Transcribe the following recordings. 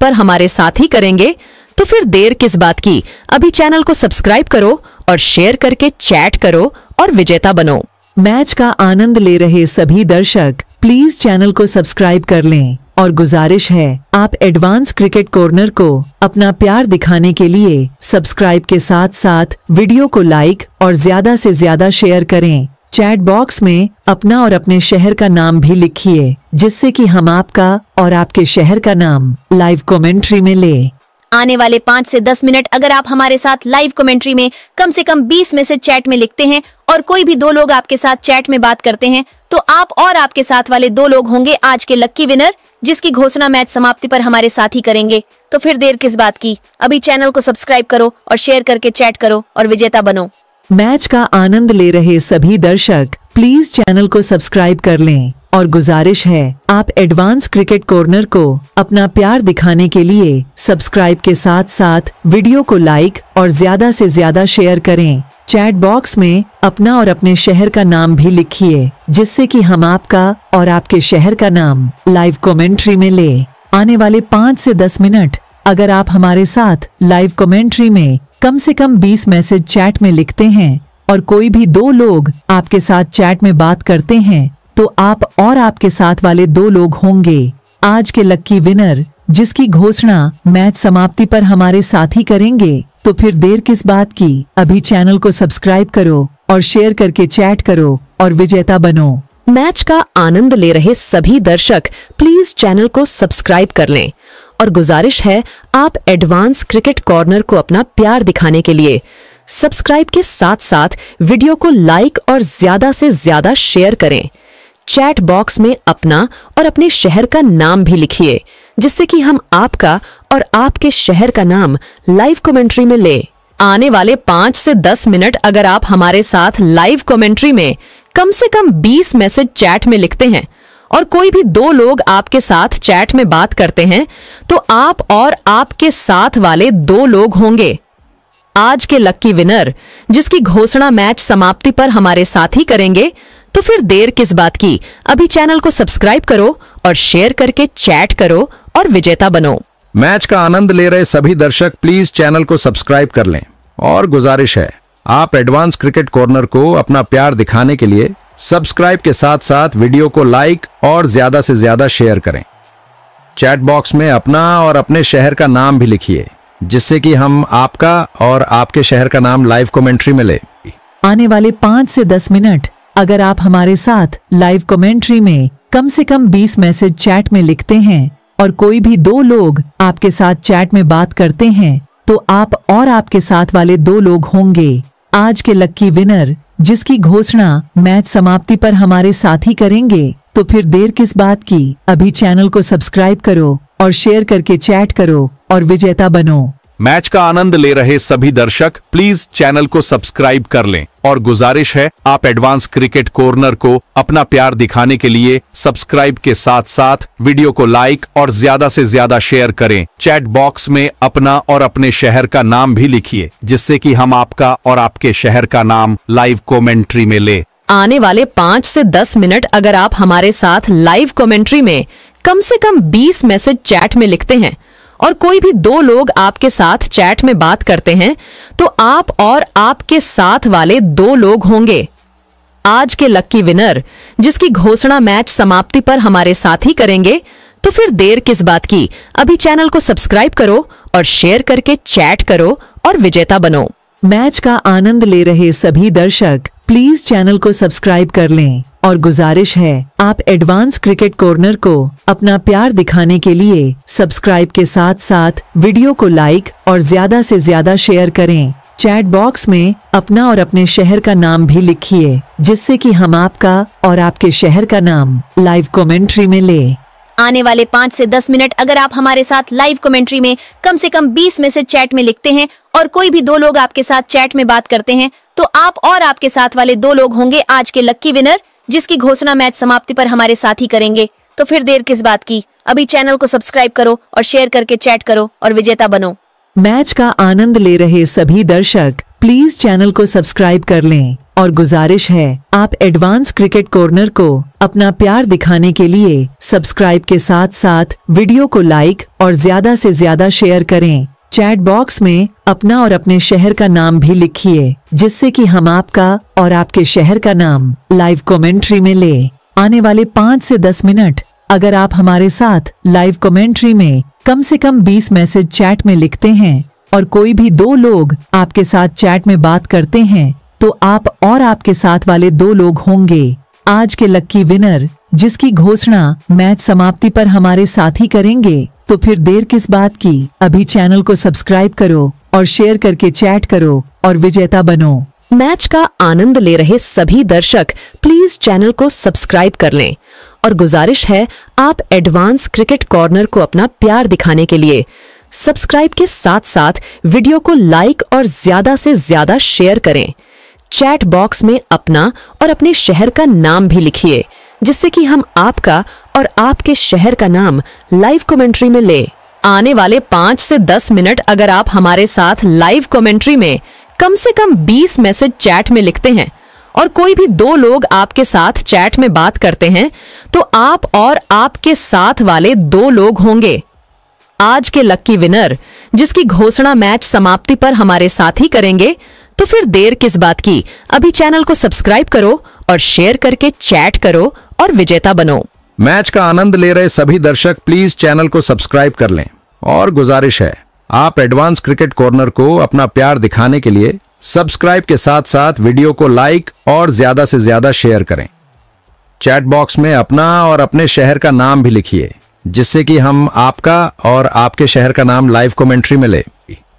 पर हमारे साथ ही करेंगे तो फिर देर किस बात की अभी चैनल को सब्सक्राइब करो और शेयर करके चैट करो और विजेता बनो मैच का आनंद ले रहे सभी दर्शक प्लीज चैनल को सब्सक्राइब कर लें और गुजारिश है आप एडवांस क्रिकेट कॉर्नर को अपना प्यार दिखाने के लिए सब्सक्राइब के साथ साथ वीडियो को लाइक और ज्यादा से ज्यादा शेयर करें चैट बॉक्स में अपना और अपने शहर का नाम भी लिखिए जिससे कि हम आपका और आपके शहर का नाम लाइव कमेंट्री में ले आने वाले पाँच से दस मिनट अगर आप हमारे साथ लाइव कमेंट्री में कम से कम बीस मैसेज चैट में लिखते हैं और कोई भी दो लोग आपके साथ चैट में बात करते हैं तो आप और आपके साथ वाले दो लोग होंगे आज के लक्की विनर जिसकी घोषणा मैच समाप्ति पर हमारे साथ ही करेंगे तो फिर देर किस बात की अभी चैनल को सब्सक्राइब करो और शेयर करके चैट करो और विजेता बनो मैच का आनंद ले रहे सभी दर्शक प्लीज चैनल को सब्सक्राइब कर लें और गुजारिश है आप एडवांस क्रिकेट कॉर्नर को अपना प्यार दिखाने के लिए सब्सक्राइब के साथ साथ वीडियो को लाइक और ज्यादा से ज्यादा शेयर करें चैट बॉक्स में अपना और अपने शहर का नाम भी लिखिए जिससे कि हम आपका और आपके शहर का नाम लाइव कमेंट्री में ले आने वाले पाँच से दस मिनट अगर आप हमारे साथ लाइव कमेंट्री में कम से कम 20 मैसेज चैट में लिखते हैं और कोई भी दो लोग आपके साथ चैट में बात करते हैं तो आप और आपके साथ वाले दो लोग होंगे आज के लक्की विनर जिसकी घोषणा मैच समाप्ति पर हमारे साथी करेंगे तो फिर देर किस बात की अभी चैनल को सब्सक्राइब करो और शेयर करके चैट करो और विजेता बनो मैच का आनंद ले रहे सभी दर्शक प्लीज चैनल को सब्सक्राइब कर लें और गुजारिश है आप एडवांस क्रिकेट कॉर्नर को अपना प्यार दिखाने के लिए सब्सक्राइब के साथ साथ वीडियो को लाइक और ज्यादा से ज्यादा शेयर करें चैट बॉक्स में अपना और अपने शहर का नाम भी लिखिए जिससे कि हम आपका और आपके शहर का नाम लाइव कमेंट्री में ले आने वाले पांच से दस मिनट अगर आप हमारे साथ लाइव कमेंट्री में कम से कम बीस मैसेज चैट में लिखते हैं और कोई भी दो लोग आपके साथ चैट में बात करते हैं तो आप और आपके साथ वाले दो लोग होंगे आज के लक्की विनर जिसकी घोषणा मैच समाप्ति पर हमारे साथ ही करेंगे तो फिर देर किस बात की अभी चैनल को सब्सक्राइब करो और शेयर करके चैट करो और विजेता बनो मैच का आनंद ले रहे सभी दर्शक प्लीज चैनल को सब्सक्राइब कर लें और गुजारिश है आप एडवांस क्रिकेट कॉर्नर को अपना प्यार दिखाने के लिए सब्सक्राइब के साथ साथ वीडियो को लाइक और ज्यादा से ज्यादा शेयर करें चैट बॉक्स में अपना और अपने शहर का नाम भी लिखिए जिससे कि हम आपका और आपके शहर का नाम लाइव कमेंट्री में ले आने वाले पाँच से दस मिनट अगर आप हमारे साथ लाइव कमेंट्री में कम से कम बीस मैसेज चैट में लिखते हैं और कोई भी दो लोग आपके साथ चैट में बात करते हैं तो आप और आपके साथ वाले दो लोग होंगे आज के लक्की विनर जिसकी घोषणा मैच समाप्ति पर हमारे साथी करेंगे तो फिर देर किस बात की अभी चैनल को सब्सक्राइब करो और शेयर करके चैट करो और विजेता बनो मैच का आनंद ले रहे सभी दर्शक प्लीज चैनल को सब्सक्राइब कर लें और गुजारिश है आप एडवांस क्रिकेट कॉर्नर को अपना प्यार दिखाने के लिए सब्सक्राइब के साथ साथ वीडियो को लाइक और ज्यादा से ज्यादा शेयर करें चैट बॉक्स में अपना और अपने शहर का नाम भी लिखिए जिससे कि हम आपका और आपके शहर का नाम लाइव कॉमेंट्री में ले आने वाले पाँच ऐसी दस मिनट अगर आप हमारे साथ लाइव कॉमेंट्री में कम ऐसी कम बीस मैसेज चैट में लिखते हैं और कोई भी दो लोग आपके साथ चैट में बात करते हैं तो आप और आपके साथ वाले दो लोग होंगे आज के लक्की विनर जिसकी घोषणा मैच समाप्ति पर हमारे साथ ही करेंगे तो फिर देर किस बात की अभी चैनल को सब्सक्राइब करो और शेयर करके चैट करो और विजेता बनो मैच का आनंद ले रहे सभी दर्शक प्लीज चैनल को सब्सक्राइब कर लें और गुजारिश है आप एडवांस क्रिकेट कॉर्नर को अपना प्यार दिखाने के लिए सब्सक्राइब के साथ साथ वीडियो को लाइक और ज्यादा से ज्यादा शेयर करें चैट बॉक्स में अपना और अपने शहर का नाम भी लिखिए जिससे कि हम आपका और आपके शहर का नाम लाइव कमेंट्री में ले आने वाले पाँच से दस मिनट अगर आप हमारे साथ लाइव कमेंट्री में कम से कम बीस में से चैट में लिखते हैं और कोई भी दो लोग आपके साथ चैट में बात करते हैं तो आप और आपके साथ वाले दो लोग होंगे आज के लक्की विनर जिसकी घोषणा मैच समाप्ति पर हमारे साथ ही करेंगे तो फिर देर किस बात की अभी चैनल को सब्सक्राइब करो और शेयर करके चैट करो और विजेता बनो मैच का आनंद ले रहे सभी दर्शक प्लीज चैनल को सब्सक्राइब कर लें और गुजारिश है आप एडवांस क्रिकेट कॉर्नर को अपना प्यार दिखाने के लिए सब्सक्राइब के साथ साथ वीडियो को लाइक और ज्यादा से ज्यादा शेयर करें चैट बॉक्स में अपना और अपने शहर का नाम भी लिखिए जिससे कि हम आपका और आपके शहर का नाम लाइव कमेंट्री में ले आने वाले पाँच से दस मिनट अगर आप हमारे साथ लाइव कमेंट्री में कम से कम बीस मैसेज चैट में लिखते हैं और कोई भी दो लोग आपके साथ चैट में बात करते हैं तो आप और आपके साथ वाले दो लोग होंगे आज के लक्की विनर जिसकी घोषणा मैच समाप्ति पर हमारे साथी करेंगे तो फिर देर किस बात की अभी चैनल को सब्सक्राइब करो और शेयर करके चैट करो और विजेता बनो मैच का आनंद ले रहे सभी दर्शक प्लीज चैनल को सब्सक्राइब कर लें और गुजारिश है आप एडवांस क्रिकेट कॉर्नर को अपना प्यार दिखाने के लिए सब्सक्राइब के साथ साथ वीडियो को लाइक और ज्यादा से ज्यादा शेयर करें चैट बॉक्स में अपना और अपने शहर का नाम भी लिखिए जिससे कि हम आपका और आपके शहर का नाम लाइव कमेंट्री में ले आने वाले पाँच से दस मिनट अगर आप हमारे साथ लाइव कमेंट्री में कम से कम बीस मैसेज चैट में लिखते हैं और कोई भी दो लोग आपके साथ चैट में बात करते हैं तो आप और आपके साथ वाले दो लोग होंगे आज के लक्की विनर जिसकी घोषणा मैच समाप्ति पर हमारे साथ ही करेंगे तो फिर देर किस बात की अभी चैनल को सब्सक्राइब करो और शेयर करके चैट करो और विजेता बनो मैच का आनंद ले रहे सभी दर्शक प्लीज चैनल को सब्सक्राइब कर लें और गुजारिश है आप एडवांस क्रिकेट कॉर्नर को अपना प्यार दिखाने के लिए सब्सक्राइब के साथ साथ वीडियो को लाइक और ज्यादा से ज्यादा शेयर करें चैट बॉक्स में अपना और अपने शहर का नाम भी लिखिए जिससे कि हम आपका और आपके शहर का नाम लाइव कमेंट्री में ले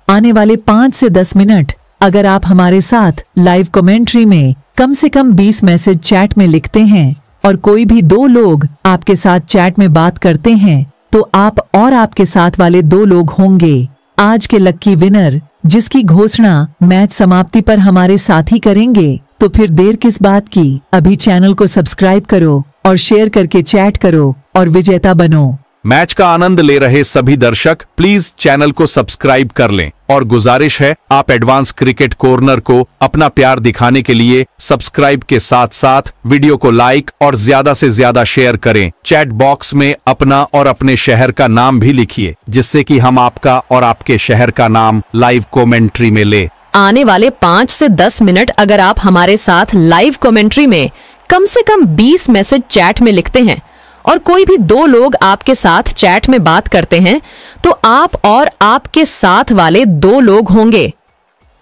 आने वाले पाँच से दस मिनट अगर आप हमारे साथ लाइव कमेंट्री में कम से कम बीस मैसेज चैट में लिखते हैं और कोई भी दो लोग आपके साथ चैट में बात करते हैं तो आप और आपके साथ वाले दो लोग होंगे आज के लक्की विनर जिसकी घोषणा मैच समाप्ति पर हमारे साथी करेंगे तो फिर देर किस बात की अभी चैनल को सब्सक्राइब करो और शेयर करके चैट करो और विजेता बनो मैच का आनंद ले रहे सभी दर्शक प्लीज चैनल को सब्सक्राइब कर लें और गुजारिश है आप एडवांस क्रिकेट कॉर्नर को अपना प्यार दिखाने के लिए सब्सक्राइब के साथ साथ वीडियो को लाइक और ज्यादा से ज्यादा शेयर करें चैट बॉक्स में अपना और अपने शहर का नाम भी लिखिए जिससे कि हम आपका और आपके शहर का नाम लाइव कॉमेंट्री में ले आने वाले पाँच ऐसी दस मिनट अगर आप हमारे साथ लाइव कॉमेंट्री में कम ऐसी कम बीस मैसेज चैट में लिखते हैं और कोई भी दो लोग आपके साथ चैट में बात करते हैं तो आप और आपके साथ वाले दो लोग होंगे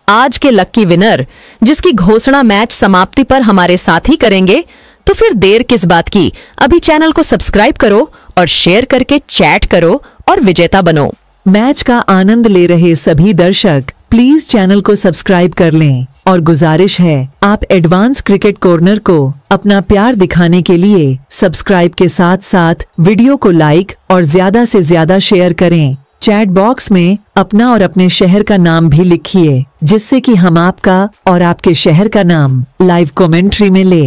आज के लक्की विनर जिसकी घोषणा मैच समाप्ति पर हमारे साथ ही करेंगे तो फिर देर किस बात की अभी चैनल को सब्सक्राइब करो और शेयर करके चैट करो और विजेता बनो मैच का आनंद ले रहे सभी दर्शक प्लीज चैनल को सब्सक्राइब कर लें और गुजारिश है आप एडवांस क्रिकेट कॉर्नर को अपना प्यार दिखाने के लिए सब्सक्राइब के साथ साथ वीडियो को लाइक और ज्यादा से ज्यादा शेयर करें चैट बॉक्स में अपना और अपने शहर का नाम भी लिखिए जिससे कि हम आपका और आपके शहर का नाम लाइव कमेंट्री में ले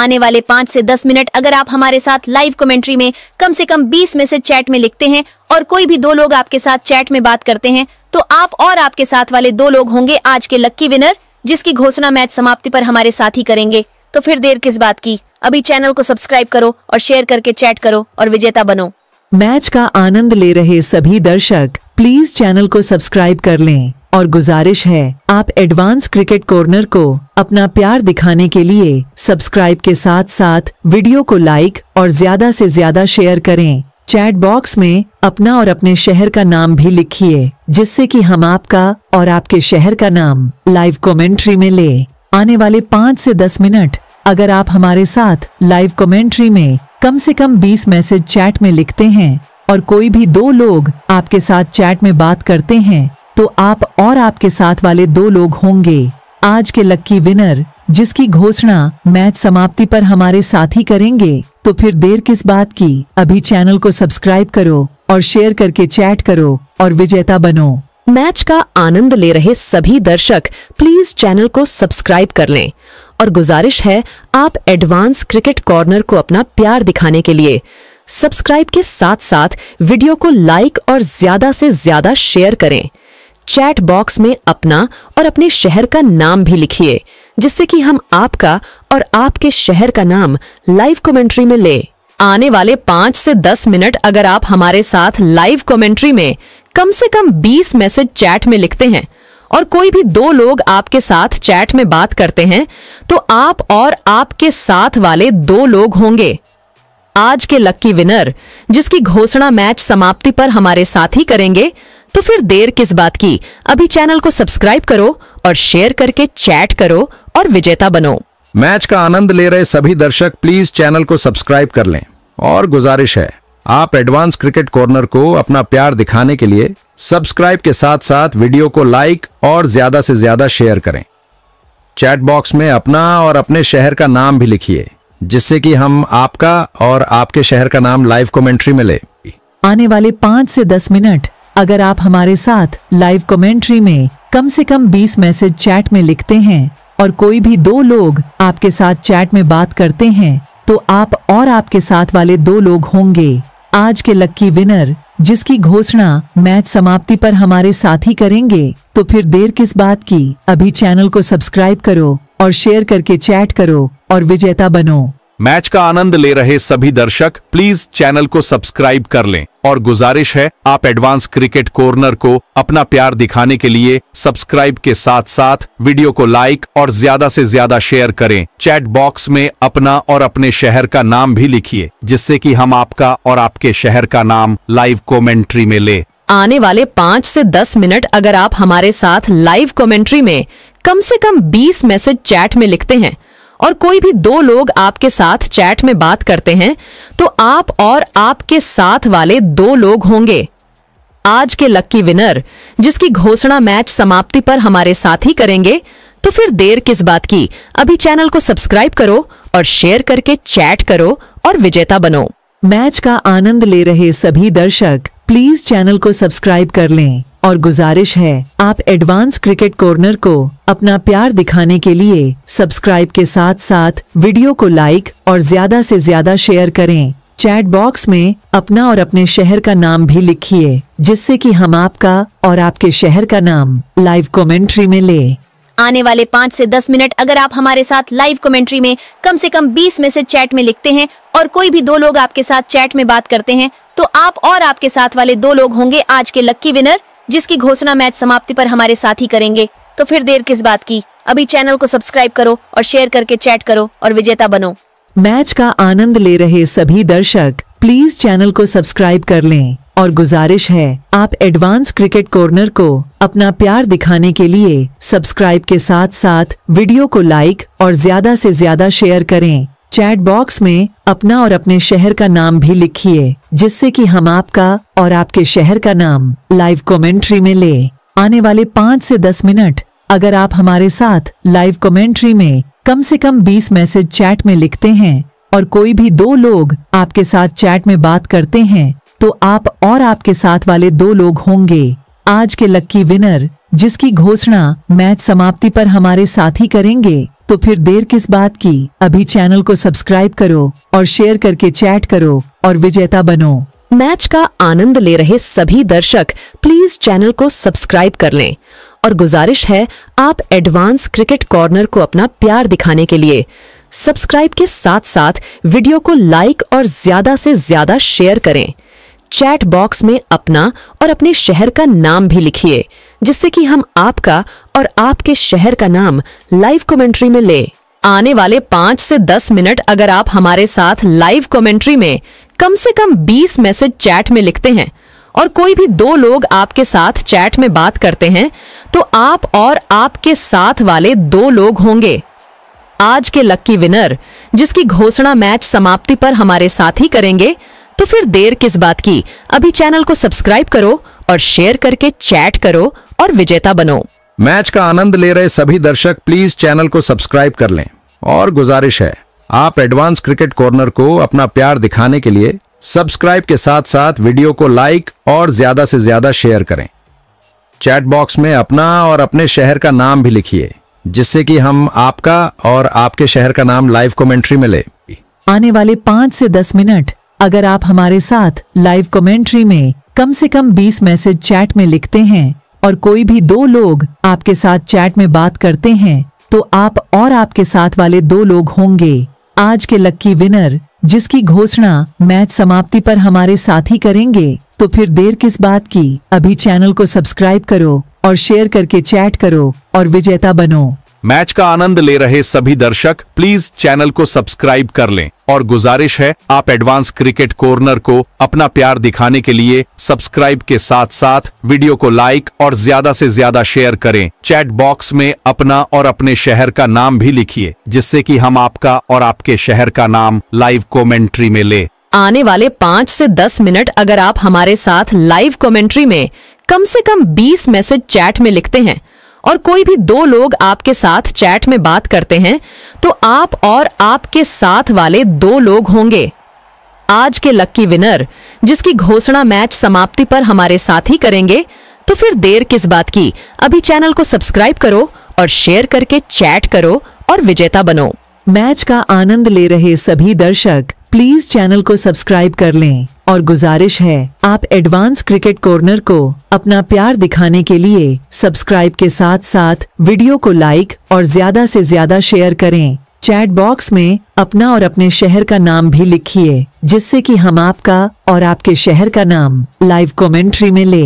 आने वाले पाँच से दस मिनट अगर आप हमारे साथ लाइव कमेंट्री में कम से कम बीस मैसेज चैट में लिखते हैं और कोई भी दो लोग आपके साथ चैट में बात करते हैं तो आप और आपके साथ वाले दो लोग होंगे आज के लक्की विनर जिसकी घोषणा मैच समाप्ति पर हमारे साथ ही करेंगे तो फिर देर किस बात की अभी चैनल को सब्सक्राइब करो और शेयर करके चैट करो और विजेता बनो मैच का आनंद ले रहे सभी दर्शक प्लीज चैनल को सब्सक्राइब कर लें और गुजारिश है आप एडवांस क्रिकेट कॉर्नर को अपना प्यार दिखाने के लिए सब्सक्राइब के साथ साथ वीडियो को लाइक और ज्यादा से ज्यादा शेयर करें चैट बॉक्स में अपना और अपने शहर का नाम भी लिखिए जिससे कि हम आपका और आपके शहर का नाम लाइव कमेंट्री में ले आने वाले पाँच से दस मिनट अगर आप हमारे साथ लाइव कमेंट्री में कम से कम बीस मैसेज चैट में लिखते हैं और कोई भी दो लोग आपके साथ चैट में बात करते हैं तो आप और आपके साथ वाले दो लोग होंगे आज के लक्की विनर जिसकी घोषणा मैच समाप्ति पर हमारे साथी करेंगे तो फिर देर किस बात की अभी चैनल को सब्सक्राइब करो और शेयर करके चैट करो और विजेता बनो मैच का आनंद ले रहे सभी दर्शक प्लीज चैनल को सब्सक्राइब कर लें और गुजारिश है आप एडवांस क्रिकेट कॉर्नर को अपना प्यार दिखाने के लिए सब्सक्राइब के साथ साथ वीडियो को लाइक और ज्यादा से ज्यादा शेयर करें चैट बॉक्स में अपना और अपने शहर का नाम भी लिखिए जिससे कि हम आपका और आपके शहर का नाम लाइव कमेंट्री में ले आने वाले पाँच से दस मिनट अगर आप हमारे साथ लाइव कमेंट्री में कम से कम बीस मैसेज चैट में लिखते हैं और कोई भी दो लोग आपके साथ चैट में बात करते हैं तो आप और आपके साथ वाले दो लोग होंगे आज के लक्की विनर जिसकी घोषणा मैच समाप्ति पर हमारे साथ ही करेंगे तो फिर देर किस बात की अभी चैनल को सब्सक्राइब करो और शेयर करके चैट करो और विजेता बनो मैच का आनंद ले रहे सभी दर्शक प्लीज चैनल को सब्सक्राइब कर लें और गुजारिश है आप एडवांस क्रिकेट कॉर्नर को अपना प्यार दिखाने के लिए सब्सक्राइब के साथ साथ वीडियो को लाइक और ज्यादा से ज्यादा शेयर करें चैट बॉक्स में अपना और अपने शहर का नाम भी लिखिए जिससे कि हम आपका और आपके शहर का नाम लाइव कमेंट्री में ले आने वाले पांच से दस मिनट अगर आप हमारे साथ लाइव कमेंट्री में कम से कम 20 मैसेज चैट में लिखते हैं और कोई भी दो लोग आपके साथ चैट में बात करते हैं तो आप और आपके साथ वाले दो लोग होंगे आज के लक्की विनर जिसकी घोषणा मैच समाप्ति पर हमारे साथी करेंगे तो फिर देर किस बात की अभी चैनल को सब्सक्राइब करो और शेयर करके चैट करो और विजेता बनो मैच का आनंद ले रहे सभी दर्शक प्लीज चैनल को सब्सक्राइब कर लें और गुजारिश है आप एडवांस क्रिकेट कॉर्नर को अपना प्यार दिखाने के लिए सब्सक्राइब के साथ साथ वीडियो को लाइक और ज्यादा से ज्यादा शेयर करें चैट बॉक्स में अपना और अपने शहर का नाम भी लिखिए जिससे कि हम आपका और आपके शहर का नाम लाइव कॉमेंट्री में ले आने वाले पाँच ऐसी दस मिनट अगर आप हमारे साथ लाइव कॉमेंट्री में कम ऐसी कम बीस मैसेज चैट में लिखते हैं और कोई भी दो लोग आपके साथ चैट में बात करते हैं तो आप और आपके साथ वाले दो लोग होंगे आज के लक्की विनर जिसकी घोषणा मैच समाप्ति पर हमारे साथ ही करेंगे तो फिर देर किस बात की अभी चैनल को सब्सक्राइब करो और शेयर करके चैट करो और विजेता बनो मैच का आनंद ले रहे सभी दर्शक प्लीज चैनल को सब्सक्राइब कर लें और गुजारिश है आप एडवांस क्रिकेट कॉर्नर को अपना प्यार दिखाने के लिए सब्सक्राइब के साथ साथ वीडियो को लाइक और ज्यादा से ज्यादा शेयर करें चैट बॉक्स में अपना और अपने शहर का नाम भी लिखिए जिससे कि हम आपका और आपके शहर का नाम लाइव कमेंट्री में ले आने वाले पाँच से दस मिनट अगर आप हमारे साथ लाइव कमेंट्री में कम से कम बीस में से चैट में लिखते हैं और कोई भी दो लोग आपके साथ चैट में बात करते हैं तो आप और आपके साथ वाले दो लोग होंगे आज के लक्की विनर जिसकी घोषणा मैच समाप्ति पर हमारे साथ ही करेंगे तो फिर देर किस बात की अभी चैनल को सब्सक्राइब करो और शेयर करके चैट करो और विजेता बनो मैच का आनंद ले रहे सभी दर्शक प्लीज चैनल को सब्सक्राइब कर लें और गुजारिश है आप एडवांस क्रिकेट कॉर्नर को अपना प्यार दिखाने के लिए सब्सक्राइब के साथ साथ वीडियो को लाइक और ज्यादा से ज्यादा शेयर करें चैट बॉक्स में अपना और अपने शहर का नाम भी लिखिए जिससे कि हम आपका और आपके शहर का नाम लाइव कमेंट्री में ले आने वाले पाँच से दस मिनट अगर आप हमारे साथ लाइव कमेंट्री में कम से कम बीस मैसेज चैट में लिखते हैं और कोई भी दो लोग आपके साथ चैट में बात करते हैं तो आप और आपके साथ वाले दो लोग होंगे आज के लक्की विनर जिसकी घोषणा मैच समाप्ति पर हमारे साथी करेंगे तो फिर देर किस बात की अभी चैनल को सब्सक्राइब करो और शेयर करके चैट करो और विजेता बनो मैच का आनंद ले रहे सभी दर्शक प्लीज चैनल को सब्सक्राइब कर लें और गुजारिश है आप एडवांस क्रिकेट कॉर्नर को अपना प्यार दिखाने के लिए सब्सक्राइब के साथ साथ वीडियो को लाइक और ज्यादा से ज्यादा शेयर करें चैट बॉक्स में अपना और अपने शहर का नाम भी लिखिए जिससे कि हम आपका और आपके शहर का नाम लाइव कमेंट्री में ले आने वाले पांच से दस मिनट अगर आप हमारे साथ लाइव कमेंट्री में कम से कम बीस मैसेज चैट में लिखते हैं और कोई भी दो लोग आपके साथ चैट में बात करते हैं तो आप और आपके साथ वाले दो लोग होंगे आज के लक्की विनर जिसकी घोषणा मैच समाप्ति पर हमारे साथ ही करेंगे तो फिर देर किस बात की अभी चैनल को सब्सक्राइब करो और शेयर करके चैट करो और विजेता बनो मैच का आनंद ले रहे सभी दर्शक प्लीज चैनल को सब्सक्राइब कर लें और गुजारिश है आप एडवांस क्रिकेट कॉर्नर को अपना प्यार दिखाने के लिए सब्सक्राइब के साथ साथ वीडियो को लाइक और ज्यादा से ज्यादा शेयर करें चैट बॉक्स में अपना और अपने शहर का नाम भी लिखिए जिससे कि हम आपका और आपके शहर का नाम लाइव कमेंट्री में ले आने वाले पाँच से दस मिनट अगर आप हमारे साथ लाइव कमेंट्री में कम से कम 20 मैसेज चैट में लिखते हैं और कोई भी दो लोग आपके साथ चैट में बात करते हैं तो आप और आपके साथ वाले दो लोग होंगे आज के लक्की विनर जिसकी घोषणा मैच समाप्ति पर हमारे साथी करेंगे तो फिर देर किस बात की अभी चैनल को सब्सक्राइब करो और शेयर करके चैट करो और विजेता बनो मैच का आनंद ले रहे सभी दर्शक प्लीज चैनल को सब्सक्राइब कर लें और गुजारिश है आप एडवांस क्रिकेट कॉर्नर को अपना प्यार दिखाने के लिए सब्सक्राइब के साथ साथ वीडियो को लाइक और ज्यादा से ज्यादा शेयर करें चैट बॉक्स में अपना और अपने शहर का नाम भी लिखिए जिससे कि हम आपका और आपके शहर का नाम लाइव कॉमेंट्री में ले आने वाले पाँच से दस मिनट अगर आप हमारे साथ लाइव कॉमेंट्री में कम से कम बीस मैसेज चैट में लिखते हैं और कोई भी दो लोग आपके साथ चैट में बात करते हैं तो आप और आपके साथ वाले दो लोग होंगे आज के लक्की विनर जिसकी घोषणा मैच समाप्ति पर हमारे साथ ही करेंगे तो फिर देर किस बात की अभी चैनल को सब्सक्राइब करो और शेयर करके चैट करो और विजेता बनो मैच का आनंद ले रहे सभी दर्शक प्लीज चैनल को सब्सक्राइब कर लें और गुजारिश है आप एडवांस क्रिकेट कॉर्नर को अपना प्यार दिखाने के लिए सब्सक्राइब के साथ साथ वीडियो को लाइक और ज्यादा से ज्यादा शेयर करें चैट बॉक्स में अपना और अपने शहर का नाम भी लिखिए जिससे कि हम आपका और आपके शहर का नाम लाइव कमेंट्री में ले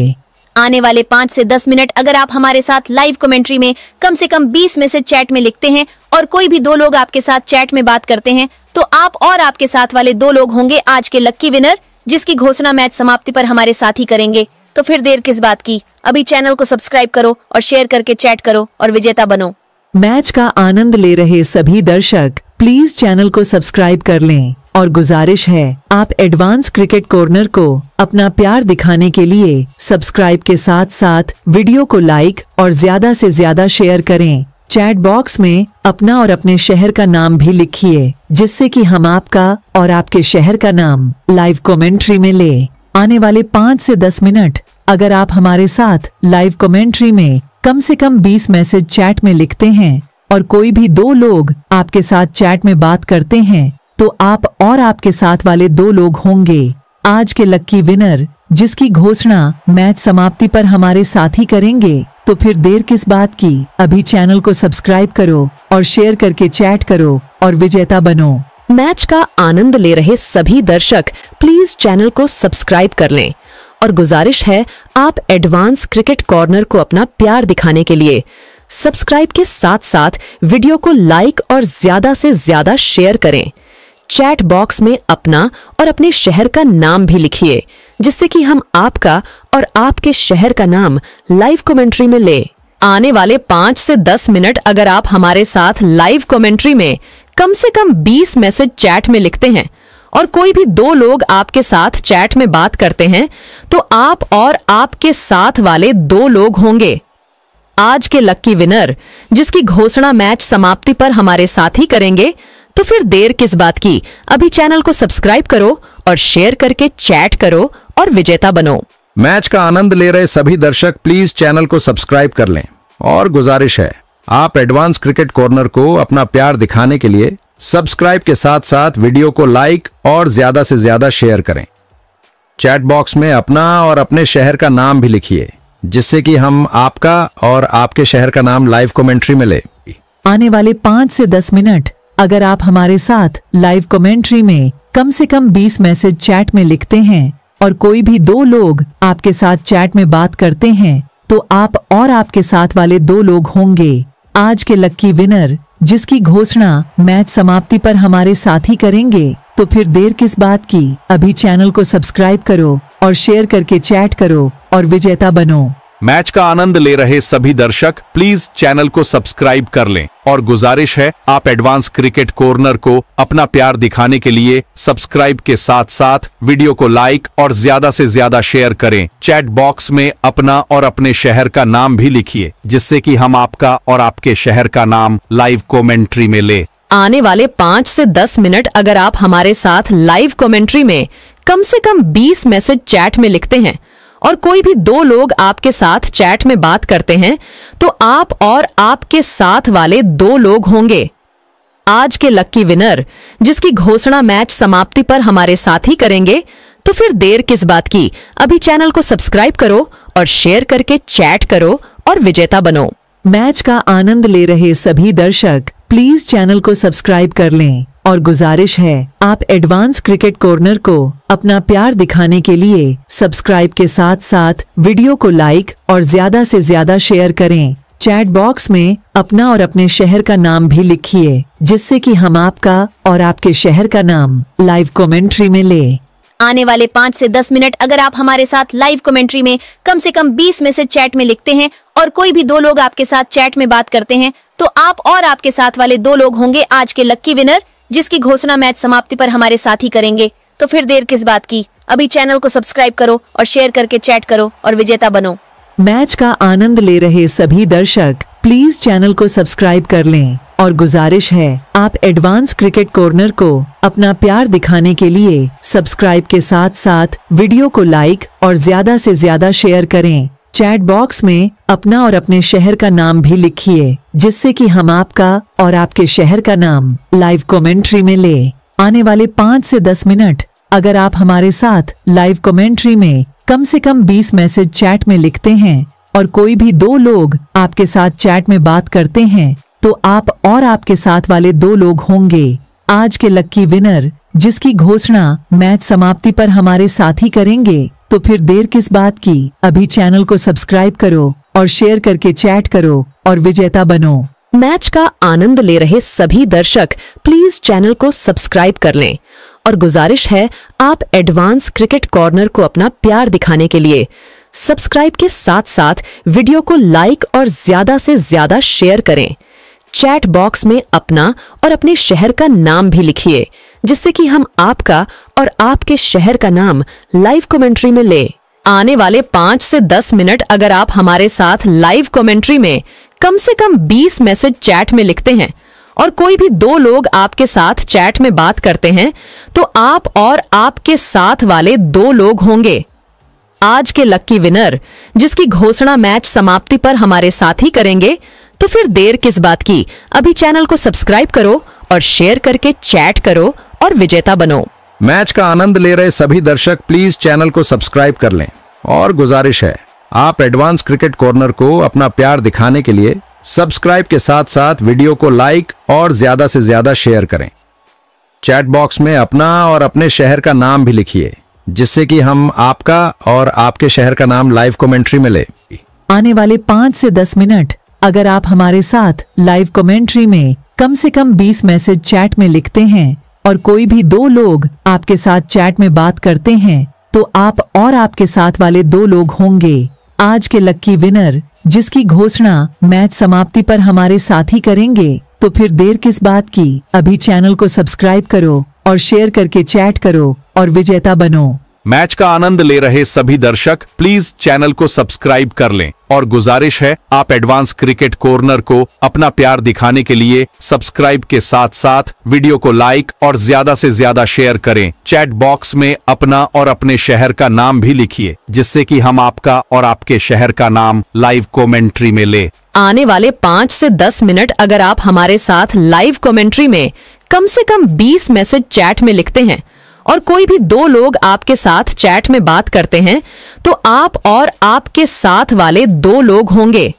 आने वाले पाँच से दस मिनट अगर आप हमारे साथ लाइव कमेंट्री में कम से कम बीस में से चैट में लिखते हैं और कोई भी दो लोग आपके साथ चैट में बात करते हैं तो आप और आपके साथ वाले दो लोग होंगे आज के लक्की विनर जिसकी घोषणा मैच समाप्ति पर हमारे साथ ही करेंगे तो फिर देर किस बात की अभी चैनल को सब्सक्राइब करो और शेयर करके चैट करो और विजेता बनो मैच का आनंद ले रहे सभी दर्शक प्लीज चैनल को सब्सक्राइब कर लें और गुजारिश है आप एडवांस क्रिकेट कॉर्नर को अपना प्यार दिखाने के लिए सब्सक्राइब के साथ साथ वीडियो को लाइक और ज्यादा से ज्यादा शेयर करें चैट बॉक्स में अपना और अपने शहर का नाम भी लिखिए जिससे कि हम आपका और आपके शहर का नाम लाइव कमेंट्री में ले आने वाले पाँच से दस मिनट अगर आप हमारे साथ लाइव कमेंट्री में कम से कम बीस मैसेज चैट में लिखते हैं और कोई भी दो लोग आपके साथ चैट में बात करते हैं तो आप और आपके साथ वाले दो लोग होंगे आज के लक्की विनर जिसकी घोषणा मैच समाप्ति पर हमारे साथी करेंगे तो फिर देर किस बात की अभी चैनल को सब्सक्राइब करो और शेयर करके चैट करो और विजेता बनो मैच का आनंद ले रहे सभी दर्शक प्लीज चैनल को सब्सक्राइब कर लें और गुजारिश है आप एडवांस क्रिकेट कॉर्नर को अपना प्यार दिखाने के लिए सब्सक्राइब के साथ साथ वीडियो को लाइक और ज्यादा से ज्यादा शेयर करें चैट बॉक्स में अपना और अपने शहर का नाम भी लिखिए जिससे कि हम आपका और आपके शहर का नाम लाइव कमेंट्री में ले आने वाले पाँच से दस मिनट अगर आप हमारे साथ लाइव कमेंट्री में कम से कम बीस मैसेज चैट में लिखते हैं और कोई भी दो लोग आपके साथ चैट में बात करते हैं तो आप और आपके साथ वाले दो लोग होंगे आज के लक्की विनर जिसकी घोषणा मैच समाप्ति पर हमारे साथ ही करेंगे तो फिर देर किस बात की अभी चैनल को सब्सक्राइब करो और शेयर करके चैट करो और विजेता बनो मैच का आनंद ले रहे सभी दर्शक प्लीज चैनल को सब्सक्राइब कर लें और गुजारिश है आप एडवांस क्रिकेट कॉर्नर को अपना प्यार दिखाने के लिए सब्सक्राइब के साथ साथ वीडियो को लाइक और ज्यादा से ज्यादा शेयर करें चैट बॉक्स में अपना और अपने शहर का नाम भी लिखिए जिससे कि हम आपका और आपके शहर का नाम लाइव कमेंट्री में ले आने वाले पांच से दस मिनट अगर आप हमारे साथ लाइव कमेंट्री में कम से कम 20 मैसेज चैट में लिखते हैं और कोई भी दो लोग आपके साथ चैट में बात करते हैं तो आप और आपके साथ वाले दो लोग होंगे आज के लक्की विनर जिसकी घोषणा मैच समाप्ति पर हमारे साथी करेंगे तो फिर देर किस बात की अभी चैनल को सब्सक्राइब करो और शेयर करके चैट करो और विजेता बनो मैच का आनंद ले रहे सभी दर्शक प्लीज चैनल को सब्सक्राइब कर लें और गुजारिश है आप एडवांस क्रिकेट कॉर्नर को अपना प्यार दिखाने के लिए सब्सक्राइब के साथ साथ वीडियो को लाइक और ज्यादा से ज्यादा शेयर करें चैट बॉक्स में अपना और अपने शहर का नाम भी लिखिए जिससे कि हम आपका और आपके शहर का नाम लाइव कॉमेंट्री में ले आने वाले पाँच ऐसी दस मिनट अगर आप हमारे साथ लाइव कॉमेंट्री में कम ऐसी कम बीस मैसेज चैट में लिखते हैं और कोई भी दो लोग आपके साथ चैट में बात करते हैं तो आप और आपके साथ वाले दो लोग होंगे आज के लक्की विनर जिसकी घोषणा मैच समाप्ति पर हमारे साथ ही करेंगे तो फिर देर किस बात की अभी चैनल को सब्सक्राइब करो और शेयर करके चैट करो और विजेता बनो मैच का आनंद ले रहे सभी दर्शक प्लीज चैनल को सब्सक्राइब कर लें और गुजारिश है आप एडवांस क्रिकेट कॉर्नर को अपना प्यार दिखाने के लिए सब्सक्राइब के साथ साथ वीडियो को लाइक और ज्यादा से ज्यादा शेयर करें चैट बॉक्स में अपना और अपने शहर का नाम भी लिखिए जिससे कि हम आपका और आपके शहर का नाम लाइव कमेंट्री में ले आने वाले पाँच से दस मिनट अगर आप हमारे साथ लाइव कमेंट्री में कम से कम बीस मैसेज चैट में लिखते हैं और कोई भी दो लोग आपके साथ चैट में बात करते हैं तो आप और आपके साथ वाले दो लोग होंगे आज के लक्की विनर जिसकी घोषणा मैच समाप्ति पर हमारे साथ ही करेंगे तो फिर देर किस बात की अभी चैनल को सब्सक्राइब करो और शेयर करके चैट करो और विजेता बनो मैच का आनंद ले रहे सभी दर्शक प्लीज चैनल को सब्सक्राइब कर लें और गुजारिश है आप एडवांस क्रिकेट कॉर्नर को अपना प्यार दिखाने के लिए सब्सक्राइब के साथ साथ वीडियो को लाइक और ज्यादा से ज्यादा शेयर करें चैट बॉक्स में अपना और अपने शहर का नाम भी लिखिए जिससे कि हम आपका और आपके शहर का नाम लाइव कमेंट्री में ले आने वाले पाँच से दस मिनट अगर आप हमारे साथ लाइव कमेंट्री में कम से कम बीस मैसेज चैट में लिखते हैं और कोई भी दो लोग आपके साथ चैट में बात करते हैं तो आप और आपके साथ वाले दो लोग होंगे आज के लक्की विनर जिसकी घोषणा मैच समाप्ति पर हमारे साथी करेंगे तो फिर देर किस बात की अभी चैनल को सब्सक्राइब करो और शेयर करके चैट करो और विजेता बनो मैच का आनंद ले रहे सभी दर्शक प्लीज चैनल को सब्सक्राइब कर लें और गुजारिश है आप एडवांस क्रिकेट कॉर्नर को अपना प्यार दिखाने के लिए सब्सक्राइब के साथ साथ वीडियो को लाइक और ज्यादा से ज्यादा शेयर करें चैट बॉक्स में अपना और अपने शहर का नाम भी लिखिए जिससे कि हम आपका और आपके शहर का नाम लाइव कमेंट्री में ले आने वाले पाँच से दस मिनट अगर आप हमारे साथ लाइव कमेंट्री में कम से कम बीस मैसेज चैट में लिखते हैं और कोई भी दो लोग आपके साथ चैट में बात करते हैं तो आप और आपके साथ वाले दो लोग होंगे आज के लक्की विनर जिसकी घोषणा मैच समाप्ति पर हमारे साथ ही करेंगे तो फिर देर किस बात की अभी चैनल को सब्सक्राइब करो और शेयर करके चैट करो और विजेता बनो मैच का आनंद ले रहे सभी दर्शक प्लीज चैनल को सब्सक्राइब कर लें और गुजारिश है आप एडवांस क्रिकेट कॉर्नर को अपना प्यार दिखाने के लिए सब्सक्राइब के साथ साथ वीडियो को लाइक और ज्यादा से ज्यादा शेयर करें चैट बॉक्स में अपना और अपने शहर का नाम भी लिखिए जिससे कि हम आपका और आपके शहर का नाम लाइव कमेंट्री में ले आने वाले पाँच से दस मिनट अगर आप हमारे साथ लाइव कमेंट्री में कम से कम 20 मैसेज चैट में लिखते हैं और कोई भी दो लोग आपके साथ चैट में बात करते हैं तो आप और आपके साथ वाले दो लोग होंगे आज के लक्की विनर जिसकी घोषणा मैच समाप्ति पर हमारे साथी करेंगे तो फिर देर किस बात की अभी चैनल को सब्सक्राइब करो और शेयर करके चैट करो और विजेता बनो मैच का आनंद ले रहे सभी दर्शक प्लीज चैनल को सब्सक्राइब कर लें और गुजारिश है आप एडवांस क्रिकेट कॉर्नर को अपना प्यार दिखाने के लिए सब्सक्राइब के साथ साथ वीडियो को लाइक और ज्यादा से ज्यादा शेयर करें चैट बॉक्स में अपना और अपने शहर का नाम भी लिखिए जिससे कि हम आपका और आपके शहर का नाम लाइव कॉमेंट्री में ले आने वाले पाँच ऐसी दस मिनट अगर आप हमारे साथ लाइव कॉमेंट्री में कम ऐसी कम बीस मैसेज चैट में लिखते हैं और कोई भी दो लोग आपके साथ चैट में बात करते हैं तो आप और आपके साथ वाले दो लोग होंगे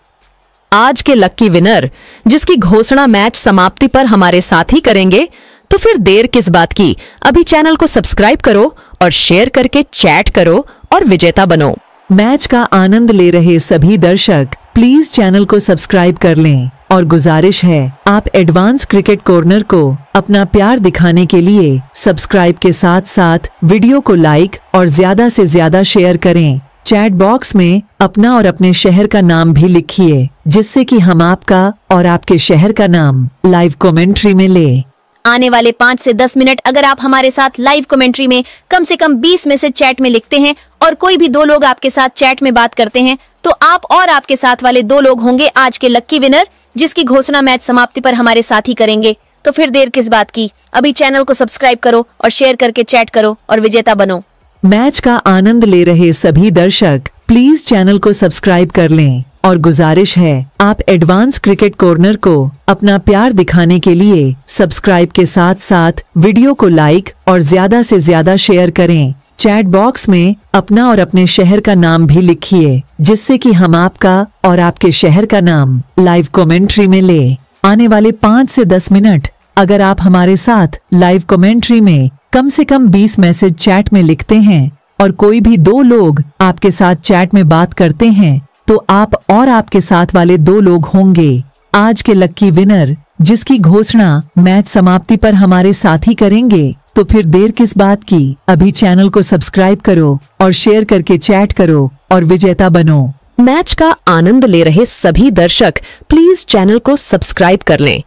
आज के लक्की विनर जिसकी घोषणा मैच समाप्ति पर हमारे साथ ही करेंगे तो फिर देर किस बात की अभी चैनल को सब्सक्राइब करो और शेयर करके चैट करो और विजेता बनो मैच का आनंद ले रहे सभी दर्शक प्लीज चैनल को सब्सक्राइब कर लें और गुजारिश है आप एडवांस क्रिकेट कॉर्नर को अपना प्यार दिखाने के लिए सब्सक्राइब के साथ साथ वीडियो को लाइक और ज्यादा से ज्यादा शेयर करें चैट बॉक्स में अपना और अपने शहर का नाम भी लिखिए जिससे कि हम आपका और आपके शहर का नाम लाइव कमेंट्री में ले आने वाले पाँच से दस मिनट अगर आप हमारे साथ लाइव कमेंट्री में कम से कम बीस में से चैट में लिखते हैं और कोई भी दो लोग आपके साथ चैट में बात करते हैं तो आप और आपके साथ वाले दो लोग होंगे आज के लक्की विनर जिसकी घोषणा मैच समाप्ति पर हमारे साथ ही करेंगे तो फिर देर किस बात की अभी चैनल को सब्सक्राइब करो और शेयर करके चैट करो और विजेता बनो मैच का आनंद ले रहे सभी दर्शक प्लीज चैनल को सब्सक्राइब कर लें और गुजारिश है आप एडवांस क्रिकेट कॉर्नर को अपना प्यार दिखाने के लिए सब्सक्राइब के साथ साथ वीडियो को लाइक और ज्यादा से ज्यादा शेयर करें चैट बॉक्स में अपना और अपने शहर का नाम भी लिखिए जिससे कि हम आपका और आपके शहर का नाम लाइव कमेंट्री में ले आने वाले पाँच से दस मिनट अगर आप हमारे साथ लाइव कमेंट्री में कम से कम बीस मैसेज चैट में लिखते हैं और कोई भी दो लोग आपके साथ चैट में बात करते हैं तो आप और आपके साथ वाले दो लोग होंगे आज के लक्की विनर जिसकी घोषणा मैच समाप्ति पर हमारे साथी करेंगे तो फिर देर किस बात की अभी चैनल को सब्सक्राइब करो और शेयर करके चैट करो और विजेता बनो मैच का आनंद ले रहे सभी दर्शक प्लीज चैनल को सब्सक्राइब कर लें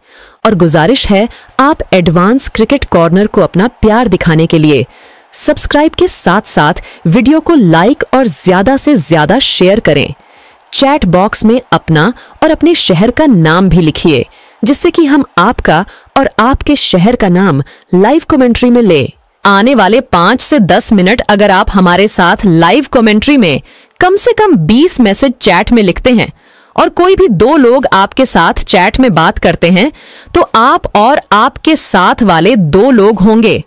और गुजारिश है आप एडवांस क्रिकेट कॉर्नर को अपना प्यार दिखाने के लिए सब्सक्राइब के साथ साथ वीडियो को लाइक और ज्यादा से ज्यादा शेयर करें चैट बॉक्स में अपना और अपने शहर का नाम भी लिखिए जिससे कि हम आपका और आपके शहर का नाम लाइव कमेंट्री में ले आने वाले पांच से दस मिनट अगर आप हमारे साथ लाइव कमेंट्री में कम से कम बीस मैसेज चैट में लिखते हैं और कोई भी दो लोग आपके साथ चैट में बात करते हैं तो आप और आपके साथ वाले दो लोग होंगे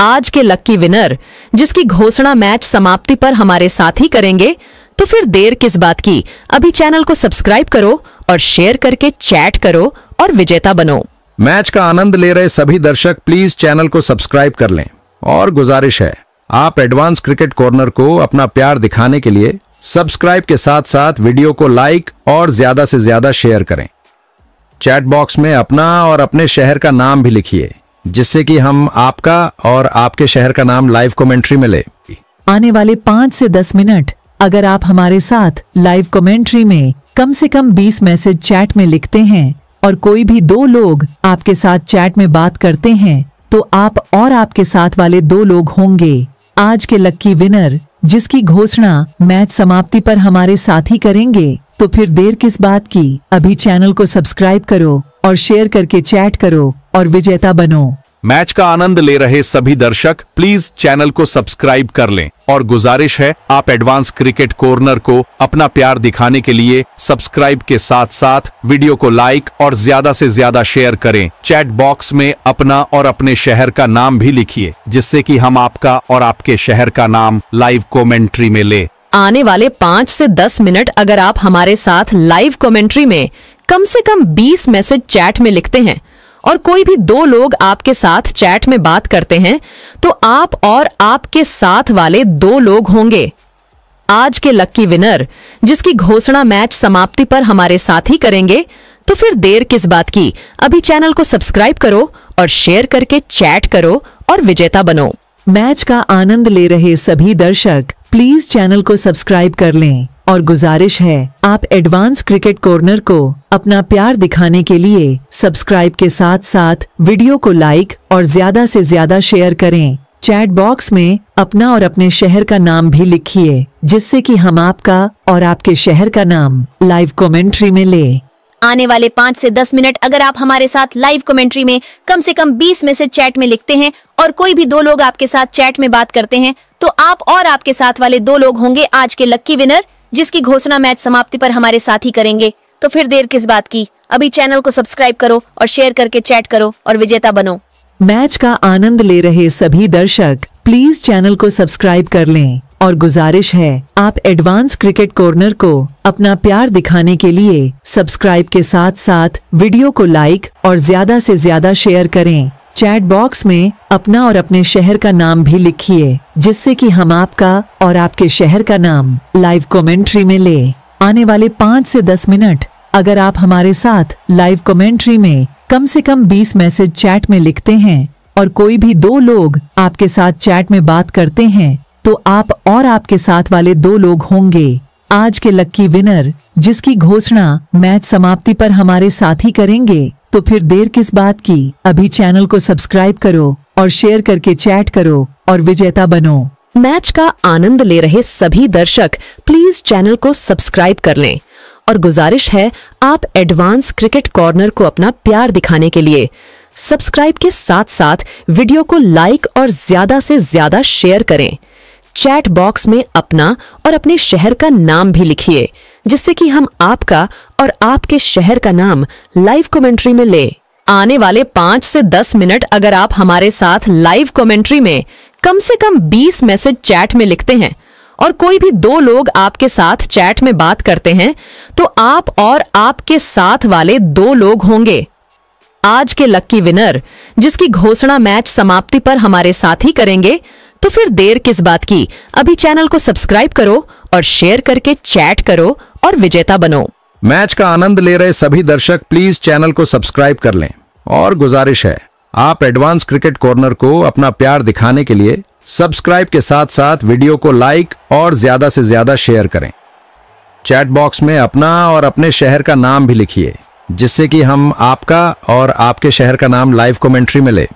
आज के लक्की विनर जिसकी घोषणा मैच समाप्ति पर हमारे साथ ही करेंगे तो फिर देर किस बात की अभी चैनल को सब्सक्राइब करो और शेयर करके चैट करो और विजेता बनो मैच का आनंद ले रहे सभी दर्शक प्लीज चैनल को सब्सक्राइब कर लें और गुजारिश है आप एडवांस क्रिकेट कॉर्नर को अपना प्यार दिखाने के लिए सब्सक्राइब के साथ साथ वीडियो को लाइक और ज्यादा से ज्यादा शेयर करें चैट बॉक्स में अपना और अपने शहर का नाम भी लिखिए जिससे कि हम आपका और आपके शहर का नाम लाइव कमेंट्री में ले आने वाले पाँच से दस मिनट अगर आप हमारे साथ लाइव कमेंट्री में कम से कम बीस मैसेज चैट में लिखते हैं और कोई भी दो लोग आपके साथ चैट में बात करते हैं तो आप और आपके साथ वाले दो लोग होंगे आज के लक्की विनर जिसकी घोषणा मैच समाप्ति पर हमारे साथी करेंगे तो फिर देर किस बात की अभी चैनल को सब्सक्राइब करो और शेयर करके चैट करो और विजेता बनो मैच का आनंद ले रहे सभी दर्शक प्लीज चैनल को सब्सक्राइब कर लें और गुजारिश है आप एडवांस क्रिकेट कॉर्नर को अपना प्यार दिखाने के लिए सब्सक्राइब के साथ साथ वीडियो को लाइक और ज्यादा से ज्यादा शेयर करें चैट बॉक्स में अपना और अपने शहर का नाम भी लिखिए जिससे कि हम आपका और आपके शहर का नाम लाइव कॉमेंट्री में ले आने वाले पाँच ऐसी दस मिनट अगर आप हमारे साथ लाइव कॉमेंट्री में कम ऐसी कम बीस मैसेज चैट में लिखते हैं और कोई भी दो लोग आपके साथ चैट में बात करते हैं तो आप और आपके साथ वाले दो लोग होंगे आज के लक्की विनर जिसकी घोषणा मैच समाप्ति पर हमारे साथ ही करेंगे तो फिर देर किस बात की अभी चैनल को सब्सक्राइब करो और शेयर करके चैट करो और विजेता बनो मैच का आनंद ले रहे सभी दर्शक प्लीज चैनल को सब्सक्राइब कर लें और गुजारिश है आप एडवांस क्रिकेट कॉर्नर को अपना प्यार दिखाने के लिए सब्सक्राइब के साथ साथ वीडियो को लाइक और ज्यादा से ज्यादा शेयर करें चैट बॉक्स में अपना और अपने शहर का नाम भी लिखिए जिससे कि हम आपका और आपके शहर का नाम लाइव कमेंट्री में ले आने वाले पाँच से दस मिनट अगर आप हमारे साथ लाइव कमेंट्री में कम से कम बीस मैसेज चैट में लिखते हैं और कोई भी दो लोग आपके साथ चैट में बात करते हैं तो आप और आपके साथ वाले दो लोग होंगे आज के लक्की विनर जिसकी घोषणा मैच समाप्ति पर हमारे साथ ही करेंगे तो फिर देर किस बात की अभी चैनल को सब्सक्राइब करो और शेयर करके चैट करो और विजेता बनो मैच का आनंद ले रहे सभी दर्शक प्लीज चैनल को सब्सक्राइब कर लें और गुजारिश है आप एडवांस क्रिकेट कॉर्नर को अपना प्यार दिखाने के लिए सब्सक्राइब के साथ साथ वीडियो को लाइक और ज्यादा से ज्यादा शेयर करें चैट बॉक्स में अपना और अपने शहर का नाम भी लिखिए जिससे कि हम आपका और आपके शहर का नाम लाइव कमेंट्री में ले आने वाले पाँच से दस मिनट अगर आप हमारे साथ लाइव कमेंट्री में कम से कम बीस मैसेज चैट में लिखते हैं और कोई भी दो लोग आपके साथ चैट में बात करते हैं तो आप और आपके साथ वाले दो लोग होंगे आज के लक्की विनर जिसकी घोषणा मैच समाप्ति पर हमारे साथी करेंगे तो फिर देर किस बात की अभी चैनल को सब्सक्राइब करो और शेयर करके चैट करो और विजेता बनो मैच का आनंद ले रहे सभी दर्शक प्लीज चैनल को सब्सक्राइब कर लें और गुजारिश है आप एडवांस क्रिकेट कॉर्नर को अपना प्यार दिखाने के लिए सब्सक्राइब के साथ साथ वीडियो को लाइक और ज्यादा से ज्यादा शेयर करें चैट बॉक्स में अपना और अपने शहर का नाम भी लिखिए जिससे कि हम आपका और आपके शहर का नाम लाइव कमेंट्री में ले आने वाले पाँच से दस मिनट अगर आप हमारे साथ लाइव कमेंट्री में कम से कम बीस मैसेज चैट में लिखते हैं और कोई भी दो लोग आपके साथ चैट में बात करते हैं तो आप और आपके साथ वाले दो लोग होंगे आज के लक्की विनर जिसकी घोषणा मैच समाप्ति पर हमारे साथ ही करेंगे तो फिर देर किस बात की अभी चैनल को सब्सक्राइब करो और शेयर करके चैट करो और विजेता बनो मैच का आनंद ले रहे सभी दर्शक प्लीज चैनल को सब्सक्राइब कर लें और गुजारिश है आप एडवांस क्रिकेट कॉर्नर को अपना प्यार दिखाने के लिए सब्सक्राइब के साथ साथ वीडियो को लाइक और ज्यादा से ज्यादा शेयर करें चैट बॉक्स में अपना और अपने शहर का नाम भी लिखिए जिससे कि हम आपका और आपके शहर का नाम लाइव कमेंट्री में ले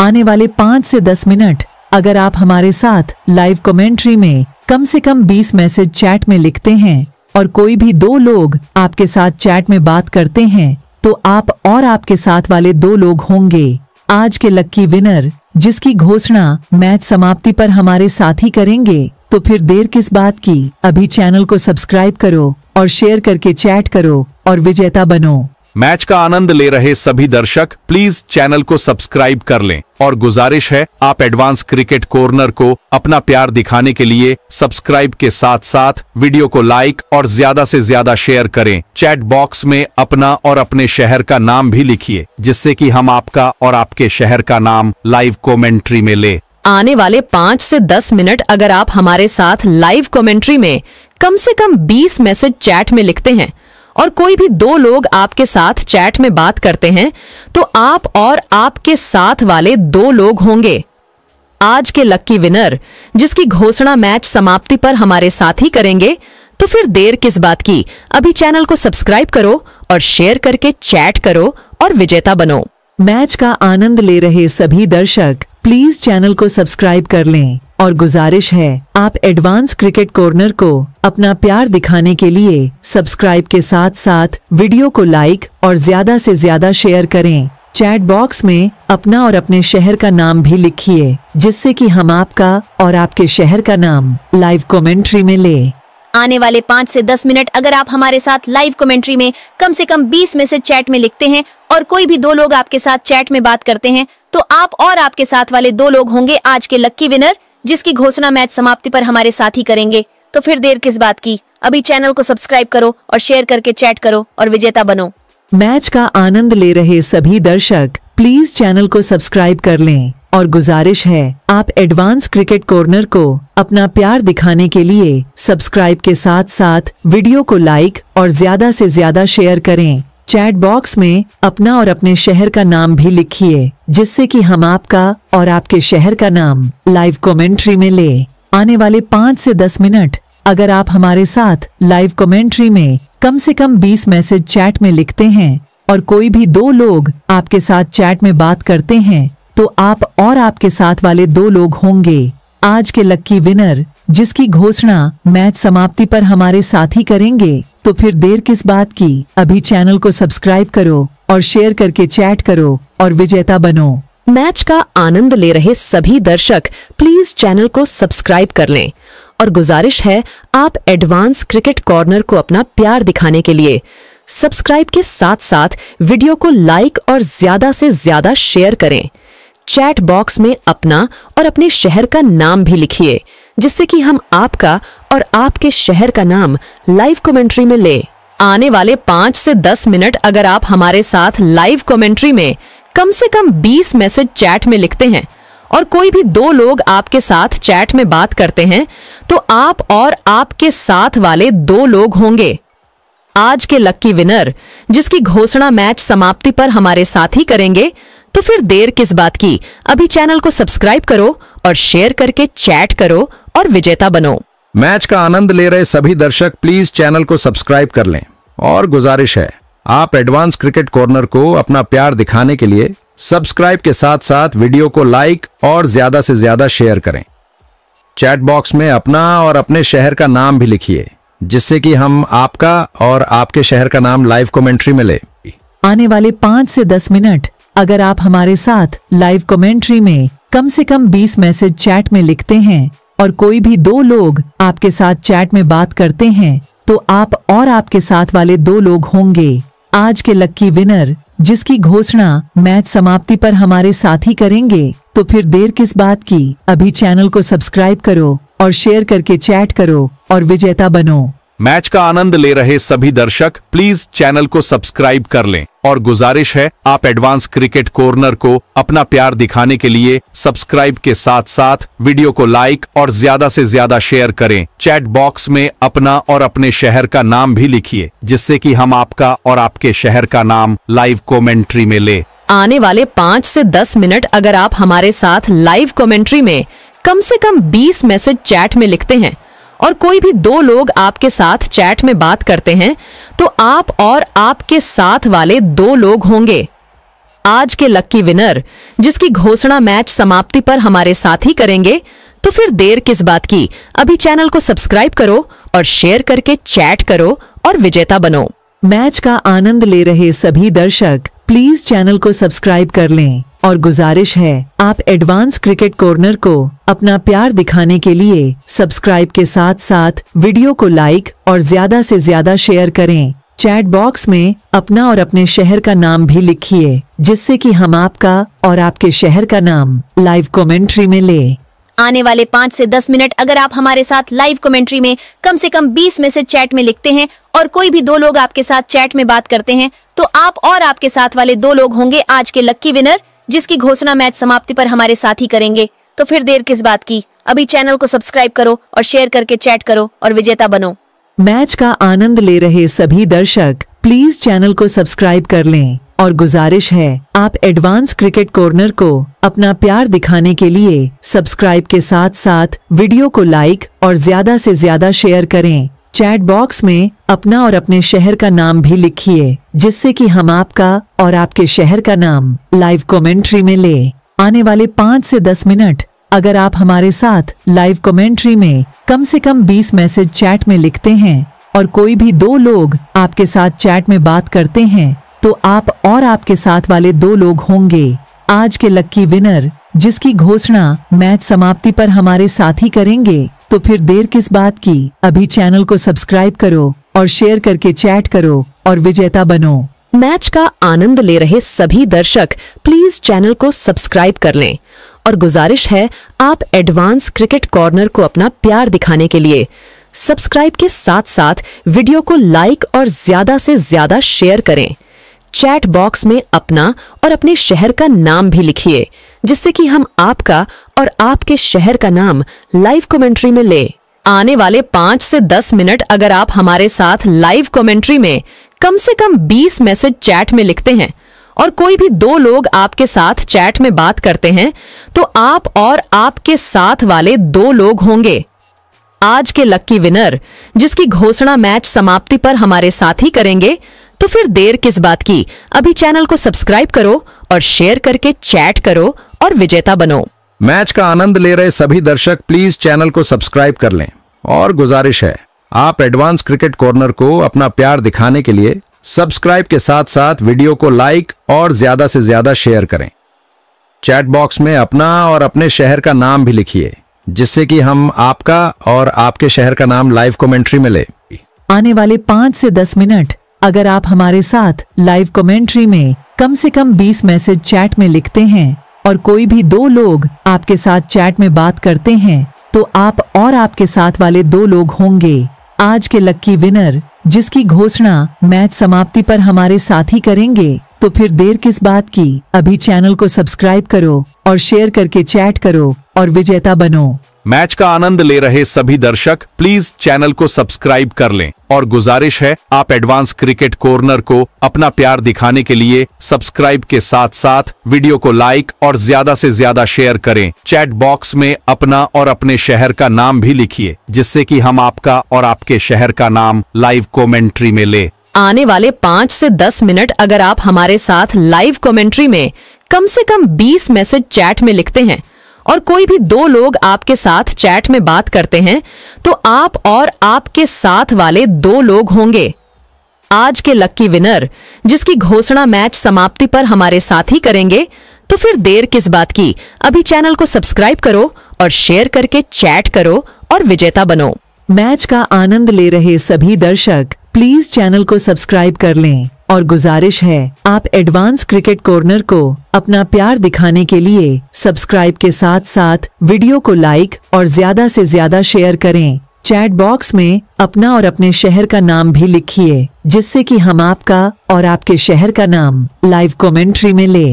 आने वाले पाँच से दस मिनट अगर आप हमारे साथ लाइव कमेंट्री में कम से कम 20 मैसेज चैट में लिखते हैं और कोई भी दो लोग आपके साथ चैट में बात करते हैं तो आप और आपके साथ वाले दो लोग होंगे आज के लक्की विनर जिसकी घोषणा मैच समाप्ति पर हमारे साथी करेंगे तो फिर देर किस बात की अभी चैनल को सब्सक्राइब करो और शेयर करके चैट करो और विजेता बनो मैच का आनंद ले रहे सभी दर्शक प्लीज चैनल को सब्सक्राइब कर लें और गुजारिश है आप एडवांस क्रिकेट कॉर्नर को अपना प्यार दिखाने के लिए सब्सक्राइब के साथ साथ वीडियो को लाइक और ज्यादा से ज्यादा शेयर करें चैट बॉक्स में अपना और अपने शहर का नाम भी लिखिए जिससे कि हम आपका और आपके शहर का नाम लाइव कॉमेंट्री में ले आने वाले पाँच ऐसी दस मिनट अगर आप हमारे साथ लाइव कॉमेंट्री में कम ऐसी कम बीस मैसेज चैट में लिखते हैं और कोई भी दो लोग आपके साथ चैट में बात करते हैं तो आप और आपके साथ वाले दो लोग होंगे आज के लक्की विनर जिसकी घोषणा मैच समाप्ति पर हमारे साथ ही करेंगे तो फिर देर किस बात की अभी चैनल को सब्सक्राइब करो और शेयर करके चैट करो और विजेता बनो मैच का आनंद ले रहे सभी दर्शक प्लीज चैनल को सब्सक्राइब कर लें और गुजारिश है आप एडवांस क्रिकेट कॉर्नर को अपना प्यार दिखाने के लिए सब्सक्राइब के साथ साथ वीडियो को लाइक और ज्यादा से ज्यादा शेयर करें चैट बॉक्स में अपना और अपने शहर का नाम भी लिखिए जिससे कि हम आपका और आपके शहर का नाम लाइव कमेंट्री में ले आने वाले पाँच से दस मिनट अगर आप हमारे साथ लाइव कमेंट्री में कम से कम बीस में से चैट में लिखते हैं और कोई भी दो लोग आपके साथ चैट में बात करते हैं तो आप और आपके साथ वाले दो लोग होंगे आज के लक्की विनर जिसकी घोषणा मैच समाप्ति पर हमारे साथी करेंगे तो फिर देर किस बात की अभी चैनल को सब्सक्राइब करो और शेयर करके चैट करो और विजेता बनो मैच का आनंद ले रहे सभी दर्शक प्लीज चैनल को सब्सक्राइब कर लें और गुजारिश है आप एडवांस क्रिकेट कॉर्नर को अपना प्यार दिखाने के लिए सब्सक्राइब के साथ साथ वीडियो को लाइक और ज्यादा से ज्यादा शेयर करें चैट बॉक्स में अपना और अपने शहर का नाम भी लिखिए जिससे कि हम आपका और आपके शहर का नाम लाइव कमेंट्री में ले आने वाले पाँच से दस मिनट अगर आप हमारे साथ लाइव कमेंट्री में कम से कम बीस मैसेज चैट में लिखते हैं और कोई भी दो लोग आपके साथ चैट में बात करते हैं तो आप और आपके साथ वाले दो लोग होंगे आज के लक्की विनर जिसकी घोषणा मैच समाप्ति पर हमारे साथी करेंगे तो फिर देर किस बात की अभी चैनल को सब्सक्राइब करो और शेयर करके चैट करो और विजेता बनो मैच का आनंद ले रहे सभी दर्शक प्लीज चैनल को सब्सक्राइब कर लें और गुजारिश है आप एडवांस क्रिकेट कॉर्नर को अपना प्यार दिखाने के लिए सब्सक्राइब के साथ साथ वीडियो को लाइक और ज्यादा से ज्यादा शेयर करें चैट बॉक्स में अपना और अपने शहर का नाम भी लिखिए जिससे कि हम आपका और आपके शहर का नाम लाइव कमेंट्री में ले आने वाले पाँच से दस मिनट अगर आप हमारे साथ लाइव कमेंट्री में कम से कम बीस मैसेज चैट में लिखते हैं और कोई भी दो लोग आपके साथ चैट में बात करते हैं तो आप और आपके साथ वाले दो लोग होंगे आज के लक्की विनर जिसकी घोषणा मैच समाप्ति पर हमारे साथ ही करेंगे तो फिर देर किस बात की अभी चैनल को सब्सक्राइब करो और शेयर करके चैट करो और विजेता बनो मैच का आनंद ले रहे सभी दर्शक प्लीज चैनल को सब्सक्राइब कर लें और गुजारिश है आप एडवांस क्रिकेट कॉर्नर को अपना प्यार दिखाने के लिए सब्सक्राइब के साथ साथ वीडियो को लाइक और ज्यादा से ज्यादा शेयर करें चैट बॉक्स में अपना और अपने शहर का नाम भी लिखिए जिससे कि हम आपका और आपके शहर का नाम लाइव कमेंट्री में ले आने वाले पाँच से दस मिनट अगर आप हमारे साथ लाइव कमेंट्री में कम से कम बीस मैसेज चैट में लिखते हैं और कोई भी दो लोग आपके साथ चैट में बात करते हैं तो आप और आपके साथ वाले दो लोग होंगे आज के लक्की विनर जिसकी घोषणा मैच समाप्ति पर हमारे साथी करेंगे तो फिर देर किस बात की अभी चैनल को सब्सक्राइब करो और शेयर करके चैट करो और विजेता बनो मैच का आनंद ले रहे सभी दर्शक प्लीज चैनल को सब्सक्राइब कर लें और गुजारिश है आप एडवांस क्रिकेट कॉर्नर को अपना प्यार दिखाने के लिए सब्सक्राइब के साथ साथ वीडियो को लाइक और ज्यादा से ज्यादा शेयर करें चैट बॉक्स में अपना और अपने शहर का नाम भी लिखिए जिससे कि हम आपका और आपके शहर का नाम लाइव कॉमेंट्री में ले आने वाले पाँच ऐसी दस मिनट अगर आप हमारे साथ लाइव कॉमेंट्री में कम ऐसी कम बीस मैसेज चैट में लिखते हैं और कोई भी दो लोग आपके साथ चैट में बात करते हैं तो आप और आपके साथ वाले दो लोग होंगे आज के लक्की विनर जिसकी घोषणा मैच समाप्ति पर हमारे साथ ही करेंगे तो फिर देर किस बात की अभी चैनल को सब्सक्राइब करो और शेयर करके चैट करो और विजेता बनो मैच का आनंद ले रहे सभी दर्शक प्लीज चैनल को सब्सक्राइब कर लें और गुजारिश है आप एडवांस क्रिकेट कॉर्नर को अपना प्यार दिखाने के लिए सब्सक्राइब के साथ साथ वीडियो को लाइक और ज्यादा से ज्यादा शेयर करें चैट बॉक्स में अपना और अपने शहर का नाम भी लिखिए जिससे कि हम आपका और आपके शहर का नाम लाइव कमेंट्री में ले आने वाले पाँच से दस मिनट अगर आप हमारे साथ लाइव कमेंट्री में कम से कम बीस में से चैट में लिखते हैं और कोई भी दो लोग आपके साथ चैट में बात करते हैं तो आप और आपके साथ वाले दो लोग होंगे आज के लक्की विनर जिसकी घोषणा मैच समाप्ति पर हमारे साथ ही करेंगे तो फिर देर किस बात की अभी चैनल को सब्सक्राइब करो और शेयर करके चैट करो और विजेता बनो मैच का आनंद ले रहे सभी दर्शक प्लीज चैनल को सब्सक्राइब कर लें और गुजारिश है आप एडवांस क्रिकेट कॉर्नर को अपना प्यार दिखाने के लिए सब्सक्राइब के साथ साथ वीडियो को लाइक और ज्यादा से ज्यादा शेयर करें चैट बॉक्स में अपना और अपने शहर का नाम भी लिखिए जिससे कि हम आपका और आपके शहर का नाम लाइव कमेंट्री में ले आने वाले पाँच से दस मिनट अगर आप हमारे साथ लाइव कमेंट्री में कम से कम बीस मैसेज चैट में लिखते हैं और कोई भी दो लोग आपके साथ चैट में बात करते हैं तो आप और आपके साथ वाले दो लोग होंगे आज के लक्की विनर जिसकी घोषणा मैच समाप्ति पर हमारे साथी करेंगे तो फिर देर किस बात की अभी चैनल को सब्सक्राइब करो और शेयर करके चैट करो और विजेता बनो मैच का आनंद ले रहे सभी दर्शक प्लीज चैनल को सब्सक्राइब कर लें और गुजारिश है आप एडवांस क्रिकेट कॉर्नर को अपना प्यार दिखाने के लिए सब्सक्राइब के साथ साथ वीडियो को लाइक और ज्यादा से ज्यादा शेयर करें चैट बॉक्स में अपना और अपने शहर का नाम भी लिखिए जिससे कि हम आपका और आपके शहर का नाम लाइव कमेंट्री में ले आने वाले पांच से दस मिनट अगर आप हमारे साथ लाइव कमेंट्री में कम से कम बीस मैसेज चैट में लिखते हैं और कोई भी दो लोग आपके साथ चैट में बात करते हैं तो आप और आपके साथ वाले दो लोग होंगे आज के लक्की विनर जिसकी घोषणा मैच समाप्ति पर हमारे साथ ही करेंगे तो फिर देर किस बात की अभी चैनल को सब्सक्राइब करो और शेयर करके चैट करो और विजेता बनो मैच का आनंद ले रहे सभी दर्शक प्लीज चैनल को सब्सक्राइब कर लें और गुजारिश है आप एडवांस क्रिकेट कॉर्नर को अपना प्यार दिखाने के लिए सब्सक्राइब के साथ साथ वीडियो को लाइक और ज्यादा से ज्यादा शेयर करें चैट बॉक्स में अपना और अपने शहर का नाम भी लिखिए जिससे कि हम आपका और आपके शहर का नाम लाइव कमेंट्री में ले आने वाले पाँच से दस मिनट अगर आप हमारे साथ लाइव कमेंट्री में कम से कम बीस मैसेज चैट में लिखते हैं और कोई भी दो लोग आपके साथ चैट में बात करते हैं तो आप और आपके साथ वाले दो लोग होंगे आज के लक्की विनर जिसकी घोषणा मैच समाप्ति पर हमारे साथी करेंगे तो फिर देर किस बात की अभी चैनल को सब्सक्राइब करो और शेयर करके चैट करो और विजेता बनो मैच का आनंद ले रहे सभी दर्शक प्लीज चैनल को सब्सक्राइब कर लें और गुजारिश है आप एडवांस क्रिकेट कॉर्नर को अपना प्यार दिखाने के लिए सब्सक्राइब के साथ साथ वीडियो को लाइक और ज्यादा से ज्यादा शेयर करें चैट बॉक्स में अपना और अपने शहर का नाम भी लिखिए जिससे कि हम आपका और आपके शहर का नाम लाइव कॉमेंट्री में ले आने वाले पाँच ऐसी दस मिनट अगर आप हमारे साथ लाइव कॉमेंट्री में कम ऐसी कम बीस मैसेज चैट में लिखते हैं और कोई भी दो लोग आपके साथ चैट में बात करते हैं तो आप और आपके साथ वाले दो लोग होंगे आज के लक्की विनर जिसकी घोषणा मैच समाप्ति पर हमारे साथ ही करेंगे तो फिर देर किस बात की अभी चैनल को सब्सक्राइब करो और शेयर करके चैट करो और विजेता बनो मैच का आनंद ले रहे सभी दर्शक प्लीज चैनल को सब्सक्राइब कर लें और गुजारिश है आप एडवांस क्रिकेट कॉर्नर को अपना प्यार दिखाने के लिए सब्सक्राइब के साथ साथ वीडियो को लाइक और ज्यादा से ज्यादा शेयर करें चैट बॉक्स में अपना और अपने शहर का नाम भी लिखिए जिससे कि हम आपका और आपके शहर का नाम लाइव कमेंट्री में ले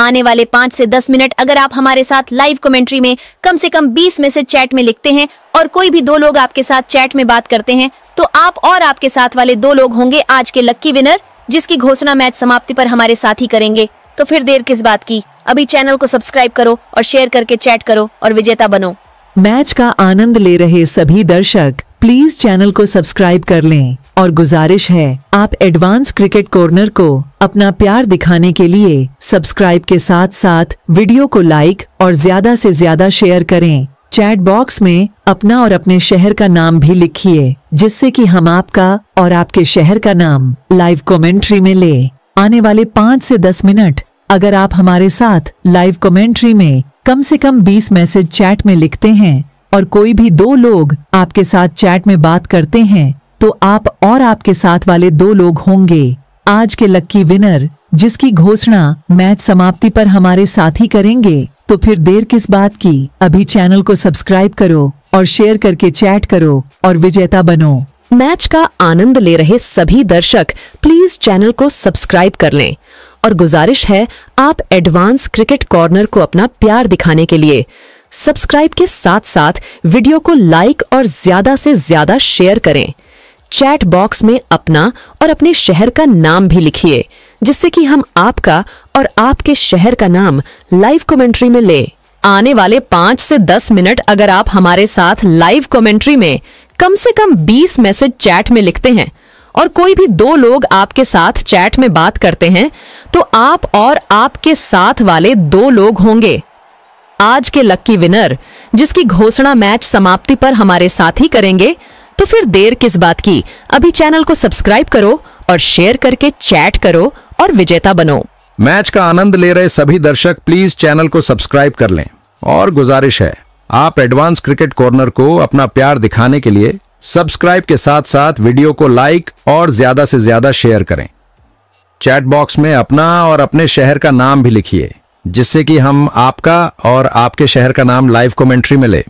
आने वाले पाँच से दस मिनट अगर आप हमारे साथ लाइव कमेंट्री में कम से कम बीस में से चैट में लिखते हैं और कोई भी दो लोग आपके साथ चैट में बात करते हैं तो आप और आपके साथ वाले दो लोग होंगे आज के लक्की विनर जिसकी घोषणा मैच समाप्ति पर हमारे साथी करेंगे तो फिर देर किस बात की अभी चैनल को सब्सक्राइब करो और शेयर करके चैट करो और विजेता बनो मैच का आनंद ले रहे सभी दर्शक प्लीज चैनल को सब्सक्राइब कर लें और गुजारिश है आप एडवांस क्रिकेट कॉर्नर को अपना प्यार दिखाने के लिए सब्सक्राइब के साथ साथ वीडियो को लाइक और ज्यादा से ज्यादा शेयर करें चैट बॉक्स में अपना और अपने शहर का नाम भी लिखिए जिससे कि हम आपका और आपके शहर का नाम लाइव कमेंट्री में ले आने वाले पाँच से दस मिनट अगर आप हमारे साथ लाइव कमेंट्री में कम से कम बीस मैसेज चैट में लिखते हैं और कोई भी दो लोग आपके साथ चैट में बात करते हैं तो आप और आपके साथ वाले दो लोग होंगे आज के लक्की विनर जिसकी घोषणा मैच समाप्ति पर हमारे साथी करेंगे तो फिर देर किस बात की अभी चैनल को सब्सक्राइब करो और शेयर करके चैट करो और विजेता बनो मैच का आनंद ले रहे सभी दर्शक प्लीज चैनल को सब्सक्राइब कर लें और गुजारिश है आप एडवांस क्रिकेट कॉर्नर को अपना प्यार दिखाने के लिए सब्सक्राइब के साथ साथ वीडियो को लाइक और ज्यादा से ज्यादा शेयर करें चैट बॉक्स में अपना और अपने शहर का नाम भी लिखिए जिससे कि हम आपका और आपके शहर का नाम लाइव कमेंट्री में ले आने वाले पांच से दस मिनट अगर आप हमारे साथ लाइव कमेंट्री में कम से कम बीस मैसेज चैट में लिखते हैं और कोई भी दो लोग आपके साथ चैट में बात करते हैं तो आप और आपके साथ वाले दो लोग होंगे आज के लक्की विनर जिसकी घोषणा मैच समाप्ति पर हमारे साथ ही करेंगे तो फिर देर किस बात की अभी चैनल को सब्सक्राइब करो और शेयर करके चैट करो और विजेता बनो मैच का आनंद ले रहे सभी दर्शक प्लीज चैनल को सब्सक्राइब कर लें और गुजारिश है आप एडवांस क्रिकेट कॉर्नर को अपना प्यार दिखाने के लिए सब्सक्राइब के साथ साथ वीडियो को लाइक और ज्यादा से ज्यादा शेयर करें चैट बॉक्स में अपना और अपने शहर का नाम भी लिखिए जिससे कि हम आपका और आपके शहर का नाम लाइव कमेंट्री में ले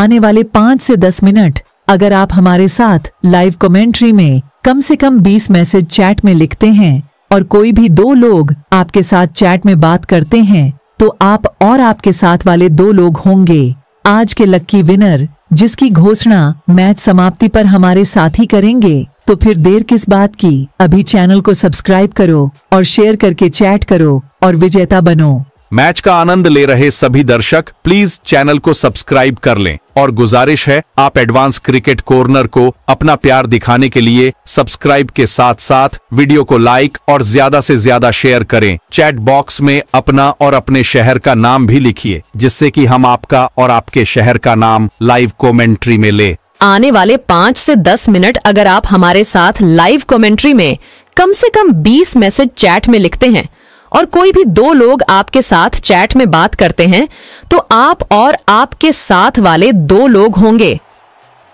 आने वाले पाँच से दस मिनट अगर आप हमारे साथ लाइव कमेंट्री में कम से कम बीस मैसेज चैट में लिखते हैं और कोई भी दो लोग आपके साथ चैट में बात करते हैं तो आप और आपके साथ वाले दो लोग होंगे आज के लक्की विनर जिसकी घोषणा मैच समाप्ति पर हमारे साथी करेंगे तो फिर देर किस बात की अभी चैनल को सब्सक्राइब करो और शेयर करके चैट करो और विजेता बनो मैच का आनंद ले रहे सभी दर्शक प्लीज चैनल को सब्सक्राइब कर लें और गुजारिश है आप एडवांस क्रिकेट कॉर्नर को अपना प्यार दिखाने के लिए सब्सक्राइब के साथ साथ वीडियो को लाइक और ज्यादा से ज्यादा शेयर करें चैट बॉक्स में अपना और अपने शहर का नाम भी लिखिए जिससे कि हम आपका और आपके शहर का नाम लाइव कॉमेंट्री में ले आने वाले पाँच से दस मिनट अगर आप हमारे साथ लाइव कॉमेंट्री में कम से कम बीस मैसेज चैट में लिखते हैं और कोई भी दो लोग आपके साथ चैट में बात करते हैं तो आप और आपके साथ वाले दो लोग होंगे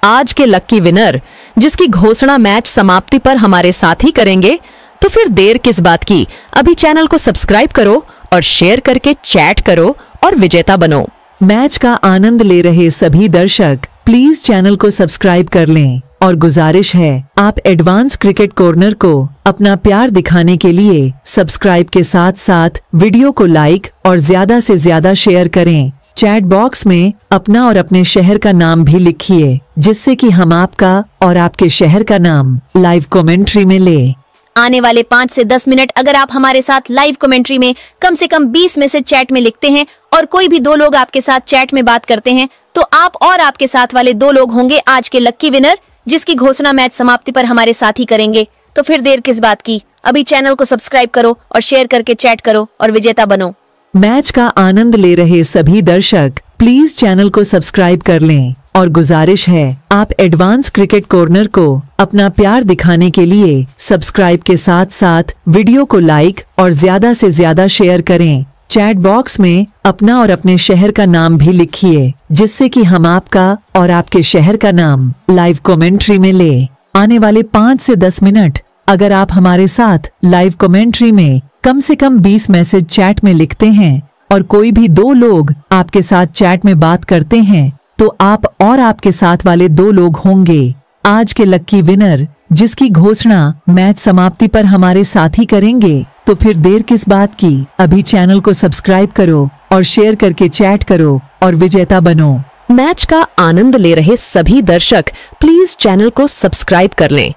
आज के लक्की विनर जिसकी घोषणा मैच समाप्ति पर हमारे साथ ही करेंगे तो फिर देर किस बात की अभी चैनल को सब्सक्राइब करो और शेयर करके चैट करो और विजेता बनो मैच का आनंद ले रहे सभी दर्शक प्लीज चैनल को सब्सक्राइब कर लें और गुजारिश है आप एडवांस क्रिकेट कॉर्नर को अपना प्यार दिखाने के लिए सब्सक्राइब के साथ साथ वीडियो को लाइक और ज्यादा से ज्यादा शेयर करें चैट बॉक्स में अपना और अपने शहर का नाम भी लिखिए जिससे कि हम आपका और आपके शहर का नाम लाइव कमेंट्री में ले आने वाले पाँच से दस मिनट अगर आप हमारे साथ लाइव कमेंट्री में कम से कम बीस मैसेज चैट में लिखते हैं और कोई भी दो लोग आपके साथ चैट में बात करते हैं तो आप और आपके साथ वाले दो लोग होंगे आज के लक्की विनर जिसकी घोषणा मैच समाप्ति पर हमारे साथ ही करेंगे तो फिर देर किस बात की अभी चैनल को सब्सक्राइब करो और शेयर करके चैट करो और विजेता बनो मैच का आनंद ले रहे सभी दर्शक प्लीज चैनल को सब्सक्राइब कर लें और गुजारिश है आप एडवांस क्रिकेट कॉर्नर को अपना प्यार दिखाने के लिए सब्सक्राइब के साथ साथ वीडियो को लाइक और ज्यादा से ज्यादा शेयर करें चैट बॉक्स में अपना और अपने शहर का नाम भी लिखिए जिससे कि हम आपका और आपके शहर का नाम लाइव कमेंट्री में ले आने वाले पाँच से दस मिनट अगर आप हमारे साथ लाइव कमेंट्री में कम से कम बीस मैसेज चैट में लिखते हैं और कोई भी दो लोग आपके साथ चैट में बात करते हैं तो आप और आपके साथ वाले दो लोग होंगे आज के लक्की विनर जिसकी घोषणा मैच समाप्ति पर हमारे साथ ही करेंगे तो फिर देर किस बात की अभी चैनल को सब्सक्राइब करो और शेयर करके चैट करो और विजेता बनो मैच का आनंद ले रहे सभी दर्शक प्लीज चैनल को सब्सक्राइब कर लें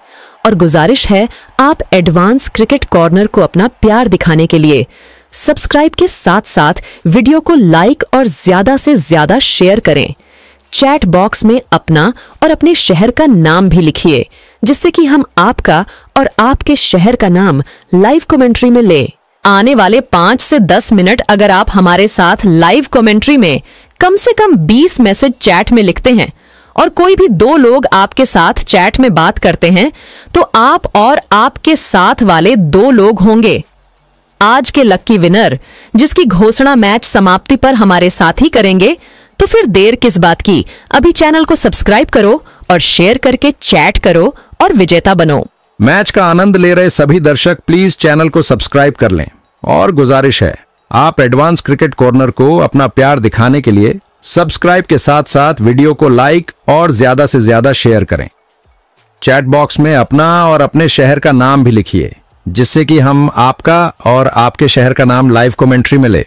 और गुजारिश है आप एडवांस क्रिकेट कॉर्नर को अपना प्यार दिखाने के लिए सब्सक्राइब के साथ साथ वीडियो को लाइक और ज्यादा से ज्यादा शेयर करें चैट बॉक्स में अपना और अपने शहर का नाम भी लिखिए जिससे कि हम आपका और आपके शहर का नाम लाइव कमेंट्री में ले आने वाले पाँच से दस मिनट अगर आप हमारे साथ लाइव कमेंट्री में कम से कम बीस मैसेज चैट में लिखते हैं और कोई भी दो लोग आपके साथ चैट में बात करते हैं तो आप और आपके साथ वाले दो लोग होंगे आज के लक्की विनर जिसकी घोषणा मैच समाप्ति पर हमारे साथ ही करेंगे तो फिर देर किस बात की अभी चैनल को सब्सक्राइब करो और शेयर करके चैट करो और विजेता बनो मैच का आनंद ले रहे सभी दर्शक प्लीज चैनल को सब्सक्राइब कर लें और गुजारिश है आप एडवांस क्रिकेट कॉर्नर को अपना प्यार दिखाने के लिए सब्सक्राइब के साथ साथ वीडियो को लाइक और ज्यादा से ज्यादा शेयर करें चैट बॉक्स में अपना और अपने शहर का नाम भी लिखिए जिससे कि हम आपका और आपके शहर का नाम लाइव कमेंट्री में ले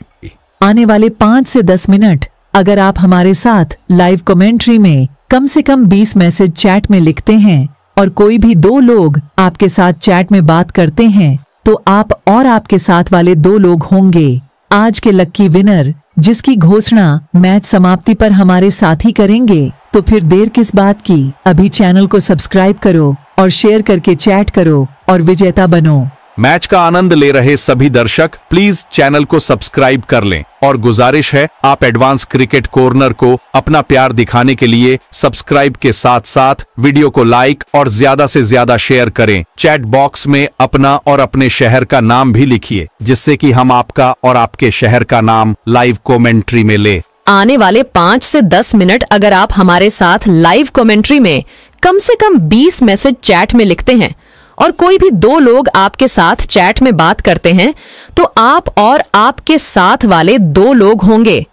आने वाले पाँच से दस मिनट अगर आप हमारे साथ लाइव कमेंट्री में कम से कम बीस मैसेज चैट में लिखते हैं और कोई भी दो लोग आपके साथ चैट में बात करते हैं तो आप और आपके साथ वाले दो लोग होंगे आज के लक्की विनर जिसकी घोषणा मैच समाप्ति पर हमारे साथी करेंगे तो फिर देर किस बात की अभी चैनल को सब्सक्राइब करो और शेयर करके चैट करो और विजेता बनो मैच का आनंद ले रहे सभी दर्शक प्लीज चैनल को सब्सक्राइब कर लें और गुजारिश है आप एडवांस क्रिकेट कॉर्नर को अपना प्यार दिखाने के लिए सब्सक्राइब के साथ साथ वीडियो को लाइक और ज्यादा से ज्यादा शेयर करें चैट बॉक्स में अपना और अपने शहर का नाम भी लिखिए जिससे कि हम आपका और आपके शहर का नाम लाइव कॉमेंट्री में ले आने वाले पाँच ऐसी दस मिनट अगर आप हमारे साथ लाइव कॉमेंट्री में कम ऐसी कम बीस मैसेज चैट में लिखते हैं और कोई भी दो लोग आपके साथ चैट में बात करते हैं तो आप और आपके साथ वाले दो लोग होंगे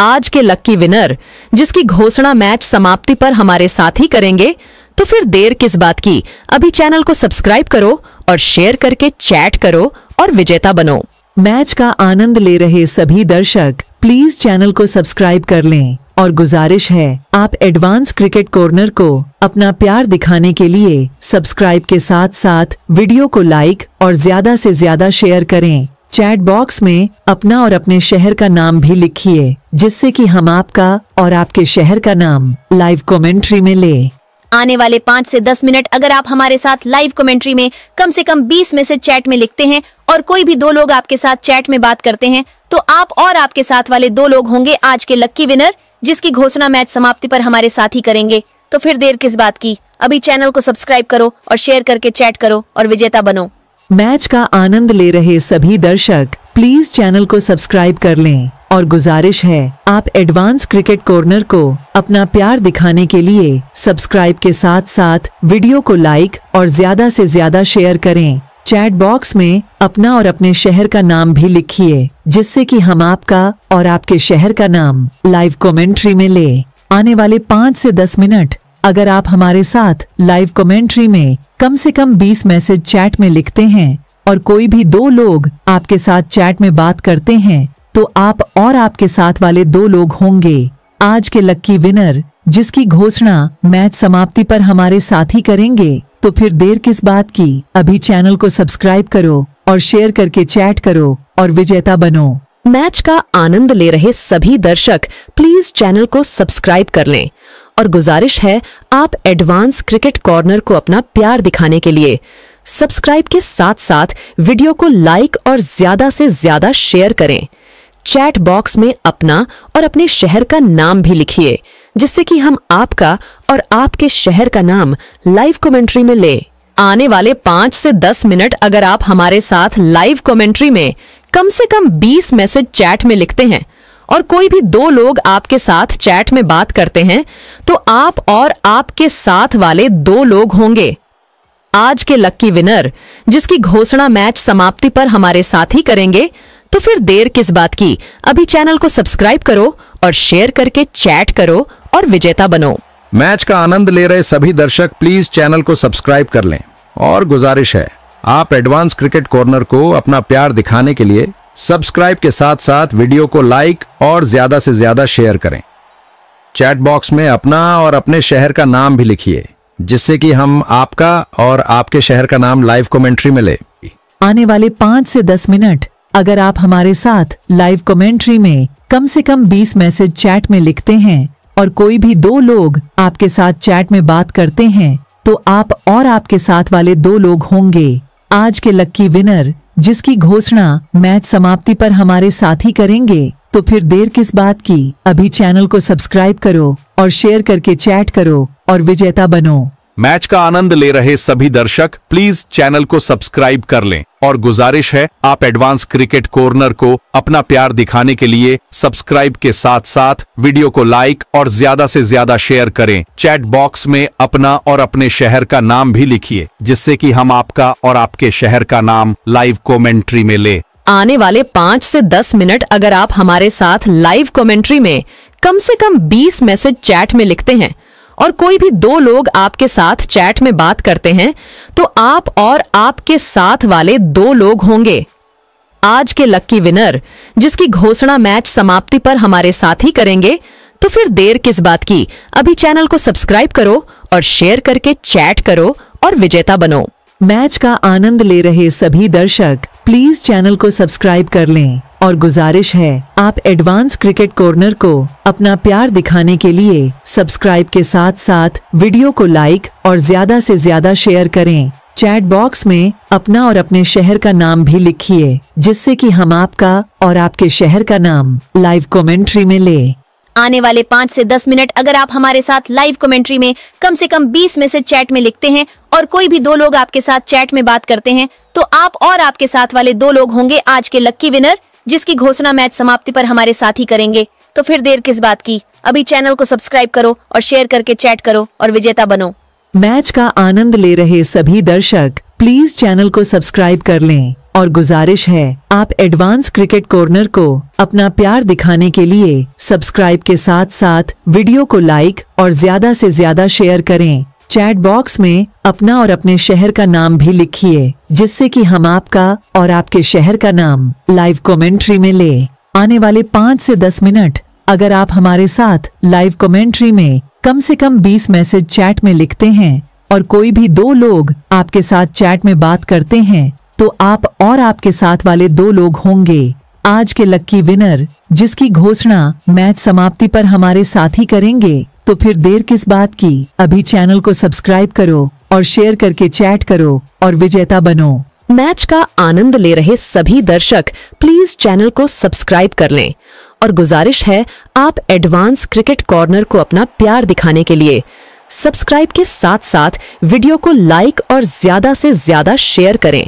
आज के लक्की विनर जिसकी घोषणा मैच समाप्ति पर हमारे साथ ही करेंगे तो फिर देर किस बात की अभी चैनल को सब्सक्राइब करो और शेयर करके चैट करो और विजेता बनो मैच का आनंद ले रहे सभी दर्शक प्लीज चैनल को सब्सक्राइब कर लें और गुजारिश है आप एडवांस क्रिकेट कॉर्नर को अपना प्यार दिखाने के लिए सब्सक्राइब के साथ साथ वीडियो को लाइक और ज्यादा से ज्यादा शेयर करें चैट बॉक्स में अपना और अपने शहर का नाम भी लिखिए जिससे कि हम आपका और आपके शहर का नाम लाइव कमेंट्री में ले आने वाले पाँच से दस मिनट अगर आप हमारे साथ लाइव कमेंट्री में कम से कम बीस मैसेज चैट में लिखते हैं और कोई भी दो लोग आपके साथ चैट में बात करते हैं तो आप और आपके साथ वाले दो लोग होंगे आज के लक्की विनर जिसकी घोषणा मैच समाप्ति पर हमारे साथ ही करेंगे तो फिर देर किस बात की अभी चैनल को सब्सक्राइब करो और शेयर करके चैट करो और विजेता बनो मैच का आनंद ले रहे सभी दर्शक प्लीज चैनल को सब्सक्राइब कर लें और गुजारिश है आप एडवांस क्रिकेट कॉर्नर को अपना प्यार दिखाने के लिए सब्सक्राइब के साथ साथ वीडियो को लाइक और ज्यादा से ज्यादा शेयर करें चैट बॉक्स में अपना और अपने शहर का नाम भी लिखिए जिससे कि हम आपका और आपके शहर का नाम लाइव कमेंट्री में ले आने वाले पाँच से दस मिनट अगर आप हमारे साथ लाइव कमेंट्री में कम से कम बीस मैसेज चैट में लिखते हैं और कोई भी दो लोग आपके साथ चैट में बात करते हैं तो आप और आपके साथ वाले दो लोग होंगे आज के लक्की विनर जिसकी घोषणा मैच समाप्ति पर हमारे साथी करेंगे तो फिर देर किस बात की अभी चैनल को सब्सक्राइब करो और शेयर करके चैट करो और विजेता बनो मैच का आनंद ले रहे सभी दर्शक प्लीज चैनल को सब्सक्राइब कर लें और गुजारिश है आप एडवांस क्रिकेट कॉर्नर को अपना प्यार दिखाने के लिए सब्सक्राइब के साथ साथ वीडियो को लाइक और ज्यादा से ज्यादा शेयर करें चैट बॉक्स में अपना और अपने शहर का नाम भी लिखिए जिससे कि हम आपका और आपके शहर का नाम लाइव कमेंट्री में ले आने वाले पाँच से दस मिनट अगर आप हमारे साथ लाइव कमेंट्री में कम से कम बीस मैसेज चैट में लिखते हैं और कोई भी दो लोग आपके साथ चैट में बात करते हैं तो आप और आपके साथ वाले दो लोग होंगे आज के लक्की विनर जिसकी घोषणा मैच समाप्ति पर हमारे साथ ही करेंगे तो फिर देर किस बात की अभी चैनल को सब्सक्राइब करो और शेयर करके चैट करो और विजेता बनो मैच का आनंद ले रहे सभी दर्शक प्लीज चैनल को सब्सक्राइब कर लें और गुजारिश है आप एडवांस क्रिकेट कॉर्नर को अपना प्यार दिखाने के लिए सब्सक्राइब के साथ साथ वीडियो को लाइक और ज्यादा से ज्यादा शेयर करें चैट बॉक्स में अपना और अपने शहर का नाम भी लिखिए जिससे कि हम आपका और आपके शहर का नाम लाइव कमेंट्री में ले आने वाले पाँच से दस मिनट अगर आप हमारे साथ लाइव कमेंट्री में कम से कम 20 मैसेज चैट में लिखते हैं और कोई भी दो लोग आपके साथ चैट में बात करते हैं तो आप और आपके साथ वाले दो लोग होंगे आज के लक्की विनर जिसकी घोषणा मैच समाप्ति पर हमारे साथी करेंगे तो फिर देर किस बात की अभी चैनल को सब्सक्राइब करो और शेयर करके चैट करो और विजेता बनो मैच का आनंद ले रहे सभी दर्शक प्लीज चैनल को सब्सक्राइब कर लें और गुजारिश है आप एडवांस क्रिकेट कॉर्नर को अपना प्यार दिखाने के लिए सब्सक्राइब के साथ साथ वीडियो को लाइक और ज्यादा से ज्यादा शेयर करें चैट बॉक्स में अपना और अपने शहर का नाम भी लिखिए जिससे कि हम आपका और आपके शहर का नाम लाइव कमेंट्री में ले आने वाले पाँच से दस मिनट अगर आप हमारे साथ लाइव कॉमेंट्री में कम से कम बीस मैसेज चैट में लिखते हैं और कोई भी दो लोग आपके साथ चैट में बात करते हैं तो आप और आपके साथ वाले दो लोग होंगे आज के लक्की विनर जिसकी घोषणा मैच समाप्ति पर हमारे साथ ही करेंगे तो फिर देर किस बात की अभी चैनल को सब्सक्राइब करो और शेयर करके चैट करो और विजेता बनो मैच का आनंद ले रहे सभी दर्शक प्लीज चैनल को सब्सक्राइब कर लें और गुजारिश है आप एडवांस क्रिकेट कॉर्नर को अपना प्यार दिखाने के लिए सब्सक्राइब के साथ साथ वीडियो को लाइक और ज्यादा से ज्यादा शेयर करें चैट बॉक्स में अपना और अपने शहर का नाम भी लिखिए जिससे कि हम आपका और आपके शहर का नाम लाइव कमेंट्री में ले आने वाले पाँच से दस मिनट अगर आप हमारे साथ लाइव कमेंट्री में कम से कम बीस में से चैट में लिखते हैं और कोई भी दो लोग आपके साथ चैट में बात करते हैं तो आप और आपके साथ वाले दो लोग होंगे आज के लक्की विनर जिसकी घोषणा मैच समाप्ति पर हमारे साथ ही करेंगे तो फिर देर किस बात की अभी चैनल को सब्सक्राइब करो और शेयर करके चैट करो और विजेता बनो मैच का आनंद ले रहे सभी दर्शक प्लीज चैनल को सब्सक्राइब कर लें और गुजारिश है आप एडवांस क्रिकेट कॉर्नर को अपना प्यार दिखाने के लिए सब्सक्राइब के साथ साथ वीडियो को लाइक और ज्यादा से ज्यादा शेयर करें चैट बॉक्स में अपना और अपने शहर का नाम भी लिखिए जिससे कि हम आपका और आपके शहर का नाम लाइव कमेंट्री में ले आने वाले पाँच से दस मिनट अगर आप हमारे साथ लाइव कमेंट्री में कम से कम बीस मैसेज चैट में लिखते हैं और कोई भी दो लोग आपके साथ चैट में बात करते हैं तो आप और आपके साथ वाले दो लोग होंगे आज के लक्की विनर जिसकी घोषणा मैच समाप्ति पर हमारे साथी करेंगे तो फिर देर किस बात की अभी चैनल को सब्सक्राइब करो और शेयर करके चैट करो और विजेता बनो मैच का आनंद ले रहे सभी दर्शक प्लीज चैनल को सब्सक्राइब कर लें और गुजारिश है आप एडवांस क्रिकेट कॉर्नर को अपना प्यार दिखाने के लिए सब्सक्राइब के साथ साथ वीडियो को लाइक और ज्यादा से ज्यादा शेयर करें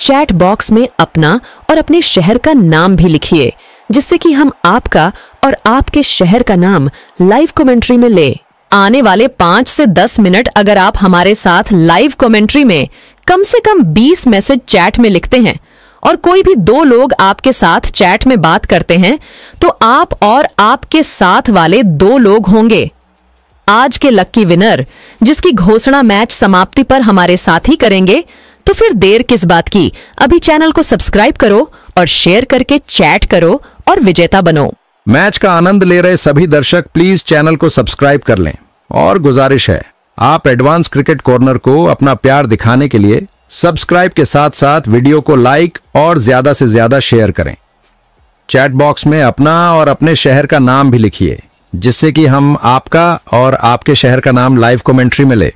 चैट बॉक्स में अपना और अपने शहर का नाम भी लिखिए जिससे कि हम आपका और आपके शहर का नाम लाइव कमेंट्री में ले आने वाले पांच से दस मिनट अगर आप हमारे साथ लाइव कमेंट्री में कम से कम बीस मैसेज चैट में लिखते हैं और कोई भी दो लोग आपके साथ चैट में बात करते हैं तो आप और आपके साथ वाले दो लोग होंगे आज के लक्की विनर जिसकी घोषणा मैच समाप्ति पर हमारे साथ ही करेंगे तो फिर देर किस बात की अभी चैनल को सब्सक्राइब करो और शेयर करके चैट करो और विजेता बनो मैच का आनंद ले रहे सभी दर्शक प्लीज चैनल को सब्सक्राइब कर लें और गुजारिश है आप एडवांस क्रिकेट कॉर्नर को अपना प्यार दिखाने के लिए सब्सक्राइब के साथ साथ वीडियो को लाइक और ज्यादा से ज्यादा शेयर करें चैट बॉक्स में अपना और अपने शहर का नाम भी लिखिए जिससे कि हम आपका और आपके शहर का नाम लाइव कमेंट्री में ले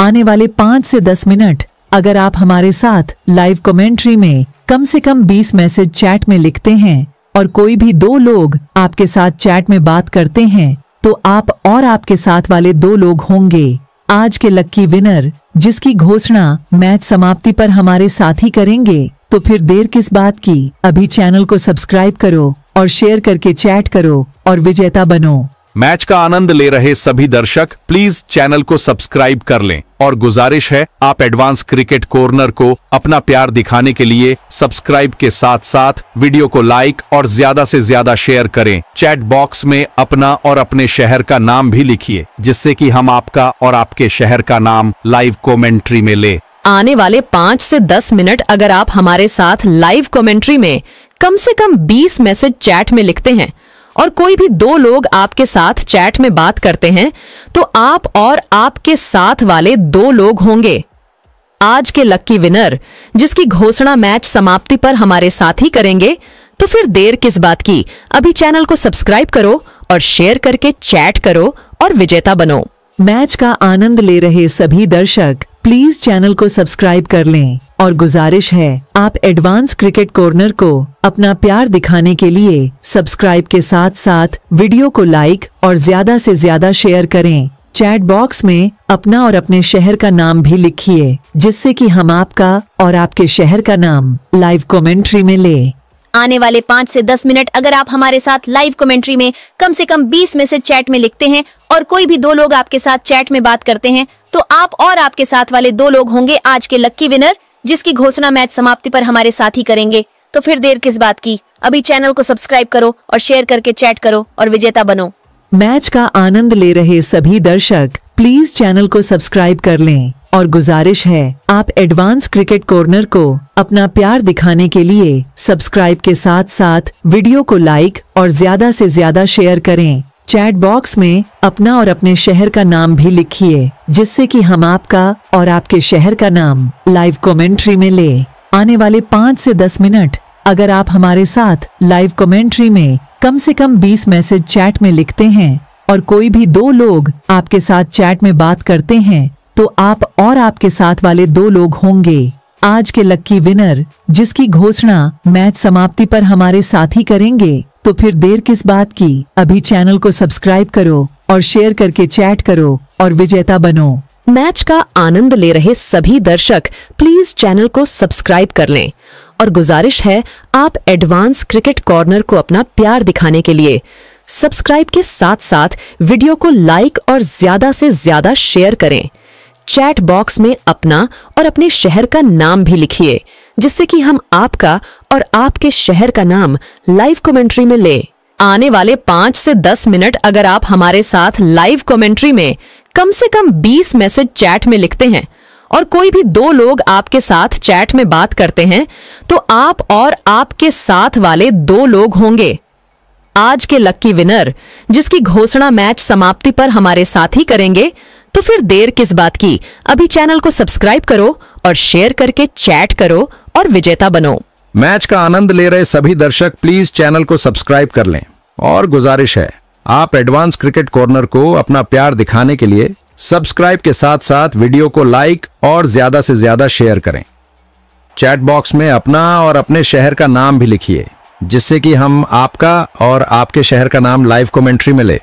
आने वाले पाँच से दस मिनट अगर आप हमारे साथ लाइव कमेंट्री में कम से कम बीस मैसेज चैट में लिखते हैं और कोई भी दो लोग आपके साथ चैट में बात करते हैं तो आप और आपके साथ वाले दो लोग होंगे आज के लक्की विनर जिसकी घोषणा मैच समाप्ति पर हमारे साथी करेंगे तो फिर देर किस बात की अभी चैनल को सब्सक्राइब करो और शेयर करके चैट करो और विजेता बनो मैच का आनंद ले रहे सभी दर्शक प्लीज चैनल को सब्सक्राइब कर लें और गुजारिश है आप एडवांस क्रिकेट कॉर्नर को अपना प्यार दिखाने के लिए सब्सक्राइब के साथ साथ वीडियो को लाइक और ज्यादा से ज्यादा शेयर करें चैट बॉक्स में अपना और अपने शहर का नाम भी लिखिए जिससे कि हम आपका और आपके शहर का नाम लाइव कॉमेंट्री में ले आने वाले पाँच से दस मिनट अगर आप हमारे साथ लाइव कॉमेंट्री में कम से कम बीस मैसेज चैट में लिखते हैं और कोई भी दो लोग आपके साथ चैट में बात करते हैं तो आप और आपके साथ वाले दो लोग होंगे आज के लक्की विनर जिसकी घोषणा मैच समाप्ति पर हमारे साथ ही करेंगे तो फिर देर किस बात की अभी चैनल को सब्सक्राइब करो और शेयर करके चैट करो और विजेता बनो मैच का आनंद ले रहे सभी दर्शक प्लीज चैनल को सब्सक्राइब कर लें और गुजारिश है आप एडवांस क्रिकेट कॉर्नर को अपना प्यार दिखाने के लिए सब्सक्राइब के साथ साथ वीडियो को लाइक और ज्यादा से ज्यादा शेयर करें चैट बॉक्स में अपना और अपने शहर का नाम भी लिखिए जिससे कि हम आपका और आपके शहर का नाम लाइव कमेंट्री में ले आने वाले पाँच से दस मिनट अगर आप हमारे साथ लाइव कमेंट्री में कम से कम बीस मैसेज चैट में लिखते हैं और कोई भी दो लोग आपके साथ चैट में बात करते हैं तो आप और आपके साथ वाले दो लोग होंगे आज के लक्की विनर जिसकी घोषणा मैच समाप्ति पर हमारे साथ ही करेंगे तो फिर देर किस बात की अभी चैनल को सब्सक्राइब करो और शेयर करके चैट करो और विजेता बनो मैच का आनंद ले रहे सभी दर्शक प्लीज चैनल को सब्सक्राइब कर लें और गुजारिश है आप एडवांस क्रिकेट कॉर्नर को अपना प्यार दिखाने के लिए सब्सक्राइब के साथ साथ वीडियो को लाइक और ज्यादा से ज्यादा शेयर करें चैट बॉक्स में अपना और अपने शहर का नाम भी लिखिए जिससे कि हम आपका और आपके शहर का नाम लाइव कमेंट्री में ले आने वाले पाँच से दस मिनट अगर आप हमारे साथ लाइव कमेंट्री में कम से कम बीस मैसेज चैट में लिखते हैं और कोई भी दो लोग आपके साथ चैट में बात करते हैं तो आप और आपके साथ वाले दो लोग होंगे आज के लक्की विनर जिसकी घोषणा मैच समाप्ति पर हमारे साथी करेंगे तो फिर देर किस बात की अभी चैनल को सब्सक्राइब करो और शेयर करके चैट करो और विजेता बनो मैच का आनंद ले रहे सभी दर्शक प्लीज चैनल को सब्सक्राइब कर लें और गुजारिश है आप एडवांस क्रिकेट कॉर्नर को अपना प्यार दिखाने के लिए सब्सक्राइब के साथ साथ वीडियो को लाइक और ज्यादा से ज्यादा शेयर करें चैट बॉक्स में अपना और अपने शहर का नाम भी लिखिए जिससे कि हम आपका और आपके शहर का नाम लाइव कमेंट्री में ले आने वाले पांच से दस मिनट अगर आप हमारे साथ लाइव कमेंट्री में कम से कम बीस मैसेज चैट में लिखते हैं और कोई भी दो लोग आपके साथ चैट में बात करते हैं तो आप और आपके साथ वाले दो लोग होंगे आज के लक्की विनर जिसकी घोषणा मैच समाप्ति पर हमारे साथ ही करेंगे तो फिर देर किस बात की अभी चैनल को सब्सक्राइब करो और शेयर करके चैट करो और विजेता बनो मैच का आनंद ले रहे सभी दर्शक प्लीज चैनल को सब्सक्राइब कर लें और गुजारिश है आप एडवांस क्रिकेट कॉर्नर को अपना प्यार दिखाने के लिए सब्सक्राइब के साथ साथ वीडियो को लाइक और ज्यादा से ज्यादा शेयर करें चैट बॉक्स में अपना और अपने शहर का नाम भी लिखिए जिससे कि हम आपका और आपके शहर का नाम लाइव कमेंट्री में ले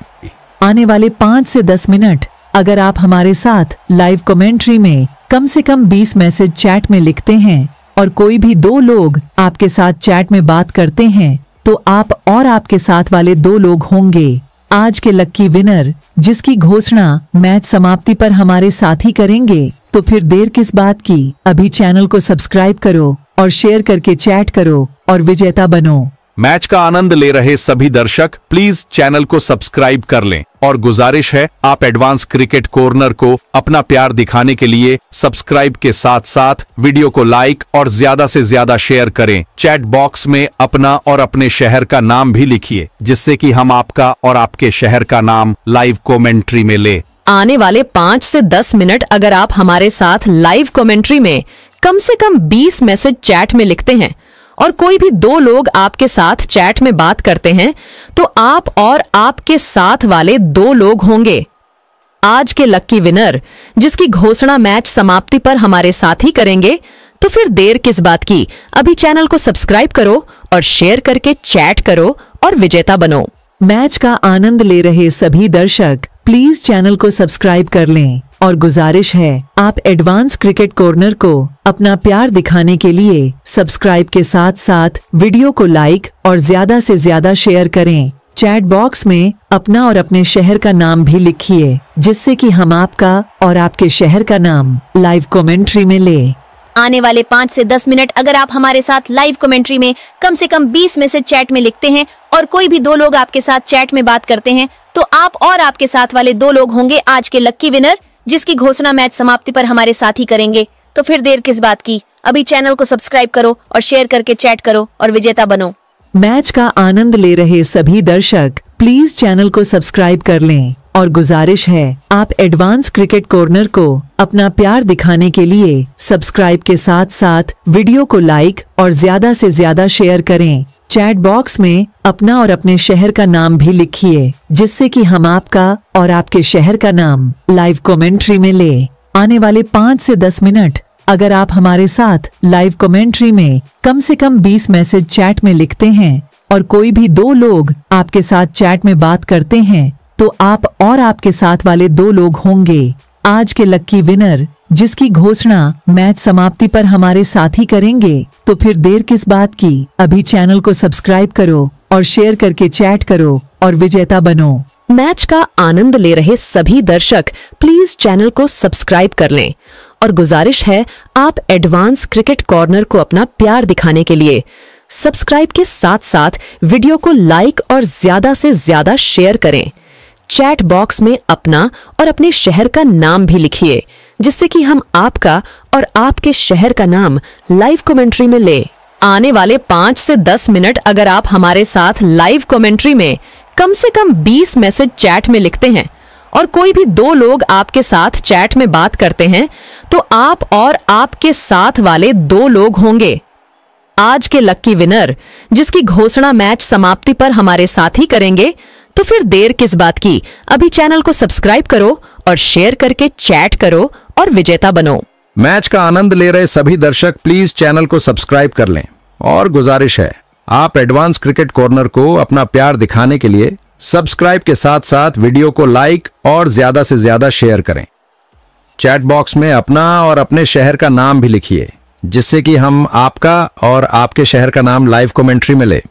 आने वाले पाँच से दस मिनट अगर आप हमारे साथ लाइव कमेंट्री में कम से कम 20 मैसेज चैट में लिखते हैं और कोई भी दो लोग आपके साथ चैट में बात करते हैं तो आप और आपके साथ वाले दो लोग होंगे आज के लक्की विनर जिसकी घोषणा मैच समाप्ति पर हमारे साथी करेंगे तो फिर देर किस बात की अभी चैनल को सब्सक्राइब करो और शेयर करके चैट करो और विजेता बनो मैच का आनंद ले रहे सभी दर्शक प्लीज चैनल को सब्सक्राइब कर लें और गुजारिश है आप एडवांस क्रिकेट कॉर्नर को अपना प्यार दिखाने के लिए सब्सक्राइब के साथ साथ वीडियो को लाइक और ज्यादा से ज्यादा शेयर करें चैट बॉक्स में अपना और अपने शहर का नाम भी लिखिए जिससे कि हम आपका और आपके शहर का नाम लाइव कमेंट्री में ले आने वाले पाँच से दस मिनट अगर आप हमारे साथ लाइव कॉमेंट्री में कम से कम बीस मैसेज चैट में लिखते हैं और कोई भी दो लोग आपके साथ चैट में बात करते हैं तो आप और आपके साथ वाले दो लोग होंगे आज के लक्की विनर जिसकी घोषणा मैच समाप्ति पर हमारे साथ ही करेंगे तो फिर देर किस बात की अभी चैनल को सब्सक्राइब करो और शेयर करके चैट करो और विजेता बनो मैच का आनंद ले रहे सभी दर्शक प्लीज चैनल को सब्सक्राइब कर लें और गुजारिश है आप एडवांस क्रिकेट कॉर्नर को अपना प्यार दिखाने के लिए सब्सक्राइब के साथ साथ वीडियो को लाइक और ज्यादा से ज्यादा शेयर करें चैट बॉक्स में अपना और अपने शहर का नाम भी लिखिए जिससे कि हम आपका और आपके शहर का नाम लाइव कमेंट्री में ले आने वाले पाँच से दस मिनट अगर आप हमारे साथ लाइव कमेंट्री में कम से कम बीस में से चैट में लिखते हैं और कोई भी दो लोग आपके साथ चैट में बात करते हैं तो आप और आपके साथ वाले दो लोग होंगे आज के लक्की विनर जिसकी घोषणा मैच समाप्ति पर हमारे साथी करेंगे तो फिर देर किस बात की अभी चैनल को सब्सक्राइब करो और शेयर करके चैट करो और विजेता बनो मैच का आनंद ले रहे सभी दर्शक प्लीज चैनल को सब्सक्राइब कर लें और गुजारिश है आप एडवांस क्रिकेट कॉर्नर को अपना प्यार दिखाने के लिए सब्सक्राइब के साथ साथ वीडियो को लाइक और ज्यादा से ज्यादा शेयर करें चैट बॉक्स में अपना और अपने शहर का नाम भी लिखिए जिससे कि हम आपका और आपके शहर का नाम लाइव कमेंट्री में ले आने वाले पाँच से दस मिनट अगर आप हमारे साथ लाइव कमेंट्री में कम से कम बीस मैसेज चैट में लिखते हैं और कोई भी दो लोग आपके साथ चैट में बात करते हैं तो आप और आपके साथ वाले दो लोग होंगे आज के लक्की विनर जिसकी घोषणा मैच समाप्ति पर हमारे साथी करेंगे तो फिर देर किस बात की अभी चैनल को सब्सक्राइब करो और शेयर करके चैट करो और विजेता बनो मैच का आनंद ले रहे सभी दर्शक प्लीज चैनल को सब्सक्राइब कर लें और गुजारिश है आप एडवांस क्रिकेट कॉर्नर को अपना प्यार दिखाने के लिए सब्सक्राइब के साथ साथ वीडियो को लाइक और ज्यादा से ज्यादा शेयर करें चैट बॉक्स में अपना और अपने शहर का नाम भी लिखिए जिससे कि हम आपका और आपके शहर का नाम लाइव कमेंट्री में ले आने वाले पाँच से दस मिनट अगर आप हमारे साथ लाइव कमेंट्री में कम से कम बीस मैसेज चैट में लिखते हैं और कोई भी दो लोग आपके साथ चैट में बात करते हैं तो आप और आपके साथ वाले दो लोग होंगे आज के लक्की विनर जिसकी घोषणा मैच समाप्ति पर हमारे साथ ही करेंगे तो फिर देर किस बात की अभी चैनल को सब्सक्राइब करो और शेयर करके चैट करो और विजेता बनो मैच का आनंद ले रहे सभी दर्शक प्लीज चैनल को सब्सक्राइब कर लें और गुजारिश है आप एडवांस क्रिकेट कॉर्नर को अपना प्यार दिखाने के लिए सब्सक्राइब के साथ साथ वीडियो को लाइक और ज्यादा से ज्यादा शेयर करें चैट बॉक्स में अपना और अपने शहर का नाम भी लिखिए जिससे कि हम आपका और आपके शहर का नाम लाइव कमेंट्री में ले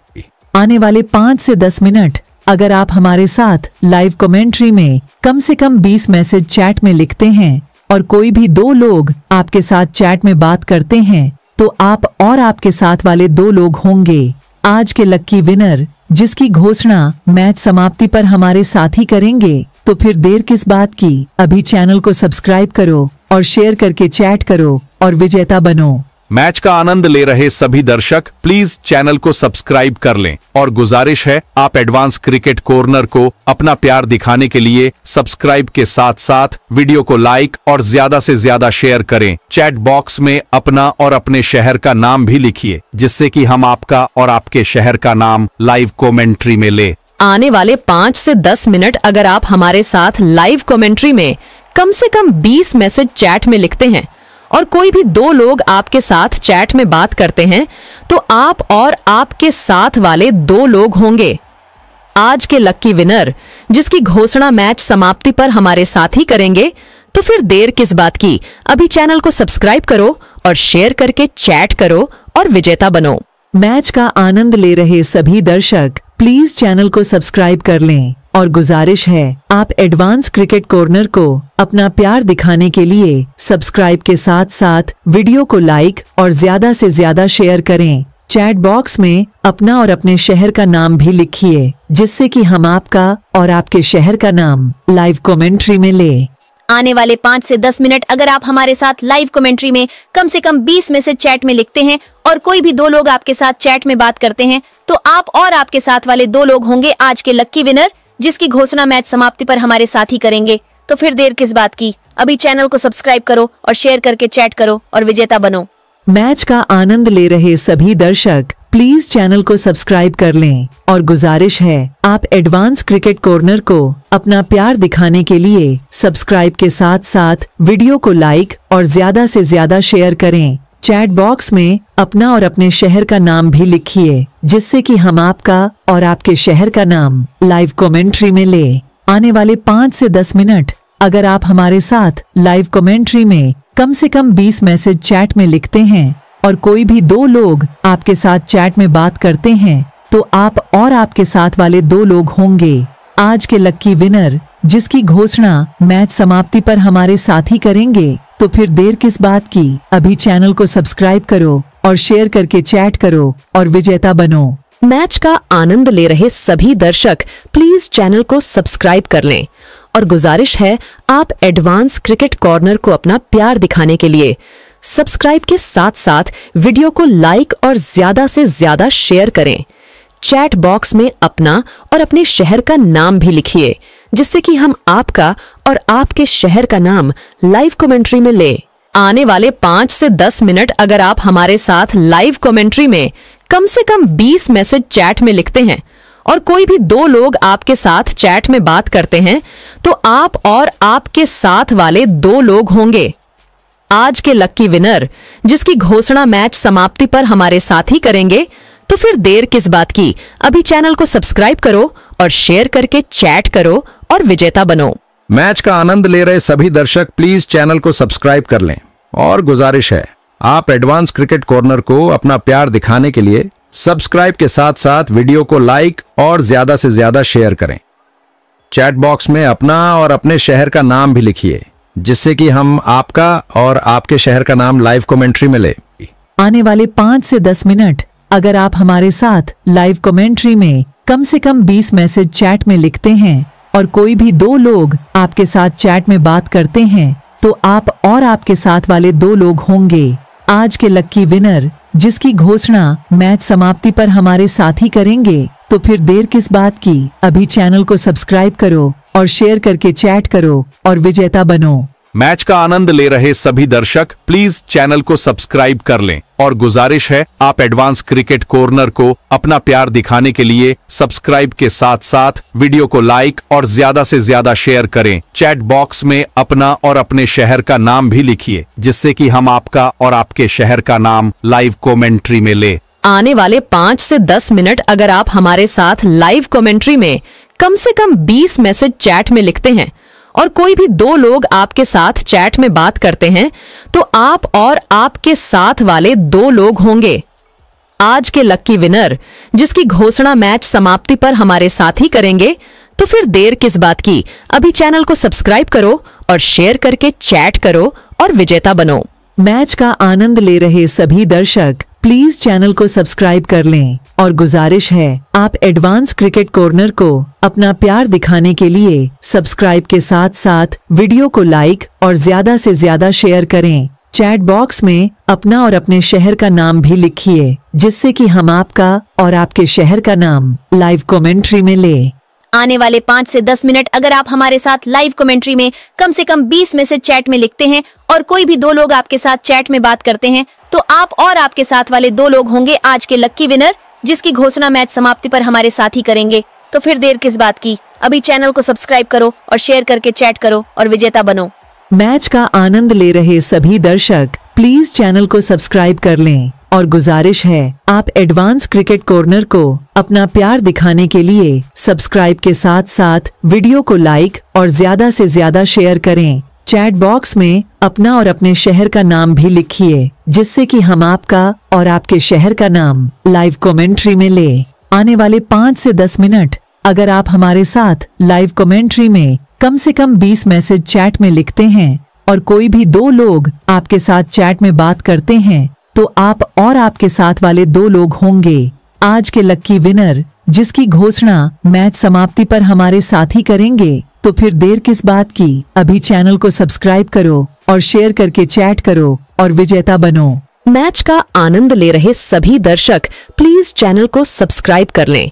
आने वाले पाँच से दस मिनट अगर आप हमारे साथ लाइव कमेंट्री में कम से कम 20 मैसेज चैट में लिखते हैं और कोई भी दो लोग आपके साथ चैट में बात करते हैं तो आप और आपके साथ वाले दो लोग होंगे आज के लक्की विनर जिसकी घोषणा मैच समाप्ति पर हमारे साथी करेंगे तो फिर देर किस बात की अभी चैनल को सब्सक्राइब करो और शेयर करके चैट करो और विजेता बनो मैच का आनंद ले रहे सभी दर्शक प्लीज चैनल को सब्सक्राइब कर लें और गुजारिश है आप एडवांस क्रिकेट कॉर्नर को अपना प्यार दिखाने के लिए सब्सक्राइब के साथ साथ वीडियो को लाइक और ज्यादा से ज्यादा शेयर करें चैट बॉक्स में अपना और अपने शहर का नाम भी लिखिए जिससे कि हम आपका और आपके शहर का नाम लाइव कॉमेंट्री में ले आने वाले पाँच ऐसी दस मिनट अगर आप हमारे साथ लाइव कॉमेंट्री में कम ऐसी कम बीस मैसेज चैट में लिखते हैं और कोई भी दो लोग आपके साथ चैट में बात करते हैं तो आप और आपके साथ वाले दो लोग होंगे आज के लक्की विनर जिसकी घोषणा मैच समाप्ति पर हमारे साथ ही करेंगे तो फिर देर किस बात की अभी चैनल को सब्सक्राइब करो और शेयर करके चैट करो और विजेता बनो मैच का आनंद ले रहे सभी दर्शक प्लीज चैनल को सब्सक्राइब कर लें और गुजारिश है आप एडवांस क्रिकेट कॉर्नर को अपना प्यार दिखाने के लिए सब्सक्राइब के साथ साथ वीडियो को लाइक और ज्यादा से ज्यादा शेयर करें चैट बॉक्स में अपना और अपने शहर का नाम भी लिखिए जिससे कि हम आपका और आपके शहर का नाम लाइव कमेंट्री में ले आने वाले पाँच से दस मिनट अगर आप हमारे साथ लाइव कमेंट्री में कम से कम बीस मैसेज चैट में लिखते हैं और कोई भी दो लोग आपके साथ चैट में बात करते हैं तो आप और आपके साथ वाले दो लोग होंगे आज के लक्की विनर जिसकी घोषणा मैच समाप्ति पर हमारे साथ ही करेंगे तो फिर देर किस बात की अभी चैनल को सब्सक्राइब करो और शेयर करके चैट करो और विजेता बनो मैच का आनंद ले रहे सभी दर्शक प्लीज चैनल को सब्सक्राइब कर लें और गुजारिश है आप एडवांस क्रिकेट कॉर्नर को अपना प्यार दिखाने के लिए सब्सक्राइब के साथ साथ वीडियो को लाइक और ज्यादा से ज्यादा शेयर करें चैट बॉक्स में अपना और अपने शहर का नाम भी लिखिए जिससे कि हम आपका और आपके शहर का नाम लाइव कमेंट्री में ले आने वाले पाँच से दस मिनट अगर आप हमारे साथ लाइव कमेंट्री में कम से कम बीस मैसेज चैट में लिखते हैं और कोई भी दो लोग आपके साथ चैट में बात करते हैं तो आप और आपके साथ वाले दो लोग होंगे आज के लक्की विनर जिसकी घोषणा मैच समाप्ति पर हमारे साथ ही करेंगे तो फिर देर किस बात की अभी चैनल को सब्सक्राइब करो और शेयर करके चैट करो और विजेता बनो मैच का आनंद ले रहे सभी दर्शक प्लीज चैनल को सब्सक्राइब कर लें और गुजारिश है आप एडवांस क्रिकेट कॉर्नर को अपना प्यार दिखाने के लिए सब्सक्राइब के साथ साथ वीडियो को लाइक और ज्यादा से ज्यादा शेयर करें चैट बॉक्स में अपना और अपने शहर का नाम भी लिखिए जिससे कि हम आपका और आपके शहर का नाम लाइव कमेंट्री में ले आने वाले पांच से दस मिनट अगर आप हमारे साथ लाइव कमेंट्री में कम से कम बीस मैसेज चैट में लिखते हैं और कोई भी दो लोग आपके साथ चैट में बात करते हैं तो आप और आपके साथ वाले दो लोग होंगे आज के लक्की विनर जिसकी घोषणा मैच समाप्ति पर हमारे साथ ही करेंगे तो फिर देर किस बात की अभी चैनल को सब्सक्राइब करो और शेयर करके चैट करो और विजेता बनो मैच का आनंद ले रहे सभी दर्शक प्लीज चैनल को सब्सक्राइब कर लें और गुजारिश है आप एडवांस क्रिकेट कॉर्नर को अपना प्यार दिखाने के लिए सब्सक्राइब के साथ साथ वीडियो को लाइक और ज्यादा से ज्यादा शेयर करें चैट बॉक्स में अपना और अपने शहर का नाम भी लिखिए जिससे कि हम आपका और आपके शहर का नाम लाइव कमेंट्री में ले आने वाले पाँच से दस मिनट अगर आप हमारे साथ लाइव कमेंट्री में कम से कम बीस मैसेज चैट में लिखते हैं और कोई भी दो लोग आपके साथ चैट में बात करते हैं तो आप और आपके साथ वाले दो लोग होंगे आज के लक्की विनर जिसकी घोषणा मैच समाप्ति पर हमारे साथी करेंगे तो फिर देर किस बात की अभी चैनल को सब्सक्राइब करो और शेयर करके चैट करो और विजेता बनो मैच का आनंद ले रहे सभी दर्शक प्लीज चैनल को सब्सक्राइब कर लें और गुजारिश है आप एडवांस क्रिकेट कॉर्नर को अपना प्यार दिखाने के लिए सब्सक्राइब के साथ साथ वीडियो को लाइक और ज्यादा से ज्यादा शेयर करें चैट बॉक्स में अपना और अपने शहर का नाम भी लिखिए जिससे कि हम आपका और आपके शहर का नाम लाइव कॉमेंट्री में ले आने वाले पाँच ऐसी दस मिनट अगर आप हमारे साथ लाइव कॉमेंट्री में कम ऐसी कम बीस मैसेज चैट में लिखते हैं और कोई भी दो लोग आपके साथ चैट में बात करते हैं तो आप और आपके साथ वाले दो लोग होंगे आज के लक्की विनर जिसकी घोषणा मैच समाप्ति पर हमारे साथ ही करेंगे तो फिर देर किस बात की अभी चैनल को सब्सक्राइब करो और शेयर करके चैट करो और विजेता बनो मैच का आनंद ले रहे सभी दर्शक प्लीज चैनल को सब्सक्राइब कर लें और गुजारिश है आप एडवांस क्रिकेट कॉर्नर को अपना प्यार दिखाने के लिए सब्सक्राइब के साथ साथ वीडियो को लाइक और ज्यादा से ज्यादा शेयर करें चैट बॉक्स में अपना और अपने शहर का नाम भी लिखिए जिससे कि हम आपका और आपके शहर का नाम लाइव कमेंट्री में ले आने वाले पाँच से दस मिनट अगर आप हमारे साथ लाइव कमेंट्री में कम से कम बीस मैसेज चैट में लिखते हैं और कोई भी दो लोग आपके साथ चैट में बात करते हैं तो आप और आपके साथ वाले दो लोग होंगे आज के लक्की विनर जिसकी घोषणा मैच समाप्ति पर हमारे साथ ही करेंगे तो फिर देर किस बात की अभी चैनल को सब्सक्राइब करो और शेयर करके चैट करो और विजेता बनो मैच का आनंद ले रहे सभी दर्शक प्लीज चैनल को सब्सक्राइब कर लें और गुजारिश है आप एडवांस क्रिकेट कॉर्नर को अपना प्यार दिखाने के लिए सब्सक्राइब के साथ साथ वीडियो को लाइक और ज्यादा से ज्यादा शेयर करें चैट बॉक्स में अपना और अपने शहर का नाम भी लिखिए जिससे कि हम आपका और आपके शहर का नाम लाइव कमेंट्री में ले आने वाले पाँच से दस मिनट अगर आप हमारे साथ लाइव कमेंट्री में कम से कम बीस मैसेज चैट में लिखते हैं और कोई भी दो लोग आपके साथ चैट में बात करते हैं तो आप और आपके साथ वाले दो लोग होंगे आज के लक्की विनर जिसकी घोषणा मैच समाप्ति पर हमारे साथी करेंगे तो फिर देर किस बात की अभी चैनल को सब्सक्राइब करो और शेयर करके चैट करो और विजेता बनो मैच का आनंद ले रहे सभी दर्शक प्लीज चैनल को सब्सक्राइब कर लें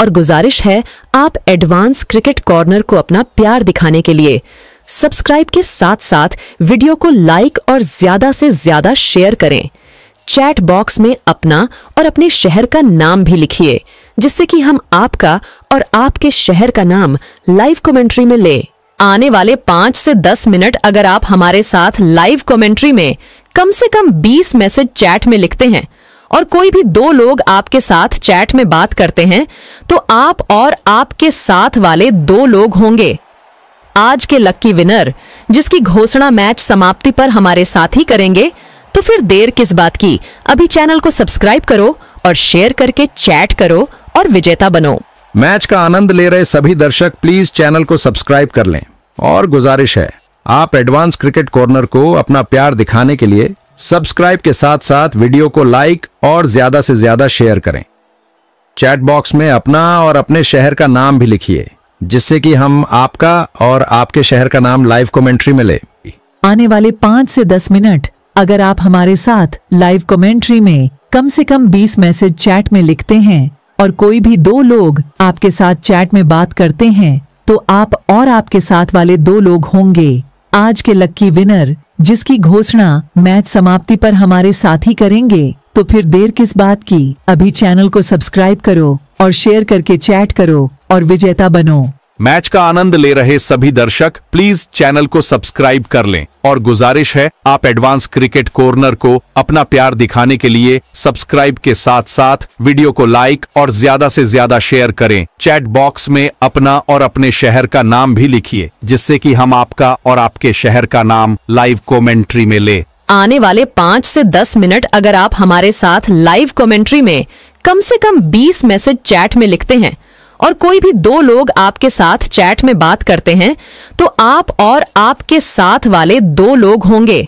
और गुजारिश है आप एडवांस क्रिकेट कॉर्नर को अपना प्यार दिखाने के लिए सब्सक्राइब के साथ साथ वीडियो को लाइक और ज्यादा से ज्यादा शेयर करें चैट बॉक्स में अपना और अपने शहर का नाम भी लिखिए जिससे कि हम आपका और आपके शहर का नाम लाइव कमेंट्री में ले आने वाले पाँच से दस मिनट अगर आप हमारे साथ लाइव कमेंट्री में कम से कम बीस मैसेज चैट में लिखते हैं और कोई भी दो लोग आपके साथ चैट में बात करते हैं तो आप और आपके साथ वाले दो लोग होंगे आज के लक्की विनर जिसकी घोषणा मैच समाप्ति पर हमारे साथ ही करेंगे तो फिर देर किस बात की अभी चैनल को सब्सक्राइब करो और शेयर करके चैट करो और विजेता बनो मैच का आनंद ले रहे सभी दर्शक प्लीज चैनल को सब्सक्राइब कर लें और गुजारिश है आप एडवांस क्रिकेट कॉर्नर को अपना प्यार दिखाने के लिए सब्सक्राइब के साथ साथ वीडियो को लाइक और ज्यादा से ज्यादा शेयर करें चैट बॉक्स में अपना और अपने शहर का नाम भी लिखिए जिससे कि हम आपका और आपके शहर का नाम लाइव कमेंट्री में ले आने वाले पाँच से दस मिनट अगर आप हमारे साथ लाइव कमेंट्री में कम से कम बीस मैसेज चैट में लिखते हैं और कोई भी दो लोग आपके साथ चैट में बात करते हैं तो आप और आपके साथ वाले दो लोग होंगे आज के लक्की विनर जिसकी घोषणा मैच समाप्ति पर हमारे साथी करेंगे तो फिर देर किस बात की अभी चैनल को सब्सक्राइब करो और शेयर करके चैट करो और विजेता बनो मैच का आनंद ले रहे सभी दर्शक प्लीज चैनल को सब्सक्राइब कर लें और गुजारिश है आप एडवांस क्रिकेट कॉर्नर को अपना प्यार दिखाने के लिए सब्सक्राइब के साथ साथ वीडियो को लाइक और ज्यादा से ज्यादा शेयर करें चैट बॉक्स में अपना और अपने शहर का नाम भी लिखिए जिससे कि हम आपका और आपके शहर का नाम लाइव कॉमेंट्री में ले आने वाले पाँच से दस मिनट अगर आप हमारे साथ लाइव कॉमेंट्री में कम से कम बीस मैसेज चैट में लिखते हैं और कोई भी दो लोग आपके साथ चैट में बात करते हैं तो आप और आपके साथ वाले दो लोग होंगे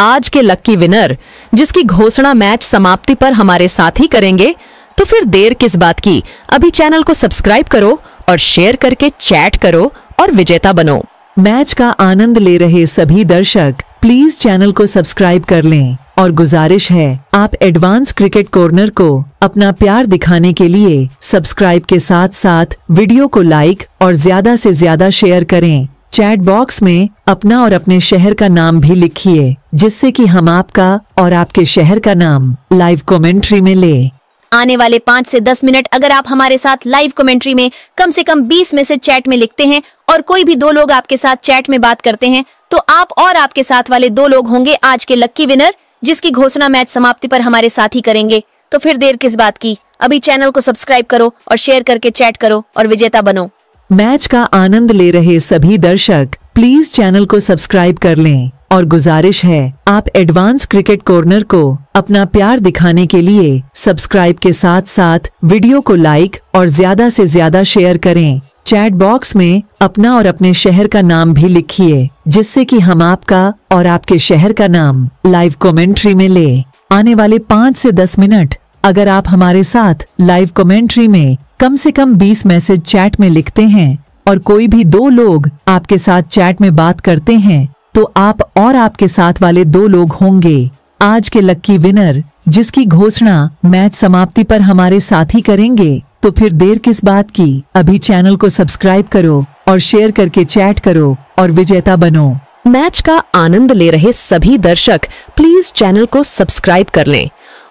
आज के लक्की विनर जिसकी घोषणा मैच समाप्ति पर हमारे साथ ही करेंगे तो फिर देर किस बात की अभी चैनल को सब्सक्राइब करो और शेयर करके चैट करो और विजेता बनो मैच का आनंद ले रहे सभी दर्शक प्लीज चैनल को सब्सक्राइब कर लें और गुजारिश है आप एडवांस क्रिकेट कॉर्नर को अपना प्यार दिखाने के लिए सब्सक्राइब के साथ साथ वीडियो को लाइक और ज्यादा से ज्यादा शेयर करें चैट बॉक्स में अपना और अपने शहर का नाम भी लिखिए जिससे कि हम आपका और आपके शहर का नाम लाइव कमेंट्री में ले आने वाले पाँच से दस मिनट अगर आप हमारे साथ लाइव कमेंट्री में कम से कम बीस में से चैट में लिखते हैं और कोई भी दो लोग आपके साथ चैट में बात करते हैं तो आप और आपके साथ वाले दो लोग होंगे आज के लक्की विनर जिसकी घोषणा मैच समाप्ति पर हमारे साथ ही करेंगे तो फिर देर किस बात की अभी चैनल को सब्सक्राइब करो और शेयर करके चैट करो और विजेता बनो मैच का आनंद ले रहे सभी दर्शक प्लीज चैनल को सब्सक्राइब कर लें और गुजारिश है आप एडवांस क्रिकेट कॉर्नर को अपना प्यार दिखाने के लिए सब्सक्राइब के साथ साथ वीडियो को लाइक और ज्यादा से ज्यादा शेयर करें चैट बॉक्स में अपना और अपने शहर का नाम भी लिखिए जिससे कि हम आपका और आपके शहर का नाम लाइव कमेंट्री में ले आने वाले पाँच से दस मिनट अगर आप हमारे साथ लाइव कमेंट्री में कम से कम बीस मैसेज चैट में लिखते हैं और कोई भी दो लोग आपके साथ चैट में बात करते हैं तो आप और आपके साथ वाले दो लोग होंगे आज के लक्की विनर जिसकी घोषणा मैच समाप्ति पर हमारे साथी करेंगे तो फिर देर किस बात की अभी चैनल को सब्सक्राइब करो और शेयर करके चैट करो और विजेता बनो मैच का आनंद ले रहे सभी दर्शक प्लीज चैनल को सब्सक्राइब कर लें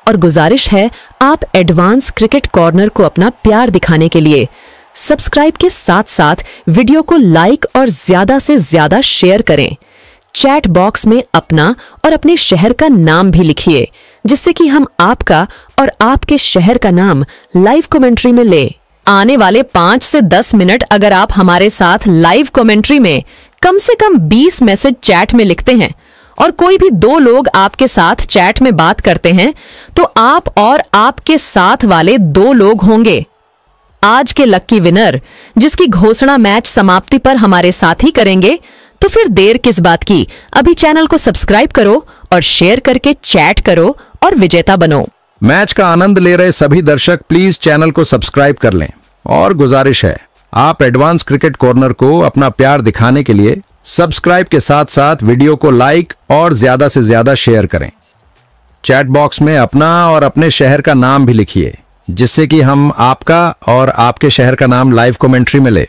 और गुजारिश है आप एडवांस क्रिकेट कॉर्नर को अपना प्यार दिखाने के लिए सब्सक्राइब के साथ साथ वीडियो को लाइक और ज्यादा से ज्यादा शेयर करें चैट बॉक्स में अपना और अपने शहर का नाम भी लिखिए जिससे कि हम आपका और आपके शहर का नाम लाइव कमेंट्री में ले आने वाले पांच से दस मिनट अगर आप हमारे साथ लाइव कमेंट्री में कम से कम बीस मैसेज चैट में लिखते हैं और कोई भी दो लोग आपके साथ चैट में बात करते हैं तो आप और आपके साथ वाले दो लोग होंगे आज के लक्की विनर जिसकी घोषणा मैच समाप्ति पर हमारे साथ ही करेंगे तो फिर देर किस बात की अभी चैनल को सब्सक्राइब करो और शेयर करके चैट करो और विजेता बनो मैच का आनंद ले रहे सभी दर्शक प्लीज चैनल को सब्सक्राइब कर लें और गुजारिश है आप एडवांस क्रिकेट कॉर्नर को अपना प्यार दिखाने के लिए सब्सक्राइब के साथ साथ वीडियो को लाइक और ज्यादा से ज्यादा शेयर करें चैट बॉक्स में अपना और अपने शहर का नाम भी लिखिए जिससे कि हम आपका और आपके शहर का नाम लाइव कमेंट्री में ले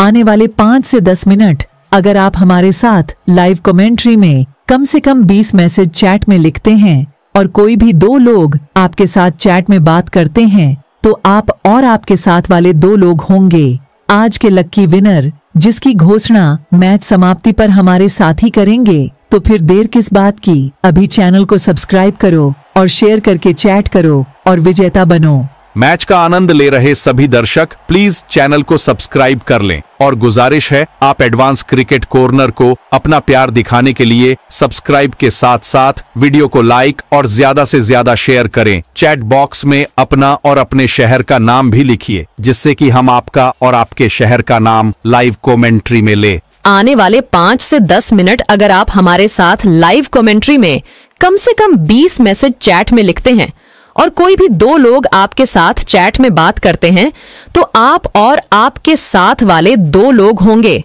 आने वाले पाँच से दस मिनट अगर आप हमारे साथ लाइव कमेंट्री में कम से कम बीस मैसेज चैट में लिखते हैं और कोई भी दो लोग आपके साथ चैट में बात करते हैं तो आप और आपके साथ वाले दो लोग होंगे आज के लक्की विनर जिसकी घोषणा मैच समाप्ति पर हमारे साथी करेंगे तो फिर देर किस बात की अभी चैनल को सब्सक्राइब करो और शेयर करके चैट करो और विजेता बनो मैच का आनंद ले रहे सभी दर्शक प्लीज चैनल को सब्सक्राइब कर लें और गुजारिश है आप एडवांस क्रिकेट कॉर्नर को अपना प्यार दिखाने के लिए सब्सक्राइब के साथ साथ वीडियो को लाइक और ज्यादा से ज्यादा शेयर करें चैट बॉक्स में अपना और अपने शहर का नाम भी लिखिए जिससे कि हम आपका और आपके शहर का नाम लाइव कॉमेंट्री में ले आने वाले पाँच ऐसी दस मिनट अगर आप हमारे साथ लाइव कॉमेंट्री में कम ऐसी कम बीस मैसेज चैट में लिखते हैं और कोई भी दो लोग आपके साथ चैट में बात करते हैं तो आप और आपके साथ वाले दो लोग होंगे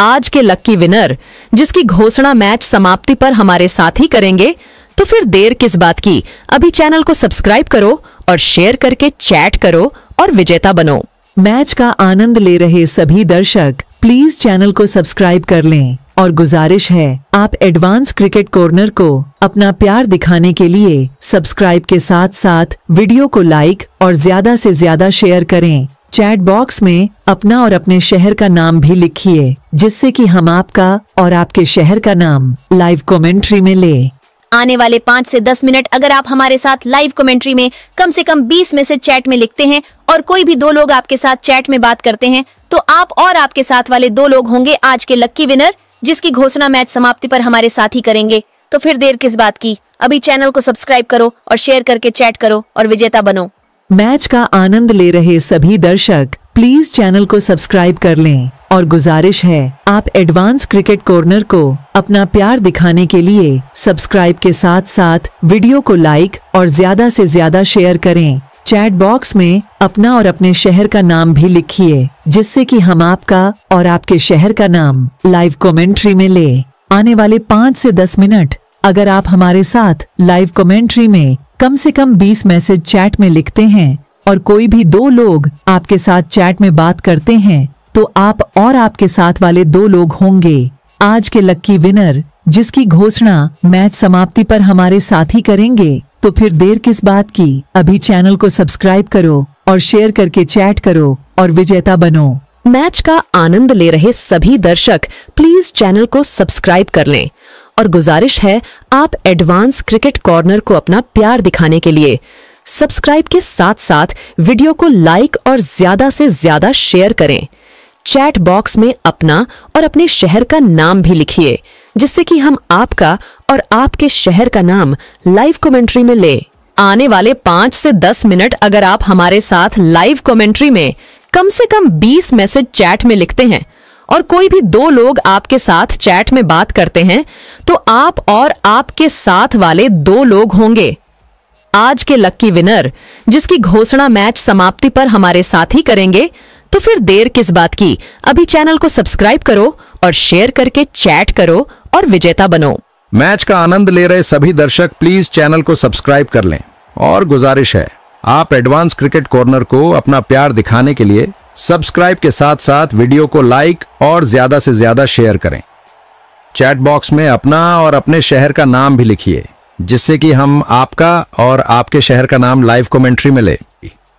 आज के लक्की विनर जिसकी घोषणा मैच समाप्ति पर हमारे साथ ही करेंगे तो फिर देर किस बात की अभी चैनल को सब्सक्राइब करो और शेयर करके चैट करो और विजेता बनो मैच का आनंद ले रहे सभी दर्शक प्लीज चैनल को सब्सक्राइब कर लें और गुजारिश है आप एडवांस क्रिकेट कॉर्नर को अपना प्यार दिखाने के लिए सब्सक्राइब के साथ साथ वीडियो को लाइक और ज्यादा से ज्यादा शेयर करें चैट बॉक्स में अपना और अपने शहर का नाम भी लिखिए जिससे कि हम आपका और आपके शहर का नाम लाइव कमेंट्री में ले आने वाले पाँच से दस मिनट अगर आप हमारे साथ लाइव कमेंट्री में कम से कम बीस मैसेज चैट में लिखते हैं और कोई भी दो लोग आपके साथ चैट में बात करते हैं तो आप और आपके साथ वाले दो लोग होंगे आज के लक्की विनर जिसकी घोषणा मैच समाप्ति पर हमारे साथ ही करेंगे तो फिर देर किस बात की अभी चैनल को सब्सक्राइब करो और शेयर करके चैट करो और विजेता बनो मैच का आनंद ले रहे सभी दर्शक प्लीज चैनल को सब्सक्राइब कर लें और गुजारिश है आप एडवांस क्रिकेट कॉर्नर को अपना प्यार दिखाने के लिए सब्सक्राइब के साथ साथ वीडियो को लाइक और ज्यादा से ज्यादा शेयर करें चैट बॉक्स में अपना और अपने शहर का नाम भी लिखिए जिससे कि हम आपका और आपके शहर का नाम लाइव कमेंट्री में ले आने वाले पाँच से दस मिनट अगर आप हमारे साथ लाइव कमेंट्री में कम से कम बीस मैसेज चैट में लिखते हैं और कोई भी दो लोग आपके साथ चैट में बात करते हैं तो आप और आपके साथ वाले दो लोग होंगे आज के लक्की विनर जिसकी घोषणा मैच समाप्ति पर हमारे साथी करेंगे तो फिर देर किस बात की अभी चैनल को सब्सक्राइब करो और शेयर करके चैट करो और विजेता बनो मैच का आनंद ले रहे सभी दर्शक प्लीज चैनल को सब्सक्राइब कर लें और गुजारिश है आप एडवांस क्रिकेट कॉर्नर को अपना प्यार दिखाने के लिए सब्सक्राइब के साथ साथ वीडियो को लाइक और ज्यादा से ज्यादा शेयर करें चैट बॉक्स में अपना और अपने शहर का नाम भी लिखिए जिससे कि हम आपका और आपके शहर का नाम लाइव कमेंट्री में ले आने वाले पाँच से दस मिनट अगर आप हमारे साथ लाइव कमेंट्री में कम से कम बीस मैसेज चैट में लिखते हैं और कोई भी दो लोग आपके साथ चैट में बात करते हैं तो आप और आपके साथ वाले दो लोग होंगे आज के लक्की विनर जिसकी घोषणा मैच समाप्ति पर हमारे साथ ही करेंगे तो फिर देर किस बात की अभी चैनल को सब्सक्राइब करो और शेयर करके चैट करो और विजेता बनो मैच का आनंद ले रहे सभी दर्शक प्लीज चैनल को सब्सक्राइब कर लें और गुजारिश है आप एडवांस क्रिकेट कॉर्नर को अपना प्यार दिखाने के लिए सब्सक्राइब के साथ साथ वीडियो को लाइक और ज्यादा से ज्यादा शेयर करें चैट बॉक्स में अपना और अपने शहर का नाम भी लिखिए जिससे कि हम आपका और आपके शहर का नाम लाइव कमेंट्री में ले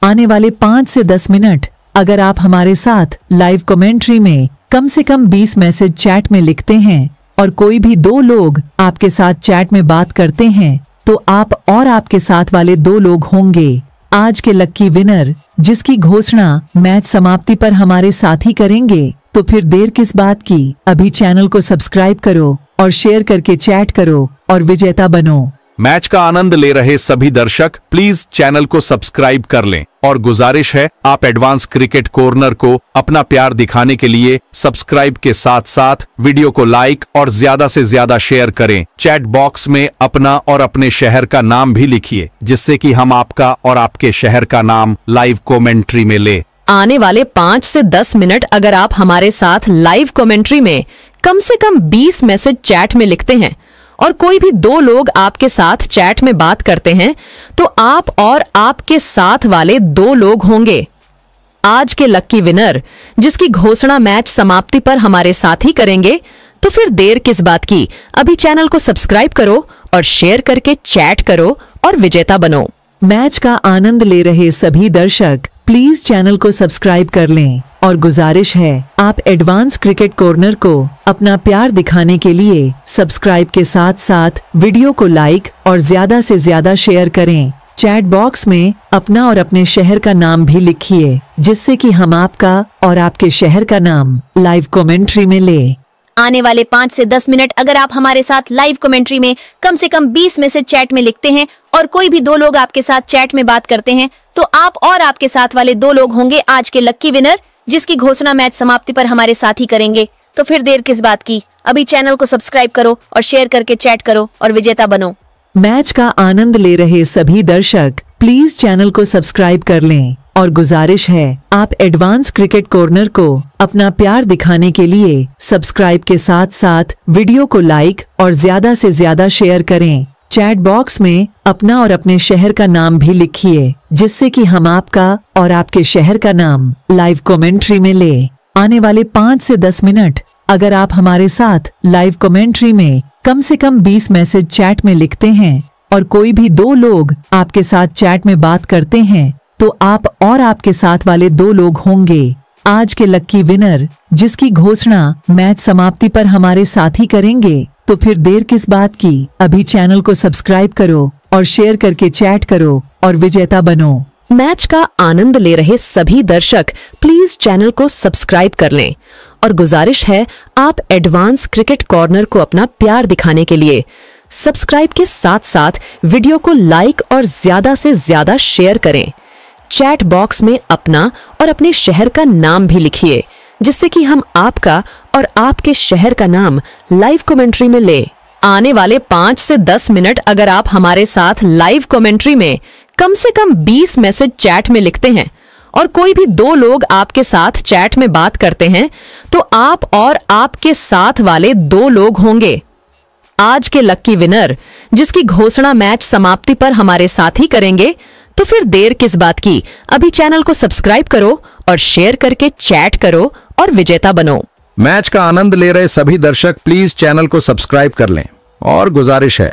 आने वाले पाँच से दस मिनट अगर आप हमारे साथ लाइव कमेंट्री में कम से कम बीस मैसेज चैट में लिखते हैं और कोई भी दो लोग आपके साथ चैट में बात करते हैं तो आप और आपके साथ वाले दो लोग होंगे आज के लक्की विनर जिसकी घोषणा मैच समाप्ति पर हमारे साथी करेंगे तो फिर देर किस बात की अभी चैनल को सब्सक्राइब करो और शेयर करके चैट करो और विजेता बनो मैच का आनंद ले रहे सभी दर्शक प्लीज चैनल को सब्सक्राइब कर लें और गुजारिश है आप एडवांस क्रिकेट कॉर्नर को अपना प्यार दिखाने के लिए सब्सक्राइब के साथ साथ वीडियो को लाइक और ज्यादा से ज्यादा शेयर करें चैट बॉक्स में अपना और अपने शहर का नाम भी लिखिए जिससे कि हम आपका और आपके शहर का नाम लाइव कमेंट्री में ले आने वाले पाँच से दस मिनट अगर आप हमारे साथ लाइव कॉमेंट्री में कम से कम बीस मैसेज चैट में लिखते हैं और कोई भी दो लोग आपके साथ चैट में बात करते हैं तो आप और आपके साथ वाले दो लोग होंगे आज के लक्की विनर जिसकी घोषणा मैच समाप्ति पर हमारे साथ ही करेंगे तो फिर देर किस बात की अभी चैनल को सब्सक्राइब करो और शेयर करके चैट करो और विजेता बनो मैच का आनंद ले रहे सभी दर्शक प्लीज चैनल को सब्सक्राइब कर लें और गुजारिश है आप एडवांस क्रिकेट कॉर्नर को अपना प्यार दिखाने के लिए सब्सक्राइब के साथ साथ वीडियो को लाइक और ज्यादा से ज्यादा शेयर करें चैट बॉक्स में अपना और अपने शहर का नाम भी लिखिए जिससे कि हम आपका और आपके शहर का नाम लाइव कमेंट्री में ले आने वाले पांच से दस मिनट अगर आप हमारे साथ लाइव कमेंट्री में कम से कम बीस मैसेज चैट में लिखते हैं और कोई भी दो लोग आपके साथ चैट में बात करते हैं तो आप और आपके साथ वाले दो लोग होंगे आज के लक्की विनर जिसकी घोषणा मैच समाप्ति पर हमारे साथ ही करेंगे तो फिर देर किस बात की अभी चैनल को सब्सक्राइब करो और शेयर करके चैट करो और विजेता बनो मैच का आनंद ले रहे सभी दर्शक प्लीज चैनल को सब्सक्राइब कर लें और गुजारिश है आप एडवांस क्रिकेट कॉर्नर को अपना प्यार दिखाने के लिए सब्सक्राइब के साथ साथ वीडियो को लाइक और ज्यादा से ज्यादा शेयर करें चैट बॉक्स में अपना और अपने शहर का नाम भी लिखिए जिससे कि हम आपका और आपके शहर का नाम लाइव कमेंट्री में ले आने वाले पाँच से दस मिनट अगर आप हमारे साथ लाइव कमेंट्री में कम से कम बीस मैसेज चैट में लिखते हैं और कोई भी दो लोग आपके साथ चैट में बात करते हैं तो आप और आपके साथ वाले दो लोग होंगे आज के लक्की विनर जिसकी घोषणा मैच समाप्ति पर हमारे साथी करेंगे तो फिर देर किस बात की अभी चैनल को सब्सक्राइब करो और शेयर करके चैट करो और विजेता बनो मैच का आनंद ले रहे सभी दर्शक प्लीज चैनल को सब्सक्राइब कर लें और गुजारिश है आप एडवांस क्रिकेट कॉर्नर को अपना प्यार दिखाने के लिए सब्सक्राइब के साथ साथ वीडियो को लाइक और ज्यादा से ज्यादा शेयर करें चैट बॉक्स में अपना और अपने शहर का नाम भी लिखिए जिससे कि हम आपका और आपके शहर का नाम लाइव कमेंट्री में ले आने वाले पांच से दस मिनट अगर आप हमारे साथ लाइव कमेंट्री में कम से कम बीस मैसेज चैट में लिखते हैं और कोई भी दो लोग आपके साथ चैट में बात करते हैं तो आप और आपके साथ वाले दो लोग होंगे आज के लक्की विनर जिसकी घोषणा मैच समाप्ति पर हमारे साथ ही करेंगे तो फिर देर किस बात की अभी चैनल को सब्सक्राइब करो और शेयर करके चैट करो और विजेता बनो मैच का आनंद ले रहे सभी दर्शक प्लीज चैनल को सब्सक्राइब कर लें और गुजारिश है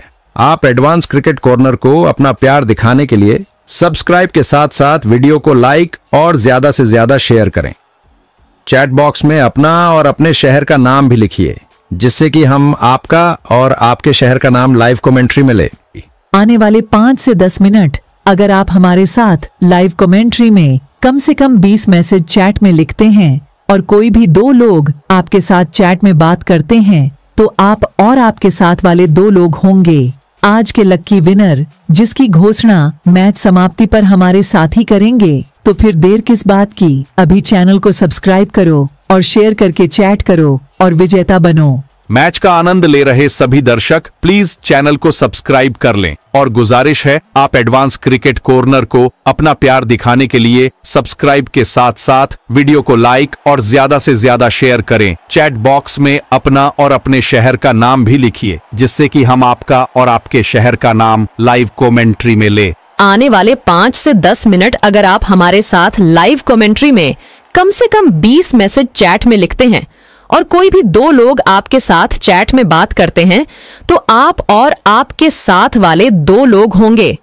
आप एडवांस क्रिकेट कॉर्नर को अपना प्यार दिखाने के लिए सब्सक्राइब के साथ साथ वीडियो को लाइक और ज्यादा से ज्यादा शेयर करें चैट बॉक्स में अपना और अपने शहर का नाम भी लिखिए जिससे कि हम आपका और आपके शहर का नाम लाइव कमेंट्री में ले आने वाले पाँच से दस मिनट अगर आप हमारे साथ लाइव कमेंट्री में कम से कम 20 मैसेज चैट में लिखते हैं और कोई भी दो लोग आपके साथ चैट में बात करते हैं तो आप और आपके साथ वाले दो लोग होंगे आज के लक्की विनर जिसकी घोषणा मैच समाप्ति पर हमारे साथी करेंगे तो फिर देर किस बात की अभी चैनल को सब्सक्राइब करो और शेयर करके चैट करो और विजेता बनो मैच का आनंद ले रहे सभी दर्शक प्लीज चैनल को सब्सक्राइब कर लें और गुजारिश है आप एडवांस क्रिकेट कॉर्नर को अपना प्यार दिखाने के लिए सब्सक्राइब के साथ साथ वीडियो को लाइक और ज्यादा से ज्यादा शेयर करें चैट बॉक्स में अपना और अपने शहर का नाम भी लिखिए जिससे कि हम आपका और आपके शहर का नाम लाइव कॉमेंट्री में ले आने वाले पाँच ऐसी दस मिनट अगर आप हमारे साथ लाइव कॉमेंट्री में कम ऐसी कम बीस मैसेज चैट में लिखते हैं और कोई भी दो लोग आपके साथ चैट में बात करते हैं तो आप और आपके साथ वाले दो लोग होंगे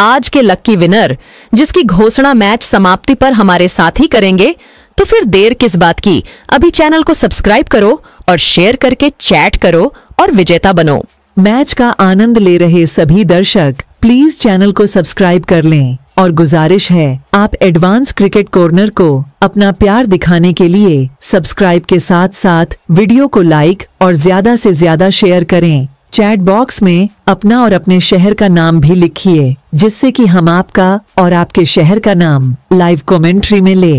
आज के लक्की विनर जिसकी घोषणा मैच समाप्ति पर हमारे साथ ही करेंगे तो फिर देर किस बात की अभी चैनल को सब्सक्राइब करो और शेयर करके चैट करो और विजेता बनो मैच का आनंद ले रहे सभी दर्शक प्लीज चैनल को सब्सक्राइब कर लें और गुजारिश है आप एडवांस क्रिकेट कॉर्नर को अपना प्यार दिखाने के लिए सब्सक्राइब के साथ साथ वीडियो को लाइक और ज्यादा से ज्यादा शेयर करें चैट बॉक्स में अपना और अपने शहर का नाम भी लिखिए जिससे कि हम आपका और आपके शहर का नाम लाइव कमेंट्री में ले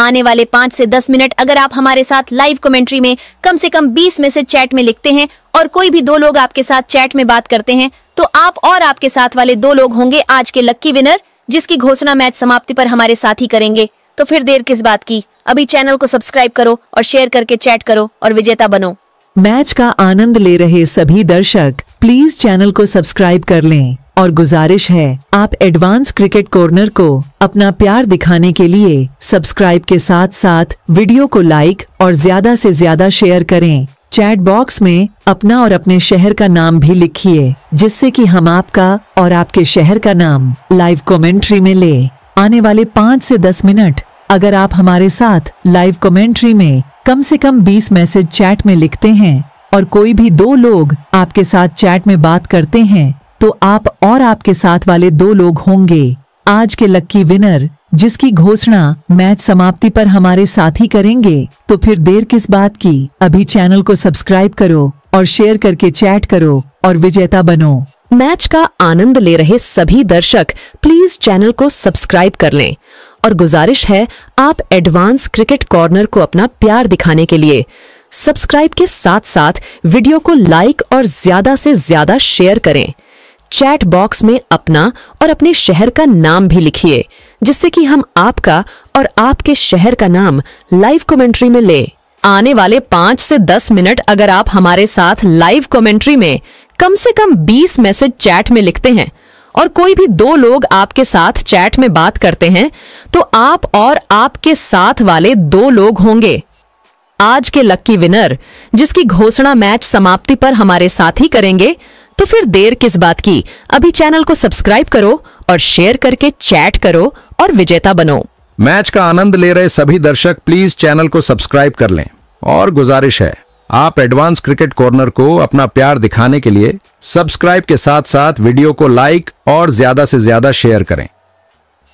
आने वाले पाँच से दस मिनट अगर आप हमारे साथ लाइव कमेंट्री में कम से कम बीस मैसेज चैट में लिखते हैं और कोई भी दो लोग आपके साथ चैट में बात करते हैं तो आप और आपके साथ वाले दो लोग होंगे आज के लक्की विनर जिसकी घोषणा मैच समाप्ति पर हमारे साथ ही करेंगे तो फिर देर किस बात की अभी चैनल को सब्सक्राइब करो और शेयर करके चैट करो और विजेता बनो मैच का आनंद ले रहे सभी दर्शक प्लीज चैनल को सब्सक्राइब कर लें और गुजारिश है आप एडवांस क्रिकेट कॉर्नर को अपना प्यार दिखाने के लिए सब्सक्राइब के साथ साथ वीडियो को लाइक और ज्यादा से ज्यादा शेयर करें चैट बॉक्स में अपना और अपने शहर का नाम भी लिखिए जिससे कि हम आपका और आपके शहर का नाम लाइव कमेंट्री में ले आने वाले पाँच से दस मिनट अगर आप हमारे साथ लाइव कमेंट्री में कम से कम बीस मैसेज चैट में लिखते हैं और कोई भी दो लोग आपके साथ चैट में बात करते हैं तो आप और आपके साथ वाले दो लोग होंगे आज के लक्की विनर जिसकी घोषणा मैच समाप्ति पर हमारे साथी करेंगे तो फिर देर किस बात की अभी चैनल को सब्सक्राइब करो और शेयर करके चैट करो और विजेता बनो मैच का आनंद ले रहे सभी दर्शक प्लीज चैनल को सब्सक्राइब कर लें और गुजारिश है आप एडवांस क्रिकेट कॉर्नर को अपना प्यार दिखाने के लिए सब्सक्राइब के साथ साथ वीडियो को लाइक और ज्यादा से ज्यादा शेयर करें चैट बॉक्स में अपना और अपने शहर का नाम भी लिखिए जिससे कि हम आपका और आपके शहर का नाम लाइव कमेंट्री में ले आने वाले पांच से दस मिनट अगर आप हमारे साथ लाइव कमेंट्री में कम से कम बीस मैसेज चैट में लिखते हैं और कोई भी दो लोग आपके साथ चैट में बात करते हैं तो आप और आपके साथ वाले दो लोग होंगे आज के लक्की विनर जिसकी घोषणा मैच समाप्ति पर हमारे साथ ही करेंगे तो फिर देर किस बात की अभी चैनल को सब्सक्राइब करो और शेयर करके चैट करो और विजेता बनो मैच का आनंद ले रहे सभी दर्शक प्लीज चैनल को सब्सक्राइब कर लें और गुजारिश है आप एडवांस क्रिकेट कॉर्नर को अपना प्यार दिखाने के लिए सब्सक्राइब के साथ साथ वीडियो को लाइक और ज्यादा से ज्यादा शेयर करें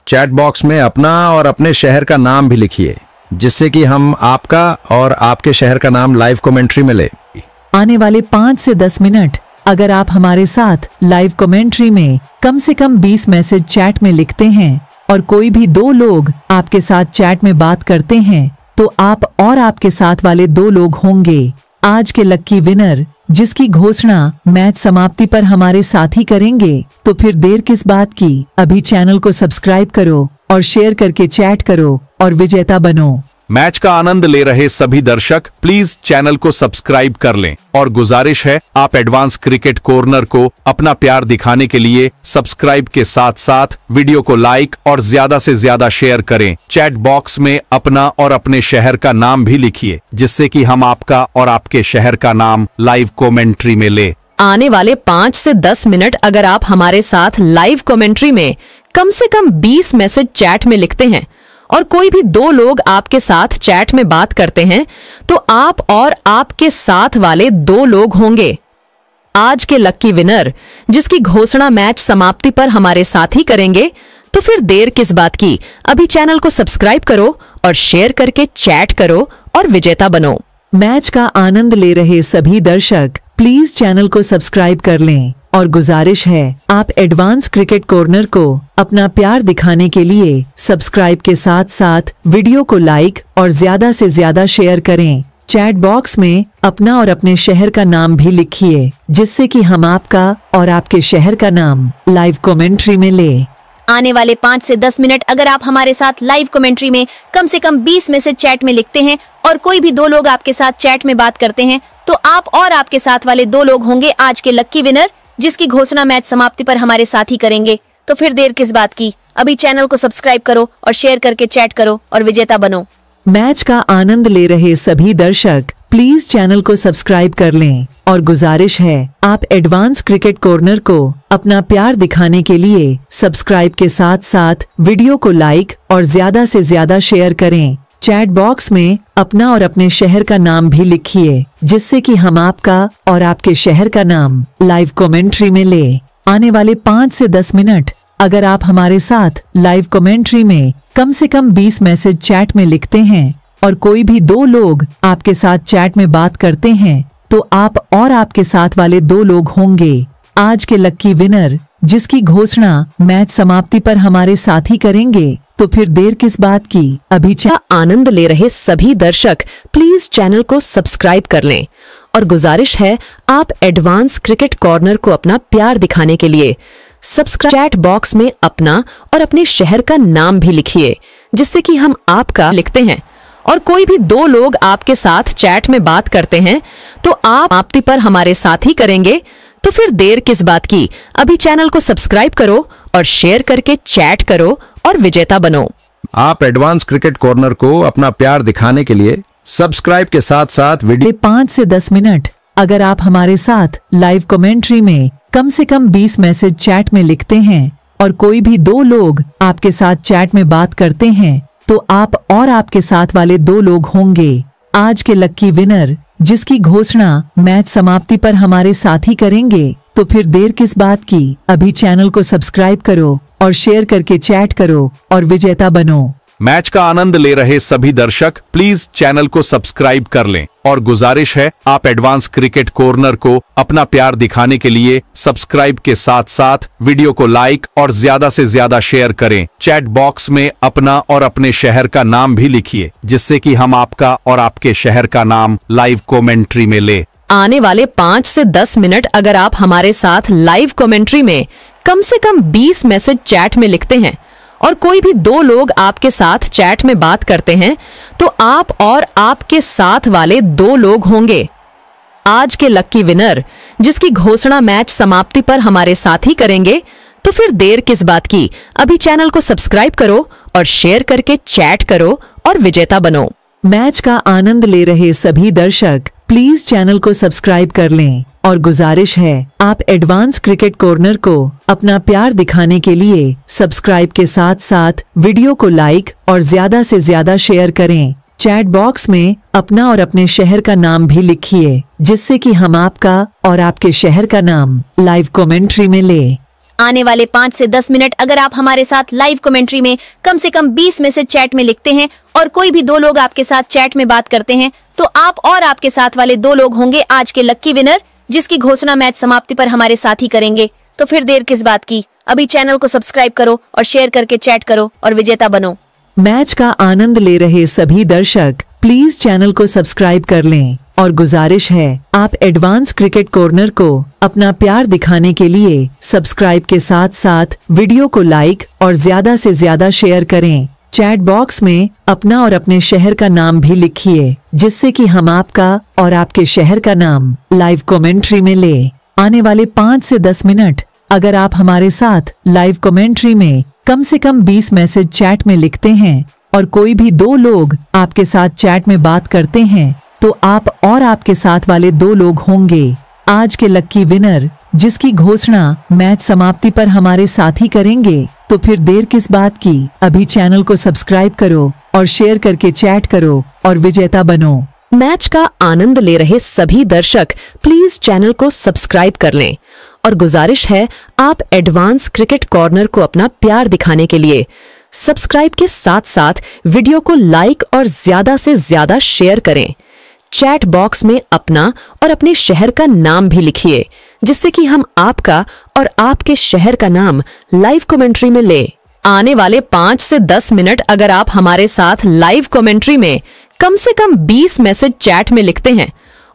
चैट बॉक्स में अपना और अपने शहर का नाम भी लिखिए जिससे कि हम आपका और आपके शहर का नाम लाइव कमेंट्री में ले आने वाले पांच से दस मिनट अगर आप हमारे साथ लाइव कमेंट्री में कम से कम 20 मैसेज चैट में लिखते हैं और कोई भी दो लोग आपके साथ चैट में बात करते हैं तो आप और आपके साथ वाले दो लोग होंगे आज के लक्की विनर जिसकी घोषणा मैच समाप्ति पर हमारे साथी करेंगे तो फिर देर किस बात की अभी चैनल को सब्सक्राइब करो और शेयर करके चैट करो और विजेता बनो मैच का आनंद ले रहे सभी दर्शक प्लीज चैनल को सब्सक्राइब कर लें और गुजारिश है आप एडवांस क्रिकेट कॉर्नर को अपना प्यार दिखाने के लिए सब्सक्राइब के साथ साथ वीडियो को लाइक और ज्यादा से ज्यादा शेयर करें चैट बॉक्स में अपना और अपने शहर का नाम भी लिखिए जिससे कि हम आपका और आपके शहर का नाम लाइव कॉमेंट्री में ले आने वाले पाँच ऐसी दस मिनट अगर आप हमारे साथ लाइव कॉमेंट्री में कम ऐसी कम बीस मैसेज चैट में लिखते हैं और कोई भी दो लोग आपके साथ चैट में बात करते हैं तो आप और आपके साथ वाले दो लोग होंगे आज के लक्की विनर जिसकी घोषणा मैच समाप्ति पर हमारे साथ ही करेंगे तो फिर देर किस बात की अभी चैनल को सब्सक्राइब करो और शेयर करके चैट करो और विजेता बनो मैच का आनंद ले रहे सभी दर्शक प्लीज चैनल को सब्सक्राइब कर लें और गुजारिश है आप एडवांस क्रिकेट कॉर्नर को अपना प्यार दिखाने के लिए सब्सक्राइब के साथ साथ वीडियो को लाइक और ज्यादा से ज्यादा शेयर करें चैट बॉक्स में अपना और अपने शहर का नाम भी लिखिए जिससे कि हम आपका और आपके शहर का नाम लाइव कमेंट्री में ले आने वाले पाँच से दस मिनट अगर आप हमारे साथ लाइव कमेंट्री में कम से कम बीस मैसेज चैट में लिखते हैं और कोई भी दो लोग आपके साथ चैट में बात करते हैं तो आप और आपके साथ वाले दो लोग होंगे आज के लक्की विनर जिसकी घोषणा मैच समाप्ति पर हमारे साथ ही करेंगे तो फिर देर किस बात की अभी चैनल को सब्सक्राइब करो और शेयर करके चैट करो और विजेता बनो मैच का आनंद ले रहे सभी दर्शक प्लीज चैनल को सब्सक्राइब कर लें और गुजारिश है आप एडवांस क्रिकेट कॉर्नर को अपना प्यार दिखाने के लिए सब्सक्राइब के साथ साथ वीडियो को लाइक और ज्यादा से ज्यादा शेयर करें चैट बॉक्स में अपना और अपने शहर का नाम भी लिखिए जिससे कि हम आपका और आपके शहर का नाम लाइव कमेंट्री में ले आने वाले पाँच से दस मिनट अगर आप हमारे साथ लाइव कमेंट्री में कम से कम बीस मैसेज चैट में लिखते हैं और कोई भी दो लोग आपके साथ चैट में बात करते हैं तो आप और आपके साथ वाले दो लोग होंगे आज के लक्की विनर जिसकी घोषणा मैच समाप्ति पर हमारे साथी करेंगे तो फिर देर किस बात की अभी आनंद ले रहे सभी दर्शक प्लीज चैनल को सब्सक्राइब कर लें और गुजारिश है आप एडवांस क्रिकेट कॉर्नर को अपना प्यार दिखाने के लिए सब्सक्राइब चैट बॉक्स में अपना और अपने शहर का नाम भी लिखिए जिससे कि हम आपका लिखते हैं और कोई भी दो लोग आपके साथ चैट में बात करते हैं तो आप आपति पर हमारे साथ ही करेंगे तो फिर देर किस बात की अभी चैनल को सब्सक्राइब करो और शेयर करके चैट करो और विजेता बनो आप एडवांस क्रिकेट कॉर्नर को अपना प्यार दिखाने के लिए सब्सक्राइब के साथ साथ वीडियो पाँच से दस मिनट अगर आप हमारे साथ लाइव कमेंट्री में कम से कम बीस मैसेज चैट में लिखते हैं और कोई भी दो लोग आपके साथ चैट में बात करते हैं तो आप और आपके साथ वाले दो लोग होंगे आज के लक्की विनर जिसकी घोषणा मैच समाप्ति पर हमारे साथ ही करेंगे तो फिर देर किस बात की अभी चैनल को सब्सक्राइब करो और शेयर करके चैट करो और विजेता बनो मैच का आनंद ले रहे सभी दर्शक प्लीज चैनल को सब्सक्राइब कर लें और गुजारिश है आप एडवांस क्रिकेट कॉर्नर को अपना प्यार दिखाने के लिए सब्सक्राइब के साथ साथ वीडियो को लाइक और ज्यादा से ज्यादा शेयर करें चैट बॉक्स में अपना और अपने शहर का नाम भी लिखिए जिससे कि हम आपका और आपके शहर का नाम लाइव कॉमेंट्री में ले आने वाले पांच से दस मिनट अगर आप हमारे साथ लाइव कमेंट्री में कम से कम बीस मैसेज चैट में लिखते हैं और कोई भी दो लोग आपके साथ चैट में बात करते हैं तो आप और आपके साथ वाले दो लोग होंगे आज के लक्की विनर जिसकी घोषणा मैच समाप्ति पर हमारे साथ ही करेंगे तो फिर देर किस बात की अभी चैनल को सब्सक्राइब करो और शेयर करके चैट करो और विजेता बनो मैच का आनंद ले रहे सभी दर्शक प्लीज चैनल को सब्सक्राइब कर लें और गुजारिश है आप एडवांस क्रिकेट कॉर्नर को अपना प्यार दिखाने के लिए सब्सक्राइब के साथ साथ वीडियो को लाइक और ज्यादा से ज्यादा शेयर करें चैट बॉक्स में अपना और अपने शहर का नाम भी लिखिए जिससे कि हम आपका और आपके शहर का नाम लाइव कमेंट्री में ले आने वाले पाँच से दस मिनट अगर आप हमारे साथ लाइव कमेंट्री में कम से कम बीस मैसेज चैट में लिखते हैं और कोई भी दो लोग आपके साथ चैट में बात करते हैं तो आप और आपके साथ वाले दो लोग होंगे आज के लक्की विनर जिसकी घोषणा मैच समाप्ति पर हमारे साथ ही करेंगे तो फिर देर किस बात की अभी चैनल को सब्सक्राइब करो और शेयर करके चैट करो और विजेता बनो मैच का आनंद ले रहे सभी दर्शक प्लीज चैनल को सब्सक्राइब कर लें और गुजारिश है आप एडवांस क्रिकेट कॉर्नर को अपना प्यार दिखाने के लिए सब्सक्राइब के साथ साथ वीडियो को लाइक और ज्यादा से ज्यादा शेयर करें चैट बॉक्स में अपना और अपने शहर का नाम भी लिखिए जिससे कि हम आपका और आपके शहर का नाम लाइव कमेंट्री में ले आने वाले पाँच से दस मिनट अगर आप हमारे साथ लाइव कमेंट्री में कम से कम बीस मैसेज चैट में लिखते हैं और कोई भी दो लोग आपके साथ चैट में बात करते हैं तो आप और आपके साथ वाले दो लोग होंगे आज के लक्की विनर जिसकी घोषणा मैच समाप्ति पर हमारे साथी करेंगे तो फिर देर किस बात की अभी चैनल को सब्सक्राइब करो और शेयर करके चैट करो और विजेता बनो मैच का आनंद ले रहे सभी दर्शक प्लीज चैनल को सब्सक्राइब कर लें और गुजारिश है आप एडवांस क्रिकेट कॉर्नर को अपना प्यार दिखाने के लिए सब्सक्राइब के साथ साथ वीडियो को लाइक और ज्यादा से ज्यादा शेयर करें चैट बॉक्स में अपना और अपने शहर का नाम भी लिखिए जिससे कि हम आपका और आपके शहर का नाम लाइव कमेंट्री में ले आने वाले पाँच से दस मिनट अगर आप हमारे साथ लाइव कमेंट्री में कम से कम बीस मैसेज चैट में लिखते हैं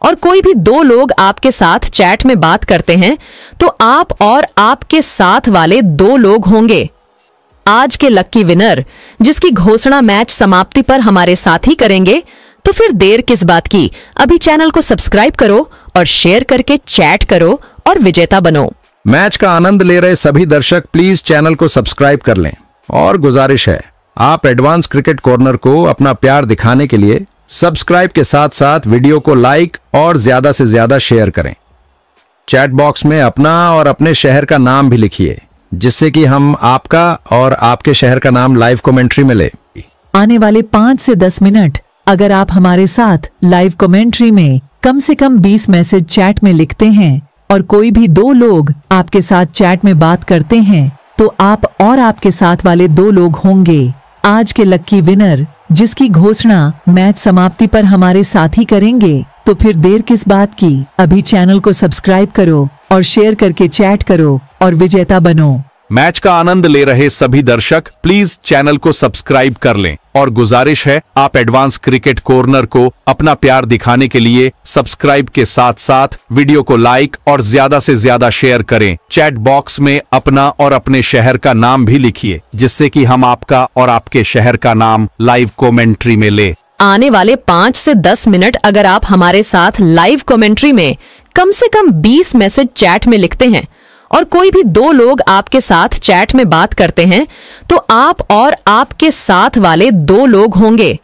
और कोई भी दो लोग आपके साथ चैट में बात करते हैं तो आप और आपके साथ वाले दो लोग होंगे आज के लक्की विनर जिसकी घोषणा मैच समाप्ति पर हमारे साथ ही करेंगे तो फिर देर किस बात की अभी चैनल को सब्सक्राइब करो और शेयर करके चैट करो और विजेता बनो मैच का आनंद ले रहे सभी दर्शक प्लीज चैनल को सब्सक्राइब कर लें और गुजारिश है आप एडवांस क्रिकेट कॉर्नर को अपना प्यार दिखाने के लिए सब्सक्राइब के साथ साथ वीडियो को लाइक और ज्यादा से ज्यादा शेयर करें चैट बॉक्स में अपना और अपने शहर का नाम भी लिखिए जिससे कि हम आपका और आपके शहर का नाम लाइव कमेंट्री में ले आने वाले पाँच से दस मिनट अगर आप हमारे साथ लाइव कमेंट्री में कम से कम 20 मैसेज चैट में लिखते हैं और कोई भी दो लोग आपके साथ चैट में बात करते हैं तो आप और आपके साथ वाले दो लोग होंगे आज के लक्की विनर जिसकी घोषणा मैच समाप्ति पर हमारे साथी करेंगे तो फिर देर किस बात की अभी चैनल को सब्सक्राइब करो और शेयर करके चैट करो और विजेता बनो मैच का आनंद ले रहे सभी दर्शक प्लीज चैनल को सब्सक्राइब कर लें और गुजारिश है आप एडवांस क्रिकेट कॉर्नर को अपना प्यार दिखाने के लिए सब्सक्राइब के साथ साथ वीडियो को लाइक और ज्यादा से ज्यादा शेयर करें चैट बॉक्स में अपना और अपने शहर का नाम भी लिखिए जिससे कि हम आपका और आपके शहर का नाम लाइव कॉमेंट्री में ले आने वाले पाँच से दस मिनट अगर आप हमारे साथ लाइव कॉमेंट्री में कम से कम बीस मैसेज चैट में लिखते हैं और कोई भी दो लोग आपके साथ चैट में बात करते हैं तो आप और आपके साथ वाले दो लोग होंगे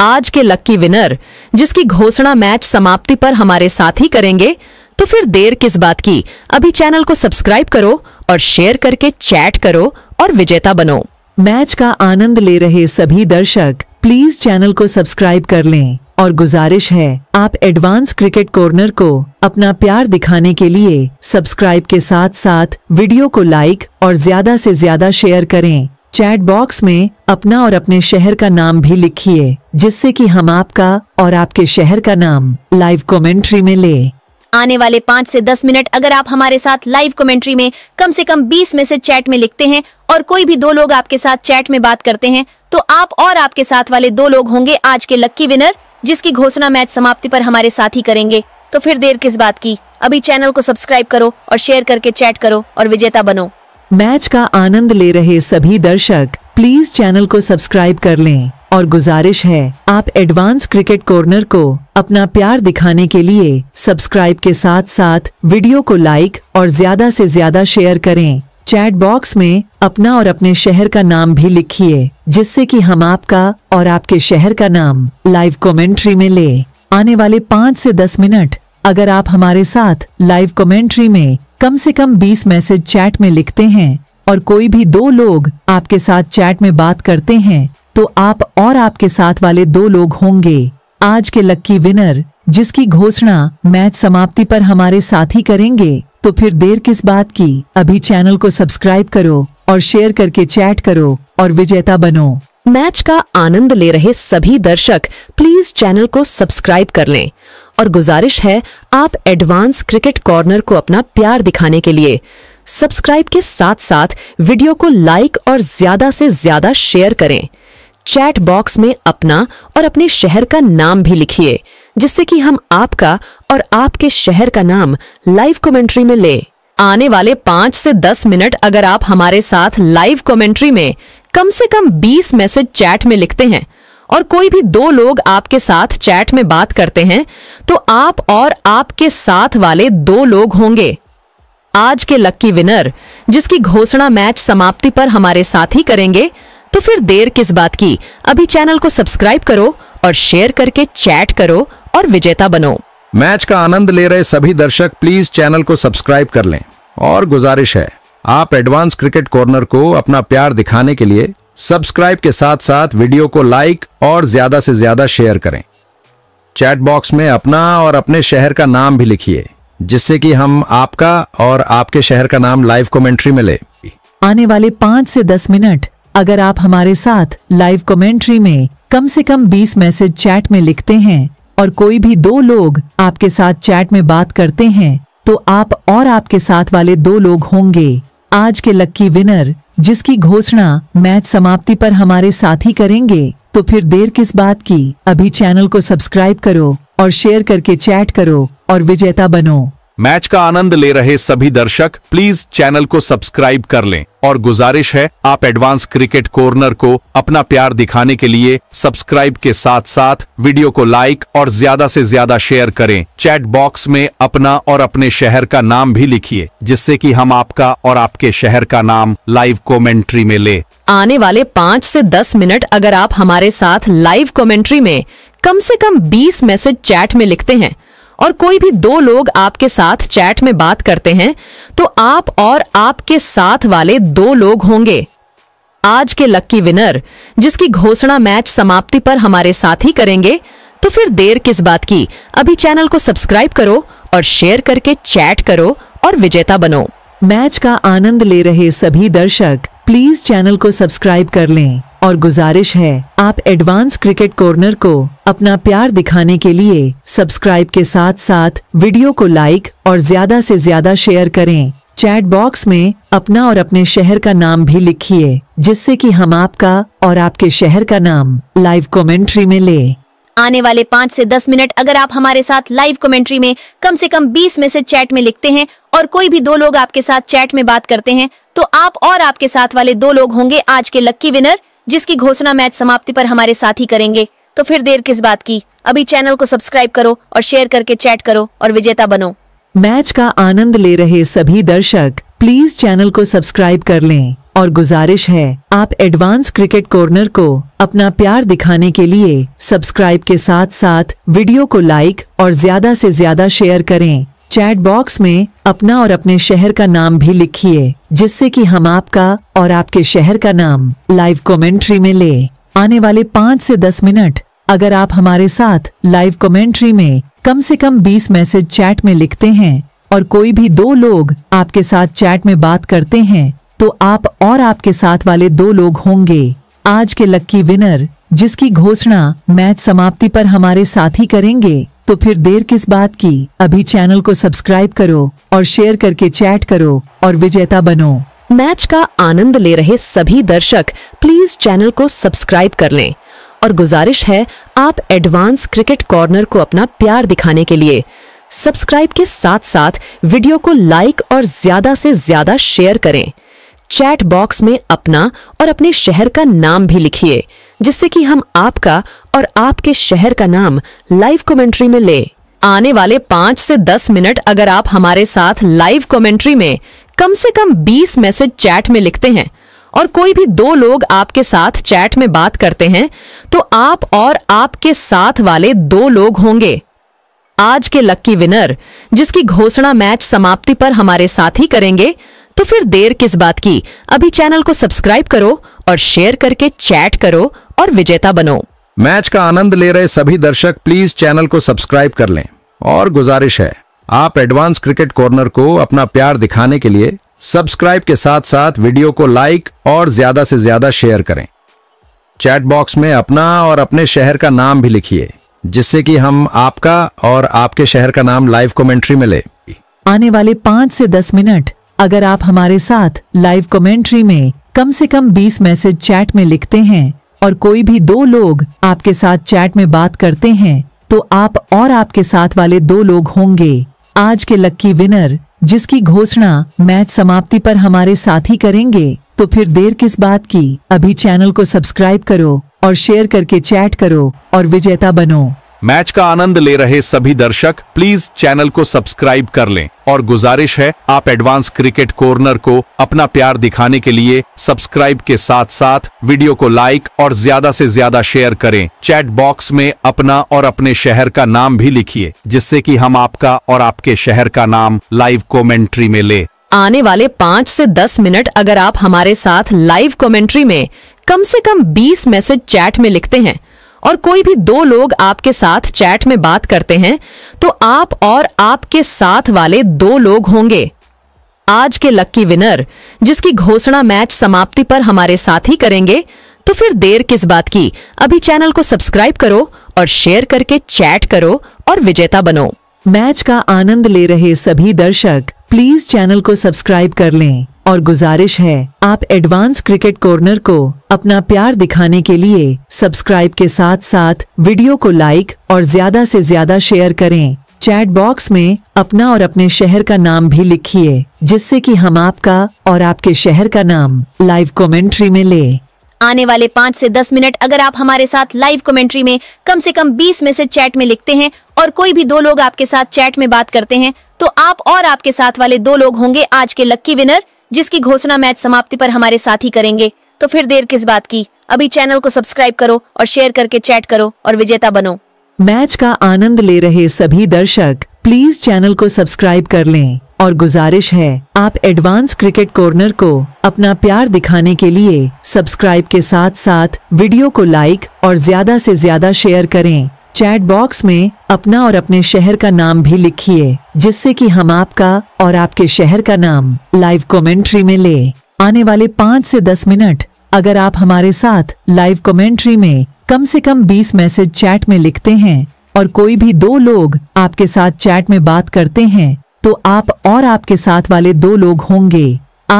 आज के लक्की विनर जिसकी घोषणा मैच समाप्ति पर हमारे साथ ही करेंगे तो फिर देर किस बात की अभी चैनल को सब्सक्राइब करो और शेयर करके चैट करो और विजेता बनो मैच का आनंद ले रहे सभी दर्शक प्लीज चैनल को सब्सक्राइब कर लें और गुजारिश है आप एडवांस क्रिकेट कॉर्नर को अपना प्यार दिखाने के लिए सब्सक्राइब के साथ साथ वीडियो को लाइक और ज्यादा से ज्यादा शेयर करें चैट बॉक्स में अपना और अपने शहर का नाम भी लिखिए जिससे कि हम आपका और आपके शहर का नाम लाइव कमेंट्री में ले आने वाले पाँच से दस मिनट अगर आप हमारे साथ लाइव कमेंट्री में कम से कम बीस मैसेज चैट में लिखते हैं और कोई भी दो लोग आपके साथ चैट में बात करते हैं तो आप और आपके साथ वाले दो लोग होंगे आज के लक्की विनर जिसकी घोषणा मैच समाप्ति पर हमारे साथ ही करेंगे तो फिर देर किस बात की अभी चैनल को सब्सक्राइब करो और शेयर करके चैट करो और विजेता बनो मैच का आनंद ले रहे सभी दर्शक प्लीज चैनल को सब्सक्राइब कर लें और गुजारिश है आप एडवांस क्रिकेट कॉर्नर को अपना प्यार दिखाने के लिए सब्सक्राइब के साथ साथ वीडियो को लाइक और ज्यादा से ज्यादा शेयर करें चैट बॉक्स में अपना और अपने शहर का नाम भी लिखिए जिससे कि हम आपका और आपके शहर का नाम लाइव कमेंट्री में ले आने वाले पाँच से दस मिनट अगर आप हमारे साथ लाइव कमेंट्री में कम से कम बीस मैसेज चैट में लिखते हैं और कोई भी दो लोग आपके साथ चैट में बात करते हैं तो आप और आपके साथ वाले दो लोग होंगे आज के लक्की विनर जिसकी घोषणा मैच समाप्ति पर हमारे साथ ही करेंगे तो फिर देर किस बात की अभी चैनल को सब्सक्राइब करो और शेयर करके चैट करो और विजेता बनो मैच का आनंद ले रहे सभी दर्शक प्लीज चैनल को सब्सक्राइब कर लें और गुजारिश है आप एडवांस क्रिकेट कॉर्नर को अपना प्यार दिखाने के लिए सब्सक्राइब के साथ साथ वीडियो को लाइक और ज्यादा से ज्यादा शेयर करें चैट बॉक्स में अपना और अपने शहर का नाम भी लिखिए जिससे कि हम आपका और आपके शहर का नाम लाइव कमेंट्री में ले आने वाले पांच से दस मिनट अगर आप हमारे साथ लाइव कमेंट्री में कम से कम बीस मैसेज चैट में लिखते हैं और कोई भी दो लोग आपके साथ चैट में बात करते हैं तो आप और आपके साथ वाले दो लोग होंगे आज के लक्की विनर जिसकी घोषणा मैच समाप्ति पर हमारे साथ ही करेंगे तो फिर देर किस बात की अभी चैनल को सब्सक्राइब करो और शेयर करके चैट करो और विजेता बनो मैच का आनंद ले रहे सभी दर्शक प्लीज चैनल को सब्सक्राइब कर लें और गुजारिश है आप एडवांस क्रिकेट कॉर्नर को अपना प्यार दिखाने के लिए सब्सक्राइब के साथ साथ वीडियो को लाइक और ज्यादा से ज्यादा शेयर करें चैट बॉक्स में अपना और अपने शहर का नाम भी लिखिए जिससे कि हम आपका और आपके शहर का नाम लाइव कमेंट्री में ले आने वाले पाँच से दस मिनट अगर आप हमारे साथ लाइव कमेंट्री में कम से कम 20 मैसेज चैट में लिखते हैं और कोई भी दो लोग आपके साथ चैट में बात करते हैं तो आप और आपके साथ वाले दो लोग होंगे आज के लक्की विनर जिसकी घोषणा मैच समाप्ति पर हमारे साथी करेंगे तो फिर देर किस बात की अभी चैनल को सब्सक्राइब करो और शेयर करके चैट करो और विजेता बनो मैच का आनंद ले रहे सभी दर्शक प्लीज चैनल को सब्सक्राइब कर लें और गुजारिश है आप एडवांस क्रिकेट कॉर्नर को अपना प्यार दिखाने के लिए सब्सक्राइब के साथ साथ वीडियो को लाइक और ज्यादा से ज्यादा शेयर करें चैट बॉक्स में अपना और अपने शहर का नाम भी लिखिए जिससे कि हम आपका और आपके शहर का नाम लाइव कॉमेंट्री में ले आने वाले पाँच ऐसी दस मिनट अगर आप हमारे साथ लाइव कॉमेंट्री में कम ऐसी कम बीस मैसेज चैट में लिखते हैं और कोई भी दो लोग आपके साथ चैट में बात करते हैं तो आप और आपके साथ वाले दो लोग होंगे आज के लक्की विनर जिसकी घोषणा मैच समाप्ति पर हमारे साथ ही करेंगे तो फिर देर किस बात की अभी चैनल को सब्सक्राइब करो और शेयर करके चैट करो और विजेता बनो मैच का आनंद ले रहे सभी दर्शक प्लीज चैनल को सब्सक्राइब कर लें और गुजारिश है आप एडवांस क्रिकेट कॉर्नर को अपना प्यार दिखाने के लिए सब्सक्राइब के साथ साथ वीडियो को लाइक और ज्यादा से ज्यादा शेयर करें चैट बॉक्स में अपना और अपने शहर का नाम भी लिखिए जिससे कि हम आपका और आपके शहर का नाम लाइव कमेंट्री में ले आने वाले पाँच से दस मिनट अगर आप हमारे साथ लाइव कमेंट्री में कम से कम बीस मैसेज चैट में लिखते हैं और कोई भी दो लोग आपके साथ चैट में बात करते हैं तो आप और आपके साथ वाले दो लोग होंगे आज के लक्की विनर जिसकी घोषणा मैच समाप्ति पर हमारे साथ ही करेंगे तो फिर देर किस बात की अभी चैनल को सब्सक्राइब करो और शेयर करके चैट करो और विजेता बनो मैच का आनंद ले रहे सभी दर्शक प्लीज चैनल को सब्सक्राइब कर लें और गुजारिश है आप एडवांस क्रिकेट कॉर्नर को अपना प्यार दिखाने के लिए सब्सक्राइब के साथ साथ वीडियो को लाइक और ज्यादा से ज्यादा शेयर करें चैट बॉक्स में अपना और अपने शहर का नाम भी लिखिए जिससे कि हम आपका और आपके शहर का नाम लाइव कमेंट्री में ले आने वाले पाँच से दस मिनट अगर आप हमारे साथ लाइव कमेंट्री में कम से कम बीस मैसेज चैट में लिखते हैं और कोई भी दो लोग आपके साथ चैट में बात करते हैं तो आप और आपके साथ वाले दो लोग होंगे आज के लक्की विनर जिसकी घोषणा मैच समाप्ति पर हमारे साथी करेंगे तो फिर देर किस बात की अभी चैनल को सब्सक्राइब करो और शेयर करके चैट करो और विजेता बनो मैच का आनंद ले रहे सभी दर्शक प्लीज चैनल को सब्सक्राइब कर लें और गुजारिश है आप एडवांस क्रिकेट कॉर्नर को अपना प्यार दिखाने के लिए सब्सक्राइब के साथ साथ वीडियो को लाइक और ज्यादा से ज्यादा शेयर करें चैट बॉक्स में अपना और अपने शहर का नाम भी लिखिए जिससे कि हम आपका और आपके शहर का नाम लाइव कमेंट्री में ले आने वाले पांच से दस मिनट अगर आप हमारे साथ लाइव कमेंट्री में कम से कम बीस मैसेज चैट में लिखते हैं और कोई भी दो लोग आपके साथ चैट में बात करते हैं तो आप और आपके साथ वाले दो लोग होंगे आज के लक्की विनर जिसकी घोषणा मैच समाप्ति पर हमारे साथ ही करेंगे तो फिर देर किस बात की अभी चैनल को सब्सक्राइब करो और शेयर करके चैट करो और विजेता बनो मैच का आनंद ले रहे सभी दर्शक प्लीज चैनल को सब्सक्राइब कर लें और गुजारिश है आप एडवांस क्रिकेट कॉर्नर को अपना प्यार दिखाने के लिए सब्सक्राइब के साथ साथ वीडियो को लाइक और ज्यादा से ज्यादा शेयर करें चैट बॉक्स में अपना और अपने शहर का नाम भी लिखिए जिससे कि हम आपका और आपके शहर का नाम लाइव कमेंट्री में ले आने वाले पांच से दस मिनट अगर आप हमारे साथ लाइव कमेंट्री में कम से कम 20 मैसेज चैट में लिखते हैं और कोई भी दो लोग आपके साथ चैट में बात करते हैं तो आप और आपके साथ वाले दो लोग होंगे आज के लक्की विनर जिसकी घोषणा मैच समाप्ति पर हमारे साथी करेंगे तो फिर देर किस बात की अभी चैनल को सब्सक्राइब करो और शेयर करके चैट करो और विजेता बनो मैच का आनंद ले रहे सभी दर्शक प्लीज चैनल को सब्सक्राइब कर लें और गुजारिश है आप एडवांस क्रिकेट कॉर्नर को अपना प्यार दिखाने के लिए सब्सक्राइब के साथ साथ वीडियो को लाइक और ज्यादा से ज्यादा शेयर करें चैट बॉक्स में अपना और अपने शहर का नाम भी लिखिए जिससे कि हम आपका और आपके शहर का नाम लाइव कॉमेंट्री में ले आने वाले पाँच से दस मिनट अगर आप हमारे साथ लाइव कॉमेंट्री में कम से कम बीस मैसेज चैट में लिखते हैं और कोई भी दो लोग आपके साथ चैट में बात करते हैं तो आप और आपके साथ वाले दो लोग होंगे आज के लक्की विनर जिसकी घोषणा मैच समाप्ति पर हमारे साथ ही करेंगे तो फिर देर किस बात की अभी चैनल को सब्सक्राइब करो और शेयर करके चैट करो और विजेता बनो मैच का आनंद ले रहे सभी दर्शक प्लीज चैनल को सब्सक्राइब कर लें और गुजारिश है आप एडवांस क्रिकेट कॉर्नर को अपना प्यार दिखाने के लिए सब्सक्राइब के साथ साथ वीडियो को लाइक और ज्यादा से ज्यादा शेयर करें चैट बॉक्स में अपना और अपने शहर का नाम भी लिखिए जिससे कि हम आपका और आपके शहर का नाम लाइव कमेंट्री में ले आने वाले पाँच से दस मिनट अगर आप हमारे साथ लाइव कमेंट्री में कम से कम बीस में से चैट में लिखते हैं और कोई भी दो लोग आपके साथ चैट में बात करते हैं तो आप और आपके साथ वाले दो लोग होंगे आज के लक्की विनर जिसकी घोषणा मैच समाप्ति पर हमारे साथी करेंगे तो फिर देर किस बात की अभी चैनल को सब्सक्राइब करो और शेयर करके चैट करो और विजेता बनो मैच का आनंद ले रहे सभी दर्शक प्लीज चैनल को सब्सक्राइब कर लें और गुजारिश है आप एडवांस क्रिकेट कॉर्नर को अपना प्यार दिखाने के लिए सब्सक्राइब के साथ साथ वीडियो को लाइक और ज्यादा से ज्यादा शेयर करें चैट बॉक्स में अपना और अपने शहर का नाम भी लिखिए जिससे कि हम आपका और आपके शहर का नाम लाइव कमेंट्री में ले आने वाले पाँच से दस मिनट अगर आप हमारे साथ लाइव कमेंट्री में कम से कम बीस मैसेज चैट में लिखते हैं और कोई भी दो लोग आपके साथ चैट में बात करते हैं तो आप और आपके साथ वाले दो लोग होंगे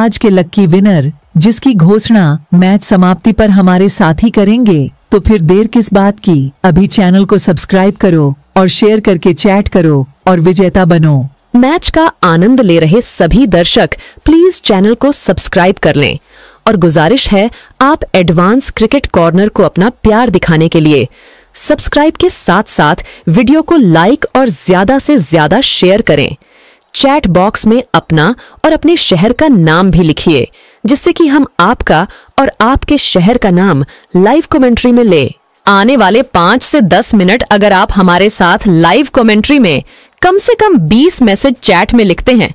आज के लक्की विनर जिसकी घोषणा मैच समाप्ति पर हमारे साथी करेंगे तो फिर देर किस बात की अभी चैनल को सब्सक्राइब करो और शेयर करके चैट करो और विजेता बनो मैच का आनंद ले रहे सभी दर्शक प्लीज चैनल को सब्सक्राइब कर लें और गुजारिश है आप एडवांस क्रिकेट कॉर्नर को अपना प्यार दिखाने के लिए सब्सक्राइब के साथ साथ वीडियो को लाइक और ज्यादा से ज्यादा शेयर करें चैट बॉक्स में अपना और अपने शहर का नाम भी लिखिए जिससे कि हम आपका और आपके शहर का नाम लाइव कमेंट्री में ले आने वाले पांच से दस मिनट अगर आप हमारे साथ लाइव कमेंट्री में कम से कम बीस मैसेज चैट में लिखते हैं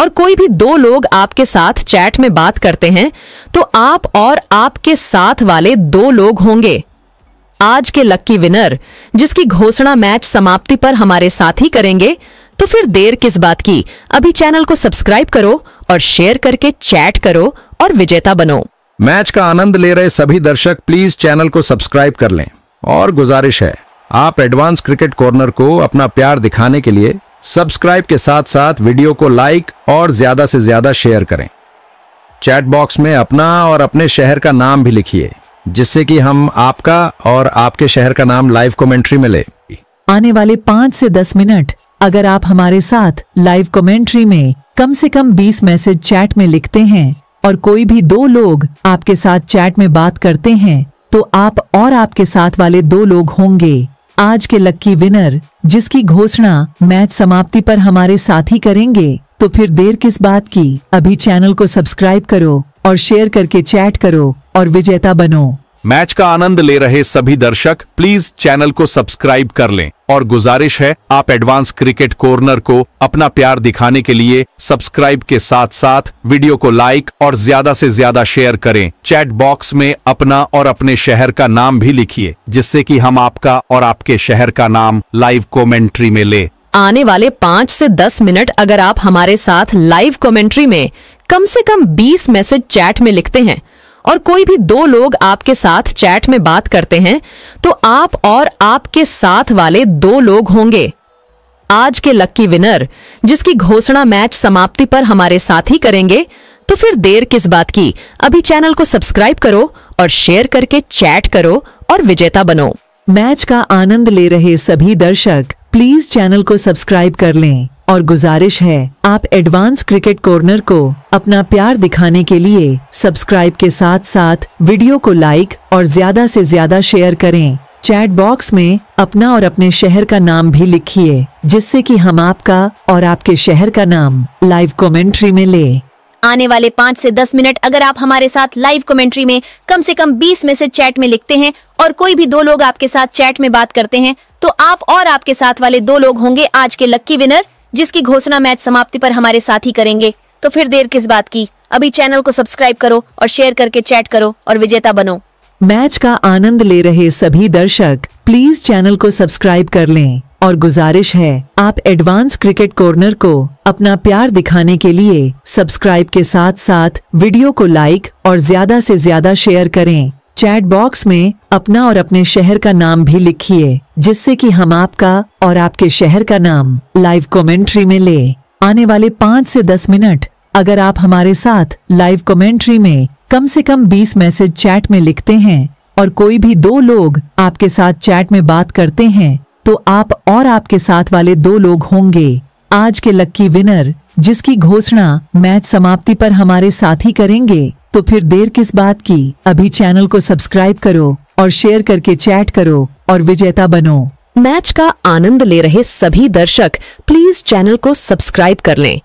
और कोई भी दो लोग आपके साथ चैट में बात करते हैं तो आप और आपके साथ वाले दो लोग होंगे आज के लक्की विनर जिसकी घोषणा मैच समाप्ति पर हमारे साथ ही करेंगे तो फिर देर किस बात की अभी चैनल को सब्सक्राइब करो और शेयर करके चैट करो और विजेता बनो मैच का आनंद ले रहे सभी दर्शक प्लीज चैनल को सब्सक्राइब कर लें और गुजारिश है आप एडवांस क्रिकेट कॉर्नर को अपना प्यार दिखाने के लिए सब्सक्राइब के साथ साथ वीडियो को लाइक और ज्यादा से ज्यादा शेयर करें चैट बॉक्स में अपना और अपने शहर का नाम भी लिखिए जिससे कि हम आपका और आपके शहर का नाम लाइव कमेंट्री में ले आने वाले पाँच से दस मिनट अगर आप हमारे साथ लाइव कमेंट्री में कम से कम 20 मैसेज चैट में लिखते हैं और कोई भी दो लोग आपके साथ चैट में बात करते हैं तो आप और आपके साथ वाले दो लोग होंगे आज के लक्की विनर जिसकी घोषणा मैच समाप्ति पर हमारे साथ ही करेंगे तो फिर देर किस बात की अभी चैनल को सब्सक्राइब करो और शेयर करके चैट करो और विजेता बनो मैच का आनंद ले रहे सभी दर्शक प्लीज चैनल को सब्सक्राइब कर लें और गुजारिश है आप एडवांस क्रिकेट कॉर्नर को अपना प्यार दिखाने के लिए सब्सक्राइब के साथ साथ वीडियो को लाइक और ज्यादा से ज्यादा शेयर करें चैट बॉक्स में अपना और अपने शहर का नाम भी लिखिए जिससे कि हम आपका और आपके शहर का नाम लाइव कॉमेंट्री में ले आने वाले पाँच से दस मिनट अगर आप हमारे साथ लाइव कॉमेंट्री में कम से कम बीस मैसेज चैट में लिखते हैं और कोई भी दो लोग आपके साथ चैट में बात करते हैं तो आप और आपके साथ वाले दो लोग होंगे आज के लक्की विनर जिसकी घोषणा मैच समाप्ति पर हमारे साथ ही करेंगे तो फिर देर किस बात की अभी चैनल को सब्सक्राइब करो और शेयर करके चैट करो और विजेता बनो मैच का आनंद ले रहे सभी दर्शक प्लीज चैनल को सब्सक्राइब कर लें और गुजारिश है आप एडवांस क्रिकेट कॉर्नर को अपना प्यार दिखाने के लिए सब्सक्राइब के साथ साथ वीडियो को लाइक और ज्यादा से ज्यादा शेयर करें चैट बॉक्स में अपना और अपने शहर का नाम भी लिखिए जिससे कि हम आपका और आपके शहर का नाम लाइव कमेंट्री में ले आने वाले पाँच से दस मिनट अगर आप हमारे साथ लाइव कमेंट्री में कम से कम बीस मैसेज चैट में लिखते हैं और कोई भी दो लोग आपके साथ चैट में बात करते हैं तो आप और आपके साथ वाले दो लोग होंगे आज के लक्की विनर जिसकी घोषणा मैच समाप्ति पर हमारे साथ ही करेंगे तो फिर देर किस बात की अभी चैनल को सब्सक्राइब करो और शेयर करके चैट करो और विजेता बनो मैच का आनंद ले रहे सभी दर्शक प्लीज चैनल को सब्सक्राइब कर लें और गुजारिश है आप एडवांस क्रिकेट कॉर्नर को अपना प्यार दिखाने के लिए सब्सक्राइब के साथ साथ वीडियो को लाइक और ज्यादा से ज्यादा शेयर करें चैट बॉक्स में अपना और अपने शहर का नाम भी लिखिए जिससे कि हम आपका और आपके शहर का नाम लाइव कमेंट्री में ले आने वाले पाँच से दस मिनट अगर आप हमारे साथ लाइव कमेंट्री में कम से कम बीस मैसेज चैट में लिखते हैं और कोई भी दो लोग आपके साथ चैट में बात करते हैं तो आप और आपके साथ वाले दो लोग होंगे आज के लक्की विनर जिसकी घोषणा मैच समाप्ति पर हमारे साथ ही करेंगे तो फिर देर किस बात की अभी चैनल को सब्सक्राइब करो और शेयर करके चैट करो और विजेता बनो मैच का आनंद ले रहे सभी दर्शक प्लीज चैनल को सब्सक्राइब कर लें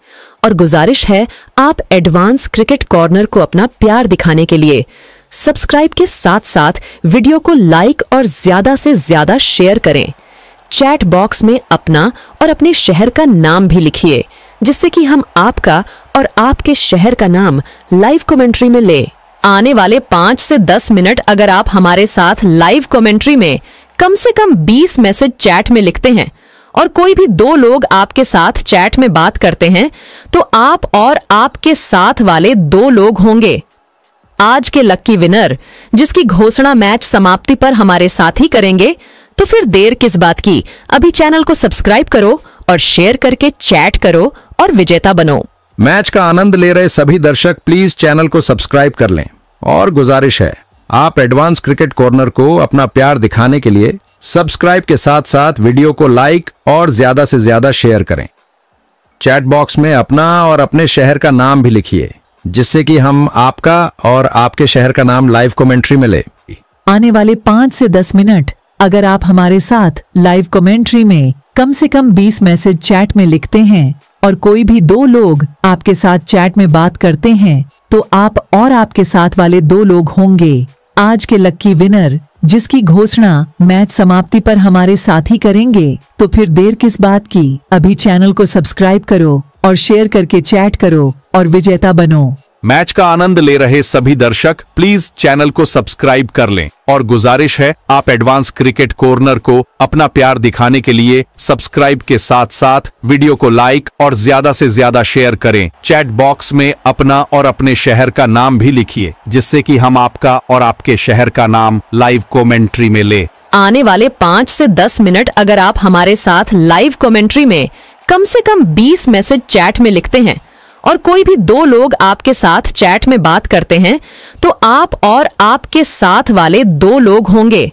और गुजारिश है आप एडवांस क्रिकेट कॉर्नर को अपना प्यार दिखाने के लिए सब्सक्राइब के साथ साथ वीडियो को लाइक और ज्यादा से ज्यादा शेयर करें चैट बॉक्स में अपना और अपने शहर का नाम भी लिखिए जिससे कि हम आपका और आपके शहर का नाम लाइव कमेंट्री में ले आने वाले पाँच से दस मिनट अगर आप हमारे साथ लाइव कमेंट्री में कम से कम बीस मैसेज चैट में लिखते हैं और कोई भी दो लोग आपके साथ चैट में बात करते हैं तो आप और आपके साथ वाले दो लोग होंगे आज के लक्की विनर जिसकी घोषणा मैच समाप्ति पर हमारे साथ ही करेंगे तो फिर देर किस बात की अभी चैनल को सब्सक्राइब करो और शेयर करके चैट करो और विजेता बनो मैच का आनंद ले रहे सभी दर्शक प्लीज चैनल को सब्सक्राइब कर लें और गुजारिश है आप एडवांस क्रिकेट कॉर्नर को अपना प्यार दिखाने के लिए सब्सक्राइब के साथ साथ वीडियो को लाइक और ज्यादा से ज्यादा शेयर करें चैट बॉक्स में अपना और अपने शहर का नाम भी लिखिए जिससे कि हम आपका और आपके शहर का नाम लाइव कमेंट्री में ले आने वाले पाँच से दस मिनट अगर आप हमारे साथ लाइव कमेंट्री में कम से कम 20 मैसेज चैट में लिखते हैं और कोई भी दो लोग आपके साथ चैट में बात करते हैं तो आप और आपके साथ वाले दो लोग होंगे आज के लक्की विनर जिसकी घोषणा मैच समाप्ति पर हमारे साथी करेंगे तो फिर देर किस बात की अभी चैनल को सब्सक्राइब करो और शेयर करके चैट करो और विजेता बनो मैच का आनंद ले रहे सभी दर्शक प्लीज चैनल को सब्सक्राइब कर लें और गुजारिश है आप एडवांस क्रिकेट कॉर्नर को अपना प्यार दिखाने के लिए सब्सक्राइब के साथ साथ वीडियो को लाइक और ज्यादा से ज्यादा शेयर करें चैट बॉक्स में अपना और अपने शहर का नाम भी लिखिए जिससे कि हम आपका और आपके शहर का नाम लाइव कॉमेंट्री में ले आने वाले पाँच ऐसी दस मिनट अगर आप हमारे साथ लाइव कॉमेंट्री में कम ऐसी कम बीस मैसेज चैट में लिखते हैं और कोई भी दो लोग आपके साथ चैट में बात करते हैं तो आप और आपके साथ वाले दो लोग होंगे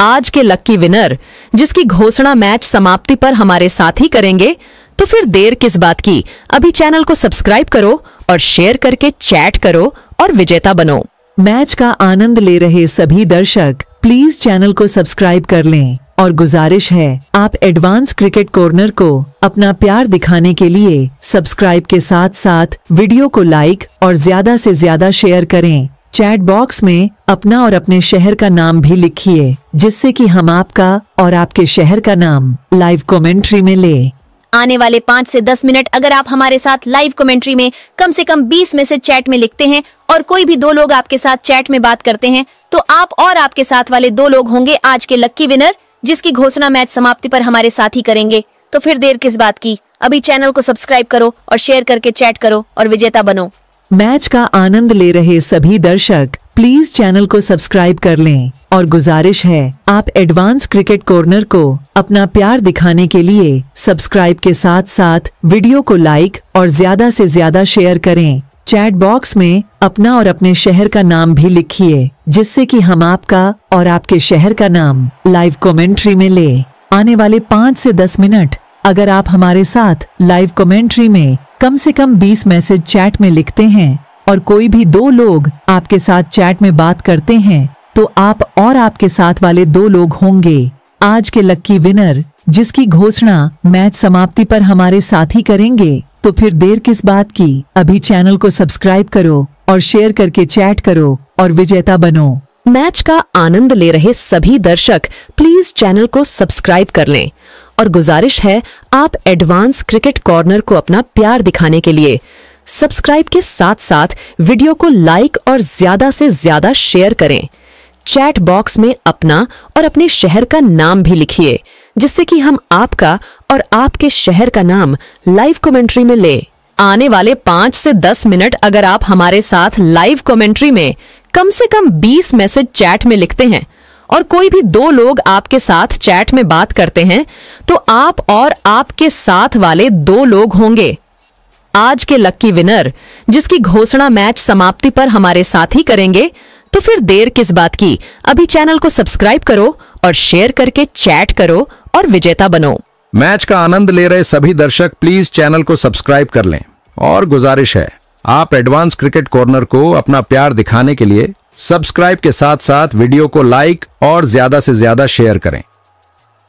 आज के लक्की विनर जिसकी घोषणा मैच समाप्ति पर हमारे साथ ही करेंगे तो फिर देर किस बात की अभी चैनल को सब्सक्राइब करो और शेयर करके चैट करो और विजेता बनो मैच का आनंद ले रहे सभी दर्शक प्लीज चैनल को सब्सक्राइब कर लें और गुजारिश है आप एडवांस क्रिकेट कॉर्नर को अपना प्यार दिखाने के लिए सब्सक्राइब के साथ साथ वीडियो को लाइक और ज्यादा से ज्यादा शेयर करें चैट बॉक्स में अपना और अपने शहर का नाम भी लिखिए जिससे कि हम आपका और आपके शहर का नाम लाइव कमेंट्री में ले आने वाले पाँच से दस मिनट अगर आप हमारे साथ लाइव कमेंट्री में कम से कम बीस मैसेज चैट में लिखते हैं और कोई भी दो लोग आपके साथ चैट में बात करते हैं तो आप और आपके साथ वाले दो लोग होंगे आज के लक्की विनर जिसकी घोषणा मैच समाप्ति पर हमारे साथ ही करेंगे तो फिर देर किस बात की अभी चैनल को सब्सक्राइब करो और शेयर करके चैट करो और विजेता बनो मैच का आनंद ले रहे सभी दर्शक प्लीज चैनल को सब्सक्राइब कर लें और गुजारिश है आप एडवांस क्रिकेट कॉर्नर को अपना प्यार दिखाने के लिए सब्सक्राइब के साथ साथ वीडियो को लाइक और ज्यादा से ज्यादा शेयर करें चैट बॉक्स में अपना और अपने शहर का नाम भी लिखिए जिससे कि हम आपका और आपके शहर का नाम लाइव कमेंट्री में ले आने वाले पाँच से दस मिनट अगर आप हमारे साथ लाइव कमेंट्री में कम से कम बीस मैसेज चैट में लिखते हैं और कोई भी दो लोग आपके साथ चैट में बात करते हैं तो आप और आपके साथ वाले दो लोग होंगे आज के लक्की विनर जिसकी घोषणा मैच समाप्ति पर हमारे साथी करेंगे तो फिर देर किस बात की अभी चैनल को सब्सक्राइब करो और शेयर करके चैट करो और विजेता बनो मैच का आनंद ले रहे सभी दर्शक प्लीज चैनल को सब्सक्राइब कर लें और गुजारिश है आप एडवांस क्रिकेट कॉर्नर को अपना प्यार दिखाने के लिए सब्सक्राइब के साथ साथ वीडियो को लाइक और ज्यादा से ज्यादा शेयर करें चैट बॉक्स में अपना और अपने शहर का नाम भी लिखिए जिससे कि हम आपका और आपके शहर का नाम लाइव कमेंट्री में ले आने वाले पांच से दस मिनट अगर आप हमारे साथ लाइव कमेंट्री में कम से कम बीस मैसेज चैट में लिखते हैं और कोई भी दो लोग आपके साथ चैट में बात करते हैं तो आप और आपके साथ वाले दो लोग होंगे आज के लक्की विनर जिसकी घोषणा मैच समाप्ति पर हमारे साथ ही करेंगे तो फिर देर किस बात की अभी चैनल को सब्सक्राइब करो और शेयर करके चैट करो और विजेता बनो मैच का आनंद ले रहे सभी दर्शक प्लीज चैनल को सब्सक्राइब कर लें और गुजारिश है आप एडवांस क्रिकेट कॉर्नर को अपना प्यार दिखाने के लिए सब्सक्राइब के साथ साथ वीडियो को लाइक और ज्यादा से ज्यादा शेयर करें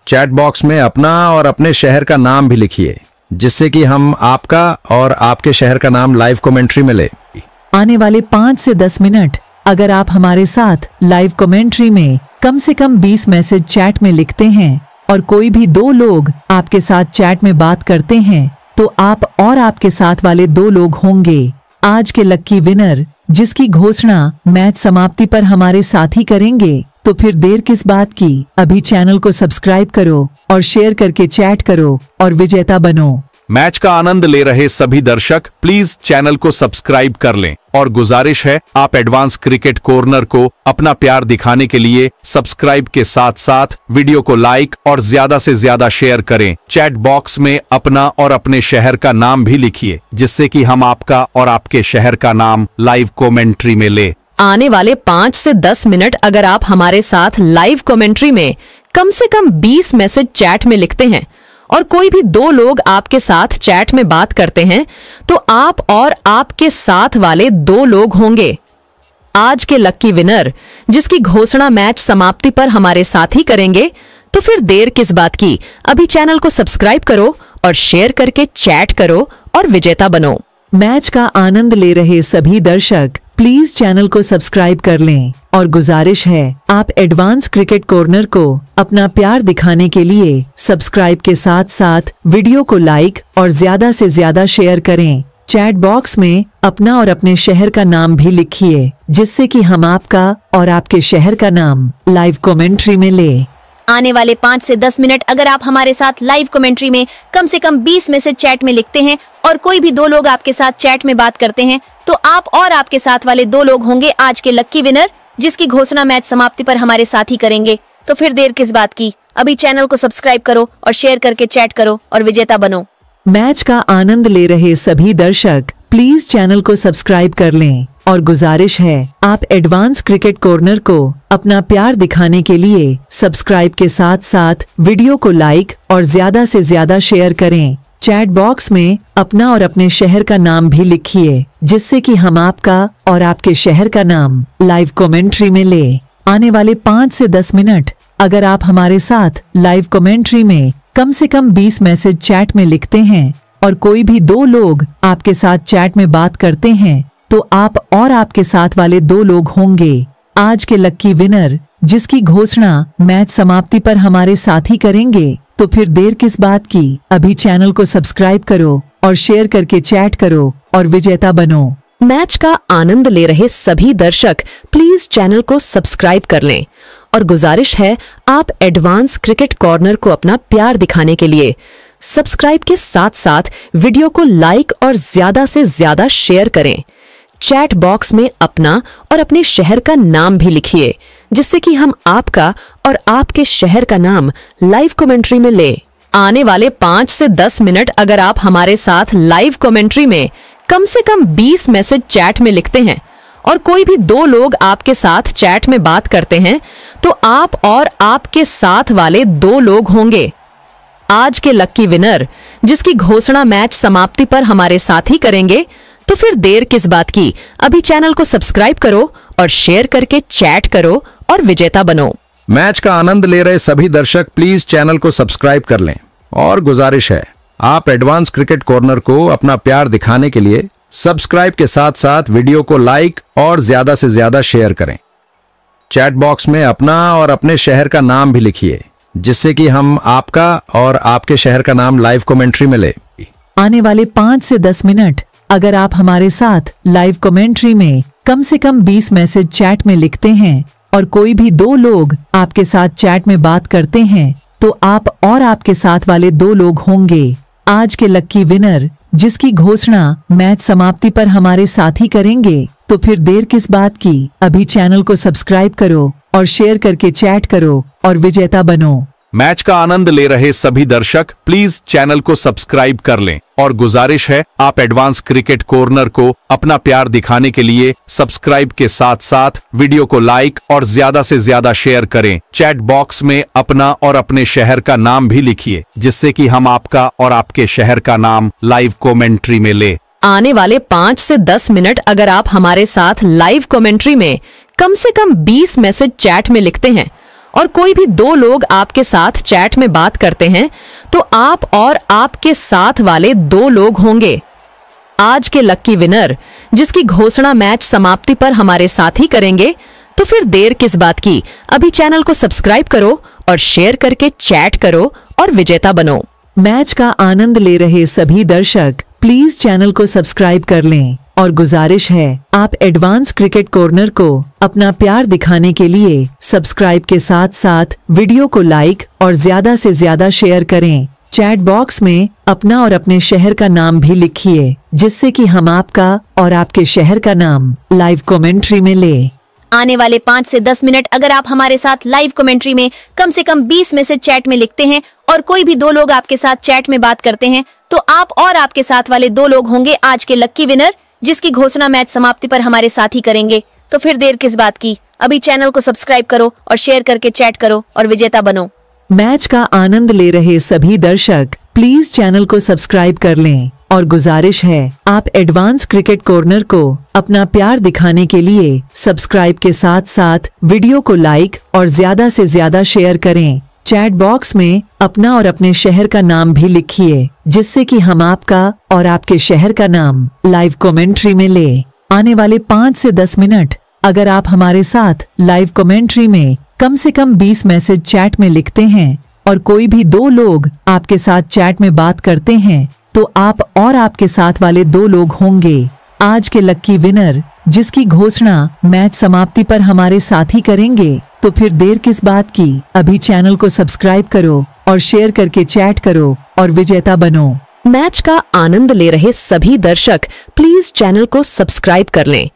चैट बॉक्स में अपना और अपने शहर का नाम भी लिखिए जिससे कि हम आपका और आपके शहर का नाम लाइव कमेंट्री में ले आने वाले पाँच से दस मिनट अगर आप हमारे साथ लाइव कमेंट्री में कम से कम 20 मैसेज चैट में लिखते हैं और कोई भी दो लोग आपके साथ चैट में बात करते हैं तो आप और आपके साथ वाले दो लोग होंगे आज के लक्की विनर जिसकी घोषणा मैच समाप्ति पर हमारे साथी करेंगे तो फिर देर किस बात की अभी चैनल को सब्सक्राइब करो और शेयर करके चैट करो और विजेता बनो मैच का आनंद ले रहे सभी दर्शक प्लीज चैनल को सब्सक्राइब कर लें और गुजारिश है आप एडवांस क्रिकेट कॉर्नर को अपना प्यार दिखाने के लिए सब्सक्राइब के साथ साथ वीडियो को लाइक और ज्यादा से ज्यादा शेयर करें चैट बॉक्स में अपना और अपने शहर का नाम भी लिखिए जिससे कि हम आपका और आपके शहर का नाम लाइव कॉमेंट्री में ले आने वाले पाँच से दस मिनट अगर आप हमारे साथ लाइव कॉमेंट्री में कम से कम बीस मैसेज चैट में लिखते हैं और कोई भी दो लोग आपके साथ चैट में बात करते हैं तो आप और आपके साथ वाले दो लोग होंगे आज के लक्की विनर जिसकी घोषणा मैच समाप्ति पर हमारे साथ ही करेंगे तो फिर देर किस बात की अभी चैनल को सब्सक्राइब करो और शेयर करके चैट करो और विजेता बनो मैच का आनंद ले रहे सभी दर्शक प्लीज चैनल को सब्सक्राइब कर लें और गुजारिश है आप एडवांस क्रिकेट कॉर्नर को अपना प्यार दिखाने के लिए सब्सक्राइब के साथ साथ वीडियो को लाइक और ज्यादा से ज्यादा शेयर करें चैट बॉक्स में अपना और अपने शहर का नाम भी लिखिए जिससे कि हम आपका और आपके शहर का नाम लाइव कमेंट्री में ले आने वाले पाँच से दस मिनट अगर आप हमारे साथ लाइव कमेंट्री में कम से कम बीस में से चैट में लिखते हैं और कोई भी दो लोग आपके साथ चैट में बात करते हैं तो आप और आपके साथ वाले दो लोग होंगे आज के लक्की विनर जिसकी घोषणा मैच समाप्ति पर हमारे साथ ही करेंगे तो फिर देर किस बात की अभी चैनल को सब्सक्राइब करो और शेयर करके चैट करो और विजेता बनो मैच का आनंद ले रहे सभी दर्शक प्लीज चैनल को सब्सक्राइब कर लें और गुजारिश है आप एडवांस क्रिकेट कॉर्नर को अपना प्यार दिखाने के लिए सब्सक्राइब के साथ साथ वीडियो को लाइक और ज्यादा से ज्यादा शेयर करें चैट बॉक्स में अपना और अपने शहर का नाम भी लिखिए जिससे कि हम आपका और आपके शहर का नाम लाइव कमेंट्री में ले आने वाले पाँच से दस मिनट अगर आप हमारे साथ लाइव कमेंट्री में कम से कम बीस मैसेज चैट में लिखते हैं और कोई भी दो लोग आपके साथ चैट में बात करते हैं तो आप और आपके साथ वाले दो लोग होंगे आज के लक्की विनर जिसकी घोषणा मैच समाप्ति पर हमारे साथी करेंगे तो फिर देर किस बात की अभी चैनल को सब्सक्राइब करो और शेयर करके चैट करो और विजेता बनो मैच का आनंद ले रहे सभी दर्शक प्लीज चैनल को सब्सक्राइब कर लें और गुजारिश है आप एडवांस क्रिकेट कॉर्नर को अपना प्यार दिखाने के लिए सब्सक्राइब के साथ साथ वीडियो को लाइक और ज्यादा से ज्यादा शेयर करें चैट बॉक्स में अपना और अपने शहर का नाम भी लिखिए जिससे कि हम आपका और आपके शहर का नाम लाइव कमेंट्री में ले आने वाले पांच से दस मिनट अगर आप हमारे साथ लाइव कमेंट्री में कम से कम बीस मैसेज चैट में लिखते हैं और कोई भी दो लोग आपके साथ चैट में बात करते हैं तो आप और आपके साथ वाले दो लोग होंगे आज के लक्की विनर जिसकी घोषणा मैच समाप्ति पर हमारे साथ ही करेंगे तो फिर देर किस बात की अभी चैनल को सब्सक्राइब करो और शेयर करके चैट करो और विजेता बनो मैच का आनंद ले रहे सभी दर्शक प्लीज चैनल को सब्सक्राइब कर लें और गुजारिश है आप एडवांस क्रिकेट कॉर्नर को अपना प्यार दिखाने के लिए सब्सक्राइब के साथ साथ वीडियो को लाइक और ज्यादा से ज्यादा शेयर करें चैट बॉक्स में अपना और अपने शहर का नाम भी लिखिए जिससे कि हम आपका और आपके शहर का नाम लाइव कमेंट्री में ले आने वाले पांच से दस मिनट अगर आप हमारे साथ लाइव कमेंट्री में कम से कम 20 मैसेज चैट में लिखते हैं और कोई भी दो लोग आपके साथ चैट में बात करते हैं तो आप और आपके साथ वाले दो लोग होंगे आज के लक्की विनर जिसकी घोषणा मैच समाप्ति पर हमारे साथी करेंगे तो फिर देर किस बात की अभी चैनल को सब्सक्राइब करो और शेयर करके चैट करो और विजेता बनो मैच का आनंद ले रहे सभी दर्शक प्लीज चैनल को सब्सक्राइब कर लें और गुजारिश है आप एडवांस क्रिकेट कॉर्नर को अपना प्यार दिखाने के लिए सब्सक्राइब के साथ साथ वीडियो को लाइक और ज्यादा से ज्यादा शेयर करें चैट बॉक्स में अपना और अपने शहर का नाम भी लिखिए जिससे कि हम आपका और आपके शहर का नाम लाइव कॉमेंट्री में ले आने वाले पाँच ऐसी दस मिनट अगर आप हमारे साथ लाइव कॉमेंट्री में कम ऐसी कम बीस मैसेज चैट में लिखते हैं और कोई भी दो लोग आपके साथ चैट में बात करते हैं तो आप और आपके साथ वाले दो लोग होंगे आज के लक्की विनर जिसकी घोषणा मैच समाप्ति पर हमारे साथ ही करेंगे तो फिर देर किस बात की अभी चैनल को सब्सक्राइब करो और शेयर करके चैट करो और विजेता बनो मैच का आनंद ले रहे सभी दर्शक प्लीज चैनल को सब्सक्राइब कर लें और गुजारिश है आप एडवांस क्रिकेट कॉर्नर को अपना प्यार दिखाने के लिए सब्सक्राइब के साथ साथ वीडियो को लाइक और ज्यादा से ज्यादा शेयर करें चैट बॉक्स में अपना और अपने शहर का नाम भी लिखिए जिससे कि हम आपका और आपके शहर का नाम लाइव कमेंट्री में ले आने वाले पाँच से दस मिनट अगर आप हमारे साथ लाइव कमेंट्री में कम से कम बीस मैसेज चैट में लिखते हैं और कोई भी दो लोग आपके साथ चैट में बात करते हैं तो आप और आपके साथ वाले दो लोग होंगे आज के लक्की विनर जिसकी घोषणा मैच समाप्ति पर हमारे साथ ही करेंगे तो फिर देर किस बात की अभी चैनल को सब्सक्राइब करो और शेयर करके चैट करो और विजेता बनो मैच का आनंद ले रहे सभी दर्शक प्लीज चैनल को सब्सक्राइब कर लें और गुजारिश है आप एडवांस क्रिकेट कॉर्नर को अपना प्यार दिखाने के लिए सब्सक्राइब के साथ साथ वीडियो को लाइक और ज्यादा से ज्यादा शेयर करें चैट बॉक्स में अपना और अपने शहर का नाम भी लिखिए जिससे कि हम आपका और आपके शहर का नाम लाइव कमेंट्री में ले आने वाले पाँच से दस मिनट अगर आप हमारे साथ लाइव कमेंट्री में कम से कम बीस मैसेज चैट में लिखते हैं और कोई भी दो लोग आपके साथ चैट में बात करते हैं तो आप और आपके साथ वाले दो लोग होंगे आज के लक्की विनर जिसकी घोषणा मैच समाप्ति पर हमारे साथी करेंगे तो फिर देर किस बात की अभी चैनल को सब्सक्राइब करो और शेयर करके चैट करो और विजेता बनो मैच का आनंद ले रहे सभी दर्शक प्लीज चैनल को सब्सक्राइब कर लें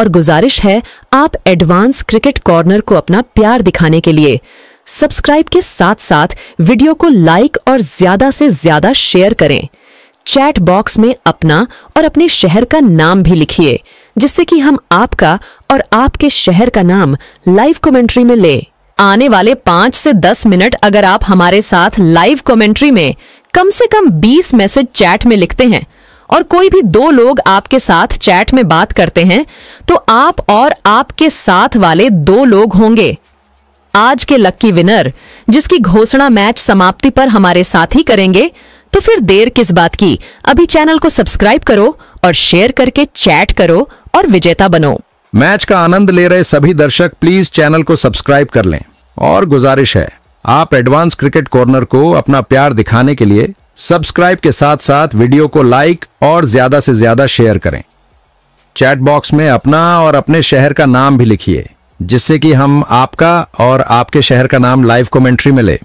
और गुजारिश है आप एडवांस क्रिकेट कॉर्नर को अपना प्यार दिखाने के लिए सब्सक्राइब के साथ साथ वीडियो को लाइक और ज्यादा से ज्यादा शेयर करें चैट बॉक्स में अपना और अपने शहर का नाम भी लिखिए जिससे कि हम आपका और आपके शहर का नाम लाइव कमेंट्री में ले आने वाले पांच से दस मिनट अगर आप हमारे साथ लाइव कमेंट्री में कम से कम बीस मैसेज चैट में लिखते हैं और कोई भी दो लोग आपके साथ चैट में बात करते हैं तो आप और आपके साथ वाले दो लोग होंगे आज के लक्की विनर जिसकी घोषणा मैच समाप्ति पर हमारे साथ ही करेंगे तो फिर देर किस बात की अभी चैनल को सब्सक्राइब करो और शेयर करके चैट करो और विजेता बनो मैच का आनंद ले रहे सभी दर्शक प्लीज चैनल को सब्सक्राइब कर लें और गुजारिश है आप एडवांस क्रिकेट कॉर्नर को अपना प्यार दिखाने के लिए सब्सक्राइब के साथ साथ वीडियो को लाइक और ज्यादा से ज्यादा शेयर करें चैट बॉक्स में अपना और अपने शहर का नाम भी लिखिए जिससे कि हम आपका और आपके शहर का नाम लाइव कमेंट्री में ले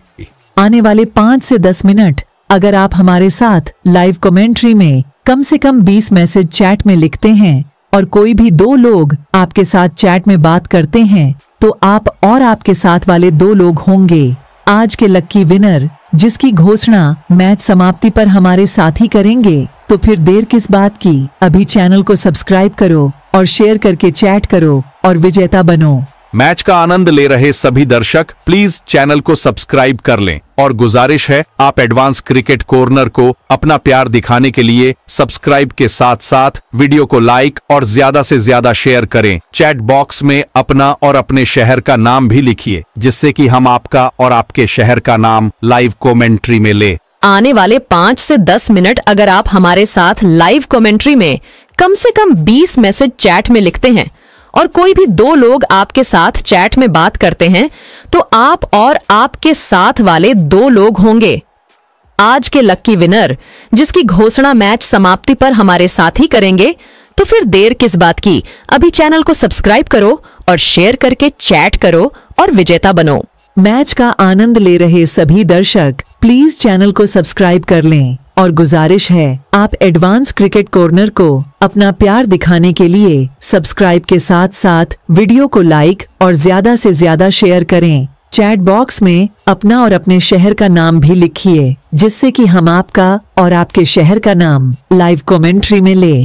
आने वाले पाँच से दस मिनट अगर आप हमारे साथ लाइव कमेंट्री में कम से कम 20 मैसेज चैट में लिखते हैं और कोई भी दो लोग आपके साथ चैट में बात करते हैं तो आप और आपके साथ वाले दो लोग होंगे आज के लक्की विनर जिसकी घोषणा मैच समाप्ति पर हमारे साथी करेंगे तो फिर देर किस बात की अभी चैनल को सब्सक्राइब करो और शेयर करके चैट करो और विजेता बनो मैच का आनंद ले रहे सभी दर्शक प्लीज चैनल को सब्सक्राइब कर लें और गुजारिश है आप एडवांस क्रिकेट कॉर्नर को अपना प्यार दिखाने के लिए सब्सक्राइब के साथ साथ वीडियो को लाइक और ज्यादा से ज्यादा शेयर करें चैट बॉक्स में अपना और अपने शहर का नाम भी लिखिए जिससे कि हम आपका और आपके शहर का नाम लाइव कॉमेंट्री में ले आने वाले पाँच से दस मिनट अगर आप हमारे साथ लाइव कॉमेंट्री में कम से कम बीस मैसेज चैट में लिखते हैं और कोई भी दो लोग आपके साथ चैट में बात करते हैं तो आप और आपके साथ वाले दो लोग होंगे आज के लक्की विनर जिसकी घोषणा मैच समाप्ति पर हमारे साथ ही करेंगे तो फिर देर किस बात की अभी चैनल को सब्सक्राइब करो और शेयर करके चैट करो और विजेता बनो मैच का आनंद ले रहे सभी दर्शक प्लीज चैनल को सब्सक्राइब कर लें और गुजारिश है आप एडवांस क्रिकेट कॉर्नर को अपना प्यार दिखाने के लिए सब्सक्राइब के साथ साथ वीडियो को लाइक और ज्यादा से ज्यादा शेयर करें चैट बॉक्स में अपना और अपने शहर का नाम भी लिखिए जिससे कि हम आपका और आपके शहर का नाम लाइव कमेंट्री में ले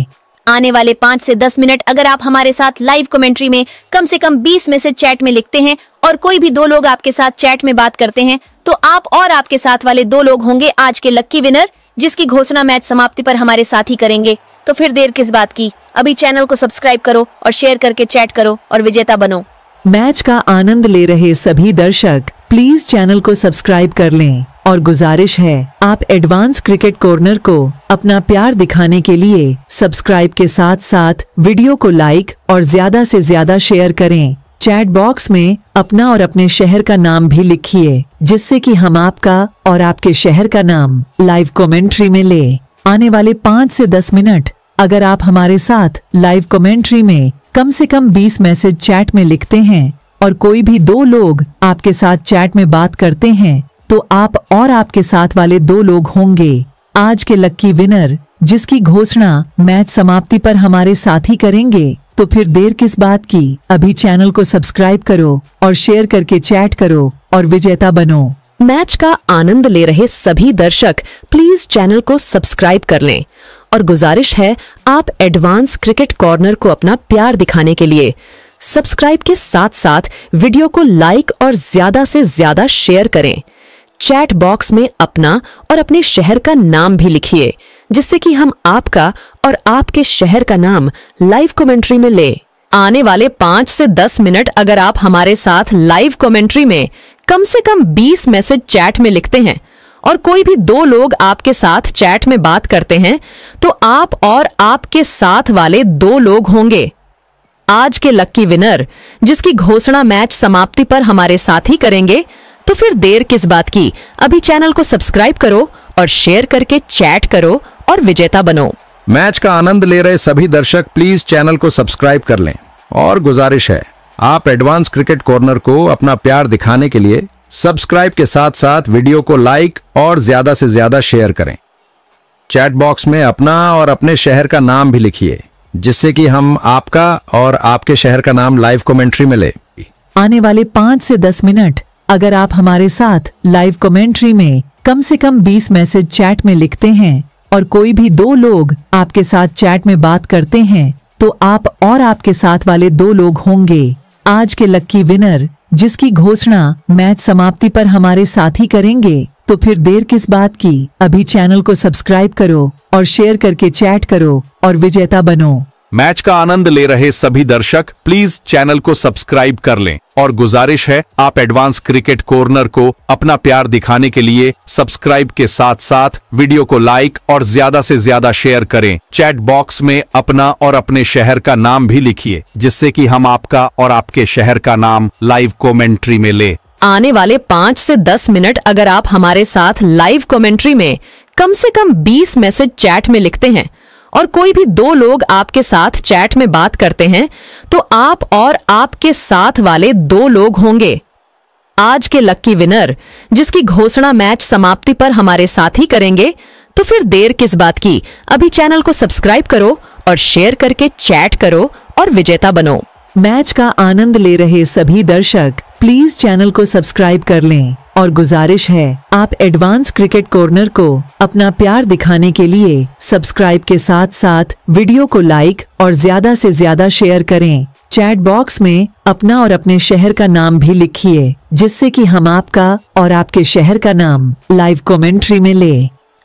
आने वाले पाँच से दस मिनट अगर आप हमारे साथ लाइव कमेंट्री में कम से कम बीस में से चैट में लिखते हैं और कोई भी दो लोग आपके साथ चैट में बात करते हैं तो आप और आपके साथ वाले दो लोग होंगे आज के लक्की विनर जिसकी घोषणा मैच समाप्ति पर हमारे साथी करेंगे तो फिर देर किस बात की अभी चैनल को सब्सक्राइब करो और शेयर करके चैट करो और विजेता बनो मैच का आनंद ले रहे सभी दर्शक प्लीज चैनल को सब्सक्राइब कर लें और गुजारिश है आप एडवांस क्रिकेट कॉर्नर को अपना प्यार दिखाने के लिए सब्सक्राइब के साथ साथ वीडियो को लाइक और ज्यादा से ज्यादा शेयर करें चैट बॉक्स में अपना और अपने शहर का नाम भी लिखिए जिससे कि हम आपका और आपके शहर का नाम लाइव कमेंट्री में ले आने वाले पाँच से दस मिनट अगर आप हमारे साथ लाइव कमेंट्री में कम से कम बीस मैसेज चैट में लिखते हैं और कोई भी दो लोग आपके साथ चैट में बात करते हैं तो आप और आपके साथ वाले दो लोग होंगे आज के लक्की विनर जिसकी घोषणा मैच समाप्ति पर हमारे साथी करेंगे तो फिर देर किस बात की अभी चैनल को सब्सक्राइब करो और शेयर करके चैट करो और विजेता बनो मैच का आनंद ले रहे सभी दर्शक प्लीज चैनल को सब्सक्राइब कर लें और गुजारिश है आप एडवांस क्रिकेट कॉर्नर को अपना प्यार दिखाने के लिए सब्सक्राइब के साथ साथ वीडियो को लाइक और ज्यादा से ज्यादा शेयर करें चैट बॉक्स में अपना और अपने शहर का नाम भी लिखिए जिससे कि हम आपका और आपके शहर का नाम लाइव कमेंट्री में ले आने वाले पांच से दस मिनट अगर आप हमारे साथ लाइव कमेंट्री में कम से कम बीस मैसेज चैट में लिखते हैं और कोई भी दो लोग आपके साथ चैट में बात करते हैं तो आप और आपके साथ वाले दो लोग होंगे आज के लक्की विनर जिसकी घोषणा मैच समाप्ति पर हमारे साथ ही करेंगे तो फिर देर किस बात की अभी चैनल को सब्सक्राइब करो और शेयर करके चैट करो और विजेता बनो मैच का आनंद ले रहे सभी दर्शक प्लीज चैनल को सब्सक्राइब कर लें और गुजारिश है आप एडवांस क्रिकेट कॉर्नर को अपना प्यार दिखाने के लिए सब्सक्राइब के साथ साथ वीडियो को लाइक और ज्यादा से ज्यादा शेयर करें चैट बॉक्स में अपना और अपने शहर का नाम भी लिखिए जिससे कि हम आपका और आपके शहर का नाम लाइव कमेंट्री में ले आने वाले पाँच से दस मिनट अगर आप हमारे साथ लाइव कमेंट्री में कम से कम 20 मैसेज चैट में लिखते हैं और कोई भी दो लोग आपके साथ चैट में बात करते हैं तो आप और आपके साथ वाले दो लोग होंगे आज के लक्की विनर जिसकी घोषणा मैच समाप्ति पर हमारे साथी करेंगे तो फिर देर किस बात की अभी चैनल को सब्सक्राइब करो और शेयर करके चैट करो और विजेता बनो मैच का आनंद ले रहे सभी दर्शक प्लीज चैनल को सब्सक्राइब कर लें और गुजारिश है आप एडवांस क्रिकेट कॉर्नर को अपना प्यार दिखाने के लिए सब्सक्राइब के साथ साथ वीडियो को लाइक और ज्यादा से ज्यादा शेयर करें चैट बॉक्स में अपना और अपने शहर का नाम भी लिखिए जिससे कि हम आपका और आपके शहर का नाम लाइव कॉमेंट्री में ले आने वाले पाँच से दस मिनट अगर आप हमारे साथ लाइव कॉमेंट्री में कम से कम बीस मैसेज चैट में लिखते हैं और कोई भी दो लोग आपके साथ चैट में बात करते हैं तो आप और आपके साथ वाले दो लोग होंगे आज के लक्की विनर जिसकी घोषणा मैच समाप्ति पर हमारे साथ ही करेंगे तो फिर देर किस बात की अभी चैनल को सब्सक्राइब करो और शेयर करके चैट करो और विजेता बनो मैच का आनंद ले रहे सभी दर्शक प्लीज चैनल को सब्सक्राइब कर लें और गुजारिश है आप एडवांस क्रिकेट कॉर्नर को अपना प्यार दिखाने के लिए सब्सक्राइब के साथ साथ वीडियो को लाइक और ज्यादा से ज्यादा शेयर करें चैट बॉक्स में अपना और अपने शहर का नाम भी लिखिए जिससे कि हम आपका और आपके शहर का नाम लाइव कमेंट्री में ले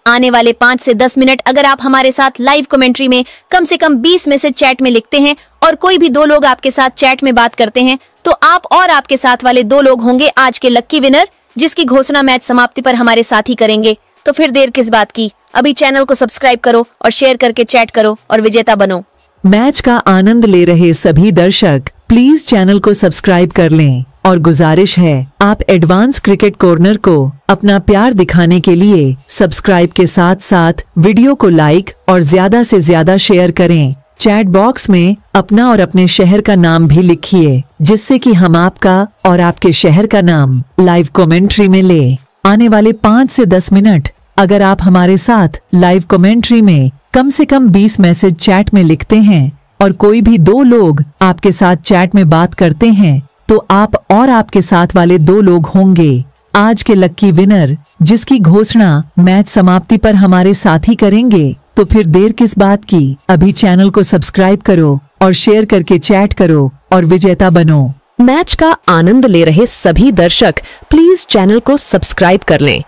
आने वाले पाँच से दस मिनट अगर आप हमारे साथ लाइव कमेंट्री में कम से कम बीस मैसेज चैट में लिखते हैं और कोई भी दो लोग आपके साथ चैट में बात करते हैं तो आप और आपके साथ वाले दो लोग होंगे आज के लक्की विनर जिसकी घोषणा मैच समाप्ति पर हमारे साथ ही करेंगे तो फिर देर किस बात की अभी चैनल को सब्सक्राइब करो और शेयर करके चैट करो और विजेता बनो मैच का आनंद ले रहे सभी दर्शक प्लीज चैनल को सब्सक्राइब कर लें और गुजारिश है आप एडवांस क्रिकेट कॉर्नर को अपना प्यार दिखाने के लिए सब्सक्राइब के साथ साथ वीडियो को लाइक और ज्यादा से ज्यादा शेयर करें चैट बॉक्स में अपना और अपने शहर का नाम भी लिखिए जिससे कि हम आपका और आपके शहर का नाम लाइव कमेंट्री में ले आने वाले पाँच से दस मिनट अगर आप हमारे साथ लाइव कमेंट्री में कम से कम बीस मैसेज चैट में लिखते हैं और कोई भी दो लोग आपके साथ चैट में बात करते हैं तो आप और आपके साथ वाले दो लोग होंगे आज के लक्की विनर जिसकी घोषणा मैच समाप्ति पर हमारे साथ ही करेंगे तो फिर देर किस बात की अभी चैनल को सब्सक्राइब करो और शेयर करके चैट करो और विजेता बनो मैच का आनंद ले रहे सभी दर्शक प्लीज चैनल को सब्सक्राइब कर लें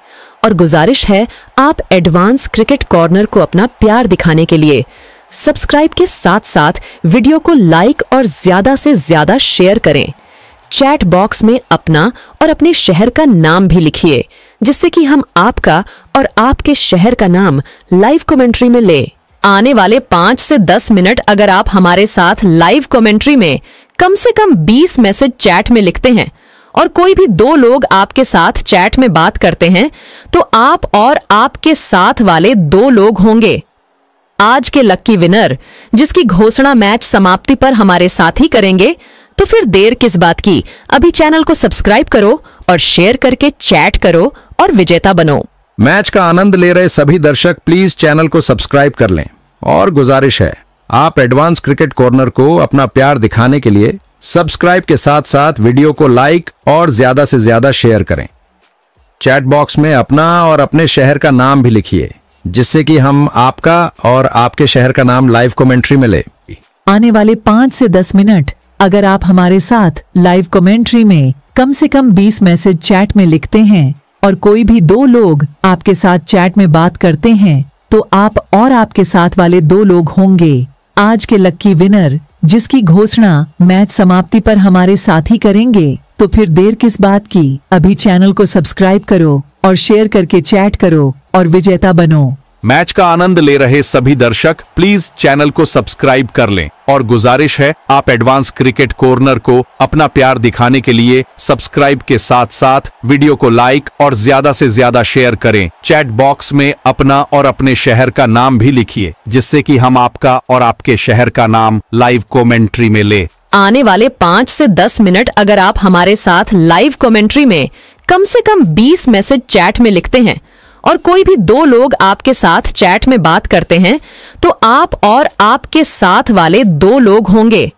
और गुजारिश है आप एडवांस क्रिकेट कॉर्नर को अपना प्यार दिखाने के लिए सब्सक्राइब के साथ साथ वीडियो को लाइक और ज्यादा से ज्यादा शेयर करें चैट बॉक्स में अपना और अपने शहर का नाम भी लिखिए जिससे कि हम आपका और आपके शहर का नाम लाइव कमेंट्री में ले आने वाले पाँच से दस मिनट अगर आप हमारे साथ लाइव कमेंट्री में कम से कम बीस मैसेज चैट में लिखते हैं और कोई भी दो लोग आपके साथ चैट में बात करते हैं तो आप और आपके साथ वाले दो लोग होंगे आज के लक्की विनर जिसकी घोषणा मैच समाप्ति पर हमारे साथ ही करेंगे तो फिर देर किस बात की अभी चैनल को सब्सक्राइब करो और शेयर करके चैट करो और विजेता बनो मैच का आनंद ले रहे सभी दर्शक प्लीज चैनल को सब्सक्राइब कर लें और गुजारिश है आप एडवांस क्रिकेट कॉर्नर को अपना प्यार दिखाने के लिए सब्सक्राइब के साथ साथ वीडियो को लाइक और ज्यादा से ज्यादा शेयर करें चैट बॉक्स में अपना और अपने शहर का नाम भी लिखिए जिससे कि हम आपका और आपके शहर का नाम लाइव कमेंट्री में ले आने वाले पांच से दस मिनट अगर आप हमारे साथ लाइव कमेंट्री में कम से कम 20 मैसेज चैट में लिखते हैं और कोई भी दो लोग आपके साथ चैट में बात करते हैं तो आप और आपके साथ वाले दो लोग होंगे आज के लक्की विनर जिसकी घोषणा मैच समाप्ति पर हमारे साथी करेंगे तो फिर देर किस बात की अभी चैनल को सब्सक्राइब करो और शेयर करके चैट करो और विजेता बनो मैच का आनंद ले रहे सभी दर्शक प्लीज चैनल को सब्सक्राइब कर लें और गुजारिश है आप एडवांस क्रिकेट कॉर्नर को अपना प्यार दिखाने के लिए सब्सक्राइब के साथ साथ वीडियो को लाइक और ज्यादा से ज्यादा शेयर करें चैट बॉक्स में अपना और अपने शहर का नाम भी लिखिए जिससे कि हम आपका और आपके शहर का नाम लाइव कॉमेंट्री में ले आने वाले पाँच ऐसी दस मिनट अगर आप हमारे साथ लाइव कॉमेंट्री में कम ऐसी कम बीस मैसेज चैट में लिखते हैं और कोई भी दो लोग आपके साथ चैट में बात करते हैं तो आप और आपके साथ वाले दो लोग होंगे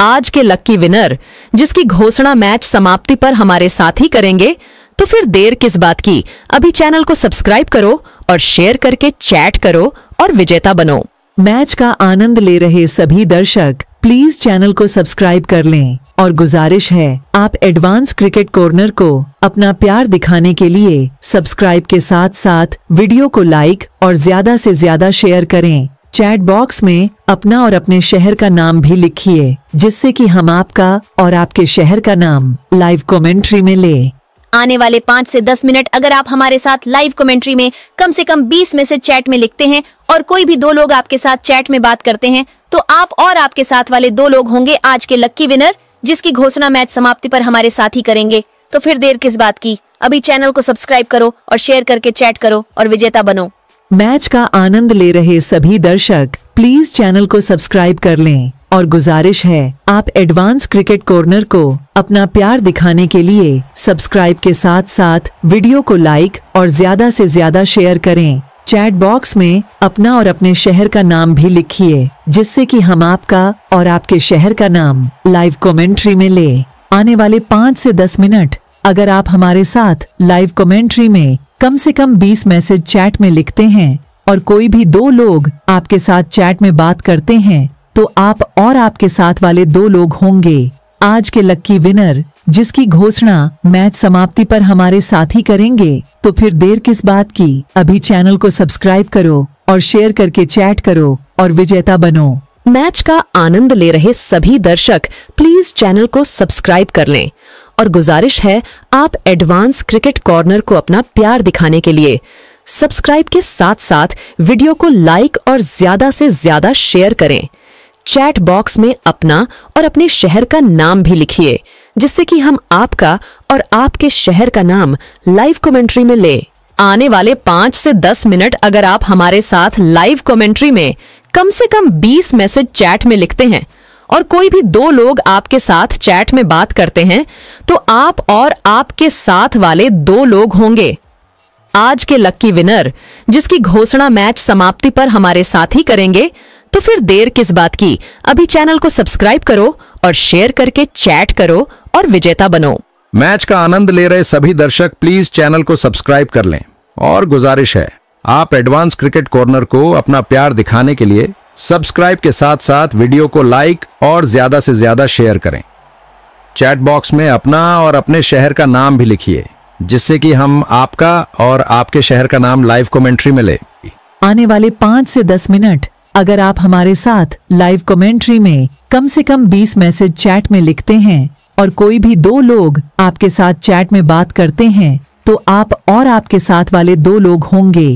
आज के लक्की विनर जिसकी घोषणा मैच समाप्ति पर हमारे साथ ही करेंगे तो फिर देर किस बात की अभी चैनल को सब्सक्राइब करो और शेयर करके चैट करो और विजेता बनो मैच का आनंद ले रहे सभी दर्शक प्लीज चैनल को सब्सक्राइब कर लें और गुजारिश है आप एडवांस क्रिकेट कॉर्नर को अपना प्यार दिखाने के लिए सब्सक्राइब के साथ साथ वीडियो को लाइक और ज्यादा से ज्यादा शेयर करें चैट बॉक्स में अपना और अपने शहर का नाम भी लिखिए जिससे कि हम आपका और आपके शहर का नाम लाइव कमेंट्री में ले आने वाले पाँच से दस मिनट अगर आप हमारे साथ लाइव कमेंट्री में कम से कम बीस मैसेज चैट में लिखते हैं और कोई भी दो लोग आपके साथ चैट में बात करते हैं तो आप और आपके साथ वाले दो लोग होंगे आज के लक्की विनर जिसकी घोषणा मैच समाप्ति पर हमारे साथ ही करेंगे तो फिर देर किस बात की अभी चैनल को सब्सक्राइब करो और शेयर करके चैट करो और विजेता बनो मैच का आनंद ले रहे सभी दर्शक प्लीज चैनल को सब्सक्राइब कर लें और गुजारिश है आप एडवांस क्रिकेट कॉर्नर को अपना प्यार दिखाने के लिए सब्सक्राइब के साथ साथ वीडियो को लाइक और ज्यादा से ज्यादा शेयर करें चैट बॉक्स में अपना और अपने शहर का नाम भी लिखिए जिससे कि हम आपका और आपके शहर का नाम लाइव कमेंट्री में ले आने वाले पाँच से दस मिनट अगर आप हमारे साथ लाइव कमेंट्री में कम से कम बीस मैसेज चैट में लिखते हैं और कोई भी दो लोग आपके साथ चैट में बात करते हैं तो आप और आपके साथ वाले दो लोग होंगे आज के लक्की विनर जिसकी घोषणा मैच समाप्ति पर हमारे साथी करेंगे तो फिर देर किस बात की अभी चैनल को सब्सक्राइब करो और शेयर करके चैट करो और विजेता बनो मैच का आनंद ले रहे सभी दर्शक प्लीज चैनल को सब्सक्राइब कर लें और गुजारिश है आप एडवांस क्रिकेट कॉर्नर को अपना प्यार दिखाने के लिए सब्सक्राइब के साथ साथ वीडियो को लाइक और ज्यादा से ज्यादा शेयर करें चैट बॉक्स में अपना और अपने शहर का नाम भी लिखिए जिससे कि हम आपका और आपके शहर का नाम लाइव कमेंट्री में ले आने वाले पाँच से दस मिनट अगर आप हमारे साथ लाइव कमेंट्री में कम से कम बीस मैसेज चैट में लिखते हैं और कोई भी दो लोग आपके साथ चैट में बात करते हैं तो आप और आपके साथ वाले दो लोग होंगे आज के लक्की विनर जिसकी घोषणा मैच समाप्ति पर हमारे साथ ही करेंगे तो फिर देर किस बात की अभी चैनल को सब्सक्राइब करो और शेयर करके चैट करो और विजेता बनो मैच का आनंद ले रहे सभी दर्शक प्लीज चैनल को सब्सक्राइब कर लें और गुजारिश है आप एडवांस क्रिकेट कॉर्नर को अपना प्यार दिखाने के लिए सब्सक्राइब के साथ साथ वीडियो को लाइक और ज्यादा से ज्यादा शेयर करें चैट बॉक्स में अपना और अपने शहर का नाम भी लिखिए जिससे कि हम आपका और आपके शहर का नाम लाइव कमेंट्री में ले आने वाले पाँच से दस मिनट अगर आप हमारे साथ लाइव कमेंट्री में कम से कम 20 मैसेज चैट में लिखते हैं और कोई भी दो लोग आपके साथ चैट में बात करते हैं तो आप और आपके साथ वाले दो लोग होंगे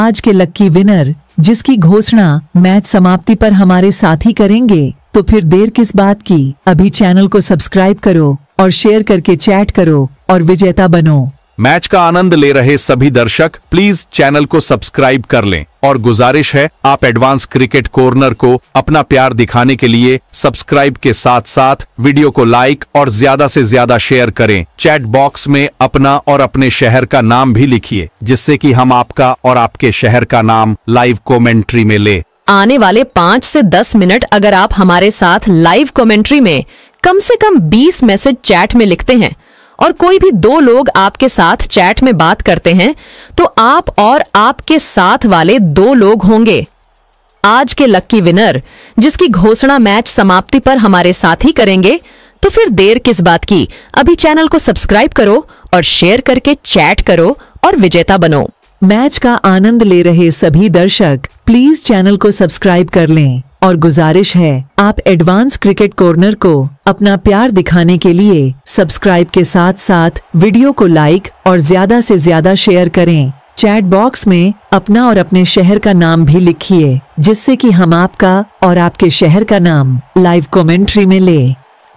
आज के लक्की विनर जिसकी घोषणा मैच समाप्ति पर हमारे साथी करेंगे तो फिर देर किस बात की अभी चैनल को सब्सक्राइब करो और शेयर करके चैट करो और विजेता बनो मैच का आनंद ले रहे सभी दर्शक प्लीज चैनल को सब्सक्राइब कर लें और गुजारिश है आप एडवांस क्रिकेट कॉर्नर को अपना प्यार दिखाने के लिए सब्सक्राइब के साथ साथ वीडियो को लाइक और ज्यादा से ज्यादा शेयर करें चैट बॉक्स में अपना और अपने शहर का नाम भी लिखिए जिससे कि हम आपका और आपके शहर का नाम लाइव कॉमेंट्री में ले आने वाले पाँच से दस मिनट अगर आप हमारे साथ लाइव कॉमेंट्री में कम से कम बीस मैसेज चैट में लिखते हैं और कोई भी दो लोग आपके साथ चैट में बात करते हैं तो आप और आपके साथ वाले दो लोग होंगे आज के लक्की विनर जिसकी घोषणा मैच समाप्ति पर हमारे साथ ही करेंगे तो फिर देर किस बात की अभी चैनल को सब्सक्राइब करो और शेयर करके चैट करो और विजेता बनो मैच का आनंद ले रहे सभी दर्शक प्लीज चैनल को सब्सक्राइब कर लें और गुजारिश है आप एडवांस क्रिकेट कॉर्नर को अपना प्यार दिखाने के लिए सब्सक्राइब के साथ साथ वीडियो को लाइक और ज्यादा से ज्यादा शेयर करें चैट बॉक्स में अपना और अपने शहर का नाम भी लिखिए जिससे कि हम आपका और आपके शहर का नाम लाइव कमेंट्री में ले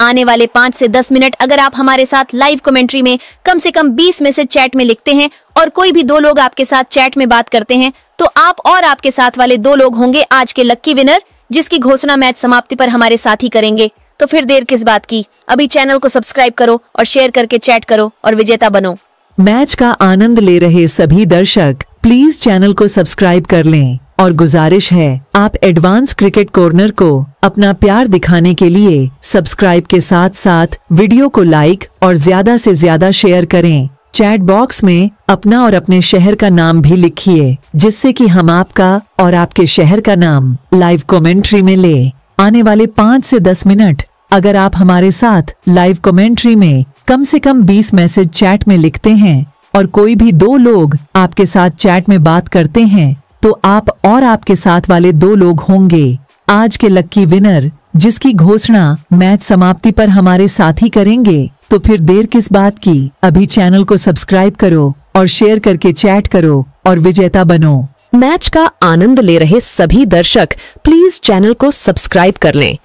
आने वाले पाँच से दस मिनट अगर आप हमारे साथ लाइव कमेंट्री में कम से कम बीस मैसेज चैट में लिखते हैं और कोई भी दो लोग आपके साथ चैट में बात करते हैं तो आप और आपके साथ वाले दो लोग होंगे आज के लक्की विनर जिसकी घोषणा मैच समाप्ति पर हमारे साथ ही करेंगे तो फिर देर किस बात की अभी चैनल को सब्सक्राइब करो और शेयर करके चैट करो और विजेता बनो मैच का आनंद ले रहे सभी दर्शक प्लीज चैनल को सब्सक्राइब कर लें और गुजारिश है आप एडवांस क्रिकेट कॉर्नर को अपना प्यार दिखाने के लिए सब्सक्राइब के साथ साथ वीडियो को लाइक और ज्यादा से ज्यादा शेयर करें चैट बॉक्स में अपना और अपने शहर का नाम भी लिखिए जिससे कि हम आपका और आपके शहर का नाम लाइव कमेंट्री में ले आने वाले पाँच से दस मिनट अगर आप हमारे साथ लाइव कमेंट्री में कम से कम बीस मैसेज चैट में लिखते हैं और कोई भी दो लोग आपके साथ चैट में बात करते हैं तो आप और आपके साथ वाले दो लोग होंगे आज के लक्की विनर जिसकी घोषणा मैच समाप्ति पर हमारे साथ ही करेंगे तो फिर देर किस बात की अभी चैनल को सब्सक्राइब करो और शेयर करके चैट करो और विजेता बनो मैच का आनंद ले रहे सभी दर्शक प्लीज चैनल को सब्सक्राइब कर लें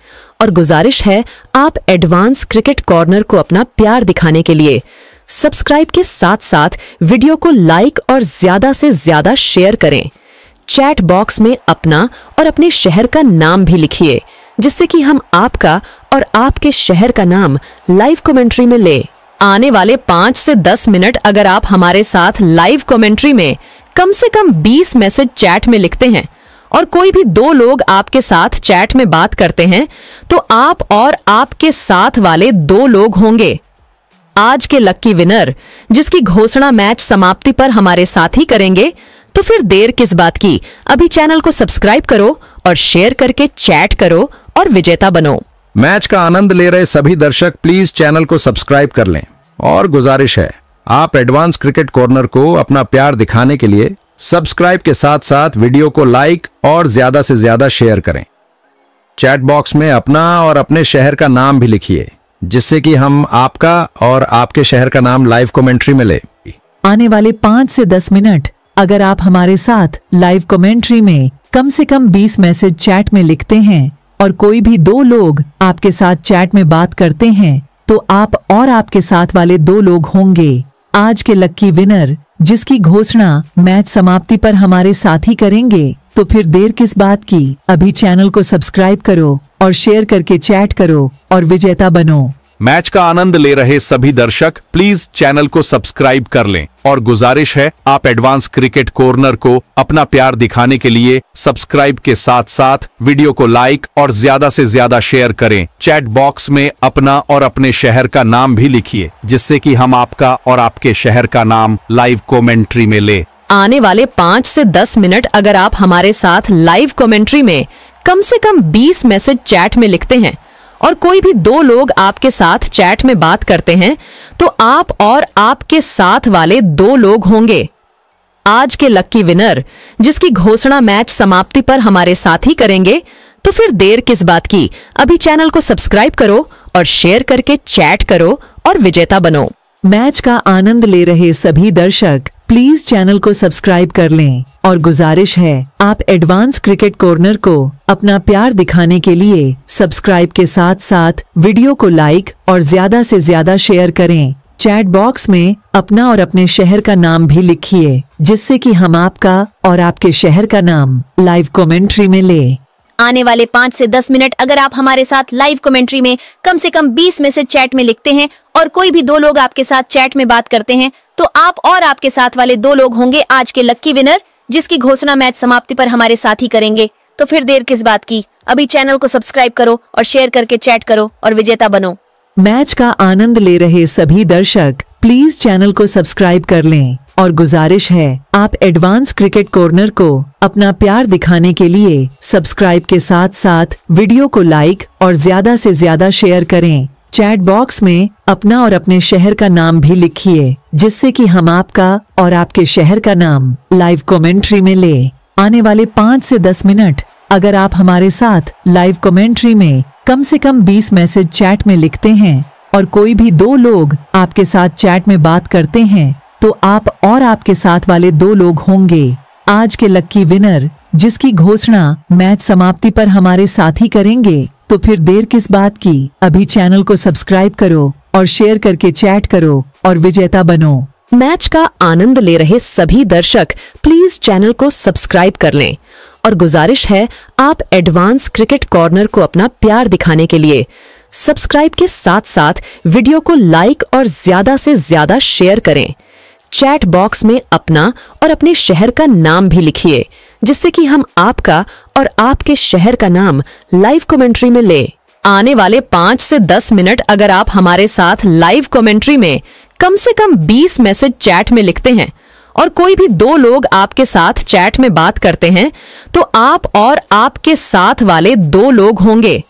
और गुजारिश है आप एडवांस क्रिकेट कॉर्नर को अपना प्यार दिखाने के लिए सब्सक्राइब के साथ साथ वीडियो को लाइक और ज्यादा से ज्यादा शेयर करें चैट बॉक्स में अपना और अपने शहर का नाम भी लिखिए जिससे कि हम आपका और आपके शहर का नाम लाइव कमेंट्री में ले आने वाले पाँच से दस मिनट अगर आप हमारे साथ लाइव कमेंट्री में कम से कम बीस मैसेज चैट में लिखते हैं और कोई भी दो लोग आपके साथ चैट में बात करते हैं तो आप और आपके साथ वाले दो लोग होंगे आज के लक्की विनर जिसकी घोषणा मैच समाप्ति पर हमारे साथ ही करेंगे तो फिर देर किस बात की अभी चैनल को सब्सक्राइब करो और शेयर करके चैट करो और विजेता बनो मैच का आनंद ले रहे सभी दर्शक प्लीज चैनल को सब्सक्राइब कर लें और गुजारिश है आप एडवांस क्रिकेट कॉर्नर को अपना प्यार दिखाने के लिए सब्सक्राइब के साथ साथ वीडियो को लाइक और ज्यादा से ज्यादा शेयर करें चैट बॉक्स में अपना और अपने शहर का नाम भी लिखिए जिससे कि हम आपका और आपके शहर का नाम लाइव कमेंट्री में ले आने वाले पाँच से दस मिनट अगर आप हमारे साथ लाइव कमेंट्री में कम से कम बीस मैसेज चैट में लिखते हैं और कोई भी दो लोग आपके साथ चैट में बात करते हैं तो आप और आपके साथ वाले दो लोग होंगे आज के लक्की विनर जिसकी घोषणा मैच समाप्ति पर हमारे साथी करेंगे तो फिर देर किस बात की अभी चैनल को सब्सक्राइब करो और शेयर करके चैट करो और विजेता बनो मैच का आनंद ले रहे सभी दर्शक प्लीज चैनल को सब्सक्राइब कर लें और गुजारिश है आप एडवांस क्रिकेट कॉर्नर को अपना प्यार दिखाने के लिए सब्सक्राइब के साथ साथ वीडियो को लाइक और ज्यादा से ज्यादा शेयर करें चैट बॉक्स में अपना और अपने शहर का नाम भी लिखिए जिससे कि हम आपका और आपके शहर का नाम लाइव कॉमेंट्री में ले आने वाले पाँच ऐसी दस मिनट अगर आप हमारे साथ लाइव कॉमेंट्री में कम ऐसी कम बीस मैसेज चैट में लिखते हैं और कोई भी दो लोग आपके साथ चैट में बात करते हैं तो आप और आपके साथ वाले दो लोग होंगे आज के लक्की विनर जिसकी घोषणा मैच समाप्ति पर हमारे साथ ही करेंगे तो फिर देर किस बात की अभी चैनल को सब्सक्राइब करो और शेयर करके चैट करो और विजेता बनो मैच का आनंद ले रहे सभी दर्शक प्लीज चैनल को सब्सक्राइब कर लें और गुजारिश है आप एडवांस क्रिकेट कॉर्नर को अपना प्यार दिखाने के लिए सब्सक्राइब के साथ साथ वीडियो को लाइक और ज्यादा से ज्यादा शेयर करें चैट बॉक्स में अपना और अपने शहर का नाम भी लिखिए जिससे कि हम आपका और आपके शहर का नाम लाइव कमेंट्री में ले आने वाले पाँच से दस मिनट अगर आप हमारे साथ लाइव कमेंट्री में कम से कम बीस मैसेज चैट में लिखते हैं और कोई भी दो लोग आपके साथ चैट में बात करते हैं तो आप और आपके साथ वाले दो लोग होंगे आज के लक्की विनर जिसकी घोषणा मैच समाप्ति पर हमारे साथ ही करेंगे तो फिर देर किस बात की अभी चैनल को सब्सक्राइब करो और शेयर करके चैट करो और विजेता बनो मैच का आनंद ले रहे सभी दर्शक प्लीज चैनल को सब्सक्राइब कर लें और गुजारिश है आप एडवांस क्रिकेट कॉर्नर को अपना प्यार दिखाने के लिए सब्सक्राइब के साथ साथ वीडियो को लाइक और ज्यादा से ज्यादा शेयर करें चैट बॉक्स में अपना और अपने शहर का नाम भी लिखिए जिससे कि हम आपका और आपके शहर का नाम लाइव कमेंट्री में ले आने वाले पाँच से दस मिनट अगर आप हमारे साथ लाइव कमेंट्री में कम से कम बीस मैसेज चैट में लिखते हैं और कोई भी दो लोग आपके साथ चैट में बात करते हैं तो आप और आपके साथ वाले दो लोग होंगे आज के लक्की विनर जिसकी घोषणा मैच समाप्ति पर हमारे साथी करेंगे तो फिर देर किस बात की अभी चैनल को सब्सक्राइब करो और शेयर करके चैट करो और विजेता बनो मैच का आनंद ले रहे सभी दर्शक प्लीज चैनल को सब्सक्राइब कर लें और गुजारिश है आप एडवांस क्रिकेट कॉर्नर को अपना प्यार दिखाने के लिए सब्सक्राइब के साथ साथ वीडियो को लाइक और ज्यादा से ज्यादा शेयर करें चैट बॉक्स में अपना और अपने शहर का नाम भी लिखिए जिससे कि हम आपका और आपके शहर का नाम लाइव कमेंट्री में ले आने वाले पाँच से दस मिनट अगर आप हमारे साथ लाइव कमेंट्री में कम से कम बीस मैसेज चैट में लिखते हैं और कोई भी दो लोग आपके साथ चैट में बात करते हैं तो आप और आपके साथ वाले दो लोग होंगे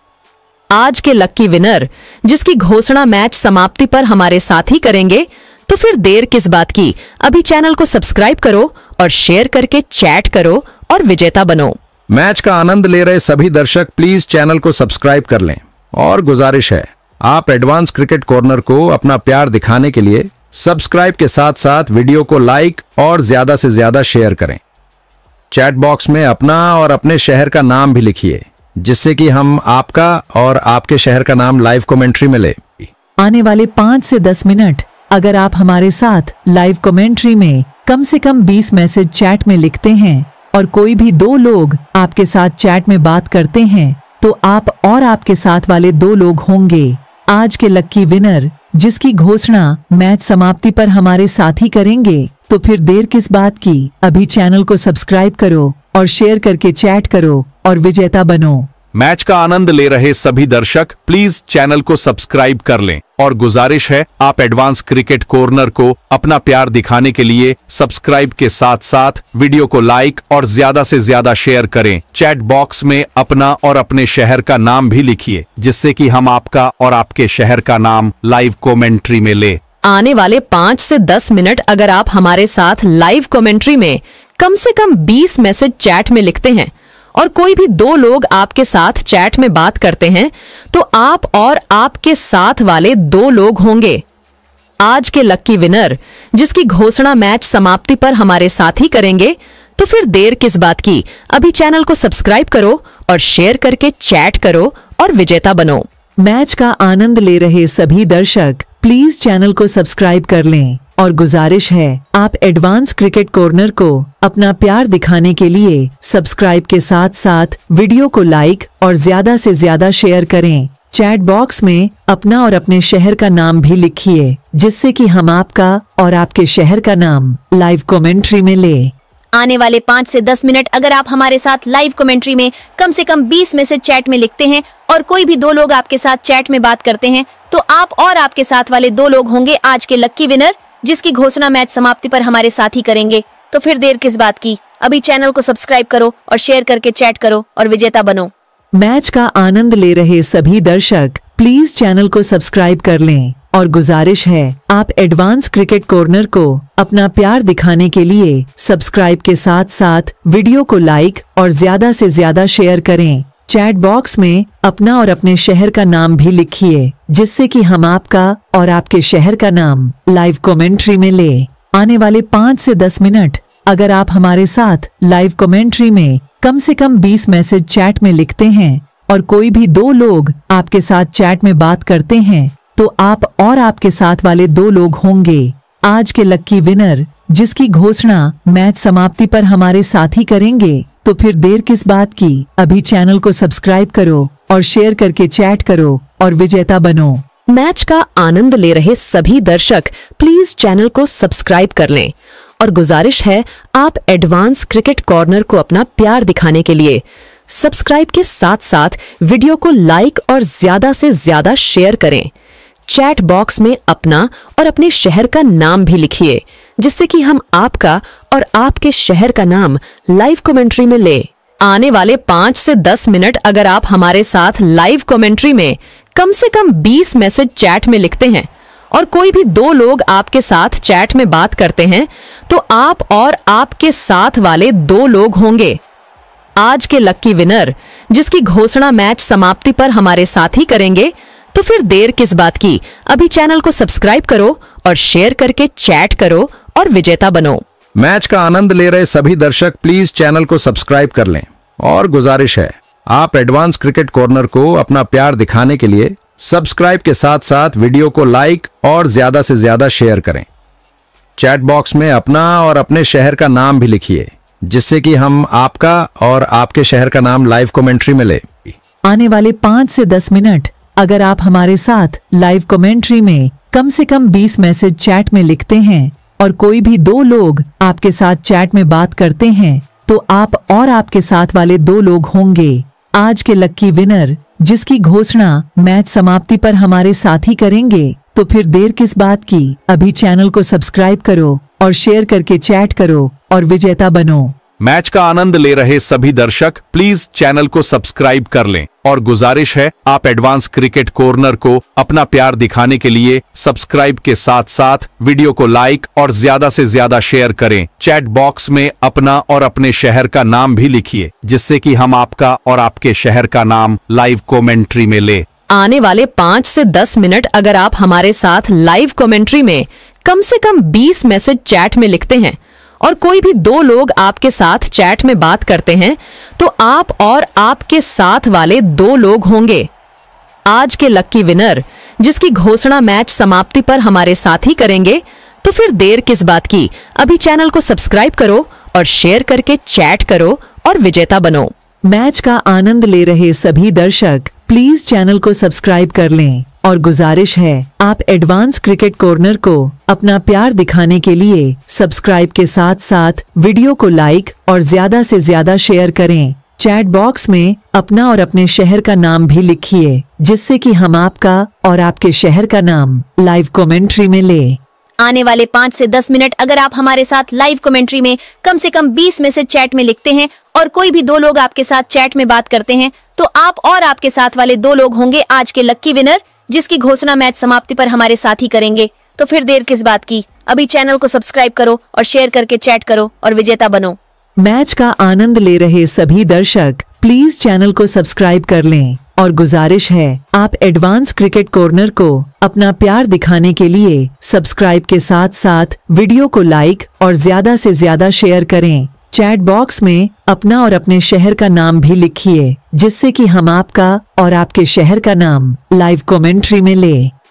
आज के लक्की विनर जिसकी घोषणा मैच समाप्ति पर हमारे साथ ही करेंगे तो फिर देर किस बात की अभी चैनल को सब्सक्राइब करो और शेयर करके चैट करो और विजेता बनो मैच का आनंद ले रहे सभी दर्शक प्लीज चैनल को सब्सक्राइब कर लें और गुजारिश है आप एडवांस क्रिकेट कॉर्नर को अपना प्यार दिखाने के लिए सब्सक्राइब के साथ साथ वीडियो को लाइक और ज्यादा से ज्यादा शेयर करें चैट बॉक्स में अपना और अपने शहर का नाम भी लिखिए जिससे कि हम आपका और आपके शहर का नाम लाइव कमेंट्री में ले आने वाले पाँच से दस मिनट अगर आप हमारे साथ लाइव कमेंट्री में कम से कम 20 मैसेज चैट में लिखते हैं और कोई भी दो लोग आपके साथ चैट में बात करते हैं तो आप और आपके साथ वाले दो लोग होंगे आज के लक्की विनर जिसकी घोषणा मैच समाप्ति पर हमारे साथी करेंगे तो फिर देर किस बात की अभी चैनल को सब्सक्राइब करो और शेयर करके चैट करो और विजेता बनो मैच का आनंद ले रहे सभी दर्शक प्लीज चैनल को सब्सक्राइब कर लें और गुजारिश है आप एडवांस क्रिकेट कॉर्नर को अपना प्यार दिखाने के लिए सब्सक्राइब के साथ साथ वीडियो को लाइक और ज्यादा से ज्यादा शेयर करें चैट बॉक्स में अपना और अपने शहर का नाम भी लिखिए जिससे कि हम आपका और आपके शहर का नाम लाइव कॉमेंट्री में ले आने वाले पाँच ऐसी दस मिनट अगर आप हमारे साथ लाइव कॉमेंट्री में कम ऐसी कम बीस मैसेज चैट में लिखते हैं और कोई भी दो लोग आपके साथ चैट में बात करते हैं तो आप और आपके साथ वाले दो लोग होंगे आज के लक्की विनर जिसकी घोषणा मैच समाप्ति पर हमारे साथ ही करेंगे तो फिर देर किस बात की अभी चैनल को सब्सक्राइब करो और शेयर करके चैट करो और विजेता बनो मैच का आनंद ले रहे सभी दर्शक प्लीज चैनल को सब्सक्राइब कर लें और गुजारिश है आप एडवांस क्रिकेट कॉर्नर को अपना प्यार दिखाने के लिए सब्सक्राइब के साथ साथ वीडियो को लाइक और ज्यादा से ज्यादा शेयर करें चैट बॉक्स में अपना और अपने शहर का नाम भी लिखिए जिससे कि हम आपका और आपके शहर का नाम लाइव कमेंट्री में ले आने वाले पाँच से दस मिनट अगर आप हमारे साथ लाइव कमेंट्री में कम से कम बीस में से चैट में लिखते हैं और कोई भी दो लोग आपके साथ चैट में बात करते हैं तो आप और आपके साथ वाले दो लोग होंगे आज के लक्की विनर जिसकी घोषणा मैच समाप्ति पर हमारे साथी करेंगे तो फिर देर किस बात की अभी चैनल को सब्सक्राइब करो और शेयर करके चैट करो और विजेता बनो मैच का आनंद ले रहे सभी दर्शक प्लीज चैनल को सब्सक्राइब कर लें और गुजारिश है आप एडवांस क्रिकेट कॉर्नर को अपना प्यार दिखाने के लिए सब्सक्राइब के साथ साथ वीडियो को लाइक और ज्यादा से ज्यादा शेयर करें चैट बॉक्स में अपना और अपने शहर का नाम भी लिखिए जिससे कि हम आपका और आपके शहर का नाम लाइव कमेंट्री में ले आने वाले पाँच से दस मिनट अगर आप हमारे साथ लाइव कमेंट्री में कम से कम बीस मैसेज चैट में लिखते हैं और कोई भी दो लोग आपके साथ चैट में बात करते हैं तो आप और आपके साथ वाले दो लोग होंगे आज के लक्की विनर जिसकी घोषणा मैच समाप्ति पर हमारे साथी करेंगे तो फिर देर किस बात की अभी चैनल को सब्सक्राइब करो और शेयर करके चैट करो और विजेता बनो मैच का आनंद ले रहे सभी दर्शक प्लीज चैनल को सब्सक्राइब कर लें और गुजारिश है आप एडवांस क्रिकेट कॉर्नर को अपना प्यार दिखाने के लिए सब्सक्राइब के साथ साथ वीडियो को लाइक और ज्यादा से ज्यादा शेयर करें चैट बॉक्स में अपना और अपने शहर का नाम भी लिखिए जिससे कि हम आपका और आपके शहर का नाम लाइव कमेंट्री में ले आने वाले पांच से दस मिनट अगर आप हमारे साथ लाइव कमेंट्री में कम से कम बीस मैसेज चैट में लिखते हैं और कोई भी दो लोग आपके साथ चैट में बात करते हैं तो आप और आपके साथ वाले दो लोग होंगे आज के लक्की विनर जिसकी घोषणा मैच समाप्ति पर हमारे साथ ही करेंगे तो फिर देर किस बात की अभी चैनल को सब्सक्राइब करो और शेयर करके चैट करो और विजेता बनो मैच का आनंद ले रहे सभी दर्शक प्लीज चैनल को सब्सक्राइब कर लें और गुजारिश है आप एडवांस क्रिकेट कॉर्नर को अपना प्यार दिखाने के लिए सब्सक्राइब के साथ साथ वीडियो को लाइक और ज्यादा से ज्यादा शेयर करें चैट बॉक्स में अपना और अपने शहर का नाम भी लिखिए जिससे कि हम आपका और आपके शहर का नाम लाइव कमेंट्री में ले आने वाले पाँच से दस मिनट अगर आप हमारे साथ लाइव कमेंट्री में कम से कम बीस मैसेज चैट में लिखते हैं और कोई भी दो लोग आपके साथ चैट में बात करते हैं तो आप और आपके साथ वाले दो लोग होंगे आज के लक्की विनर जिसकी घोषणा मैच समाप्ति पर हमारे साथी करेंगे तो फिर देर किस बात की अभी चैनल को सब्सक्राइब करो और शेयर करके चैट करो और विजेता बनो मैच का आनंद ले रहे सभी दर्शक प्लीज चैनल को सब्सक्राइब कर लें और गुजारिश है आप एडवांस क्रिकेट कॉर्नर को अपना प्यार दिखाने के लिए सब्सक्राइब के साथ साथ वीडियो को लाइक और ज्यादा से ज्यादा शेयर करें चैट बॉक्स में अपना और अपने शहर का नाम भी लिखिए जिससे कि हम आपका और आपके शहर का नाम लाइव कॉमेंट्री में ले आने वाले पाँच ऐसी दस मिनट अगर आप हमारे साथ लाइव कॉमेंट्री में कम ऐसी कम बीस मैसेज चैट में लिखते हैं और कोई भी दो लोग आपके साथ चैट में बात करते हैं तो आप और आपके साथ वाले दो लोग होंगे आज के लक्की विनर जिसकी घोषणा मैच समाप्ति पर हमारे साथ ही करेंगे तो फिर देर किस बात की अभी चैनल को सब्सक्राइब करो और शेयर करके चैट करो और विजेता बनो मैच का आनंद ले रहे सभी दर्शक प्लीज चैनल को सब्सक्राइब कर लें और गुजारिश है आप एडवांस क्रिकेट कॉर्नर को अपना प्यार दिखाने के लिए सब्सक्राइब के साथ साथ वीडियो को लाइक और ज्यादा से ज्यादा शेयर करें चैट बॉक्स में अपना और अपने शहर का नाम भी लिखिए जिससे कि हम आपका और आपके शहर का नाम लाइव कमेंट्री में ले आने वाले पाँच से दस मिनट अगर आप हमारे साथ लाइव कमेंट्री में कम से कम बीस मैसेज चैट में लिखते हैं और कोई भी दो लोग आपके साथ चैट में बात करते हैं तो आप और आपके साथ वाले दो लोग होंगे आज के लक्की विनर जिसकी घोषणा मैच समाप्ति पर हमारे साथ ही करेंगे तो फिर देर किस बात की अभी चैनल को सब्सक्राइब करो और शेयर करके चैट करो और विजेता बनो मैच का आनंद ले रहे सभी दर्शक प्लीज चैनल को सब्सक्राइब कर लें और गुजारिश है आप एडवांस क्रिकेट कॉर्नर को अपना प्यार दिखाने के लिए सब्सक्राइब के साथ साथ वीडियो को लाइक और ज्यादा से ज्यादा शेयर करें चैट बॉक्स में अपना और अपने शहर का नाम भी लिखिए जिससे कि हम आपका और आपके शहर का नाम लाइव कमेंट्री में ले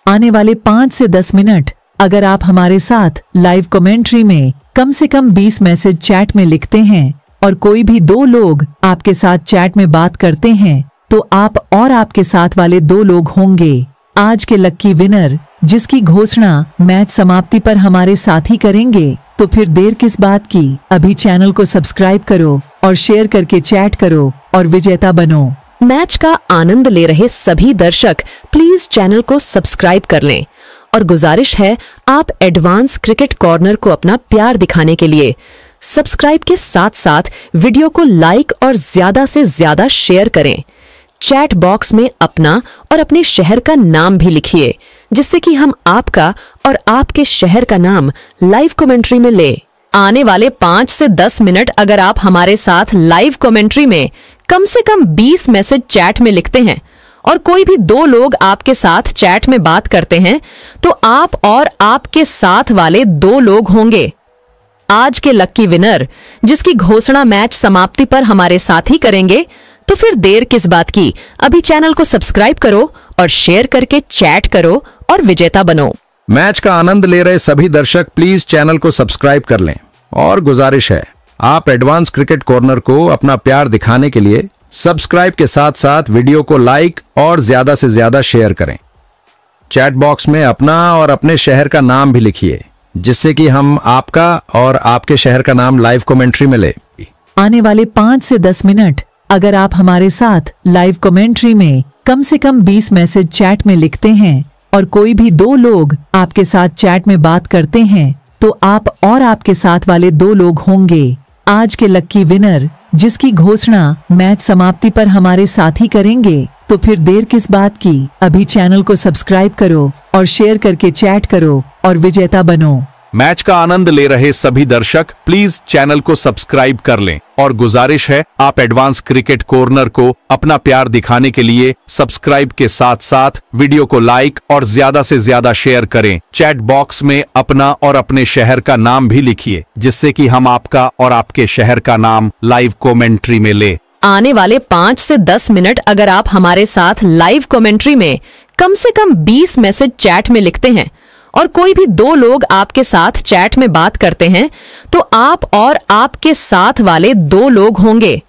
आने वाले पाँच से दस मिनट अगर आप हमारे साथ लाइव कमेंट्री में कम से कम बीस मैसेज चैट में लिखते हैं और कोई भी दो लोग आपके साथ चैट में बात करते हैं तो आप और आपके साथ वाले दो लोग होंगे आज के लक्की विनर जिसकी घोषणा मैच समाप्ति पर हमारे साथी करेंगे तो फिर देर किस बात की अभी चैनल को सब्सक्राइब करो और शेयर करके चैट करो और विजेता बनो मैच का आनंद ले रहे सभी दर्शक प्लीज चैनल को सब्सक्राइब कर लें और गुजारिश है आप एडवांस क्रिकेट कॉर्नर को अपना प्यार दिखाने के लिए सब्सक्राइब के साथ साथ वीडियो को लाइक और ज्यादा से ज्यादा शेयर करें चैट बॉक्स में अपना और अपने शहर का नाम भी लिखिए जिससे कि हम आपका और आपके शहर का नाम लाइव कमेंट्री में ले आने वाले पांच से दस मिनट अगर आप हमारे साथ लाइव कमेंट्री में कम से कम बीस मैसेज चैट में लिखते हैं और कोई भी दो लोग आपके साथ चैट में बात करते हैं तो आप और आपके साथ वाले दो लोग होंगे आज के लक्की विनर जिसकी घोषणा मैच समाप्ति पर हमारे साथ ही करेंगे तो फिर देर किस बात की अभी चैनल को सब्सक्राइब करो और शेयर करके चैट करो और विजेता बनो मैच का आनंद ले रहे सभी दर्शक प्लीज चैनल को सब्सक्राइब कर लें और गुजारिश है आप एडवांस क्रिकेट कॉर्नर को अपना प्यार दिखाने के लिए सब्सक्राइब के साथ साथ वीडियो को लाइक और ज्यादा से ज्यादा शेयर करें चैट बॉक्स में अपना और अपने शहर का नाम भी लिखिए जिससे कि हम आपका और आपके शहर का नाम लाइव कमेंट्री में ले आने वाले पाँच से दस मिनट अगर आप हमारे साथ लाइव कमेंट्री में कम से कम बीस मैसेज चैट में लिखते हैं और कोई भी दो लोग आपके साथ चैट में बात करते हैं तो आप और आपके साथ वाले दो लोग होंगे आज के लक्की विनर जिसकी घोषणा मैच समाप्ति पर हमारे साथी करेंगे तो फिर देर किस बात की अभी चैनल को सब्सक्राइब करो और शेयर करके चैट करो और विजेता बनो मैच का आनंद ले रहे सभी दर्शक प्लीज चैनल को सब्सक्राइब कर लें और गुजारिश है आप एडवांस क्रिकेट कॉर्नर को अपना प्यार दिखाने के लिए सब्सक्राइब के साथ साथ वीडियो को लाइक और ज्यादा से ज्यादा शेयर करें चैट बॉक्स में अपना और अपने शहर का नाम भी लिखिए जिससे कि हम आपका और आपके शहर का नाम लाइव कॉमेंट्री में ले आने वाले पाँच से दस मिनट अगर आप हमारे साथ लाइव कॉमेंट्री में कम से कम बीस मैसेज चैट में लिखते हैं और कोई भी दो लोग आपके साथ चैट में बात करते हैं तो आप और आपके साथ वाले दो लोग होंगे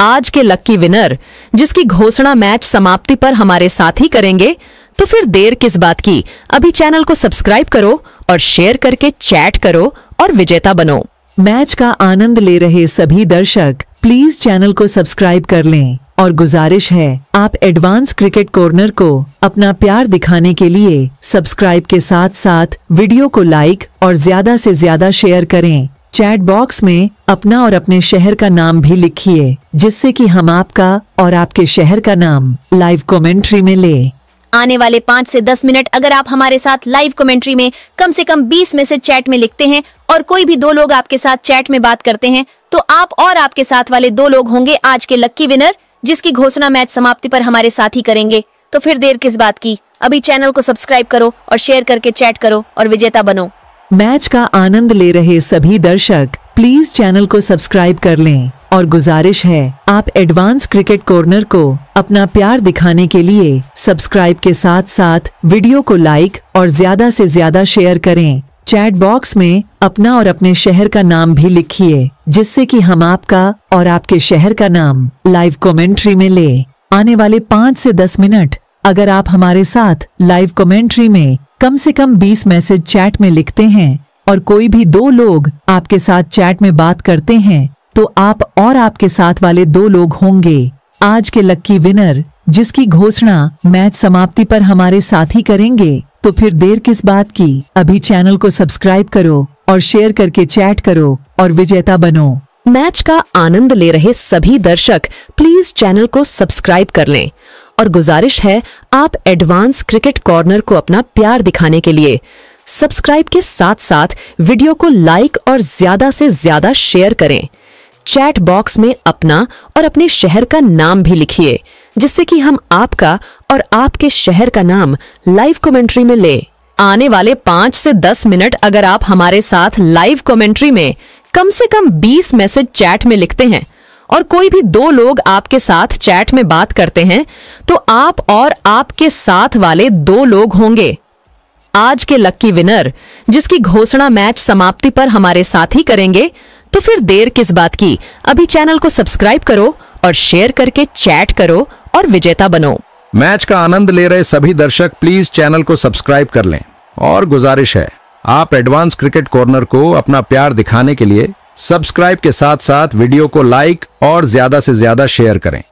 आज के लक्की विनर जिसकी घोषणा मैच समाप्ति पर हमारे साथ ही करेंगे तो फिर देर किस बात की अभी चैनल को सब्सक्राइब करो और शेयर करके चैट करो और विजेता बनो मैच का आनंद ले रहे सभी दर्शक प्लीज चैनल को सब्सक्राइब कर लें और गुजारिश है आप एडवांस क्रिकेट कॉर्नर को अपना प्यार दिखाने के लिए सब्सक्राइब के साथ साथ वीडियो को लाइक और ज्यादा से ज्यादा शेयर करें चैट बॉक्स में अपना और अपने शहर का नाम भी लिखिए जिससे कि हम आपका और आपके शहर का नाम लाइव कमेंट्री में ले आने वाले पाँच से दस मिनट अगर आप हमारे साथ लाइव कमेंट्री में कम से कम बीस में से चैट में लिखते हैं और कोई भी दो लोग आपके साथ चैट में बात करते हैं तो आप और आपके साथ वाले दो लोग होंगे आज के लक्की विनर जिसकी घोषणा मैच समाप्ति पर हमारे साथी करेंगे तो फिर देर किस बात की अभी चैनल को सब्सक्राइब करो और शेयर करके चैट करो और विजेता बनो मैच का आनंद ले रहे सभी दर्शक प्लीज चैनल को सब्सक्राइब कर लें और गुजारिश है आप एडवांस क्रिकेट कॉर्नर को अपना प्यार दिखाने के लिए सब्सक्राइब के साथ साथ वीडियो को लाइक और ज्यादा से ज्यादा शेयर करें चैट बॉक्स में अपना और अपने शहर का नाम भी लिखिए जिससे कि हम आपका और आपके शहर का नाम लाइव कमेंट्री में ले आने वाले पाँच से दस मिनट अगर आप हमारे साथ लाइव कमेंट्री में कम से कम बीस मैसेज चैट में लिखते हैं और कोई भी दो लोग आपके साथ चैट में बात करते हैं तो आप और आपके साथ वाले दो लोग होंगे आज के लक्की विनर जिसकी घोषणा मैच समाप्ति पर हमारे साथी करेंगे तो फिर देर किस बात की अभी चैनल को सब्सक्राइब करो और शेयर करके चैट करो और विजेता बनो मैच का आनंद ले रहे सभी दर्शक प्लीज चैनल को सब्सक्राइब कर लें और गुजारिश है आप एडवांस क्रिकेट कॉर्नर को अपना प्यार दिखाने के लिए सब्सक्राइब के साथ साथ वीडियो को लाइक और ज्यादा से ज्यादा शेयर करें चैट बॉक्स में अपना और अपने शहर का नाम भी लिखिए जिससे कि हम आपका और आपके शहर का नाम लाइव कमेंट्री में ले आने वाले पांच से दस मिनट अगर आप हमारे साथ लाइव कमेंट्री में कम से कम बीस मैसेज चैट में लिखते हैं और कोई भी दो लोग आपके साथ चैट में बात करते हैं तो आप और आपके साथ वाले दो लोग होंगे आज के लक्की विनर जिसकी घोषणा मैच समाप्ति पर हमारे साथ ही करेंगे तो फिर देर किस बात की अभी चैनल को सब्सक्राइब करो और शेयर करके चैट करो और विजेता बनो मैच का आनंद ले रहे सभी दर्शक प्लीज चैनल को सब्सक्राइब कर लें और गुजारिश है आप एडवांस क्रिकेट कॉर्नर को अपना प्यार दिखाने के लिए सब्सक्राइब के साथ साथ वीडियो को लाइक और ज्यादा से ज्यादा शेयर करें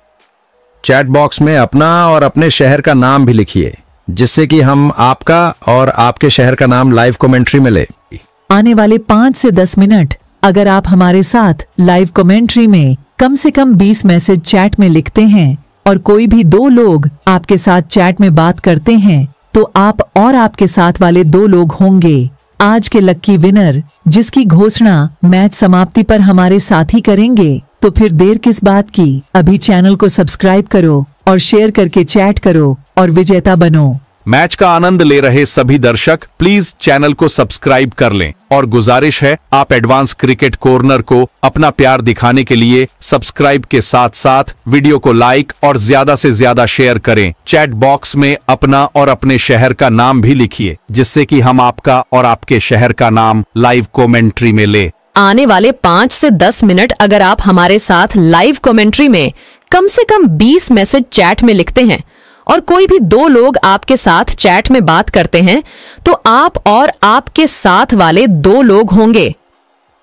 चैट बॉक्स में अपना और अपने शहर का नाम भी लिखिए जिससे कि हम आपका और आपके शहर का नाम लाइव कमेंट्री में ले आने वाले पाँच से दस मिनट अगर आप हमारे साथ लाइव कमेंट्री में कम से कम बीस मैसेज चैट में लिखते हैं और कोई भी दो लोग आपके साथ चैट में बात करते हैं तो आप और आपके साथ वाले दो लोग होंगे आज के लक्की विनर जिसकी घोषणा मैच समाप्ति पर हमारे साथी करेंगे तो फिर देर किस बात की अभी चैनल को सब्सक्राइब करो और शेयर करके चैट करो और विजेता बनो मैच का आनंद ले रहे सभी दर्शक प्लीज चैनल को सब्सक्राइब कर लें और गुजारिश है आप एडवांस क्रिकेट कॉर्नर को अपना प्यार दिखाने के लिए सब्सक्राइब के साथ साथ वीडियो को लाइक और ज्यादा से ज्यादा शेयर करें चैट बॉक्स में अपना और अपने शहर का नाम भी लिखिए जिससे कि हम आपका और आपके शहर का नाम लाइव कॉमेंट्री में ले आने वाले पाँच से दस मिनट अगर आप हमारे साथ लाइव कॉमेंट्री में कम से कम बीस मैसेज चैट में लिखते हैं और कोई भी दो लोग आपके साथ चैट में बात करते हैं तो आप और आपके साथ वाले दो लोग होंगे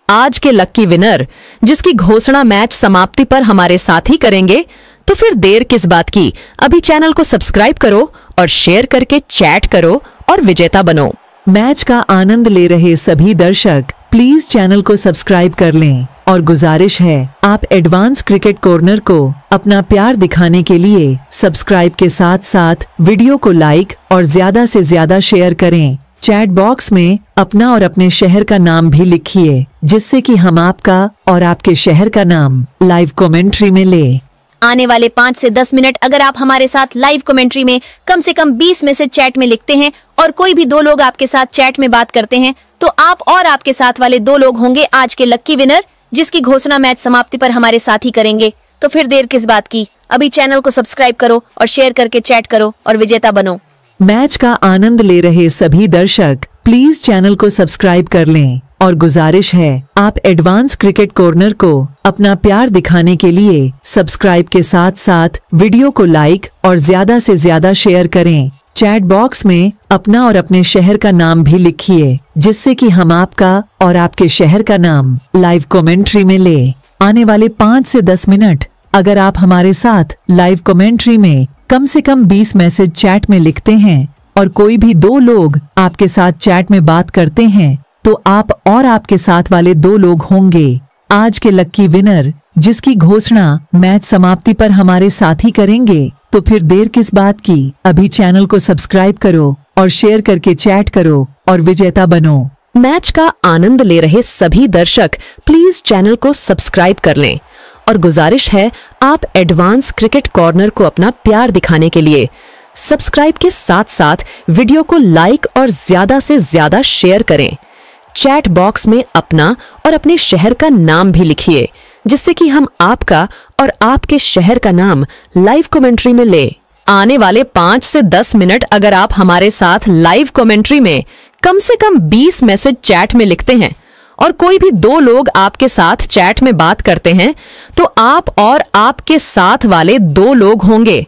आज के लक्की विनर जिसकी घोषणा मैच समाप्ति पर हमारे साथ ही करेंगे तो फिर देर किस बात की अभी चैनल को सब्सक्राइब करो और शेयर करके चैट करो और विजेता बनो मैच का आनंद ले रहे सभी दर्शक प्लीज चैनल को सब्सक्राइब कर लें और गुजारिश है आप एडवांस क्रिकेट कॉर्नर को अपना प्यार दिखाने के लिए सब्सक्राइब के साथ साथ वीडियो को लाइक और ज्यादा से ज्यादा शेयर करें चैट बॉक्स में अपना और अपने शहर का नाम भी लिखिए जिससे कि हम आपका और आपके शहर का नाम लाइव कमेंट्री में ले आने वाले पाँच से दस मिनट अगर आप हमारे साथ लाइव कमेंट्री में कम से कम बीस मैसेज चैट में लिखते हैं और कोई भी दो लोग आपके साथ चैट में बात करते हैं तो आप और आपके साथ वाले दो लोग होंगे आज के लक्की विनर जिसकी घोषणा मैच समाप्ति पर हमारे साथ ही करेंगे तो फिर देर किस बात की अभी चैनल को सब्सक्राइब करो और शेयर करके चैट करो और विजेता बनो मैच का आनंद ले रहे सभी दर्शक प्लीज चैनल को सब्सक्राइब कर लें और गुजारिश है आप एडवांस क्रिकेट कॉर्नर को अपना प्यार दिखाने के लिए सब्सक्राइब के साथ साथ वीडियो को लाइक और ज्यादा से ज्यादा शेयर करें चैट बॉक्स में अपना और अपने शहर का नाम भी लिखिए जिससे कि हम आपका और आपके शहर का नाम लाइव कमेंट्री में ले आने वाले पाँच से दस मिनट अगर आप हमारे साथ लाइव कमेंट्री में कम से कम बीस मैसेज चैट में लिखते हैं और कोई भी दो लोग आपके साथ चैट में बात करते हैं तो आप और आपके साथ वाले दो लोग होंगे आज के लक्की विनर जिसकी घोषणा मैच समाप्ति पर हमारे साथी करेंगे तो फिर देर किस बात की अभी चैनल को सब्सक्राइब करो और शेयर करके चैट करो और विजेता बनो मैच का आनंद ले रहे सभी दर्शक प्लीज चैनल को सब्सक्राइब कर लें और गुजारिश है आप एडवांस क्रिकेट कॉर्नर को अपना प्यार दिखाने के लिए सब्सक्राइब के साथ साथ वीडियो को लाइक और ज्यादा से ज्यादा शेयर करें चैट बॉक्स में अपना और अपने शहर का नाम भी लिखिए जिससे कि हम आपका और आपके शहर का नाम लाइव कमेंट्री में ले आने वाले पांच से दस मिनट अगर आप हमारे साथ लाइव कमेंट्री में कम से कम बीस मैसेज चैट में लिखते हैं और कोई भी दो लोग आपके साथ चैट में बात करते हैं तो आप और आपके साथ वाले दो लोग होंगे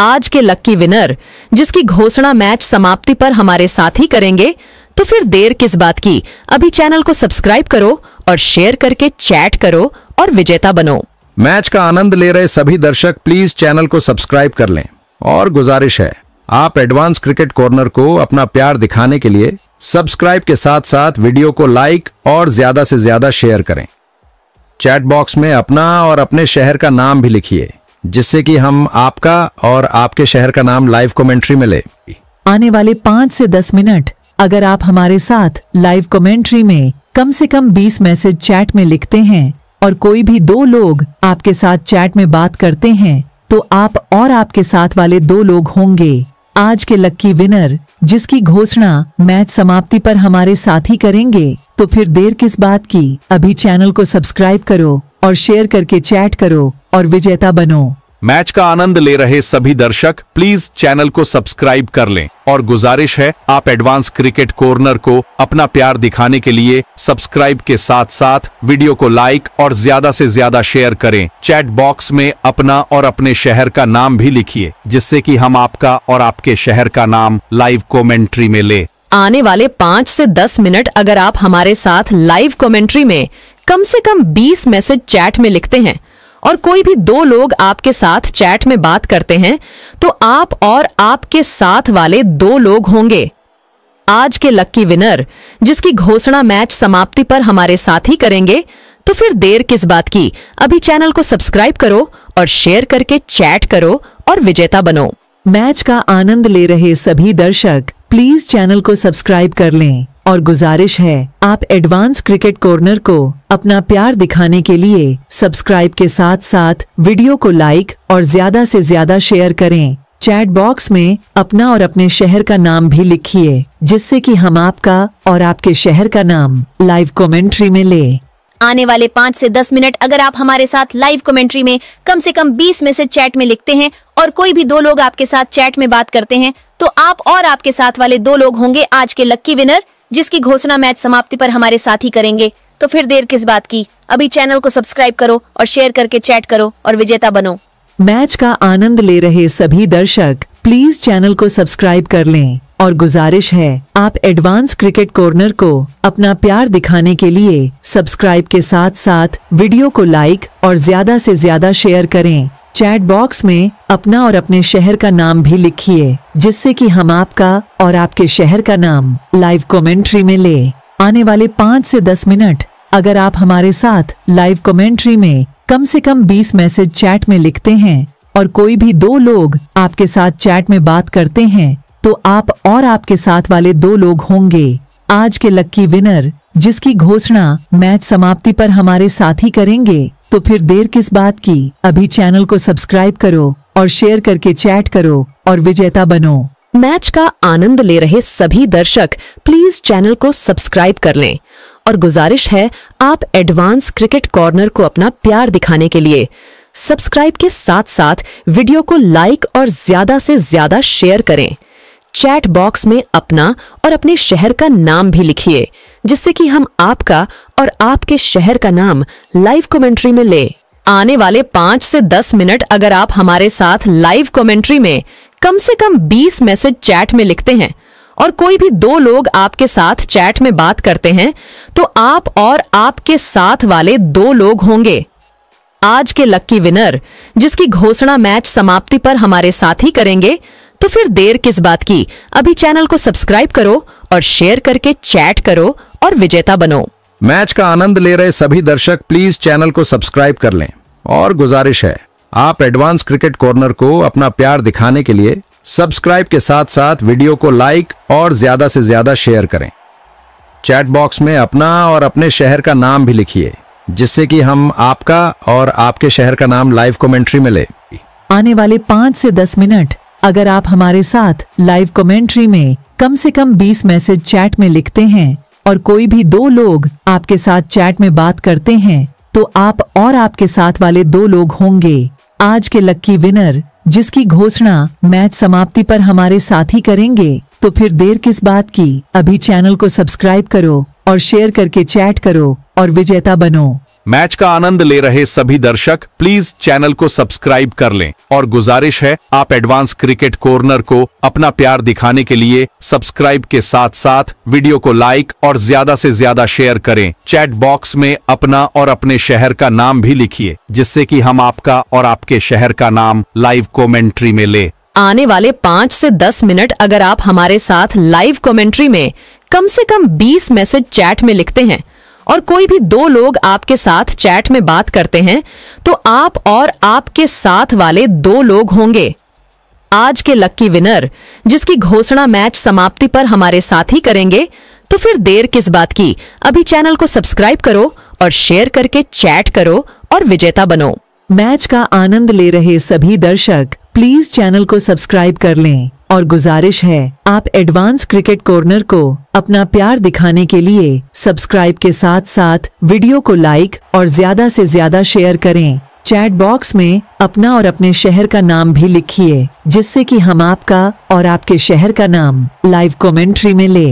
आज के लक्की विनर जिसकी घोषणा मैच समाप्ति पर हमारे साथ ही करेंगे तो फिर देर किस बात की अभी चैनल को सब्सक्राइब करो और शेयर करके चैट करो और विजेता बनो मैच का आनंद ले रहे सभी दर्शक प्लीज चैनल को सब्सक्राइब कर लें और गुजारिश है आप एडवांस क्रिकेट कॉर्नर को अपना प्यार दिखाने के लिए सब्सक्राइब के साथ साथ वीडियो को लाइक और ज्यादा से ज्यादा शेयर करें चैट बॉक्स में अपना और अपने शहर का नाम भी लिखिए जिससे कि हम आपका और आपके शहर का नाम लाइव कमेंट्री में ले आने वाले पांच से दस मिनट अगर आप हमारे साथ लाइव कमेंट्री में कम से कम 20 मैसेज चैट में लिखते हैं और कोई भी दो लोग आपके साथ चैट में बात करते हैं तो आप और आपके साथ वाले दो लोग होंगे आज के लक्की विनर जिसकी घोषणा मैच समाप्ति पर हमारे साथी करेंगे तो फिर देर किस बात की अभी चैनल को सब्सक्राइब करो और शेयर करके चैट करो और विजेता बनो मैच का आनंद ले रहे सभी दर्शक प्लीज चैनल को सब्सक्राइब कर लें और गुजारिश है आप एडवांस क्रिकेट कॉर्नर को अपना प्यार दिखाने के लिए सब्सक्राइब के साथ साथ वीडियो को लाइक और ज्यादा से ज्यादा शेयर करें चैट बॉक्स में अपना और अपने शहर का नाम भी लिखिए जिससे कि हम आपका और आपके शहर का नाम लाइव कॉमेंट्री में ले आने वाले पाँच ऐसी दस मिनट अगर आप हमारे साथ लाइव कॉमेंट्री में कम ऐसी कम बीस मैसेज चैट में लिखते हैं और कोई भी दो लोग आपके साथ चैट में बात करते हैं तो आप और आपके साथ वाले दो लोग होंगे आज के लक्की विनर जिसकी घोषणा मैच समाप्ति पर हमारे साथ ही करेंगे तो फिर देर किस बात की अभी चैनल को सब्सक्राइब करो और शेयर करके चैट करो और विजेता बनो मैच का आनंद ले रहे सभी दर्शक प्लीज चैनल को सब्सक्राइब कर लें और गुजारिश है आप एडवांस क्रिकेट कॉर्नर को अपना प्यार दिखाने के लिए सब्सक्राइब के साथ साथ वीडियो को लाइक और ज्यादा से ज्यादा शेयर करें चैट बॉक्स में अपना और अपने शहर का नाम भी लिखिए जिससे कि हम आपका और आपके शहर का नाम लाइव कमेंट्री में ले आने वाले पाँच से दस मिनट अगर आप हमारे साथ लाइव कमेंट्री में कम से कम बीस मैसेज चैट में लिखते हैं और कोई भी दो लोग आपके साथ चैट में बात करते हैं तो आप और आपके साथ वाले दो लोग होंगे आज के लक्की विनर जिसकी घोषणा मैच समाप्ति पर हमारे साथ ही करेंगे तो फिर देर किस बात की अभी चैनल को सब्सक्राइब करो और शेयर करके चैट करो और विजेता बनो मैच का आनंद ले रहे सभी दर्शक प्लीज चैनल को सब्सक्राइब कर लें और गुजारिश है आप एडवांस क्रिकेट कॉर्नर को अपना प्यार दिखाने के लिए सब्सक्राइब के साथ साथ वीडियो को लाइक और ज्यादा से ज्यादा शेयर करें चैट बॉक्स में अपना और अपने शहर का नाम भी लिखिए जिससे कि हम आपका और आपके शहर का नाम लाइव कमेंट्री में ले आने वाले पाँच से दस मिनट अगर आप हमारे साथ लाइव कमेंट्री में कम से कम बीस मैसेज चैट में लिखते हैं और कोई भी दो लोग आपके साथ चैट में बात करते हैं तो आप और आपके साथ वाले दो लोग होंगे आज के लक्की विनर जिसकी घोषणा मैच समाप्ति पर हमारे साथी करेंगे तो फिर देर किस बात की अभी चैनल को सब्सक्राइब करो और शेयर करके चैट करो और विजेता बनो मैच का आनंद ले रहे सभी दर्शक प्लीज चैनल को सब्सक्राइब कर लें और गुजारिश है आप एडवांस क्रिकेट कॉर्नर को अपना प्यार दिखाने के लिए सब्सक्राइब के साथ साथ वीडियो को लाइक और ज्यादा से ज्यादा शेयर करें चैट बॉक्स में अपना और अपने शहर का नाम भी लिखिए जिससे कि हम आपका और आपके शहर का नाम लाइव कमेंट्री में ले आने वाले पांच से दस मिनट अगर आप हमारे साथ लाइव कमेंट्री में कम से कम बीस मैसेज चैट में लिखते हैं और कोई भी दो लोग आपके साथ चैट में बात करते हैं तो आप और आपके साथ वाले दो लोग होंगे आज के लक्की विनर जिसकी घोषणा मैच समाप्ति पर हमारे साथ ही करेंगे तो फिर देर किस बात की अभी चैनल को सब्सक्राइब करो और शेयर करके चैट करो और विजेता बनो मैच का आनंद ले रहे सभी दर्शक प्लीज चैनल को सब्सक्राइब कर लें और गुजारिश है आप एडवांस क्रिकेट कॉर्नर को अपना प्यार दिखाने के लिए सब्सक्राइब के साथ साथ वीडियो को लाइक और ज्यादा से ज्यादा शेयर करें चैट बॉक्स में अपना और अपने शहर का नाम भी लिखिए जिससे कि हम आपका और आपके शहर का नाम लाइव कमेंट्री में ले आने वाले पाँच से दस मिनट अगर आप हमारे साथ लाइव कमेंट्री में कम से कम बीस मैसेज चैट में लिखते हैं और कोई भी दो लोग आपके साथ चैट में बात करते हैं तो आप और आपके साथ वाले दो लोग होंगे आज के लक्की विनर जिसकी घोषणा मैच समाप्ति पर हमारे साथी करेंगे तो फिर देर किस बात की अभी चैनल को सब्सक्राइब करो और शेयर करके चैट करो और विजेता बनो मैच का आनंद ले रहे सभी दर्शक प्लीज चैनल को सब्सक्राइब कर लें और गुजारिश है आप एडवांस क्रिकेट कॉर्नर को अपना प्यार दिखाने के लिए सब्सक्राइब के साथ साथ वीडियो को लाइक और ज्यादा से ज्यादा शेयर करें चैट बॉक्स में अपना और अपने शहर का नाम भी लिखिए जिससे कि हम आपका और आपके शहर का नाम लाइव कॉमेंट्री में ले आने वाले पाँच ऐसी दस मिनट अगर आप हमारे साथ लाइव कॉमेंट्री में कम ऐसी कम बीस मैसेज चैट में लिखते हैं और कोई भी दो लोग आपके साथ चैट में बात करते हैं तो आप और आपके साथ वाले दो लोग होंगे आज के लक्की विनर जिसकी घोषणा मैच समाप्ति पर हमारे साथ ही करेंगे तो फिर देर किस बात की अभी चैनल को सब्सक्राइब करो और शेयर करके चैट करो और विजेता बनो मैच का आनंद ले रहे सभी दर्शक प्लीज चैनल को सब्सक्राइब कर लें और गुजारिश है आप एडवांस क्रिकेट कॉर्नर को अपना प्यार दिखाने के लिए सब्सक्राइब के साथ साथ वीडियो को लाइक और ज्यादा से ज्यादा शेयर करें चैट बॉक्स में अपना और अपने शहर का नाम भी लिखिए जिससे कि हम आपका और आपके शहर का नाम लाइव कमेंट्री में ले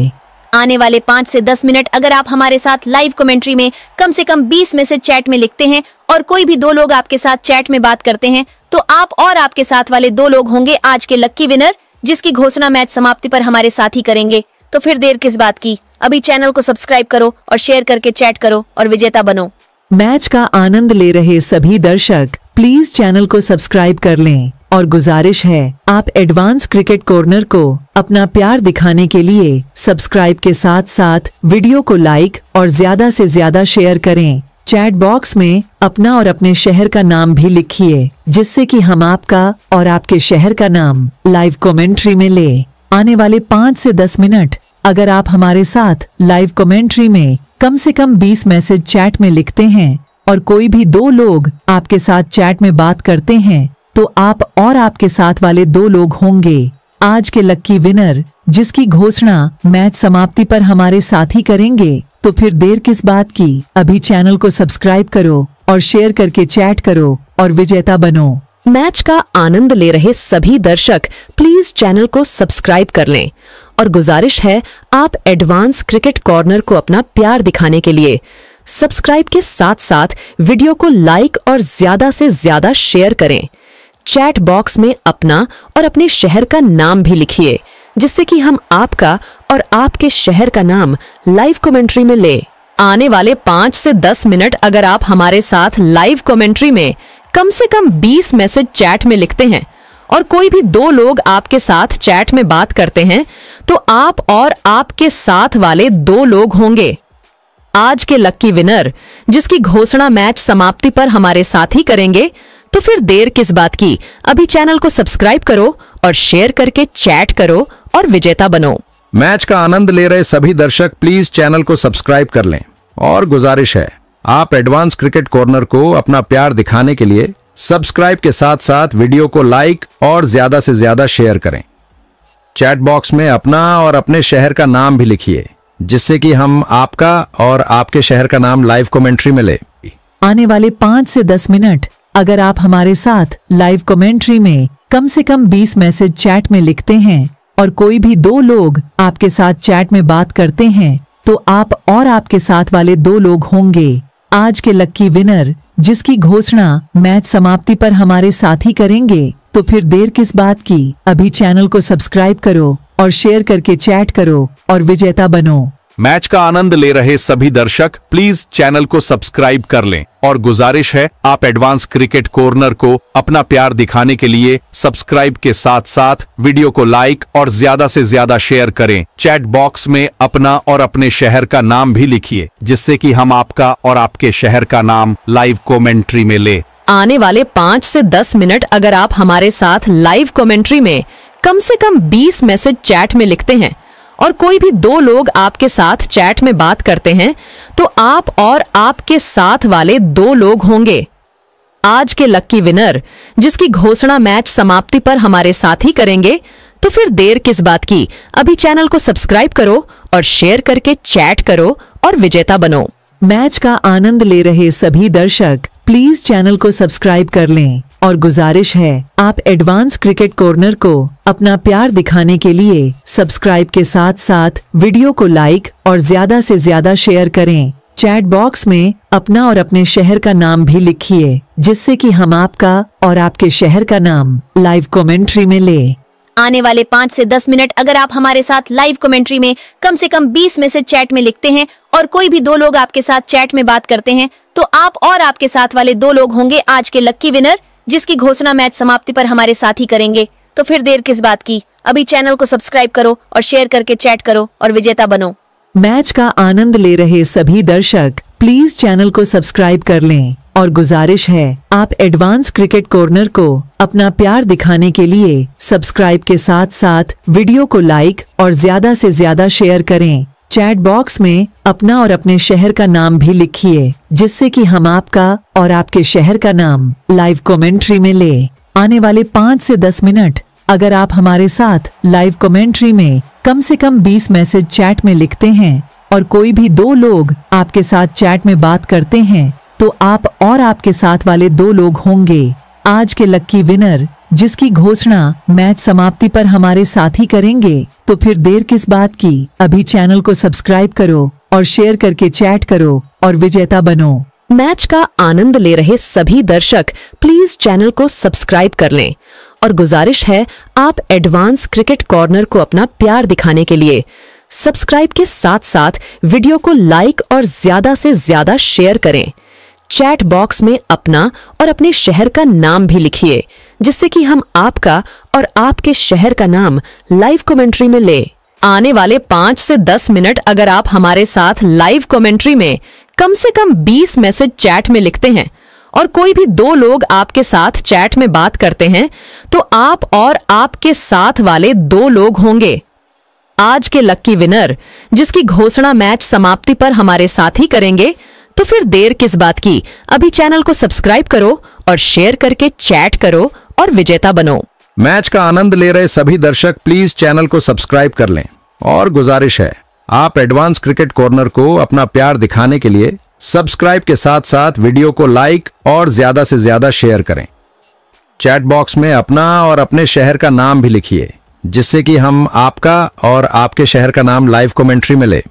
आने वाले पाँच से दस मिनट अगर आप हमारे साथ लाइव कमेंट्री में कम से कम बीस मैसेज चैट में लिखते हैं और कोई भी दो लोग आपके साथ चैट में बात करते हैं तो आप और आपके साथ वाले दो लोग होंगे आज के लक्की विनर जिसकी घोषणा मैच समाप्ति पर हमारे साथ ही करेंगे तो फिर देर किस बात की अभी चैनल को सब्सक्राइब करो और शेयर करके चैट करो और विजेता बनो मैच का आनंद ले रहे सभी दर्शक प्लीज चैनल को सब्सक्राइब कर लें और गुजारिश है आप एडवांस क्रिकेट कॉर्नर को अपना प्यार दिखाने के लिए सब्सक्राइब के साथ साथ वीडियो को लाइक और ज्यादा से ज्यादा शेयर करें चैट बॉक्स में अपना और अपने शहर का नाम भी लिखिए जिससे कि हम आपका और आपके शहर का नाम लाइव कमेंट्री में ले आने वाले पाँच से दस मिनट अगर आप हमारे साथ लाइव कमेंट्री में कम से कम बीस मैसेज चैट में लिखते हैं और कोई भी दो लोग आपके साथ चैट में बात करते हैं तो आप और आपके साथ वाले दो लोग होंगे आज के लक्की विनर जिसकी घोषणा मैच समाप्ति पर हमारे साथी करेंगे तो फिर देर किस बात की अभी चैनल को सब्सक्राइब करो और शेयर करके चैट करो और विजेता बनो मैच का आनंद ले रहे सभी दर्शक प्लीज चैनल को सब्सक्राइब कर लें और गुजारिश है आप एडवांस क्रिकेट कॉर्नर को अपना प्यार दिखाने के लिए सब्सक्राइब के साथ साथ वीडियो को लाइक और ज्यादा से ज्यादा शेयर करें चैट बॉक्स में अपना और अपने शहर का नाम भी लिखिए जिससे कि हम आपका और आपके शहर का नाम लाइव कमेंट्री में ले आने वाले पांच से दस मिनट अगर आप हमारे साथ लाइव कमेंट्री में कम से कम बीस मैसेज चैट में लिखते हैं और कोई भी दो लोग आपके साथ चैट में बात करते हैं तो आप और आपके साथ वाले दो लोग होंगे आज के लक्की विनर जिसकी घोषणा मैच समाप्ति पर हमारे साथ ही करेंगे तो फिर देर किस बात की अभी चैनल को सब्सक्राइब करो और शेयर करके चैट करो और विजेता बनो मैच का आनंद ले रहे सभी दर्शक प्लीज चैनल को सब्सक्राइब कर लें और गुजारिश है आप एडवांस क्रिकेट कॉर्नर को अपना प्यार दिखाने के लिए सब्सक्राइब के साथ साथ वीडियो को लाइक और ज्यादा से ज्यादा शेयर करें चैट बॉक्स में अपना और अपने शहर का नाम भी लिखिए जिससे कि हम आपका और आपके शहर का नाम लाइव कमेंट्री में ले आने वाले पाँच से दस मिनट अगर आप हमारे साथ लाइव कमेंट्री में कम से कम 20 मैसेज चैट में लिखते हैं और कोई भी दो लोग आपके साथ चैट में बात करते हैं तो आप और आपके साथ वाले दो लोग होंगे आज के लक्की विनर जिसकी घोषणा मैच समाप्ति पर हमारे साथी करेंगे तो फिर देर किस बात की अभी चैनल को सब्सक्राइब करो और शेयर करके चैट करो और विजेता बनो मैच का आनंद ले रहे सभी दर्शक प्लीज चैनल को सब्सक्राइब कर लें और गुजारिश है आप एडवांस क्रिकेट कॉर्नर को अपना प्यार दिखाने के लिए सब्सक्राइब के साथ साथ वीडियो को लाइक और ज्यादा से ज्यादा शेयर करें चैट बॉक्स में अपना और अपने शहर का नाम भी लिखिए जिससे कि हम आपका और आपके शहर का नाम लाइव कॉमेंट्री में ले आने वाले पाँच ऐसी दस मिनट अगर आप हमारे साथ लाइव कॉमेंट्री में कम ऐसी कम बीस मैसेज चैट में लिखते हैं और कोई भी दो लोग आपके साथ चैट में बात करते हैं तो आप और आपके साथ वाले दो लोग होंगे आज के लक्की विनर जिसकी घोषणा मैच समाप्ति पर हमारे साथ ही करेंगे तो फिर देर किस बात की अभी चैनल को सब्सक्राइब करो और शेयर करके चैट करो और विजेता बनो मैच का आनंद ले रहे सभी दर्शक प्लीज चैनल को सब्सक्राइब कर लें और गुजारिश है आप एडवांस क्रिकेट कॉर्नर को अपना प्यार दिखाने के लिए सब्सक्राइब के साथ साथ वीडियो को लाइक और ज्यादा से ज्यादा शेयर करें चैट बॉक्स में अपना और अपने शहर का नाम भी लिखिए जिससे कि हम आपका और आपके शहर का नाम लाइव कमेंट्री में ले आने वाले पाँच से दस मिनट अगर आप हमारे साथ लाइव कमेंट्री में कम से कम बीस मैसेज चैट में लिखते हैं और कोई भी दो लोग आपके साथ चैट में बात करते हैं तो आप और आपके साथ वाले दो लोग होंगे आज के लक्की विनर जिसकी घोषणा मैच समाप्ति पर हमारे साथ ही करेंगे तो फिर देर किस बात की अभी चैनल को सब्सक्राइब करो और शेयर करके चैट करो और विजेता बनो मैच का आनंद ले रहे सभी दर्शक प्लीज चैनल को सब्सक्राइब कर लें और गुजारिश है आप एडवांस क्रिकेट कॉर्नर को अपना प्यार दिखाने के लिए सब्सक्राइब के साथ साथ वीडियो को लाइक और ज्यादा से ज्यादा शेयर करें चैट बॉक्स में अपना और अपने शहर का नाम भी लिखिए जिससे कि हम आपका और आपके शहर का नाम लाइव कमेंट्री में ले आने वाले पाँच से दस मिनट अगर आप हमारे साथ लाइव कमेंट्री में कम से कम बीस मैसेज चैट में लिखते हैं और कोई भी दो लोग आपके साथ चैट में बात करते हैं तो आप और आपके साथ वाले दो लोग होंगे आज के लक्की विनर जिसकी घोषणा मैच समाप्ति पर हमारे साथी करेंगे तो फिर देर किस बात की अभी चैनल को सब्सक्राइब करो और शेयर करके चैट करो और विजेता बनो मैच का आनंद ले रहे सभी दर्शक प्लीज चैनल को सब्सक्राइब कर लें और गुजारिश है आप एडवांस क्रिकेट कॉर्नर को अपना प्यार दिखाने के लिए सब्सक्राइब के साथ साथ वीडियो को लाइक और ज्यादा से ज्यादा शेयर करें चैट बॉक्स में अपना और अपने शहर का नाम भी लिखिए जिससे कि हम आपका और आपके शहर का नाम लाइव कमेंट्री में ले आने वाले पांच से दस मिनट अगर आप हमारे साथ लाइव कमेंट्री में कम से कम बीस मैसेज चैट में लिखते हैं और कोई भी दो लोग आपके साथ चैट में बात करते हैं तो आप और आपके साथ वाले दो लोग होंगे आज के लक्की विनर जिसकी घोषणा मैच समाप्ति पर हमारे साथ ही करेंगे तो फिर देर किस बात की अभी चैनल को सब्सक्राइब करो और शेयर करके चैट करो और विजेता बनो मैच का आनंद ले रहे सभी दर्शक प्लीज चैनल को सब्सक्राइब कर लें और गुजारिश है आप एडवांस क्रिकेट कॉर्नर को अपना प्यार दिखाने के लिए सब्सक्राइब के साथ साथ वीडियो को लाइक और ज्यादा से ज्यादा शेयर करें चैट बॉक्स में अपना और अपने शहर का नाम भी लिखिए जिससे कि हम आपका और आपके शहर का नाम लाइव कमेंट्री में ले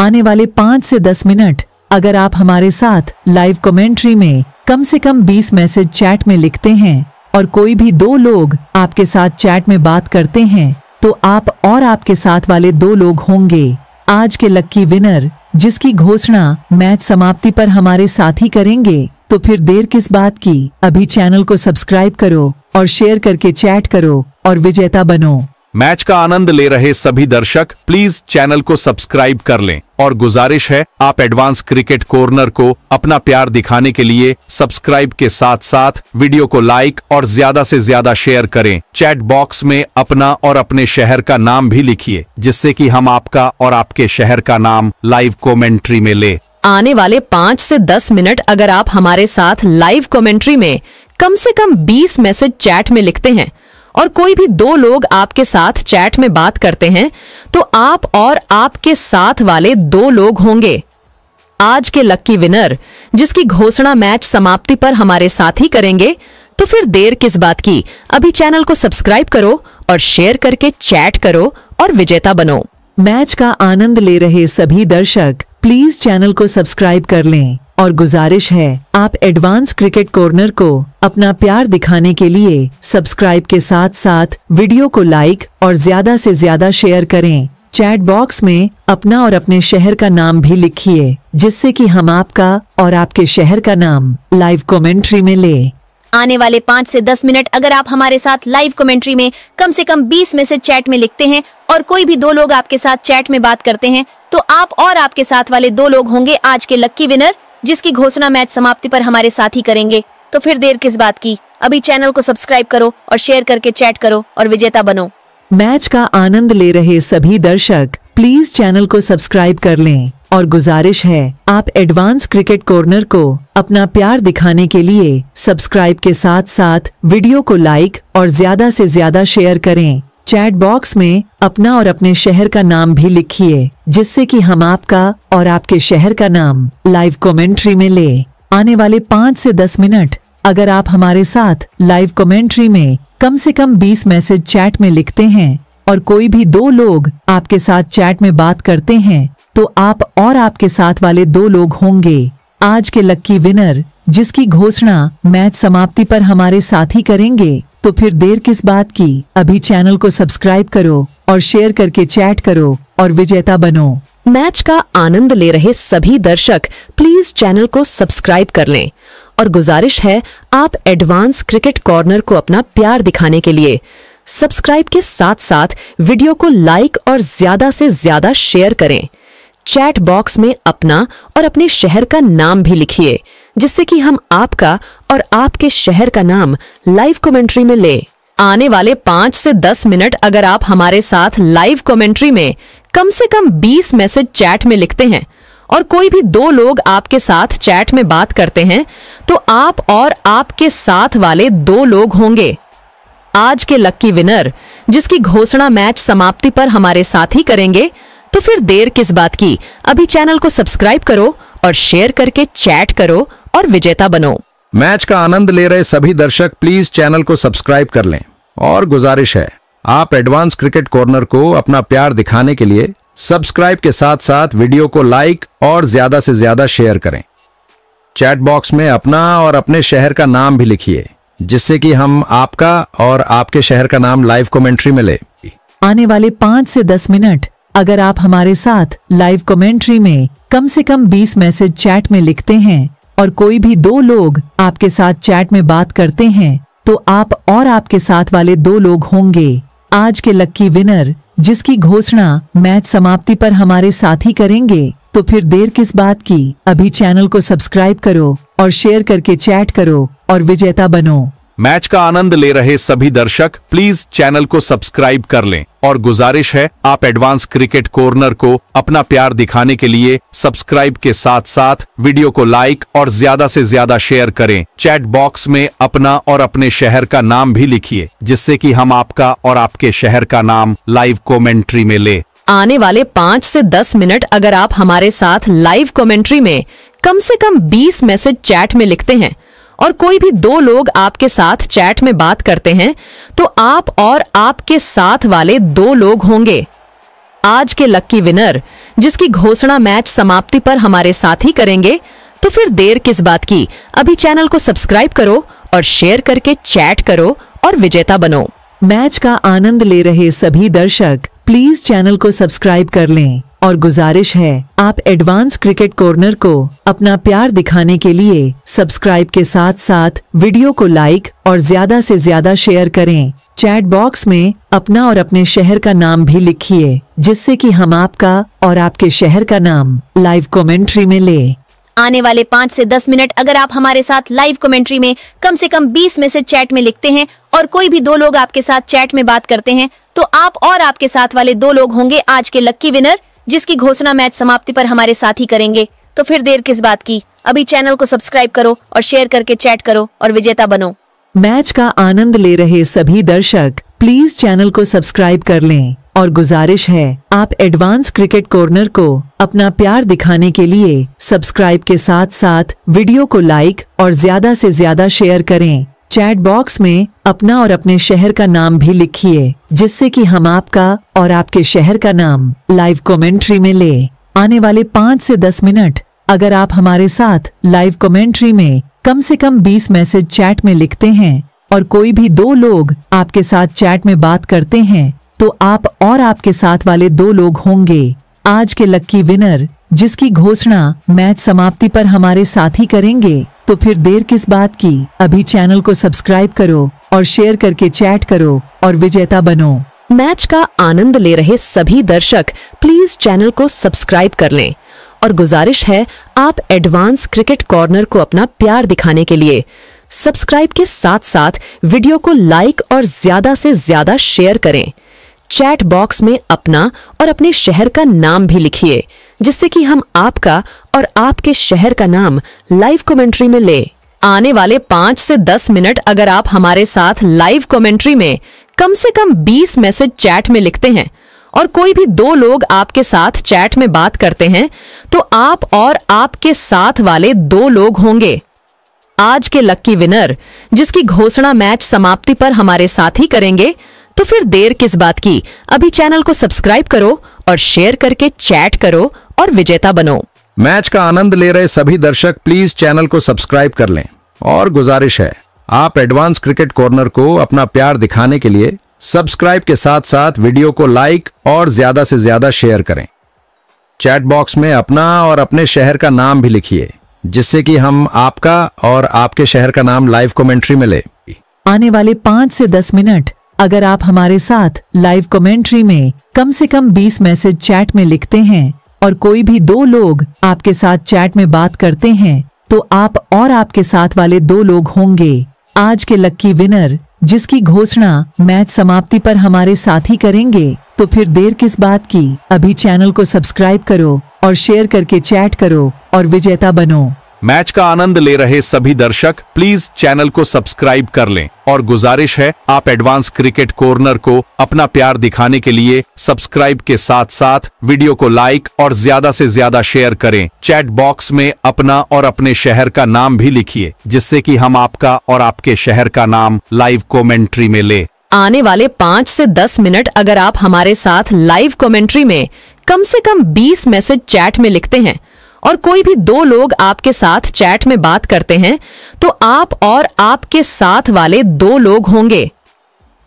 आने वाले पाँच से दस मिनट अगर आप हमारे साथ लाइव कमेंट्री में कम से कम बीस मैसेज चैट में लिखते हैं और कोई भी दो लोग आपके साथ चैट में बात करते हैं तो आप और आपके साथ वाले दो लोग होंगे आज के लक्की विनर जिसकी घोषणा मैच समाप्ति पर हमारे साथी करेंगे तो फिर देर किस बात की अभी चैनल को सब्सक्राइब करो और शेयर करके चैट करो और विजेता बनो मैच का आनंद ले रहे सभी दर्शक प्लीज चैनल को सब्सक्राइब कर लें और गुजारिश है आप एडवांस क्रिकेट कॉर्नर को अपना प्यार दिखाने के लिए सब्सक्राइब के साथ साथ वीडियो को लाइक और ज्यादा से ज्यादा शेयर करें चैट बॉक्स में अपना और अपने शहर का नाम भी लिखिए जिससे कि हम आपका और आपके शहर का नाम लाइव कॉमेंट्री में ले आने वाले पाँच ऐसी दस मिनट अगर आप हमारे साथ लाइव कॉमेंट्री में कम ऐसी कम बीस मैसेज चैट में लिखते हैं और कोई भी दो लोग आपके साथ चैट में बात करते हैं तो आप और आपके साथ वाले दो लोग होंगे आज के लक्की विनर जिसकी घोषणा मैच समाप्ति पर हमारे साथ ही करेंगे तो फिर देर किस बात की अभी चैनल को सब्सक्राइब करो और शेयर करके चैट करो और विजेता बनो मैच का आनंद ले रहे सभी दर्शक प्लीज चैनल को सब्सक्राइब कर लें और गुजारिश है आप एडवांस क्रिकेट कॉर्नर को अपना प्यार दिखाने के लिए सब्सक्राइब के साथ साथ वीडियो को लाइक और ज्यादा से ज्यादा शेयर करें चैट बॉक्स में अपना और अपने शहर का नाम भी लिखिए जिससे कि हम आपका और आपके शहर का नाम लाइव कमेंट्री में ले आने वाले पाँच से दस मिनट अगर आप हमारे साथ लाइव कमेंट्री में कम से कम बीस में से चैट में लिखते हैं और कोई भी दो लोग आपके साथ चैट में बात करते हैं तो आप और आपके साथ वाले दो लोग होंगे आज के लक्की विनर जिसकी घोषणा मैच समाप्ति पर हमारे साथी करेंगे तो फिर देर किस बात की अभी चैनल को सब्सक्राइब करो और शेयर करके चैट करो और विजेता बनो मैच का आनंद ले रहे सभी दर्शक प्लीज चैनल को सब्सक्राइब कर लें और गुजारिश है आप एडवांस क्रिकेट कॉर्नर को अपना प्यार दिखाने के लिए सब्सक्राइब के साथ साथ वीडियो को लाइक और ज्यादा से ज्यादा शेयर करें चैट बॉक्स में अपना और अपने शहर का नाम भी लिखिए जिससे कि हम आपका और आपके शहर का नाम लाइव कमेंट्री में ले आने वाले पाँच से दस मिनट अगर आप हमारे साथ लाइव कमेंट्री में कम से कम बीस मैसेज चैट में लिखते हैं और कोई भी दो लोग आपके साथ चैट में बात करते हैं तो आप और आपके साथ वाले दो लोग होंगे आज के लक्की विनर जिसकी घोषणा मैच समाप्ति पर हमारे साथी करेंगे तो फिर देर किस बात की अभी चैनल को सब्सक्राइब करो और शेयर करके चैट करो और विजेता बनो मैच का आनंद ले रहे सभी दर्शक प्लीज चैनल को सब्सक्राइब कर लें और गुजारिश है आप एडवांस क्रिकेट कॉर्नर को अपना प्यार दिखाने के लिए सब्सक्राइब के साथ साथ वीडियो को लाइक और ज्यादा से ज्यादा शेयर करें चैट बॉक्स में अपना और अपने शहर का नाम भी लिखिए जिससे कि हम आपका और आपके शहर का नाम लाइव कमेंट्री में ले आने वाले पांच से दस मिनट अगर आप हमारे साथ लाइव कमेंट्री में कम से कम बीस मैसेज चैट में लिखते हैं और कोई भी दो लोग आपके साथ चैट में बात करते हैं तो आप और आपके साथ वाले दो लोग होंगे आज के लक्की विनर जिसकी घोषणा मैच समाप्ति पर हमारे साथ ही करेंगे तो फिर देर किस बात की अभी चैनल को सब्सक्राइब करो और शेयर करके चैट करो और विजेता बनो मैच का आनंद ले रहे सभी दर्शक प्लीज चैनल को सब्सक्राइब कर लें और गुजारिश है आप एडवांस क्रिकेट कॉर्नर को अपना प्यार दिखाने के लिए सब्सक्राइब के साथ साथ वीडियो को लाइक और ज्यादा से ज्यादा शेयर करें चैट बॉक्स में अपना और अपने शहर का नाम भी लिखिए जिससे कि हम आपका और आपके शहर का नाम लाइव कमेंट्री में ले आने वाले पाँच से दस मिनट अगर आप हमारे साथ लाइव कमेंट्री में कम से कम बीस मैसेज चैट में लिखते हैं और कोई भी दो लोग आपके साथ चैट में बात करते हैं तो आप और आपके साथ वाले दो लोग होंगे आज के लक्की विनर जिसकी घोषणा मैच समाप्ति पर हमारे साथी करेंगे तो फिर देर किस बात की अभी चैनल को सब्सक्राइब करो और शेयर करके चैट करो और विजेता बनो मैच का आनंद ले रहे सभी दर्शक प्लीज चैनल को सब्सक्राइब कर लें और गुजारिश है आप एडवांस क्रिकेट कॉर्नर को अपना प्यार दिखाने के लिए सब्सक्राइब के साथ साथ वीडियो को लाइक और ज्यादा से ज्यादा शेयर करें चैट बॉक्स में अपना और अपने शहर का नाम भी लिखिए जिससे कि हम आपका और आपके शहर का नाम लाइव कॉमेंट्री में ले आने वाले पाँच से दस मिनट अगर आप हमारे साथ लाइव कॉमेंट्री में कम से कम बीस मैसेज चैट में लिखते हैं और कोई भी दो लोग आपके साथ चैट में बात करते हैं तो आप और आपके साथ वाले दो लोग होंगे आज के लक्की विनर जिसकी घोषणा मैच समाप्ति पर हमारे साथ ही करेंगे तो फिर देर किस बात की अभी चैनल को सब्सक्राइब करो और शेयर करके चैट करो और विजेता बनो मैच का आनंद ले रहे सभी दर्शक प्लीज चैनल को सब्सक्राइब कर लें और गुजारिश है आप एडवांस क्रिकेट कॉर्नर को अपना प्यार दिखाने के लिए सब्सक्राइब के साथ साथ वीडियो को लाइक और ज्यादा से ज्यादा शेयर करें चैट बॉक्स में अपना और अपने शहर का नाम भी लिखिए जिससे कि हम आपका और आपके शहर का नाम लाइव कमेंट्री में ले आने वाले पाँच से दस मिनट अगर आप हमारे साथ लाइव कमेंट्री में कम से कम बीस मैसेज चैट में लिखते हैं और कोई भी दो लोग आपके साथ चैट में बात करते हैं तो आप और आपके साथ वाले दो लोग होंगे आज के लक्की विनर जिसकी घोषणा मैच समाप्ति पर हमारे साथ ही करेंगे तो फिर देर किस बात की अभी चैनल को सब्सक्राइब करो और शेयर करके चैट करो और विजेता बनो मैच का आनंद ले रहे सभी दर्शक प्लीज चैनल को सब्सक्राइब कर लें और गुजारिश है आप एडवांस क्रिकेट कॉर्नर को अपना प्यार दिखाने के लिए सब्सक्राइब के साथ साथ वीडियो को लाइक और ज्यादा से ज्यादा शेयर करें चैट बॉक्स में अपना और अपने शहर का नाम भी लिखिए जिससे कि हम आपका और आपके शहर का नाम लाइव कमेंट्री में ले आने वाले पाँच से दस मिनट अगर आप हमारे साथ लाइव कमेंट्री में कम से कम बीस मैसेज चैट में लिखते हैं और कोई भी दो लोग आपके साथ चैट में बात करते हैं तो आप और आपके साथ वाले दो लोग होंगे आज के लक्की विनर जिसकी घोषणा मैच समाप्ति पर हमारे साथी करेंगे तो फिर देर किस बात की अभी चैनल को सब्सक्राइब करो और शेयर करके चैट करो और विजेता बनो मैच का आनंद ले रहे सभी दर्शक प्लीज चैनल को सब्सक्राइब कर लें और गुजारिश है आप एडवांस क्रिकेट कॉर्नर को अपना प्यार दिखाने के लिए सब्सक्राइब के साथ साथ वीडियो को लाइक और ज्यादा से ज्यादा शेयर करें चैट बॉक्स में अपना और अपने शहर का नाम भी लिखिए जिससे कि हम आपका और आपके शहर का नाम लाइव कमेंट्री में ले आने वाले पाँच से दस मिनट अगर आप हमारे साथ लाइव कमेंट्री में कम से कम बीस मैसेज चैट में लिखते हैं और कोई भी दो लोग आपके साथ चैट में बात करते हैं तो आप और आपके साथ वाले दो लोग होंगे आज के लक्की विनर जिसकी घोषणा मैच समाप्ति पर हमारे साथ ही करेंगे तो फिर देर किस बात की अभी चैनल को सब्सक्राइब करो और शेयर करके चैट करो और विजेता बनो मैच का आनंद ले रहे सभी दर्शक प्लीज चैनल को सब्सक्राइब कर लें और गुजारिश है आप एडवांस क्रिकेट कॉर्नर को अपना प्यार दिखाने के लिए सब्सक्राइब के साथ साथ वीडियो को लाइक और ज्यादा से ज्यादा शेयर करें चैट बॉक्स में अपना और अपने शहर का नाम भी लिखिए जिससे कि हम आपका और आपके शहर का नाम लाइव कमेंट्री में ले आने वाले पांच से दस मिनट अगर आप हमारे साथ लाइव कमेंट्री में कम से कम 20 मैसेज चैट में लिखते हैं और कोई भी दो लोग आपके साथ चैट में बात करते हैं तो आप और आपके साथ वाले दो लोग होंगे आज के लक्की विनर जिसकी घोषणा मैच समाप्ति पर हमारे साथी करेंगे तो फिर देर किस बात की अभी चैनल को सब्सक्राइब करो और शेयर करके चैट करो और विजेता बनो मैच का आनंद ले रहे सभी दर्शक प्लीज चैनल को सब्सक्राइब कर लें और गुजारिश है आप एडवांस क्रिकेट कॉर्नर को अपना प्यार दिखाने के लिए सब्सक्राइब के साथ साथ वीडियो को लाइक और ज्यादा से ज्यादा शेयर करें चैट बॉक्स में अपना और अपने शहर का नाम भी लिखिए जिससे कि हम आपका और आपके शहर का नाम लाइव कॉमेंट्री में ले आने वाले पाँच ऐसी दस मिनट अगर आप हमारे साथ लाइव कॉमेंट्री में कम ऐसी कम बीस मैसेज चैट में लिखते हैं और कोई भी दो लोग आपके साथ चैट में बात करते हैं तो आप और आपके साथ वाले दो लोग होंगे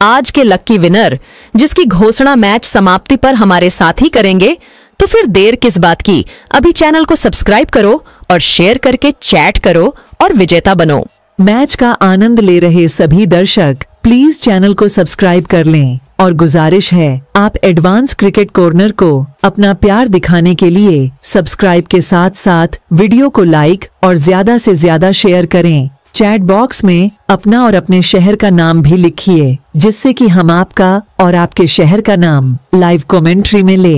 आज के लक्की विनर जिसकी घोषणा मैच समाप्ति पर हमारे साथ ही करेंगे तो फिर देर किस बात की अभी चैनल को सब्सक्राइब करो और शेयर करके चैट करो और विजेता बनो मैच का आनंद ले रहे सभी दर्शक प्लीज चैनल को सब्सक्राइब कर लें और गुजारिश है आप एडवांस क्रिकेट कॉर्नर को अपना प्यार दिखाने के लिए सब्सक्राइब के साथ साथ वीडियो को लाइक और ज्यादा से ज्यादा शेयर करें चैट बॉक्स में अपना और अपने शहर का नाम भी लिखिए जिससे कि हम आपका और आपके शहर का नाम लाइव कमेंट्री में ले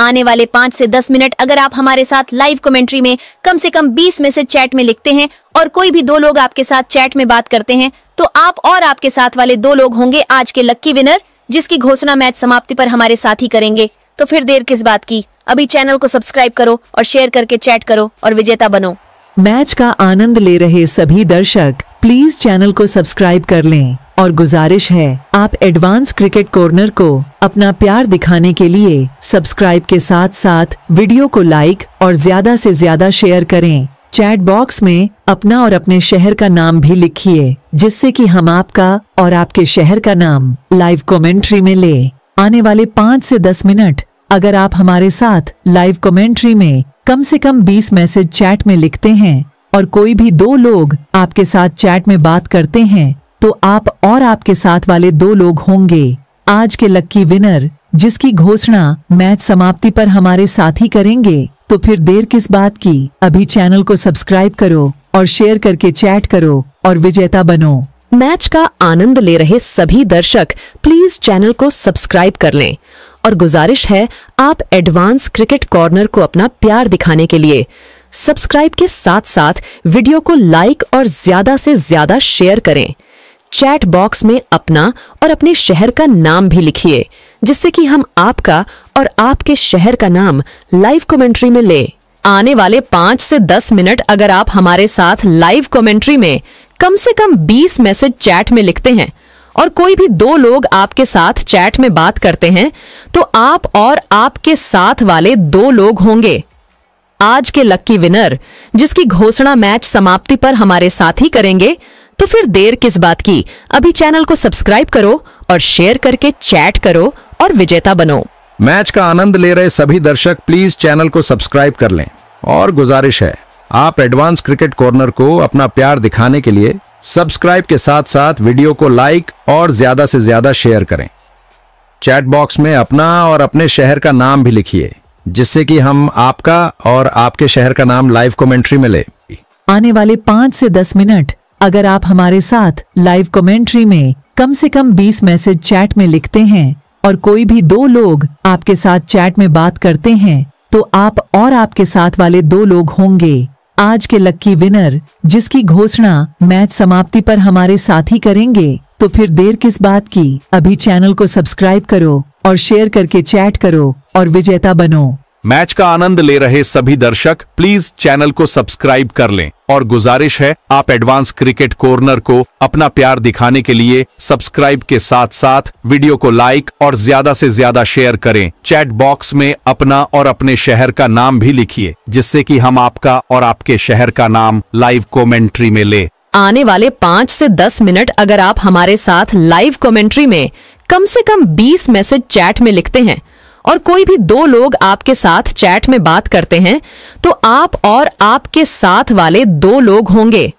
आने वाले पाँच से दस मिनट अगर आप हमारे साथ लाइव कमेंट्री में कम से कम बीस मैसेज चैट में लिखते हैं और कोई भी दो लोग आपके साथ चैट में बात करते हैं तो आप और आपके साथ वाले दो लोग होंगे आज के लक्की विनर जिसकी घोषणा मैच समाप्ति पर हमारे साथ ही करेंगे तो फिर देर किस बात की अभी चैनल को सब्सक्राइब करो और शेयर करके चैट करो और विजेता बनो मैच का आनंद ले रहे सभी दर्शक प्लीज चैनल को सब्सक्राइब कर लें और गुजारिश है आप एडवांस क्रिकेट कॉर्नर को अपना प्यार दिखाने के लिए सब्सक्राइब के साथ साथ वीडियो को लाइक और ज्यादा से ज्यादा शेयर करें चैट बॉक्स में अपना और अपने शहर का नाम भी लिखिए जिससे कि हम आपका और आपके शहर का नाम लाइव कमेंट्री में ले आने वाले पाँच से दस मिनट अगर आप हमारे साथ लाइव कमेंट्री में कम से कम बीस मैसेज चैट में लिखते हैं और कोई भी दो लोग आपके साथ चैट में बात करते हैं तो आप और आपके साथ वाले दो लोग होंगे आज के लक्की विनर जिसकी घोषणा मैच समाप्ति पर हमारे साथी करेंगे तो फिर देर किस बात की अभी चैनल को सब्सक्राइब करो और शेयर करके चैट करो और विजेता बनो मैच का आनंद ले रहे सभी दर्शक प्लीज चैनल को सब्सक्राइब कर लें और गुजारिश है आप एडवांस क्रिकेट कॉर्नर को अपना प्यार दिखाने के लिए सब्सक्राइब के साथ साथ वीडियो को लाइक और ज्यादा से ज्यादा शेयर करें चैट बॉक्स में अपना और अपने शहर का नाम भी लिखिए जिससे कि हम आपका और आपके शहर का नाम लाइव कमेंट्री में ले आने वाले पाँच से दस मिनट अगर आप हमारे साथ लाइव कमेंट्री में कम से कम बीस मैसेज चैट में लिखते हैं और कोई भी दो लोग आपके साथ चैट में बात करते हैं तो आप और आपके साथ वाले दो लोग होंगे आज के लक्की विनर जिसकी घोषणा मैच समाप्ति पर हमारे साथ ही करेंगे तो फिर देर किस बात की अभी चैनल को सब्सक्राइब करो और शेयर करके चैट करो और विजेता बनो मैच का आनंद ले रहे सभी दर्शक प्लीज चैनल को सब्सक्राइब कर लें और गुजारिश है आप एडवांस क्रिकेट कॉर्नर को अपना प्यार दिखाने के लिए सब्सक्राइब के साथ साथ वीडियो को लाइक और ज्यादा से ज्यादा शेयर करें चैट बॉक्स में अपना और अपने शहर का नाम भी लिखिए जिससे कि हम आपका और आपके शहर का नाम लाइव कमेंट्री में ले आने वाले पाँच से दस मिनट अगर आप हमारे साथ लाइव कमेंट्री में कम से कम बीस मैसेज चैट में लिखते हैं और कोई भी दो लोग आपके साथ चैट में बात करते हैं तो आप और आपके साथ वाले दो लोग होंगे आज के लक्की विनर जिसकी घोषणा मैच समाप्ति पर हमारे साथी करेंगे तो फिर देर किस बात की अभी चैनल को सब्सक्राइब करो और शेयर करके चैट करो और विजेता बनो मैच का आनंद ले रहे सभी दर्शक प्लीज चैनल को सब्सक्राइब कर लें और गुजारिश है आप एडवांस क्रिकेट कॉर्नर को अपना प्यार दिखाने के लिए सब्सक्राइब के साथ साथ वीडियो को लाइक और ज्यादा से ज्यादा शेयर करें चैट बॉक्स में अपना और अपने शहर का नाम भी लिखिए जिससे कि हम आपका और आपके शहर का नाम लाइव कॉमेंट्री में ले आने वाले पाँच से दस मिनट अगर आप हमारे साथ लाइव कॉमेंट्री में कम से कम बीस मैसेज चैट में लिखते हैं और कोई भी दो लोग आपके साथ चैट में बात करते हैं तो आप और आपके साथ वाले दो लोग होंगे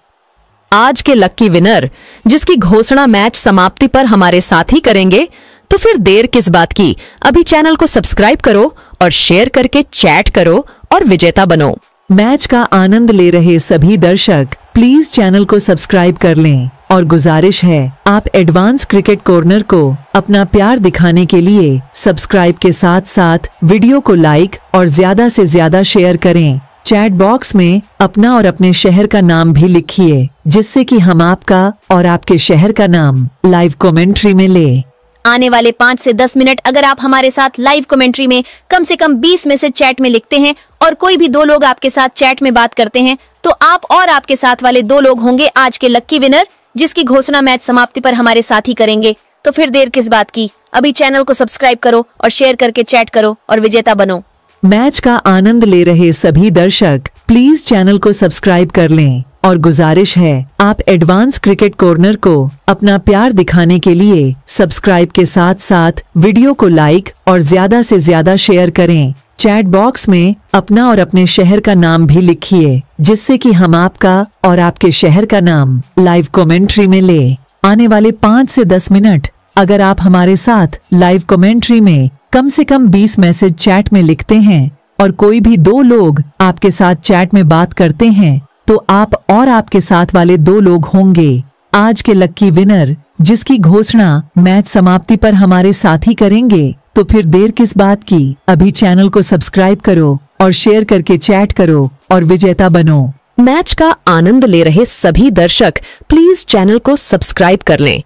आज के लक्की विनर जिसकी घोषणा मैच समाप्ति पर हमारे साथ ही करेंगे तो फिर देर किस बात की अभी चैनल को सब्सक्राइब करो और शेयर करके चैट करो और विजेता बनो मैच का आनंद ले रहे सभी दर्शक प्लीज चैनल को सब्सक्राइब कर लें और गुजारिश है आप एडवांस क्रिकेट कॉर्नर को अपना प्यार दिखाने के लिए सब्सक्राइब के साथ साथ वीडियो को लाइक और ज्यादा से ज्यादा शेयर करें चैट बॉक्स में अपना और अपने शहर का नाम भी लिखिए जिससे कि हम आपका और आपके शहर का नाम लाइव कमेंट्री में ले आने वाले पाँच से दस मिनट अगर आप हमारे साथ लाइव कमेंट्री में कम से कम बीस में से चैट में लिखते हैं और कोई भी दो लोग आपके साथ चैट में बात करते हैं तो आप और आपके साथ वाले दो लोग होंगे आज के लक्की विनर जिसकी घोषणा मैच समाप्ति पर हमारे साथ ही करेंगे तो फिर देर किस बात की अभी चैनल को सब्सक्राइब करो और शेयर करके चैट करो और विजेता बनो मैच का आनंद ले रहे सभी दर्शक प्लीज चैनल को सब्सक्राइब कर लें और गुजारिश है आप एडवांस क्रिकेट कॉर्नर को अपना प्यार दिखाने के लिए सब्सक्राइब के साथ साथ वीडियो को लाइक और ज्यादा से ज्यादा शेयर करें चैट बॉक्स में अपना और अपने शहर का नाम भी लिखिए जिससे कि हम आपका और आपके शहर का नाम लाइव कमेंट्री में ले आने वाले पाँच से दस मिनट अगर आप हमारे साथ लाइव कमेंट्री में कम से कम बीस मैसेज चैट में लिखते हैं और कोई भी दो लोग आपके साथ चैट में बात करते हैं तो आप और आपके साथ वाले दो लोग होंगे आज के लक्की विनर जिसकी घोषणा मैच समाप्ति पर हमारे साथी करेंगे तो फिर देर किस बात की अभी चैनल को सब्सक्राइब करो और शेयर करके चैट करो और विजेता बनो मैच का आनंद ले रहे सभी दर्शक प्लीज चैनल को सब्सक्राइब कर लें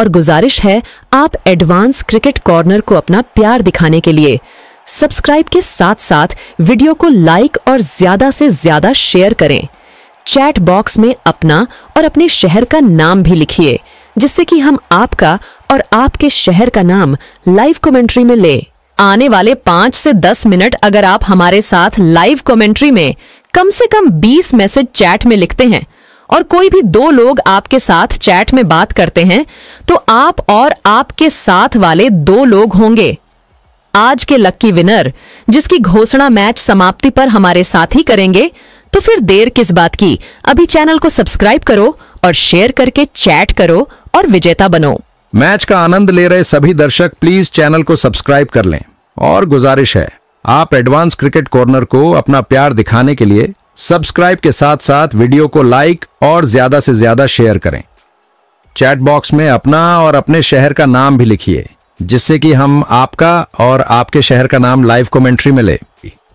और गुजारिश है आप एडवांस क्रिकेट कॉर्नर को अपना प्यार दिखाने के लिए सब्सक्राइब के साथ साथ वीडियो को लाइक और ज्यादा से ज्यादा शेयर करें चैट बॉक्स में अपना और अपने शहर का नाम भी लिखिए जिससे कि हम आपका और आपके शहर का नाम लाइव कमेंट्री में ले आने वाले पांच से दस मिनट अगर आप हमारे साथ लाइव कमेंट्री में कम से कम बीस मैसेज चैट में लिखते हैं और कोई भी दो लोग आपके साथ चैट में बात करते हैं तो आप और आपके साथ वाले दो लोग होंगे आज के लक्की विनर जिसकी घोषणा मैच समाप्ति पर हमारे साथ ही करेंगे तो फिर देर किस बात की अभी चैनल को सब्सक्राइब करो और शेयर करके चैट करो और विजेता बनो मैच का आनंद ले रहे सभी दर्शक प्लीज चैनल को सब्सक्राइब कर लें और गुजारिश है आप एडवांस क्रिकेट कॉर्नर को अपना प्यार दिखाने के लिए सब्सक्राइब के साथ साथ वीडियो को लाइक और ज्यादा से ज्यादा शेयर करें चैट बॉक्स में अपना और अपने शहर का नाम भी लिखिए जिससे कि हम आपका और आपके शहर का नाम लाइव कमेंट्री में ले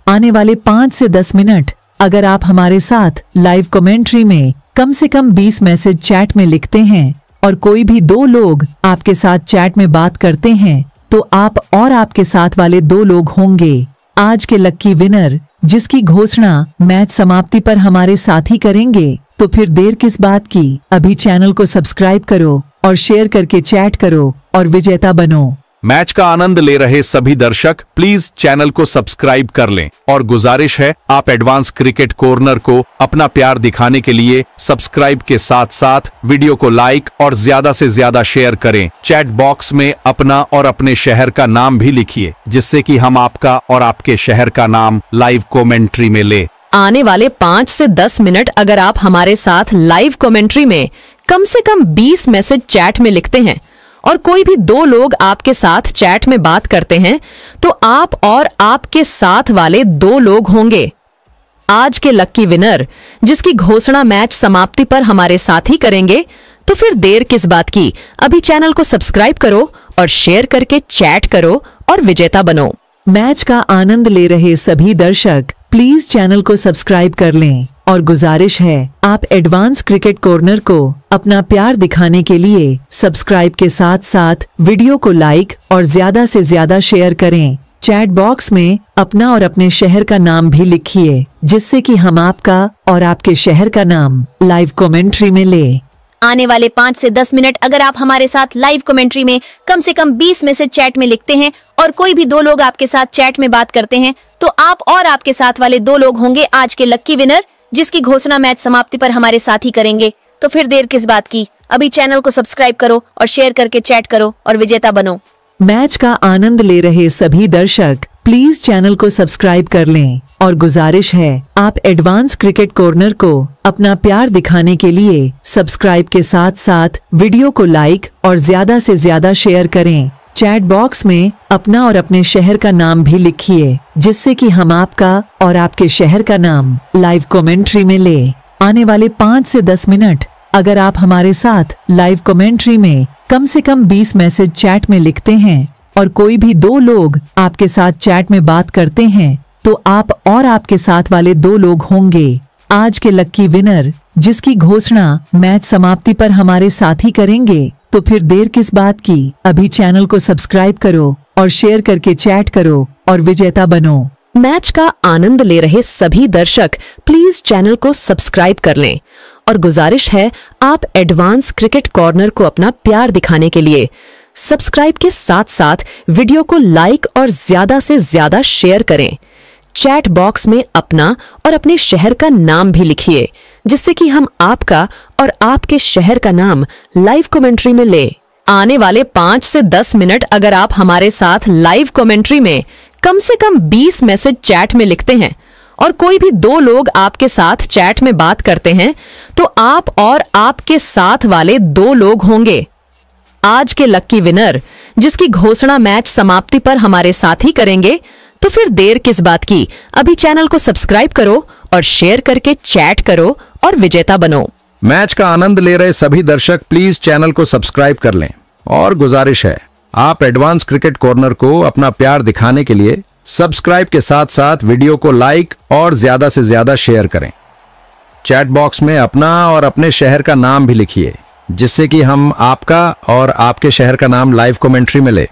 आने वाले पाँच से दस मिनट अगर आप हमारे साथ लाइव कमेंट्री में कम से कम बीस मैसेज चैट में लिखते हैं और कोई भी दो लोग आपके साथ चैट में बात करते हैं तो आप और आपके साथ वाले दो लोग होंगे आज के लक्की विनर जिसकी घोषणा मैच समाप्ति पर हमारे साथी करेंगे तो फिर देर किस बात की अभी चैनल को सब्सक्राइब करो और शेयर करके चैट करो और विजेता बनो मैच का आनंद ले रहे सभी दर्शक प्लीज चैनल को सब्सक्राइब कर लें और गुजारिश है आप एडवांस क्रिकेट कॉर्नर को अपना प्यार दिखाने के लिए सब्सक्राइब के साथ साथ वीडियो को लाइक और ज्यादा से ज्यादा शेयर करें चैट बॉक्स में अपना और अपने शहर का नाम भी लिखिए जिससे कि हम आपका और आपके शहर का नाम लाइव कॉमेंट्री में ले आने वाले पाँच ऐसी दस मिनट अगर आप हमारे साथ लाइव कॉमेंट्री में कम ऐसी कम बीस मैसेज चैट में लिखते हैं और कोई भी दो लोग आपके साथ चैट में बात करते हैं तो आप और आपके साथ वाले दो लोग होंगे आज के लक्की विनर जिसकी घोषणा मैच समाप्ति पर हमारे साथ ही करेंगे तो फिर देर किस बात की अभी चैनल को सब्सक्राइब करो और शेयर करके चैट करो और विजेता बनो मैच का आनंद ले रहे सभी दर्शक प्लीज चैनल को सब्सक्राइब कर लें और गुजारिश है आप एडवांस क्रिकेट कॉर्नर को अपना प्यार दिखाने के लिए सब्सक्राइब के साथ साथ वीडियो को लाइक और ज्यादा से ज्यादा शेयर करें चैट बॉक्स में अपना और अपने शहर का नाम भी लिखिए जिससे कि हम आपका और आपके शहर का नाम लाइव कमेंट्री में ले आने वाले पाँच से दस मिनट अगर आप हमारे साथ लाइव कमेंट्री में कम से कम बीस मैसेज चैट में लिखते हैं और कोई भी दो लोग आपके साथ चैट में बात करते हैं तो आप और आपके साथ वाले दो लोग होंगे आज के लक्की विनर जिसकी घोषणा मैच समाप्ति पर हमारे साथ ही करेंगे तो फिर देर किस बात की अभी चैनल को सब्सक्राइब करो और शेयर करके चैट करो और विजेता बनो मैच का आनंद ले रहे सभी दर्शक प्लीज चैनल को सब्सक्राइब कर लें और गुजारिश है आप एडवांस क्रिकेट कॉर्नर को अपना प्यार दिखाने के लिए सब्सक्राइब के साथ साथ वीडियो को लाइक और ज्यादा से ज्यादा शेयर करें चैट बॉक्स में अपना और अपने शहर का नाम भी लिखिए जिससे कि हम आपका और आपके शहर का नाम लाइव कमेंट्री में ले आने वाले पाँच से दस मिनट अगर आप हमारे साथ लाइव कमेंट्री में कम से कम 20 मैसेज चैट में लिखते हैं और कोई भी दो लोग आपके साथ चैट में बात करते हैं तो आप और आपके साथ वाले दो लोग होंगे आज के लक्की विनर जिसकी घोषणा मैच समाप्ति पर हमारे साथी करेंगे तो फिर देर किस बात की अभी चैनल को सब्सक्राइब करो और शेयर करके चैट करो और विजेता बनो मैच का आनंद ले रहे सभी दर्शक प्लीज चैनल को सब्सक्राइब कर लें और गुजारिश है आप एडवांस क्रिकेट कॉर्नर को अपना प्यार दिखाने के लिए सब्सक्राइब के साथ साथ वीडियो को लाइक और ज्यादा से ज्यादा शेयर करें चैट बॉक्स में अपना और अपने शहर का नाम भी लिखिए जिससे कि हम आपका और आपके शहर का नाम लाइव कमेंट्री में ले आने वाले पांच से दस मिनट अगर आप हमारे साथ लाइव कमेंट्री में कम से कम बीस मैसेज चैट में लिखते हैं और कोई भी दो लोग आपके साथ चैट में बात करते हैं तो आप और आपके साथ वाले दो लोग होंगे आज के लक्की विनर जिसकी घोषणा मैच समाप्ति पर हमारे साथ ही करेंगे तो फिर देर किस बात की अभी चैनल को सब्सक्राइब करो और शेयर करके चैट करो और विजेता बनो मैच का आनंद ले रहे सभी दर्शक प्लीज चैनल को सब्सक्राइब कर लें और गुजारिश है आप एडवांस क्रिकेट कॉर्नर को अपना प्यार दिखाने के लिए सब्सक्राइब के साथ साथ वीडियो को लाइक और ज्यादा से ज्यादा शेयर करें चैट बॉक्स में अपना और अपने शहर का नाम भी लिखिए जिससे कि हम आपका और आपके शहर का नाम लाइव कमेंट्री में ले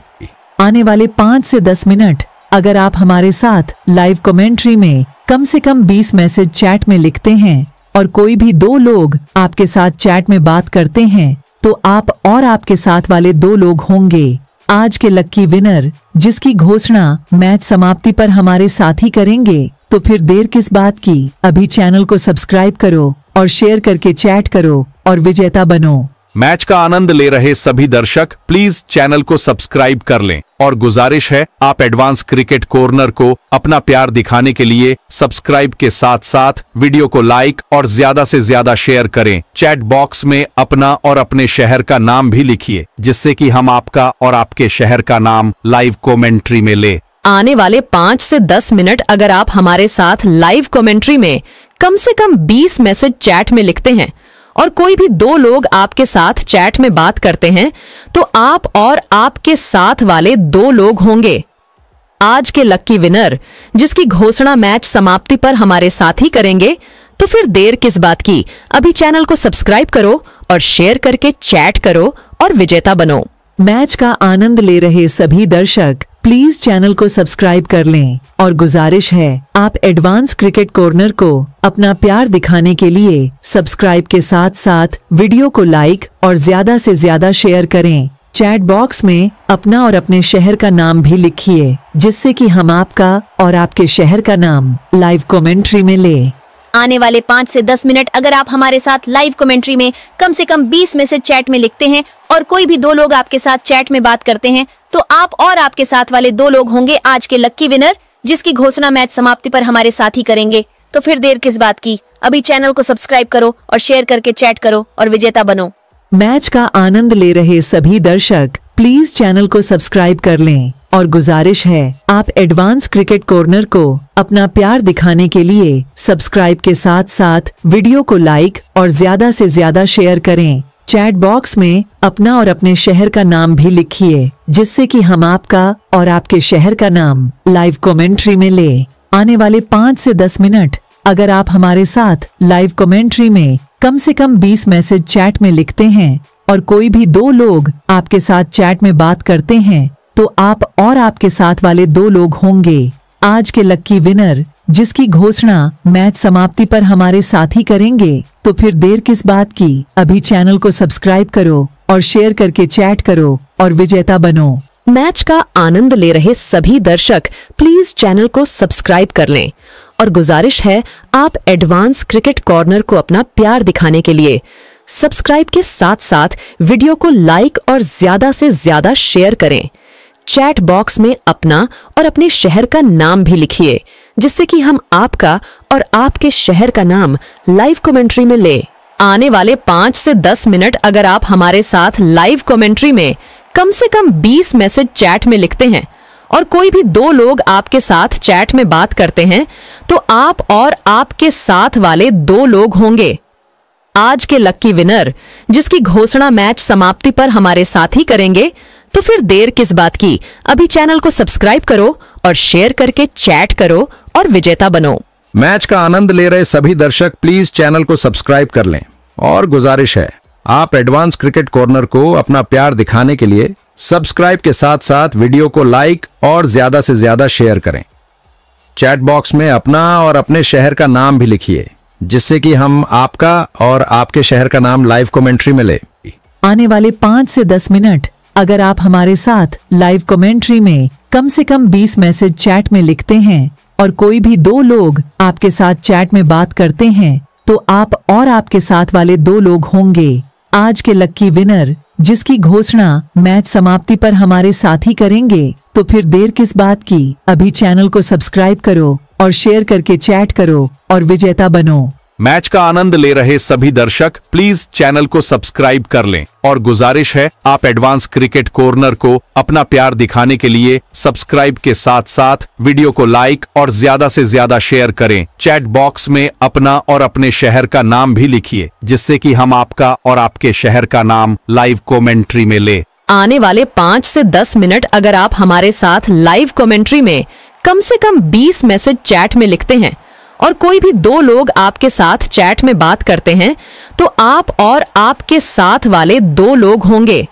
आने वाले पाँच से दस मिनट अगर आप हमारे साथ लाइव कमेंट्री में कम से कम बीस मैसेज चैट में लिखते हैं और कोई भी दो लोग आपके साथ चैट में बात करते हैं तो आप और आपके साथ वाले दो लोग होंगे आज के लक्की विनर जिसकी घोषणा मैच समाप्ति पर हमारे साथी करेंगे तो फिर देर किस बात की अभी चैनल को सब्सक्राइब करो और शेयर करके चैट करो और विजेता बनो मैच का आनंद ले रहे सभी दर्शक प्लीज चैनल को सब्सक्राइब कर लें और गुजारिश है आप एडवांस क्रिकेट कॉर्नर को अपना प्यार दिखाने के लिए सब्सक्राइब के साथ साथ वीडियो को लाइक और ज्यादा से ज्यादा शेयर करें चैट बॉक्स में अपना और अपने शहर का नाम भी लिखिए जिससे कि हम आपका और आपके शहर का नाम लाइव कमेंट्री में ले आने वाले पाँच से दस मिनट अगर आप हमारे साथ लाइव कॉमेंट्री में कम से कम बीस मैसेज चैट में लिखते हैं और कोई भी दो लोग आपके साथ चैट में बात करते हैं तो आप और आपके साथ वाले दो लोग होंगे आज के लक्की विनर जिसकी घोषणा मैच समाप्ति पर हमारे साथ ही करेंगे तो फिर देर किस बात की अभी चैनल को सब्सक्राइब करो और शेयर करके चैट करो और विजेता बनो मैच का आनंद ले रहे सभी दर्शक प्लीज चैनल को सब्सक्राइब कर लें और गुजारिश है आप एडवांस क्रिकेट कॉर्नर को अपना प्यार दिखाने के लिए सब्सक्राइब के साथ साथ वीडियो को लाइक और ज्यादा से ज्यादा शेयर करें चैट बॉक्स में अपना और अपने शहर का नाम भी लिखिए जिससे कि हम आपका और आपके शहर का नाम लाइव कमेंट्री में ले आने वाले पाँच से दस मिनट अगर आप हमारे साथ लाइव कमेंट्री में कम से कम बीस मैसेज चैट में लिखते हैं और कोई भी दो लोग आपके साथ चैट में बात करते हैं तो आप और आपके साथ वाले दो लोग होंगे आज के लक्की विनर जिसकी घोषणा मैच समाप्ति पर हमारे साथ ही करेंगे तो फिर देर किस बात की अभी चैनल को सब्सक्राइब करो और शेयर करके चैट करो और विजेता बनो मैच का आनंद ले रहे सभी दर्शक प्लीज चैनल को सब्सक्राइब कर लें और गुजारिश है आप एडवांस क्रिकेट कॉर्नर को अपना प्यार दिखाने के लिए सब्सक्राइब के साथ साथ वीडियो को लाइक और ज्यादा से ज्यादा शेयर करें चैट बॉक्स में अपना और अपने शहर का नाम भी लिखिए जिससे कि हम आपका और आपके शहर का नाम लाइव कमेंट्री में ले आने वाले पाँच से दस मिनट अगर आप हमारे साथ लाइव कमेंट्री में कम से कम बीस मैसेज चैट में लिखते हैं और कोई भी दो लोग आपके साथ चैट में बात करते हैं तो आप और आपके साथ वाले दो लोग होंगे आज के लक्की विनर जिसकी घोषणा मैच समाप्ति पर हमारे साथी करेंगे तो फिर देर किस बात की अभी चैनल को सब्सक्राइब करो और शेयर करके चैट करो और विजेता बनो मैच का आनंद ले रहे सभी दर्शक प्लीज चैनल को सब्सक्राइब कर लें और गुजारिश है आप एडवांस क्रिकेट कॉर्नर को अपना प्यार दिखाने के लिए सब्सक्राइब के साथ साथ वीडियो को लाइक और ज्यादा से ज्यादा शेयर करें चैट बॉक्स में अपना और अपने शहर का नाम भी लिखिए जिससे कि हम आपका और आपके शहर का नाम लाइव कमेंट्री में ले आने वाले पाँच से दस मिनट अगर आप हमारे साथ लाइव कमेंट्री में कम से कम बीस मैसेज चैट में लिखते हैं और कोई भी दो लोग आपके साथ चैट में बात करते हैं तो आप और आपके साथ वाले दो लोग होंगे आज के लक्की विनर जिसकी घोषणा मैच समाप्ति पर हमारे साथ ही करेंगे तो फिर देर किस बात की अभी चैनल को सब्सक्राइब करो और शेयर करके चैट करो और विजेता बनो मैच का आनंद ले रहे सभी दर्शक प्लीज चैनल को सब्सक्राइब कर लें और गुजारिश है आप एडवांस क्रिकेट कॉर्नर को अपना प्यार दिखाने के लिए सब्सक्राइब के साथ साथ वीडियो को लाइक और ज्यादा से ज्यादा शेयर करें चैट बॉक्स में अपना और अपने शहर का नाम भी लिखिए जिससे कि हम आपका और आपके शहर का नाम लाइव कमेंट्री में ले आने वाले पांच से दस मिनट अगर आप हमारे साथ लाइव कमेंट्री में कम से कम 20 मैसेज चैट में लिखते हैं और कोई भी दो लोग आपके साथ चैट में बात करते हैं तो आप और आपके साथ वाले दो लोग होंगे आज के लक्की विनर जिसकी घोषणा मैच समाप्ति पर हमारे साथी करेंगे तो फिर देर किस बात की अभी चैनल को सब्सक्राइब करो और शेयर करके चैट करो और विजेता बनो मैच का आनंद ले रहे सभी दर्शक प्लीज चैनल को सब्सक्राइब कर लें और गुजारिश है आप एडवांस क्रिकेट कॉर्नर को अपना प्यार दिखाने के लिए सब्सक्राइब के साथ साथ वीडियो को लाइक और ज्यादा से ज्यादा शेयर करें चैट बॉक्स में अपना और अपने शहर का नाम भी लिखिए जिससे कि हम आपका और आपके शहर का नाम लाइव कॉमेंट्री में ले आने वाले पाँच ऐसी दस मिनट अगर आप हमारे साथ लाइव कॉमेंट्री में कम ऐसी कम बीस मैसेज चैट में लिखते हैं और कोई भी दो लोग आपके साथ चैट में बात करते हैं तो आप और आपके साथ वाले दो लोग होंगे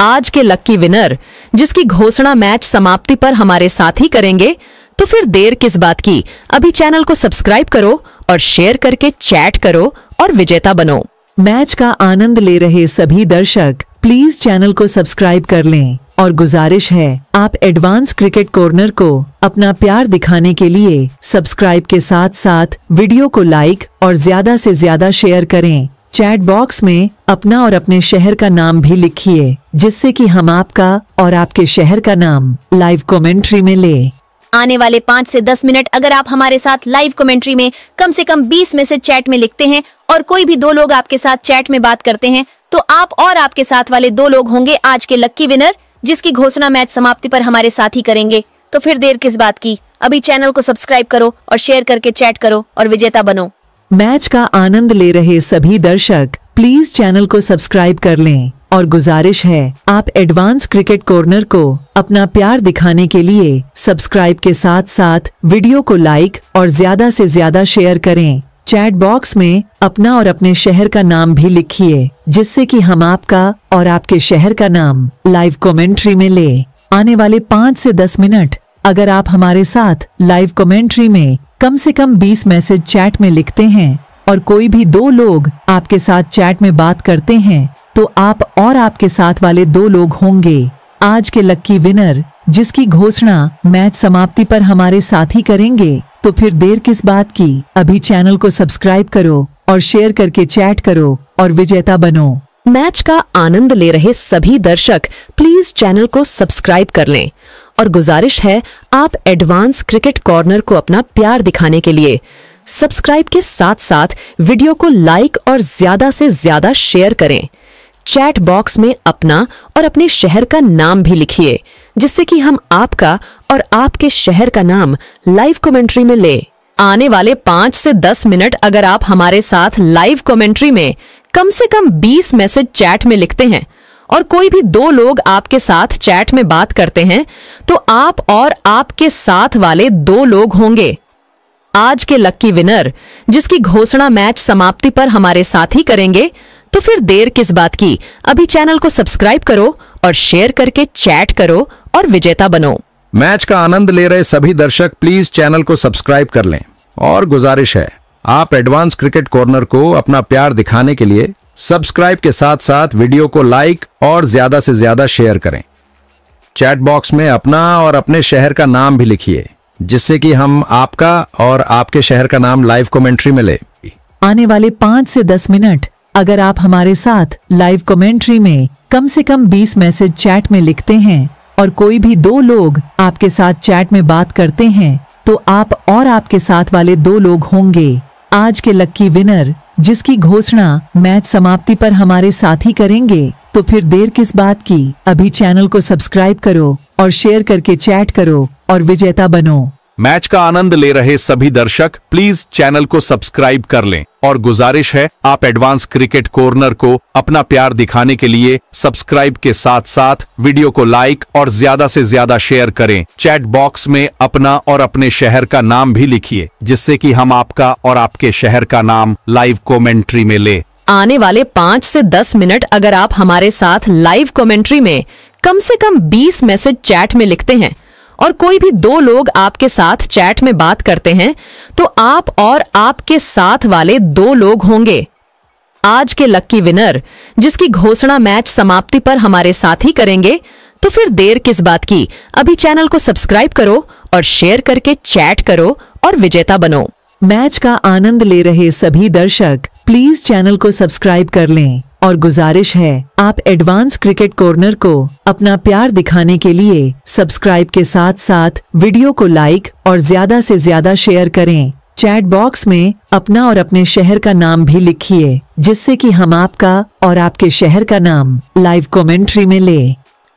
आज के लक्की विनर जिसकी घोषणा मैच समाप्ति पर हमारे साथ ही करेंगे तो फिर देर किस बात की अभी चैनल को सब्सक्राइब करो और शेयर करके चैट करो और विजेता बनो मैच का आनंद ले रहे सभी दर्शक प्लीज चैनल को सब्सक्राइब कर लें और गुजारिश है आप एडवांस क्रिकेट कॉर्नर को अपना प्यार दिखाने के लिए सब्सक्राइब के साथ साथ वीडियो को लाइक और ज्यादा से ज्यादा शेयर करें चैट बॉक्स में अपना और अपने शहर का नाम भी लिखिए जिससे कि हम आपका और आपके शहर का नाम लाइव कमेंट्री में ले आने वाले पाँच से दस मिनट अगर आप हमारे साथ लाइव कमेंट्री में कम से कम बीस मैसेज चैट में लिखते हैं और कोई भी दो लोग आपके साथ चैट में बात करते हैं तो आप और आपके साथ वाले दो लोग होंगे आज के लक्की विनर जिसकी घोषणा मैच समाप्ति पर हमारे साथ ही करेंगे तो फिर देर किस बात की अभी चैनल को सब्सक्राइब करो और शेयर करके चैट करो और विजेता बनो मैच का आनंद ले रहे सभी दर्शक प्लीज चैनल को सब्सक्राइब कर लें और गुजारिश है आप एडवांस क्रिकेट कॉर्नर को अपना प्यार दिखाने के लिए सब्सक्राइब के साथ साथ वीडियो को लाइक और ज्यादा से ज्यादा शेयर करें चैट बॉक्स में अपना और अपने शहर का नाम भी लिखिए जिससे कि हम आपका और आपके शहर का नाम लाइव कमेंट्री में ले आने वाले पाँच से दस मिनट अगर आप हमारे साथ लाइव कमेंट्री में कम से कम बीस मैसेज चैट में लिखते हैं और कोई भी दो लोग आपके साथ चैट में बात करते हैं तो आप और आपके साथ वाले दो लोग होंगे आज के लक्की विनर जिसकी घोषणा मैच समाप्ति पर हमारे साथ ही करेंगे तो फिर देर किस बात की अभी चैनल को सब्सक्राइब करो और शेयर करके चैट करो और विजेता बनो मैच का आनंद ले रहे सभी दर्शक प्लीज चैनल को सब्सक्राइब कर लें और गुजारिश है आप एडवांस क्रिकेट कॉर्नर को अपना प्यार दिखाने के लिए सब्सक्राइब के साथ साथ वीडियो को लाइक और ज्यादा से ज्यादा शेयर करें चैट बॉक्स में अपना और अपने शहर का नाम भी लिखिए जिससे कि हम आपका और आपके शहर का नाम लाइव कमेंट्री में ले आने वाले पांच से दस मिनट अगर आप हमारे साथ लाइव कमेंट्री में कम से कम बीस मैसेज चैट में लिखते हैं और कोई भी दो लोग आपके साथ चैट में बात करते हैं तो आप और आपके साथ वाले दो लोग होंगे आज के लक्की विनर जिसकी घोषणा मैच समाप्ति पर हमारे साथ ही करेंगे तो फिर देर किस बात की अभी चैनल को सब्सक्राइब करो और शेयर करके चैट करो और विजेता बनो मैच का आनंद ले रहे सभी दर्शक प्लीज चैनल को सब्सक्राइब कर लें और गुजारिश है आप एडवांस क्रिकेट कॉर्नर को अपना प्यार दिखाने के लिए सब्सक्राइब के साथ साथ वीडियो को लाइक और ज्यादा से ज्यादा शेयर करें चैट बॉक्स में अपना और अपने शहर का नाम भी लिखिए जिससे कि हम आपका और आपके शहर का नाम लाइव कमेंट्री में ले आने वाले पाँच से दस मिनट अगर आप हमारे साथ लाइव कमेंट्री में कम से कम बीस मैसेज चैट में लिखते हैं और कोई भी दो लोग आपके साथ चैट में बात करते हैं तो आप और आपके साथ वाले दो लोग होंगे आज के लक्की विनर जिसकी घोषणा मैच समाप्ति पर हमारे साथी करेंगे तो फिर देर किस बात की अभी चैनल को सब्सक्राइब करो और शेयर करके चैट करो और विजेता बनो मैच का आनंद ले रहे सभी दर्शक प्लीज चैनल को सब्सक्राइब कर लें और गुजारिश है आप एडवांस क्रिकेट कॉर्नर को अपना प्यार दिखाने के लिए सब्सक्राइब के साथ साथ वीडियो को लाइक और ज्यादा से ज्यादा शेयर करें चैट बॉक्स में अपना और अपने शहर का नाम भी लिखिए जिससे कि हम आपका और आपके शहर का नाम लाइव कमेंट्री में ले आने वाले पाँच से दस मिनट अगर आप हमारे साथ लाइव कॉमेंट्री में कम से कम बीस मैसेज चैट में लिखते हैं और कोई भी दो लोग आपके साथ चैट में बात करते हैं तो आप और आपके साथ वाले दो लोग होंगे आज के लक्की विनर जिसकी घोषणा मैच समाप्ति पर हमारे साथ ही करेंगे तो फिर देर किस बात की अभी चैनल को सब्सक्राइब करो और शेयर करके चैट करो और विजेता बनो मैच का आनंद ले रहे सभी दर्शक प्लीज चैनल को सब्सक्राइब कर लें और गुजारिश है आप एडवांस क्रिकेट कॉर्नर को अपना प्यार दिखाने के लिए सब्सक्राइब के साथ साथ वीडियो को लाइक और ज्यादा से ज्यादा शेयर करें चैट बॉक्स में अपना और अपने शहर का नाम भी लिखिए जिससे कि हम आपका और आपके शहर का नाम लाइव कमेंट्री में ले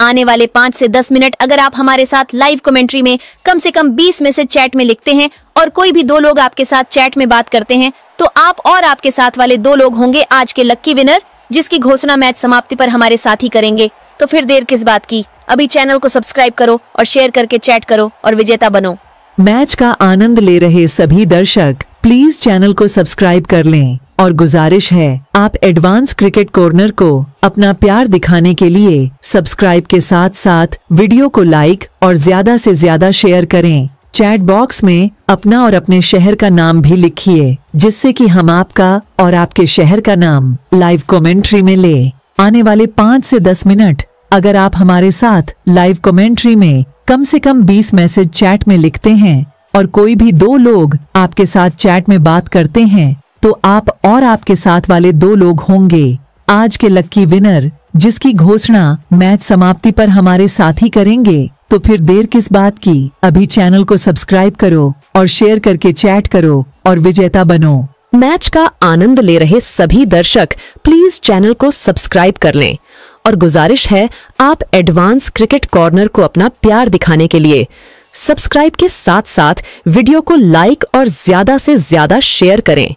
आने वाले पाँच से दस मिनट अगर आप हमारे साथ लाइव कमेंट्री में कम से कम बीस मैसेज चैट में लिखते हैं और कोई भी दो लोग आपके साथ चैट में बात करते हैं तो आप और आपके साथ वाले दो लोग होंगे आज के लक्की विनर जिसकी घोषणा मैच समाप्ति पर हमारे साथ ही करेंगे तो फिर देर किस बात की अभी चैनल को सब्सक्राइब करो और शेयर करके चैट करो और विजेता बनो मैच का आनंद ले रहे सभी दर्शक प्लीज चैनल को सब्सक्राइब कर लें और गुजारिश है आप एडवांस क्रिकेट कॉर्नर को अपना प्यार दिखाने के लिए सब्सक्राइब के साथ साथ वीडियो को लाइक और ज्यादा से ज्यादा शेयर करें चैट बॉक्स में अपना और अपने शहर का नाम भी लिखिए जिससे कि हम आपका और आपके शहर का नाम लाइव कमेंट्री में ले आने वाले पाँच से दस मिनट अगर आप हमारे साथ लाइव कमेंट्री में कम से कम बीस मैसेज चैट में लिखते हैं और कोई भी दो लोग आपके साथ चैट में बात करते हैं तो आप और आपके साथ वाले दो लोग होंगे आज के लक्की विनर जिसकी घोषणा मैच समाप्ति पर हमारे साथी करेंगे तो फिर देर किस बात की अभी चैनल को सब्सक्राइब करो और शेयर करके चैट करो और विजेता बनो मैच का आनंद ले रहे सभी दर्शक प्लीज चैनल को सब्सक्राइब कर लें और गुजारिश है आप एडवांस क्रिकेट कॉर्नर को अपना प्यार दिखाने के लिए सब्सक्राइब के साथ साथ वीडियो को लाइक और ज्यादा से ज्यादा शेयर करें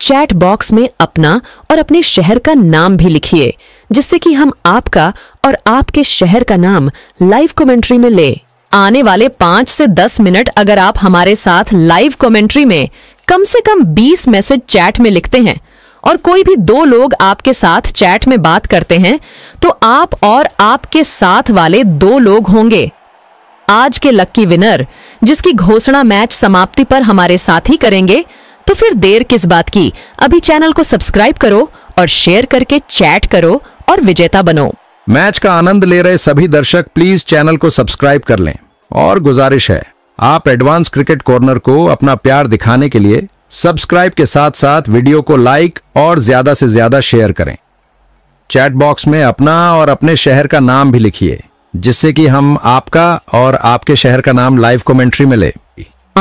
चैट बॉक्स में अपना और अपने शहर का नाम भी लिखिए जिससे कि हम आपका और आपके शहर का नाम लाइव कमेंट्री में ले आने वाले पाँच से दस मिनट अगर आप हमारे साथ लाइव कमेंट्री में कम से कम बीस मैसेज चैट में लिखते हैं और कोई भी दो लोग आपके साथ चैट में बात करते हैं तो आप और आपके साथ वाले दो लोग होंगे आज के लक्की विनर जिसकी घोषणा मैच समाप्ति पर हमारे साथ ही करेंगे तो फिर देर किस बात की अभी चैनल को सब्सक्राइब करो और शेयर करके चैट करो और विजेता बनो मैच का आनंद ले रहे सभी दर्शक प्लीज चैनल को सब्सक्राइब कर लें और गुजारिश है आप एडवांस क्रिकेट कॉर्नर को अपना प्यार दिखाने के लिए सब्सक्राइब के साथ साथ वीडियो को लाइक और ज्यादा से ज्यादा शेयर करें चैट बॉक्स में अपना और अपने शहर का नाम भी लिखिए जिससे कि हम आपका और आपके शहर का नाम लाइव कमेंट्री में ले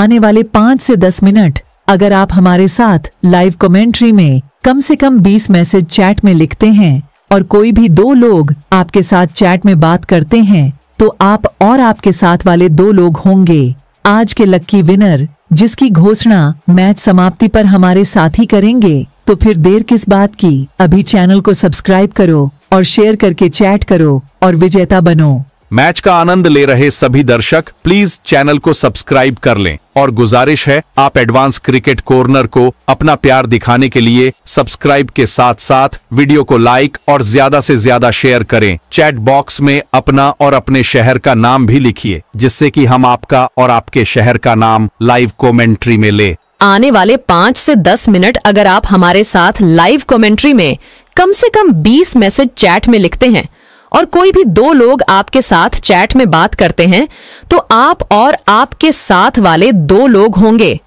आने वाले पाँच से दस मिनट अगर आप हमारे साथ लाइव कमेंट्री में कम से कम बीस मैसेज चैट में लिखते हैं और कोई भी दो लोग आपके साथ चैट में बात करते हैं तो आप और आपके साथ वाले दो लोग होंगे आज के लक्की विनर जिसकी घोषणा मैच समाप्ति पर हमारे साथी करेंगे तो फिर देर किस बात की अभी चैनल को सब्सक्राइब करो और शेयर करके चैट करो और विजेता बनो मैच का आनंद ले रहे सभी दर्शक प्लीज चैनल को सब्सक्राइब कर लें और गुजारिश है आप एडवांस क्रिकेट कॉर्नर को अपना प्यार दिखाने के लिए सब्सक्राइब के साथ साथ वीडियो को लाइक और ज्यादा से ज्यादा शेयर करें चैट बॉक्स में अपना और अपने शहर का नाम भी लिखिए जिससे कि हम आपका और आपके शहर का नाम लाइव कॉमेंट्री में ले आने वाले पाँच से दस मिनट अगर आप हमारे साथ लाइव कॉमेंट्री में कम से कम बीस मैसेज चैट में लिखते हैं और कोई भी दो लोग आपके साथ चैट में बात करते हैं तो आप और आपके साथ वाले दो लोग होंगे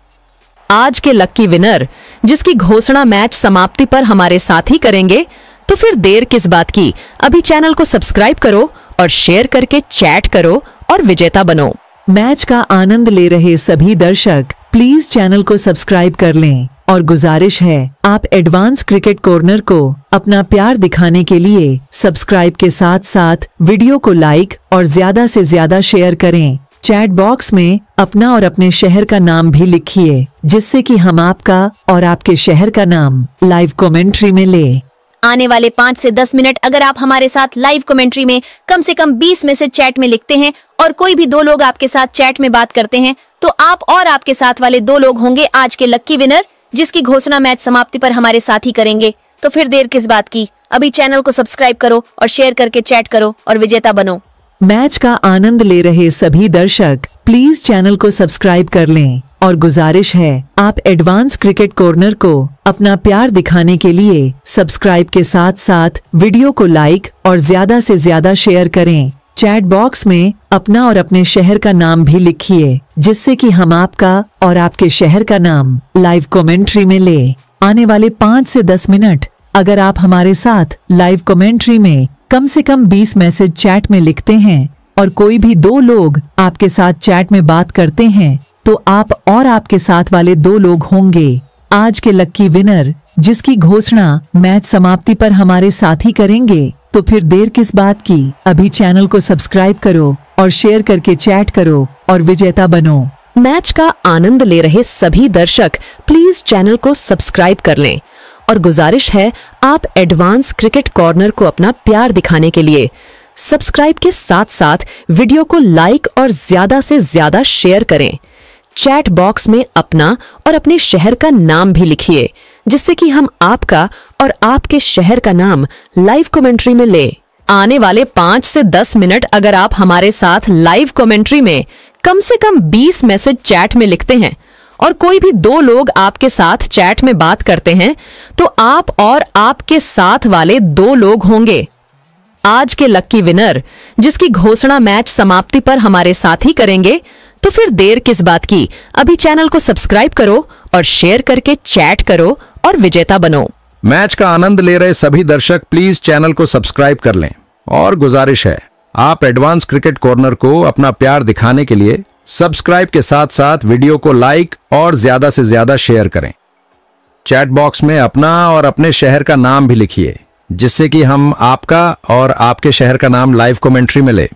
आज के लक्की विनर जिसकी घोषणा मैच समाप्ति पर हमारे साथ ही करेंगे तो फिर देर किस बात की अभी चैनल को सब्सक्राइब करो और शेयर करके चैट करो और विजेता बनो मैच का आनंद ले रहे सभी दर्शक प्लीज चैनल को सब्सक्राइब कर लें और गुजारिश है आप एडवांस क्रिकेट कॉर्नर को अपना प्यार दिखाने के लिए सब्सक्राइब के साथ साथ वीडियो को लाइक और ज्यादा से ज्यादा शेयर करें चैट बॉक्स में अपना और अपने शहर का नाम भी लिखिए जिससे कि हम आपका और आपके शहर का नाम लाइव कमेंट्री में ले आने वाले पाँच से दस मिनट अगर आप हमारे साथ लाइव कमेंट्री में कम से कम बीस में से चैट में लिखते हैं और कोई भी दो लोग आपके साथ चैट में बात करते हैं तो आप और आपके साथ वाले दो लोग होंगे आज के लक्की विनर जिसकी घोषणा मैच समाप्ति पर हमारे साथ ही करेंगे तो फिर देर किस बात की अभी चैनल को सब्सक्राइब करो और शेयर करके चैट करो और विजेता बनो मैच का आनंद ले रहे सभी दर्शक प्लीज चैनल को सब्सक्राइब कर लें और गुजारिश है आप एडवांस क्रिकेट कॉर्नर को अपना प्यार दिखाने के लिए सब्सक्राइब के साथ साथ वीडियो को लाइक और ज्यादा से ज्यादा शेयर करें चैट बॉक्स में अपना और अपने शहर का नाम भी लिखिए जिससे कि हम आपका और आपके शहर का नाम लाइव कमेंट्री में ले आने वाले पाँच से दस मिनट अगर आप हमारे साथ लाइव कमेंट्री में कम से कम बीस मैसेज चैट में लिखते हैं और कोई भी दो लोग आपके साथ चैट में बात करते हैं तो आप और आपके साथ वाले दो लोग होंगे आज के लक्की विनर जिसकी घोषणा मैच समाप्ति पर हमारे साथ ही करेंगे तो फिर देर किस बात की अभी चैनल को सब्सक्राइब करो और शेयर करके चैट करो और विजेता बनो मैच का आनंद ले रहे सभी दर्शक प्लीज चैनल को सब्सक्राइब कर लें और गुजारिश है आप एडवांस क्रिकेट कॉर्नर को अपना प्यार दिखाने के लिए सब्सक्राइब के साथ साथ वीडियो को लाइक और ज्यादा से ज्यादा शेयर करें चैट बॉक्स में अपना और अपने शहर का नाम भी लिखिए जिससे कि हम आपका और आपके शहर का नाम लाइव कमेंट्री में ले आने वाले पाँच से दस मिनट अगर आप हमारे साथ लाइव कमेंट्री में कम से कम बीस मैसेज चैट में लिखते हैं और कोई भी दो लोग आपके साथ चैट में बात करते हैं तो आप और आपके साथ वाले दो लोग होंगे आज के लक्की विनर जिसकी घोषणा मैच समाप्ति पर हमारे साथ ही करेंगे तो फिर देर किस बात की अभी चैनल को सब्सक्राइब करो और शेयर करके चैट करो और विजेता बनो मैच का आनंद ले रहे सभी दर्शक प्लीज चैनल को सब्सक्राइब कर लें और गुजारिश है आप एडवांस क्रिकेट कॉर्नर को अपना प्यार दिखाने के लिए सब्सक्राइब के साथ साथ वीडियो को लाइक और ज्यादा से ज्यादा शेयर करें चैट बॉक्स में अपना और अपने शहर का नाम भी लिखिए जिससे कि हम आपका और आपके शहर का नाम लाइव कमेंट्री में ले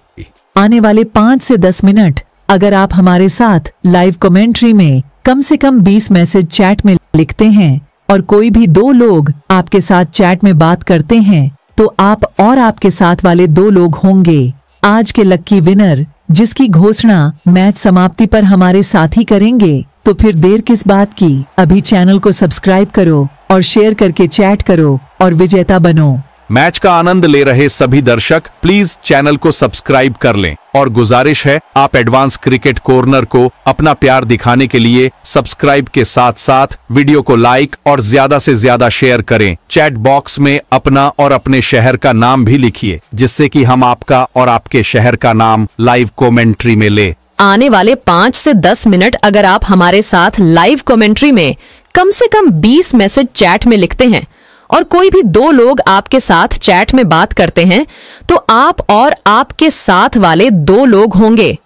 आने वाले पाँच से दस मिनट अगर आप हमारे साथ लाइव कमेंट्री में कम से कम बीस मैसेज चैट में लिखते हैं और कोई भी दो लोग आपके साथ चैट में बात करते हैं तो आप और आपके साथ वाले दो लोग होंगे आज के लक्की विनर जिसकी घोषणा मैच समाप्ति पर हमारे साथी करेंगे तो फिर देर किस बात की अभी चैनल को सब्सक्राइब करो और शेयर करके चैट करो और विजेता बनो मैच का आनंद ले रहे सभी दर्शक प्लीज चैनल को सब्सक्राइब कर लें और गुजारिश है आप एडवांस क्रिकेट कॉर्नर को अपना प्यार दिखाने के लिए सब्सक्राइब के साथ साथ वीडियो को लाइक और ज्यादा से ज्यादा शेयर करें चैट बॉक्स में अपना और अपने शहर का नाम भी लिखिए जिससे कि हम आपका और आपके शहर का नाम लाइव कॉमेंट्री में ले आने वाले पाँच ऐसी दस मिनट अगर आप हमारे साथ लाइव कॉमेंट्री में कम ऐसी कम बीस मैसेज चैट में लिखते हैं और कोई भी दो लोग आपके साथ चैट में बात करते हैं तो आप और आपके साथ वाले दो लोग होंगे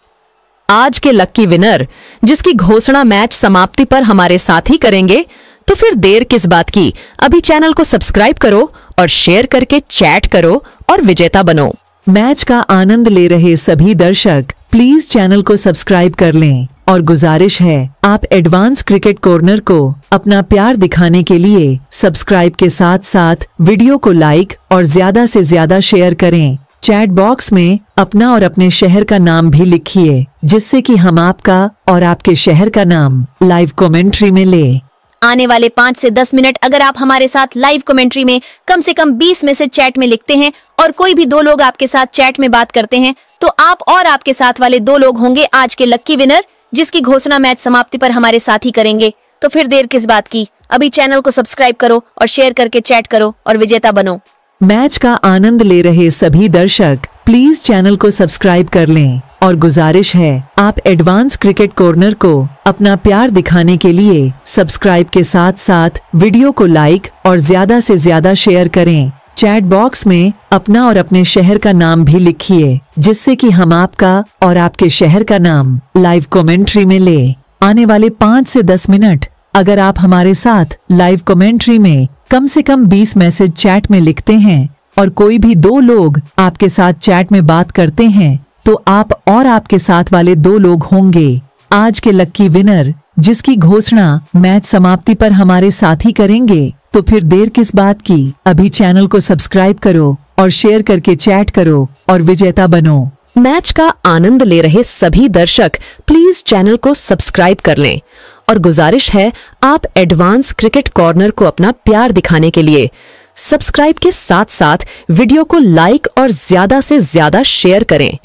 आज के लक्की विनर जिसकी घोषणा मैच समाप्ति पर हमारे साथ ही करेंगे तो फिर देर किस बात की अभी चैनल को सब्सक्राइब करो और शेयर करके चैट करो और विजेता बनो मैच का आनंद ले रहे सभी दर्शक प्लीज चैनल को सब्सक्राइब कर लें और गुजारिश है आप एडवांस क्रिकेट कॉर्नर को अपना प्यार दिखाने के लिए सब्सक्राइब के साथ साथ वीडियो को लाइक और ज्यादा से ज्यादा शेयर करें चैट बॉक्स में अपना और अपने शहर का नाम भी लिखिए जिससे कि हम आपका और आपके शहर का नाम लाइव कमेंट्री में ले आने वाले पाँच से दस मिनट अगर आप हमारे साथ लाइव कमेंट्री में कम से कम बीस मैसेज चैट में लिखते हैं और कोई भी दो लोग आपके साथ चैट में बात करते हैं तो आप और आपके साथ वाले दो लोग होंगे आज के लक्की विनर जिसकी घोषणा मैच समाप्ति पर हमारे साथ ही करेंगे तो फिर देर किस बात की अभी चैनल को सब्सक्राइब करो और शेयर करके चैट करो और विजेता बनो मैच का आनंद ले रहे सभी दर्शक प्लीज चैनल को सब्सक्राइब कर लें और गुजारिश है आप एडवांस क्रिकेट कॉर्नर को अपना प्यार दिखाने के लिए सब्सक्राइब के साथ साथ वीडियो को लाइक और ज्यादा से ज्यादा शेयर करें चैट बॉक्स में अपना और अपने शहर का नाम भी लिखिए जिससे कि हम आपका और आपके शहर का नाम लाइव कमेंट्री में ले आने वाले पाँच से दस मिनट अगर आप हमारे साथ लाइव कमेंट्री में कम से कम बीस मैसेज चैट में लिखते हैं और कोई भी दो लोग आपके साथ चैट में बात करते हैं तो आप और आपके साथ वाले दो लोग होंगे आज के लक्की विनर जिसकी घोषणा मैच समाप्ति पर हमारे साथ ही करेंगे तो फिर देर किस बात की अभी चैनल को सब्सक्राइब करो और शेयर करके चैट करो और विजेता बनो मैच का आनंद ले रहे सभी दर्शक प्लीज चैनल को सब्सक्राइब कर लें और गुजारिश है आप एडवांस क्रिकेट कॉर्नर को अपना प्यार दिखाने के लिए सब्सक्राइब के साथ साथ वीडियो को लाइक और ज्यादा से ज्यादा शेयर करें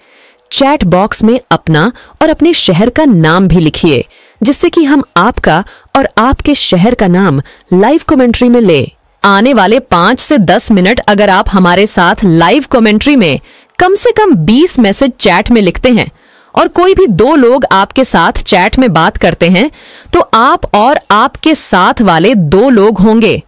चैट बॉक्स में अपना और अपने शहर का नाम भी लिखिए जिससे कि हम आपका और आपके शहर का नाम लाइव कमेंट्री में ले आने वाले पाँच से दस मिनट अगर आप हमारे साथ लाइव कमेंट्री में कम से कम बीस मैसेज चैट में लिखते हैं और कोई भी दो लोग आपके साथ चैट में बात करते हैं तो आप और आपके साथ वाले दो लोग होंगे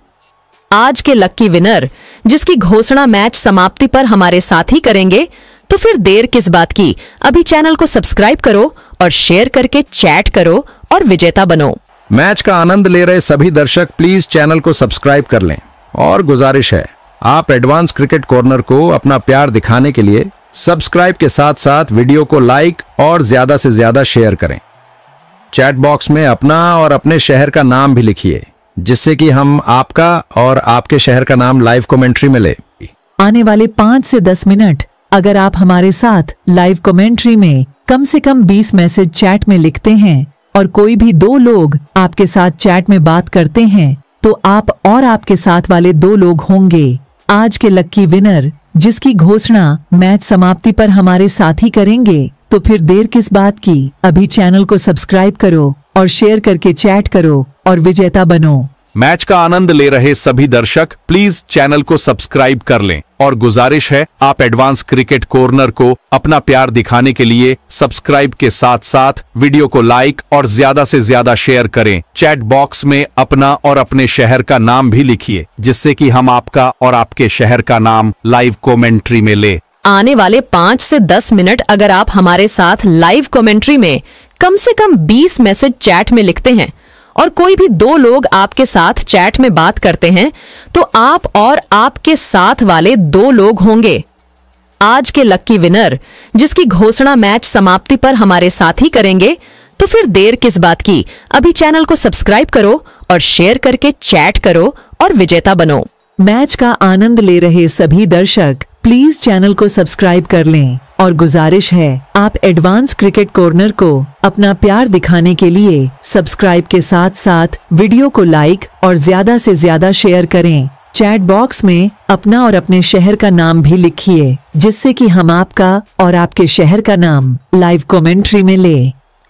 आज के लक्की विनर जिसकी घोषणा मैच समाप्ति पर हमारे साथ ही करेंगे तो फिर देर किस बात की अभी चैनल को सब्सक्राइब करो और शेयर करके चैट करो और विजेता बनो मैच का आनंद ले रहे सभी दर्शक प्लीज चैनल को सब्सक्राइब कर लें और गुजारिश है आप एडवांस क्रिकेट कॉर्नर को अपना प्यार दिखाने के लिए सब्सक्राइब के साथ साथ वीडियो को लाइक और ज्यादा से ज्यादा शेयर करें चैट बॉक्स में अपना और अपने शहर का नाम भी लिखिए जिससे कि हम आपका और आपके शहर का नाम लाइव कमेंट्री में ले आने वाले पाँच से दस मिनट अगर आप हमारे साथ लाइव कमेंट्री में कम से कम बीस मैसेज चैट में लिखते हैं और कोई भी दो लोग आपके साथ चैट में बात करते हैं तो आप और आपके साथ वाले दो लोग होंगे आज के लक्की विनर जिसकी घोषणा मैच समाप्ति पर हमारे साथी करेंगे तो फिर देर किस बात की अभी चैनल को सब्सक्राइब करो और शेयर करके चैट करो और विजेता बनो मैच का आनंद ले रहे सभी दर्शक प्लीज चैनल को सब्सक्राइब कर लें और गुजारिश है आप एडवांस क्रिकेट कॉर्नर को अपना प्यार दिखाने के लिए सब्सक्राइब के साथ साथ वीडियो को लाइक और ज्यादा से ज्यादा शेयर करें चैट बॉक्स में अपना और अपने शहर का नाम भी लिखिए जिससे कि हम आपका और आपके शहर का नाम लाइव कॉमेंट्री में ले आने वाले पाँच ऐसी दस मिनट अगर आप हमारे साथ लाइव कॉमेंट्री में कम ऐसी कम बीस मैसेज चैट में लिखते हैं और कोई भी दो लोग आपके साथ चैट में बात करते हैं तो आप और आपके साथ वाले दो लोग होंगे आज के लक्की विनर जिसकी घोषणा मैच समाप्ति पर हमारे साथ ही करेंगे तो फिर देर किस बात की अभी चैनल को सब्सक्राइब करो और शेयर करके चैट करो और विजेता बनो मैच का आनंद ले रहे सभी दर्शक प्लीज चैनल को सब्सक्राइब कर लें और गुजारिश है आप एडवांस क्रिकेट कॉर्नर को अपना प्यार दिखाने के लिए सब्सक्राइब के साथ साथ वीडियो को लाइक और ज्यादा से ज्यादा शेयर करें चैट बॉक्स में अपना और अपने शहर का नाम भी लिखिए जिससे कि हम आपका और आपके शहर का नाम लाइव कमेंट्री में ले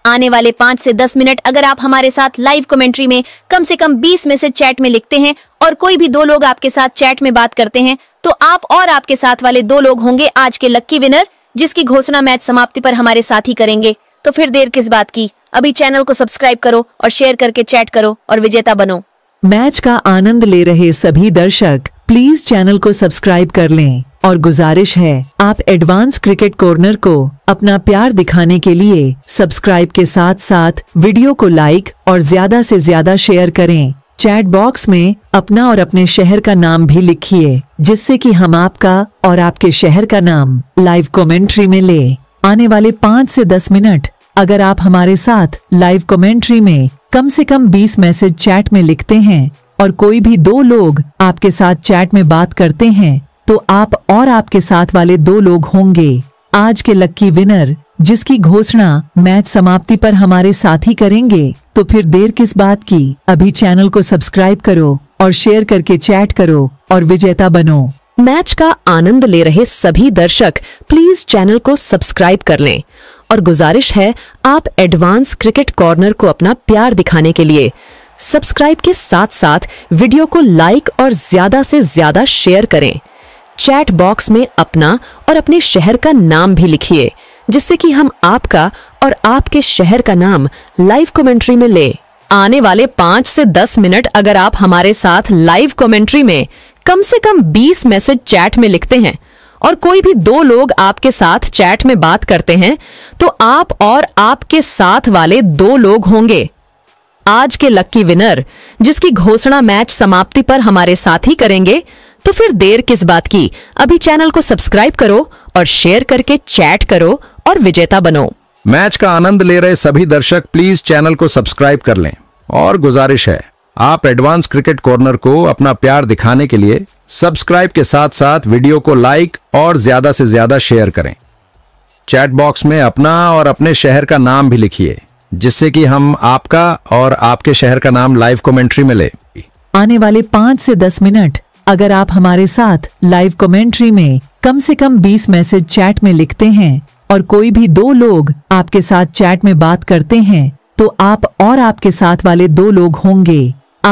आने वाले पाँच से दस मिनट अगर आप हमारे साथ लाइव कमेंट्री में कम से कम बीस में से चैट में लिखते हैं और कोई भी दो लोग आपके साथ चैट में बात करते हैं तो आप और आपके साथ वाले दो लोग होंगे आज के लक्की विनर जिसकी घोषणा मैच समाप्ति पर हमारे साथ ही करेंगे तो फिर देर किस बात की अभी चैनल को सब्सक्राइब करो और शेयर करके चैट करो और विजेता बनो मैच का आनंद ले रहे सभी दर्शक प्लीज चैनल को सब्सक्राइब कर लें और गुजारिश है आप एडवांस क्रिकेट कॉर्नर को अपना प्यार दिखाने के लिए सब्सक्राइब के साथ साथ वीडियो को लाइक और ज्यादा से ज्यादा शेयर करें चैट बॉक्स में अपना और अपने शहर का नाम भी लिखिए जिससे कि हम आपका और आपके शहर का नाम लाइव कमेंट्री में ले आने वाले पाँच से दस मिनट अगर आप हमारे साथ लाइव कमेंट्री में कम से कम बीस मैसेज चैट में लिखते हैं और कोई भी दो लोग आपके साथ चैट में बात करते हैं तो आप और आपके साथ वाले दो लोग होंगे आज के लक्की विनर जिसकी घोषणा मैच समाप्ति पर हमारे साथी करेंगे तो फिर देर किस बात की अभी चैनल को सब्सक्राइब करो और शेयर करके चैट करो और विजेता बनो मैच का आनंद ले रहे सभी दर्शक प्लीज चैनल को सब्सक्राइब कर लें और गुजारिश है आप एडवांस क्रिकेट कॉर्नर को अपना प्यार दिखाने के लिए सब्सक्राइब के साथ साथ वीडियो को लाइक और ज्यादा से ज्यादा शेयर करें चैट बॉक्स में अपना और अपने शहर का नाम भी लिखिए जिससे कि हम आपका और आपके शहर का नाम लाइव कमेंट्री में ले आने वाले पाँच से दस मिनट अगर आप हमारे साथ लाइव कमेंट्री में कम से कम बीस मैसेज चैट में लिखते हैं और कोई भी दो लोग आपके साथ चैट में बात करते हैं तो आप और आपके साथ वाले दो लोग होंगे आज के लक्की विनर जिसकी घोषणा मैच समाप्ति पर हमारे साथ ही करेंगे तो फिर देर किस बात की अभी चैनल को सब्सक्राइब करो और शेयर करके चैट करो और विजेता बनो मैच का आनंद ले रहे सभी दर्शक प्लीज चैनल को सब्सक्राइब कर लें और गुजारिश है आप एडवांस क्रिकेट कॉर्नर को अपना प्यार दिखाने के लिए सब्सक्राइब के साथ साथ वीडियो को लाइक और ज्यादा से ज्यादा शेयर करें चैट बॉक्स में अपना और अपने शहर का नाम भी लिखिए जिससे कि हम आपका और आपके शहर का नाम लाइव कमेंट्री में ले आने वाले पाँच से दस मिनट अगर आप हमारे साथ लाइव कमेंट्री में कम से कम 20 मैसेज चैट में लिखते हैं और कोई भी दो लोग आपके साथ चैट में बात करते हैं तो आप और आपके साथ वाले दो लोग होंगे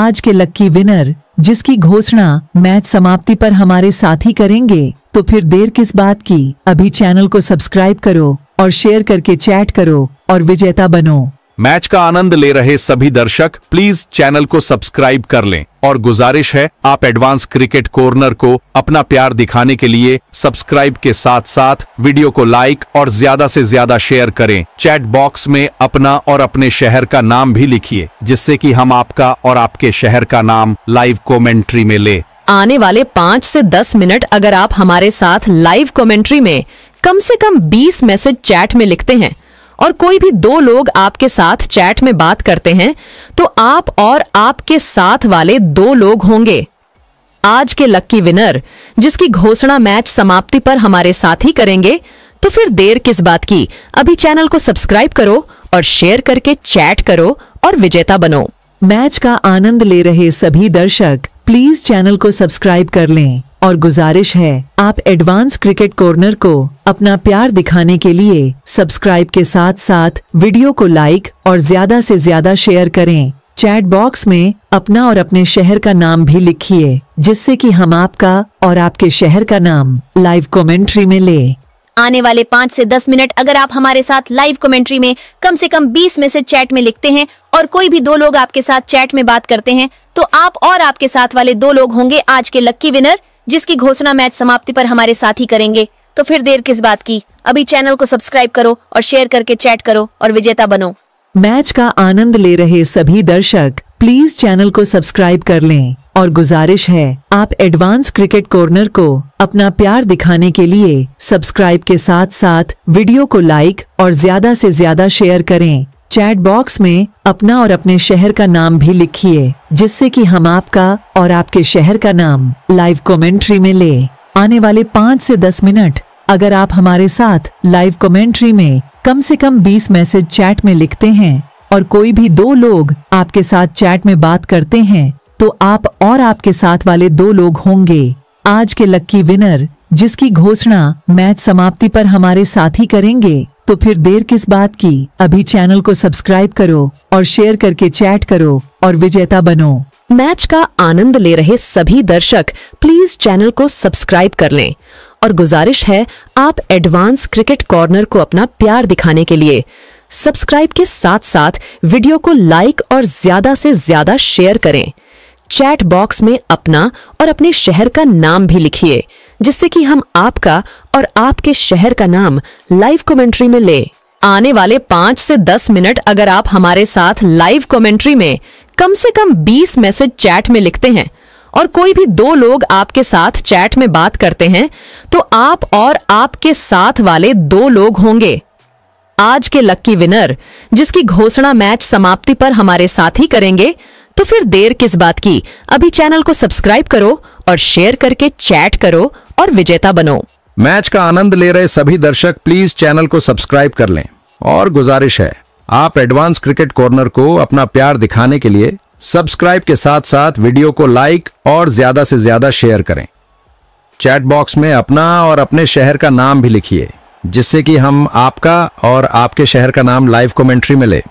आज के लक्की विनर जिसकी घोषणा मैच समाप्ति पर हमारे साथी करेंगे तो फिर देर किस बात की अभी चैनल को सब्सक्राइब करो और शेयर करके चैट करो और विजेता बनो मैच का आनंद ले रहे सभी दर्शक प्लीज चैनल को सब्सक्राइब कर लें और गुजारिश है आप एडवांस क्रिकेट कॉर्नर को अपना प्यार दिखाने के लिए सब्सक्राइब के साथ साथ वीडियो को लाइक और ज्यादा से ज्यादा शेयर करें चैट बॉक्स में अपना और अपने शहर का नाम भी लिखिए जिससे कि हम आपका और आपके शहर का नाम लाइव कॉमेंट्री में ले आने वाले पाँच ऐसी दस मिनट अगर आप हमारे साथ लाइव कॉमेंट्री में कम ऐसी कम बीस मैसेज चैट में लिखते हैं और कोई भी दो लोग आपके साथ चैट में बात करते हैं तो आप और आपके साथ वाले दो लोग होंगे आज के लक्की विनर जिसकी घोषणा मैच समाप्ति पर हमारे साथ ही करेंगे तो फिर देर किस बात की अभी चैनल को सब्सक्राइब करो और शेयर करके चैट करो और विजेता बनो मैच का आनंद ले रहे सभी दर्शक प्लीज चैनल को सब्सक्राइब कर लें और गुजारिश है आप एडवांस क्रिकेट कॉर्नर को अपना प्यार दिखाने के लिए सब्सक्राइब के साथ साथ वीडियो को लाइक और ज्यादा से ज्यादा शेयर करें चैट बॉक्स में अपना और अपने शहर का नाम भी लिखिए जिससे कि हम आपका और आपके शहर का नाम लाइव कमेंट्री में ले आने वाले पांच से दस मिनट अगर आप हमारे साथ लाइव कमेंट्री में कम से कम बीस में से चैट में लिखते हैं और कोई भी दो लोग आपके साथ चैट में बात करते हैं तो आप और आपके साथ वाले दो लोग होंगे आज के लक्की विनर जिसकी घोषणा मैच समाप्ति पर हमारे साथ ही करेंगे तो फिर देर किस बात की अभी चैनल को सब्सक्राइब करो और शेयर करके चैट करो और विजेता बनो मैच का आनंद ले रहे सभी दर्शक प्लीज चैनल को सब्सक्राइब कर लें और गुजारिश है आप एडवांस क्रिकेट कॉर्नर को अपना प्यार दिखाने के लिए सब्सक्राइब के साथ साथ वीडियो को लाइक और ज्यादा से ज्यादा शेयर करें चैट बॉक्स में अपना और अपने शहर का नाम भी लिखिए जिससे कि हम आपका और आपके शहर का नाम लाइव कमेंट्री में ले आने वाले पाँच से दस मिनट अगर आप हमारे साथ लाइव कमेंट्री में कम से कम बीस मैसेज चैट में लिखते हैं और कोई भी दो लोग आपके साथ चैट में बात करते हैं तो आप और आपके साथ वाले दो लोग होंगे आज के लक्की विनर जिसकी घोषणा मैच समाप्ति पर हमारे साथी करेंगे तो फिर देर किस बात की अभी चैनल को सब्सक्राइब करो और शेयर करके चैट करो और विजेता बनो मैच का आनंद ले रहे सभी दर्शक प्लीज चैनल को सब्सक्राइब कर लें और गुजारिश है आप एडवांस क्रिकेट कॉर्नर को अपना प्यार दिखाने के लिए सब्सक्राइब के साथ साथ वीडियो को लाइक और ज्यादा से ज्यादा शेयर करें चैट बॉक्स में अपना और अपने शहर का नाम भी लिखिए जिससे कि हम आपका और आपके शहर का नाम लाइव कमेंट्री में ले आने वाले पांच से दस मिनट अगर आप हमारे साथ लाइव कमेंट्री में कम से कम बीस मैसेज चैट में लिखते हैं और कोई भी दो लोग आपके साथ चैट में बात करते हैं तो आप और आपके साथ वाले दो लोग होंगे आज के लक्की विनर जिसकी घोषणा मैच समाप्ति पर हमारे साथ ही करेंगे तो फिर देर किस बात की अभी चैनल को सब्सक्राइब करो और शेयर करके चैट करो और विजेता बनो मैच का आनंद ले रहे सभी दर्शक प्लीज चैनल को सब्सक्राइब कर लें और गुजारिश है आप एडवांस क्रिकेट कॉर्नर को अपना प्यार दिखाने के लिए सब्सक्राइब के साथ साथ वीडियो को लाइक और ज्यादा से ज्यादा शेयर करें चैट बॉक्स में अपना और अपने शहर का नाम भी लिखिए जिससे कि हम आपका और आपके शहर का नाम लाइव कमेंट्री में ले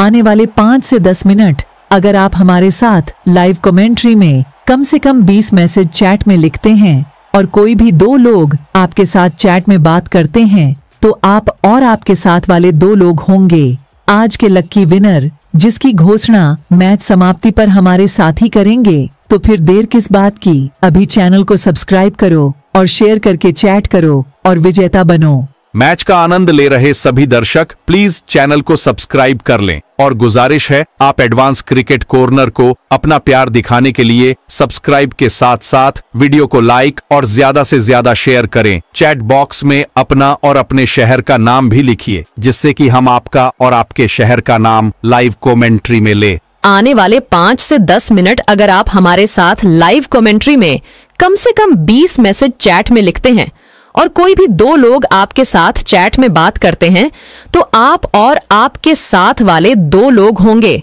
आने वाले पाँच से दस मिनट अगर आप हमारे साथ लाइव कमेंट्री में कम से कम बीस मैसेज चैट में लिखते हैं और कोई भी दो लोग आपके साथ चैट में बात करते हैं तो आप और आपके साथ वाले दो लोग होंगे आज के लक्की विनर जिसकी घोषणा मैच समाप्ति पर हमारे साथ ही करेंगे तो फिर देर किस बात की अभी चैनल को सब्सक्राइब करो और शेयर करके चैट करो और विजेता बनो मैच का आनंद ले रहे सभी दर्शक प्लीज चैनल को सब्सक्राइब कर लें और गुजारिश है आप एडवांस क्रिकेट कॉर्नर को अपना प्यार दिखाने के लिए सब्सक्राइब के साथ साथ वीडियो को लाइक और ज्यादा से ज्यादा शेयर करें चैट बॉक्स में अपना और अपने शहर का नाम भी लिखिए जिससे कि हम आपका और आपके शहर का नाम लाइव कॉमेंट्री में ले आने वाले पाँच ऐसी दस मिनट अगर आप हमारे साथ लाइव कॉमेंट्री में कम से कम 20 मैसेज चैट में लिखते हैं और कोई भी दो लोग आपके साथ चैट में बात करते हैं तो आप और आपके साथ वाले दो लोग होंगे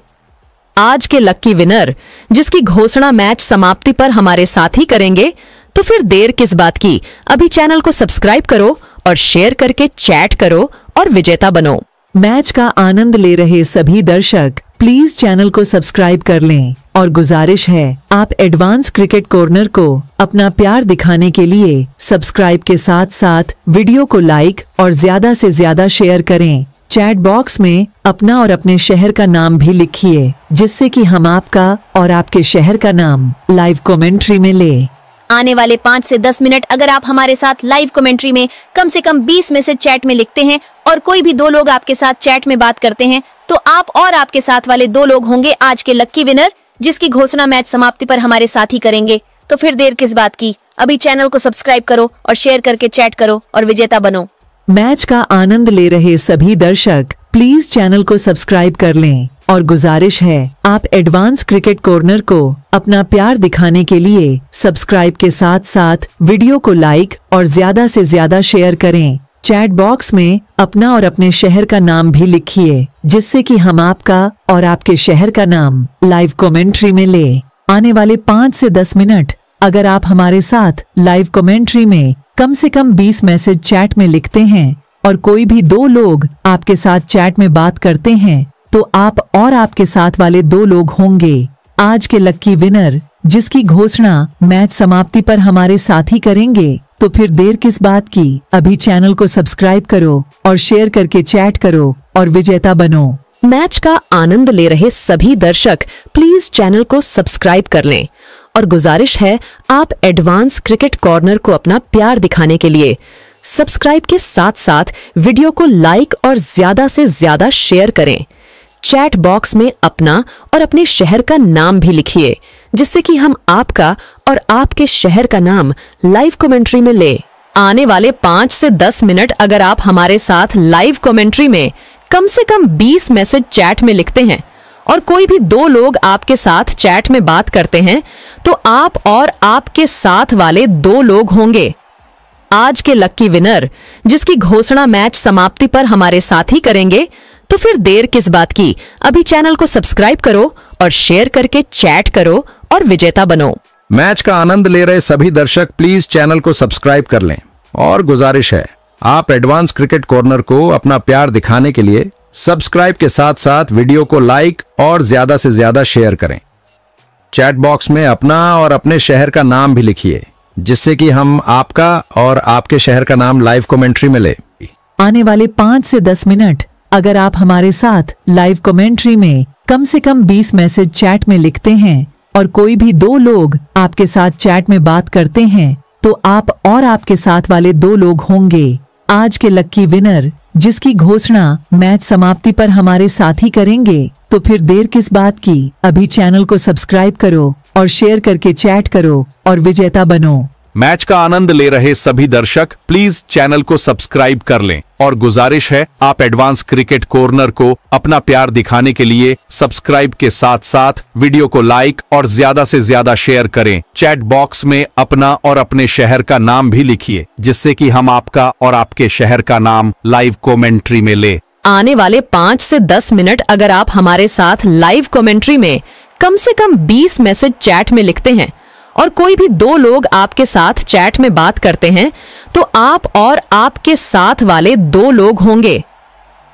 आज के लक्की विनर जिसकी घोषणा मैच समाप्ति पर हमारे साथ ही करेंगे तो फिर देर किस बात की अभी चैनल को सब्सक्राइब करो और शेयर करके चैट करो और विजेता बनो मैच का आनंद ले रहे सभी दर्शक प्लीज चैनल को सब्सक्राइब कर लें और गुजारिश है आप एडवांस क्रिकेट कॉर्नर को अपना प्यार दिखाने के लिए सब्सक्राइब के साथ साथ वीडियो को लाइक और ज्यादा से ज्यादा शेयर करें चैट बॉक्स में अपना और अपने शहर का नाम भी लिखिए जिससे कि हम आपका और आपके शहर का नाम लाइव कमेंट्री में ले आने वाले पाँच से दस मिनट अगर आप हमारे साथ लाइव कमेंट्री में कम से कम बीस मैसेज चैट में लिखते हैं और कोई भी दो लोग आपके साथ चैट में बात करते हैं तो आप और आपके साथ वाले दो लोग होंगे आज के लक्की विनर जिसकी घोषणा मैच समाप्ति पर हमारे साथ ही करेंगे तो फिर देर किस बात की अभी चैनल को सब्सक्राइब करो और शेयर करके चैट करो और विजेता बनो मैच का आनंद ले रहे सभी दर्शक प्लीज चैनल को सब्सक्राइब कर लें और गुजारिश है आप एडवांस क्रिकेट कॉर्नर को अपना प्यार दिखाने के लिए सब्सक्राइब के साथ साथ वीडियो को लाइक और ज्यादा से ज्यादा शेयर करें चैट बॉक्स में अपना और अपने शहर का नाम भी लिखिए जिससे कि हम आपका और आपके शहर का नाम लाइव कमेंट्री में ले आने वाले पाँच से दस मिनट अगर आप हमारे साथ लाइव कमेंट्री में कम से कम बीस मैसेज चैट में लिखते हैं और कोई भी दो लोग आपके साथ चैट में बात करते हैं तो आप और आपके साथ वाले दो लोग होंगे आज के लक्की विनर जिसकी घोषणा मैच समाप्ति पर हमारे साथी करेंगे तो फिर देर किस बात की अभी चैनल को सब्सक्राइब करो और शेयर करके चैट करो और विजेता बनो मैच का आनंद ले रहे सभी दर्शक प्लीज चैनल को सब्सक्राइब कर लें और गुजारिश है आप एडवांस क्रिकेट कॉर्नर को अपना प्यार दिखाने के लिए सब्सक्राइब के साथ साथ वीडियो को लाइक और ज्यादा से ज्यादा शेयर करें चैट बॉक्स में अपना और अपने शहर का नाम भी लिखिए जिससे कि हम आपका और आपके शहर का नाम लाइव कमेंट्री में ले आने वाले पाँच से दस मिनट अगर आप हमारे साथ लाइव कमेंट्री में कम से कम बीस मैसेज चैट में लिखते हैं और कोई भी दो लोग आपके साथ चैट में बात करते हैं तो आप और आपके साथ वाले दो लोग होंगे आज के लक्की विनर जिसकी घोषणा मैच समाप्ति पर हमारे साथ ही करेंगे तो फिर देर किस बात की अभी चैनल को सब्सक्राइब करो और शेयर करके चैट करो और विजेता बनो मैच का आनंद ले रहे सभी दर्शक प्लीज चैनल को सब्सक्राइब कर लें और गुजारिश है आप एडवांस क्रिकेट कॉर्नर को अपना प्यार दिखाने के लिए सब्सक्राइब के साथ साथ वीडियो को लाइक और ज्यादा से ज्यादा शेयर करें चैट बॉक्स में अपना और अपने शहर का नाम भी लिखिए जिससे कि हम आपका और आपके शहर का नाम लाइव कमेंट्री में ले आने वाले पाँच से दस मिनट अगर आप हमारे साथ लाइव कमेंट्री में कम से कम बीस मैसेज चैट में लिखते हैं और कोई भी दो लोग आपके साथ चैट में बात करते हैं तो आप और आपके साथ वाले दो लोग होंगे आज के लक्की विनर जिसकी घोषणा मैच समाप्ति पर हमारे साथी करेंगे तो फिर देर किस बात की अभी चैनल को सब्सक्राइब करो और शेयर करके चैट करो और विजेता बनो मैच का आनंद ले रहे सभी दर्शक प्लीज चैनल को सब्सक्राइब कर लें और गुजारिश है आप एडवांस क्रिकेट कॉर्नर को अपना प्यार दिखाने के लिए सब्सक्राइब के साथ साथ वीडियो को लाइक और ज्यादा से ज्यादा शेयर करें चैट बॉक्स में अपना और अपने शहर का नाम भी लिखिए जिससे कि हम आपका और आपके शहर का नाम लाइव कॉमेंट्री में ले आने वाले पाँच ऐसी दस मिनट अगर आप हमारे साथ लाइव कॉमेंट्री में कम ऐसी कम बीस मैसेज चैट में लिखते हैं और कोई भी दो लोग आपके साथ चैट में बात करते हैं तो आप और आपके साथ वाले दो लोग होंगे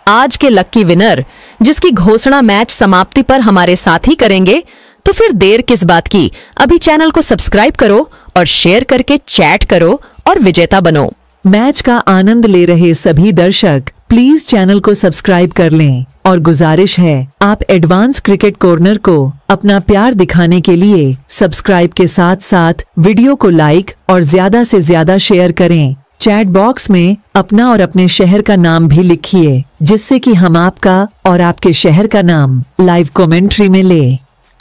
आज के लक्की विनर जिसकी घोषणा मैच समाप्ति पर हमारे साथ ही करेंगे तो फिर देर किस बात की अभी चैनल को सब्सक्राइब करो और शेयर करके चैट करो और विजेता बनो मैच का आनंद ले रहे सभी दर्शक प्लीज चैनल को सब्सक्राइब कर लें और गुजारिश है आप एडवांस क्रिकेट कॉर्नर को अपना प्यार दिखाने के लिए सब्सक्राइब के साथ साथ वीडियो को लाइक और ज्यादा से ज्यादा शेयर करें चैट बॉक्स में अपना और अपने शहर का नाम भी लिखिए जिससे कि हम आपका और आपके शहर का नाम लाइव कमेंट्री में ले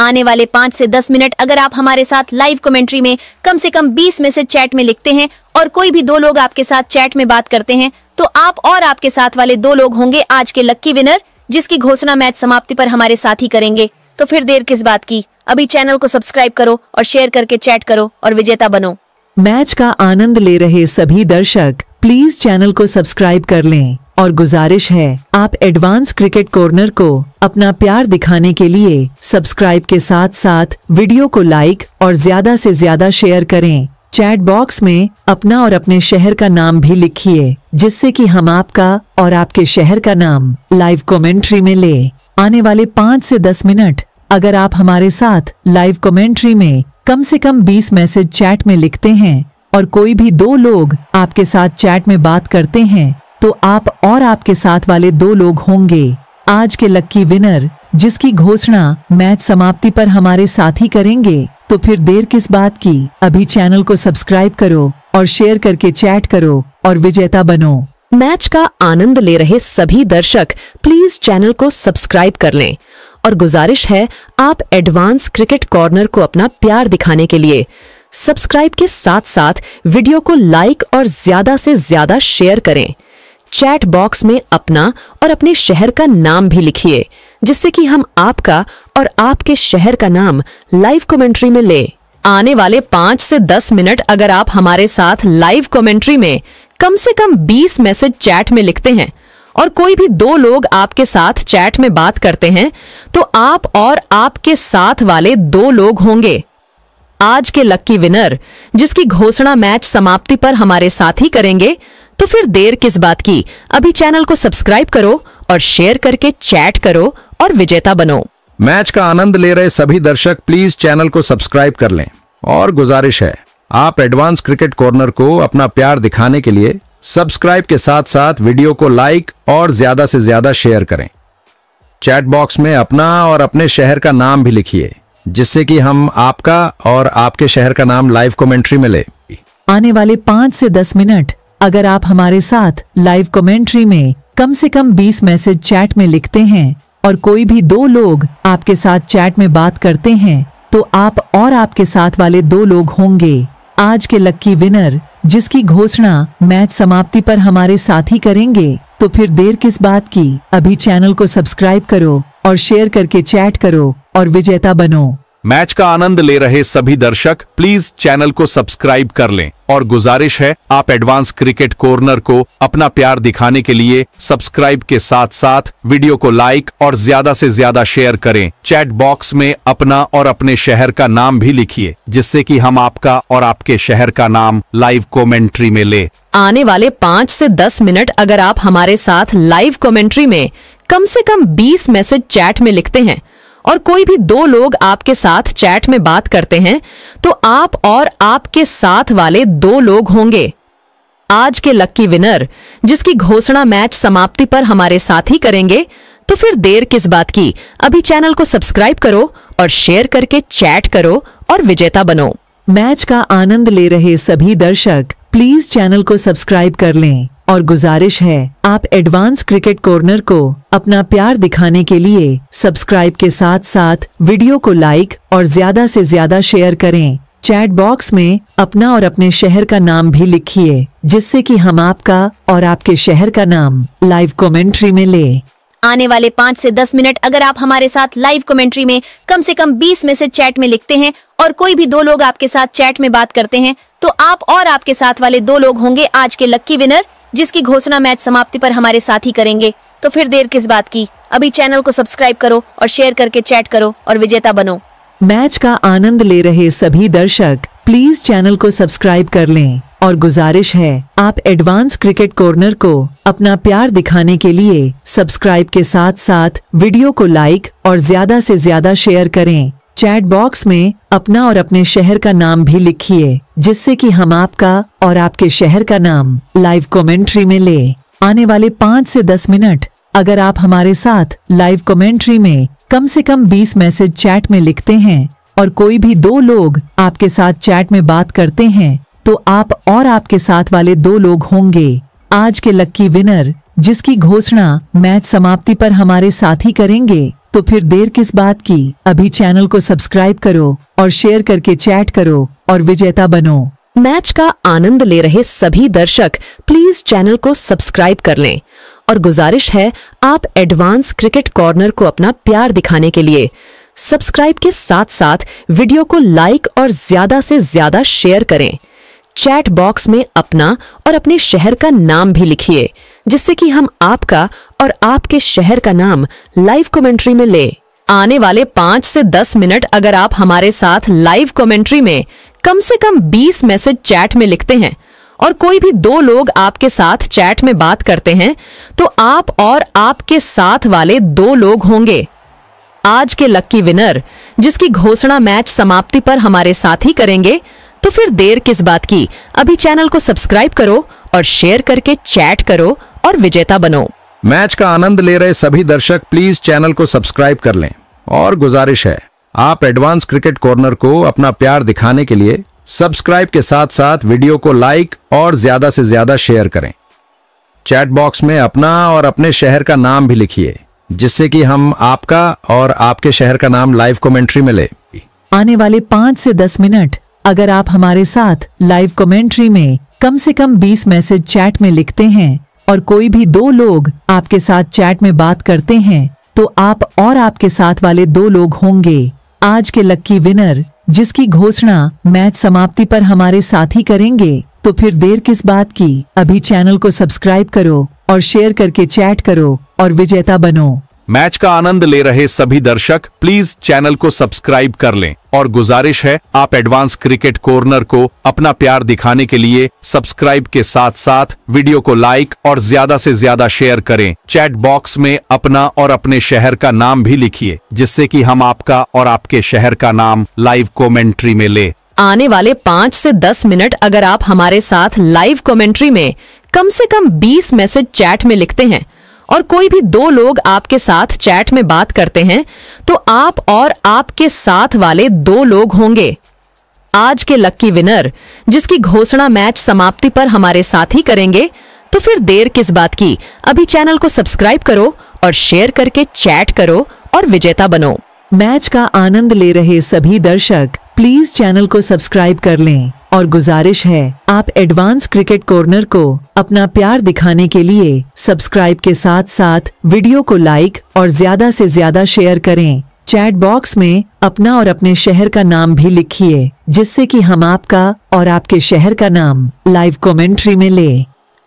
आने वाले पाँच से दस मिनट अगर आप हमारे साथ लाइव कमेंट्री में कम से कम बीस मैसेज चैट में लिखते हैं और कोई भी दो लोग आपके साथ चैट में बात करते हैं तो आप और आपके साथ वाले दो लोग होंगे आज के लक्की विनर जिसकी घोषणा मैच समाप्ति पर हमारे साथ ही करेंगे तो फिर देर किस बात की अभी चैनल को सब्सक्राइब करो और शेयर करके चैट करो और विजेता बनो मैच का आनंद ले रहे सभी दर्शक प्लीज चैनल को सब्सक्राइब कर लें और गुजारिश है आप एडवांस क्रिकेट कॉर्नर को अपना प्यार दिखाने के लिए सब्सक्राइब के साथ साथ वीडियो को लाइक और ज्यादा से ज्यादा शेयर करें चैट बॉक्स में अपना और अपने शहर का नाम भी लिखिए जिससे कि हम आपका और आपके शहर का नाम लाइव कमेंट्री में ले आने वाले पाँच से दस मिनट अगर आप हमारे साथ लाइव कमेंट्री में कम से कम बीस मैसेज चैट में लिखते हैं और कोई भी दो लोग आपके साथ चैट में बात करते हैं तो आप और आपके साथ वाले दो लोग होंगे आज के लक्की विनर जिसकी घोषणा मैच समाप्ति पर हमारे साथी करेंगे तो फिर देर किस बात की अभी चैनल को सब्सक्राइब करो और शेयर करके चैट करो और विजेता बनो मैच का आनंद ले रहे सभी दर्शक प्लीज चैनल को सब्सक्राइब कर लें और गुजारिश है आप एडवांस क्रिकेट कॉर्नर को अपना प्यार दिखाने के लिए सब्सक्राइब के साथ साथ वीडियो को लाइक और ज्यादा से ज्यादा शेयर करें चैट बॉक्स में अपना और अपने शहर का नाम भी लिखिए जिससे कि हम आपका और आपके शहर का नाम लाइव कमेंट्री में ले आने वाले पाँच से दस मिनट अगर आप हमारे साथ लाइव कमेंट्री में कम से कम बीस मैसेज चैट में लिखते हैं और कोई भी दो लोग आपके साथ चैट में बात करते हैं तो आप और आपके साथ वाले दो लोग होंगे आज के लक्की विनर जिसकी घोषणा मैच समाप्ति पर हमारे साथ ही करेंगे तो फिर देर किस बात की अभी चैनल को सब्सक्राइब करो और शेयर करके चैट करो और विजेता बनो मैच का आनंद ले रहे सभी दर्शक प्लीज चैनल को सब्सक्राइब कर लें और गुजारिश है आप एडवांस क्रिकेट कॉर्नर को अपना प्यार दिखाने के लिए सब्सक्राइब के साथ साथ वीडियो को लाइक और ज्यादा से ज्यादा शेयर करें चैट बॉक्स में अपना और अपने शहर का नाम भी लिखिए जिससे कि हम आपका और आपके शहर का नाम लाइव कमेंट्री में ले आने वाले पाँच से दस मिनट अगर आप हमारे साथ लाइव कमेंट्री में कम से कम बीस मैसेज चैट में लिखते हैं और कोई भी दो लोग आपके साथ चैट में बात करते हैं तो आप और आपके साथ वाले दो लोग होंगे आज के लक्की विनर जिसकी घोषणा मैच समाप्ति पर हमारे साथी करेंगे तो फिर देर किस बात की अभी चैनल को सब्सक्राइब करो और शेयर करके चैट करो और विजेता बनो मैच का आनंद ले रहे सभी दर्शक प्लीज चैनल को सब्सक्राइब कर लें और गुजारिश है आप एडवांस क्रिकेट कॉर्नर को अपना प्यार दिखाने के लिए सब्सक्राइब के साथ साथ वीडियो को लाइक और ज्यादा से ज्यादा शेयर करें चैट बॉक्स में अपना और अपने शहर का नाम भी लिखिए जिससे कि हम आपका और आपके शहर का नाम लाइव कॉमेंट्री में ले आने वाले पाँच ऐसी दस मिनट अगर आप हमारे साथ लाइव कॉमेंट्री में कम ऐसी कम बीस मैसेज चैट में लिखते हैं और कोई भी दो लोग आपके साथ चैट में बात करते हैं तो आप और आपके साथ वाले दो लोग होंगे आज के लक्की विनर जिसकी घोषणा मैच समाप्ति पर हमारे साथ ही करेंगे तो फिर देर किस बात की अभी चैनल को सब्सक्राइब करो और शेयर करके चैट करो और विजेता बनो मैच का आनंद ले रहे सभी दर्शक प्लीज चैनल को सब्सक्राइब कर लें और गुजारिश है आप एडवांस क्रिकेट कॉर्नर को अपना प्यार दिखाने के लिए सब्सक्राइब के साथ साथ वीडियो को लाइक और ज्यादा से ज्यादा शेयर करें चैट बॉक्स में अपना और अपने शहर का नाम भी लिखिए जिससे कि हम आपका और आपके शहर का नाम लाइव कमेंट्री में ले आने वाले पांच से दस मिनट अगर आप हमारे साथ लाइव कमेंट्री में कम से कम बीस मैसेज चैट में लिखते हैं और कोई भी दो लोग आपके साथ चैट में बात करते हैं तो आप और आपके साथ वाले दो लोग होंगे आज के लक्की विनर जिसकी घोषणा मैच समाप्ति पर हमारे साथ ही करेंगे तो फिर देर किस बात की अभी चैनल को सब्सक्राइब करो और शेयर करके चैट करो और विजेता बनो मैच का आनंद ले रहे सभी दर्शक प्लीज चैनल को सब्सक्राइब कर लें और गुजारिश है आप एडवांस क्रिकेट कॉर्नर को अपना प्यार दिखाने के लिए सब्सक्राइब के साथ साथ वीडियो को लाइक और ज्यादा से ज्यादा शेयर करें चैट बॉक्स में अपना और अपने शहर का नाम भी लिखिए जिससे कि हम आपका और आपके शहर का नाम लाइव कमेंट्री में ले आने वाले पाँच से दस मिनट अगर आप हमारे साथ लाइव कमेंट्री में कम से कम बीस मैसेज चैट में लिखते हैं और कोई भी दो लोग आपके साथ चैट में बात करते हैं तो आप और आपके साथ वाले दो लोग होंगे आज के लक्की विनर जिसकी घोषणा मैच समाप्ति पर हमारे साथी करेंगे तो फिर देर किस बात की अभी चैनल को सब्सक्राइब करो और शेयर करके चैट करो और विजेता बनो मैच का आनंद ले रहे सभी दर्शक प्लीज चैनल को सब्सक्राइब कर लें और गुजारिश है आप एडवांस क्रिकेट कॉर्नर को अपना प्यार दिखाने के लिए सब्सक्राइब के साथ साथ वीडियो को लाइक और ज्यादा से ज्यादा शेयर करें चैट बॉक्स में अपना और अपने शहर का नाम भी लिखिए जिससे कि हम आपका और आपके शहर का नाम लाइव कमेंट्री में ले आने वाले पाँच से दस मिनट अगर आप हमारे साथ लाइव कमेंट्री में कम से कम बीस मैसेज चैट में लिखते हैं और कोई भी दो लोग आपके साथ चैट में बात करते हैं तो आप और आपके साथ वाले दो लोग होंगे आज के लक्की विनर जिसकी घोषणा मैच समाप्ति पर हमारे साथ ही करेंगे तो फिर देर किस बात की अभी चैनल को सब्सक्राइब करो और शेयर करके चैट करो और विजेता बनो मैच का आनंद ले रहे सभी दर्शक प्लीज चैनल को सब्सक्राइब कर लें और गुजारिश है आप एडवांस क्रिकेट कॉर्नर को अपना प्यार दिखाने के लिए सब्सक्राइब के साथ साथ वीडियो को लाइक और ज्यादा से ज्यादा शेयर करें चैट बॉक्स में अपना और अपने शहर का नाम भी लिखिए जिससे कि हम आपका और आपके शहर का नाम लाइव कमेंट्री में ले आने वाले पाँच से दस मिनट अगर आप हमारे साथ लाइव कमेंट्री में कम से कम 20 मैसेज चैट में लिखते हैं और कोई भी दो लोग आपके साथ चैट में बात करते हैं तो आप और आपके साथ वाले दो लोग होंगे आज के लक्की विनर जिसकी घोषणा मैच समाप्ति पर हमारे साथी करेंगे तो फिर देर किस बात की अभी चैनल को सब्सक्राइब करो और शेयर करके चैट करो और विजेता बनो मैच का आनंद ले रहे सभी दर्शक प्लीज चैनल को सब्सक्राइब कर लें और गुजारिश है आप एडवांस क्रिकेट कॉर्नर को अपना प्यार दिखाने के लिए सब्सक्राइब के साथ साथ वीडियो को लाइक और ज्यादा से ज्यादा शेयर करें चैट बॉक्स में अपना और अपने शहर का नाम भी लिखिए जिससे कि हम आपका और आपके शहर का नाम लाइव कॉमेंट्री में ले आने वाले पाँच ऐसी दस मिनट अगर आप हमारे साथ लाइव कॉमेंट्री में कम ऐसी कम बीस मैसेज चैट में लिखते हैं और कोई भी दो लोग आपके साथ चैट में बात करते हैं तो आप और आपके साथ वाले दो लोग होंगे आज के लक्की विनर जिसकी घोषणा मैच समाप्ति पर हमारे साथ ही करेंगे तो फिर देर किस बात की अभी चैनल को सब्सक्राइब करो और शेयर करके चैट करो और विजेता बनो मैच का आनंद ले रहे सभी दर्शक प्लीज चैनल को सब्सक्राइब कर लें और गुजारिश है आप एडवांस क्रिकेट कॉर्नर को अपना प्यार दिखाने के लिए सब्सक्राइब के साथ साथ वीडियो को लाइक और ज्यादा से ज्यादा शेयर करें चैट बॉक्स में अपना और अपने शहर का नाम भी लिखिए जिससे कि हम आपका और आपके शहर का नाम लाइव कमेंट्री में ले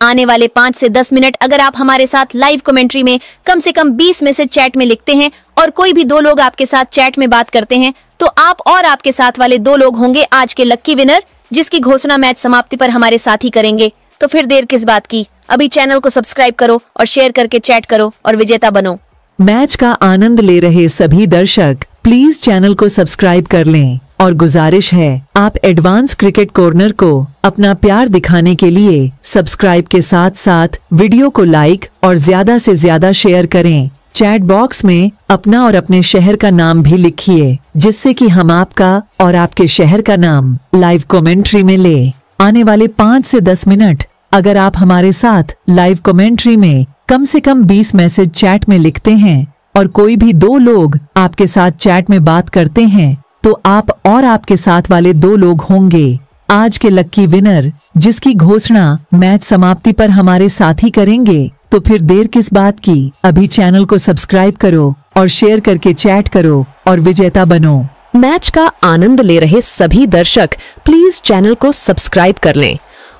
आने वाले पाँच से दस मिनट अगर आप हमारे साथ लाइव कमेंट्री में कम से कम बीस में से चैट में लिखते हैं और कोई भी दो लोग आपके साथ चैट में बात करते हैं तो आप और आपके साथ वाले दो लोग होंगे आज के लक्की विनर जिसकी घोषणा मैच समाप्ति पर हमारे साथ ही करेंगे तो फिर देर किस बात की अभी चैनल को सब्सक्राइब करो और शेयर करके चैट करो और विजेता बनो मैच का आनंद ले रहे सभी दर्शक प्लीज चैनल को सब्सक्राइब कर लें और गुजारिश है आप एडवांस क्रिकेट कॉर्नर को अपना प्यार दिखाने के लिए सब्सक्राइब के साथ साथ वीडियो को लाइक और ज्यादा से ज्यादा शेयर करें चैट बॉक्स में अपना और अपने शहर का नाम भी लिखिए जिससे कि हम आपका और आपके शहर का नाम लाइव कमेंट्री में ले आने वाले पाँच से दस मिनट अगर आप हमारे साथ लाइव कमेंट्री में कम से कम बीस मैसेज चैट में लिखते हैं और कोई भी दो लोग आपके साथ चैट में बात करते हैं तो आप और आपके साथ वाले दो लोग होंगे आज के लक्की विनर जिसकी घोषणा मैच समाप्ति पर हमारे साथी करेंगे तो फिर देर किस बात की अभी चैनल को सब्सक्राइब करो और शेयर करके चैट करो और विजेता बनो मैच का आनंद ले रहे सभी दर्शक प्लीज चैनल को सब्सक्राइब कर लें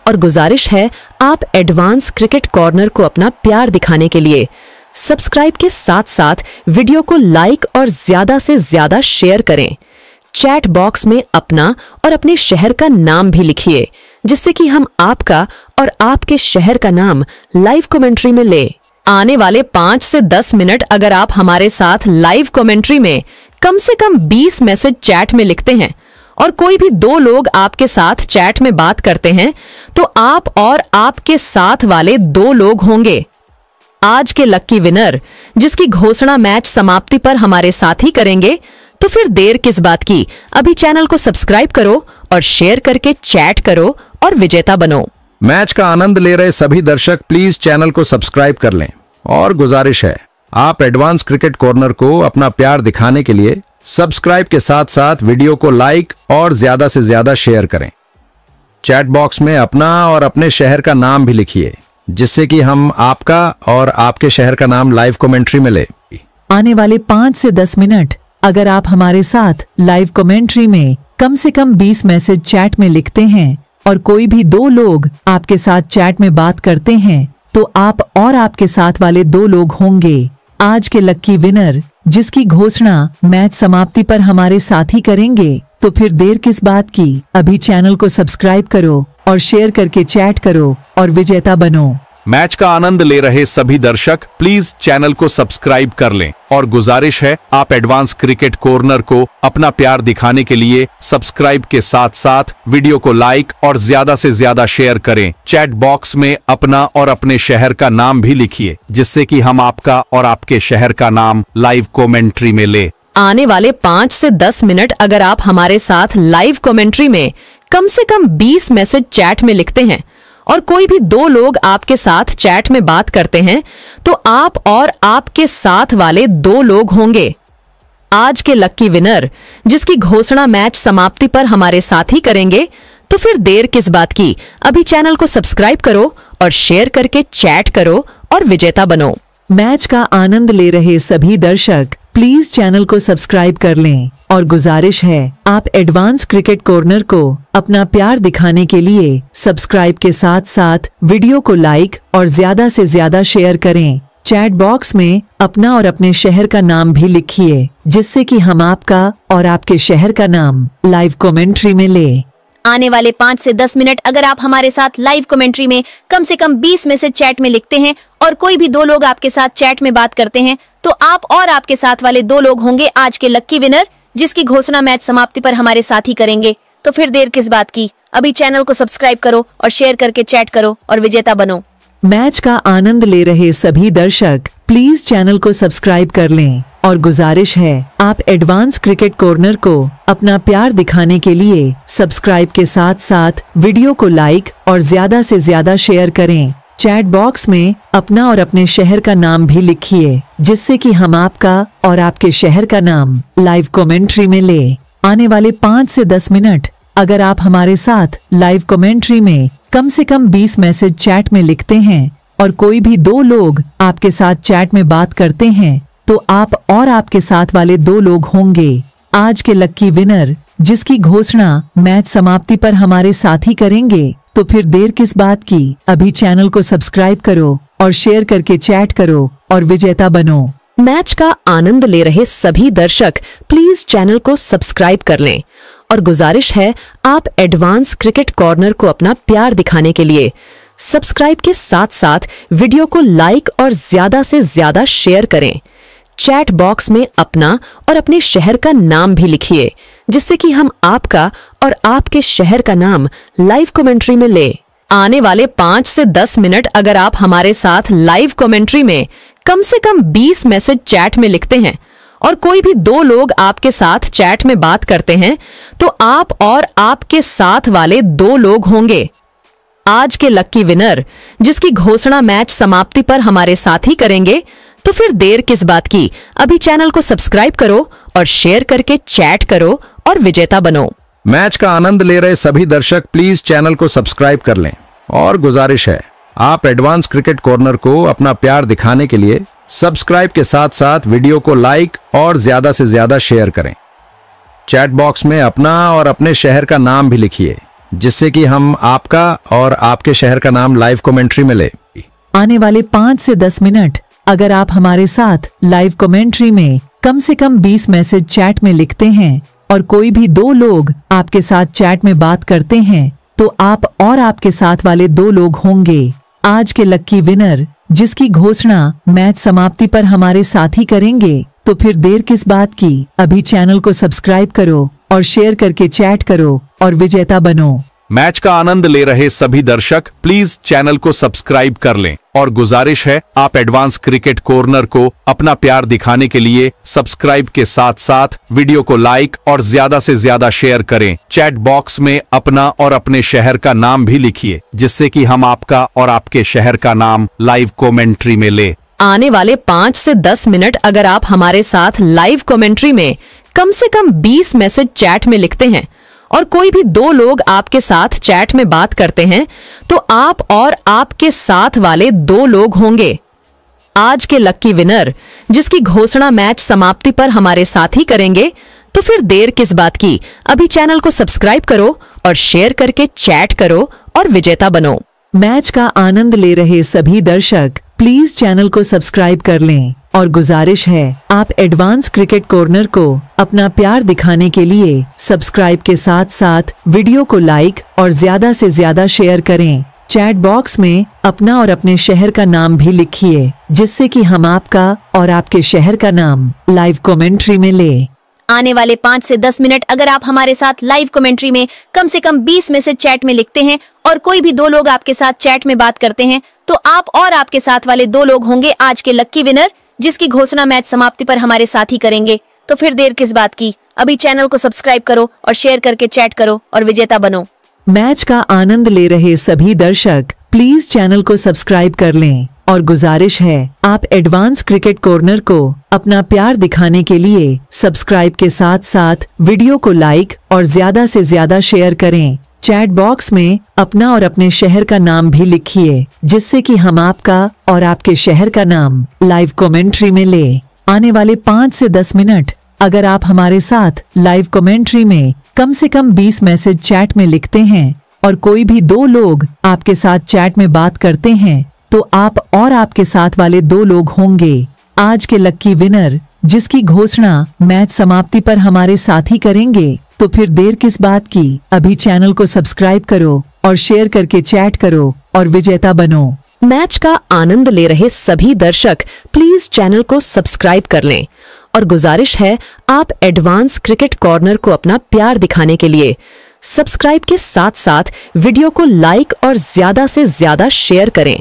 और गुजारिश है आप एडवांस क्रिकेट कॉर्नर को अपना प्यार दिखाने के लिए सब्सक्राइब के साथ साथ वीडियो को लाइक और ज्यादा से ज्यादा शेयर करें चैट बॉक्स में अपना और अपने शहर का नाम भी लिखिए जिससे कि हम आपका और आपके शहर का नाम लाइव कमेंट्री में ले आने वाले पाँच से दस मिनट अगर आप हमारे साथ लाइव कमेंट्री में कम से कम बीस मैसेज चैट में लिखते हैं और कोई भी दो लोग आपके साथ चैट में बात करते हैं तो आप और आपके साथ वाले दो लोग होंगे आज के लक्की विनर जिसकी घोषणा मैच समाप्ति पर हमारे साथ ही करेंगे तो फिर देर किस बात की अभी चैनल को सब्सक्राइब करो और शेयर करके चैट करो और विजेता बनो मैच का आनंद ले रहे सभी दर्शक प्लीज चैनल को सब्सक्राइब कर लें और गुजारिश है आप एडवांस क्रिकेट कॉर्नर को अपना प्यार दिखाने के लिए सब्सक्राइब के साथ साथ वीडियो को लाइक और ज्यादा से ज्यादा शेयर करें चैट बॉक्स में अपना और अपने शहर का नाम भी लिखिए जिससे कि हम आपका और आपके शहर का नाम लाइव कमेंट्री में ले आने वाले पाँच से दस मिनट अगर आप हमारे साथ लाइव कमेंट्री में कम से कम बीस मैसेज चैट में लिखते हैं और कोई भी दो लोग आपके साथ चैट में बात करते हैं तो आप और आपके साथ वाले दो लोग होंगे आज के लक्की विनर जिसकी घोषणा मैच समाप्ति पर हमारे साथी करेंगे तो फिर देर किस बात की अभी चैनल को सब्सक्राइब करो और शेयर करके चैट करो और विजेता बनो मैच का आनंद ले रहे सभी दर्शक प्लीज चैनल को सब्सक्राइब कर लें और गुजारिश है आप एडवांस क्रिकेट कॉर्नर को अपना प्यार दिखाने के लिए सब्सक्राइब के साथ साथ वीडियो को लाइक और ज्यादा से ज्यादा शेयर करें चैट बॉक्स में अपना और अपने शहर का नाम भी लिखिए जिससे कि हम आपका और आपके शहर का नाम लाइव कॉमेंट्री में ले आने वाले पाँच से दस मिनट अगर आप हमारे साथ लाइव कॉमेंट्री में कम से कम बीस मैसेज चैट में लिखते हैं और कोई भी दो लोग आपके साथ चैट में बात करते हैं तो आप और आपके साथ वाले दो लोग होंगे आज के लक्की विनर जिसकी घोषणा मैच समाप्ति पर हमारे साथ ही करेंगे तो फिर देर किस बात की अभी चैनल को सब्सक्राइब करो और शेयर करके चैट करो और विजेता बनो मैच का आनंद ले रहे सभी दर्शक प्लीज चैनल को सब्सक्राइब कर लें और गुजारिश है आप एडवांस क्रिकेट कॉर्नर को अपना प्यार दिखाने के लिए सब्सक्राइब के साथ साथ वीडियो को लाइक और ज्यादा से ज्यादा शेयर करें चैट बॉक्स में अपना और अपने शहर का नाम भी लिखिए जिससे कि हम आपका और आपके शहर का नाम लाइव कमेंट्री में ले आने वाले पाँच से दस मिनट अगर आप हमारे साथ लाइव कमेंट्री में कम से कम बीस में से चैट में लिखते हैं और कोई भी दो लोग आपके साथ चैट में बात करते हैं तो आप और आपके साथ वाले दो लोग होंगे आज के लक्की विनर जिसकी घोषणा मैच समाप्ति पर हमारे साथ ही करेंगे तो फिर देर किस बात की अभी चैनल को सब्सक्राइब करो और शेयर करके चैट करो और विजेता बनो मैच का आनंद ले रहे सभी दर्शक प्लीज चैनल को सब्सक्राइब कर लें और गुजारिश है आप एडवांस क्रिकेट कॉर्नर को अपना प्यार दिखाने के लिए सब्सक्राइब के साथ साथ वीडियो को लाइक और ज्यादा से ज्यादा शेयर करें चैट बॉक्स में अपना और अपने शहर का नाम भी लिखिए जिससे कि हम आपका और आपके शहर का नाम लाइव कमेंट्री में ले आने वाले पाँच से दस मिनट अगर आप हमारे साथ लाइव कमेंट्री में कम से कम बीस मैसेज चैट में लिखते हैं और कोई भी दो लोग आपके साथ चैट में बात करते हैं तो आप और आपके साथ वाले दो लोग होंगे आज के लक्की विनर जिसकी घोषणा मैच समाप्ति पर हमारे साथी करेंगे तो फिर देर किस बात की अभी चैनल को सब्सक्राइब करो और शेयर करके चैट करो और विजेता बनो मैच का आनंद ले रहे सभी दर्शक प्लीज चैनल को सब्सक्राइब कर लें और गुजारिश है आप एडवांस क्रिकेट कॉर्नर को अपना प्यार दिखाने के लिए सब्सक्राइब के साथ साथ वीडियो को लाइक और ज्यादा से ज्यादा शेयर करें चैट बॉक्स में अपना और अपने शहर का नाम भी लिखिए जिससे कि हम आपका और आपके शहर का नाम लाइव कमेंट्री में ले आने वाले पांच से दस मिनट अगर आप हमारे साथ लाइव कमेंट्री में कम से कम बीस मैसेज चैट में लिखते हैं और कोई भी दो लोग आपके साथ चैट में बात करते हैं तो आप और आपके साथ वाले दो लोग होंगे आज के लक्की विनर जिसकी घोषणा मैच समाप्ति पर हमारे साथ ही करेंगे तो फिर देर किस बात की अभी चैनल को सब्सक्राइब करो और शेयर करके चैट करो और विजेता बनो मैच का आनंद ले रहे सभी दर्शक प्लीज चैनल को सब्सक्राइब कर लें और गुजारिश है आप एडवांस क्रिकेट कॉर्नर को अपना प्यार दिखाने के लिए सब्सक्राइब के साथ साथ वीडियो को लाइक और ज्यादा से ज्यादा शेयर करें चैट बॉक्स में अपना और अपने शहर का नाम भी लिखिए जिससे कि हम आपका और आपके शहर का नाम लाइव कमेंट्री में ले आने वाले पाँच से दस मिनट अगर आप हमारे साथ लाइव कमेंट्री में कम से कम 20 मैसेज चैट में लिखते हैं और कोई भी दो लोग आपके साथ चैट में बात करते हैं तो आप और आपके साथ वाले दो लोग होंगे आज के लक्की विनर जिसकी घोषणा मैच समाप्ति पर हमारे साथी करेंगे तो फिर देर किस बात की अभी चैनल को सब्सक्राइब करो और शेयर करके चैट करो और विजेता बनो मैच का आनंद ले रहे सभी दर्शक प्लीज चैनल को सब्सक्राइब कर लें और गुजारिश है आप एडवांस क्रिकेट कॉर्नर को अपना प्यार दिखाने के लिए सब्सक्राइब के साथ साथ वीडियो को लाइक और ज्यादा से ज्यादा शेयर करें चैट बॉक्स में अपना और अपने शहर का नाम भी लिखिए जिससे कि हम आपका और आपके शहर का नाम लाइव कॉमेंट्री में ले आने वाले पाँच ऐसी दस मिनट अगर आप हमारे साथ लाइव कॉमेंट्री में कम ऐसी कम बीस मैसेज चैट में लिखते हैं और कोई भी दो लोग आपके साथ चैट में बात करते हैं तो आप और आपके साथ वाले दो लोग होंगे आज के लक्की विनर जिसकी घोषणा मैच समाप्ति पर हमारे साथ ही करेंगे तो फिर देर किस बात की अभी चैनल को सब्सक्राइब करो और शेयर करके चैट करो और विजेता बनो मैच का आनंद ले रहे सभी दर्शक प्लीज चैनल को सब्सक्राइब कर लें और गुजारिश है आप एडवांस क्रिकेट कॉर्नर को अपना प्यार दिखाने के लिए सब्सक्राइब के साथ साथ वीडियो को लाइक और ज्यादा से ज्यादा शेयर करें चैट बॉक्स में अपना और अपने शहर का नाम भी लिखिए जिससे कि हम आपका और आपके शहर का नाम लाइव कमेंट्री में ले आने वाले पाँच से दस मिनट अगर आप हमारे साथ लाइव कमेंट्री में कम से कम बीस मैसेज चैट में लिखते हैं और कोई भी दो लोग आपके साथ चैट में बात करते हैं तो आप और आपके साथ वाले दो लोग होंगे आज के लक्की विनर जिसकी घोषणा मैच समाप्ति पर हमारे साथ ही करेंगे तो फिर देर किस बात की अभी चैनल को सब्सक्राइब करो और शेयर करके चैट करो और विजेता बनो मैच का आनंद ले रहे सभी दर्शक प्लीज चैनल को सब्सक्राइब कर लें और गुजारिश है आप एडवांस क्रिकेट कॉर्नर को अपना प्यार दिखाने के लिए सब्सक्राइब के साथ साथ वीडियो को लाइक और ज्यादा से ज्यादा शेयर करें चैट बॉक्स में अपना और अपने शहर का नाम भी लिखिए जिससे कि हम आपका और आपके शहर का नाम लाइव कमेंट्री में ले आने वाले पाँच से दस मिनट अगर आप हमारे साथ लाइव कमेंट्री में कम से कम बीस मैसेज चैट में लिखते हैं और कोई भी दो लोग आपके साथ चैट में बात करते हैं तो आप और आपके साथ वाले दो लोग होंगे आज के लक्की विनर जिसकी घोषणा मैच समाप्ति पर हमारे साथी करेंगे तो फिर देर किस बात की अभी चैनल को सब्सक्राइब करो और शेयर करके चैट करो और विजेता बनो मैच का आनंद ले रहे सभी दर्शक प्लीज चैनल को सब्सक्राइब कर लें और गुजारिश है आप एडवांस क्रिकेट कॉर्नर को अपना प्यार दिखाने के लिए सब्सक्राइब के साथ साथ वीडियो को लाइक और ज्यादा से ज्यादा शेयर करें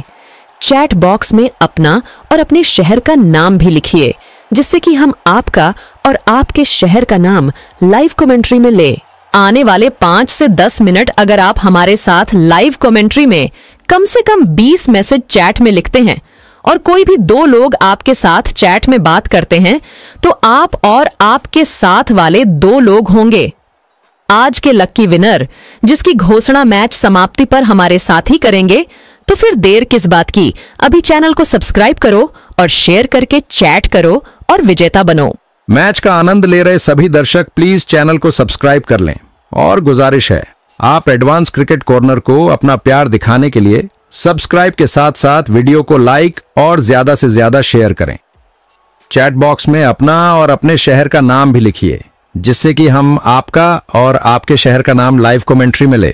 चैट बॉक्स में अपना और अपने शहर का नाम भी लिखिए जिससे कि हम आपका और आपके शहर का नाम लाइव कमेंट्री में ले आने वाले पाँच से दस मिनट अगर आप हमारे साथ लाइव कमेंट्री में कम से कम बीस मैसेज चैट में लिखते हैं और कोई भी दो लोग आपके साथ चैट में बात करते हैं तो आप और आपके साथ वाले दो लोग होंगे आज के लक्की विनर जिसकी घोषणा मैच समाप्ति पर हमारे साथ ही करेंगे तो फिर देर किस बात की अभी चैनल को सब्सक्राइब करो और शेयर करके चैट करो और विजेता बनो मैच का आनंद ले रहे सभी दर्शक प्लीज चैनल को सब्सक्राइब कर लें और गुजारिश है आप एडवांस क्रिकेट कॉर्नर को अपना प्यार दिखाने के लिए सब्सक्राइब के साथ साथ वीडियो को लाइक और ज्यादा से ज्यादा शेयर करें चैट बॉक्स में अपना और अपने शहर का नाम भी लिखिए जिससे कि हम आपका और आपके शहर का नाम लाइव कमेंट्री में ले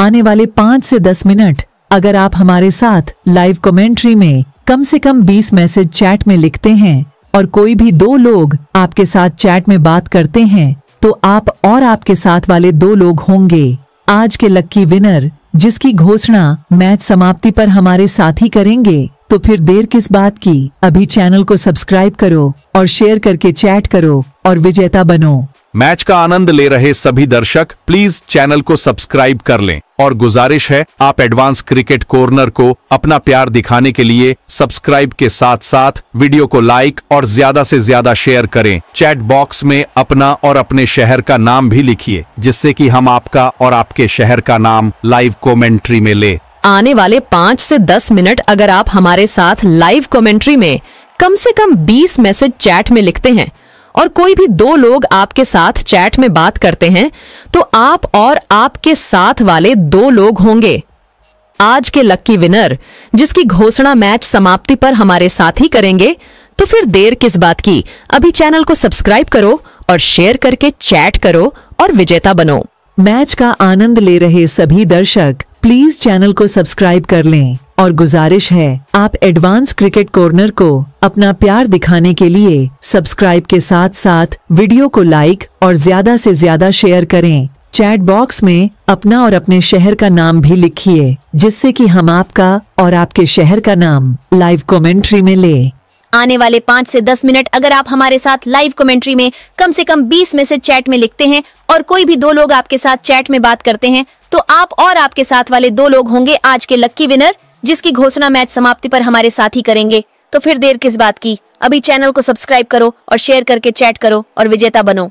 आने वाले पाँच से दस मिनट अगर आप हमारे साथ लाइव कमेंट्री में कम से कम बीस मैसेज चैट में लिखते हैं और कोई भी दो लोग आपके साथ चैट में बात करते हैं तो आप और आपके साथ वाले दो लोग होंगे आज के लक्की विनर जिसकी घोषणा मैच समाप्ति पर हमारे साथी करेंगे तो फिर देर किस बात की अभी चैनल को सब्सक्राइब करो और शेयर करके चैट करो और विजेता बनो मैच का आनंद ले रहे सभी दर्शक प्लीज चैनल को सब्सक्राइब कर लें और गुजारिश है आप एडवांस क्रिकेट कॉर्नर को अपना प्यार दिखाने के लिए सब्सक्राइब के साथ साथ वीडियो को लाइक और ज्यादा से ज्यादा शेयर करें चैट बॉक्स में अपना और अपने शहर का नाम भी लिखिए जिससे कि हम आपका और आपके शहर का नाम लाइव कॉमेंट्री में ले आने वाले पाँच ऐसी दस मिनट अगर आप हमारे साथ लाइव कॉमेंट्री में कम ऐसी कम बीस मैसेज चैट में लिखते हैं और कोई भी दो लोग आपके साथ चैट में बात करते हैं तो आप और आपके साथ वाले दो लोग होंगे आज के लक्की विनर जिसकी घोषणा मैच समाप्ति पर हमारे साथ ही करेंगे तो फिर देर किस बात की अभी चैनल को सब्सक्राइब करो और शेयर करके चैट करो और विजेता बनो मैच का आनंद ले रहे सभी दर्शक प्लीज चैनल को सब्सक्राइब कर लें और गुजारिश है आप एडवांस क्रिकेट कॉर्नर को अपना प्यार दिखाने के लिए सब्सक्राइब के साथ साथ वीडियो को लाइक और ज्यादा से ज्यादा शेयर करें चैट बॉक्स में अपना और अपने शहर का नाम भी लिखिए जिससे कि हम आपका और आपके शहर का नाम लाइव कमेंट्री में ले आने वाले पाँच से दस मिनट अगर आप हमारे साथ लाइव कमेंट्री में कम से कम बीस में से चैट में लिखते हैं और कोई भी दो लोग आपके साथ चैट में बात करते हैं तो आप और आपके साथ वाले दो लोग होंगे आज के लक्की विनर जिसकी घोषणा मैच समाप्ति पर हमारे साथी करेंगे तो फिर देर किस बात की अभी चैनल को सब्सक्राइब करो और शेयर करके चैट करो और विजेता बनो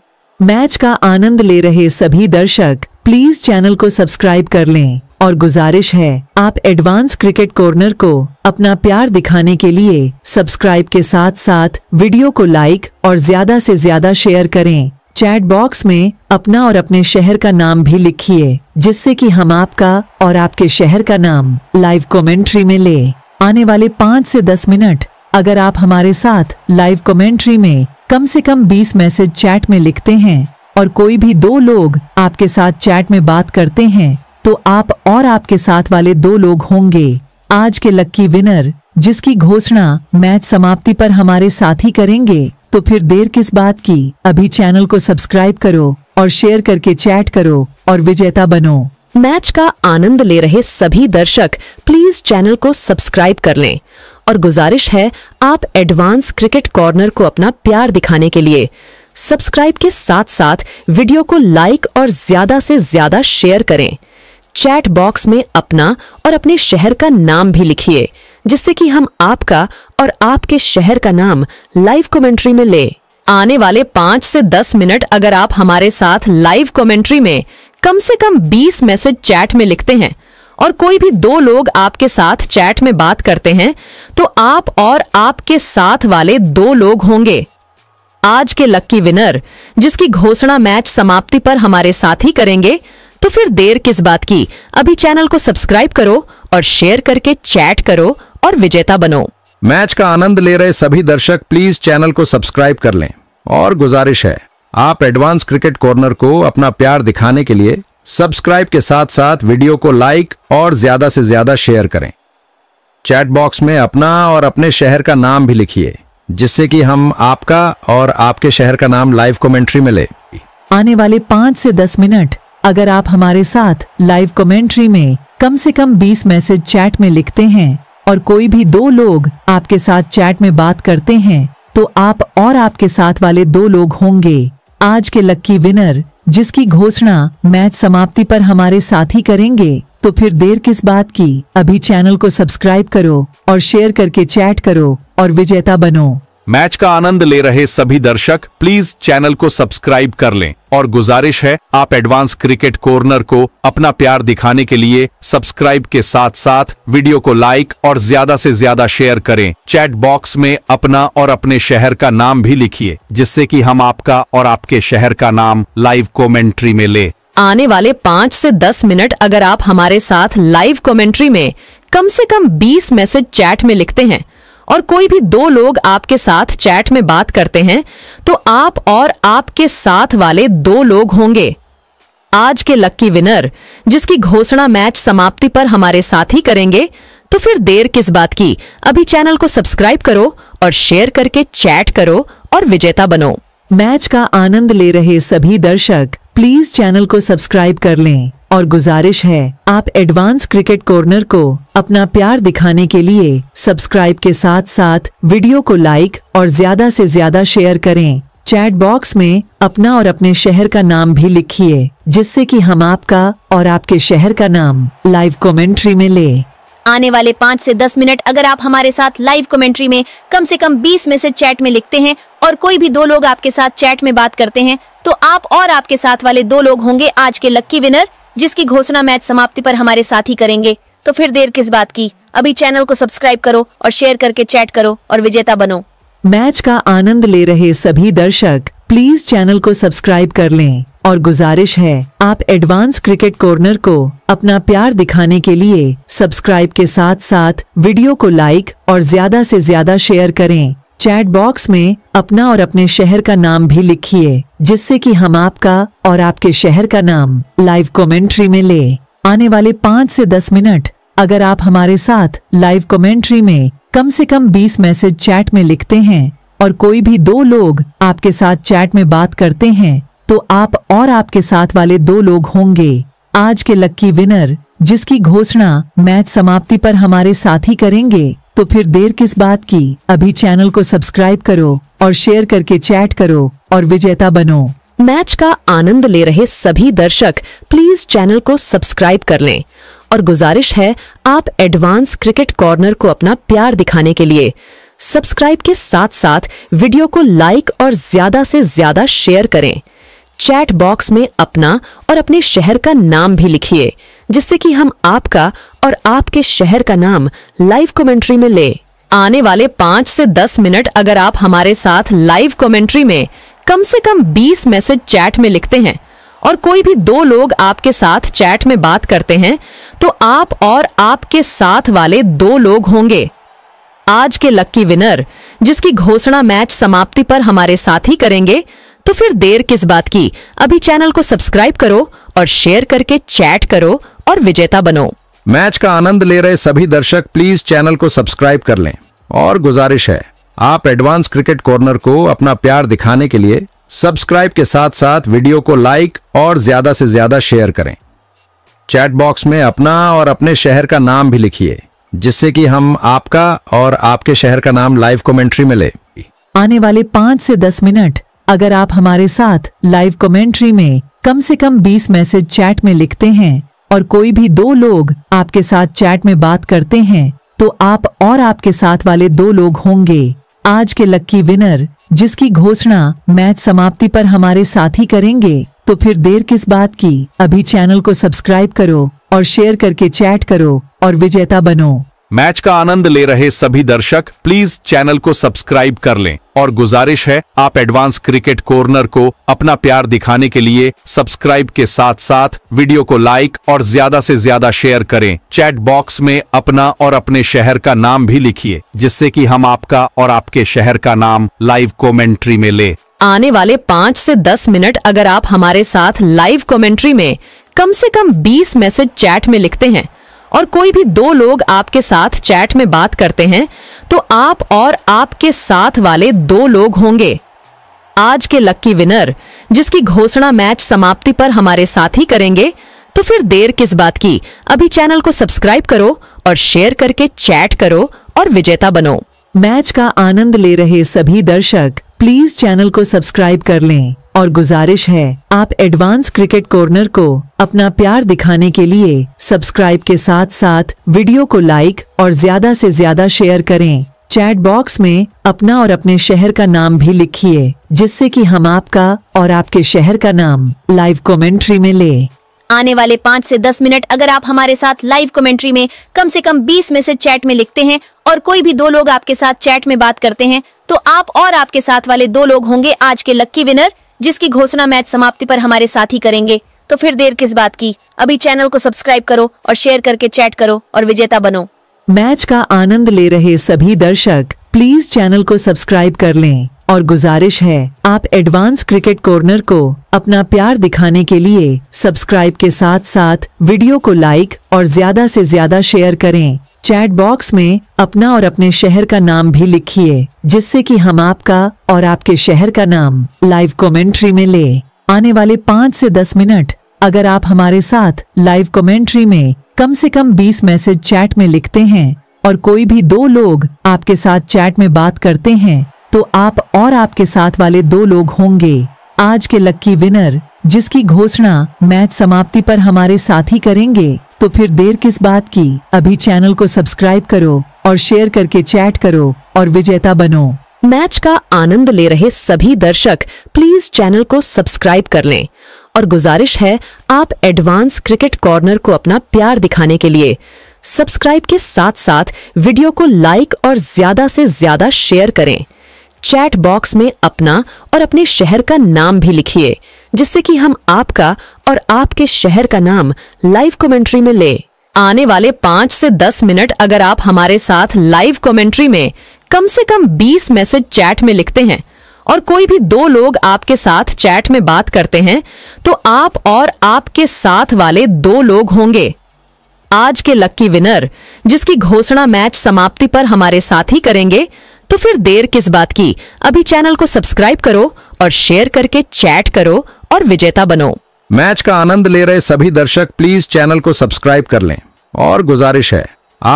मैच का आनंद ले रहे सभी दर्शक प्लीज चैनल को सब्सक्राइब कर लें और गुजारिश है आप एडवांस क्रिकेट कॉर्नर को अपना प्यार दिखाने के लिए सब्सक्राइब के साथ साथ वीडियो को लाइक और ज्यादा से ज्यादा शेयर करें चैट बॉक्स में अपना और अपने शहर का नाम भी लिखिए जिससे कि हम आपका और आपके शहर का नाम लाइव कमेंट्री में ले आने वाले पाँच से दस मिनट अगर आप हमारे साथ लाइव कमेंट्री में कम से कम बीस मैसेज चैट में लिखते हैं और कोई भी दो लोग आपके साथ चैट में बात करते हैं तो आप और आपके साथ वाले दो लोग होंगे आज के लक्की विनर जिसकी घोषणा मैच समाप्ति पर हमारे साथी करेंगे तो फिर देर किस बात की अभी चैनल को सब्सक्राइब करो और शेयर करके चैट करो और विजेता बनो मैच का आनंद ले रहे सभी दर्शक प्लीज चैनल को सब्सक्राइब कर लें और गुजारिश है आप एडवांस क्रिकेट कॉर्नर को अपना प्यार दिखाने के लिए सब्सक्राइब के साथ साथ वीडियो को लाइक और ज्यादा से ज्यादा शेयर करें चैट बॉक्स में अपना और अपने शहर का नाम भी लिखिए जिससे कि हम आपका और आपके शहर का नाम लाइव कमेंट्री में ले आने वाले पाँच से दस मिनट अगर आप हमारे साथ लाइव कमेंट्री में कम से कम बीस मैसेज चैट में लिखते हैं और कोई भी दो लोग आपके साथ चैट में बात करते हैं तो आप और आपके साथ वाले दो लोग होंगे आज के लक्की विनर जिसकी घोषणा मैच समाप्ति पर हमारे साथ ही करेंगे तो फिर देर किस बात की अभी चैनल को सब्सक्राइब करो और शेयर करके चैट करो और विजेता बनो मैच का आनंद ले रहे सभी दर्शक प्लीज चैनल को सब्सक्राइब कर लें और गुजारिश है आप एडवांस क्रिकेट कॉर्नर को अपना प्यार दिखाने के लिए सब्सक्राइब के साथ साथ वीडियो को लाइक और ज्यादा से ज्यादा शेयर करें चैट बॉक्स में अपना और अपने शहर का नाम भी लिखिए जिससे कि हम आपका और आपके शहर का नाम लाइव कमेंट्री में ले आने वाले पाँच से दस मिनट अगर आप हमारे साथ लाइव कमेंट्री में कम से कम बीस मैसेज चैट में लिखते हैं और कोई भी दो लोग आपके साथ चैट में बात करते हैं तो आप और आपके साथ वाले दो लोग होंगे आज के लक्की विनर जिसकी घोषणा मैच समाप्ति पर हमारे साथी करेंगे तो फिर देर किस बात की अभी चैनल को सब्सक्राइब करो और शेयर करके चैट करो और विजेता बनो मैच का आनंद ले रहे सभी दर्शक प्लीज चैनल को सब्सक्राइब कर लें और गुजारिश है आप एडवांस क्रिकेट कॉर्नर को अपना प्यार दिखाने के लिए सब्सक्राइब के साथ साथ वीडियो को लाइक और ज्यादा से ज्यादा शेयर करें चैट बॉक्स में अपना और अपने शहर का नाम भी लिखिए जिससे कि हम आपका और आपके शहर का नाम लाइव कॉमेंट्री में ले आने वाले पाँच से दस मिनट अगर आप हमारे साथ लाइव कॉमेंट्री में कम से कम बीस मैसेज चैट में लिखते हैं और कोई भी दो लोग आपके साथ चैट में बात करते हैं तो आप और आपके साथ वाले दो लोग होंगे आज के लक्की विनर जिसकी घोषणा मैच समाप्ति पर हमारे साथ ही करेंगे तो फिर देर किस बात की अभी चैनल को सब्सक्राइब करो और शेयर करके चैट करो और विजेता बनो मैच का आनंद ले रहे सभी दर्शक प्लीज चैनल को सब्सक्राइब कर लें और गुजारिश है आप एडवांस क्रिकेट कॉर्नर को अपना प्यार दिखाने के लिए सब्सक्राइब के साथ साथ वीडियो को लाइक और ज्यादा से ज्यादा शेयर करें चैट बॉक्स में अपना और अपने शहर का नाम भी लिखिए जिससे कि हम आपका और आपके शहर का नाम लाइव कमेंट्री में ले आने वाले पाँच से दस मिनट अगर आप हमारे साथ लाइव कमेंट्री में कम से कम बीस मैसेज चैट में लिखते हैं और कोई भी दो लोग आपके साथ चैट में बात करते हैं तो आप और आपके साथ वाले दो लोग होंगे आज के लक्की विनर जिसकी घोषणा मैच समाप्ति पर हमारे साथ ही करेंगे तो फिर देर किस बात की अभी चैनल को सब्सक्राइब करो और शेयर करके चैट करो और विजेता बनो मैच का आनंद ले रहे सभी दर्शक प्लीज चैनल को सब्सक्राइब कर लें और गुजारिश है आप एडवांस क्रिकेट कॉर्नर को अपना प्यार दिखाने के लिए सब्सक्राइब के साथ साथ वीडियो को लाइक और ज्यादा से ज्यादा शेयर करें चैट बॉक्स में अपना और अपने शहर का नाम भी लिखिए जिससे कि हम आपका और आपके शहर का नाम लाइव कमेंट्री में ले आने वाले पाँच से दस मिनट अगर आप हमारे साथ लाइव कमेंट्री में कम से कम बीस मैसेज चैट में लिखते हैं और कोई भी दो लोग आपके साथ चैट में बात करते हैं तो आप और आपके साथ वाले दो लोग होंगे आज के लक्की विनर जिसकी घोषणा मैच समाप्ति पर हमारे साथ ही करेंगे तो फिर देर किस बात की अभी चैनल को सब्सक्राइब करो और शेयर करके चैट करो और विजेता बनो मैच का आनंद ले रहे सभी दर्शक प्लीज चैनल को सब्सक्राइब कर लें और गुजारिश है आप एडवांस क्रिकेट कॉर्नर को अपना प्यार दिखाने के लिए सब्सक्राइब के साथ साथ वीडियो को लाइक और ज्यादा से ज्यादा शेयर करें चैट बॉक्स में अपना और अपने शहर का नाम भी लिखिए जिससे कि हम आपका और आपके शहर का नाम लाइव कमेंट्री में ले आने वाले पाँच से दस मिनट अगर आप हमारे साथ लाइव कमेंट्री में कम से कम बीस मैसेज चैट में लिखते हैं और कोई भी दो लोग आपके साथ चैट में बात करते हैं तो आप और आपके साथ वाले दो लोग होंगे आज के लक्की विनर जिसकी घोषणा मैच समाप्ति पर हमारे साथ ही करेंगे तो फिर देर किस बात की अभी चैनल को सब्सक्राइब करो और शेयर करके चैट करो और विजेता बनो मैच का आनंद ले रहे सभी दर्शक प्लीज चैनल को सब्सक्राइब कर लें और गुजारिश है आप एडवांस क्रिकेट कॉर्नर को अपना प्यार दिखाने के लिए सब्सक्राइब के साथ साथ वीडियो को लाइक और ज्यादा से ज्यादा शेयर करें चैट बॉक्स में अपना और अपने शहर का नाम भी लिखिए जिससे कि हम आपका और आपके शहर का नाम लाइव कमेंट्री में ले आने वाले पाँच से दस मिनट अगर आप हमारे साथ लाइव कमेंट्री में कम से कम बीस मैसेज चैट में लिखते हैं और कोई भी दो लोग आपके साथ चैट में बात करते हैं तो आप और आपके साथ वाले दो लोग होंगे आज के लक्की विनर जिसकी घोषणा मैच समाप्ति पर हमारे साथी करेंगे तो फिर देर किस बात की अभी चैनल को सब्सक्राइब करो और शेयर करके चैट करो और विजेता बनो मैच का आनंद ले रहे सभी दर्शक प्लीज चैनल को सब्सक्राइब कर लें और गुजारिश है आप एडवांस क्रिकेट कॉर्नर को अपना प्यार दिखाने के लिए सब्सक्राइब के साथ साथ वीडियो को लाइक और ज्यादा से ज्यादा शेयर करें चैट बॉक्स में अपना और अपने शहर का नाम भी लिखिए जिससे कि हम आपका और आपके शहर का नाम लाइव कॉमेंट्री में ले आने वाले पाँच ऐसी दस मिनट अगर आप हमारे साथ लाइव कॉमेंट्री में कम ऐसी कम बीस मैसेज चैट में लिखते हैं और कोई भी दो लोग आपके साथ चैट में बात करते हैं तो आप और आपके साथ वाले दो लोग होंगे आज के लक्की विनर जिसकी घोषणा मैच समाप्ति पर हमारे साथ ही करेंगे तो फिर देर किस बात की अभी चैनल को सब्सक्राइब करो और शेयर करके चैट करो और विजेता बनो मैच का आनंद ले रहे सभी दर्शक प्लीज चैनल को सब्सक्राइब कर लें और गुजारिश है आप एडवांस क्रिकेट कॉर्नर को अपना प्यार दिखाने के लिए सब्सक्राइब के साथ साथ वीडियो को लाइक और ज्यादा से ज्यादा शेयर करें चैट बॉक्स में अपना और अपने शहर का नाम भी लिखिए जिससे कि हम आपका और आपके शहर का नाम लाइव कमेंट्री में ले आने वाले पाँच से दस मिनट अगर आप हमारे साथ लाइव कमेंट्री में कम से कम बीस मैसेज चैट में लिखते हैं और कोई भी दो लोग आपके साथ चैट में बात करते हैं तो आप और आपके साथ वाले दो लोग होंगे आज के लक्की विनर जिसकी घोषणा मैच समाप्ति पर हमारे साथ ही करेंगे तो फिर देर किस बात की अभी चैनल को सब्सक्राइब करो और शेयर करके चैट करो और विजेता बनो मैच का आनंद ले रहे सभी दर्शक प्लीज चैनल को सब्सक्राइब कर लें और गुजारिश है आप एडवांस क्रिकेट कॉर्नर को अपना प्यार दिखाने के लिए सब्सक्राइब के साथ साथ वीडियो को लाइक और ज्यादा से ज्यादा शेयर करें चैट बॉक्स में अपना और अपने शहर का नाम भी लिखिए जिससे कि हम आपका और आपके शहर का नाम लाइव कमेंट्री में ले आने वाले पाँच से दस मिनट अगर आप हमारे साथ लाइव कमेंट्री में कम से कम बीस मैसेज चैट में लिखते हैं और कोई भी दो लोग आपके साथ चैट में बात करते हैं तो आप और आपके साथ वाले दो लोग होंगे आज के लक्की विनर जिसकी घोषणा मैच समाप्ति पर हमारे साथी करेंगे तो फिर देर किस बात की अभी चैनल को सब्सक्राइब करो और शेयर करके चैट करो और विजेता बनो मैच का आनंद ले रहे सभी दर्शक प्लीज चैनल को सब्सक्राइब कर लें और गुजारिश है आप एडवांस क्रिकेट कॉर्नर को अपना प्यार दिखाने के लिए सब्सक्राइब के साथ साथ वीडियो को लाइक और ज्यादा से ज्यादा शेयर करें चैट बॉक्स में अपना और अपने शहर का नाम भी लिखिए जिससे कि हम आपका और आपके शहर का नाम लाइव कमेंट्री में ले आने वाले पांच से दस मिनट अगर आप हमारे साथ लाइव कमेंट्री में कम से कम बीस मैसेज चैट में लिखते हैं और कोई भी दो लोग आपके साथ चैट में बात करते हैं तो आप और आपके साथ वाले दो लोग होंगे आज के लक्की विनर जिसकी घोषणा मैच समाप्ति पर हमारे साथ ही करेंगे तो फिर देर किस बात की अभी चैनल को सब्सक्राइब करो और शेयर करके चैट करो और विजेता बनो मैच का आनंद ले रहे सभी दर्शक प्लीज चैनल को सब्सक्राइब कर लें और गुजारिश है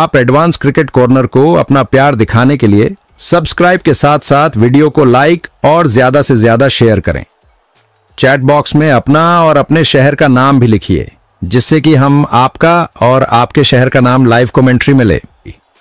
आप एडवांस क्रिकेट कॉर्नर को अपना प्यार दिखाने के लिए सब्सक्राइब के साथ साथ वीडियो को लाइक और ज्यादा से ज्यादा शेयर करें चैट बॉक्स में अपना और अपने शहर का नाम भी लिखिए जिससे कि हम आपका और आपके शहर का नाम लाइव कमेंट्री में ले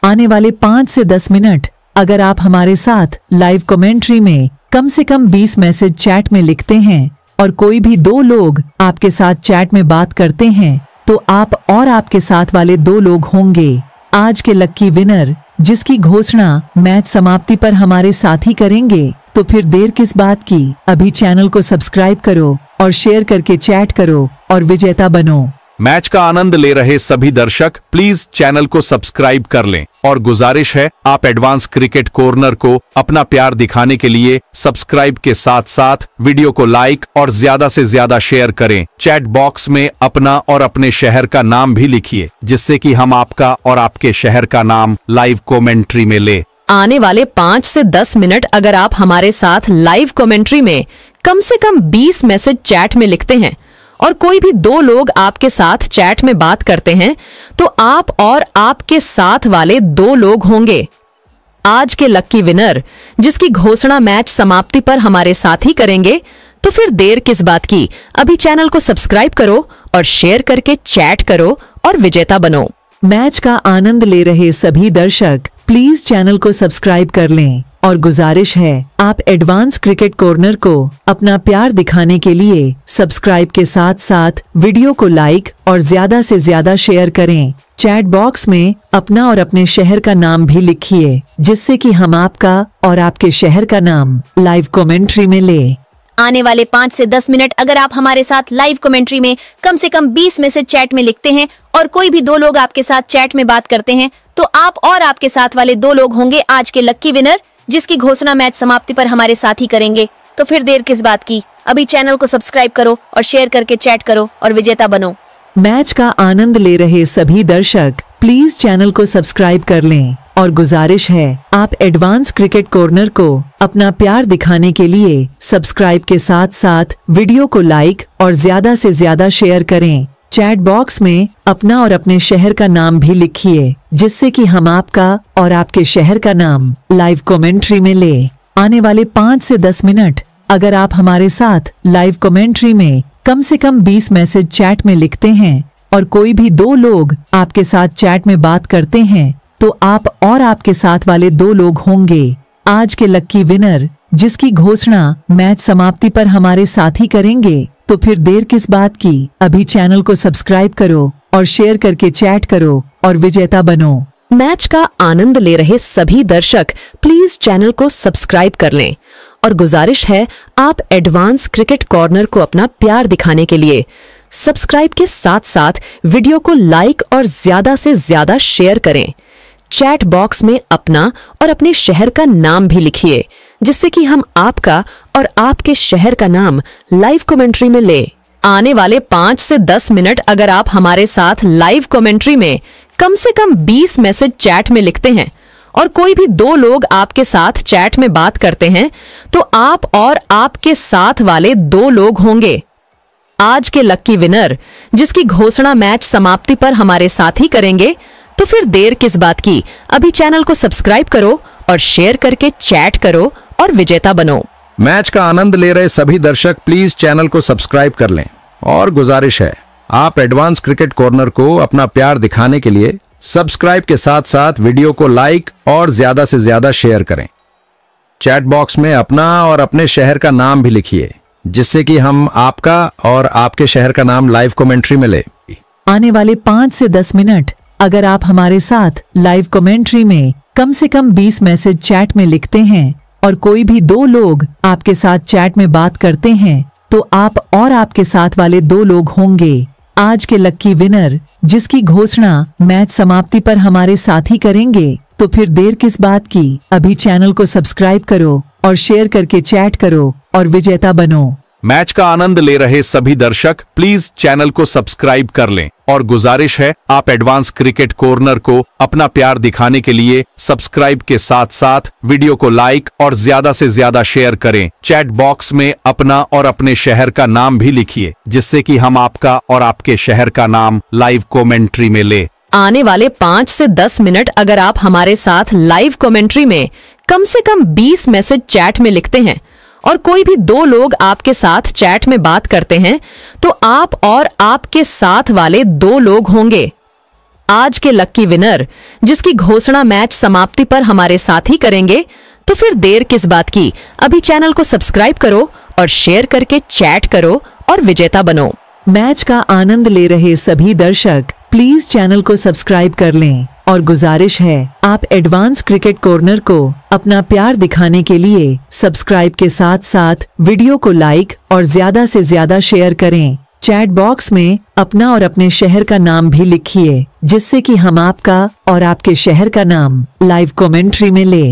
आने वाले पाँच से दस मिनट अगर आप हमारे साथ लाइव कमेंट्री में कम से कम बीस मैसेज चैट में लिखते हैं और कोई भी दो लोग आपके साथ चैट में बात करते हैं तो आप और आपके साथ वाले दो लोग होंगे आज के लक्की विनर जिसकी घोषणा मैच समाप्ति पर हमारे साथी करेंगे तो फिर देर किस बात की अभी चैनल को सब्सक्राइब करो और शेयर करके चैट करो और विजेता बनो मैच का आनंद ले रहे सभी दर्शक प्लीज चैनल को सब्सक्राइब कर लें और गुजारिश है आप एडवांस क्रिकेट कॉर्नर को अपना प्यार दिखाने के लिए सब्सक्राइब के साथ साथ वीडियो को लाइक और ज्यादा से ज्यादा शेयर करें चैट बॉक्स में अपना और अपने शहर का नाम भी लिखिए जिससे कि हम आपका और आपके शहर का नाम लाइव कॉमेंट्री में ले आने वाले पाँच ऐसी दस मिनट अगर आप हमारे साथ लाइव कॉमेंट्री में कम से कम 20 मैसेज चैट में लिखते हैं और कोई भी दो लोग आपके साथ चैट में बात करते हैं तो आप और आपके साथ वाले दो लोग होंगे आज के लक्की विनर जिसकी घोषणा मैच समाप्ति पर हमारे साथ ही करेंगे तो फिर देर किस बात की अभी चैनल को सब्सक्राइब करो और शेयर करके चैट करो और विजेता बनो मैच का आनंद ले रहे सभी दर्शक प्लीज चैनल को सब्सक्राइब कर लें और गुजारिश है आप एडवांस क्रिकेट कॉर्नर को अपना प्यार दिखाने के लिए सब्सक्राइब के साथ साथ वीडियो को लाइक और ज्यादा से ज्यादा शेयर करें चैट बॉक्स में अपना और अपने शहर का नाम भी लिखिए जिससे कि हम आपका और आपके शहर का नाम लाइव कमेंट्री में ले आने वाले पाँच से दस मिनट अगर आप हमारे साथ लाइव कमेंट्री में कम से कम बीस में से चैट में लिखते हैं और कोई भी दो लोग आपके साथ चैट में बात करते हैं तो आप और आपके साथ वाले दो लोग होंगे आज के लक्की विनर जिसकी घोषणा मैच समाप्ति पर हमारे साथ ही करेंगे तो फिर देर किस बात की अभी चैनल को सब्सक्राइब करो और शेयर करके चैट करो और विजेता बनो मैच का आनंद ले रहे सभी दर्शक प्लीज चैनल को सब्सक्राइब कर लें और गुजारिश है आप एडवांस क्रिकेट कॉर्नर को अपना प्यार दिखाने के लिए सब्सक्राइब के साथ साथ वीडियो को लाइक और ज्यादा से ज्यादा शेयर करें चैट बॉक्स में अपना और अपने शहर का नाम भी लिखिए जिससे कि हम आपका और आपके शहर का नाम लाइव कमेंट्री में ले आने वाले पाँच से दस मिनट अगर आप हमारे साथ लाइव कमेंट्री में कम से कम बीस मैसेज चैट में लिखते हैं और कोई भी दो लोग आपके साथ चैट में बात करते हैं तो आप और आपके साथ वाले दो लोग होंगे आज के लक्की विनर जिसकी घोषणा मैच समाप्ति पर हमारे साथी करेंगे तो फिर देर किस बात की अभी चैनल को सब्सक्राइब करो और शेयर करके चैट करो और विजेता बनो मैच का आनंद ले रहे सभी दर्शक प्लीज चैनल को सब्सक्राइब कर लें और गुजारिश है आप एडवांस क्रिकेट कॉर्नर को अपना प्यार दिखाने के लिए सब्सक्राइब के साथ साथ वीडियो को लाइक और ज्यादा से ज्यादा शेयर करें चैट बॉक्स में अपना और अपने शहर का नाम भी लिखिए जिससे कि हम आपका और आपके शहर का नाम लाइव कमेंट्री में ले आने वाले पांच से दस मिनट अगर आप हमारे साथ लाइव कमेंट्री में कम से कम बीस मैसेज चैट में लिखते हैं और कोई भी दो लोग आपके साथ चैट में बात करते हैं तो आप और आपके साथ वाले दो लोग होंगे आज के लक्की विनर जिसकी घोषणा मैच समाप्ति पर हमारे साथ ही करेंगे तो फिर देर किस बात की अभी चैनल को सब्सक्राइब करो और शेयर करके चैट करो और विजेता बनो मैच का आनंद ले रहे सभी दर्शक प्लीज चैनल को सब्सक्राइब कर लें और गुजारिश है आप एडवांस क्रिकेट कॉर्नर को अपना प्यार दिखाने के लिए सब्सक्राइब के साथ साथ वीडियो को लाइक और ज्यादा से ज्यादा शेयर करें चैट बॉक्स में अपना और अपने शहर का नाम भी लिखिए जिससे कि हम आपका और आपके शहर का नाम लाइव कमेंट्री में ले आने वाले पाँच से दस मिनट अगर आप हमारे साथ लाइव कमेंट्री में कम से कम 20 मैसेज चैट में लिखते हैं और कोई भी दो लोग आपके साथ चैट में बात करते हैं तो आप और आपके साथ वाले दो लोग होंगे आज के लक्की विनर जिसकी घोषणा मैच समाप्ति पर हमारे साथी करेंगे तो फिर देर किस बात की अभी चैनल को सब्सक्राइब करो और शेयर करके चैट करो और विजेता बनो मैच का आनंद ले रहे सभी दर्शक प्लीज चैनल को सब्सक्राइब कर लें और गुजारिश है आप एडवांस क्रिकेट कॉर्नर को अपना प्यार दिखाने के लिए सब्सक्राइब के साथ साथ वीडियो को लाइक और ज्यादा से ज्यादा शेयर करें चैट बॉक्स में अपना और अपने शहर का नाम भी लिखिए जिससे कि हम आपका और आपके शहर का नाम लाइव कॉमेंट्री में ले आने वाले पाँच ऐसी दस मिनट अगर आप हमारे साथ लाइव कॉमेंट्री में कम ऐसी कम बीस मैसेज चैट में लिखते हैं और कोई भी दो लोग आपके साथ चैट में बात करते हैं तो आप और आपके साथ वाले दो लोग होंगे आज के लक्की विनर जिसकी घोषणा मैच समाप्ति पर हमारे साथ ही करेंगे तो फिर देर किस बात की अभी चैनल को सब्सक्राइब करो और शेयर करके चैट करो और विजेता बनो मैच का आनंद ले रहे सभी दर्शक प्लीज चैनल को सब्सक्राइब कर लें और गुजारिश है आप एडवांस क्रिकेट कॉर्नर को अपना प्यार दिखाने के लिए सब्सक्राइब के साथ साथ वीडियो को लाइक और ज्यादा से ज्यादा शेयर करें चैट बॉक्स में अपना और अपने शहर का नाम भी लिखिए जिससे कि हम आपका और आपके शहर का नाम लाइव कमेंट्री में ले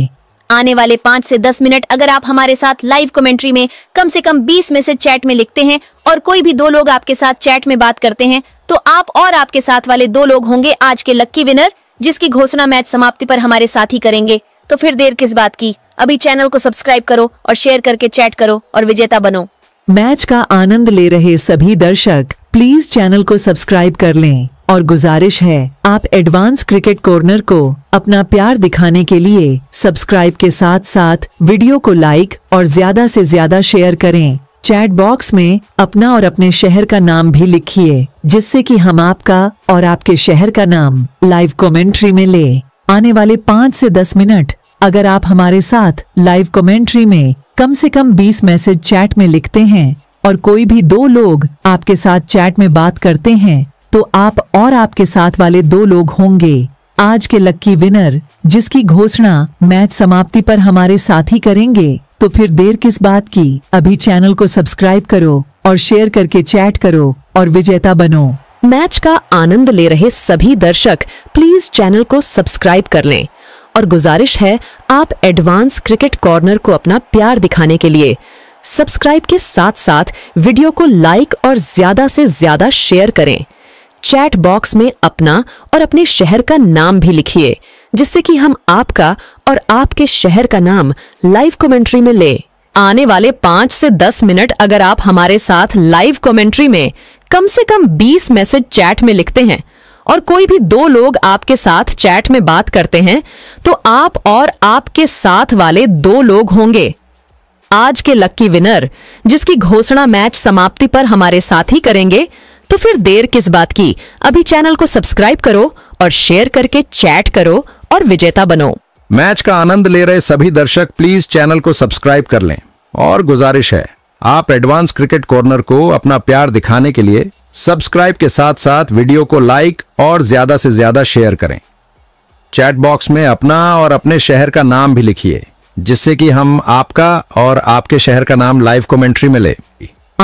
आने वाले पाँच से दस मिनट अगर आप हमारे साथ लाइव कमेंट्री में कम से कम बीस मैसेज चैट में लिखते हैं और कोई भी दो लोग आपके साथ चैट में बात करते हैं तो आप और आपके साथ वाले दो लोग होंगे आज के लक्की विनर जिसकी घोषणा मैच समाप्ति पर हमारे साथ ही करेंगे तो फिर देर किस बात की अभी चैनल को सब्सक्राइब करो और शेयर करके चैट करो और विजेता बनो मैच का आनंद ले रहे सभी दर्शक प्लीज चैनल को सब्सक्राइब कर लें और गुजारिश है आप एडवांस क्रिकेट कॉर्नर को अपना प्यार दिखाने के लिए सब्सक्राइब के साथ साथ वीडियो को लाइक और ज्यादा से ज्यादा शेयर करें चैट बॉक्स में अपना और अपने शहर का नाम भी लिखिए जिससे कि हम आपका और आपके शहर का नाम लाइव कमेंट्री में ले आने वाले पाँच से दस मिनट अगर आप हमारे साथ लाइव कमेंट्री में कम से कम बीस मैसेज चैट में लिखते हैं और कोई भी दो लोग आपके साथ चैट में बात करते हैं तो आप और आपके साथ वाले दो लोग होंगे आज के लक्की विनर जिसकी घोषणा मैच समाप्ति पर हमारे साथी करेंगे तो फिर देर किस बात की अभी चैनल को सब्सक्राइब करो और शेयर करके चैट करो और विजेता बनो मैच का आनंद ले रहे सभी दर्शक प्लीज चैनल को सब्सक्राइब कर लें और गुजारिश है आप एडवांस क्रिकेट कॉर्नर को अपना प्यार दिखाने के लिए सब्सक्राइब के साथ साथ वीडियो को लाइक और ज्यादा से ज्यादा शेयर करें चैट बॉक्स में अपना और अपने शहर का नाम भी लिखिए जिससे कि हम आपका और आपके शहर का नाम लाइव कमेंट्री में ले आने वाले पांच से दस मिनट अगर आप हमारे साथ लाइव कमेंट्री में कम से कम बीस मैसेज चैट में लिखते हैं और कोई भी दो लोग आपके साथ चैट में बात करते हैं तो आप और आपके साथ वाले दो लोग होंगे आज के लक्की विनर जिसकी घोषणा मैच समाप्ति पर हमारे साथ ही करेंगे तो फिर देर किस बात की अभी चैनल को सब्सक्राइब करो और शेयर करके चैट करो और विजेता बनो मैच का आनंद ले रहे सभी दर्शक प्लीज चैनल को सब्सक्राइब कर लें और गुजारिश है आप एडवांस क्रिकेट कॉर्नर को अपना प्यार दिखाने के लिए सब्सक्राइब के साथ साथ वीडियो को लाइक और ज्यादा से ज्यादा शेयर करें चैट बॉक्स में अपना और अपने शहर का नाम भी लिखिए जिससे कि हम आपका और आपके शहर का नाम लाइव कमेंट्री में ले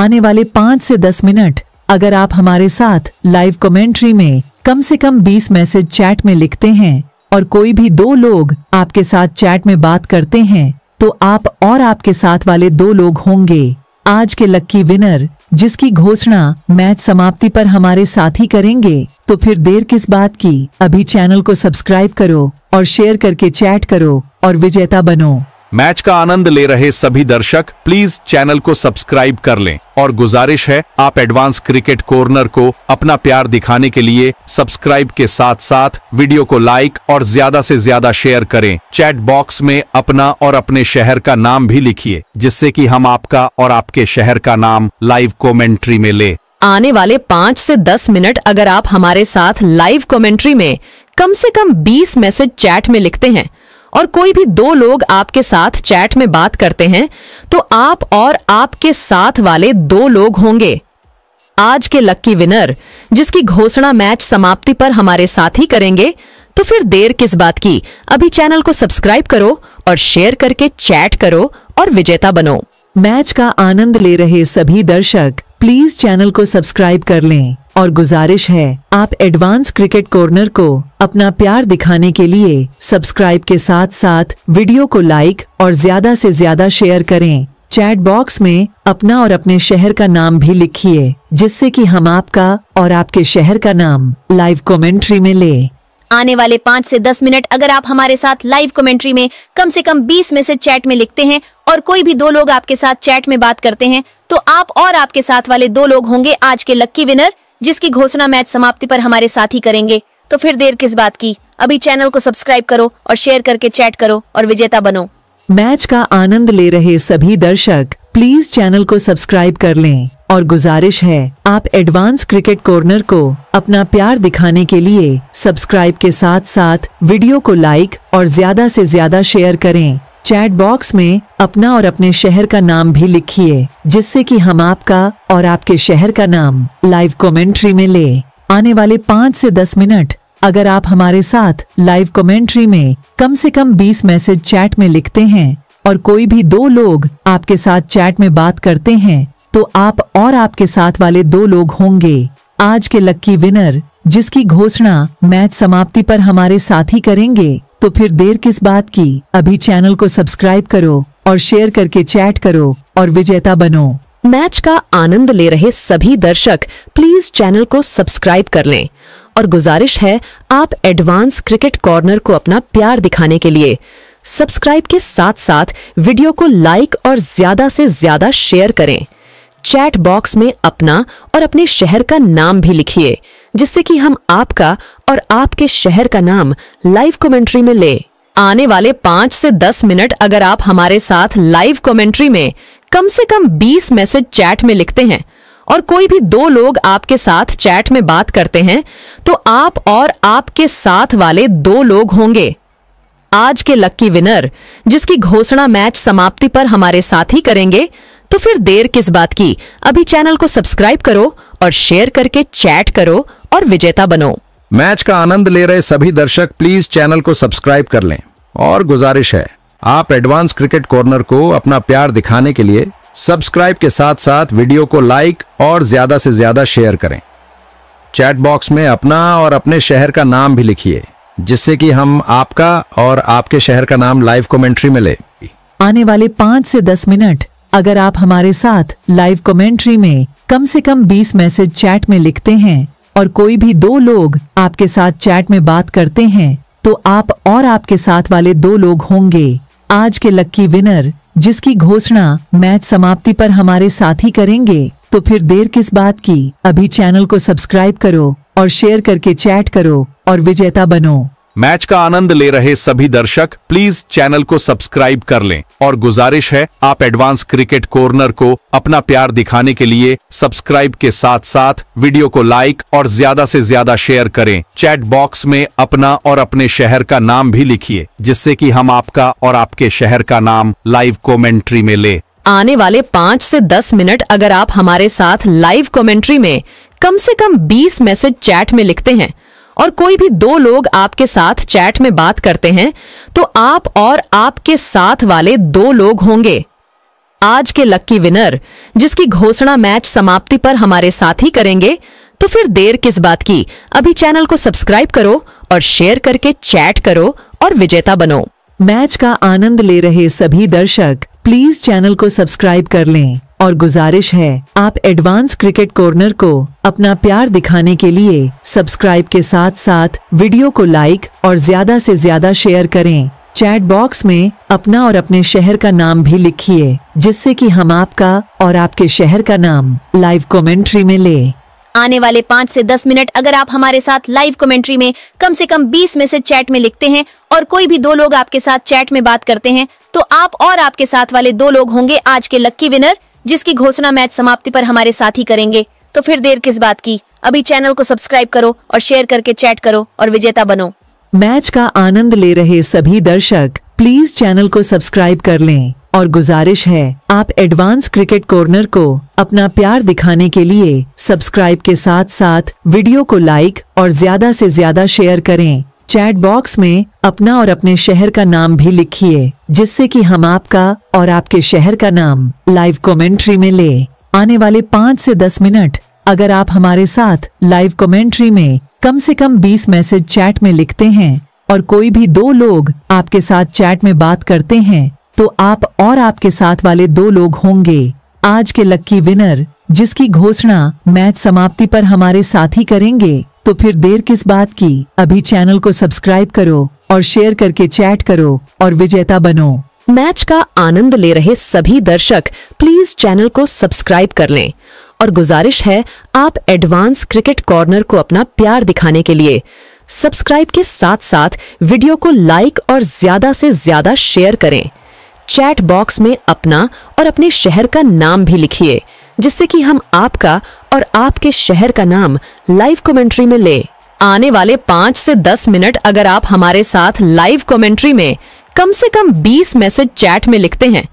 आने वाले पाँच से दस मिनट अगर आप हमारे साथ लाइव कमेंट्री में कम से कम बीस मैसेज चैट में लिखते हैं और कोई भी दो लोग आपके साथ चैट में बात करते हैं तो आप और आपके साथ वाले दो लोग होंगे आज के लक्की विनर जिसकी घोषणा मैच समाप्ति पर हमारे साथी करेंगे तो फिर देर किस बात की अभी चैनल को सब्सक्राइब करो और शेयर करके चैट करो और विजेता बनो मैच का आनंद ले रहे सभी दर्शक प्लीज चैनल को सब्सक्राइब कर लें और गुजारिश है आप एडवांस क्रिकेट कॉर्नर को अपना प्यार दिखाने के लिए सब्सक्राइब के साथ साथ वीडियो को लाइक और ज्यादा से ज्यादा शेयर करें चैट बॉक्स में अपना और अपने शहर का नाम भी लिखिए जिससे कि हम आपका और आपके शहर का नाम लाइव कॉमेंट्री में ले आने वाले पाँच से दस मिनट अगर आप हमारे साथ लाइव कॉमेंट्री में कम से कम बीस मैसेज चैट में लिखते हैं और कोई भी दो लोग आपके साथ चैट में बात करते हैं तो आप और आपके साथ वाले दो लोग होंगे आज के लक्की विनर जिसकी घोषणा मैच समाप्ति पर हमारे साथ ही करेंगे तो फिर देर किस बात की अभी चैनल को सब्सक्राइब करो और शेयर करके चैट करो और विजेता बनो मैच का आनंद ले रहे सभी दर्शक प्लीज चैनल को सब्सक्राइब कर लें और गुजारिश है आप एडवांस क्रिकेट कॉर्नर को अपना प्यार दिखाने के लिए सब्सक्राइब के साथ साथ वीडियो को लाइक और ज्यादा से ज्यादा शेयर करें चैट बॉक्स में अपना और अपने शहर का नाम भी लिखिए जिससे कि हम आपका और आपके शहर का नाम लाइव कमेंट्री में ले आने वाले पाँच से दस मिनट अगर आप हमारे साथ लाइव कमेंट्री में कम से कम बीस में से चैट में लिखते हैं और कोई भी दो लोग आपके साथ चैट में बात करते हैं तो आप और आपके साथ वाले दो लोग होंगे आज के लक्की विनर जिसकी घोषणा मैच समाप्ति पर हमारे साथी करेंगे तो फिर देर किस बात की अभी चैनल को सब्सक्राइब करो और शेयर करके चैट करो और विजेता बनो मैच का आनंद ले रहे सभी दर्शक प्लीज चैनल को सब्सक्राइब कर लें और गुजारिश है आप एडवांस क्रिकेट कॉर्नर को अपना प्यार दिखाने के लिए सब्सक्राइब के साथ साथ वीडियो को लाइक और ज्यादा से ज्यादा शेयर करें चैट बॉक्स में अपना और अपने शहर का नाम भी लिखिए जिससे कि हम आपका और आपके शहर का नाम लाइव कमेंट्री में ले आने वाले पाँच से दस मिनट अगर आप हमारे साथ लाइव कमेंट्री में कम से कम बीस मैसेज चैट में लिखते हैं और कोई भी दो लोग आपके साथ चैट में बात करते हैं तो आप और आपके साथ वाले दो लोग होंगे आज के लक्की विनर जिसकी घोषणा मैच समाप्ति पर हमारे साथी करेंगे तो फिर देर किस बात की अभी चैनल को सब्सक्राइब करो और शेयर करके चैट करो और विजेता बनो मैच का आनंद ले रहे सभी दर्शक प्लीज चैनल को सब्सक्राइब कर लें और गुजारिश है आप एडवांस क्रिकेट कॉर्नर को अपना प्यार दिखाने के लिए सब्सक्राइब के साथ साथ वीडियो को लाइक और ज्यादा से ज्यादा शेयर करें चैट बॉक्स में अपना और अपने शहर का नाम भी लिखिए जिससे कि हम आपका और आपके शहर का नाम लाइव कमेंट्री में ले आने वाले पाँच से दस मिनट अगर आप हमारे साथ लाइव कमेंट्री में कम से कम बीस मैसेज चैट में लिखते हैं और कोई भी दो लोग आपके साथ चैट में बात करते हैं तो आप और आपके साथ वाले दो लोग होंगे आज के लक्की विनर जिसकी घोषणा मैच समाप्ति पर हमारे साथ ही करेंगे तो फिर देर किस बात की अभी चैनल को सब्सक्राइब करो और शेयर करके चैट करो और विजेता बनो मैच का आनंद ले रहे सभी दर्शक प्लीज चैनल को सब्सक्राइब कर लें और गुजारिश है आप एडवांस क्रिकेट कॉर्नर को अपना प्यार दिखाने के लिए सब्सक्राइब के साथ साथ वीडियो को लाइक और ज्यादा से ज्यादा शेयर करें चैट बॉक्स में अपना और अपने शहर का नाम भी लिखिए जिससे कि हम आपका और आपके शहर का नाम लाइव कमेंट्री में ले आने वाले पाँच से दस मिनट अगर आप हमारे साथ लाइव कमेंट्री में कम से कम बीस मैसेज चैट में लिखते हैं और कोई भी दो लोग आपके साथ चैट में बात करते हैं तो आप और आपके साथ वाले दो लोग होंगे आज के लक्की विनर जिसकी घोषणा मैच समाप्ति पर हमारे साथी करेंगे तो फिर देर किस बात की अभी चैनल को सब्सक्राइब करो और शेयर करके चैट करो और विजेता बनो मैच का आनंद ले रहे सभी दर्शक प्लीज चैनल को सब्सक्राइब कर लें और गुजारिश है आप एडवांस क्रिकेट कॉर्नर को अपना प्यार दिखाने के लिए सब्सक्राइब के साथ साथ वीडियो को लाइक और ज्यादा से ज्यादा शेयर करें चैट बॉक्स में अपना और अपने शहर का नाम भी लिखिए जिससे कि हम आपका और आपके शहर का नाम लाइव कॉमेंट्री में ले आने वाले पाँच ऐसी दस मिनट अगर आप हमारे साथ लाइव कॉमेंट्री में कम ऐसी कम बीस मैसेज चैट में लिखते हैं और कोई भी दो लोग आपके साथ चैट में बात करते हैं तो आप और आपके साथ वाले दो लोग होंगे आज के लक्की विनर जिसकी घोषणा मैच समाप्ति पर हमारे साथ ही करेंगे तो फिर देर किस बात की अभी चैनल को सब्सक्राइब करो और शेयर करके चैट करो और विजेता बनो मैच का आनंद ले रहे सभी दर्शक प्लीज चैनल को सब्सक्राइब कर लें और गुजारिश है आप एडवांस क्रिकेट कॉर्नर को अपना प्यार दिखाने के लिए सब्सक्राइब के साथ साथ वीडियो को लाइक और ज्यादा से ज्यादा शेयर करें चैट बॉक्स में अपना और अपने शहर का नाम भी लिखिए जिससे कि हम आपका और आपके शहर का नाम लाइव कमेंट्री में ले आने वाले पाँच से दस मिनट अगर आप हमारे साथ लाइव कमेंट्री में कम से कम बीस मैसेज चैट में लिखते हैं और कोई भी दो लोग आपके साथ चैट में बात करते हैं तो आप और आपके साथ वाले दो लोग होंगे आज के लक्की विनर जिसकी घोषणा मैच समाप्ति पर हमारे साथ ही करेंगे तो फिर देर किस बात की अभी चैनल को सब्सक्राइब करो और शेयर करके चैट करो और विजेता बनो मैच का आनंद ले रहे सभी दर्शक प्लीज चैनल को सब्सक्राइब कर लें और गुजारिश है आप एडवांस क्रिकेट कॉर्नर को अपना प्यार दिखाने के लिए सब्सक्राइब के साथ साथ वीडियो को लाइक और ज्यादा से ज्यादा शेयर करें चैट बॉक्स में अपना और अपने शहर का नाम भी लिखिए जिससे कि हम आपका और आपके शहर का नाम लाइव कमेंट्री में ले आने वाले पाँच से दस मिनट अगर आप हमारे साथ लाइव कमेंट्री में कम से कम बीस मैसेज चैट में लिखते हैं और कोई भी दो लोग आपके साथ चैट में बात करते हैं तो आप और आपके साथ वाले दो लोग होंगे आज के लक्की विनर जिसकी घोषणा मैच समाप्ति पर हमारे साथ ही करेंगे तो फिर देर किस बात की अभी चैनल को सब्सक्राइब करो और शेयर करके चैट करो और विजेता बनो मैच का आनंद ले रहे सभी दर्शक प्लीज चैनल को सब्सक्राइब कर लें और गुजारिश है आप एडवांस क्रिकेट कॉर्नर को अपना प्यार दिखाने के लिए सब्सक्राइब के साथ साथ वीडियो को लाइक और ज्यादा से ज्यादा शेयर करें चैट बॉक्स में अपना और अपने शहर का नाम भी लिखिए जिससे कि हम आपका और आपके शहर का नाम लाइव कमेंट्री में ले आने वाले पाँच से दस मिनट अगर आप हमारे साथ लाइव कमेंट्री में कम से कम बीस मैसेज चैट में लिखते हैं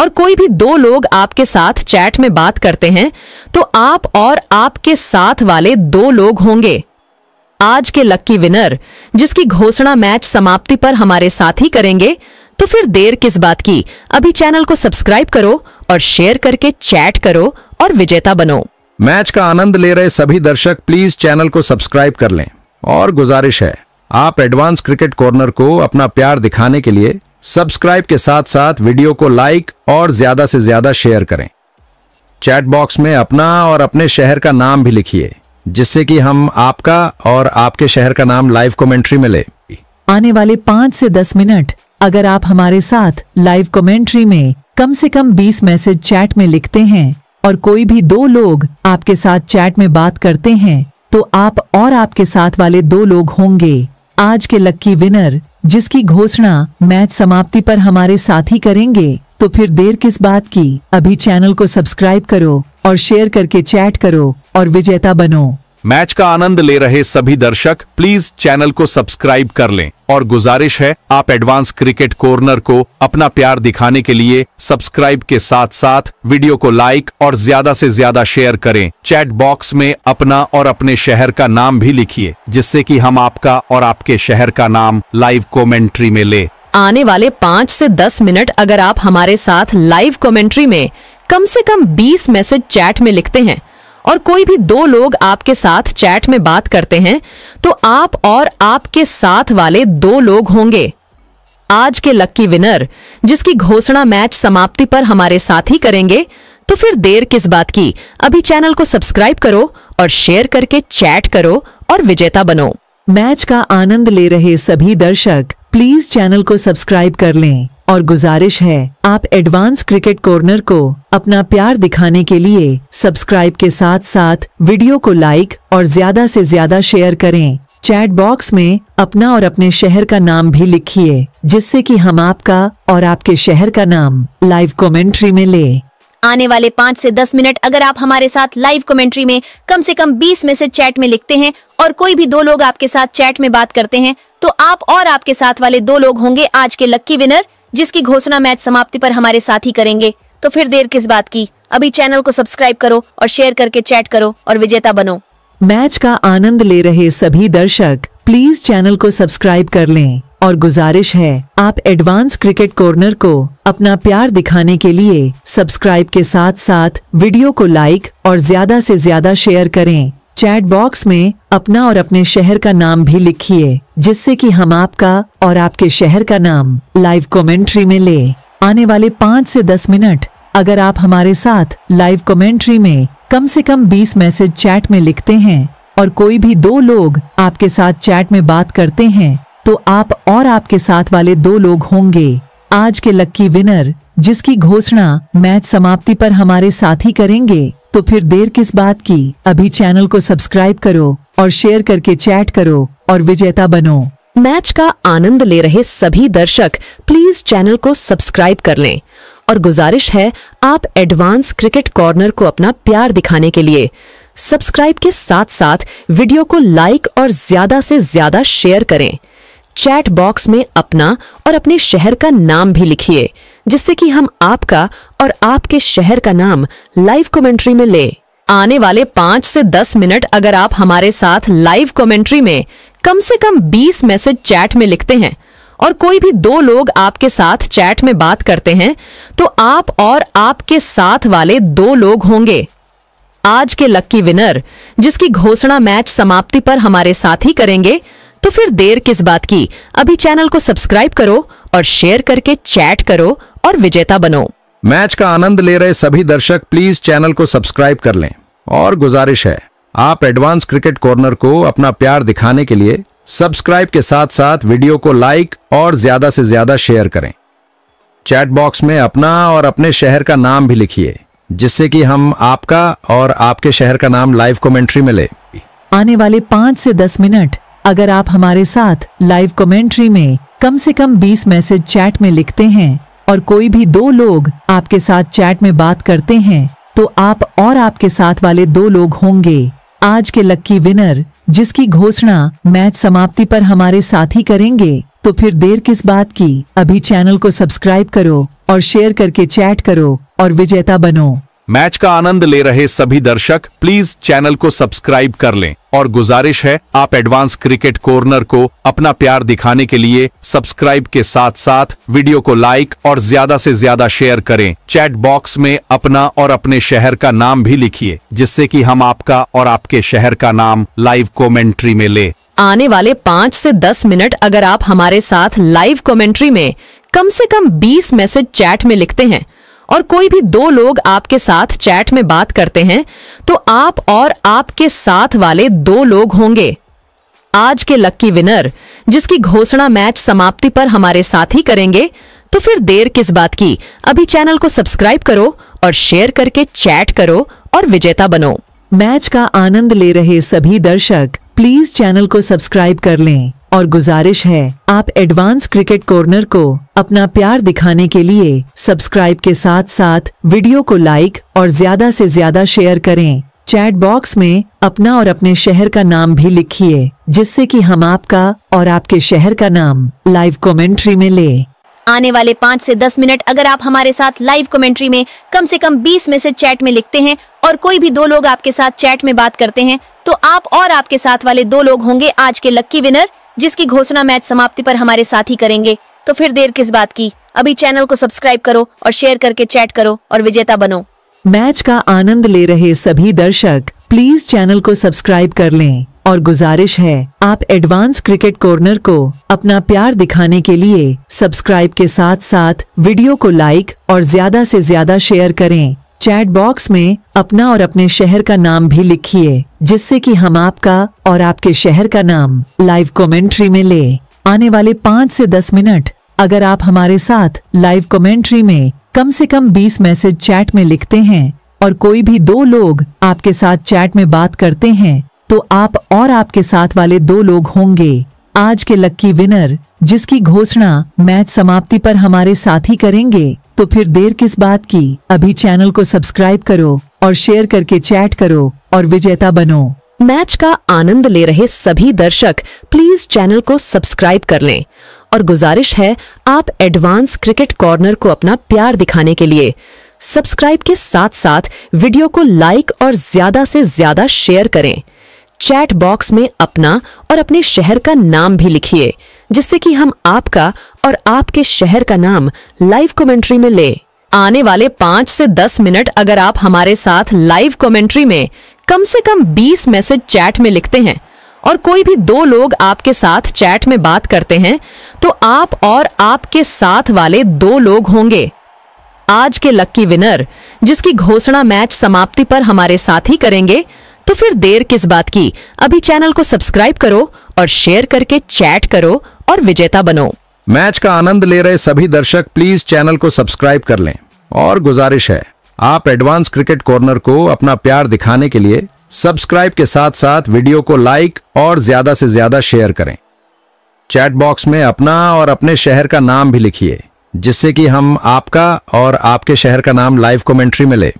और कोई भी दो लोग आपके साथ चैट में बात करते हैं तो आप और आपके साथ वाले दो लोग होंगे आज के लक्की विनर जिसकी घोषणा मैच समाप्ति पर हमारे साथ ही करेंगे तो फिर देर किस बात की अभी चैनल को सब्सक्राइब करो और शेयर करके चैट करो और विजेता बनो मैच का आनंद ले रहे सभी दर्शक प्लीज चैनल को सब्सक्राइब कर लें और गुजारिश है आप एडवांस क्रिकेट कॉर्नर को अपना प्यार दिखाने के लिए सब्सक्राइब के साथ साथ वीडियो को लाइक और ज्यादा से ज्यादा शेयर करें चैट बॉक्स में अपना और अपने शहर का नाम भी लिखिए जिससे कि हम आपका और आपके शहर का नाम लाइव कमेंट्री में ले आने वाले पाँच से दस मिनट अगर आप हमारे साथ लाइव कमेंट्री में कम से कम बीस मैसेज चैट में लिखते हैं और कोई भी दो लोग आपके साथ चैट में बात करते हैं तो आप और आपके साथ वाले दो लोग होंगे आज के लक्की विनर जिसकी घोषणा मैच समाप्ति पर हमारे साथी करेंगे तो फिर देर किस बात की अभी चैनल को सब्सक्राइब करो और शेयर करके चैट करो और विजेता बनो मैच का आनंद ले रहे सभी दर्शक प्लीज चैनल को सब्सक्राइब कर लें और गुजारिश है आप एडवांस क्रिकेट कॉर्नर को अपना प्यार दिखाने के लिए सब्सक्राइब के साथ साथ वीडियो को लाइक और ज्यादा से ज्यादा शेयर करें चैट बॉक्स में अपना और अपने शहर का नाम भी लिखिए जिससे कि हम आपका और आपके शहर का नाम लाइव कॉमेंट्री में ले आने वाले पाँच ऐसी दस मिनट अगर आप हमारे साथ लाइव कॉमेंट्री में कम ऐसी कम बीस मैसेज चैट में लिखते हैं और कोई भी दो लोग आपके साथ चैट में बात करते हैं तो आप और आपके साथ वाले दो लोग होंगे आज के लक्की विनर जिसकी घोषणा मैच समाप्ति पर हमारे साथ ही करेंगे तो फिर देर किस बात की अभी चैनल को सब्सक्राइब करो और शेयर करके चैट करो और विजेता बनो मैच का आनंद ले रहे सभी दर्शक प्लीज चैनल को सब्सक्राइब कर लें और गुजारिश है आप एडवांस क्रिकेट कॉर्नर को अपना प्यार दिखाने के लिए सब्सक्राइब के साथ साथ वीडियो को लाइक और ज्यादा से ज्यादा शेयर करें चैट बॉक्स में अपना और अपने शहर का नाम भी लिखिए जिससे कि हम आपका और आपके शहर का नाम लाइव कमेंट्री में ले आने वाले पाँच से दस मिनट अगर आप हमारे साथ लाइव कमेंट्री में कम से कम बीस में से चैट में लिखते हैं और कोई भी दो लोग आपके साथ चैट में बात करते हैं तो आप और आपके साथ वाले दो लोग होंगे आज के लक्की विनर जिसकी घोषणा मैच समाप्ति पर हमारे साथ ही करेंगे तो फिर देर किस बात की अभी चैनल को सब्सक्राइब करो और शेयर करके चैट करो और विजेता बनो मैच का आनंद ले रहे सभी दर्शक प्लीज चैनल को सब्सक्राइब कर लें और गुजारिश है आप एडवांस क्रिकेट कॉर्नर को अपना प्यार दिखाने के लिए सब्सक्राइब के साथ साथ वीडियो को लाइक और ज्यादा से ज्यादा शेयर करें चैट बॉक्स में अपना और अपने शहर का नाम भी लिखिए जिससे कि हम आपका और आपके शहर का नाम लाइव कमेंट्री में ले आने वाले पाँच से दस मिनट अगर आप हमारे साथ लाइव कमेंट्री में कम से कम बीस मैसेज चैट में लिखते हैं और कोई भी दो लोग आपके साथ चैट में बात करते हैं तो आप और आपके साथ वाले दो लोग होंगे आज के लक्की विनर जिसकी घोषणा मैच समाप्ति पर हमारे साथी करेंगे तो फिर देर किस बात की अभी चैनल को सब्सक्राइब करो और शेयर करके चैट करो और विजेता बनो मैच का आनंद ले रहे सभी दर्शक प्लीज चैनल को सब्सक्राइब कर लें और गुजारिश है आप एडवांस क्रिकेट कॉर्नर को अपना प्यार दिखाने के लिए सब्सक्राइब के साथ साथ वीडियो को लाइक और ज्यादा से ज्यादा शेयर करें चैट बॉक्स में अपना और अपने शहर का नाम भी लिखिए जिससे कि हम आपका और आपके शहर का नाम लाइव कमेंट्री में ले आने वाले पांच से दस मिनट अगर आप हमारे साथ लाइव कमेंट्री में कम से कम बीस मैसेज चैट में लिखते हैं और कोई भी दो लोग आपके साथ चैट में बात करते हैं तो आप और आपके साथ वाले दो लोग होंगे आज के लक्की विनर जिसकी घोषणा मैच समाप्ति पर हमारे साथ ही करेंगे तो फिर देर किस बात की अभी चैनल को सब्सक्राइब करो और शेयर करके चैट करो और विजेता बनो मैच का आनंद ले रहे सभी दर्शक प्लीज चैनल को सब्सक्राइब कर लें और गुजारिश है आप एडवांस क्रिकेट कॉर्नर को अपना प्यार दिखाने के लिए सब्सक्राइब के साथ साथ वीडियो को लाइक और ज्यादा से ज्यादा शेयर करें चैट बॉक्स में अपना और अपने शहर का नाम भी लिखिए जिससे कि हम आपका और आपके शहर का नाम लाइव कमेंट्री में ले आने वाले पाँच से दस मिनट अगर आप हमारे साथ लाइव कमेंट्री में कम से कम 20 मैसेज चैट में लिखते हैं और कोई भी दो लोग आपके साथ चैट में बात करते हैं तो आप और आपके साथ वाले दो लोग होंगे आज के लक्की विनर जिसकी घोषणा मैच समाप्ति पर हमारे साथी करेंगे तो फिर देर किस बात की अभी चैनल को सब्सक्राइब करो और शेयर करके चैट करो और विजेता बनो मैच का आनंद ले रहे सभी दर्शक प्लीज चैनल को सब्सक्राइब कर लें और गुजारिश है आप एडवांस क्रिकेट कॉर्नर को अपना प्यार दिखाने के लिए सब्सक्राइब के साथ साथ वीडियो को लाइक और ज्यादा से ज्यादा शेयर करें चैट बॉक्स में अपना और अपने शहर का नाम भी लिखिए जिससे कि हम आपका और आपके शहर का नाम लाइव कॉमेंट्री में ले आने वाले पाँच ऐसी दस मिनट अगर आप हमारे साथ लाइव कॉमेंट्री में कम ऐसी कम बीस मैसेज चैट में लिखते हैं और कोई भी दो लोग आपके साथ चैट में बात करते हैं तो आप और आपके साथ वाले दो लोग होंगे आज के लक्की विनर जिसकी घोषणा मैच समाप्ति पर हमारे साथ ही करेंगे तो फिर देर किस बात की अभी चैनल को सब्सक्राइब करो और शेयर करके चैट करो और विजेता बनो मैच का आनंद ले रहे सभी दर्शक प्लीज चैनल को सब्सक्राइब कर लें और गुजारिश है आप एडवांस क्रिकेट कॉर्नर को अपना प्यार दिखाने के लिए सब्सक्राइब के साथ साथ वीडियो को लाइक और ज्यादा से ज्यादा शेयर करें चैट बॉक्स में अपना और अपने शहर का नाम भी लिखिए जिससे कि हम आपका और आपके शहर का नाम लाइव कमेंट्री में ले आने वाले पाँच से दस मिनट अगर आप हमारे साथ लाइव कमेंट्री में कम से कम बीस मैसेज चैट में लिखते हैं और कोई भी दो लोग आपके साथ चैट में बात करते हैं तो आप और आपके साथ वाले दो लोग होंगे आज के लक्की विनर जिसकी घोषणा मैच समाप्ति पर हमारे साथ ही करेंगे तो फिर देर किस बात की अभी चैनल को सब्सक्राइब करो और शेयर करके चैट करो और विजेता बनो मैच का आनंद ले रहे सभी दर्शक प्लीज चैनल को सब्सक्राइब कर लें और गुजारिश है आप एडवांस क्रिकेट कॉर्नर को अपना प्यार दिखाने के लिए सब्सक्राइब के साथ साथ वीडियो को लाइक और ज्यादा से ज्यादा शेयर करें चैट बॉक्स में अपना और अपने शहर का नाम भी लिखिए जिससे कि हम आपका और आपके शहर का नाम लाइव कमेंट्री में ले आने वाले पाँच से दस मिनट अगर आप हमारे साथ लाइव कमेंट्री में कम से कम 20 मैसेज चैट में लिखते हैं और कोई भी दो लोग आपके साथ चैट में बात करते हैं तो आप और आपके साथ वाले दो लोग होंगे आज के लक्की विनर जिसकी घोषणा मैच समाप्ति पर हमारे साथी करेंगे तो फिर देर किस बात की अभी चैनल को सब्सक्राइब करो और शेयर करके चैट करो और विजेता बनो मैच का आनंद ले रहे सभी दर्शक प्लीज चैनल को सब्सक्राइब कर लें और गुजारिश है आप एडवांस क्रिकेट कॉर्नर को अपना प्यार दिखाने के लिए सब्सक्राइब के साथ साथ वीडियो को लाइक और ज्यादा से ज्यादा शेयर करें चैट बॉक्स में अपना और अपने शहर का नाम भी लिखिए जिससे कि हम आपका और आपके शहर का नाम लाइव कमेंट्री में ले आने वाले पांच से दस मिनट अगर आप हमारे साथ लाइव कमेंट्री में कम से कम बीस मैसेज चैट में लिखते हैं और कोई भी दो लोग आपके साथ चैट में बात करते हैं तो आप और आपके साथ वाले दो लोग होंगे आज के लक्की विनर जिसकी घोषणा मैच समाप्ति पर हमारे साथ ही करेंगे तो फिर देर किस बात की अभी चैनल को सब्सक्राइब करो और शेयर करके चैट करो और विजेता बनो मैच का आनंद ले रहे सभी दर्शक प्लीज चैनल को सब्सक्राइब कर लें और गुजारिश है आप एडवांस क्रिकेट कॉर्नर को अपना प्यार दिखाने के लिए सब्सक्राइब के साथ साथ वीडियो को लाइक और ज्यादा से ज्यादा शेयर करें चैट बॉक्स में अपना और अपने शहर का नाम भी लिखिए जिससे कि हम आपका और आपके शहर का नाम लाइव कमेंट्री में ले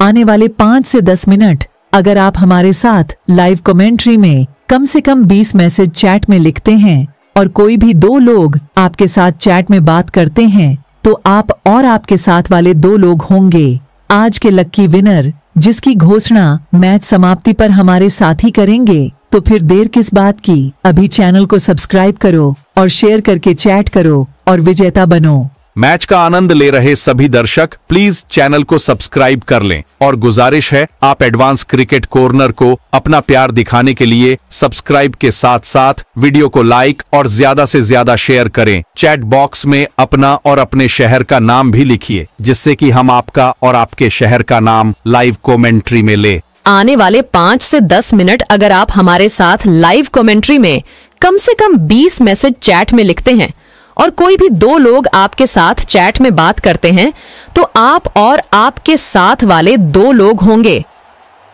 आने वाले पांच से दस मिनट अगर आप हमारे साथ लाइव कमेंट्री में कम से कम 20 मैसेज चैट में लिखते हैं और कोई भी दो लोग आपके साथ चैट में बात करते हैं तो आप और आपके साथ वाले दो लोग होंगे आज के लक्की विनर जिसकी घोषणा मैच समाप्ति पर हमारे साथी करेंगे तो फिर देर किस बात की अभी चैनल को सब्सक्राइब करो और शेयर करके चैट करो और विजेता बनो मैच का आनंद ले रहे सभी दर्शक प्लीज चैनल को सब्सक्राइब कर लें और गुजारिश है आप एडवांस क्रिकेट कॉर्नर को अपना प्यार दिखाने के लिए सब्सक्राइब के साथ साथ वीडियो को लाइक और ज्यादा से ज्यादा शेयर करें चैट बॉक्स में अपना और अपने शहर का नाम भी लिखिए जिससे कि हम आपका और आपके शहर का नाम लाइव कॉमेंट्री में ले आने वाले पाँच ऐसी दस मिनट अगर आप हमारे साथ लाइव कॉमेंट्री में कम ऐसी कम बीस मैसेज चैट में लिखते हैं और कोई भी दो लोग आपके साथ चैट में बात करते हैं तो आप और आपके साथ वाले दो लोग होंगे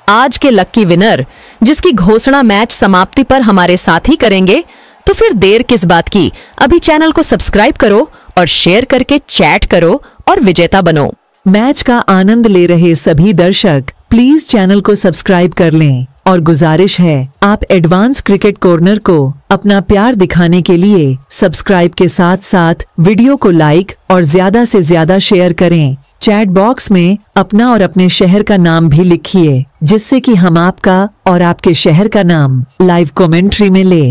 आज के लक्की विनर जिसकी घोषणा मैच समाप्ति पर हमारे साथ ही करेंगे तो फिर देर किस बात की अभी चैनल को सब्सक्राइब करो और शेयर करके चैट करो और विजेता बनो मैच का आनंद ले रहे सभी दर्शक प्लीज चैनल को सब्सक्राइब कर लें और गुजारिश है आप एडवांस क्रिकेट कॉर्नर को अपना प्यार दिखाने के लिए सब्सक्राइब के साथ साथ वीडियो को लाइक और ज्यादा से ज्यादा शेयर करें चैट बॉक्स में अपना और अपने शहर का नाम भी लिखिए जिससे कि हम आपका और आपके शहर का नाम लाइव कमेंट्री में ले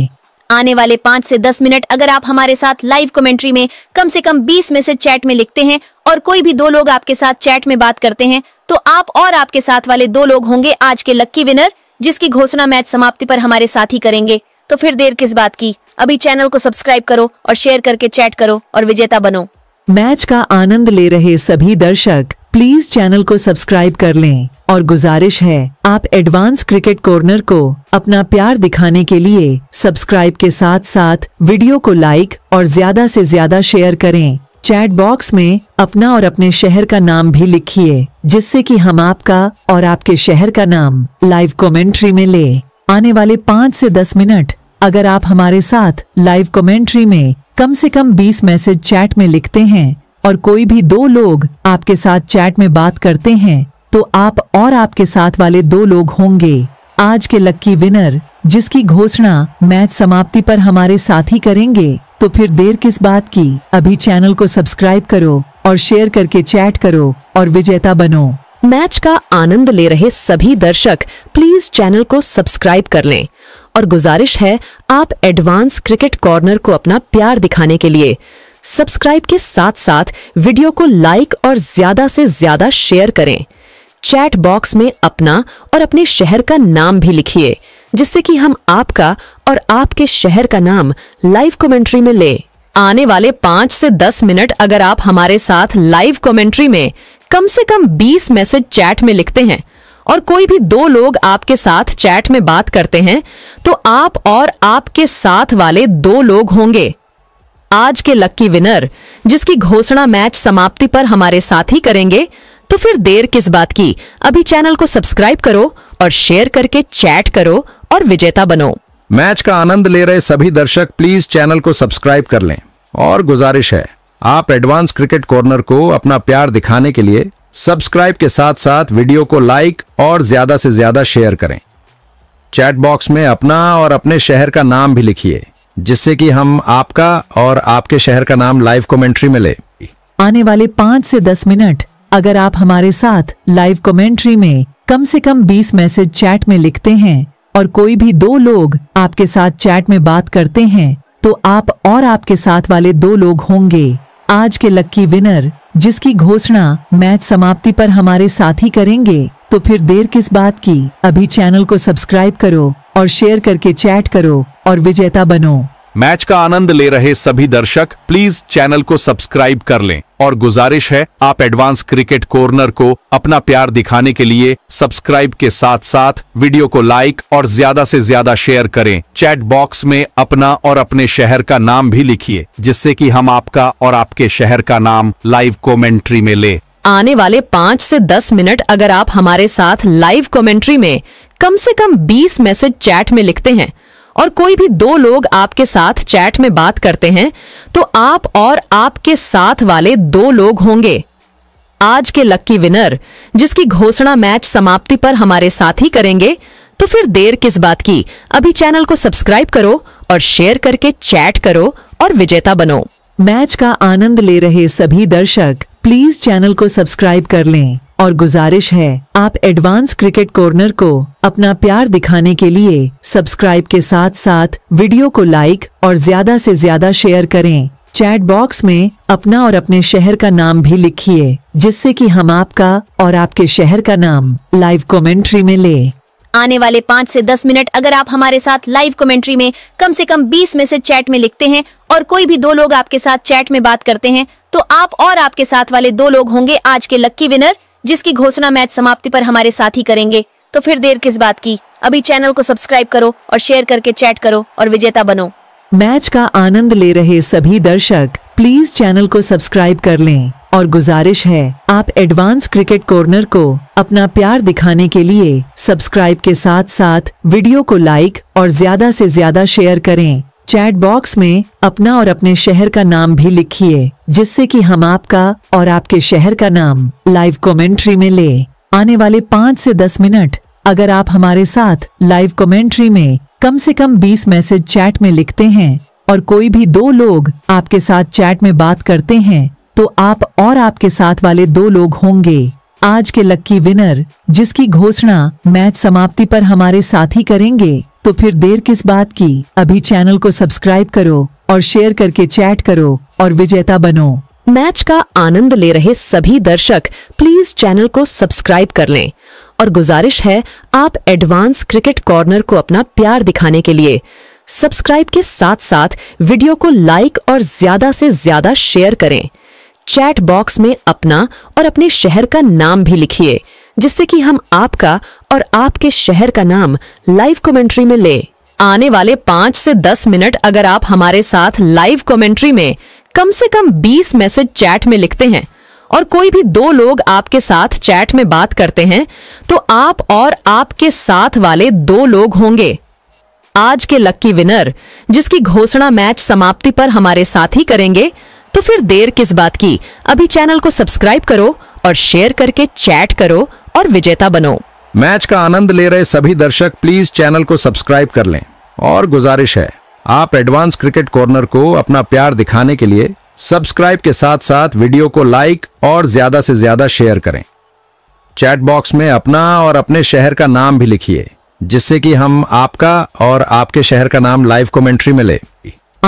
आने वाले पाँच से दस मिनट अगर आप हमारे साथ लाइव कमेंट्री में कम से कम बीस मैसेज चैट में लिखते हैं और कोई भी दो लोग आपके साथ चैट में बात करते हैं तो आप और आपके साथ वाले दो लोग होंगे आज के लक्की विनर जिसकी घोषणा मैच समाप्ति पर हमारे साथ ही करेंगे तो फिर देर किस बात की अभी चैनल को सब्सक्राइब करो और शेयर करके चैट करो और विजेता बनो मैच का आनंद ले रहे सभी दर्शक प्लीज चैनल को सब्सक्राइब कर लें और गुजारिश है आप एडवांस क्रिकेट कॉर्नर को अपना प्यार दिखाने के लिए सब्सक्राइब के साथ साथ वीडियो को लाइक और ज्यादा से ज्यादा शेयर करें चैट बॉक्स में अपना और अपने शहर का नाम भी लिखिए जिससे कि हम आपका और आपके शहर का नाम लाइव कमेंट्री में ले आने वाले पाँच से दस मिनट अगर आप हमारे साथ लाइव कमेंट्री में कम से कम बीस मैसेज चैट में लिखते हैं और कोई भी दो लोग आपके साथ चैट में बात करते हैं तो आप और आपके साथ वाले दो लोग होंगे आज के लक्की विनर जिसकी घोषणा मैच समाप्ति पर हमारे साथी करेंगे तो फिर देर किस बात की अभी चैनल को सब्सक्राइब करो और शेयर करके चैट करो और विजेता बनो मैच का आनंद ले रहे सभी दर्शक प्लीज चैनल को सब्सक्राइब कर लें और गुजारिश है आप एडवांस क्रिकेट कॉर्नर को अपना प्यार दिखाने के लिए सब्सक्राइब के साथ साथ वीडियो को लाइक और ज्यादा से ज्यादा शेयर करें चैट बॉक्स में अपना और अपने शहर का नाम भी लिखिए जिससे कि हम आपका और आपके शहर का नाम लाइव कमेंट्री में ले आने वाले पांच से दस मिनट अगर आप हमारे साथ लाइव कमेंट्री में कम से कम बीस मैसेज चैट में लिखते हैं और कोई भी दो लोग आपके साथ चैट में बात करते हैं तो आप और आपके साथ वाले दो लोग होंगे आज के लक्की विनर जिसकी घोषणा मैच समाप्ति पर हमारे साथ ही करेंगे तो फिर देर किस बात की अभी चैनल को सब्सक्राइब करो और शेयर करके चैट करो और विजेता बनो मैच का आनंद ले रहे सभी दर्शक प्लीज चैनल को सब्सक्राइब कर लें और गुजारिश है आप एडवांस क्रिकेट कॉर्नर को अपना प्यार दिखाने के लिए सब्सक्राइब के साथ साथ वीडियो को लाइक और ज्यादा से ज्यादा शेयर करें चैट बॉक्स में अपना और अपने शहर का नाम भी लिखिए जिससे कि हम आपका और आपके शहर का नाम लाइव कमेंट्री में ले आने वाले पाँच से दस मिनट अगर आप हमारे साथ लाइव कमेंट्री में कम से कम 20 मैसेज चैट में लिखते हैं और कोई भी दो लोग आपके साथ चैट में बात करते हैं तो आप और आपके साथ वाले दो लोग होंगे आज के लक्की विनर जिसकी घोषणा मैच समाप्ति पर हमारे साथी करेंगे तो फिर देर किस बात की अभी चैनल को सब्सक्राइब करो और शेयर करके चैट करो और विजेता बनो मैच का आनंद ले रहे सभी दर्शक प्लीज चैनल को सब्सक्राइब कर लें और गुजारिश है आप एडवांस क्रिकेट कॉर्नर को अपना प्यार दिखाने के लिए सब्सक्राइब के साथ साथ वीडियो को लाइक और ज्यादा से ज्यादा शेयर करें चैट बॉक्स में अपना और अपने शहर का नाम भी लिखिए जिससे कि हम आपका और आपके शहर का नाम लाइव कॉमेंट्री में ले आने वाले पाँच से दस मिनट अगर आप हमारे साथ लाइव कॉमेंट्री में कम से कम बीस मैसेज चैट में लिखते हैं और कोई भी दो लोग आपके साथ चैट में बात करते हैं तो आप और आपके साथ वाले दो लोग होंगे आज के लक्की विनर जिसकी घोषणा मैच समाप्ति पर हमारे साथ ही करेंगे तो फिर देर किस बात की अभी चैनल को सब्सक्राइब करो और शेयर करके चैट करो और विजेता बनो मैच का आनंद ले रहे सभी दर्शक प्लीज चैनल को सब्सक्राइब कर लें और गुजारिश है आप एडवांस क्रिकेट कॉर्नर को अपना प्यार दिखाने के लिए सब्सक्राइब के साथ साथ वीडियो को लाइक और ज्यादा से ज्यादा शेयर करें चैट बॉक्स में अपना और अपने शहर का नाम भी लिखिए जिससे कि हम आपका और आपके शहर का नाम लाइव कमेंट्री में ले आने वाले पाँच से दस मिनट अगर आप हमारे साथ लाइव कमेंट्री में कम से कम बीस में से चैट में लिखते हैं और कोई भी दो लोग आपके साथ चैट में बात करते हैं तो आप और आपके साथ वाले दो लोग होंगे आज के लक्की विनर जिसकी घोषणा मैच समाप्ति पर हमारे साथी करेंगे तो फिर देर किस बात की अभी चैनल को सब्सक्राइब करो और शेयर करके चैट करो और विजेता बनो मैच का आनंद ले रहे सभी दर्शक प्लीज चैनल को सब्सक्राइब कर लें और गुजारिश है आप एडवांस क्रिकेट कॉर्नर को अपना प्यार दिखाने के लिए सब्सक्राइब के साथ साथ वीडियो को लाइक और ज्यादा से ज्यादा शेयर करें चैट बॉक्स में अपना और अपने शहर का नाम भी लिखिए जिससे कि हम आपका और आपके शहर का नाम लाइव कमेंट्री में ले आने वाले पाँच से दस मिनट अगर आप हमारे साथ लाइव कमेंट्री में कम से कम बीस मैसेज चैट में लिखते हैं और कोई भी दो लोग आपके साथ चैट में बात करते हैं तो आप और आपके साथ वाले दो लोग होंगे आज के लक्की विनर जिसकी घोषणा मैच समाप्ति पर हमारे साथी करेंगे तो फिर देर किस बात की अभी चैनल को सब्सक्राइब करो और शेयर करके चैट करो और विजेता बनो मैच का आनंद ले रहे सभी दर्शक प्लीज चैनल को सब्सक्राइब कर लें और गुजारिश है आप एडवांस क्रिकेट कॉर्नर को अपना प्यार दिखाने के लिए सब्सक्राइब के साथ साथ वीडियो को लाइक और ज्यादा से ज्यादा शेयर करें चैट बॉक्स में अपना और अपने शहर का नाम भी लिखिए जिससे कि हम आपका और आपके शहर का नाम लाइव कमेंट्री में ले आने वाले पाँच से दस मिनट अगर आप हमारे साथ लाइव कमेंट्री में कम से कम बीस मैसेज चैट में लिखते हैं और कोई भी दो लोग आपके साथ चैट में बात करते हैं तो आप और आपके साथ वाले दो लोग होंगे आज के लक्की विनर जिसकी घोषणा मैच समाप्ति पर हमारे साथ ही करेंगे तो फिर देर किस बात की अभी चैनल को सब्सक्राइब करो और शेयर करके चैट करो और विजेता बनो मैच का आनंद ले रहे सभी दर्शक प्लीज चैनल को सब्सक्राइब कर लें और गुजारिश है आप एडवांस क्रिकेट कॉर्नर को अपना प्यार दिखाने के लिए सब्सक्राइब के साथ साथ वीडियो को लाइक और ज्यादा से ज्यादा शेयर करें चैट बॉक्स में अपना और अपने शहर का नाम भी लिखिए जिससे कि हम आपका और आपके शहर का नाम लाइव कमेंट्री में ले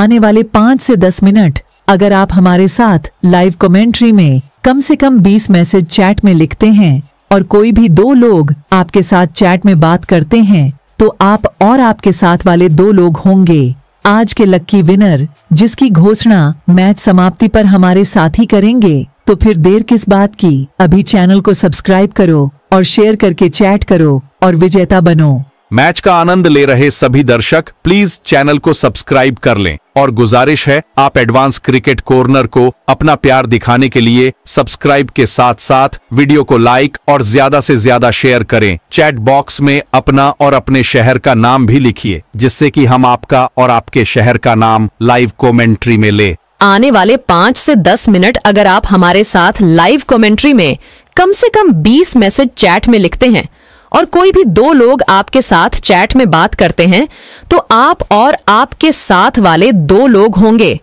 आने वाले पाँच से दस मिनट अगर आप हमारे साथ लाइव कमेंट्री में कम से कम बीस मैसेज चैट में लिखते हैं और कोई भी दो लोग आपके साथ चैट में बात करते हैं तो आप और आपके साथ वाले दो लोग होंगे आज के लक्की विनर जिसकी घोषणा मैच समाप्ति पर हमारे साथी करेंगे तो फिर देर किस बात की अभी चैनल को सब्सक्राइब करो और शेयर करके चैट करो और विजेता बनो मैच का आनंद ले रहे सभी दर्शक प्लीज चैनल को सब्सक्राइब कर लें और गुजारिश है आप एडवांस क्रिकेट कॉर्नर को अपना प्यार दिखाने के लिए सब्सक्राइब के साथ साथ वीडियो को लाइक और ज्यादा से ज्यादा शेयर करें चैट बॉक्स में अपना और अपने शहर का नाम भी लिखिए जिससे कि हम आपका और आपके शहर का नाम लाइव कॉमेंट्री में ले आने वाले पाँच से दस मिनट अगर आप हमारे साथ लाइव कॉमेंट्री में कम से कम बीस मैसेज चैट में लिखते हैं और कोई भी दो लोग आपके साथ चैट में बात करते हैं तो आप और आपके साथ वाले दो लोग होंगे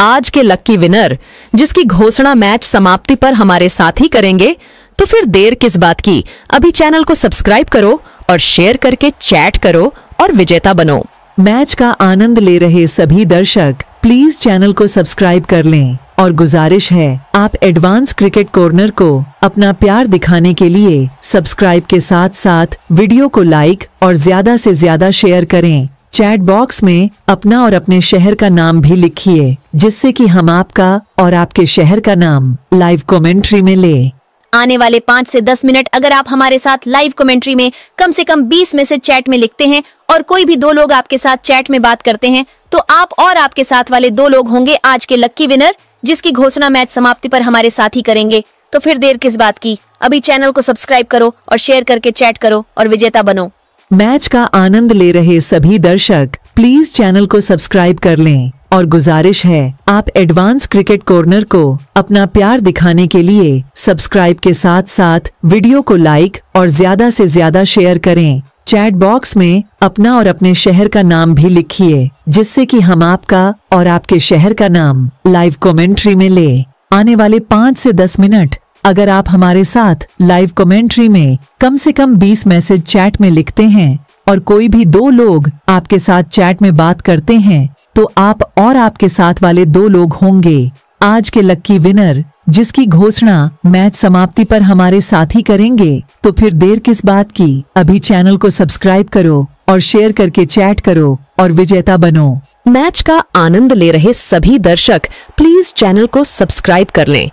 आज के लक्की विनर जिसकी घोषणा मैच समाप्ति पर हमारे साथ ही करेंगे तो फिर देर किस बात की अभी चैनल को सब्सक्राइब करो और शेयर करके चैट करो और विजेता बनो मैच का आनंद ले रहे सभी दर्शक प्लीज चैनल को सब्सक्राइब कर लें और गुजारिश है आप एडवांस क्रिकेट कॉर्नर को अपना प्यार दिखाने के लिए सब्सक्राइब के साथ साथ वीडियो को लाइक और ज्यादा से ज्यादा शेयर करें चैट बॉक्स में अपना और अपने शहर का नाम भी लिखिए जिससे कि हम आपका और आपके शहर का नाम लाइव कमेंट्री में ले आने वाले पाँच से दस मिनट अगर आप हमारे साथ लाइव कमेंट्री में कम से कम बीस मैसेज चैट में लिखते हैं और कोई भी दो लोग आपके साथ चैट में बात करते हैं तो आप और आपके साथ वाले दो लोग होंगे आज के लक्की विनर जिसकी घोषणा मैच समाप्ति पर हमारे साथ ही करेंगे तो फिर देर किस बात की अभी चैनल को सब्सक्राइब करो और शेयर करके चैट करो और विजेता बनो मैच का आनंद ले रहे सभी दर्शक प्लीज चैनल को सब्सक्राइब कर लें और गुजारिश है आप एडवांस क्रिकेट कॉर्नर को अपना प्यार दिखाने के लिए सब्सक्राइब के साथ साथ वीडियो को लाइक और ज्यादा से ज्यादा शेयर करें चैट बॉक्स में अपना और अपने शहर का नाम भी लिखिए जिससे कि हम आपका और आपके शहर का नाम लाइव कमेंट्री में ले आने वाले पाँच से दस मिनट अगर आप हमारे साथ लाइव कमेंट्री में कम से कम बीस मैसेज चैट में लिखते हैं और कोई भी दो लोग आपके साथ चैट में बात करते हैं तो आप और आपके साथ वाले दो लोग होंगे आज के लक्की विनर जिसकी घोषणा मैच समाप्ति पर हमारे साथी करेंगे तो फिर देर किस बात की अभी चैनल को सब्सक्राइब करो और शेयर करके चैट करो और विजेता बनो मैच का आनंद ले रहे सभी दर्शक प्लीज चैनल को सब्सक्राइब कर लें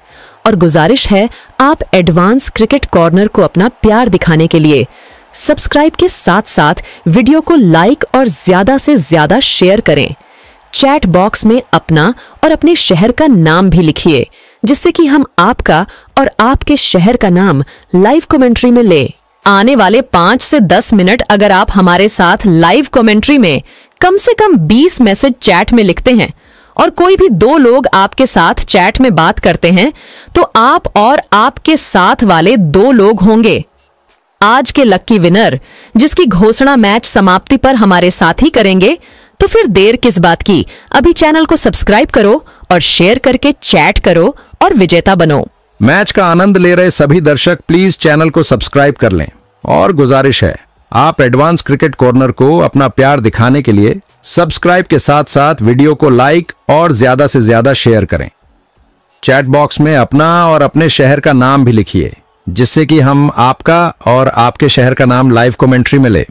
और गुजारिश है आप एडवांस क्रिकेट कॉर्नर को अपना प्यार दिखाने के लिए सब्सक्राइब के साथ साथ वीडियो को लाइक और ज्यादा से ज्यादा शेयर करें चैट बॉक्स में अपना और अपने शहर का नाम भी लिखिए जिससे कि हम आपका और आपके शहर का नाम लाइव कमेंट्री में ले आने वाले पांच से दस मिनट अगर आप हमारे साथ लाइव कमेंट्री में कम से कम बीस मैसेज चैट में लिखते हैं और कोई भी दो लोग आपके साथ चैट में बात करते हैं तो आप और आपके साथ वाले दो लोग होंगे आज के लक्की विनर जिसकी घोषणा मैच समाप्ति पर हमारे साथ ही करेंगे तो फिर देर किस बात की अभी चैनल को सब्सक्राइब करो और शेयर करके चैट करो और विजेता बनो मैच का आनंद ले रहे सभी दर्शक प्लीज चैनल को सब्सक्राइब कर लें और गुजारिश है आप एडवांस क्रिकेट कॉर्नर को अपना प्यार दिखाने के लिए सब्सक्राइब के साथ साथ वीडियो को लाइक और ज्यादा से ज्यादा शेयर करें चैट बॉक्स में अपना और अपने शहर का नाम भी लिखिए जिससे कि हम आपका और आपके शहर का नाम लाइव कमेंट्री में ले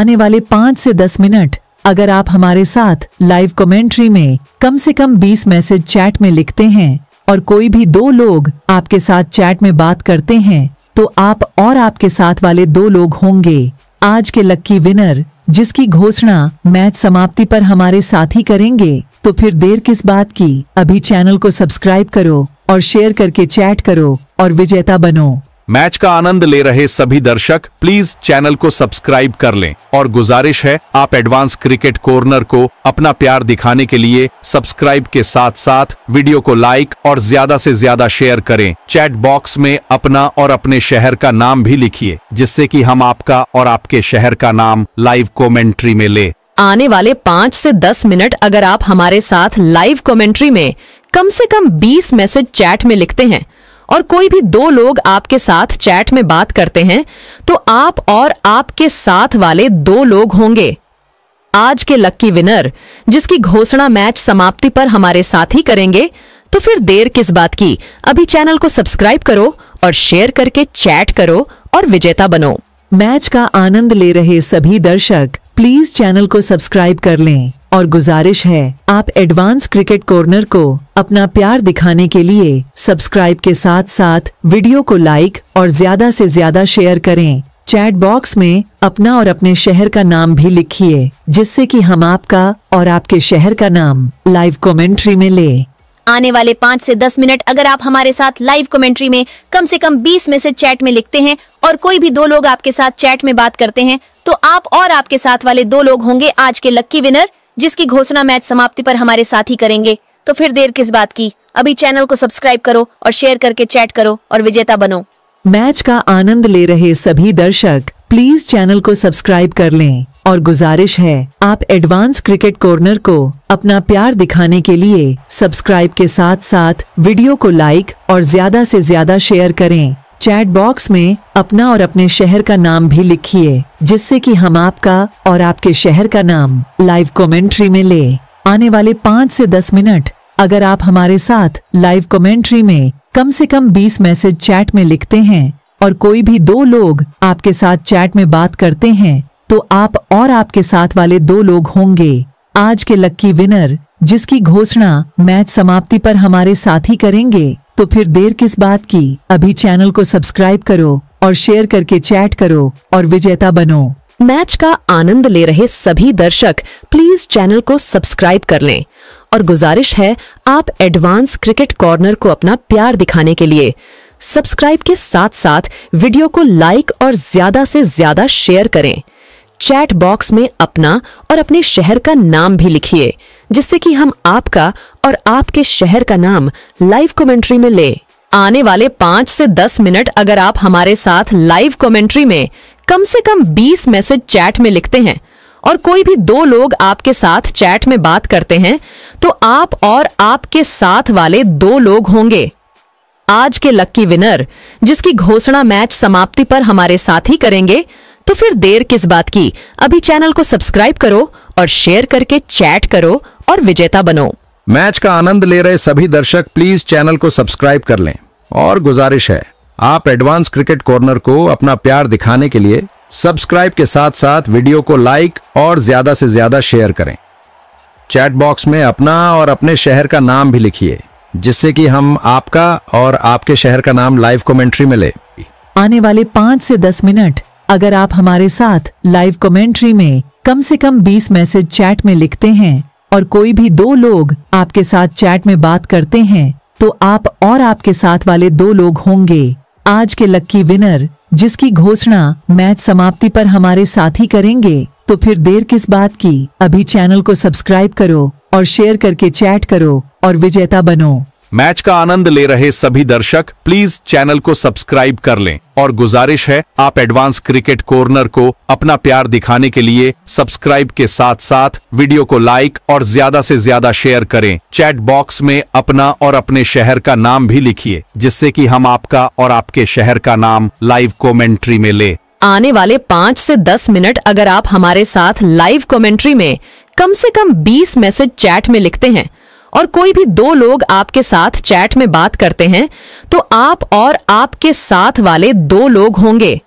आने वाले पाँच से दस मिनट अगर आप हमारे साथ लाइव कमेंट्री में कम से कम 20 मैसेज चैट में लिखते हैं और कोई भी दो लोग आपके साथ चैट में बात करते हैं तो आप और आपके साथ वाले दो लोग होंगे आज के लक्की विनर जिसकी घोषणा मैच समाप्ति पर हमारे साथी करेंगे तो फिर देर किस बात की अभी चैनल को सब्सक्राइब करो और शेयर करके चैट करो और विजेता बनो मैच का आनंद ले रहे सभी दर्शक प्लीज चैनल को सब्सक्राइब कर लें और गुजारिश है आप एडवांस क्रिकेट कॉर्नर को अपना प्यार दिखाने के लिए सब्सक्राइब के साथ साथ वीडियो को लाइक और ज्यादा से ज्यादा शेयर करें चैट बॉक्स में अपना और अपने शहर का नाम भी लिखिए जिससे कि हम आपका और आपके शहर का नाम लाइव कॉमेंट्री में ले आने वाले पाँच ऐसी दस मिनट अगर आप हमारे साथ लाइव कॉमेंट्री में कम ऐसी कम बीस मैसेज चैट में लिखते हैं और कोई भी दो लोग आपके साथ चैट में बात करते हैं तो आप और आपके साथ वाले दो लोग होंगे आज के लक्की विनर जिसकी घोषणा मैच समाप्ति पर हमारे साथ ही करेंगे तो फिर देर किस बात की अभी चैनल को सब्सक्राइब करो और शेयर करके चैट करो और विजेता बनो मैच का आनंद ले रहे सभी दर्शक प्लीज चैनल को सब्सक्राइब कर लें और गुजारिश है आप एडवांस क्रिकेट कॉर्नर को अपना प्यार दिखाने के लिए सब्सक्राइब के साथ साथ वीडियो को लाइक और ज्यादा से ज्यादा शेयर करें चैट बॉक्स में अपना और अपने शहर का नाम भी लिखिए जिससे कि हम आपका और आपके शहर का नाम लाइव कमेंट्री में ले आने वाले पाँच से दस मिनट अगर आप हमारे साथ लाइव कमेंट्री में कम से कम बीस में से चैट में लिखते हैं और कोई भी दो लोग आपके साथ चैट में बात करते हैं तो आप और आपके साथ वाले दो लोग होंगे आज के लक्की विनर जिसकी घोषणा मैच समाप्ति पर हमारे साथ ही करेंगे तो फिर देर किस बात की अभी चैनल को सब्सक्राइब करो और शेयर करके चैट करो और विजेता बनो मैच का आनंद ले रहे सभी दर्शक प्लीज चैनल को सब्सक्राइब कर लें और गुजारिश है आप एडवांस क्रिकेट कॉर्नर को अपना प्यार दिखाने के लिए सब्सक्राइब के साथ साथ वीडियो को लाइक और ज्यादा से ज्यादा शेयर करें चैट बॉक्स में अपना और अपने शहर का नाम भी लिखिए जिससे कि हम आपका और आपके शहर का नाम लाइव कमेंट्री में ले आने वाले पाँच से दस मिनट अगर आप हमारे साथ लाइव कमेंट्री में कम से कम बीस मैसेज चैट में लिखते हैं और कोई भी दो लोग आपके साथ चैट में बात करते हैं तो आप और आपके साथ वाले दो लोग होंगे आज के लक्की विनर जिसकी घोषणा मैच समाप्ति पर हमारे साथी करेंगे तो फिर देर किस बात की अभी चैनल को सब्सक्राइब करो और शेयर करके चैट करो और विजेता बनो मैच का आनंद ले रहे सभी दर्शक प्लीज चैनल को सब्सक्राइब कर लें और गुजारिश है आप एडवांस क्रिकेट कॉर्नर को अपना प्यार दिखाने के लिए सब्सक्राइब के साथ साथ वीडियो को लाइक और ज्यादा से ज्यादा शेयर करें चैट बॉक्स में अपना और अपने शहर का नाम भी लिखिए जिससे कि हम आपका और आपके शहर का नाम लाइव कमेंट्री में ले आने वाले पाँच से दस मिनट अगर आप हमारे साथ लाइव कमेंट्री में कम से कम बीस मैसेज चैट में लिखते हैं और कोई भी दो लोग आपके साथ चैट में बात करते हैं तो आप और आपके साथ वाले दो लोग होंगे आज के लक्की विनर जिसकी घोषणा मैच समाप्ति पर हमारे साथ ही करेंगे तो फिर देर किस बात की अभी चैनल को सब्सक्राइब करो और शेयर करके चैट करो और विजेता बनो मैच का आनंद ले रहे सभी दर्शक प्लीज चैनल को सब्सक्राइब कर लें और गुजारिश है आप एडवांस क्रिकेट कॉर्नर को अपना प्यार दिखाने के लिए सब्सक्राइब के साथ साथ वीडियो को लाइक और ज्यादा से ज्यादा शेयर करें चैट बॉक्स में अपना और अपने शहर का नाम भी लिखिए जिससे कि हम आपका और आपके शहर का नाम लाइव कमेंट्री में ले आने वाले पाँच से दस मिनट अगर आप हमारे साथ लाइव कमेंट्री में कम से कम बीस मैसेज चैट में लिखते हैं और कोई भी दो लोग आपके साथ चैट में बात करते हैं तो आप और आपके साथ वाले दो लोग होंगे आज के लक्की विनर जिसकी घोषणा मैच समाप्ति पर हमारे साथी करेंगे तो फिर देर किस बात की अभी चैनल को सब्सक्राइब करो और शेयर करके चैट करो और विजेता बनो मैच का आनंद ले रहे सभी दर्शक प्लीज चैनल को सब्सक्राइब कर लें और गुजारिश है आप एडवांस क्रिकेट कॉर्नर को अपना प्यार दिखाने के लिए सब्सक्राइब के साथ साथ वीडियो को लाइक और ज्यादा से ज्यादा शेयर करें चैट बॉक्स में अपना और अपने शहर का नाम भी लिखिए जिससे कि हम आपका और आपके शहर का नाम लाइव कॉमेंट्री में ले आने वाले पाँच ऐसी दस मिनट अगर आप हमारे साथ लाइव कॉमेंट्री में कम ऐसी कम बीस मैसेज चैट में लिखते हैं और कोई भी दो लोग आपके साथ चैट में बात करते हैं तो आप और आपके साथ वाले दो लोग होंगे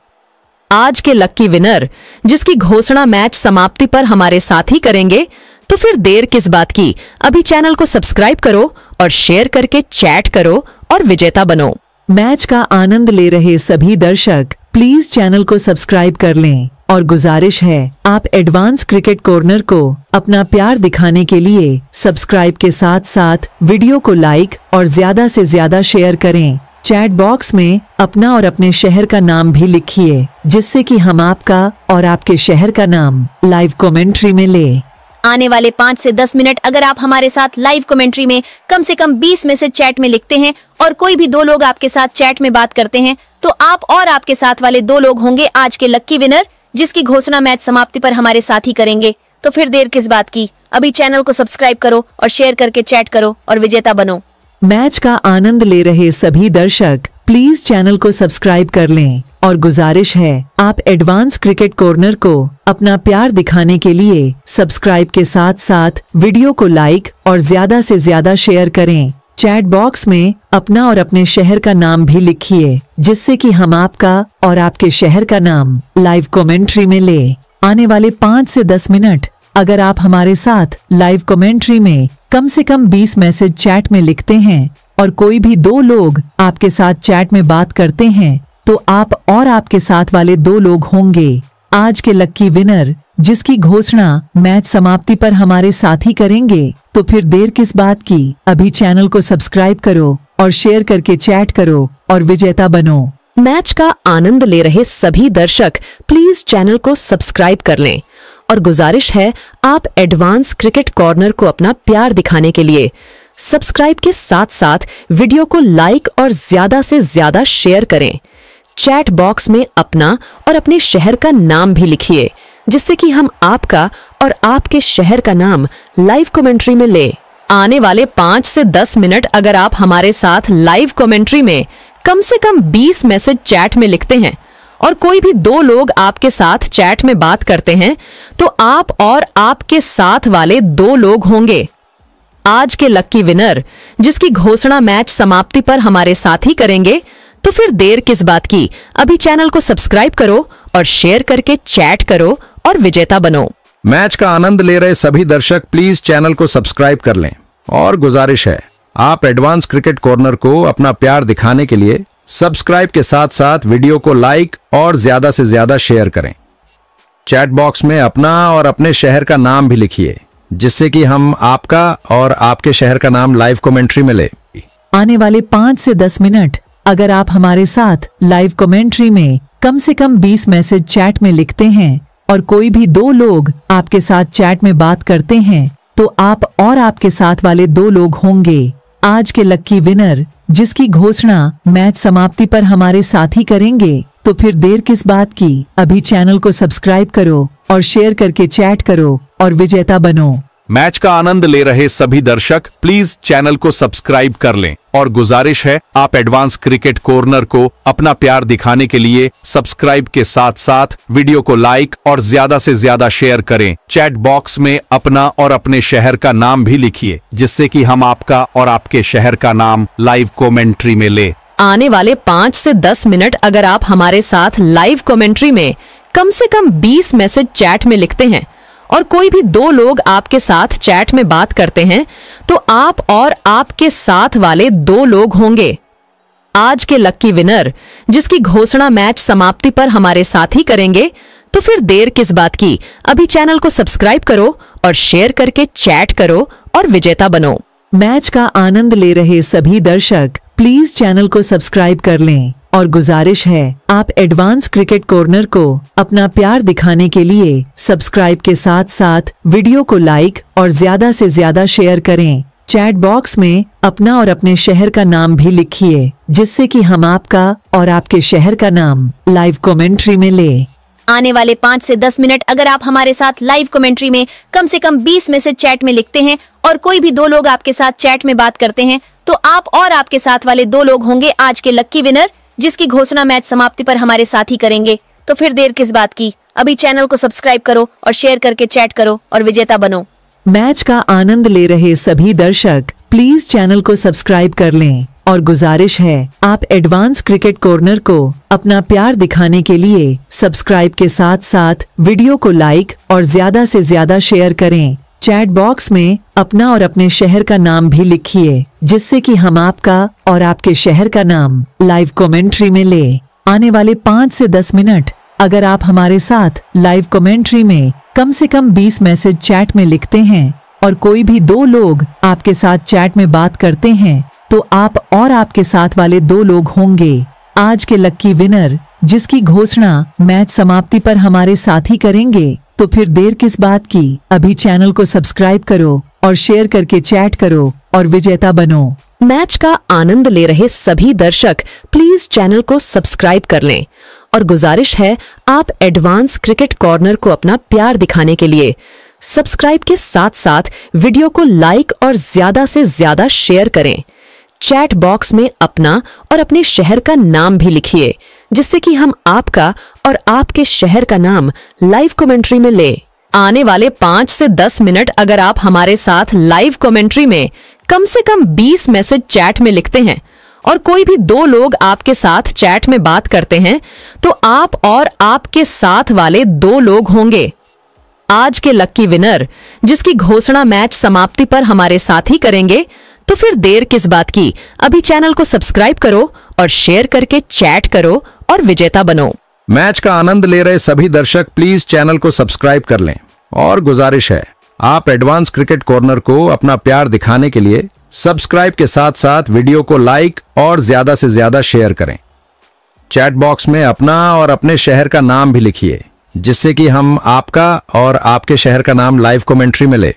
आज के लक्की विनर जिसकी घोषणा मैच समाप्ति पर हमारे साथ ही करेंगे तो फिर देर किस बात की अभी चैनल को सब्सक्राइब करो और शेयर करके चैट करो और विजेता बनो मैच का आनंद ले रहे सभी दर्शक प्लीज चैनल को सब्सक्राइब कर लें और गुजारिश है आप एडवांस क्रिकेट कॉर्नर को अपना प्यार दिखाने के लिए सब्सक्राइब के साथ साथ वीडियो को लाइक और ज्यादा से ज्यादा शेयर करें चैट बॉक्स में अपना और अपने शहर का नाम भी लिखिए जिससे कि हम आपका और आपके शहर का नाम लाइव कमेंट्री में ले आने वाले पाँच से दस मिनट अगर आप हमारे साथ लाइव कमेंट्री में कम से कम बीस मैसेज चैट में लिखते हैं और कोई भी दो लोग आपके साथ चैट में बात करते हैं तो आप और आपके साथ वाले दो लोग होंगे आज के लक्की विनर जिसकी घोषणा मैच समाप्ति पर हमारे साथ ही करेंगे तो फिर देर किस बात की अभी चैनल को सब्सक्राइब करो और शेयर करके चैट करो और विजेता बनो मैच का आनंद ले रहे सभी दर्शक प्लीज चैनल को सब्सक्राइब कर लें और गुजारिश है आप एडवांस क्रिकेट कॉर्नर को अपना प्यार दिखाने के लिए सब्सक्राइब के साथ साथ वीडियो को लाइक और ज्यादा से ज्यादा शेयर करें चैट बॉक्स में अपना और अपने शहर का नाम भी लिखिए जिससे कि हम आपका और आपके शहर का नाम लाइव कमेंट्री में ले आने वाले पाँच से दस मिनट अगर आप हमारे साथ लाइव कमेंट्री में कम से कम बीस मैसेज चैट में लिखते हैं और कोई भी दो लोग आपके साथ चैट में बात करते हैं तो आप और आपके साथ वाले दो लोग होंगे आज के लक्की विनर जिसकी घोषणा मैच समाप्ति पर हमारे साथी करेंगे तो फिर देर किस बात की अभी चैनल को सब्सक्राइब करो और शेयर करके चैट करो और विजेता बनो मैच का आनंद ले रहे सभी दर्शक प्लीज चैनल को सब्सक्राइब कर लें और गुजारिश है आप एडवांस क्रिकेट कॉर्नर को अपना प्यार दिखाने के लिए सब्सक्राइब के साथ साथ वीडियो को लाइक और ज्यादा से ज्यादा शेयर करें चैट बॉक्स में अपना और अपने शहर का नाम भी लिखिए जिससे कि हम आपका और आपके शहर का नाम लाइव कमेंट्री में ले आने वाले पांच से दस मिनट अगर आप हमारे साथ लाइव कमेंट्री में कम से कम बीस मैसेज चैट में लिखते हैं और कोई भी दो लोग आपके साथ चैट में बात करते हैं तो आप और आपके साथ वाले दो लोग होंगे आज के लक्की विनर जिसकी घोषणा मैच समाप्ति पर हमारे साथ ही करेंगे तो फिर देर किस बात की अभी चैनल को सब्सक्राइब करो और शेयर करके चैट करो और विजेता बनो मैच का आनंद ले रहे सभी दर्शक प्लीज चैनल को सब्सक्राइब कर लें और गुजारिश है आप एडवांस क्रिकेट कॉर्नर को अपना प्यार दिखाने के लिए सब्सक्राइब के साथ साथ वीडियो को लाइक और ज्यादा से ज्यादा शेयर करें चैट बॉक्स में अपना और अपने शहर का नाम भी लिखिए जिससे कि हम आपका और आपके शहर का नाम लाइव कमेंट्री में ले आने वाले पाँच से दस मिनट अगर आप हमारे साथ लाइव कमेंट्री में कम से कम बीस मैसेज चैट में लिखते हैं और कोई भी दो लोग आपके साथ चैट में बात करते हैं तो आप और आपके साथ वाले दो लोग होंगे आज के लक्की विनर जिसकी घोषणा मैच समाप्ति पर हमारे साथी करेंगे तो फिर देर किस बात की अभी चैनल को सब्सक्राइब करो और शेयर करके चैट करो और विजेता बनो मैच का आनंद ले रहे सभी दर्शक प्लीज चैनल को सब्सक्राइब कर लें और गुजारिश है आप एडवांस क्रिकेट कॉर्नर को अपना प्यार दिखाने के लिए सब्सक्राइब के साथ साथ वीडियो को लाइक और ज्यादा से ज्यादा शेयर करें चैट बॉक्स में अपना और अपने शहर का नाम भी लिखिए जिससे कि हम आपका और आपके शहर का नाम लाइव कॉमेंट्री में ले आने वाले पाँच ऐसी दस मिनट अगर आप हमारे साथ लाइव कॉमेंट्री में कम ऐसी कम बीस मैसेज चैट में लिखते हैं और कोई भी दो लोग आपके साथ चैट में बात करते हैं तो आप और आपके साथ वाले दो लोग होंगे आज के लक्की विनर जिसकी घोषणा मैच समाप्ति पर हमारे साथ ही करेंगे तो फिर देर किस बात की अभी चैनल को सब्सक्राइब करो और शेयर करके चैट करो और विजेता बनो मैच का आनंद ले रहे सभी दर्शक प्लीज चैनल को सब्सक्राइब कर लें और गुजारिश है आप एडवांस क्रिकेट कॉर्नर को अपना प्यार दिखाने के लिए सब्सक्राइब के साथ साथ वीडियो को लाइक और ज्यादा से ज्यादा शेयर करें चैट बॉक्स में अपना और अपने शहर का नाम भी लिखिए जिससे कि हम आपका और आपके शहर का नाम लाइव कमेंट्री में ले आने वाले पाँच से दस मिनट अगर आप हमारे साथ लाइव कमेंट्री में कम से कम बीस मैसेज चैट में लिखते हैं और कोई भी दो लोग आपके साथ चैट में बात करते हैं तो आप और आपके साथ वाले दो लोग होंगे आज के लक्की विनर जिसकी घोषणा मैच समाप्ति पर हमारे साथ ही करेंगे तो फिर देर किस बात की अभी चैनल को सब्सक्राइब करो और शेयर करके चैट करो और विजेता बनो मैच का आनंद ले रहे सभी दर्शक प्लीज चैनल को सब्सक्राइब कर लें और गुजारिश है आप एडवांस क्रिकेट कॉर्नर को अपना प्यार दिखाने के लिए सब्सक्राइब के साथ साथ वीडियो को लाइक और ज्यादा से ज्यादा शेयर करें चैट बॉक्स में अपना और अपने शहर का नाम भी लिखिए जिससे कि हम आपका और आपके शहर का नाम लाइव कमेंट्री में ले आने वाले पाँच से दस मिनट अगर आप हमारे साथ लाइव कमेंट्री में कम से कम बीस मैसेज चैट में लिखते हैं और कोई भी दो लोग आपके साथ चैट में बात करते हैं तो आप और आपके साथ वाले दो लोग होंगे आज के लक्की विनर जिसकी घोषणा मैच समाप्ति पर हमारे साथी करेंगे तो फिर देर किस बात की अभी चैनल को सब्सक्राइब करो और शेयर करके चैट करो और विजेता बनो मैच का आनंद ले रहे सभी दर्शक प्लीज चैनल को सब्सक्राइब कर लें और गुजारिश है आप एडवांस क्रिकेट कॉर्नर को अपना प्यार दिखाने के लिए सब्सक्राइब के साथ साथ वीडियो को लाइक और ज्यादा से ज्यादा शेयर करें चैट बॉक्स में अपना और अपने शहर का नाम भी लिखिए जिससे कि हम आपका और आपके शहर का नाम लाइव कमेंट्री में ले आने वाले पाँच से दस मिनट अगर आप हमारे साथ लाइव कमेंट्री में कम से कम बीस मैसेज चैट में लिखते हैं और कोई भी दो लोग आपके साथ चैट में बात करते हैं तो आप और आपके साथ वाले दो लोग होंगे आज के लक्की विनर जिसकी घोषणा मैच समाप्ति पर हमारे साथ ही करेंगे तो फिर देर किस बात की अभी चैनल को सब्सक्राइब करो और शेयर करके चैट करो और विजेता बनो मैच का आनंद ले रहे सभी दर्शक प्लीज चैनल को सब्सक्राइब कर लें और गुजारिश है आप एडवांस क्रिकेट कॉर्नर को अपना प्यार दिखाने के लिए सब्सक्राइब के साथ साथ वीडियो को लाइक और ज्यादा से ज्यादा शेयर करें चैट बॉक्स में अपना और अपने शहर का नाम भी लिखिए जिससे कि हम आपका और आपके शहर का नाम लाइव कमेंट्री में ले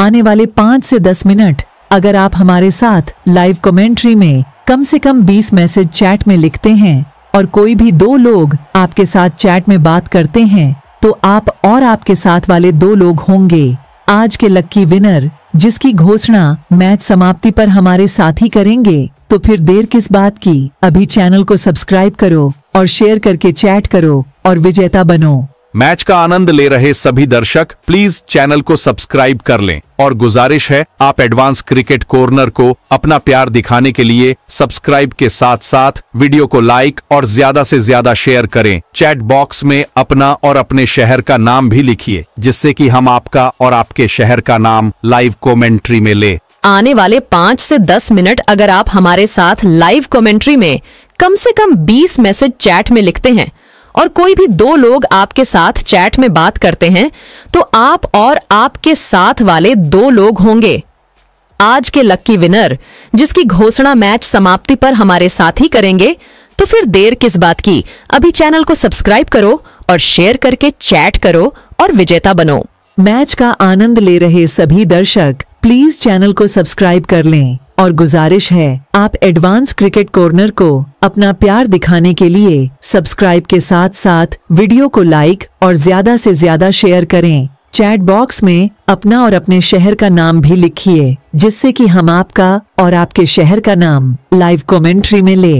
आने वाले पाँच से दस मिनट अगर आप हमारे साथ लाइव कमेंट्री में कम से कम बीस मैसेज चैट में लिखते हैं और कोई भी दो लोग आपके साथ चैट में बात करते हैं तो आप और आपके साथ वाले दो लोग होंगे आज के लक्की विनर जिसकी घोषणा मैच समाप्ति पर हमारे साथी करेंगे तो फिर देर किस बात की अभी चैनल को सब्सक्राइब करो और शेयर करके चैट करो और विजेता बनो मैच का आनंद ले रहे सभी दर्शक प्लीज चैनल को सब्सक्राइब कर लें और गुजारिश है आप एडवांस क्रिकेट कॉर्नर को अपना प्यार दिखाने के लिए सब्सक्राइब के साथ साथ वीडियो को लाइक और ज्यादा से ज्यादा शेयर करें चैट बॉक्स में अपना और अपने शहर का नाम भी लिखिए जिससे कि हम आपका और आपके शहर का नाम लाइव कॉमेंट्री में ले आने वाले पाँच ऐसी दस मिनट अगर आप हमारे साथ लाइव कॉमेंट्री में कम ऐसी कम बीस मैसेज चैट में लिखते हैं और कोई भी दो लोग आपके साथ चैट में बात करते हैं तो आप और आपके साथ वाले दो लोग होंगे आज के लक्की विनर जिसकी घोषणा मैच समाप्ति पर हमारे साथ ही करेंगे तो फिर देर किस बात की अभी चैनल को सब्सक्राइब करो और शेयर करके चैट करो और विजेता बनो मैच का आनंद ले रहे सभी दर्शक प्लीज चैनल को सब्सक्राइब कर लें और गुजारिश है आप एडवांस क्रिकेट कॉर्नर को अपना प्यार दिखाने के लिए सब्सक्राइब के साथ साथ वीडियो को लाइक और ज्यादा से ज्यादा शेयर करें चैट बॉक्स में अपना और अपने शहर का नाम भी लिखिए जिससे कि हम आपका और आपके शहर का नाम लाइव कमेंट्री में ले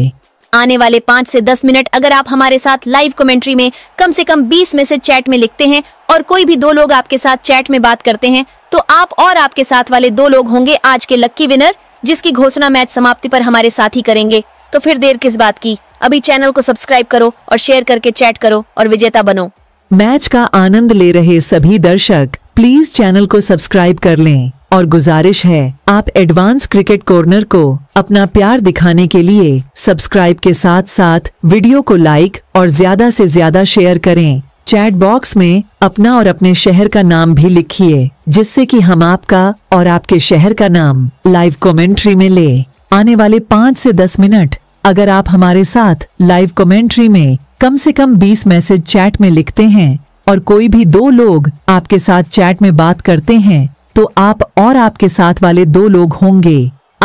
आने वाले पाँच से दस मिनट अगर आप हमारे साथ लाइव कमेंट्री में कम से कम बीस में से चैट में लिखते हैं और कोई भी दो लोग आपके साथ चैट में बात करते हैं तो आप और आपके साथ वाले दो लोग होंगे आज के लक्की विनर जिसकी घोषणा मैच समाप्ति पर हमारे साथी करेंगे तो फिर देर किस बात की अभी चैनल को सब्सक्राइब करो और शेयर करके चैट करो और विजेता बनो मैच का आनंद ले रहे सभी दर्शक प्लीज चैनल को सब्सक्राइब कर लें और गुजारिश है आप एडवांस क्रिकेट कॉर्नर को अपना प्यार दिखाने के लिए सब्सक्राइब के साथ साथ वीडियो को लाइक और ज्यादा से ज्यादा शेयर करें चैट बॉक्स में अपना और अपने शहर का नाम भी लिखिए जिससे कि हम आपका और आपके शहर का नाम लाइव कमेंट्री में ले आने वाले पाँच से दस मिनट अगर आप हमारे साथ लाइव कमेंट्री में कम से कम बीस मैसेज चैट में लिखते हैं और कोई भी दो लोग आपके साथ चैट में बात करते हैं तो आप और आपके साथ वाले दो लोग होंगे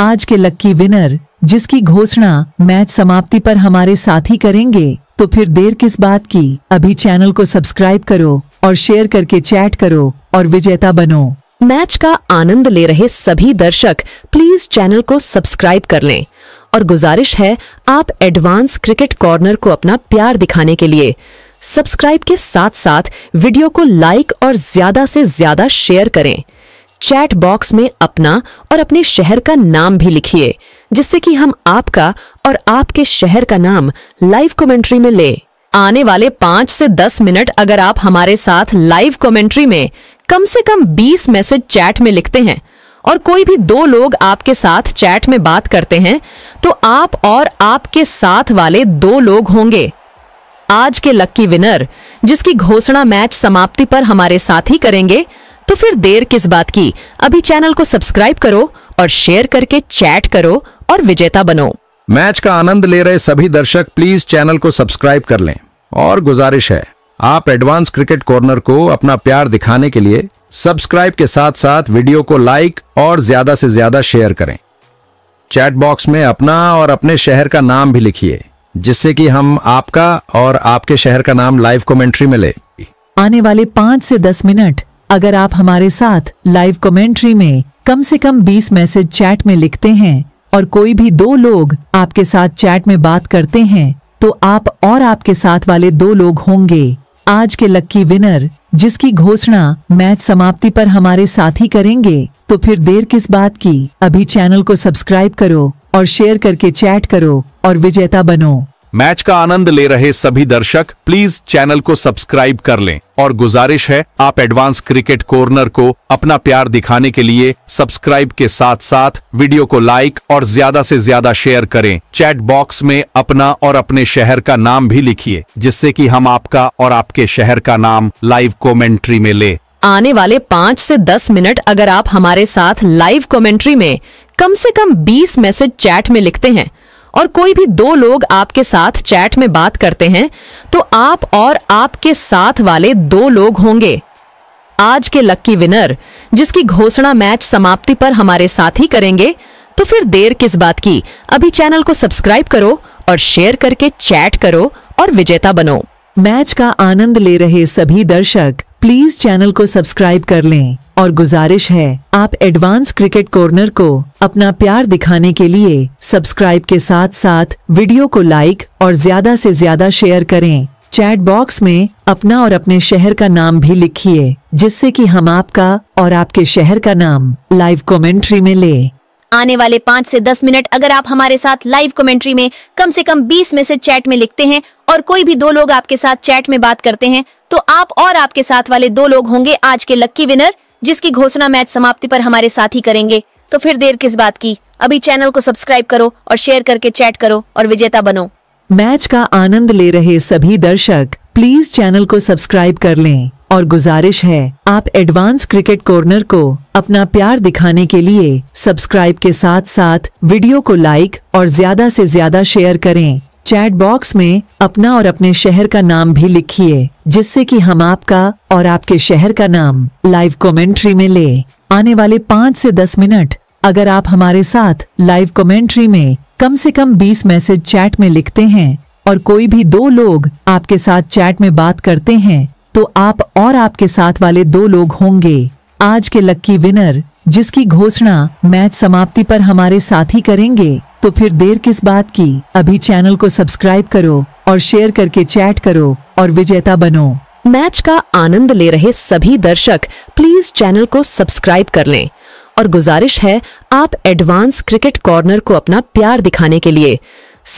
आज के लक्की विनर जिसकी घोषणा मैच समाप्ति पर हमारे साथी करेंगे तो फिर देर किस बात की अभी चैनल को सब्सक्राइब करो और शेयर करके चैट करो और विजेता बनो मैच का आनंद ले रहे सभी दर्शक प्लीज चैनल को सब्सक्राइब कर लें और गुजारिश है आप एडवांस क्रिकेट कॉर्नर को अपना प्यार दिखाने के लिए सब्सक्राइब के साथ साथ वीडियो को लाइक और ज्यादा से ज्यादा शेयर करें चैट बॉक्स में अपना और अपने शहर का नाम भी लिखिए जिससे कि हम आपका और आपके शहर का नाम लाइव कमेंट्री में ले आने वाले पांच से दस मिनट अगर आप हमारे साथ लाइव कमेंट्री में कम से कम बीस मैसेज चैट में लिखते हैं और कोई भी दो लोग आपके साथ चैट में बात करते हैं तो आप और आपके साथ वाले दो लोग होंगे आज के लक्की विनर जिसकी घोषणा मैच समाप्ति पर हमारे साथ ही करेंगे तो फिर देर किस बात की अभी चैनल को सब्सक्राइब करो और शेयर करके चैट करो और विजेता बनो मैच का आनंद ले रहे सभी दर्शक प्लीज चैनल को सब्सक्राइब कर लें और गुजारिश है आप एडवांस क्रिकेट कॉर्नर को अपना प्यार दिखाने के लिए सब्सक्राइब के साथ साथ वीडियो को लाइक और ज्यादा से ज्यादा शेयर करें चैट बॉक्स में अपना और अपने शहर का नाम भी लिखिए जिससे कि हम आपका और आपके शहर का नाम लाइव कमेंट्री में ले आने वाले पांच से दस मिनट अगर आप हमारे साथ लाइव कमेंट्री में कम से कम 20 मैसेज चैट में लिखते हैं और कोई भी दो लोग आपके साथ चैट में बात करते हैं तो आप और आपके साथ वाले दो लोग होंगे आज के लक्की विनर जिसकी घोषणा मैच समाप्ति पर हमारे साथी करेंगे तो फिर देर किस बात की अभी चैनल को सब्सक्राइब करो और शेयर करके चैट करो और विजेता बनो मैच का आनंद ले रहे सभी दर्शक प्लीज चैनल को सब्सक्राइब कर लें और गुजारिश है आप एडवांस क्रिकेट कॉर्नर को अपना प्यार दिखाने के लिए सब्सक्राइब के साथ साथ वीडियो को लाइक और ज्यादा से ज्यादा शेयर करें चैट बॉक्स में अपना और अपने शहर का नाम भी लिखिए जिससे कि हम आपका और आपके शहर का नाम लाइव कॉमेंट्री में ले आने वाले पाँच से दस मिनट अगर आप हमारे साथ लाइव कॉमेंट्री में कम से कम बीस मैसेज चैट में लिखते हैं और कोई भी दो लोग आपके साथ चैट में बात करते हैं तो आप और आपके साथ वाले दो लोग होंगे आज के लक्की विनर जिसकी घोषणा मैच समाप्ति पर हमारे साथ ही करेंगे तो फिर देर किस बात की अभी चैनल को सब्सक्राइब करो और शेयर करके चैट करो और विजेता बनो मैच का आनंद ले रहे सभी दर्शक प्लीज चैनल को सब्सक्राइब कर लें और गुजारिश है आप एडवांस क्रिकेट कॉर्नर को अपना प्यार दिखाने के लिए सब्सक्राइब के साथ साथ वीडियो को लाइक और ज्यादा से ज्यादा शेयर करें चैट बॉक्स में अपना और अपने शहर का नाम भी लिखिए जिससे कि हम आपका और आपके शहर का नाम लाइव कमेंट्री में ले आने वाले पाँच से दस मिनट अगर आप हमारे साथ लाइव कमेंट्री में कम से कम बीस मैसेज चैट में लिखते हैं और कोई भी दो लोग आपके साथ चैट में बात करते हैं तो आप और आपके साथ वाले दो लोग होंगे आज के लक्की विनर जिसकी घोषणा मैच समाप्ति पर हमारे साथ ही करेंगे तो फिर देर किस बात की अभी चैनल को सब्सक्राइब करो और शेयर करके चैट करो और विजेता बनो मैच का आनंद ले रहे सभी दर्शक प्लीज चैनल को सब्सक्राइब कर लें और गुजारिश है आप एडवांस क्रिकेट कॉर्नर को अपना प्यार दिखाने के लिए सब्सक्राइब के साथ साथ वीडियो को लाइक और ज्यादा से ज्यादा शेयर करें चैट बॉक्स में अपना और अपने शहर का नाम भी लिखिए जिससे कि हम आपका और आपके शहर का नाम लाइव कमेंट्री में ले आने वाले पाँच से दस मिनट अगर आप हमारे साथ लाइव कमेंट्री में कम से कम बीस मैसेज चैट में लिखते हैं और कोई भी दो लोग आपके साथ चैट में बात करते हैं तो आप और आपके साथ वाले दो लोग होंगे आज के लक्की विनर जिसकी घोषणा मैच समाप्ति पर हमारे साथ ही करेंगे तो फिर देर किस बात की अभी चैनल को सब्सक्राइब करो और शेयर करके चैट करो और विजेता बनो मैच का आनंद ले रहे सभी दर्शक प्लीज चैनल को सब्सक्राइब कर लें और गुजारिश है आप एडवांस क्रिकेट कॉर्नर को अपना प्यार दिखाने के लिए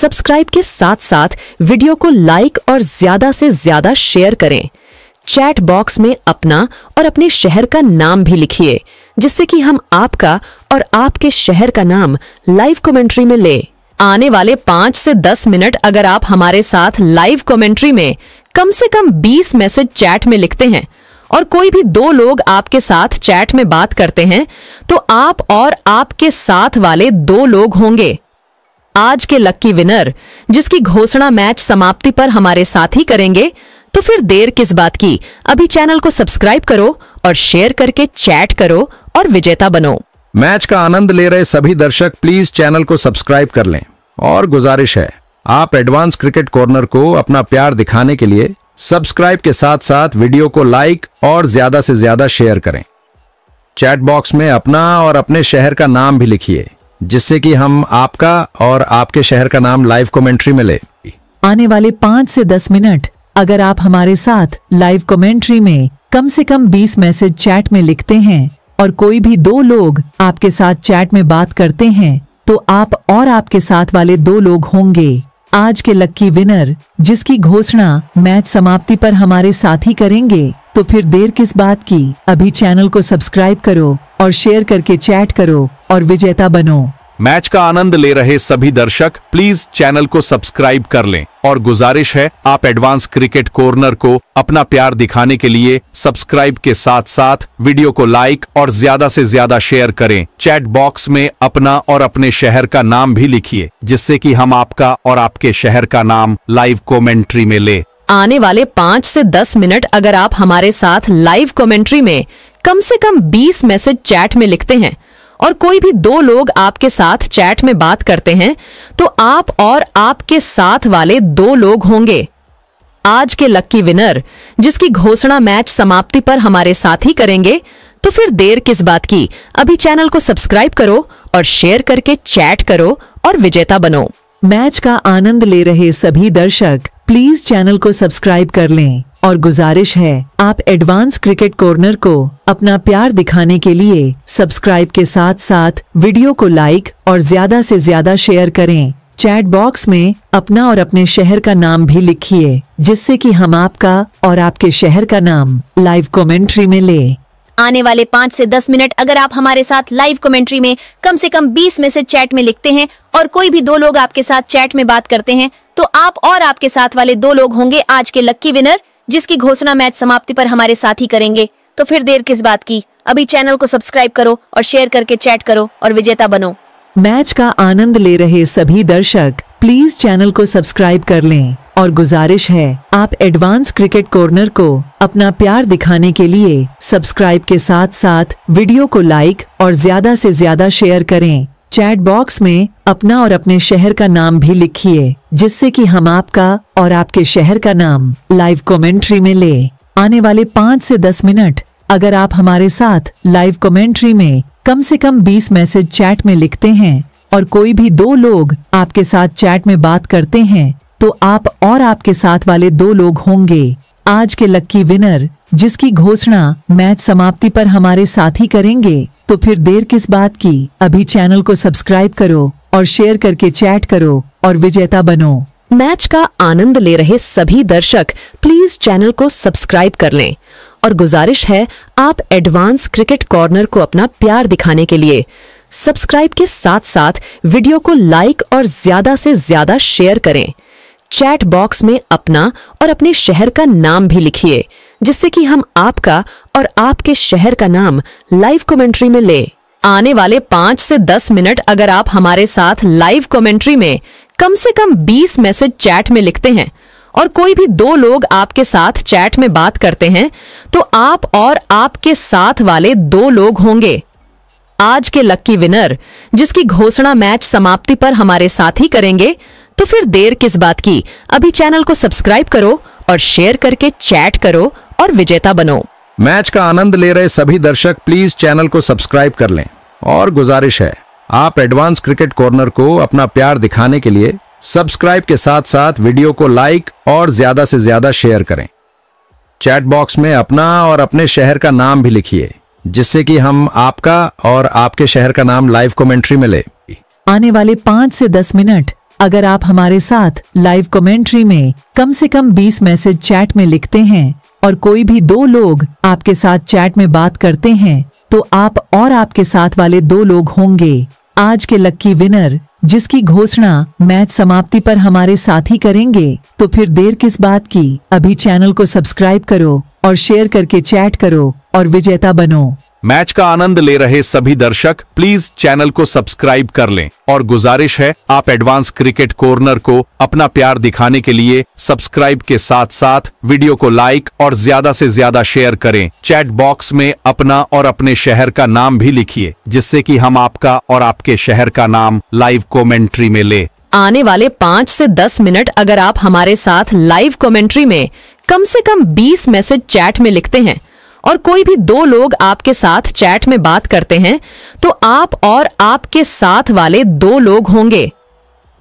सब्सक्राइब के साथ साथ वीडियो को लाइक और ज्यादा से ज्यादा शेयर करें चैट बॉक्स में अपना और अपने शहर का नाम भी लिखिए जिससे कि हम आपका और आपके शहर का नाम लाइव कमेंट्री में ले आने वाले पांच से दस मिनट अगर आप हमारे साथ लाइव कमेंट्री में कम से कम बीस मैसेज चैट में लिखते हैं और कोई भी दो लोग आपके साथ चैट में बात करते हैं तो आप और आपके साथ वाले दो लोग होंगे आज के लक्की विनर जिसकी घोषणा मैच समाप्ति पर हमारे साथ ही करेंगे तो फिर देर किस बात की अभी चैनल को सब्सक्राइब करो और शेयर करके चैट करो और विजेता बनो मैच का आनंद ले रहे सभी दर्शक प्लीज चैनल को सब्सक्राइब कर लें और गुजारिश है आप एडवांस क्रिकेट कॉर्नर को अपना प्यार दिखाने के लिए सब्सक्राइब के साथ साथ वीडियो को लाइक और ज्यादा से ज्यादा शेयर करें चैट बॉक्स में अपना और अपने शहर का नाम भी लिखिए जिससे कि हम आपका और आपके शहर का नाम लाइव कमेंट्री में ले आने वाले पाँच से दस मिनट अगर आप हमारे साथ लाइव कमेंट्री में कम से कम 20 मैसेज चैट में लिखते हैं और कोई भी दो लोग आपके साथ चैट में बात करते हैं तो आप और आपके साथ वाले दो लोग होंगे आज के लक्की विनर जिसकी घोषणा मैच समाप्ति पर हमारे साथी करेंगे तो फिर देर किस बात की अभी चैनल को सब्सक्राइब करो और शेयर करके चैट करो और विजेता बनो मैच का आनंद ले रहे सभी दर्शक प्लीज चैनल को सब्सक्राइब कर लें और गुजारिश है आप एडवांस क्रिकेट कॉर्नर को अपना प्यार दिखाने के लिए सब्सक्राइब के साथ साथ वीडियो को लाइक और ज्यादा से ज्यादा शेयर करें चैट बॉक्स में अपना और अपने शहर का नाम भी लिखिए जिससे कि हम आपका और आपके शहर का नाम लाइव कॉमेंट्री में ले आने वाले पाँच ऐसी दस मिनट अगर आप हमारे साथ लाइव कॉमेंट्री में कम ऐसी कम बीस मैसेज चैट में लिखते हैं और कोई भी दो लोग आपके साथ चैट में बात करते हैं तो आप और आपके साथ वाले दो लोग होंगे आज के लक्की विनर जिसकी घोषणा मैच समाप्ति पर हमारे साथ ही करेंगे तो फिर देर किस बात की अभी चैनल को सब्सक्राइब करो और शेयर करके चैट करो और विजेता बनो मैच का आनंद ले रहे सभी दर्शक प्लीज चैनल को सब्सक्राइब कर लें और गुजारिश है आप एडवांस क्रिकेट कॉर्नर को अपना प्यार दिखाने के लिए सब्सक्राइब के साथ साथ वीडियो को लाइक और ज्यादा से ज्यादा शेयर करें चैट बॉक्स में अपना और अपने शहर का नाम भी लिखिए जिससे कि हम आपका और आपके शहर का नाम लाइव कमेंट्री में ले आने वाले पाँच से दस मिनट अगर आप हमारे साथ लाइव कमेंट्री में कम से कम बीस मैसेज चैट में लिखते हैं और कोई भी दो लोग आपके साथ चैट में बात करते हैं तो आप और आपके साथ वाले दो लोग होंगे आज के लक्की विनर जिसकी घोषणा मैच समाप्ति पर हमारे साथ ही करेंगे तो फिर देर किस बात की अभी चैनल को सब्सक्राइब करो और शेयर करके चैट करो और विजेता बनो मैच का आनंद ले रहे सभी दर्शक प्लीज चैनल को सब्सक्राइब कर लें और गुजारिश है आप एडवांस क्रिकेट कॉर्नर को अपना प्यार दिखाने के लिए सब्सक्राइब के साथ साथ वीडियो को लाइक और ज्यादा से ज्यादा शेयर करें चैट बॉक्स में अपना और अपने शहर का नाम भी लिखिए जिससे कि हम आपका और आपके शहर का नाम लाइव कमेंट्री में ले आने वाले पाँच से दस मिनट अगर आप हमारे साथ लाइव कमेंट्री में कम से कम बीस मैसेज चैट में लिखते हैं और कोई भी दो लोग आपके साथ चैट में बात करते हैं तो आप और आपके साथ वाले दो लोग होंगे आज के लक्की विनर जिसकी घोषणा मैच समाप्ति पर हमारे साथी करेंगे तो फिर देर किस बात की अभी चैनल को सब्सक्राइब करो और शेयर करके चैट करो और विजेता बनो मैच का आनंद ले रहे सभी दर्शक प्लीज चैनल को सब्सक्राइब कर लें और गुजारिश है आप एडवांस क्रिकेट कॉर्नर को अपना प्यार दिखाने के लिए सब्सक्राइब के साथ साथ वीडियो को लाइक और ज्यादा से ज्यादा शेयर करें चैट बॉक्स में अपना और अपने शहर का नाम भी लिखिए जिससे कि हम आपका और आपके शहर का नाम लाइव कमेंट्री में ले आने वाले पांच से दस मिनट अगर आप हमारे साथ लाइव कमेंट्री में कम से कम बीस मैसेज चैट में लिखते हैं और कोई भी दो लोग आपके साथ चैट में बात करते हैं तो आप और आपके साथ वाले दो लोग होंगे आज के लक्की विनर जिसकी घोषणा मैच समाप्ति पर हमारे साथ ही करेंगे तो फिर देर किस बात की अभी चैनल को सब्सक्राइब करो और शेयर करके चैट करो और विजेता बनो मैच का आनंद ले रहे सभी दर्शक प्लीज चैनल को सब्सक्राइब कर लें और गुजारिश है आप एडवांस क्रिकेट कॉर्नर को अपना प्यार दिखाने के लिए सब्सक्राइब के साथ साथ वीडियो को लाइक और ज्यादा से ज्यादा शेयर करें चैट बॉक्स में अपना और अपने शहर का नाम भी लिखिए जिससे कि हम आपका और आपके शहर का नाम लाइव कमेंट्री में ले आने वाले पाँच से दस मिनट अगर आप हमारे साथ लाइव कमेंट्री में कम से कम 20 मैसेज चैट में लिखते हैं और कोई भी दो लोग आपके साथ चैट में बात करते हैं तो आप और आपके साथ वाले दो लोग होंगे आज के लक्की विनर जिसकी घोषणा मैच समाप्ति पर हमारे साथी करेंगे तो फिर देर किस बात की अभी चैनल को सब्सक्राइब करो और शेयर करके चैट करो और विजेता बनो मैच का आनंद ले रहे सभी दर्शक प्लीज चैनल को सब्सक्राइब कर लें और गुजारिश है आप एडवांस क्रिकेट कॉर्नर को अपना प्यार दिखाने के लिए सब्सक्राइब के साथ साथ वीडियो को लाइक और ज्यादा से ज्यादा शेयर करें चैट बॉक्स में अपना और अपने शहर का नाम भी लिखिए जिससे कि हम आपका और आपके शहर का नाम लाइव कॉमेंट्री में ले आने वाले पाँच ऐसी दस मिनट अगर आप हमारे साथ लाइव कॉमेंट्री में कम ऐसी कम बीस मैसेज चैट में लिखते हैं और कोई भी दो लोग आपके साथ चैट में बात करते हैं तो आप और आपके साथ वाले दो लोग होंगे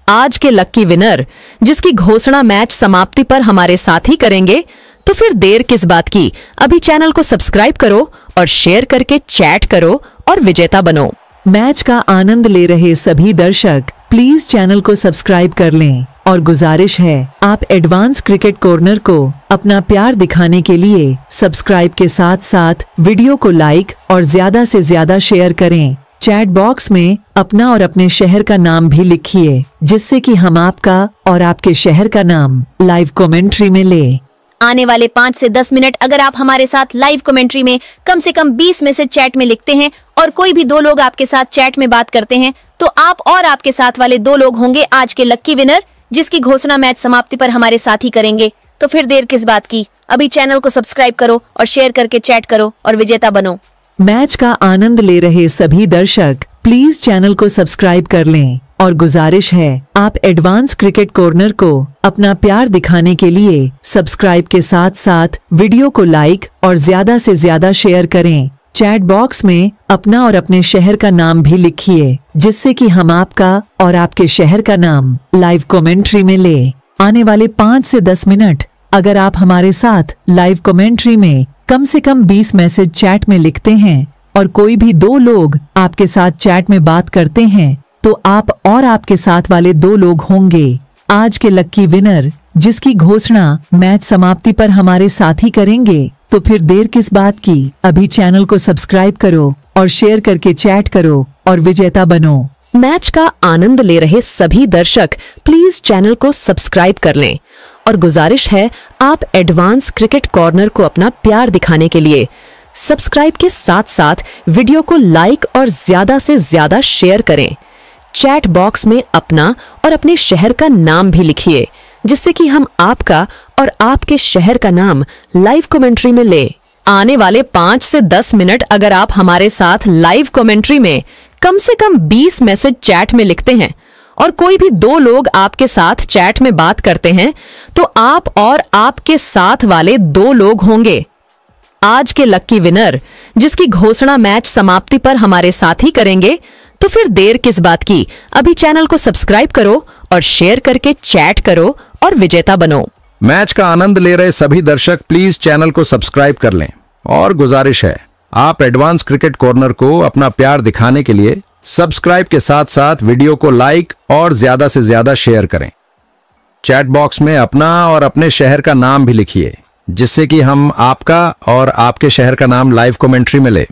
आज के लक्की विनर जिसकी घोषणा मैच समाप्ति पर हमारे साथ ही करेंगे तो फिर देर किस बात की अभी चैनल को सब्सक्राइब करो और शेयर करके चैट करो और विजेता बनो मैच का आनंद ले रहे सभी दर्शक प्लीज चैनल को सब्सक्राइब कर लें और गुजारिश है आप एडवांस क्रिकेट कॉर्नर को अपना प्यार दिखाने के लिए सब्सक्राइब के साथ साथ वीडियो को लाइक और ज्यादा से ज्यादा शेयर करें चैट बॉक्स में अपना और अपने शहर का नाम भी लिखिए जिससे कि हम आपका और आपके शहर का नाम लाइव कमेंट्री में ले आने वाले पाँच से दस मिनट अगर आप हमारे साथ लाइव कमेंट्री में कम से कम बीस में से चैट में लिखते हैं और कोई भी दो लोग आपके साथ चैट में बात करते हैं तो आप और आपके साथ वाले दो लोग होंगे आज के लक्की विनर जिसकी घोषणा मैच समाप्ति पर हमारे साथ ही करेंगे तो फिर देर किस बात की अभी चैनल को सब्सक्राइब करो और शेयर करके चैट करो और विजेता बनो मैच का आनंद ले रहे सभी दर्शक प्लीज चैनल को सब्सक्राइब कर लें और गुजारिश है आप एडवांस क्रिकेट कॉर्नर को अपना प्यार दिखाने के लिए सब्सक्राइब के साथ साथ वीडियो को लाइक और ज्यादा से ज्यादा शेयर करें चैट बॉक्स में अपना और अपने शहर का नाम भी लिखिए जिससे कि हम आपका और आपके शहर का नाम लाइव कमेंट्री में ले आने वाले पाँच से दस मिनट अगर आप हमारे साथ लाइव कमेंट्री में कम से कम बीस मैसेज चैट में लिखते हैं और कोई भी दो लोग आपके साथ चैट में बात करते हैं तो आप और आपके साथ वाले दो लोग होंगे आज के लक्की विनर जिसकी घोषणा मैच समाप्ति पर हमारे साथी करेंगे तो फिर देर किस बात की अभी चैनल को सब्सक्राइब करो और शेयर करके चैट करो और विजेता बनो मैच का आनंद ले रहे सभी दर्शक प्लीज चैनल को सब्सक्राइब कर लें और गुजारिश है आप एडवांस क्रिकेट कॉर्नर को अपना प्यार दिखाने के लिए सब्सक्राइब के साथ साथ वीडियो को लाइक और ज्यादा से ज्यादा शेयर करें चैट बॉक्स में अपना और अपने शहर का नाम भी लिखिए जिससे कि हम आपका और आपके शहर का नाम लाइव कमेंट्री में ले आने वाले पाँच से दस मिनट अगर आप हमारे साथ लाइव कमेंट्री में कम से कम बीस मैसेज चैट में लिखते हैं और कोई भी दो लोग आपके साथ चैट में बात करते हैं तो आप और आपके साथ वाले दो लोग होंगे आज के लक्की विनर जिसकी घोषणा मैच समाप्ति पर हमारे साथ ही करेंगे तो फिर देर किस बात की अभी चैनल को सब्सक्राइब करो और शेयर करके चैट करो और विजेता बनो मैच का आनंद ले रहे सभी दर्शक प्लीज चैनल को सब्सक्राइब कर लें और गुजारिश है आप एडवांस क्रिकेट कॉर्नर को अपना प्यार दिखाने के लिए सब्सक्राइब के साथ साथ वीडियो को लाइक और ज्यादा से ज्यादा शेयर करें चैट बॉक्स में अपना और अपने शहर का नाम भी लिखिए जिससे कि हम आपका और आपके शहर का नाम लाइव कमेंट्री में ले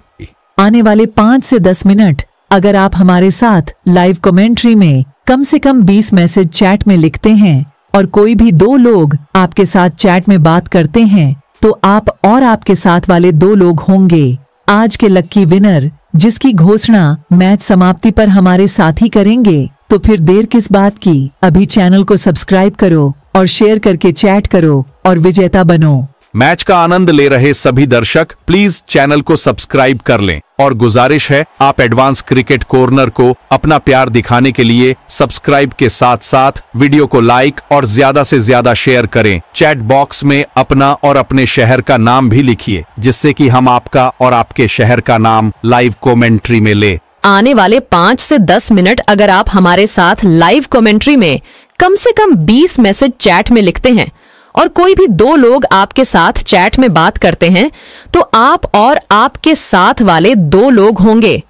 आने वाले पाँच से दस मिनट अगर आप हमारे साथ लाइव कमेंट्री में कम से कम बीस मैसेज चैट में लिखते हैं और कोई भी दो लोग आपके साथ चैट में बात करते हैं तो आप और आपके साथ वाले दो लोग होंगे आज के लक्की विनर जिसकी घोषणा मैच समाप्ति पर हमारे साथी करेंगे तो फिर देर किस बात की अभी चैनल को सब्सक्राइब करो और शेयर करके चैट करो और विजेता बनो मैच का आनंद ले रहे सभी दर्शक प्लीज चैनल को सब्सक्राइब कर लें और गुजारिश है आप एडवांस क्रिकेट कॉर्नर को अपना प्यार दिखाने के लिए सब्सक्राइब के साथ साथ वीडियो को लाइक और ज्यादा से ज्यादा शेयर करें चैट बॉक्स में अपना और अपने शहर का नाम भी लिखिए जिससे कि हम आपका और आपके शहर का नाम लाइव कॉमेंट्री में ले आने वाले पाँच ऐसी दस मिनट अगर आप हमारे साथ लाइव कॉमेंट्री में कम ऐसी कम बीस मैसेज चैट में लिखते हैं और कोई भी दो लोग आपके साथ चैट में बात करते हैं तो आप और आपके साथ वाले दो लोग होंगे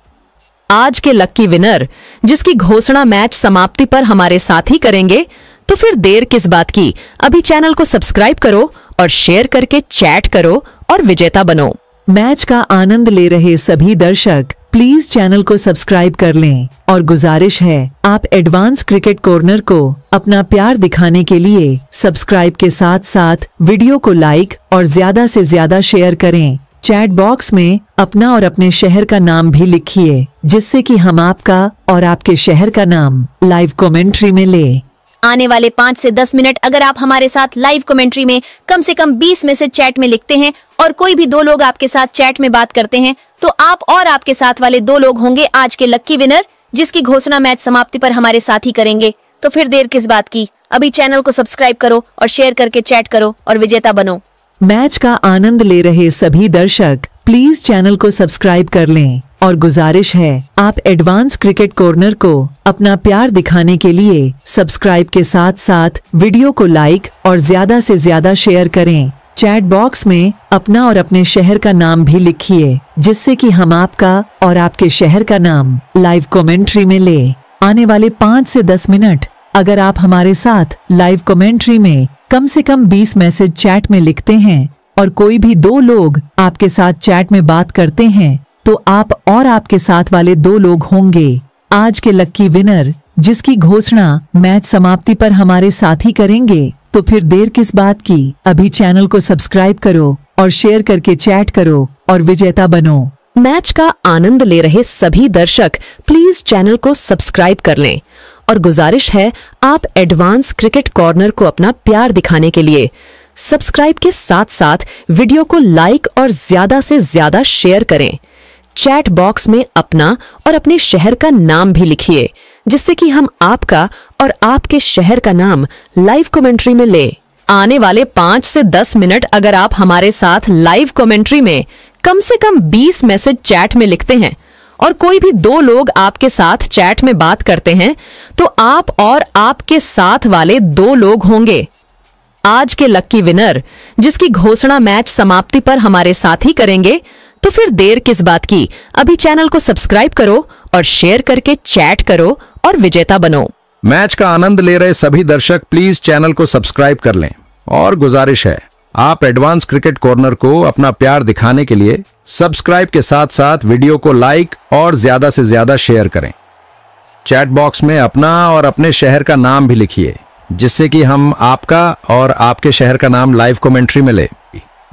आज के लक्की विनर जिसकी घोषणा मैच समाप्ति पर हमारे साथ ही करेंगे तो फिर देर किस बात की अभी चैनल को सब्सक्राइब करो और शेयर करके चैट करो और विजेता बनो मैच का आनंद ले रहे सभी दर्शक प्लीज चैनल को सब्सक्राइब कर लें और गुजारिश है आप एडवांस क्रिकेट कॉर्नर को अपना प्यार दिखाने के लिए सब्सक्राइब के साथ साथ वीडियो को लाइक और ज्यादा से ज्यादा शेयर करें चैट बॉक्स में अपना और अपने शहर का नाम भी लिखिए जिससे कि हम आपका और आपके शहर का नाम लाइव कमेंट्री में ले आने वाले पाँच से दस मिनट अगर आप हमारे साथ लाइव कमेंट्री में कम से कम बीस मैसेज चैट में लिखते हैं और कोई भी दो लोग आपके साथ चैट में बात करते हैं तो आप और आपके साथ वाले दो लोग होंगे आज के लक्की विनर जिसकी घोषणा मैच समाप्ति पर हमारे साथ ही करेंगे तो फिर देर किस बात की अभी चैनल को सब्सक्राइब करो और शेयर करके चैट करो और विजेता बनो मैच का आनंद ले रहे सभी दर्शक प्लीज चैनल को सब्सक्राइब कर लें और गुजारिश है आप एडवांस क्रिकेट कॉर्नर को अपना प्यार दिखाने के लिए सब्सक्राइब के साथ साथ वीडियो को लाइक और ज्यादा से ज्यादा शेयर करें चैट बॉक्स में अपना और अपने शहर का नाम भी लिखिए जिससे कि हम आपका और आपके शहर का नाम लाइव कमेंट्री में ले आने वाले पाँच से दस मिनट अगर आप हमारे साथ लाइव कमेंट्री में कम से कम बीस मैसेज चैट में लिखते हैं और कोई भी दो लोग आपके साथ चैट में बात करते हैं तो आप और आपके साथ वाले दो लोग होंगे आज के लक्की विनर जिसकी घोषणा मैच समाप्ति पर हमारे साथी करेंगे तो फिर देर किस बात की अभी चैनल को सब्सक्राइब करो और शेयर करके चैट करो और विजेता बनो मैच का आनंद ले रहे सभी दर्शक प्लीज चैनल को सब्सक्राइब कर लें और गुजारिश है आप एडवांस क्रिकेट कॉर्नर को अपना प्यार दिखाने के लिए सब्सक्राइब के साथ साथ वीडियो को लाइक और ज्यादा से ज्यादा शेयर करें चैट बॉक्स में अपना और अपने शहर का नाम भी लिखिए जिससे कि हम आपका और आपके शहर का नाम लाइव कमेंट्री में ले आने वाले पांच से दस मिनट अगर आप हमारे साथ लाइव कमेंट्री में कम से कम बीस मैसेज चैट में लिखते हैं और कोई भी दो लोग आपके साथ चैट में बात करते हैं तो आप और आपके साथ वाले दो लोग होंगे आज के लक्की विनर जिसकी घोषणा मैच समाप्ति पर हमारे साथ ही करेंगे तो फिर देर किस बात की अभी चैनल को सब्सक्राइब करो और शेयर करके चैट करो और विजेता बनो मैच का आनंद ले रहे सभी दर्शक प्लीज चैनल को सब्सक्राइब कर लें और गुजारिश है आप एडवांस क्रिकेट कॉर्नर को अपना प्यार दिखाने के लिए सब्सक्राइब के साथ साथ वीडियो को लाइक और ज्यादा से ज्यादा शेयर करें चैट बॉक्स में अपना और अपने शहर का नाम भी लिखिए जिससे कि हम आपका और आपके शहर का नाम लाइव कमेंट्री में ले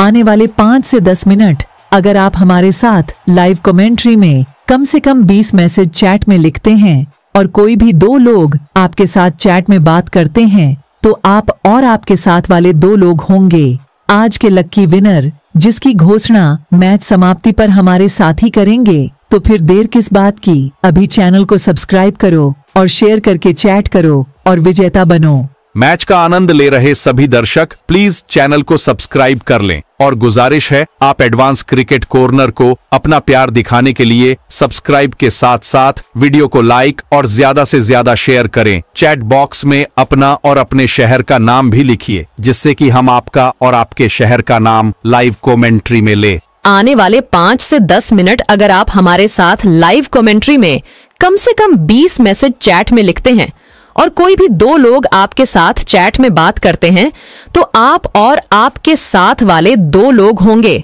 आने वाले पाँच से दस मिनट अगर आप हमारे साथ लाइव कमेंट्री में कम से कम 20 मैसेज चैट में लिखते हैं और कोई भी दो लोग आपके साथ चैट में बात करते हैं तो आप और आपके साथ वाले दो लोग होंगे आज के लक्की विनर जिसकी घोषणा मैच समाप्ति पर हमारे साथी करेंगे तो फिर देर किस बात की अभी चैनल को सब्सक्राइब करो और शेयर करके चैट करो और विजेता बनो मैच का आनंद ले रहे सभी दर्शक प्लीज चैनल को सब्सक्राइब कर लें और गुजारिश है आप एडवांस क्रिकेट कॉर्नर को अपना प्यार दिखाने के लिए सब्सक्राइब के साथ साथ वीडियो को लाइक और ज्यादा से ज्यादा शेयर करें चैट बॉक्स में अपना और अपने शहर का नाम भी लिखिए जिससे कि हम आपका और आपके शहर का नाम लाइव कॉमेंट्री में ले आने वाले पाँच ऐसी दस मिनट अगर आप हमारे साथ लाइव कॉमेंट्री में कम ऐसी कम बीस मैसेज चैट में लिखते हैं और कोई भी दो लोग आपके साथ चैट में बात करते हैं तो आप और आपके साथ वाले दो लोग होंगे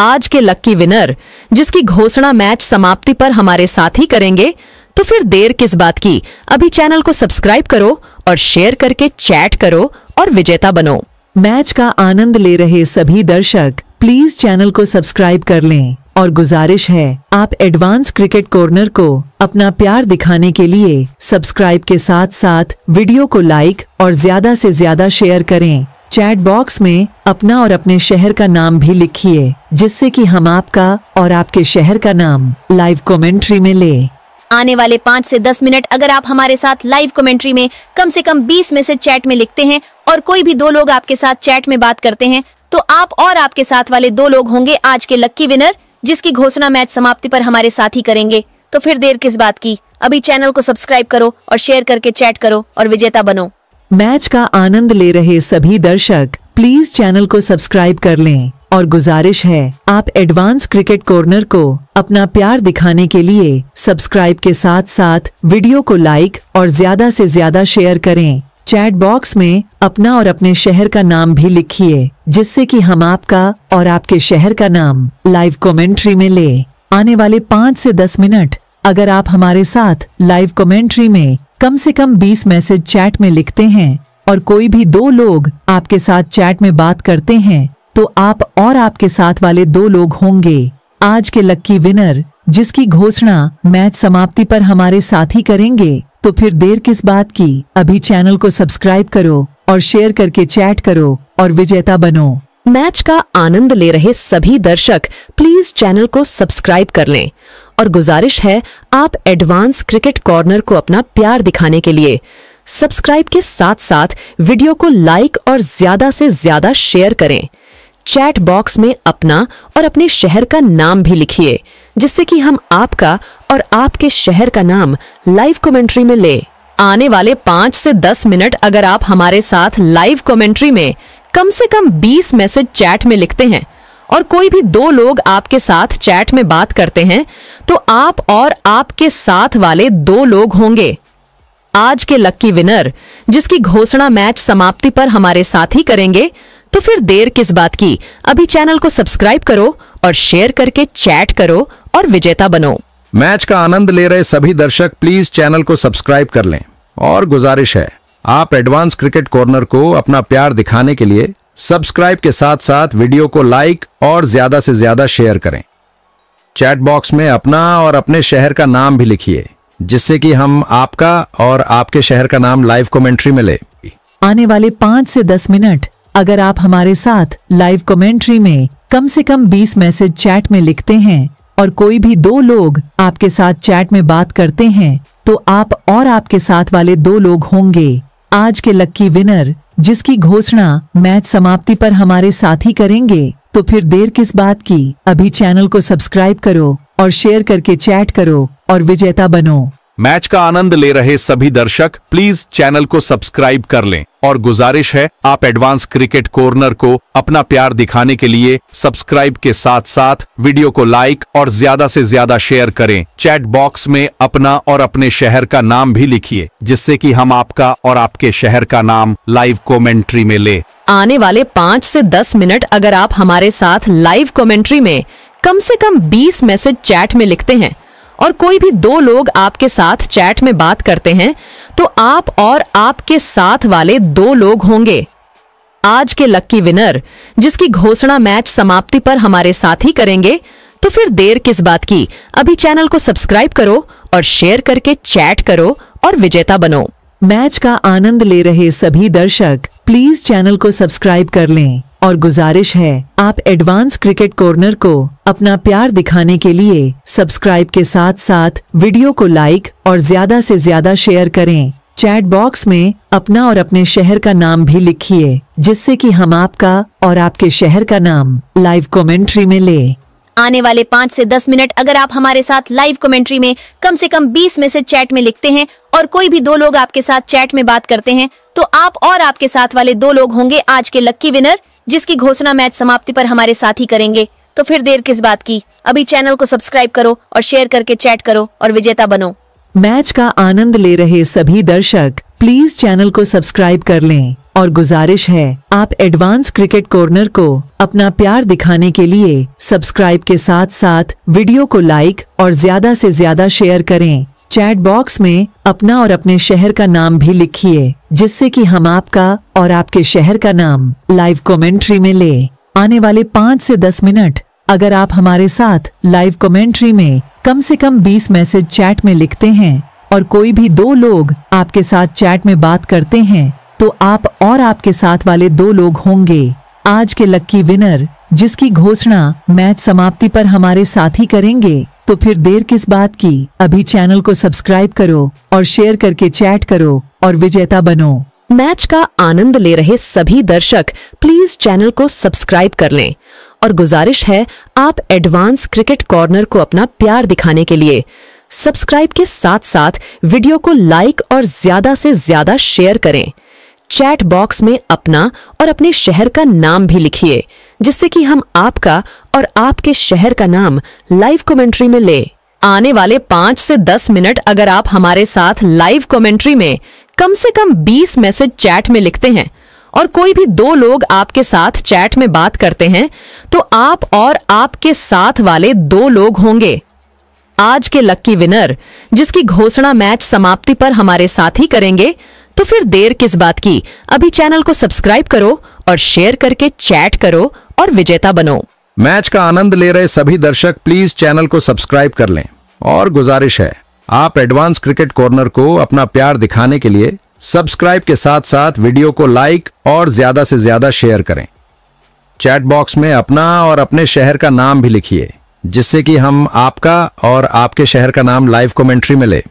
आज के लक्की विनर जिसकी घोषणा मैच समाप्ति पर हमारे साथ ही करेंगे तो फिर देर किस बात की अभी चैनल को सब्सक्राइब करो और शेयर करके चैट करो और विजेता बनो मैच का आनंद ले रहे सभी दर्शक प्लीज चैनल को सब्सक्राइब कर लें और गुजारिश है आप एडवांस क्रिकेट कॉर्नर को अपना प्यार दिखाने के लिए सब्सक्राइब के साथ साथ वीडियो को लाइक और ज्यादा से ज्यादा शेयर करें चैट बॉक्स में अपना और अपने शहर का नाम भी लिखिए जिससे कि हम आपका और आपके शहर का नाम लाइव कमेंट्री में ले आने वाले पाँच से दस मिनट अगर आप हमारे साथ लाइव कमेंट्री में कम से कम बीस में से चैट में लिखते हैं और कोई भी दो लोग आपके साथ चैट में बात करते हैं तो आप और आपके साथ वाले दो लोग होंगे आज के लक्की विनर जिसकी घोषणा मैच समाप्ति पर हमारे साथ ही करेंगे तो फिर देर किस बात की अभी चैनल को सब्सक्राइब करो और शेयर करके चैट करो और विजेता बनो मैच का आनंद ले रहे सभी दर्शक प्लीज चैनल को सब्सक्राइब कर लें और गुजारिश है आप एडवांस क्रिकेट कॉर्नर को अपना प्यार दिखाने के लिए सब्सक्राइब के साथ साथ वीडियो को लाइक और ज्यादा से ज्यादा शेयर करें चैट बॉक्स में अपना और अपने शहर का नाम भी लिखिए जिससे कि हम आपका और आपके शहर का नाम लाइव कमेंट्री में ले आने वाले पाँच से दस मिनट अगर आप हमारे साथ लाइव कमेंट्री में कम से कम बीस मैसेज चैट में लिखते हैं और कोई भी दो लोग आपके साथ चैट में बात करते हैं तो आप और आपके साथ वाले दो लोग होंगे आज के लक्की विनर जिसकी घोषणा मैच समाप्ति पर हमारे साथ ही करेंगे तो फिर देर किस बात की अभी चैनल को सब्सक्राइब करो और शेयर करके चैट करो और विजेता बनो मैच का आनंद ले रहे सभी दर्शक प्लीज चैनल को सब्सक्राइब कर लें और गुजारिश है आप एडवांस क्रिकेट कॉर्नर को अपना प्यार दिखाने के लिए सब्सक्राइब के साथ साथ वीडियो को लाइक और ज्यादा से ज्यादा शेयर करें चैट बॉक्स में अपना और अपने शहर का नाम भी लिखिए जिससे कि हम आपका और आपके शहर का नाम लाइव कमेंट्री में ले आने वाले पाँच से दस मिनट अगर आप हमारे साथ लाइव कमेंट्री में कम से कम बीस मैसेज चैट में लिखते हैं और कोई भी दो लोग आपके साथ चैट में बात करते हैं तो आप और आपके साथ वाले दो लोग होंगे आज के लक्की विनर जिसकी घोषणा मैच समाप्ति पर हमारे साथ ही करेंगे तो फिर देर किस बात की अभी चैनल को सब्सक्राइब करो और शेयर करके चैट करो और विजेता बनो मैच का आनंद ले रहे सभी दर्शक प्लीज चैनल को सब्सक्राइब कर लें और गुजारिश है आप एडवांस क्रिकेट कॉर्नर को अपना प्यार दिखाने के लिए सब्सक्राइब के साथ साथ वीडियो को लाइक और ज्यादा से ज्यादा शेयर करें चैट बॉक्स में अपना और अपने शहर का नाम भी लिखिए जिससे कि हम आपका और आपके शहर का नाम लाइव कमेंट्री में ले आने वाले पाँच से दस मिनट अगर आप हमारे साथ लाइव कमेंट्री में कम से कम बीस मैसेज चैट में लिखते हैं और कोई भी दो लोग आपके साथ चैट में बात करते हैं तो आप और आपके साथ वाले दो लोग होंगे आज के लक्की विनर जिसकी घोषणा मैच समाप्ति पर हमारे साथी करेंगे तो फिर देर किस बात की अभी चैनल को सब्सक्राइब करो और शेयर करके चैट करो और विजेता बनो मैच का आनंद ले रहे सभी दर्शक प्लीज चैनल को सब्सक्राइब कर लें और गुजारिश है आप एडवांस क्रिकेट कॉर्नर को अपना प्यार दिखाने के लिए सब्सक्राइब के साथ साथ वीडियो को लाइक और ज्यादा से ज्यादा शेयर करें चैट बॉक्स में अपना और अपने शहर का नाम भी लिखिए जिससे कि हम आपका और आपके शहर का नाम लाइव कॉमेंट्री में ले आने वाले पाँच ऐसी दस मिनट अगर आप हमारे साथ लाइव कॉमेंट्री में कम ऐसी कम बीस मैसेज चैट में लिखते हैं और कोई भी दो लोग आपके साथ चैट में बात करते हैं तो आप और आपके साथ वाले दो लोग होंगे आज के लक्की विनर जिसकी घोषणा मैच समाप्ति पर हमारे साथ ही करेंगे तो फिर देर किस बात की अभी चैनल को सब्सक्राइब करो और शेयर करके चैट करो और विजेता बनो मैच का आनंद ले रहे सभी दर्शक प्लीज चैनल को सब्सक्राइब कर लें और गुजारिश है आप एडवांस क्रिकेट कॉर्नर को अपना प्यार दिखाने के लिए सब्सक्राइब के साथ साथ वीडियो को लाइक और ज्यादा से ज्यादा शेयर करें चैट बॉक्स में अपना और अपने शहर का नाम भी लिखिए जिससे कि हम आपका और आपके शहर का नाम लाइव कमेंट्री में ले आने वाले पाँच से दस मिनट अगर आप हमारे साथ लाइव कमेंट्री में कम से कम बीस मैसेज चैट में लिखते हैं और कोई भी दो लोग आपके साथ चैट में बात करते हैं तो आप और आपके साथ वाले दो लोग होंगे आज के लक्की विनर जिसकी घोषणा मैच समाप्ति पर हमारे साथ ही करेंगे तो फिर देर किस बात की अभी चैनल को सब्सक्राइब करो और शेयर करके चैट करो और विजेता बनो मैच का आनंद ले रहे सभी दर्शक प्लीज चैनल को सब्सक्राइब कर लें और गुजारिश है आप एडवांस क्रिकेट कॉर्नर को अपना प्यार दिखाने के लिए सब्सक्राइब के साथ साथ वीडियो को लाइक और ज्यादा से ज्यादा शेयर करें चैट बॉक्स में अपना और अपने शहर का नाम भी लिखिए जिससे कि हम आपका और आपके शहर का नाम लाइव कमेंट्री में ले आने वाले पाँच से दस मिनट अगर आप हमारे साथ लाइव कमेंट्री में कम से कम बीस मैसेज चैट में लिखते हैं और कोई भी दो लोग आपके साथ चैट में बात करते हैं तो आप और आपके साथ वाले दो लोग होंगे आज के लक्की विनर जिसकी घोषणा मैच समाप्ति पर हमारे साथी करेंगे तो फिर देर किस बात की अभी चैनल को सब्सक्राइब करो और शेयर करके चैट करो और विजेता बनो मैच का आनंद ले रहे सभी दर्शक प्लीज चैनल को सब्सक्राइब कर लें और गुजारिश है आप एडवांस क्रिकेट कॉर्नर को अपना प्यार दिखाने के लिए सब्सक्राइब के साथ साथ वीडियो को लाइक और ज्यादा से ज्यादा शेयर करें चैट बॉक्स में अपना और अपने शहर का नाम भी लिखिए जिससे कि हम आपका और आपके शहर का नाम लाइव कमेंट्री में ले आने वाले पांच से दस मिनट अगर आप हमारे साथ लाइव कमेंट्री में कम से कम बीस मैसेज चैट में लिखते हैं और कोई भी दो लोग आपके साथ चैट में बात करते हैं तो आप और आपके साथ वाले दो लोग होंगे आज के लक्की विनर जिसकी घोषणा मैच समाप्ति पर हमारे साथ ही करेंगे तो फिर देर किस बात की अभी चैनल को सब्सक्राइब करो और शेयर करके चैट करो और विजेता बनो मैच का आनंद ले रहे सभी दर्शक प्लीज चैनल को सब्सक्राइब कर लें और गुजारिश है आप एडवांस क्रिकेट कॉर्नर को अपना प्यार दिखाने के लिए सब्सक्राइब के साथ साथ वीडियो को लाइक और ज्यादा से ज्यादा शेयर करें चैट बॉक्स में अपना और अपने शहर का नाम भी लिखिए जिससे कि हम आपका और आपके शहर का नाम लाइव कमेंट्री में ले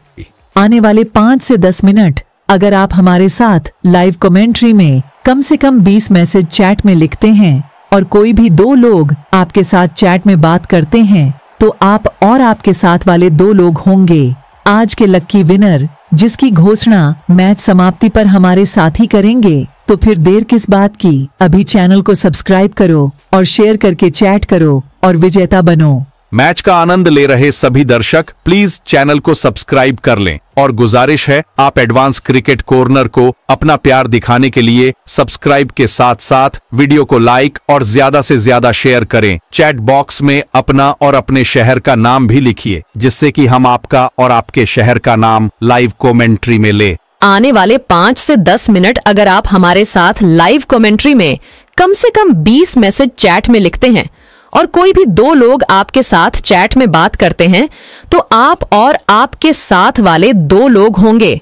आने वाले पाँच से दस मिनट अगर आप हमारे साथ लाइव कमेंट्री में कम से कम बीस मैसेज चैट में लिखते हैं और कोई भी दो लोग आपके साथ चैट में बात करते हैं तो आप और आपके साथ वाले दो लोग होंगे आज के लक्की विनर जिसकी घोषणा मैच समाप्ति पर हमारे साथी करेंगे तो फिर देर किस बात की अभी चैनल को सब्सक्राइब करो और शेयर करके चैट करो और विजेता बनो मैच का आनंद ले रहे सभी दर्शक प्लीज चैनल को सब्सक्राइब कर लें और गुजारिश है आप एडवांस क्रिकेट कॉर्नर को अपना प्यार दिखाने के लिए सब्सक्राइब के साथ साथ वीडियो को लाइक और ज्यादा से ज्यादा शेयर करें चैट बॉक्स में अपना और अपने शहर का नाम भी लिखिए जिससे कि हम आपका और आपके शहर का नाम लाइव कॉमेंट्री में ले आने वाले पाँच से दस मिनट अगर आप हमारे साथ लाइव कॉमेंट्री में कम से कम बीस मैसेज चैट में लिखते हैं और कोई भी दो लोग आपके साथ चैट में बात करते हैं तो आप और आपके साथ वाले दो लोग होंगे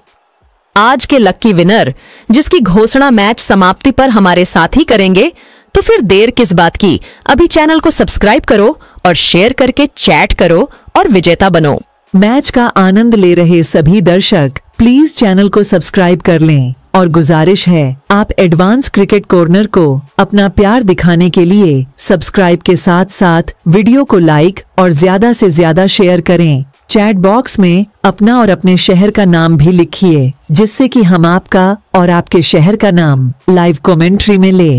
आज के लक्की विनर जिसकी घोषणा मैच समाप्ति पर हमारे साथ ही करेंगे तो फिर देर किस बात की अभी चैनल को सब्सक्राइब करो और शेयर करके चैट करो और विजेता बनो मैच का आनंद ले रहे सभी दर्शक प्लीज चैनल को सब्सक्राइब कर लें और गुजारिश है आप एडवांस क्रिकेट कॉर्नर को अपना प्यार दिखाने के लिए सब्सक्राइब के साथ साथ वीडियो को लाइक और ज्यादा से ज्यादा शेयर करें चैट बॉक्स में अपना और अपने शहर का नाम भी लिखिए जिससे कि हम आपका और आपके शहर का नाम लाइव कमेंट्री में ले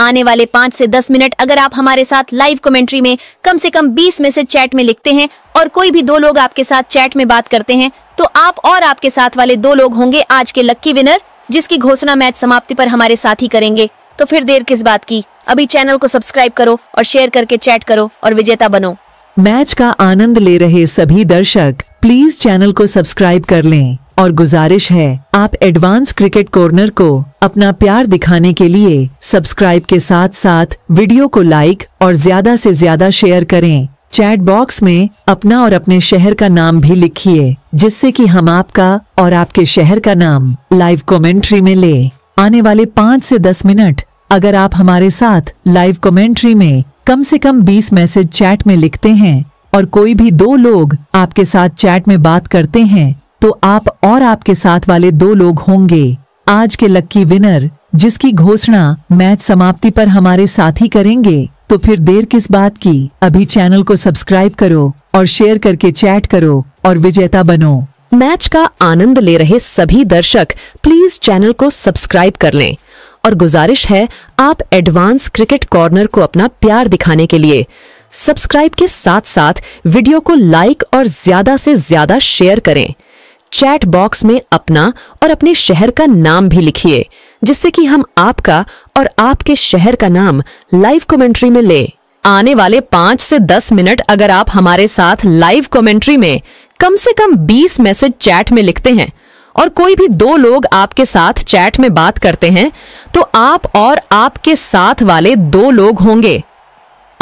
आने वाले पाँच से दस मिनट अगर आप हमारे साथ लाइव कमेंट्री में कम से कम बीस में से चैट में लिखते हैं और कोई भी दो लोग आपके साथ चैट में बात करते हैं तो आप और आपके साथ वाले दो लोग होंगे आज के लक्की विनर जिसकी घोषणा मैच समाप्ति पर हमारे साथी करेंगे तो फिर देर किस बात की अभी चैनल को सब्सक्राइब करो और शेयर करके चैट करो और विजेता बनो मैच का आनंद ले रहे सभी दर्शक प्लीज चैनल को सब्सक्राइब कर लें और गुजारिश है आप एडवांस क्रिकेट कॉर्नर को अपना प्यार दिखाने के लिए सब्सक्राइब के साथ साथ वीडियो को लाइक और ज्यादा से ज्यादा शेयर करें चैट बॉक्स में अपना और अपने शहर का नाम भी लिखिए जिससे कि हम आपका और आपके शहर का नाम लाइव कमेंट्री में ले आने वाले पाँच से दस मिनट अगर आप हमारे साथ लाइव कमेंट्री में कम से कम बीस मैसेज चैट में लिखते हैं और कोई भी दो लोग आपके साथ चैट में बात करते हैं तो आप और आपके साथ वाले दो लोग होंगे आज के लक्की विनर जिसकी घोषणा मैच समाप्ति पर हमारे साथी करेंगे तो फिर देर किस बात की अभी चैनल को सब्सक्राइब करो और शेयर करके चैट करो और विजेता बनो मैच का आनंद ले रहे सभी दर्शक प्लीज चैनल को सब्सक्राइब कर लें और गुजारिश है आप एडवांस क्रिकेट कॉर्नर को अपना प्यार दिखाने के लिए सब्सक्राइब के साथ साथ वीडियो को लाइक और ज्यादा से ज्यादा शेयर करें चैट बॉक्स में अपना और अपने शहर का नाम भी लिखिए जिससे कि हम आपका और आपके शहर का नाम लाइव कमेंट्री में ले आने वाले पांच से दस मिनट अगर आप हमारे साथ लाइव कमेंट्री में कम से कम बीस मैसेज चैट में लिखते हैं और कोई भी दो लोग आपके साथ चैट में बात करते हैं तो आप और आपके साथ वाले दो लोग होंगे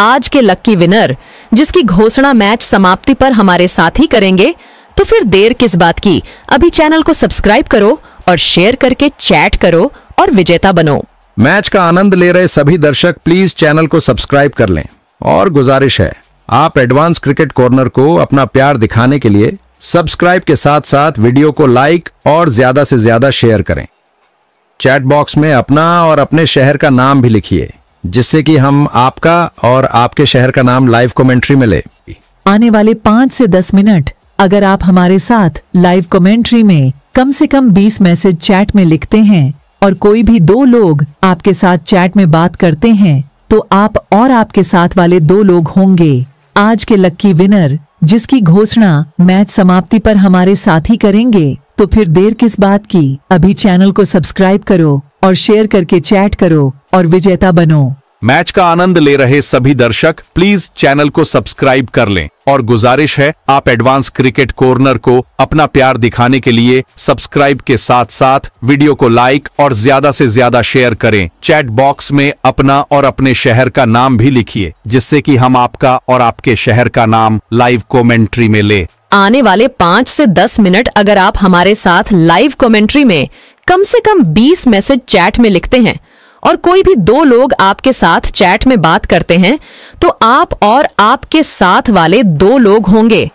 आज के लक्की विनर जिसकी घोषणा मैच समाप्ति पर हमारे साथ ही करेंगे तो फिर देर किस बात की अभी चैनल को सब्सक्राइब करो और शेयर करके चैट करो और विजेता बनो मैच का आनंद ले रहे सभी दर्शक प्लीज चैनल को सब्सक्राइब कर लें और गुजारिश है आप एडवांस क्रिकेट कॉर्नर को अपना प्यार दिखाने के लिए सब्सक्राइब के साथ साथ वीडियो को लाइक और ज्यादा से ज्यादा शेयर करें चैट बॉक्स में अपना और अपने शहर का नाम भी लिखिए जिससे कि हम आपका और आपके शहर का नाम लाइव कमेंट्री में ले आने वाले पाँच से दस मिनट अगर आप हमारे साथ लाइव कमेंट्री में कम से कम बीस मैसेज चैट में लिखते हैं और कोई भी दो लोग आपके साथ चैट में बात करते हैं तो आप और आपके साथ वाले दो लोग होंगे आज के लक्की विनर जिसकी घोषणा मैच समाप्ति पर हमारे साथी करेंगे तो फिर देर किस बात की अभी चैनल को सब्सक्राइब करो और शेयर करके चैट करो और विजेता बनो मैच का आनंद ले रहे सभी दर्शक प्लीज चैनल को सब्सक्राइब कर लें और गुजारिश है आप एडवांस क्रिकेट कॉर्नर को अपना प्यार दिखाने के लिए सब्सक्राइब के साथ साथ वीडियो को लाइक और ज्यादा से ज्यादा शेयर करें चैट बॉक्स में अपना और अपने शहर का नाम भी लिखिए जिससे कि हम आपका और आपके शहर का नाम लाइव कॉमेंट्री में ले आने वाले पाँच से दस मिनट अगर आप हमारे साथ लाइव कॉमेंट्री में कम से कम बीस मैसेज चैट में लिखते हैं और कोई भी दो लोग आपके साथ चैट में बात करते हैं तो आप और आपके साथ वाले दो लोग होंगे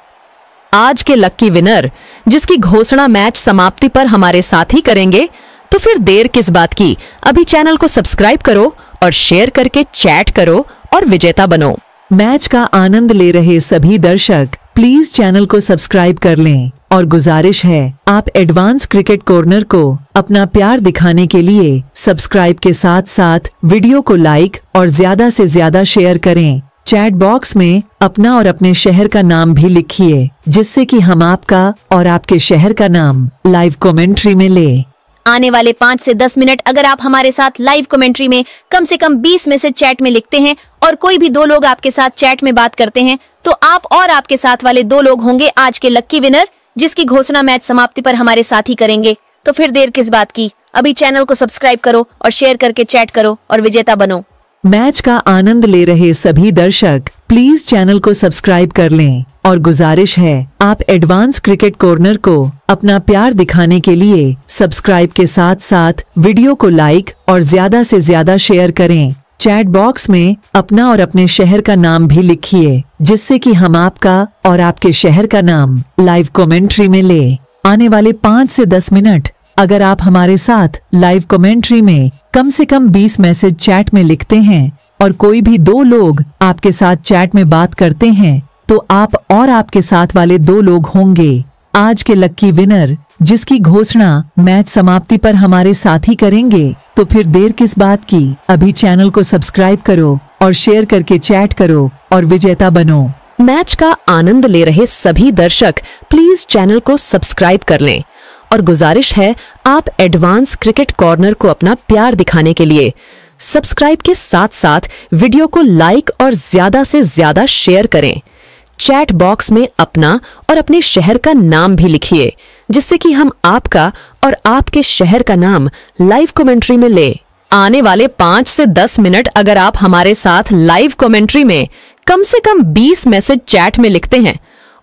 आज के लक्की विनर जिसकी घोषणा मैच समाप्ति पर हमारे साथ ही करेंगे तो फिर देर किस बात की अभी चैनल को सब्सक्राइब करो और शेयर करके चैट करो और विजेता बनो मैच का आनंद ले रहे सभी दर्शक प्लीज चैनल को सब्सक्राइब कर लें और गुजारिश है आप एडवांस क्रिकेट कॉर्नर को अपना प्यार दिखाने के लिए सब्सक्राइब के साथ साथ वीडियो को लाइक और ज्यादा से ज्यादा शेयर करें चैट बॉक्स में अपना और अपने शहर का नाम भी लिखिए जिससे कि हम आपका और आपके शहर का नाम लाइव कमेंट्री में ले आने वाले पाँच से दस मिनट अगर आप हमारे साथ लाइव कमेंट्री में कम से कम बीस मैसेज चैट में लिखते हैं और कोई भी दो लोग आपके साथ चैट में बात करते हैं तो आप और आपके साथ वाले दो लोग होंगे आज के लक्की विनर जिसकी घोषणा मैच समाप्ति पर हमारे साथ ही करेंगे तो फिर देर किस बात की अभी चैनल को सब्सक्राइब करो और शेयर करके चैट करो और विजेता बनो मैच का आनंद ले रहे सभी दर्शक प्लीज चैनल को सब्सक्राइब कर लें और गुजारिश है आप एडवांस क्रिकेट कॉर्नर को अपना प्यार दिखाने के लिए सब्सक्राइब के साथ साथ वीडियो को लाइक और ज्यादा से ज्यादा शेयर करें चैट बॉक्स में अपना और अपने शहर का नाम भी लिखिए जिससे कि हम आपका और आपके शहर का नाम लाइव कमेंट्री में ले आने वाले पाँच से दस मिनट अगर आप हमारे साथ लाइव कमेंट्री में कम से कम बीस मैसेज चैट में लिखते हैं और कोई भी दो लोग आपके साथ चैट में बात करते हैं तो आप और आपके साथ वाले दो लोग होंगे आज के लक्की विनर जिसकी घोषणा मैच समाप्ति पर हमारे साथी करेंगे तो फिर देर किस बात की अभी चैनल को सब्सक्राइब करो और शेयर करके चैट करो और विजेता बनो मैच का आनंद ले रहे सभी दर्शक प्लीज चैनल को सब्सक्राइब कर लें और गुजारिश है आप एडवांस क्रिकेट कॉर्नर को अपना प्यार दिखाने के लिए सब्सक्राइब के साथ साथ वीडियो को लाइक और ज्यादा से ज्यादा शेयर करें चैट बॉक्स में अपना और अपने शहर का नाम भी लिखिए जिससे कि हम आपका और आपके शहर का नाम लाइव कमेंट्री में ले आने वाले पांच से दस मिनट अगर आप हमारे साथ लाइव कमेंट्री में कम से कम बीस मैसेज चैट में लिखते हैं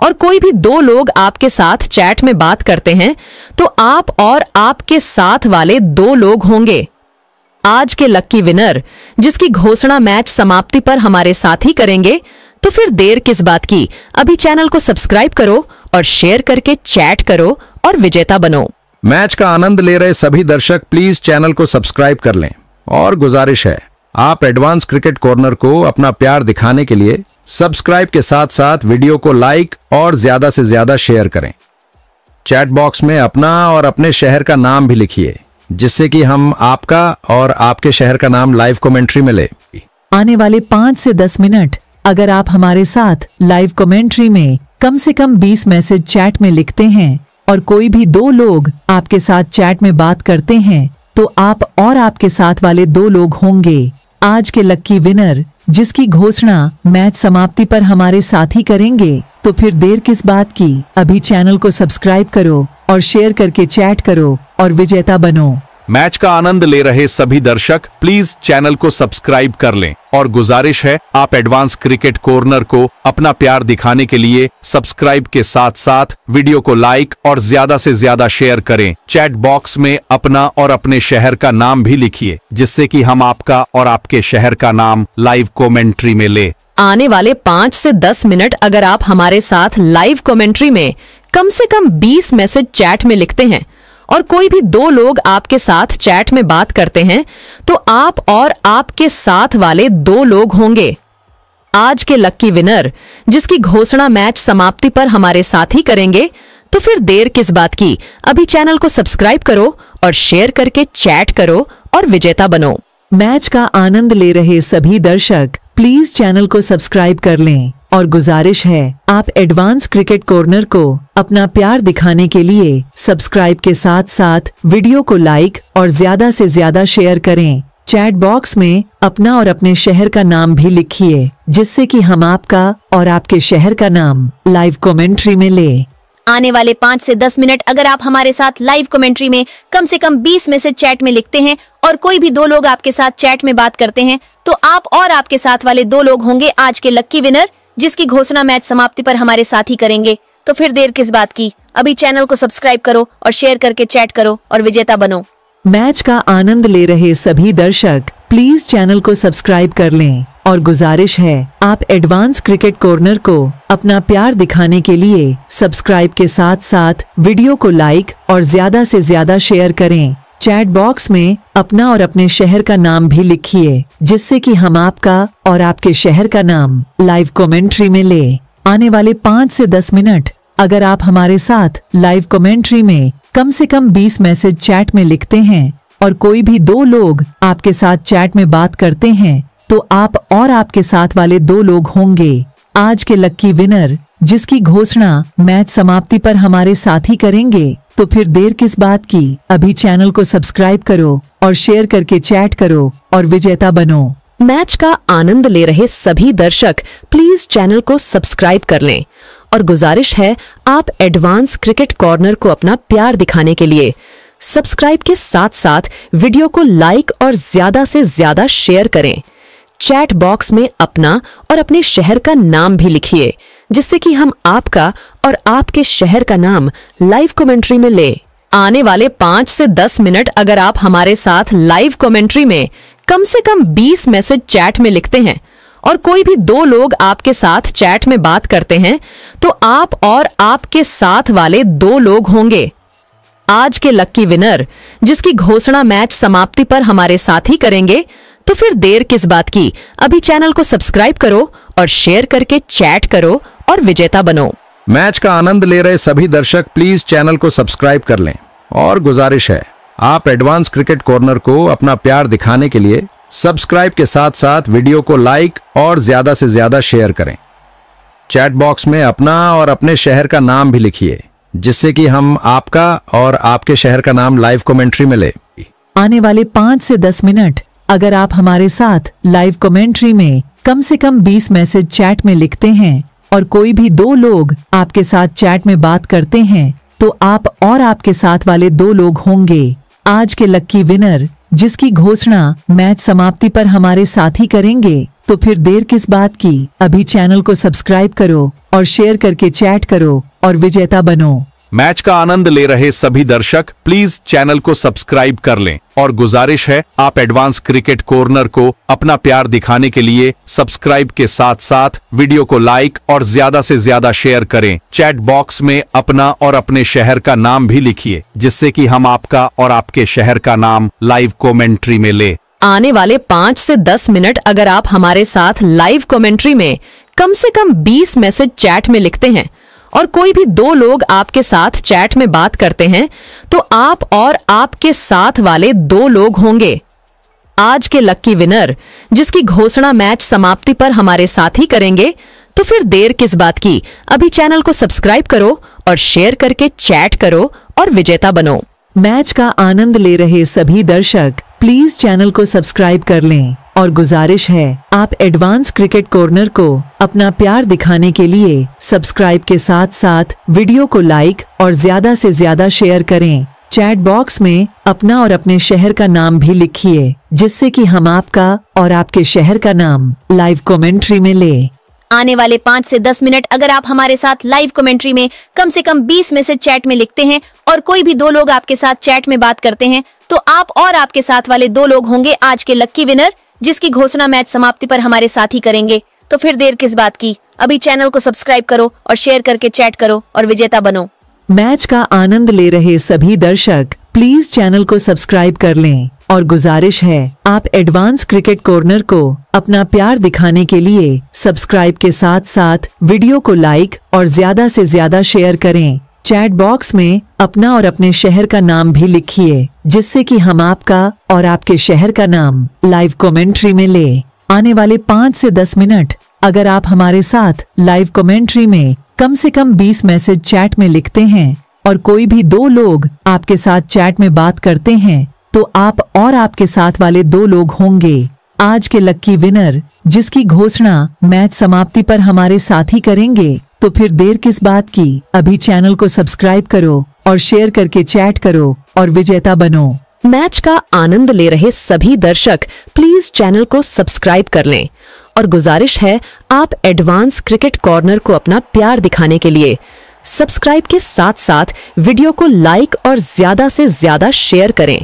और कोई भी दो लोग आपके साथ चैट में बात करते हैं तो आप और आपके साथ वाले दो लोग होंगे आज के लक्की विनर जिसकी घोषणा मैच समाप्ति पर हमारे साथ ही करेंगे तो फिर देर किस बात की अभी चैनल को सब्सक्राइब करो और शेयर करके चैट करो और विजेता बनो मैच का आनंद ले रहे सभी दर्शक प्लीज चैनल को सब्सक्राइब कर लें और गुजारिश है आप एडवांस क्रिकेट कॉर्नर को अपना प्यार दिखाने के लिए सब्सक्राइब के साथ साथ वीडियो को लाइक और ज्यादा से ज्यादा शेयर करें चैट बॉक्स में अपना और अपने शहर का नाम भी लिखिए जिससे कि हम आपका और आपके शहर का नाम लाइव कमेंट्री में ले आने वाले पाँच से दस मिनट अगर आप हमारे साथ लाइव कमेंट्री में कम से कम बीस मैसेज चैट में लिखते हैं और कोई भी दो लोग आपके साथ चैट में बात करते हैं तो आप और आपके साथ वाले दो लोग होंगे आज के लक्की विनर जिसकी घोषणा मैच समाप्ति पर हमारे साथी करेंगे तो फिर देर किस बात की अभी चैनल को सब्सक्राइब करो और शेयर करके चैट करो और विजेता बनो मैच का आनंद ले रहे सभी दर्शक प्लीज चैनल को सब्सक्राइब कर लें और गुजारिश है आप एडवांस क्रिकेट कॉर्नर को अपना प्यार दिखाने के लिए सब्सक्राइब के साथ साथ वीडियो को लाइक और ज्यादा से ज्यादा शेयर करें चैट बॉक्स में अपना और अपने शहर का नाम भी लिखिए जिससे कि हम आपका और आपके शहर का नाम लाइव कॉमेंट्री में ले आने वाले पाँच ऐसी दस मिनट अगर आप हमारे साथ लाइव कॉमेंट्री में कम ऐसी कम बीस मैसेज चैट में लिखते हैं और कोई भी दो लोग आपके साथ चैट में बात करते हैं तो आप और आपके साथ वाले दो लोग होंगे आज के लक्की विनर जिसकी घोषणा मैच समाप्ति पर हमारे साथ ही करेंगे तो फिर देर किस बात की अभी चैनल को सब्सक्राइब करो और शेयर करके चैट करो और विजेता बनो मैच का आनंद ले रहे सभी दर्शक प्लीज चैनल को सब्सक्राइब कर लें और गुजारिश है आप एडवांस क्रिकेट कॉर्नर को अपना प्यार दिखाने के लिए सब्सक्राइब के साथ साथ वीडियो को लाइक और ज्यादा से ज्यादा शेयर करें चैट बॉक्स में अपना और अपने शहर का नाम भी लिखिए जिससे कि हम आपका और आपके शहर का नाम लाइव कमेंट्री में ले आने वाले पाँच से दस मिनट अगर आप हमारे साथ लाइव कमेंट्री में कम से कम बीस मैसेज चैट में लिखते हैं और कोई भी दो लोग आपके साथ चैट में बात करते हैं तो आप और आपके साथ वाले दो लोग होंगे आज के लक्की विनर जिसकी घोषणा मैच समाप्ति पर हमारे साथ ही करेंगे तो फिर देर किस बात की अभी चैनल को सब्सक्राइब करो और शेयर करके चैट करो और विजेता बनो मैच का आनंद ले रहे सभी दर्शक प्लीज चैनल को सब्सक्राइब कर लें और गुजारिश है आप एडवांस क्रिकेट कॉर्नर को अपना प्यार दिखाने के लिए सब्सक्राइब के साथ साथ वीडियो को लाइक और ज्यादा से ज्यादा शेयर करें चैट बॉक्स में अपना और अपने शहर का नाम भी लिखिए जिससे कि हम आपका और आपके शहर का नाम लाइव कमेंट्री में ले आने वाले पाँच से दस मिनट अगर आप हमारे साथ लाइव कमेंट्री में कम से कम बीस मैसेज चैट में लिखते हैं और कोई भी दो लोग आपके साथ चैट में बात करते हैं तो आप और आपके साथ वाले दो लोग होंगे आज के लक्की विनर जिसकी घोषणा मैच समाप्ति पर हमारे साथी करेंगे तो फिर देर किस बात की अभी चैनल को सब्सक्राइब करो और शेयर करके चैट करो और विजेता बनो मैच का आनंद ले रहे सभी दर्शक प्लीज चैनल को सब्सक्राइब कर लें और गुजारिश है आप एडवांस क्रिकेट कॉर्नर को अपना प्यार दिखाने के लिए सब्सक्राइब के साथ साथ वीडियो को लाइक और ज्यादा से ज्यादा शेयर करें चैट बॉक्स में अपना और अपने शहर का नाम भी लिखिए जिससे कि हम आपका और आपके शहर का नाम लाइव कमेंट्री में ले आने वाले पाँच से दस मिनट अगर आप हमारे साथ लाइव कमेंट्री में कम से कम बीस मैसेज चैट में लिखते हैं और कोई भी दो लोग आपके साथ चैट में बात करते हैं तो आप और आपके साथ वाले दो लोग होंगे आज के लक्की विनर जिसकी घोषणा मैच समाप्ति पर हमारे साथ ही करेंगे तो फिर देर किस बात की अभी चैनल को सब्सक्राइब करो और शेयर करके चैट करो और विजेता बनो मैच का आनंद ले रहे सभी दर्शक प्लीज चैनल को सब्सक्राइब कर लें और गुजारिश है आप एडवांस क्रिकेट कॉर्नर को अपना प्यार दिखाने के लिए सब्सक्राइब के साथ साथ वीडियो को लाइक और ज्यादा से ज्यादा शेयर करें चैट बॉक्स में अपना और अपने शहर का नाम भी लिखिए जिससे कि हम आपका और आपके शहर का नाम लाइव कमेंट्री में ले आने वाले पाँच से दस मिनट अगर आप हमारे साथ लाइव कमेंट्री में कम से कम बीस मैसेज चैट में लिखते हैं और कोई भी दो लोग आपके साथ चैट में बात करते हैं तो आप और आपके साथ वाले दो लोग होंगे आज के लक्की विनर जिसकी घोषणा मैच समाप्ति पर हमारे साथी करेंगे तो फिर देर किस बात की अभी चैनल को सब्सक्राइब करो और शेयर करके चैट करो और विजेता बनो मैच का आनंद ले रहे सभी दर्शक प्लीज चैनल को सब्सक्राइब कर लें और गुजारिश है आप एडवांस क्रिकेट कॉर्नर को अपना प्यार दिखाने के लिए सब्सक्राइब के साथ साथ वीडियो को लाइक और ज्यादा से ज्यादा शेयर करें चैट बॉक्स में अपना और अपने शहर का नाम भी लिखिए जिससे कि हम आपका और आपके शहर का नाम लाइव कॉमेंट्री में ले आने वाले पाँच से दस मिनट अगर आप हमारे साथ लाइव कॉमेंट्री में कम से कम बीस मैसेज चैट में लिखते हैं और कोई भी दो लोग आपके साथ चैट में बात करते हैं तो आप और आपके साथ वाले दो लोग होंगे आज के लक्की विनर जिसकी घोषणा मैच समाप्ति पर हमारे साथ ही करेंगे तो फिर देर किस बात की अभी चैनल को सब्सक्राइब करो और शेयर करके चैट करो और विजेता बनो मैच का आनंद ले रहे सभी दर्शक प्लीज चैनल को सब्सक्राइब कर लें और गुजारिश है आप एडवांस क्रिकेट कॉर्नर को अपना प्यार दिखाने के लिए सब्सक्राइब के साथ साथ वीडियो को लाइक और ज्यादा से ज्यादा शेयर करें चैट बॉक्स में अपना और अपने शहर का नाम भी लिखिए जिससे कि हम आपका और आपके शहर का नाम लाइव कमेंट्री में ले आने वाले पाँच से दस मिनट अगर आप हमारे साथ लाइव कमेंट्री में कम से कम बीस मैसेज चैट में लिखते हैं और कोई भी दो लोग आपके साथ चैट में बात करते हैं तो आप और आपके साथ वाले दो लोग होंगे आज के लक्की विनर जिसकी घोषणा मैच समाप्ति पर हमारे साथ ही करेंगे तो फिर देर किस बात की अभी चैनल को सब्सक्राइब करो और शेयर करके चैट करो और विजेता बनो मैच का आनंद ले रहे सभी दर्शक प्लीज चैनल को सब्सक्राइब कर लें और गुजारिश है आप एडवांस क्रिकेट कॉर्नर को अपना प्यार दिखाने के लिए सब्सक्राइब के साथ साथ वीडियो को लाइक और ज्यादा से ज्यादा शेयर करें चैट बॉक्स में अपना और अपने शहर का नाम भी लिखिए जिससे कि हम आपका और आपके शहर का नाम लाइव कमेंट्री में ले आने वाले पाँच से दस मिनट अगर आप हमारे साथ लाइव कमेंट्री में कम से कम बीस मैसेज चैट में लिखते हैं और कोई भी दो लोग आपके साथ चैट में बात करते हैं तो आप और आपके साथ वाले दो लोग होंगे आज के लक्की विनर जिसकी घोषणा मैच समाप्ति पर हमारे साथ ही करेंगे तो फिर देर किस बात की अभी चैनल को सब्सक्राइब करो और शेयर करके चैट करो और विजेता बनो मैच का आनंद ले रहे सभी दर्शक प्लीज चैनल को सब्सक्राइब कर लें और गुजारिश है आप एडवांस क्रिकेट कॉर्नर को अपना प्यार दिखाने के लिए सब्सक्राइब के साथ साथ वीडियो को लाइक और ज्यादा से ज्यादा शेयर करें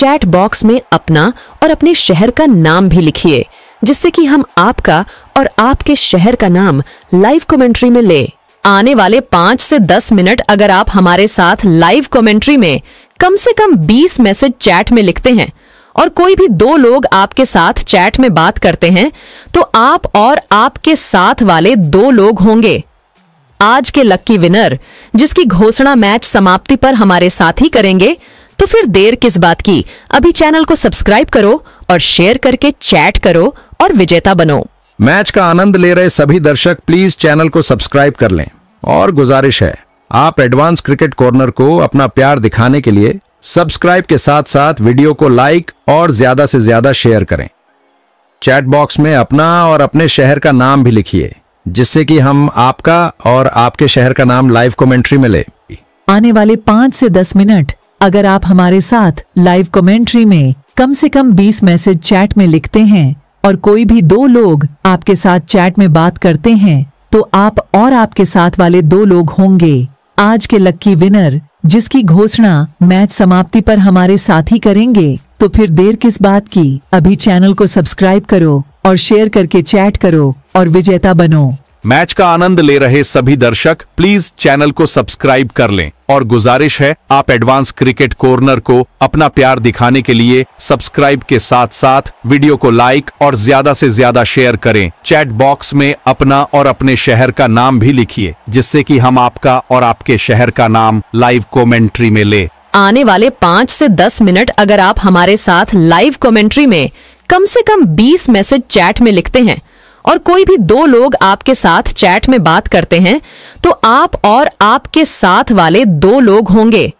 चैट बॉक्स में अपना और अपने शहर का नाम भी लिखिए जिससे कि हम आपका और आपके शहर का नाम लाइव कमेंट्री में ले आने वाले पांच से दस मिनट अगर आप हमारे साथ लाइव कमेंट्री में कम से कम बीस मैसेज चैट में लिखते हैं और कोई भी दो लोग आपके साथ चैट में बात करते हैं तो आप और आपके साथ वाले दो लोग होंगे आज के लक्की विनर जिसकी घोषणा मैच समाप्ति पर हमारे साथ ही करेंगे तो फिर देर किस बात की अभी चैनल को सब्सक्राइब करो और शेयर करके चैट करो और विजेता बनो मैच का आनंद ले रहे सभी दर्शक प्लीज चैनल को सब्सक्राइब कर लें और गुजारिश है आप एडवांस क्रिकेट कॉर्नर को अपना प्यार दिखाने के लिए सब्सक्राइब के साथ साथ वीडियो को लाइक और ज्यादा से ज्यादा शेयर करें चैट बॉक्स में अपना और अपने शहर का नाम भी लिखिए जिससे कि हम आपका और आपके शहर का नाम लाइव कमेंट्री में ले आने वाले पाँच से दस मिनट अगर आप हमारे साथ लाइव कमेंट्री में कम से कम बीस मैसेज चैट में लिखते हैं और कोई भी दो लोग आपके साथ चैट में बात करते हैं तो आप और आपके साथ वाले दो लोग होंगे आज के लक्की विनर जिसकी घोषणा मैच समाप्ति पर हमारे साथी करेंगे तो फिर देर किस बात की अभी चैनल को सब्सक्राइब करो और शेयर करके चैट करो और विजेता बनो मैच का आनंद ले रहे सभी दर्शक प्लीज चैनल को सब्सक्राइब कर लें और गुजारिश है आप एडवांस क्रिकेट कॉर्नर को अपना प्यार दिखाने के लिए सब्सक्राइब के साथ साथ वीडियो को लाइक और ज्यादा से ज्यादा शेयर करें चैट बॉक्स में अपना और अपने शहर का नाम भी लिखिए जिससे कि हम आपका और आपके शहर का नाम लाइव कॉमेंट्री में ले आने वाले पाँच ऐसी दस मिनट अगर आप हमारे साथ लाइव कॉमेंट्री में कम ऐसी कम बीस मैसेज चैट में लिखते हैं और कोई भी दो लोग आपके साथ चैट में बात करते हैं तो आप और आपके साथ वाले दो लोग होंगे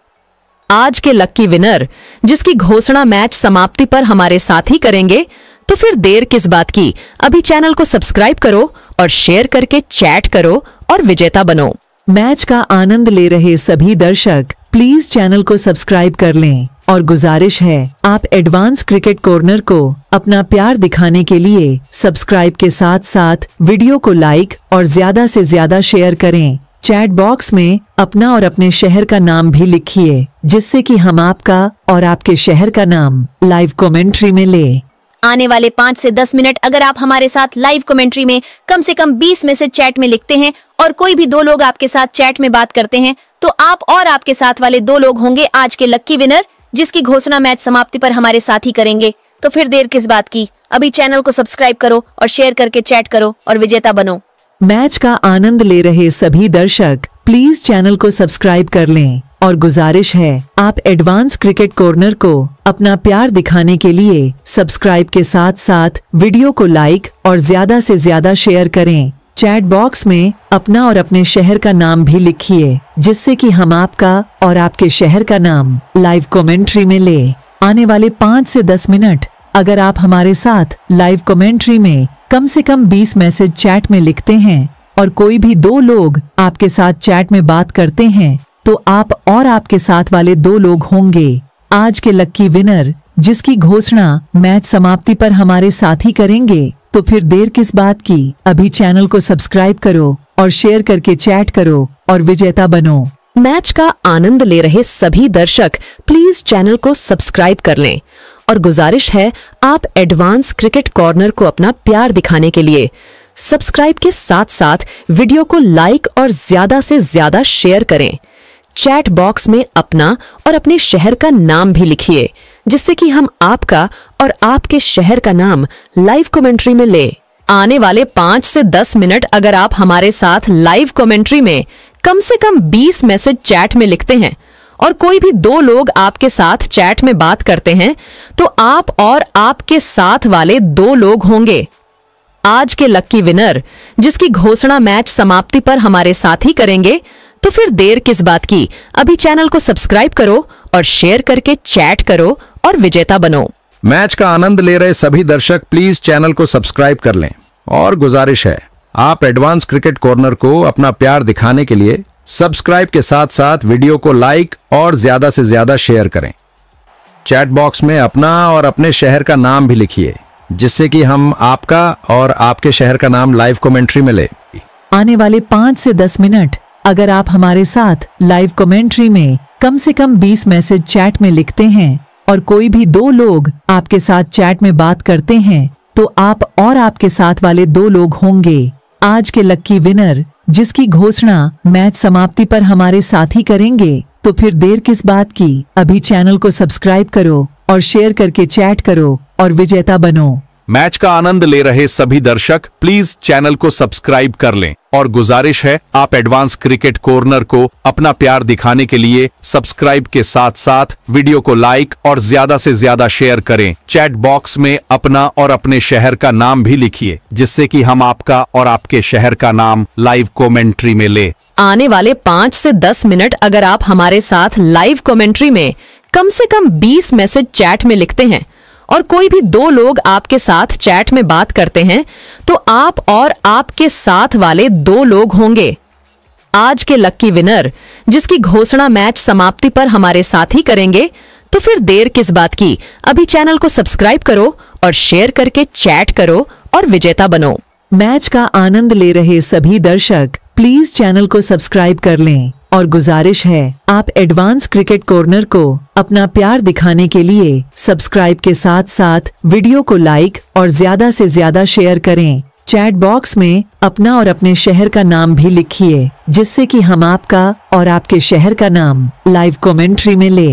आज के लक्की विनर जिसकी घोषणा मैच समाप्ति पर हमारे साथ ही करेंगे तो फिर देर किस बात की अभी चैनल को सब्सक्राइब करो और शेयर करके चैट करो और विजेता बनो मैच का आनंद ले रहे सभी दर्शक प्लीज चैनल को सब्सक्राइब कर लें और गुजारिश है आप एडवांस क्रिकेट कॉर्नर को अपना प्यार दिखाने के लिए सब्सक्राइब के साथ साथ वीडियो को लाइक और ज्यादा से ज्यादा शेयर करें चैट बॉक्स में अपना और अपने शहर का नाम भी लिखिए जिससे कि हम आपका और आपके शहर का नाम लाइव कमेंट्री में ले आने वाले पाँच से दस मिनट अगर आप हमारे साथ लाइव कमेंट्री में कम से कम बीस मैसेज चैट में लिखते हैं और कोई भी दो लोग आपके साथ चैट में बात करते हैं तो आप और आपके साथ वाले दो लोग होंगे आज के लक्की विनर जिसकी घोषणा मैच समाप्ति पर हमारे साथ ही करेंगे तो फिर देर किस बात की अभी चैनल को सब्सक्राइब करो और शेयर करके चैट करो और विजेता बनो मैच का आनंद ले रहे सभी दर्शक प्लीज चैनल को सब्सक्राइब कर लें और गुजारिश है आप एडवांस क्रिकेट कॉर्नर को अपना प्यार दिखाने के लिए सब्सक्राइब के साथ साथ वीडियो को लाइक और ज्यादा से ज्यादा शेयर करें चैट बॉक्स में अपना और अपने शहर का नाम भी लिखिए जिससे कि हम आपका और आपके शहर का नाम लाइव कमेंट्री में ले आने वाले पाँच से दस मिनट अगर आप हमारे साथ लाइव कमेंट्री में कम से कम बीस मैसेज चैट में लिखते हैं और कोई भी दो लोग आपके साथ चैट में बात करते हैं तो आप और आपके साथ वाले दो लोग होंगे आज के लक्की विनर जिसकी घोषणा मैच समाप्ति पर हमारे साथी करेंगे तो फिर देर किस बात की अभी चैनल को सब्सक्राइब करो और शेयर करके चैट करो और विजेता बनो मैच का आनंद ले रहे सभी दर्शक प्लीज चैनल को सब्सक्राइब कर लें और गुजारिश है आप एडवांस क्रिकेट कॉर्नर को अपना प्यार दिखाने के लिए सब्सक्राइब के साथ साथ वीडियो को लाइक और ज्यादा से ज्यादा शेयर करें चैट बॉक्स में अपना और अपने शहर का नाम भी लिखिए जिससे कि हम आपका और आपके शहर का नाम लाइव कमेंट्री में ले आने वाले पांच से दस मिनट अगर आप हमारे साथ लाइव कमेंट्री में कम से कम बीस मैसेज चैट में लिखते हैं और कोई भी दो लोग आपके साथ चैट में बात करते हैं तो आप और आपके साथ वाले दो लोग होंगे आज के लक्की विनर जिसकी घोषणा मैच समाप्ति पर हमारे साथ ही करेंगे तो फिर देर किस बात की अभी चैनल को सब्सक्राइब करो और शेयर करके चैट करो और विजेता बनो मैच का आनंद ले रहे सभी दर्शक प्लीज चैनल को सब्सक्राइब कर लें और गुजारिश है आप एडवांस क्रिकेट कॉर्नर को अपना प्यार दिखाने के लिए सब्सक्राइब के साथ साथ वीडियो को लाइक और ज्यादा से ज्यादा शेयर करें चैट बॉक्स में अपना और अपने शहर का नाम भी लिखिए जिससे कि हम आपका और आपके शहर का नाम लाइव कमेंट्री में ले आने वाले पाँच से दस मिनट अगर आप हमारे साथ लाइव कमेंट्री में कम से कम बीस मैसेज चैट में लिखते हैं और कोई भी दो लोग आपके साथ चैट में बात करते हैं तो आप और आपके साथ वाले दो लोग होंगे आज के लक्की विनर जिसकी घोषणा मैच समाप्ति पर हमारे साथी करेंगे तो फिर देर किस बात की अभी चैनल को सब्सक्राइब करो और शेयर करके चैट करो और विजेता बनो मैच का आनंद ले रहे सभी दर्शक प्लीज चैनल को सब्सक्राइब कर लें और गुजारिश है आप एडवांस क्रिकेट कॉर्नर को अपना प्यार दिखाने के लिए सब्सक्राइब के साथ साथ वीडियो को लाइक और ज्यादा से ज्यादा शेयर करें चैट बॉक्स में अपना और अपने शहर का नाम भी लिखिए जिससे कि हम आपका और आपके शहर का नाम लाइव कॉमेंट्री में ले आने वाले पाँच ऐसी दस मिनट अगर आप हमारे साथ लाइव कॉमेंट्री में कम ऐसी कम बीस मैसेज चैट में लिखते हैं और कोई भी दो लोग आपके साथ चैट में बात करते हैं तो आप और आपके साथ वाले दो लोग होंगे आज के लक्की विनर जिसकी घोषणा मैच समाप्ति पर हमारे साथ ही करेंगे तो फिर देर किस बात की अभी चैनल को सब्सक्राइब करो और शेयर करके चैट करो और विजेता बनो मैच का आनंद ले रहे सभी दर्शक प्लीज चैनल को सब्सक्राइब कर लें और गुजारिश है आप एडवांस क्रिकेट कॉर्नर को अपना प्यार दिखाने के लिए सब्सक्राइब के साथ साथ वीडियो को लाइक और ज्यादा से ज्यादा शेयर करें चैट बॉक्स में अपना और अपने शहर का नाम भी लिखिए जिससे कि हम आपका और आपके शहर का नाम लाइव कमेंट्री में ले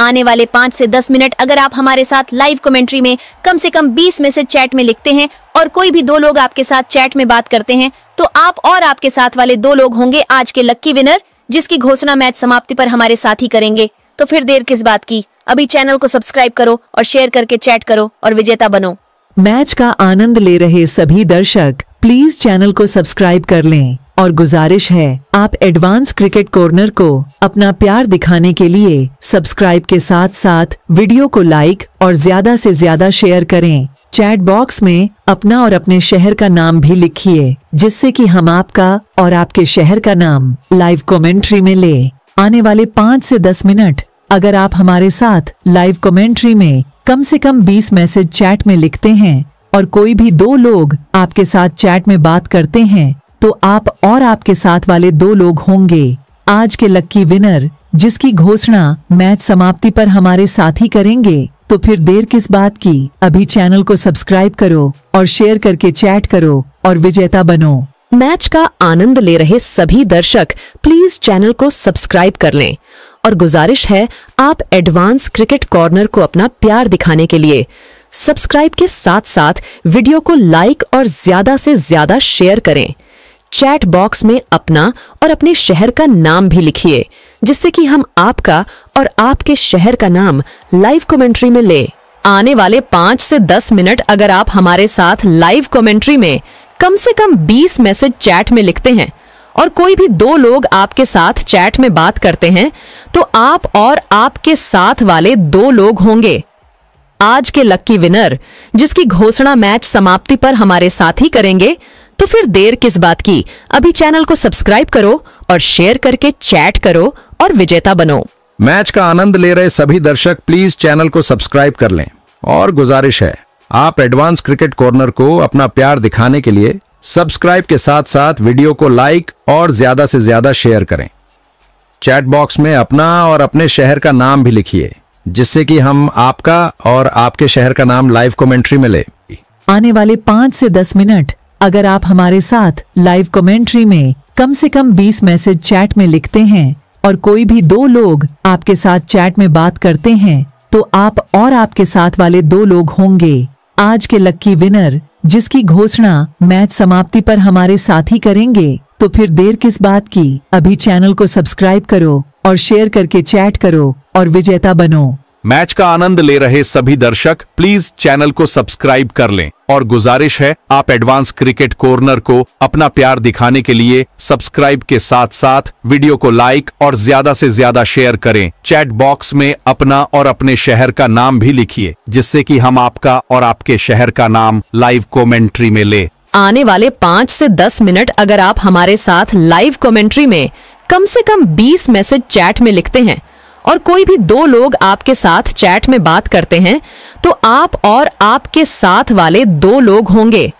आने वाले पाँच से दस मिनट अगर आप हमारे साथ लाइव कमेंट्री में कम से कम बीस में से चैट में लिखते हैं और कोई भी दो लोग आपके साथ चैट में बात करते हैं तो आप और आपके साथ वाले दो लोग होंगे आज के लक्की विनर जिसकी घोषणा मैच समाप्ति पर हमारे साथी करेंगे तो फिर देर किस बात की अभी चैनल को सब्सक्राइब करो और शेयर करके चैट करो और विजेता बनो मैच का आनंद ले रहे सभी दर्शक प्लीज चैनल को सब्सक्राइब कर लें और गुजारिश है आप एडवांस क्रिकेट कॉर्नर को अपना प्यार दिखाने के लिए सब्सक्राइब के साथ साथ वीडियो को लाइक और ज्यादा से ज्यादा शेयर करें चैट बॉक्स में अपना और अपने शहर का नाम भी लिखिए जिससे कि हम आपका और आपके शहर का नाम लाइव कमेंट्री में ले आने वाले पाँच से दस मिनट अगर आप हमारे साथ लाइव कमेंट्री में कम से कम बीस मैसेज चैट में लिखते हैं और कोई भी दो लोग आपके साथ चैट में बात करते हैं तो आप और आपके साथ वाले दो लोग होंगे आज के लक्की विनर जिसकी घोषणा मैच समाप्ति पर हमारे साथी करेंगे तो फिर देर किस बात की अभी चैनल को सब्सक्राइब करो और शेयर करके चैट करो और विजेता बनो मैच का आनंद ले रहे सभी दर्शक प्लीज चैनल को सब्सक्राइब कर लें और गुजारिश है आप एडवांस क्रिकेट कॉर्नर को अपना प्यार दिखाने के लिए सब्सक्राइब के साथ साथ वीडियो को लाइक और ज्यादा से ज्यादा शेयर करें चैट बॉक्स में अपना और अपने शहर का नाम भी लिखिए जिससे कि हम आपका और आपके शहर का नाम लाइव कमेंट्री में ले आने वाले पाँच से दस मिनट अगर आप हमारे साथ लाइव कमेंट्री में कम से कम बीस मैसेज चैट में लिखते हैं और कोई भी दो लोग आपके साथ चैट में बात करते हैं तो आप और आपके साथ वाले दो लोग होंगे आज के लक्की विनर जिसकी घोषणा मैच समाप्ति पर हमारे साथ ही करेंगे तो फिर देर किस बात की अभी चैनल को सब्सक्राइब करो और शेयर करके चैट करो और विजेता बनो मैच का आनंद ले रहे सभी दर्शक प्लीज चैनल को सब्सक्राइब कर लें और गुजारिश है आप एडवांस क्रिकेट कॉर्नर को अपना प्यार दिखाने के लिए सब्सक्राइब के साथ साथ वीडियो को लाइक और ज्यादा से ज्यादा शेयर करें चैट बॉक्स में अपना और अपने शहर का नाम भी लिखिए जिससे कि हम आपका और आपके शहर का नाम लाइव कमेंट्री में ले आने वाले पाँच से दस मिनट अगर आप हमारे साथ लाइव कमेंट्री में कम से कम बीस मैसेज चैट में लिखते हैं और कोई भी दो लोग आपके साथ चैट में बात करते हैं तो आप और आपके साथ वाले दो लोग होंगे आज के लक्की विनर जिसकी घोषणा मैच समाप्ति पर हमारे साथी करेंगे तो फिर देर किस बात की अभी चैनल को सब्सक्राइब करो और शेयर करके चैट करो और विजेता बनो मैच का आनंद ले रहे सभी दर्शक प्लीज चैनल को सब्सक्राइब कर लें और गुजारिश है आप एडवांस क्रिकेट कॉर्नर को अपना प्यार दिखाने के लिए सब्सक्राइब के साथ साथ वीडियो को लाइक और ज्यादा से ज्यादा शेयर करें चैट बॉक्स में अपना और अपने शहर का नाम भी लिखिए जिससे कि हम आपका और आपके शहर का नाम लाइव कॉमेंट्री में ले आने वाले पाँच ऐसी दस मिनट अगर आप हमारे साथ लाइव कॉमेंट्री में कम ऐसी कम बीस मैसेज चैट में लिखते हैं और कोई भी दो लोग आपके साथ चैट में बात करते हैं तो आप और आपके साथ वाले दो लोग होंगे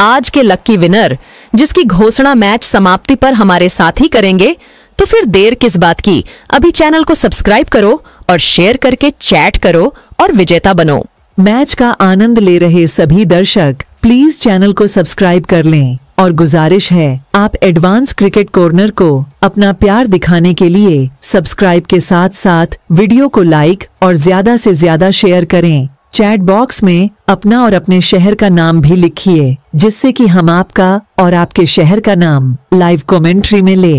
आज के लक्की विनर जिसकी घोषणा मैच समाप्ति पर हमारे साथ ही करेंगे तो फिर देर किस बात की अभी चैनल को सब्सक्राइब करो और शेयर करके चैट करो और विजेता बनो मैच का आनंद ले रहे सभी दर्शक प्लीज चैनल को सब्सक्राइब कर लें और गुजारिश है आप एडवांस क्रिकेट कॉर्नर को अपना प्यार दिखाने के लिए सब्सक्राइब के साथ साथ वीडियो को लाइक और ज्यादा से ज्यादा शेयर करें चैट बॉक्स में अपना और अपने शहर का नाम भी लिखिए जिससे कि हम आपका और आपके शहर का नाम लाइव कमेंट्री में ले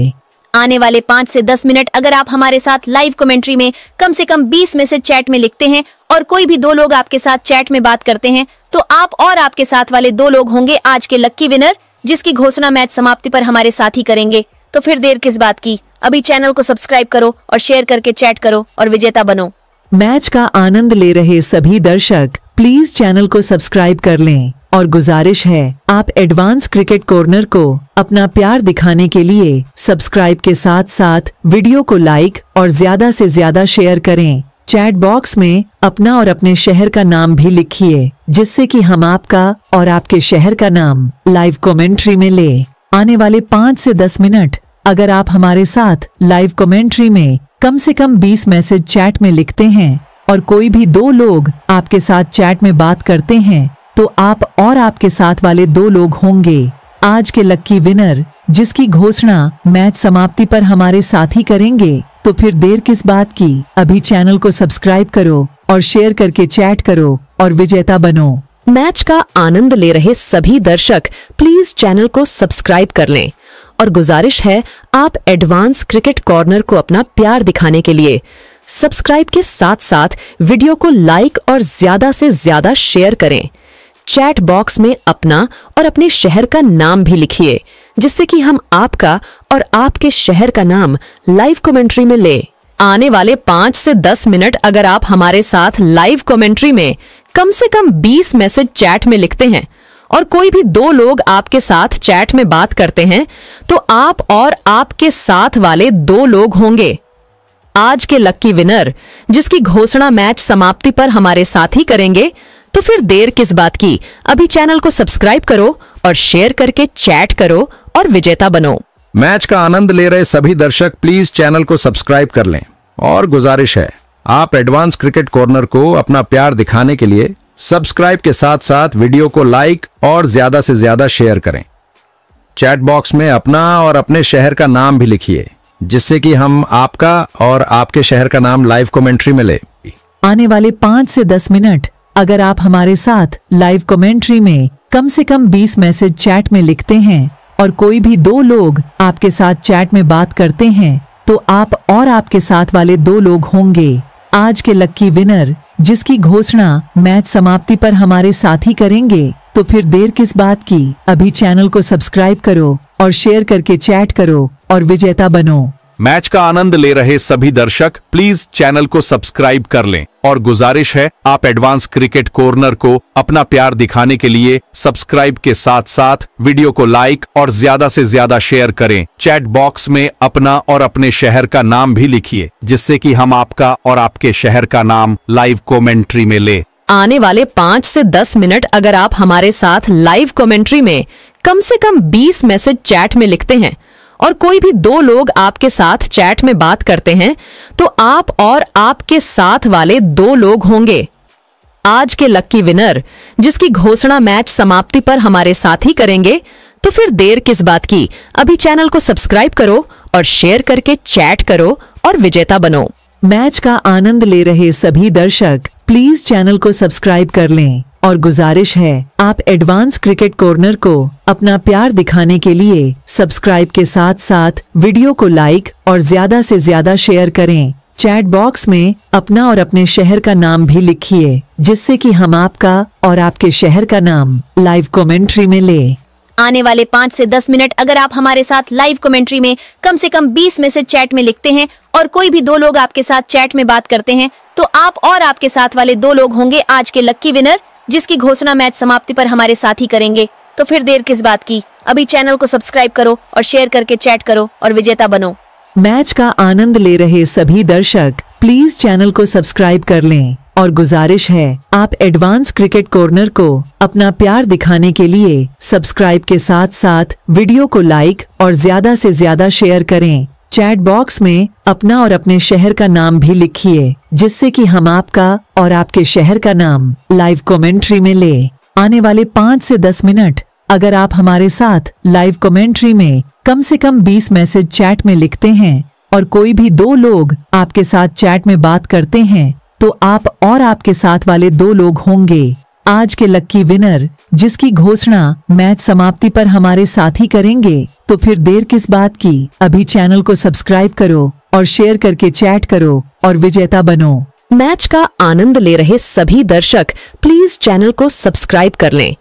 आने वाले पाँच से दस मिनट अगर आप हमारे साथ लाइव कमेंट्री में कम से कम बीस मैसेज चैट में लिखते हैं और कोई भी दो लोग आपके साथ चैट में बात करते हैं तो आप और आपके साथ वाले दो लोग होंगे आज के लक्की विनर जिसकी घोषणा मैच समाप्ति पर हमारे साथ ही करेंगे तो फिर देर किस बात की अभी चैनल को सब्सक्राइब करो और शेयर करके चैट करो और विजेता बनो मैच का आनंद ले रहे सभी दर्शक प्लीज चैनल को सब्सक्राइब कर लें और गुजारिश है आप एडवांस क्रिकेट कॉर्नर को अपना प्यार दिखाने के लिए सब्सक्राइब के साथ साथ वीडियो को लाइक और ज्यादा से ज्यादा शेयर करें चैट बॉक्स में अपना और अपने शहर का नाम भी लिखिए जिससे कि हम आपका और आपके शहर का नाम लाइव कमेंट्री में ले आने वाले पाँच से दस मिनट अगर आप हमारे साथ लाइव कमेंट्री में कम से कम बीस मैसेज चैट में लिखते हैं और कोई भी दो लोग आपके साथ चैट में बात करते हैं तो आप और आपके साथ वाले दो लोग होंगे आज के लक्की विनर जिसकी घोषणा मैच समाप्ति पर हमारे साथी करेंगे तो फिर देर किस बात की अभी चैनल को सब्सक्राइब करो और शेयर करके चैट करो और विजेता बनो मैच का आनंद ले रहे सभी दर्शक प्लीज चैनल को सब्सक्राइब कर लें और गुजारिश है आप एडवांस क्रिकेट कॉर्नर को अपना प्यार दिखाने के लिए सब्सक्राइब के साथ साथ वीडियो को लाइक और ज्यादा से ज्यादा शेयर करें चैट बॉक्स में अपना और अपने शहर का नाम भी लिखिए जिससे कि हम आपका और आपके शहर का नाम लाइव कमेंट्री में ले आने वाले पाँच से दस मिनट अगर आप हमारे साथ लाइव कमेंट्री में कम से कम बीस मैसेज चैट में लिखते हैं और कोई भी दो लोग आपके साथ चैट में बात करते हैं तो आप और आपके साथ वाले दो लोग होंगे आज के लक्की विनर जिसकी घोषणा मैच समाप्ति पर हमारे साथ ही करेंगे तो फिर देर किस बात की अभी चैनल को सब्सक्राइब करो और शेयर करके चैट करो और विजेता बनो मैच का आनंद ले रहे सभी दर्शक प्लीज चैनल को सब्सक्राइब कर लें और गुजारिश है आप एडवांस क्रिकेट कॉर्नर को अपना प्यार दिखाने के लिए सब्सक्राइब के साथ साथ वीडियो को लाइक और ज्यादा से ज्यादा शेयर करें चैट बॉक्स में अपना और अपने शहर का नाम भी लिखिए जिससे कि हम आपका और आपके शहर का नाम लाइव कमेंट्री में ले आने वाले पाँच से दस मिनट अगर आप हमारे साथ लाइव कमेंट्री में कम से कम 20 मैसेज चैट में लिखते हैं और कोई भी दो लोग आपके साथ चैट में बात करते हैं तो आप और आपके साथ वाले दो लोग होंगे आज के लक्की विनर जिसकी घोषणा मैच समाप्ति पर हमारे साथी करेंगे तो फिर देर किस बात की अभी चैनल को सब्सक्राइब करो और शेयर करके चैट करो और विजेता बनो मैच का आनंद ले रहे सभी दर्शक प्लीज चैनल को सब्सक्राइब कर लें और गुजारिश है आप एडवांस क्रिकेट कॉर्नर को अपना प्यार दिखाने के लिए सब्सक्राइब के साथ साथ वीडियो को लाइक और ज्यादा से ज्यादा शेयर करें चैट बॉक्स में अपना और अपने शहर का नाम भी लिखिए जिससे कि हम आपका और आपके शहर का नाम लाइव कॉमेंट्री में ले आने वाले पाँच ऐसी दस मिनट अगर आप हमारे साथ लाइव कॉमेंट्री में कम ऐसी कम बीस मैसेज चैट में लिखते हैं और कोई भी दो लोग आपके साथ चैट में बात करते हैं तो आप और आपके साथ वाले दो लोग होंगे आज के लक्की विनर जिसकी घोषणा मैच समाप्ति पर हमारे साथ ही करेंगे तो फिर देर किस बात की अभी चैनल को सब्सक्राइब करो और शेयर करके चैट करो और विजेता बनो मैच का आनंद ले रहे सभी दर्शक प्लीज चैनल को सब्सक्राइब कर लें और गुजारिश है आप एडवांस क्रिकेट कॉर्नर को अपना प्यार दिखाने के लिए सब्सक्राइब के साथ साथ वीडियो को लाइक और ज्यादा से ज्यादा शेयर करें चैट बॉक्स में अपना और अपने शहर का नाम भी लिखिए जिससे कि हम आपका और आपके शहर का नाम लाइव कमेंट्री में ले आने वाले पाँच से दस मिनट अगर आप हमारे साथ लाइव कमेंट्री में कम से कम बीस में से चैट में लिखते हैं और कोई भी दो लोग आपके साथ चैट में बात करते हैं तो आप और आपके साथ वाले दो लोग होंगे आज के लक्की विनर जिसकी घोषणा मैच समाप्ति पर हमारे साथ ही करेंगे तो फिर देर किस बात की अभी चैनल को सब्सक्राइब करो और शेयर करके चैट करो और विजेता बनो मैच का आनंद ले रहे सभी दर्शक प्लीज चैनल को सब्सक्राइब कर लें और गुजारिश है आप एडवांस क्रिकेट कॉर्नर को अपना प्यार दिखाने के लिए सब्सक्राइब के साथ साथ वीडियो को लाइक और ज्यादा से ज्यादा शेयर करें चैट बॉक्स में अपना और अपने शहर का नाम भी लिखिए जिससे कि हम आपका और आपके शहर का नाम लाइव कमेंट्री में ले आने वाले पाँच से दस मिनट अगर आप हमारे साथ लाइव कमेंट्री में कम से कम बीस मैसेज चैट में लिखते हैं और कोई भी दो लोग आपके साथ चैट में बात करते हैं तो आप और आपके साथ वाले दो लोग होंगे आज के लक्की विनर जिसकी घोषणा मैच समाप्ति पर हमारे साथी करेंगे तो फिर देर किस बात की अभी चैनल को सब्सक्राइब करो और शेयर करके चैट करो और विजेता बनो मैच का आनंद ले रहे सभी दर्शक प्लीज चैनल को सब्सक्राइब कर लें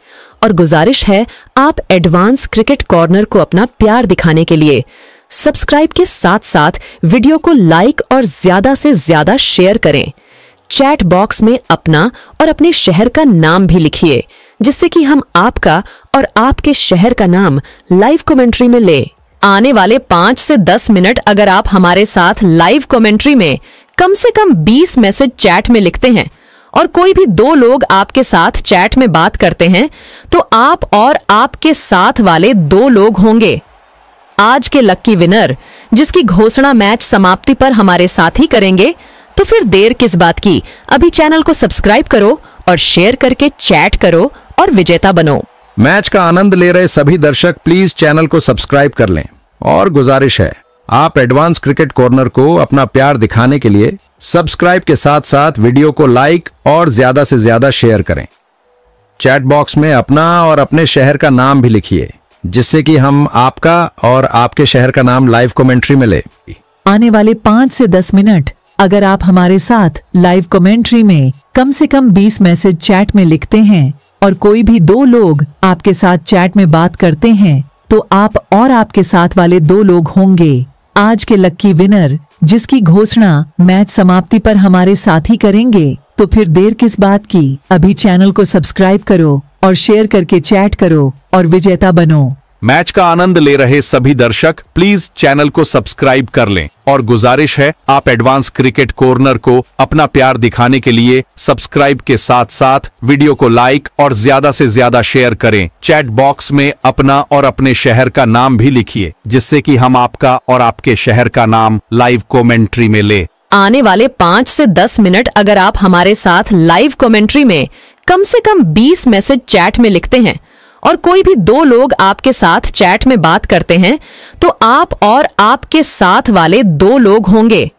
और गुजारिश है आप एडवांस क्रिकेट कॉर्नर को अपना प्यार दिखाने के लिए सब्सक्राइब के साथ साथ वीडियो को लाइक और ज्यादा से ज्यादा शेयर करें चैट बॉक्स में अपना और अपने शहर का नाम भी लिखिए जिससे कि हम आपका और आपके शहर का नाम लाइव कमेंट्री में ले आने वाले पांच से दस मिनट अगर आप हमारे साथ लाइव कमेंट्री में कम से कम बीस मैसेज चैट में लिखते हैं और कोई भी दो लोग आपके साथ चैट में बात करते हैं तो आप और आपके साथ वाले दो लोग होंगे आज के लक्की विनर जिसकी घोषणा मैच समाप्ति पर हमारे साथ ही करेंगे तो फिर देर किस बात की अभी चैनल को सब्सक्राइब करो और शेयर करके चैट करो और विजेता बनो मैच का आनंद ले रहे सभी दर्शक प्लीज चैनल को सब्सक्राइब कर लें और गुजारिश है आप एडवांस क्रिकेट कॉर्नर को अपना प्यार दिखाने के लिए सब्सक्राइब के साथ साथ वीडियो को लाइक और ज्यादा से ज्यादा शेयर करें चैट बॉक्स में अपना और अपने शहर का नाम भी लिखिए जिससे कि हम आपका और आपके शहर का नाम लाइव कमेंट्री में ले आने वाले पाँच से दस मिनट अगर आप हमारे साथ लाइव कमेंट्री में कम से कम 20 मैसेज चैट में लिखते हैं और कोई भी दो लोग आपके साथ चैट में बात करते हैं तो आप और आपके साथ वाले दो लोग होंगे आज के लक्की विनर जिसकी घोषणा मैच समाप्ति पर हमारे साथी करेंगे तो फिर देर किस बात की अभी चैनल को सब्सक्राइब करो और शेयर करके चैट करो और विजेता बनो मैच का आनंद ले रहे सभी दर्शक प्लीज चैनल को सब्सक्राइब कर लें और गुजारिश है आप एडवांस क्रिकेट कॉर्नर को अपना प्यार दिखाने के लिए सब्सक्राइब के साथ साथ वीडियो को लाइक और ज्यादा से ज्यादा शेयर करें चैट बॉक्स में अपना और अपने शहर का नाम भी लिखिए जिससे कि हम आपका और आपके शहर का नाम लाइव कॉमेंट्री में ले आने वाले पाँच ऐसी दस मिनट अगर आप हमारे साथ लाइव कॉमेंट्री में कम ऐसी कम बीस मैसेज चैट में लिखते हैं और कोई भी दो लोग आपके साथ चैट में बात करते हैं तो आप और आपके साथ वाले दो लोग होंगे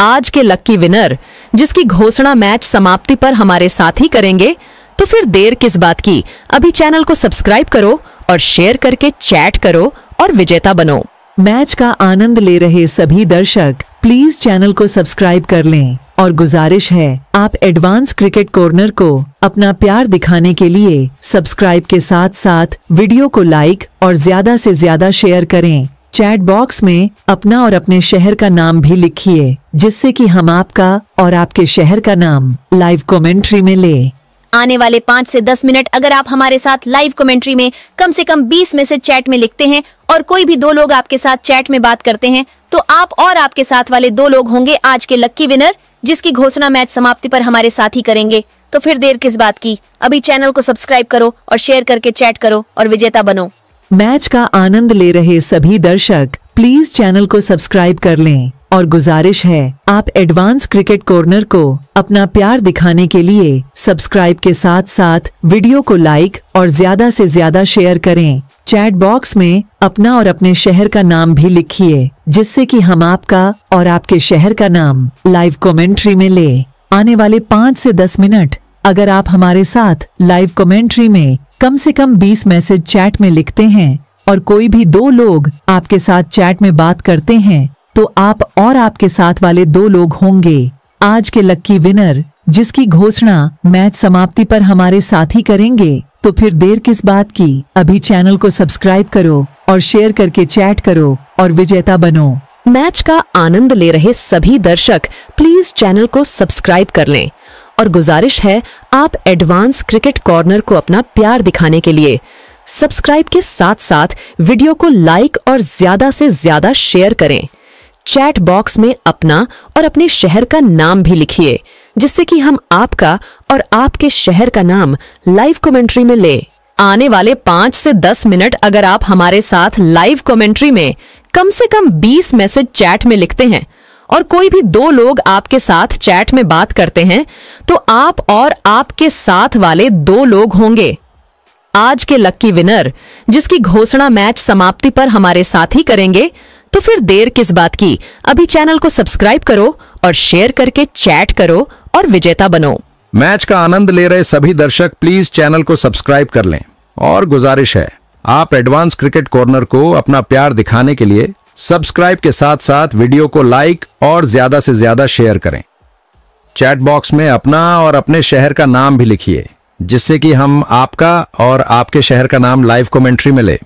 आज के लक्की विनर जिसकी घोषणा मैच समाप्ति पर हमारे साथ ही करेंगे तो फिर देर किस बात की अभी चैनल को सब्सक्राइब करो और शेयर करके चैट करो और विजेता बनो मैच का आनंद ले रहे सभी दर्शक प्लीज चैनल को सब्सक्राइब कर लें और गुजारिश है आप एडवांस क्रिकेट कॉर्नर को अपना प्यार दिखाने के लिए सब्सक्राइब के साथ साथ वीडियो को लाइक और ज्यादा से ज्यादा शेयर करें चैट बॉक्स में अपना और अपने शहर का नाम भी लिखिए जिससे कि हम आपका और आपके शहर का नाम लाइव कमेंट्री में ले आने वाले पाँच से दस मिनट अगर आप हमारे साथ लाइव कमेंट्री में कम से कम बीस में से चैट में लिखते हैं और कोई भी दो लोग आपके साथ चैट में बात करते हैं तो आप और आपके साथ वाले दो लोग होंगे आज के लक्की विनर जिसकी घोषणा मैच समाप्ति पर हमारे साथ ही करेंगे तो फिर देर किस बात की अभी चैनल को सब्सक्राइब करो और शेयर करके चैट करो और विजेता बनो मैच का आनंद ले रहे सभी दर्शक प्लीज चैनल को सब्सक्राइब कर लें और गुजारिश है आप एडवांस क्रिकेट कॉर्नर को अपना प्यार दिखाने के लिए सब्सक्राइब के साथ साथ वीडियो को लाइक और ज्यादा से ज्यादा शेयर करें चैट बॉक्स में अपना और अपने शहर का नाम भी लिखिए जिससे कि हम आपका और आपके शहर का नाम लाइव कमेंट्री में ले आने वाले पाँच से दस मिनट अगर आप हमारे साथ लाइव कमेंट्री में कम से कम बीस मैसेज चैट में लिखते हैं और कोई भी दो लोग आपके साथ चैट में बात करते हैं तो आप और आपके साथ वाले दो लोग होंगे आज के लक्की विनर जिसकी घोषणा मैच समाप्ति पर हमारे साथ ही करेंगे तो फिर देर किस बात की अभी चैनल को सब्सक्राइब करो और शेयर करके चैट करो और विजेता बनो मैच का आनंद ले रहे सभी दर्शक प्लीज चैनल को सब्सक्राइब कर लें और गुजारिश है आप एडवांस क्रिकेट कॉर्नर को अपना प्यार दिखाने के लिए सब्सक्राइब के साथ साथ वीडियो को लाइक और ज्यादा से ज्यादा शेयर करें चैट बॉक्स में अपना और अपने शहर का नाम भी लिखिए जिससे कि हम आपका और आपके शहर का नाम लाइव कमेंट्री में ले आने वाले पांच से दस मिनट अगर आप हमारे साथ लाइव कमेंट्री में कम से कम बीस मैसेज चैट में लिखते हैं और कोई भी दो लोग आपके साथ चैट में बात करते हैं तो आप और आपके साथ वाले दो लोग होंगे आज के लक्की विनर जिसकी घोषणा मैच समाप्ति पर हमारे साथ ही करेंगे तो फिर देर किस बात की अभी चैनल को सब्सक्राइब करो और शेयर करके चैट करो और विजेता बनो मैच का आनंद ले रहे सभी दर्शक प्लीज चैनल को सब्सक्राइब कर लें और गुजारिश है आप एडवांस क्रिकेट कॉर्नर को अपना प्यार दिखाने के लिए सब्सक्राइब के साथ साथ वीडियो को लाइक और ज्यादा से ज्यादा शेयर करें चैट बॉक्स में अपना और अपने शहर का नाम भी लिखिए जिससे कि हम आपका और आपके शहर का नाम लाइव कमेंट्री में ले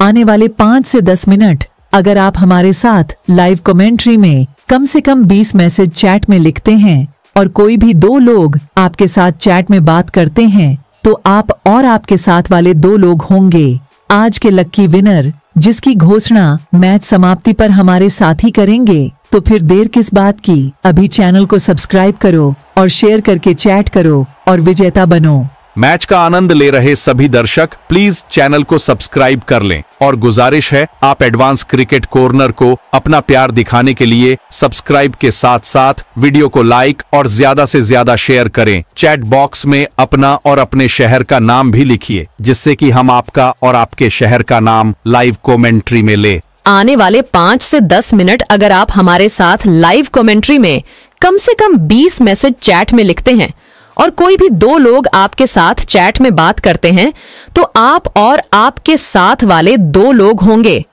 आने वाले पाँच से दस मिनट अगर आप हमारे साथ लाइव कमेंट्री में कम से कम बीस मैसेज चैट में लिखते हैं और कोई भी दो लोग आपके साथ चैट में बात करते हैं तो आप और आपके साथ वाले दो लोग होंगे आज के लक्की विनर जिसकी घोषणा मैच समाप्ति पर हमारे साथी करेंगे तो फिर देर किस बात की अभी चैनल को सब्सक्राइब करो और शेयर करके चैट करो और विजेता बनो मैच का आनंद ले रहे सभी दर्शक प्लीज चैनल को सब्सक्राइब कर लें और गुजारिश है आप एडवांस क्रिकेट कॉर्नर को अपना प्यार दिखाने के लिए सब्सक्राइब के साथ साथ वीडियो को लाइक और ज्यादा से ज्यादा शेयर करें चैट बॉक्स में अपना और अपने शहर का नाम भी लिखिए जिससे कि हम आपका और आपके शहर का नाम लाइव कॉमेंट्री में ले आने वाले पाँच ऐसी दस मिनट अगर आप हमारे साथ लाइव कॉमेंट्री में कम ऐसी कम बीस मैसेज चैट में लिखते हैं और कोई भी दो लोग आपके साथ चैट में बात करते हैं तो आप और आपके साथ वाले दो लोग होंगे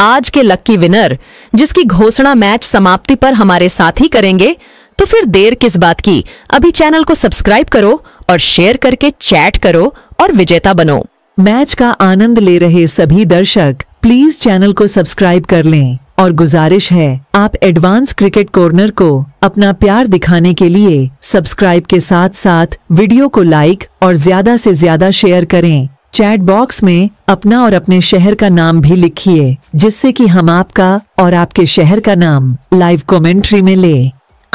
आज के लक्की विनर जिसकी घोषणा मैच समाप्ति पर हमारे साथ ही करेंगे तो फिर देर किस बात की अभी चैनल को सब्सक्राइब करो और शेयर करके चैट करो और विजेता बनो मैच का आनंद ले रहे सभी दर्शक प्लीज चैनल को सब्सक्राइब कर लें और गुजारिश है आप एडवांस क्रिकेट कॉर्नर को अपना प्यार दिखाने के लिए सब्सक्राइब के साथ साथ वीडियो को लाइक और ज्यादा से ज्यादा शेयर करें चैट बॉक्स में अपना और अपने शहर का नाम भी लिखिए जिससे कि हम आपका और आपके शहर का नाम लाइव कमेंट्री में ले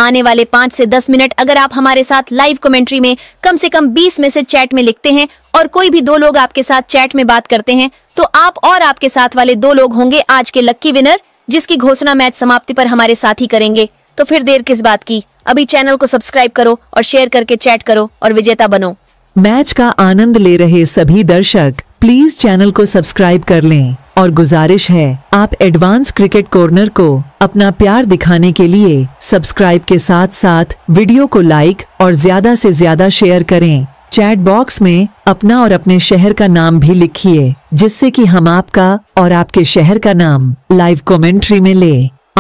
आने वाले पाँच से दस मिनट अगर आप हमारे साथ लाइव कमेंट्री में कम से कम बीस मैसेज चैट में लिखते हैं और कोई भी दो लोग आपके साथ चैट में बात करते हैं तो आप और आपके साथ वाले दो लोग होंगे आज के लक्की विनर जिसकी घोषणा मैच समाप्ति पर हमारे साथ ही करेंगे तो फिर देर किस बात की अभी चैनल को सब्सक्राइब करो और शेयर करके चैट करो और विजेता बनो मैच का आनंद ले रहे सभी दर्शक प्लीज चैनल को सब्सक्राइब कर लें और गुजारिश है आप एडवांस क्रिकेट कॉर्नर को अपना प्यार दिखाने के लिए सब्सक्राइब के साथ साथ वीडियो को लाइक और ज्यादा से ज्यादा शेयर करें चैट बॉक्स में अपना और अपने शहर का नाम भी लिखिए जिससे कि हम आपका और आपके शहर का नाम लाइव कमेंट्री में ले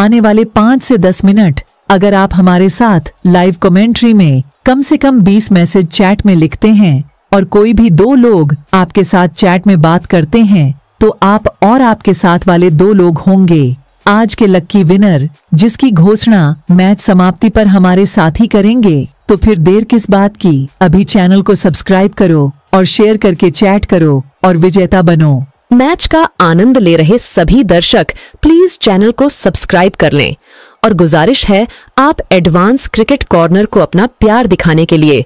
आने वाले पाँच से दस मिनट अगर आप हमारे साथ लाइव कमेंट्री में कम से कम बीस मैसेज चैट में लिखते हैं और कोई भी दो लोग आपके साथ चैट में बात करते हैं तो आप और आपके साथ वाले दो लोग होंगे आज के लक्की विनर जिसकी घोषणा मैच समाप्ति पर हमारे साथी करेंगे तो फिर देर किस बात की अभी चैनल को सब्सक्राइब करो और शेयर करके चैट करो और विजेता बनो मैच का आनंद ले रहे सभी दर्शक प्लीज चैनल को सब्सक्राइब कर लें और गुजारिश है आप एडवांस क्रिकेट कॉर्नर को अपना प्यार दिखाने के लिए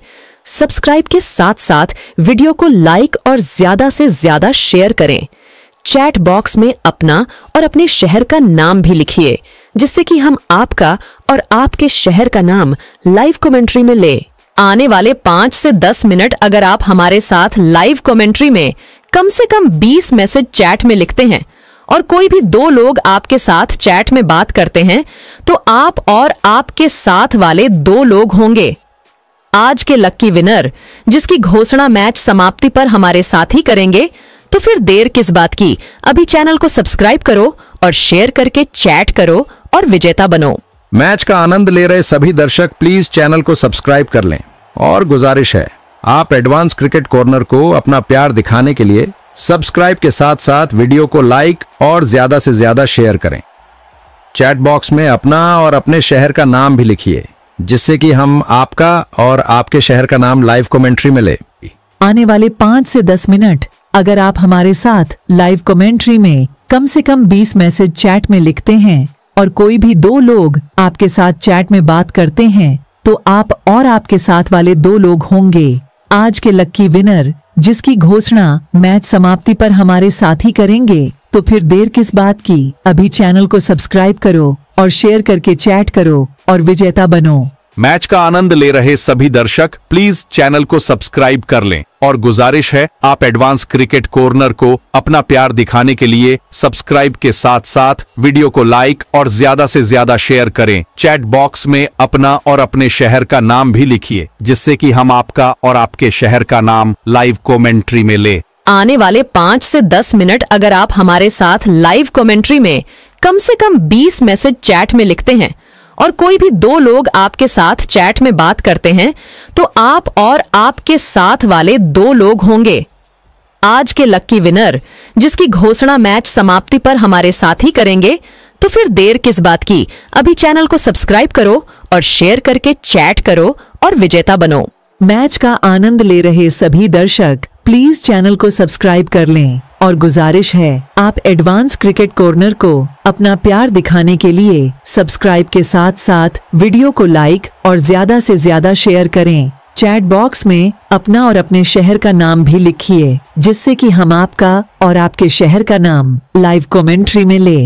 सब्सक्राइब के साथ साथ वीडियो को लाइक और ज्यादा से ज्यादा शेयर करें चैट बॉक्स में अपना और अपने शहर का नाम भी लिखिए जिससे कि हम आपका और आपके शहर का नाम लाइव कमेंट्री में ले आने वाले पाँच से दस मिनट अगर आप हमारे साथ लाइव कमेंट्री में कम से कम बीस मैसेज चैट में लिखते हैं और कोई भी दो लोग आपके साथ चैट में बात करते हैं तो आप और आपके साथ वाले दो लोग होंगे आज के लक्की विनर जिसकी घोषणा मैच समाप्ति पर हमारे साथ ही करेंगे तो फिर देर किस बात की अभी चैनल को सब्सक्राइब करो और शेयर करके चैट करो और विजेता बनो मैच का आनंद ले रहे सभी दर्शक प्लीज चैनल को सब्सक्राइब कर लें और गुजारिश है आप एडवांस क्रिकेट कॉर्नर को अपना प्यार दिखाने के लिए सब्सक्राइब के साथ साथ वीडियो को लाइक और ज्यादा से ज्यादा शेयर करें चैट बॉक्स में अपना और अपने शहर का नाम भी लिखिए जिससे कि हम आपका और आपके शहर का नाम लाइव कमेंट्री में ले आने वाले पाँच से दस मिनट अगर आप हमारे साथ लाइव कमेंट्री में कम से कम 20 मैसेज चैट में लिखते हैं और कोई भी दो लोग आपके साथ चैट में बात करते हैं तो आप और आपके साथ वाले दो लोग होंगे आज के लक्की विनर जिसकी घोषणा मैच समाप्ति पर हमारे साथी करेंगे तो फिर देर किस बात की अभी चैनल को सब्सक्राइब करो और शेयर करके चैट करो और विजेता बनो मैच का आनंद ले रहे सभी दर्शक प्लीज चैनल को सब्सक्राइब कर लें और गुजारिश है आप एडवांस क्रिकेट कॉर्नर को अपना प्यार दिखाने के लिए सब्सक्राइब के साथ साथ वीडियो को लाइक और ज्यादा से ज्यादा शेयर करें चैट बॉक्स में अपना और अपने शहर का नाम भी लिखिए जिससे कि हम आपका और आपके शहर का नाम लाइव कॉमेंट्री में ले आने वाले पाँच ऐसी दस मिनट अगर आप हमारे साथ लाइव कॉमेंट्री में कम ऐसी कम बीस मैसेज चैट में लिखते हैं और कोई भी दो लोग आपके साथ चैट में बात करते हैं तो आप और आपके साथ वाले दो लोग होंगे आज के लक्की विनर जिसकी घोषणा मैच समाप्ति पर हमारे साथ ही करेंगे तो फिर देर किस बात की अभी चैनल को सब्सक्राइब करो और शेयर करके चैट करो और विजेता बनो मैच का आनंद ले रहे सभी दर्शक प्लीज चैनल को सब्सक्राइब कर लें और गुजारिश है आप एडवांस क्रिकेट कॉर्नर को अपना प्यार दिखाने के लिए सब्सक्राइब के साथ साथ वीडियो को लाइक और ज्यादा से ज्यादा शेयर करें चैट बॉक्स में अपना और अपने शहर का नाम भी लिखिए जिससे कि हम आपका और आपके शहर का नाम लाइव कमेंट्री में ले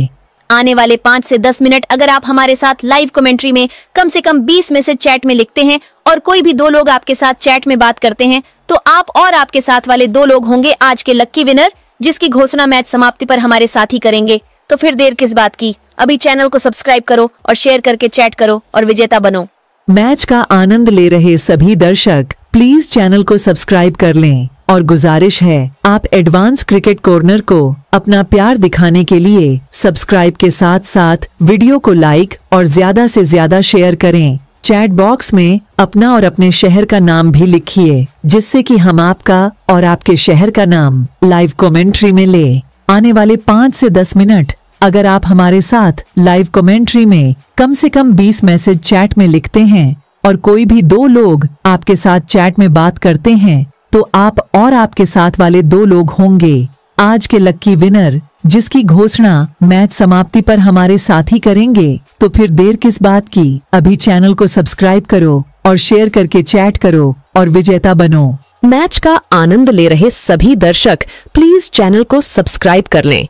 आने वाले पाँच से दस मिनट अगर आप हमारे साथ लाइव कमेंट्री में कम से कम बीस में से चैट में लिखते हैं और कोई भी दो लोग आपके साथ चैट में बात करते हैं तो आप और आपके साथ वाले दो लोग होंगे आज के लक्की विनर जिसकी घोषणा मैच समाप्ति पर हमारे साथी करेंगे तो फिर देर किस बात की अभी चैनल को सब्सक्राइब करो और शेयर करके चैट करो और विजेता बनो मैच का आनंद ले रहे सभी दर्शक प्लीज चैनल को सब्सक्राइब कर लें और गुजारिश है आप एडवांस क्रिकेट कॉर्नर को अपना प्यार दिखाने के लिए सब्सक्राइब के साथ साथ वीडियो को लाइक और ज्यादा से ज्यादा शेयर करें चैट बॉक्स में अपना और अपने शहर का नाम भी लिखिए जिससे कि हम आपका और आपके शहर का नाम लाइव कमेंट्री में ले आने वाले पाँच से दस मिनट अगर आप हमारे साथ लाइव कमेंट्री में कम से कम बीस मैसेज चैट में लिखते हैं और कोई भी दो लोग आपके साथ चैट में बात करते हैं तो आप और आपके साथ वाले दो लोग होंगे आज के लक्की विनर जिसकी घोषणा मैच समाप्ति पर हमारे साथी करेंगे तो फिर देर किस बात की अभी चैनल को सब्सक्राइब करो और शेयर करके चैट करो और विजेता बनो मैच का आनंद ले रहे सभी दर्शक प्लीज चैनल को सब्सक्राइब कर लें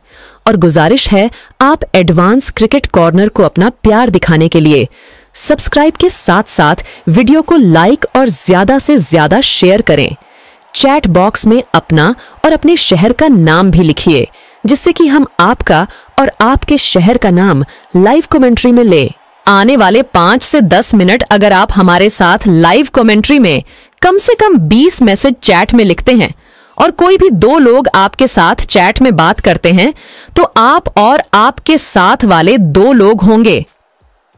और गुजारिश है आप एडवांस क्रिकेट कॉर्नर को अपना प्यार दिखाने के लिए सब्सक्राइब के साथ साथ वीडियो को लाइक और ज्यादा से ज्यादा शेयर करें चैट बॉक्स में अपना और अपने शहर का नाम भी लिखिए जिससे कि हम आपका और आपके शहर का नाम लाइव कमेंट्री में ले आने वाले पाँच से दस मिनट अगर आप हमारे साथ लाइव कमेंट्री में कम से कम बीस मैसेज चैट में लिखते हैं और कोई भी दो लोग आपके साथ चैट में बात करते हैं तो आप और आपके साथ वाले दो लोग होंगे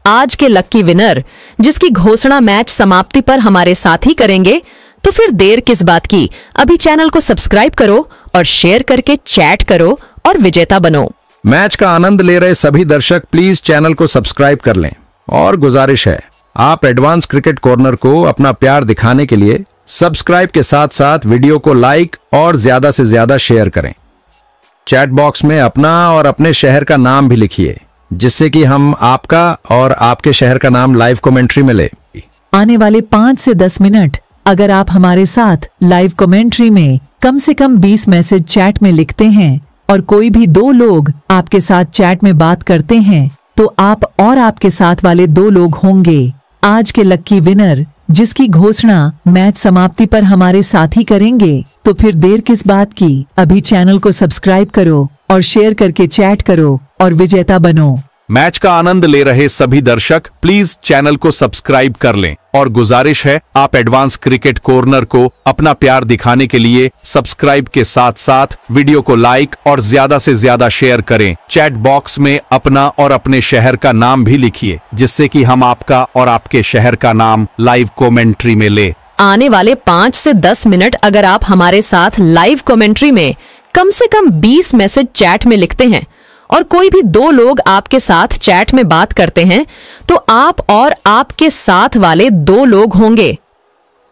आज के लक्की विनर जिसकी घोषणा मैच समाप्ति पर हमारे साथ ही करेंगे तो फिर देर किस बात की अभी चैनल को सब्सक्राइब करो और शेयर करके चैट करो और विजेता बनो मैच का आनंद ले रहे सभी दर्शक प्लीज चैनल को सब्सक्राइब कर लें और गुजारिश है आप एडवांस क्रिकेट कॉर्नर को अपना प्यार दिखाने के लिए सब्सक्राइब के साथ साथ वीडियो को लाइक और ज्यादा से ज्यादा शेयर करें चैट बॉक्स में अपना और अपने शहर का नाम भी लिखिए जिससे कि हम आपका और आपके शहर का नाम लाइव कमेंट्री में ले आने वाले पाँच से दस मिनट अगर आप हमारे साथ लाइव कमेंट्री में कम से कम बीस मैसेज चैट में लिखते हैं और कोई भी दो लोग आपके साथ चैट में बात करते हैं तो आप और आपके साथ वाले दो लोग होंगे आज के लक्की विनर जिसकी घोषणा मैच समाप्ति पर हमारे साथी करेंगे तो फिर देर किस बात की अभी चैनल को सब्सक्राइब करो और शेयर करके चैट करो और विजेता बनो मैच का आनंद ले रहे सभी दर्शक प्लीज चैनल को सब्सक्राइब कर लें और गुजारिश है आप एडवांस क्रिकेट कॉर्नर को अपना प्यार दिखाने के लिए सब्सक्राइब के साथ साथ वीडियो को लाइक और ज्यादा से ज्यादा शेयर करें चैट बॉक्स में अपना और अपने शहर का नाम भी लिखिए जिससे कि हम आपका और आपके शहर का नाम लाइव कॉमेंट्री में ले आने वाले पाँच ऐसी दस मिनट अगर आप हमारे साथ लाइव कॉमेंट्री में कम ऐसी कम बीस मैसेज चैट में लिखते हैं और कोई भी दो लोग आपके साथ चैट में बात करते हैं तो आप और आपके साथ वाले दो लोग होंगे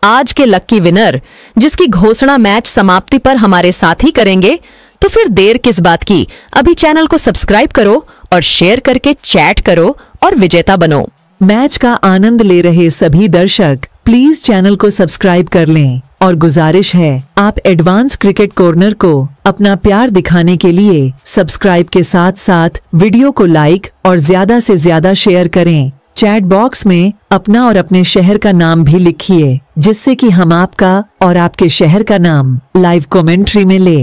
आज के लक्की विनर जिसकी घोषणा मैच समाप्ति पर हमारे साथ ही करेंगे तो फिर देर किस बात की अभी चैनल को सब्सक्राइब करो और शेयर करके चैट करो और विजेता बनो मैच का आनंद ले रहे सभी दर्शक प्लीज चैनल को सब्सक्राइब कर लें और गुजारिश है आप एडवांस क्रिकेट कॉर्नर को अपना प्यार दिखाने के लिए सब्सक्राइब के साथ साथ वीडियो को लाइक और ज्यादा से ज्यादा शेयर करें चैट बॉक्स में अपना और अपने शहर का नाम भी लिखिए जिससे कि हम आपका और आपके शहर का नाम लाइव कमेंट्री में ले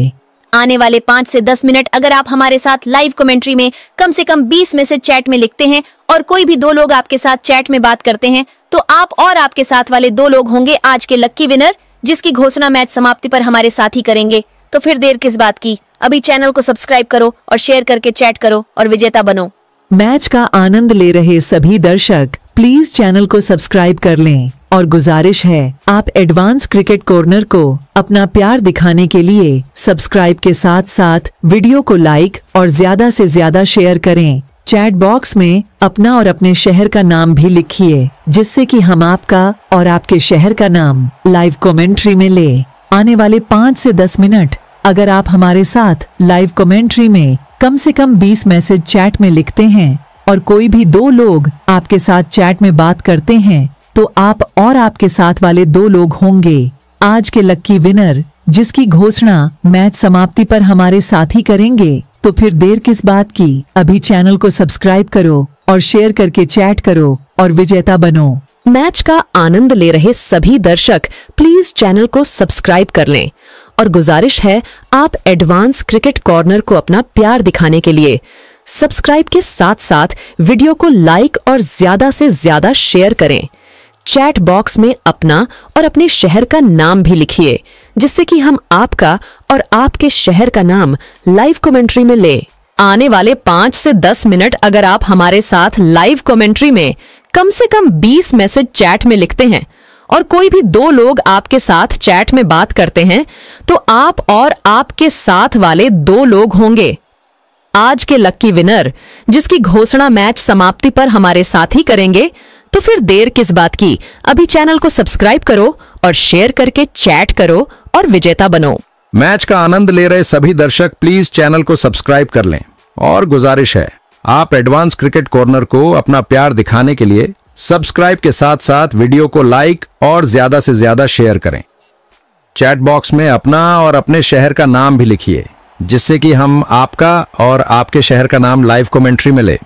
आने वाले पाँच से दस मिनट अगर आप हमारे साथ लाइव कमेंट्री में कम से कम बीस मैसेज चैट में लिखते हैं और कोई भी दो लोग आपके साथ चैट में बात करते हैं तो आप और आपके साथ वाले दो लोग होंगे आज के लक्की विनर जिसकी घोषणा मैच समाप्ति पर हमारे साथ ही करेंगे तो फिर देर किस बात की अभी चैनल को सब्सक्राइब करो और शेयर करके चैट करो और विजेता बनो मैच का आनंद ले रहे सभी दर्शक प्लीज चैनल को सब्सक्राइब कर लें और गुजारिश है आप एडवांस क्रिकेट कॉर्नर को अपना प्यार दिखाने के लिए सब्सक्राइब के साथ साथ वीडियो को लाइक और ज्यादा से ज्यादा शेयर करें चैट बॉक्स में अपना और अपने शहर का नाम भी लिखिए जिससे कि हम आपका और आपके शहर का नाम लाइव कमेंट्री में ले आने वाले पाँच से दस मिनट अगर आप हमारे साथ लाइव कमेंट्री में कम से कम बीस मैसेज चैट में लिखते हैं और कोई भी दो लोग आपके साथ चैट में बात करते हैं तो आप और आपके साथ वाले दो लोग होंगे आज के लक्की विनर जिसकी घोषणा मैच समाप्ति पर हमारे साथ ही करेंगे तो फिर देर किस बात की अभी चैनल को सब्सक्राइब करो और शेयर करके चैट करो और विजेता बनो मैच का आनंद ले रहे सभी दर्शक प्लीज चैनल को सब्सक्राइब कर लें और गुजारिश है आप एडवांस क्रिकेट कॉर्नर को अपना प्यार दिखाने के लिए सब्सक्राइब के साथ साथ वीडियो को लाइक और ज्यादा से ज्यादा शेयर करें चैट बॉक्स में अपना और अपने शहर का नाम भी लिखिए जिससे कि हम आपका और आपके शहर का नाम लाइव कमेंट्री में ले आने वाले पांच से दस मिनट अगर आप हमारे साथ लाइव कमेंट्री में कम से कम बीस मैसेज चैट में लिखते हैं और कोई भी दो लोग आपके साथ चैट में बात करते हैं तो आप और आपके साथ वाले दो लोग होंगे आज के लक्की विनर जिसकी घोषणा मैच समाप्ति पर हमारे साथ ही करेंगे तो फिर देर किस बात की अभी चैनल को सब्सक्राइब करो और शेयर करके चैट करो और विजेता बनो मैच का आनंद ले रहे सभी दर्शक प्लीज चैनल को सब्सक्राइब कर लें और गुजारिश है आप एडवांस क्रिकेट कॉर्नर को अपना प्यार दिखाने के लिए सब्सक्राइब के साथ साथ वीडियो को लाइक और ज्यादा से ज्यादा शेयर करें चैट बॉक्स में अपना और अपने शहर का नाम भी लिखिए जिससे कि हम आपका और आपके शहर का नाम लाइव कमेंट्री में ले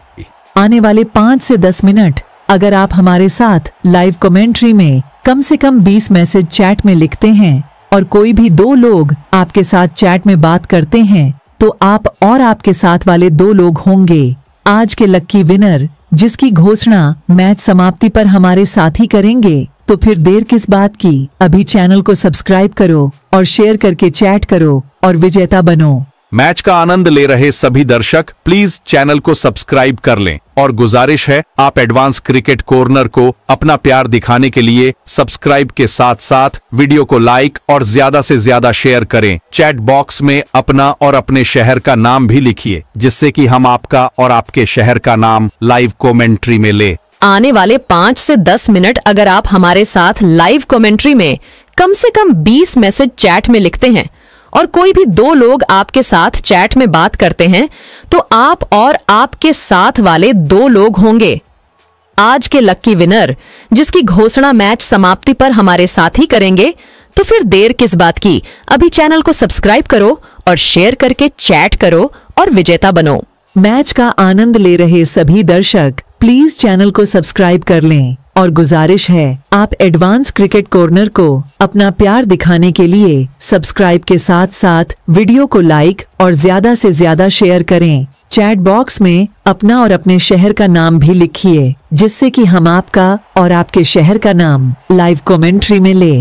आने वाले पाँच से दस मिनट अगर आप हमारे साथ लाइव कमेंट्री में कम से कम बीस मैसेज चैट में लिखते हैं और कोई भी दो लोग आपके साथ चैट में बात करते हैं तो आप और आपके साथ वाले दो लोग होंगे आज के लक्की विनर जिसकी घोषणा मैच समाप्ति पर हमारे साथी करेंगे तो फिर देर किस बात की अभी चैनल को सब्सक्राइब करो और शेयर करके चैट करो और विजेता बनो मैच का आनंद ले रहे सभी दर्शक प्लीज चैनल को सब्सक्राइब कर लें और गुजारिश है आप एडवांस क्रिकेट कॉर्नर को अपना प्यार दिखाने के लिए सब्सक्राइब के साथ साथ वीडियो को लाइक और ज्यादा से ज्यादा शेयर करें चैट बॉक्स में अपना और अपने शहर का नाम भी लिखिए जिससे कि हम आपका और आपके शहर का नाम लाइव कॉमेंट्री में ले आने वाले पाँच ऐसी दस मिनट अगर आप हमारे साथ लाइव कॉमेंट्री में कम ऐसी कम बीस मैसेज चैट में लिखते हैं और कोई भी दो लोग आपके साथ चैट में बात करते हैं तो आप और आपके साथ वाले दो लोग होंगे आज के लक्की विनर जिसकी घोषणा मैच समाप्ति पर हमारे साथ ही करेंगे तो फिर देर किस बात की अभी चैनल को सब्सक्राइब करो और शेयर करके चैट करो और विजेता बनो मैच का आनंद ले रहे सभी दर्शक प्लीज चैनल को सब्सक्राइब कर लें और गुजारिश है आप एडवांस क्रिकेट कॉर्नर को अपना प्यार दिखाने के लिए सब्सक्राइब के साथ साथ वीडियो को लाइक और ज्यादा से ज्यादा शेयर करें चैट बॉक्स में अपना और अपने शहर का नाम भी लिखिए जिससे कि हम आपका और आपके शहर का नाम लाइव कमेंट्री में ले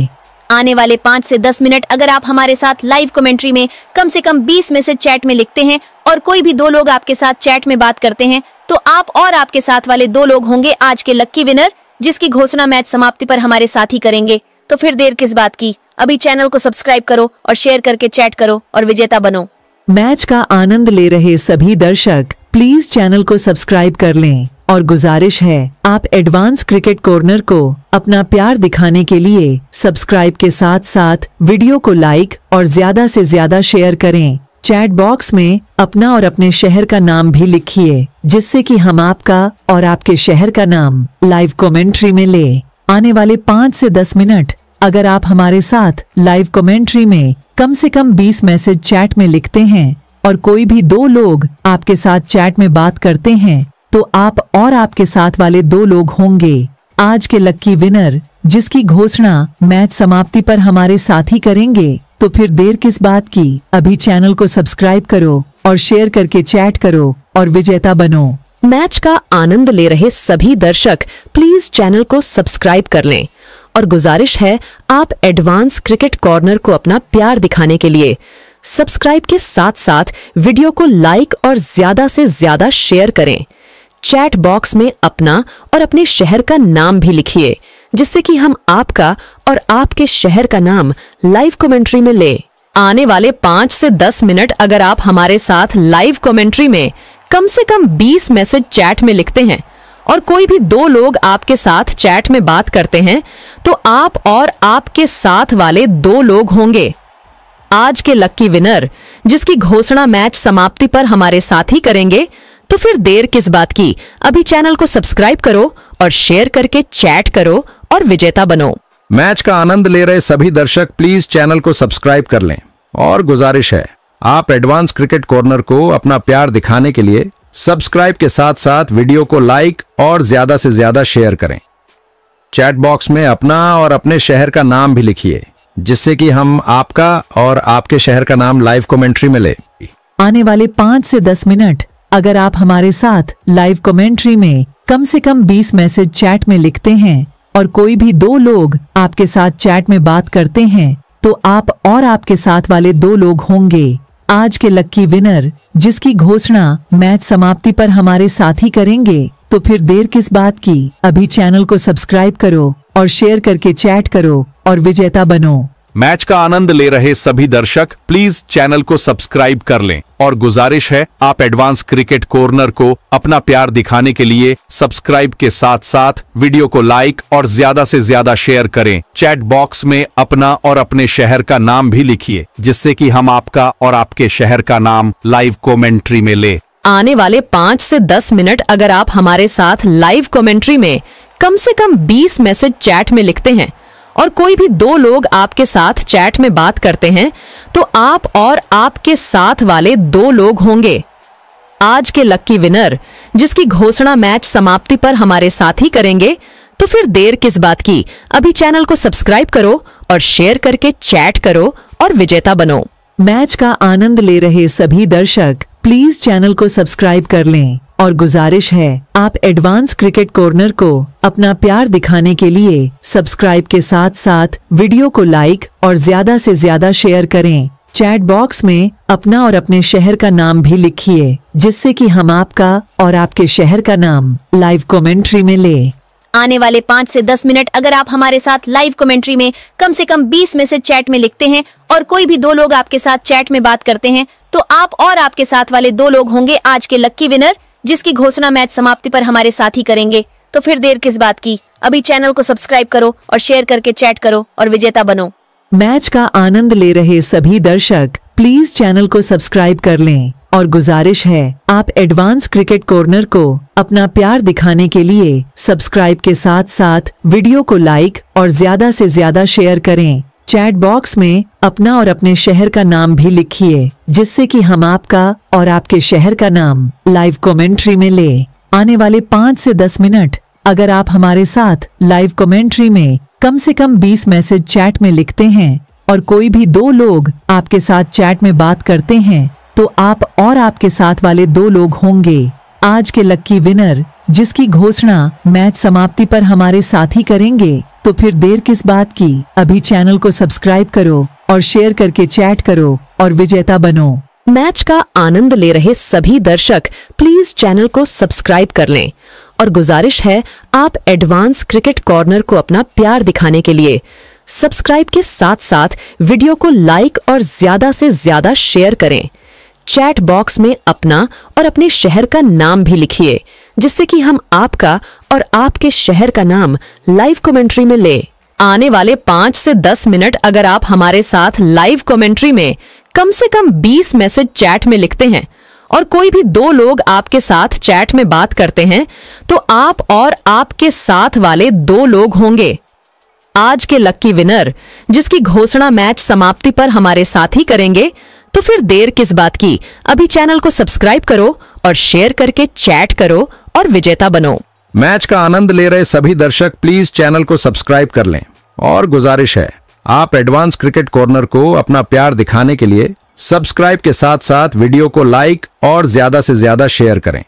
आने वाले पाँच से दस मिनट अगर आप हमारे साथ लाइव कमेंट्री में कम से कम बीस में से चैट में लिखते हैं और कोई भी दो लोग आपके साथ चैट में बात करते हैं तो आप और आपके साथ वाले दो लोग होंगे आज के लक्की विनर जिसकी घोषणा मैच समाप्ति पर हमारे साथ ही करेंगे तो फिर देर किस बात की अभी चैनल को सब्सक्राइब करो और शेयर करके चैट करो और विजेता बनो मैच का आनंद ले रहे सभी दर्शक प्लीज चैनल को सब्सक्राइब कर लें और गुजारिश है आप एडवांस क्रिकेट कॉर्नर को अपना प्यार दिखाने के लिए सब्सक्राइब के साथ साथ वीडियो को लाइक और ज्यादा से ज्यादा शेयर करें चैट बॉक्स में अपना और अपने शहर का नाम भी लिखिए जिससे कि हम आपका और आपके शहर का नाम लाइव कमेंट्री में ले आने वाले पाँच से दस मिनट अगर आप हमारे साथ लाइव कमेंट्री में कम से कम बीस मैसेज चैट में लिखते हैं और कोई भी दो लोग आपके साथ चैट में बात करते हैं तो आप और आपके साथ वाले दो लोग होंगे आज के लक्की विनर जिसकी घोषणा मैच समाप्ति पर हमारे साथी करेंगे तो फिर देर किस बात की अभी चैनल को सब्सक्राइब करो और शेयर करके चैट करो और विजेता बनो मैच का आनंद ले रहे सभी दर्शक प्लीज चैनल को सब्सक्राइब कर लें और गुजारिश है आप एडवांस क्रिकेट कॉर्नर को अपना प्यार दिखाने के लिए सब्सक्राइब के साथ साथ वीडियो को लाइक और ज्यादा से ज्यादा शेयर करें चैट बॉक्स में अपना और अपने शहर का नाम भी लिखिए जिससे कि हम आपका और आपके शहर का नाम लाइव कमेंट्री में ले आने वाले पाँच से दस मिनट अगर आप हमारे साथ लाइव कमेंट्री में कम से कम बीस मैसेज चैट में लिखते हैं और कोई भी दो लोग आपके साथ चैट में बात करते हैं तो आप और आपके साथ वाले दो लोग होंगे आज के लक्की विनर जिसकी घोषणा मैच समाप्ति पर हमारे साथ ही करेंगे तो फिर देर किस बात की अभी चैनल को सब्सक्राइब करो और शेयर करके चैट करो और विजेता बनो मैच का आनंद ले रहे सभी दर्शक प्लीज चैनल को सब्सक्राइब कर लें और गुजारिश है आप एडवांस क्रिकेट कॉर्नर को अपना प्यार दिखाने के लिए सब्सक्राइब के साथ साथ वीडियो को लाइक और ज्यादा से ज्यादा शेयर करें चैट बॉक्स में अपना और अपने शहर का नाम भी लिखिए जिससे कि हम आपका और आपके शहर का नाम लाइव कमेंट्री में ले आने वाले पाँच से दस मिनट अगर आप हमारे साथ लाइव कमेंट्री में कम से कम बीस मैसेज चैट में लिखते हैं और कोई भी दो लोग आपके साथ चैट में बात करते हैं तो आप और आपके साथ वाले दो लोग होंगे आज के लक्की विनर जिसकी घोषणा मैच समाप्ति पर हमारे साथी करेंगे तो फिर देर किस बात की अभी चैनल को सब्सक्राइब करो और शेयर करके चैट करो और विजेता बनो मैच का आनंद ले रहे सभी दर्शक प्लीज चैनल को सब्सक्राइब कर लें और गुजारिश है आप एडवांस क्रिकेट कॉर्नर को अपना प्यार दिखाने के लिए सब्सक्राइब के साथ साथ वीडियो को लाइक और ज्यादा से ज्यादा शेयर करें चैट बॉक्स में अपना और अपने शहर का नाम भी लिखिए जिससे कि हम आपका और आपके शहर का नाम लाइव कॉमेंट्री में ले आने वाले पाँच ऐसी दस मिनट अगर आप हमारे साथ लाइव कॉमेंट्री में कम ऐसी कम बीस मैसेज चैट में लिखते हैं और कोई भी दो लोग आपके साथ चैट में बात करते हैं तो आप और आपके साथ वाले दो लोग होंगे आज के लक्की विनर जिसकी घोषणा मैच समाप्ति पर हमारे साथ ही करेंगे तो फिर देर किस बात की अभी चैनल को सब्सक्राइब करो और शेयर करके चैट करो और विजेता बनो मैच का आनंद ले रहे सभी दर्शक प्लीज चैनल को सब्सक्राइब कर लें और गुजारिश है आप एडवांस क्रिकेट कॉर्नर को अपना प्यार दिखाने के लिए सब्सक्राइब के साथ साथ वीडियो को लाइक और ज्यादा से ज्यादा शेयर करें चैट बॉक्स में अपना और अपने शहर का नाम भी लिखिए जिससे कि हम आपका और आपके शहर का नाम लाइव कमेंट्री में ले आने वाले पाँच से दस मिनट अगर आप हमारे साथ लाइव कमेंट्री में कम से कम बीस में से चैट में लिखते हैं और कोई भी दो लोग आपके साथ चैट में बात करते हैं तो आप और आपके साथ वाले दो लोग होंगे आज के लक्की विनर जिसकी घोषणा मैच समाप्ति पर हमारे साथ ही करेंगे तो फिर देर किस बात की अभी चैनल को सब्सक्राइब करो और शेयर करके चैट करो और विजेता बनो मैच का आनंद ले रहे सभी दर्शक प्लीज चैनल को सब्सक्राइब कर लें और गुजारिश है आप एडवांस क्रिकेट कॉर्नर को अपना प्यार दिखाने के लिए सब्सक्राइब के साथ साथ वीडियो को लाइक और ज्यादा से ज्यादा शेयर करें चैट बॉक्स में अपना और अपने शहर का नाम भी लिखिए जिससे कि हम आपका और आपके शहर का नाम लाइव कमेंट्री में ले आने वाले पाँच से दस मिनट अगर आप हमारे साथ लाइव कमेंट्री में कम से कम बीस मैसेज चैट में लिखते हैं और कोई भी दो लोग आपके साथ चैट में बात करते हैं तो आप और आपके साथ वाले दो लोग होंगे आज के लक्की विनर जिसकी घोषणा मैच समाप्ति पर हमारे साथी करेंगे तो फिर देर किस बात की अभी चैनल को सब्सक्राइब करो और शेयर करके चैट करो और विजेता बनो मैच का आनंद ले रहे सभी दर्शक प्लीज चैनल को सब्सक्राइब कर लें और गुजारिश है आप एडवांस क्रिकेट कॉर्नर को अपना प्यार दिखाने के लिए सब्सक्राइब के साथ साथ वीडियो को लाइक और ज्यादा से ज्यादा शेयर करें चैट बॉक्स में अपना और अपने शहर का नाम भी लिखिए जिससे कि हम आपका और आपके शहर का नाम लाइव कमेंट्री में ले आने वाले पाँच से दस मिनट अगर आप हमारे साथ लाइव कमेंट्री में कम से कम बीस मैसेज चैट में लिखते हैं और कोई भी दो लोग आपके साथ चैट में बात करते हैं तो आप और आपके साथ वाले दो लोग होंगे आज के लक्की विनर जिसकी घोषणा मैच समाप्ति पर हमारे साथ ही करेंगे तो फिर देर किस बात की अभी चैनल को सब्सक्राइब करो और शेयर करके चैट करो और विजेता बनो मैच का आनंद ले रहे सभी दर्शक प्लीज चैनल को सब्सक्राइब कर लें और गुजारिश है आप एडवांस क्रिकेट कॉर्नर को अपना प्यार दिखाने के लिए सब्सक्राइब के साथ साथ वीडियो को लाइक और ज्यादा से ज्यादा शेयर करें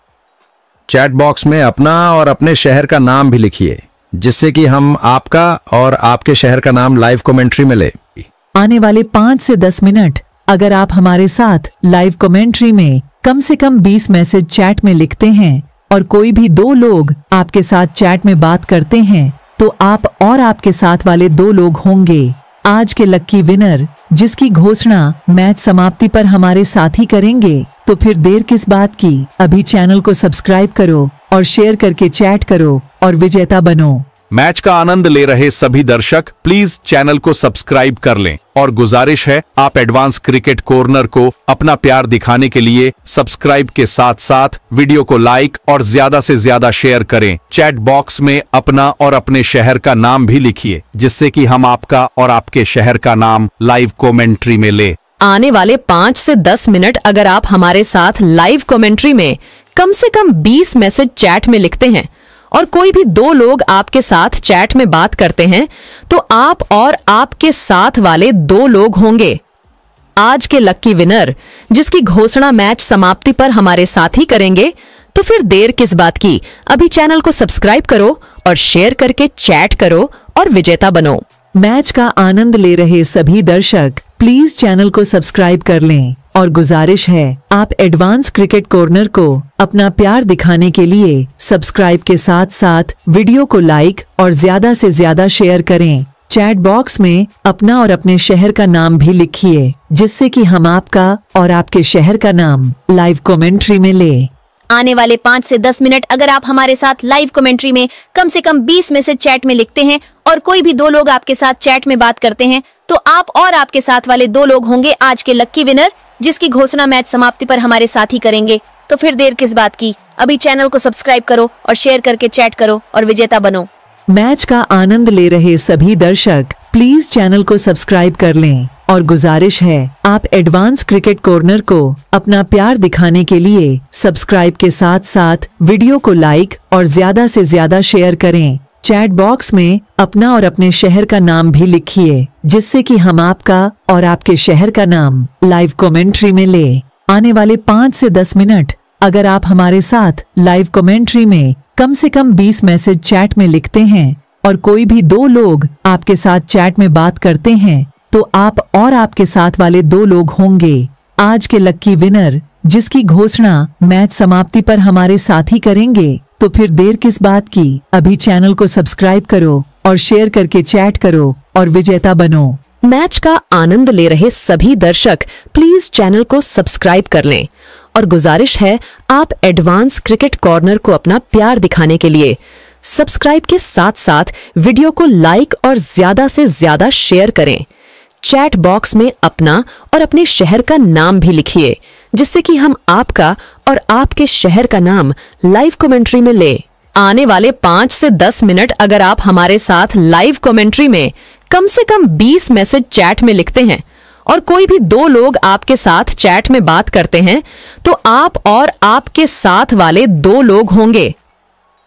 चैट बॉक्स में अपना और अपने शहर का नाम भी लिखिए जिससे कि हम आपका और आपके शहर का नाम लाइव कमेंट्री में ले आने वाले पाँच से दस मिनट अगर आप हमारे साथ लाइव कमेंट्री में कम से कम बीस मैसेज चैट में लिखते हैं और कोई भी दो लोग आपके साथ चैट में बात करते हैं तो आप और आपके साथ वाले दो लोग होंगे आज के लक्की विनर जिसकी घोषणा मैच समाप्ति पर हमारे साथी करेंगे तो फिर देर किस बात की अभी चैनल को सब्सक्राइब करो और शेयर करके चैट करो और विजेता बनो मैच का आनंद ले रहे सभी दर्शक प्लीज चैनल को सब्सक्राइब कर लें और गुजारिश है आप एडवांस क्रिकेट कॉर्नर को अपना प्यार दिखाने के लिए सब्सक्राइब के साथ साथ वीडियो को लाइक और ज्यादा से ज्यादा शेयर करें चैट बॉक्स में अपना और अपने शहर का नाम भी लिखिए जिससे कि हम आपका और आपके शहर का नाम लाइव कॉमेंट्री में ले आने वाले पाँच ऐसी दस मिनट अगर आप हमारे साथ लाइव कॉमेंट्री में कम ऐसी कम बीस मैसेज चैट में लिखते हैं और कोई भी दो लोग आपके साथ चैट में बात करते हैं तो आप और आपके साथ वाले दो लोग होंगे आज के लक्की विनर जिसकी घोषणा मैच समाप्ति पर हमारे साथ ही करेंगे तो फिर देर किस बात की अभी चैनल को सब्सक्राइब करो और शेयर करके चैट करो और विजेता बनो मैच का आनंद ले रहे सभी दर्शक प्लीज चैनल को सब्सक्राइब कर लें और गुजारिश है आप एडवांस क्रिकेट कॉर्नर को अपना प्यार दिखाने के लिए सब्सक्राइब के साथ साथ वीडियो को लाइक और ज्यादा से ज्यादा शेयर करें चैट बॉक्स में अपना और अपने शहर का नाम भी लिखिए जिससे कि हम आपका और आपके शहर का नाम लाइव कमेंट्री में ले आने वाले पाँच से दस मिनट अगर आप हमारे साथ लाइव कमेंट्री में कम से कम बीस मैसेज चैट में लिखते हैं और कोई भी दो लोग आपके साथ चैट में बात करते हैं तो आप और आपके साथ वाले दो लोग होंगे आज के लक्की विनर जिसकी घोषणा मैच समाप्ति पर हमारे साथ ही करेंगे तो फिर देर किस बात की अभी चैनल को सब्सक्राइब करो और शेयर करके चैट करो और विजेता बनो मैच का आनंद ले रहे सभी दर्शक प्लीज चैनल को सब्सक्राइब कर लें और गुजारिश है आप एडवांस क्रिकेट कॉर्नर को अपना प्यार दिखाने के लिए सब्सक्राइब के साथ साथ वीडियो को लाइक और ज्यादा से ज्यादा शेयर करें चैट बॉक्स में अपना और अपने शहर का नाम भी लिखिए जिससे कि हम आपका और आपके शहर का नाम लाइव कमेंट्री में ले आने वाले पाँच से दस मिनट अगर आप हमारे साथ लाइव कमेंट्री में कम से कम बीस मैसेज चैट में लिखते हैं और कोई भी दो लोग आपके साथ चैट में बात करते हैं तो आप और आपके साथ वाले दो लोग होंगे आज के लक्की विनर जिसकी घोषणा मैच समाप्ति पर हमारे साथी करेंगे तो फिर देर किस बात की अभी चैनल को सब्सक्राइब करो और शेयर करके चैट करो और विजेता बनो मैच का आनंद ले रहे सभी दर्शक प्लीज चैनल को सब्सक्राइब कर लें और गुजारिश है आप एडवांस क्रिकेट कॉर्नर को अपना प्यार दिखाने के लिए सब्सक्राइब के साथ साथ वीडियो को लाइक और ज्यादा से ज्यादा शेयर करें चैट बॉक्स में अपना और अपने शहर का नाम भी लिखिए जिससे कि हम आपका और आपके शहर का नाम लाइव कमेंट्री में ले आने वाले पांच से दस मिनट अगर आप हमारे साथ लाइव कमेंट्री में कम से कम बीस मैसेज चैट में लिखते हैं और कोई भी दो लोग आपके साथ चैट में बात करते हैं तो आप और आपके साथ वाले दो लोग होंगे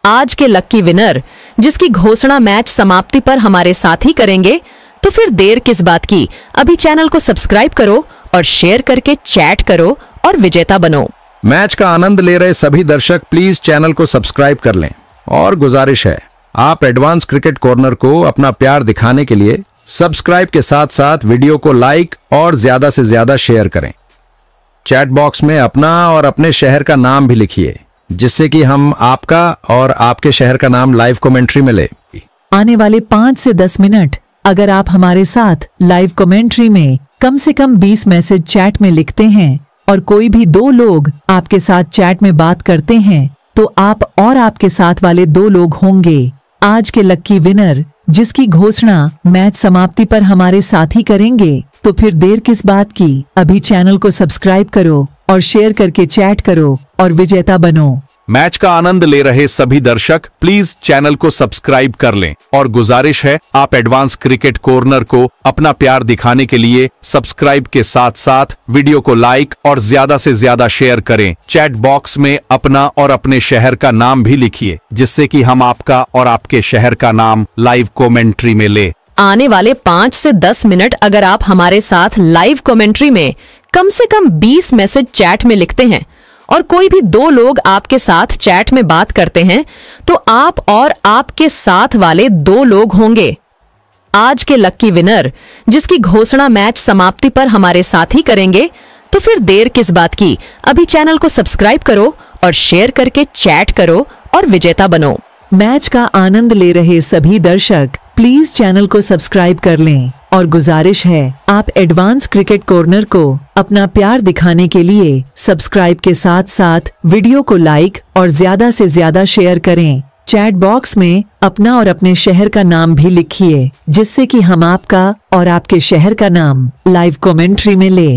आज के लक्की विनर जिसकी घोषणा मैच समाप्ति पर हमारे साथ ही करेंगे तो फिर देर किस बात की अभी चैनल को सब्सक्राइब करो और शेयर करके चैट करो और विजेता बनो मैच का आनंद ले रहे सभी दर्शक प्लीज चैनल को सब्सक्राइब कर लें और गुजारिश है आप एडवांस क्रिकेट कॉर्नर को अपना प्यार दिखाने के लिए सब्सक्राइब के साथ साथ वीडियो को लाइक और ज्यादा से ज्यादा शेयर करें चैट बॉक्स में अपना और अपने शहर का नाम भी लिखिए जिससे कि हम आपका और आपके शहर का नाम लाइव कमेंट्री में ले आने वाले पाँच से दस मिनट अगर आप हमारे साथ लाइव कमेंट्री में कम से कम बीस मैसेज चैट में लिखते हैं और कोई भी दो लोग आपके साथ चैट में बात करते हैं तो आप और आपके साथ वाले दो लोग होंगे आज के लक्की विनर जिसकी घोषणा मैच समाप्ति पर हमारे साथी करेंगे तो फिर देर किस बात की अभी चैनल को सब्सक्राइब करो और शेयर करके चैट करो और विजेता बनो मैच का आनंद ले रहे सभी दर्शक प्लीज चैनल को सब्सक्राइब कर लें और गुजारिश है आप एडवांस क्रिकेट कॉर्नर को अपना प्यार दिखाने के लिए सब्सक्राइब के साथ साथ वीडियो को लाइक और ज्यादा से ज्यादा शेयर करें चैट बॉक्स में अपना और अपने शहर का नाम भी लिखिए जिससे कि हम आपका और आपके शहर का नाम लाइव कॉमेंट्री में ले आने वाले पाँच ऐसी दस मिनट अगर आप हमारे साथ लाइव कॉमेंट्री में कम ऐसी कम बीस मैसेज चैट में लिखते हैं और कोई भी दो लोग आपके साथ चैट में बात करते हैं तो आप और आपके साथ वाले दो लोग होंगे आज के लक्की विनर जिसकी घोषणा मैच समाप्ति पर हमारे साथ ही करेंगे तो फिर देर किस बात की अभी चैनल को सब्सक्राइब करो और शेयर करके चैट करो और विजेता बनो मैच का आनंद ले रहे सभी दर्शक प्लीज चैनल को सब्सक्राइब कर लें और गुजारिश है आप एडवांस क्रिकेट कॉर्नर को अपना प्यार दिखाने के लिए सब्सक्राइब के साथ साथ वीडियो को लाइक और ज्यादा से ज्यादा शेयर करें चैट बॉक्स में अपना और अपने शहर का नाम भी लिखिए जिससे कि हम आपका और आपके शहर का नाम लाइव कमेंट्री में ले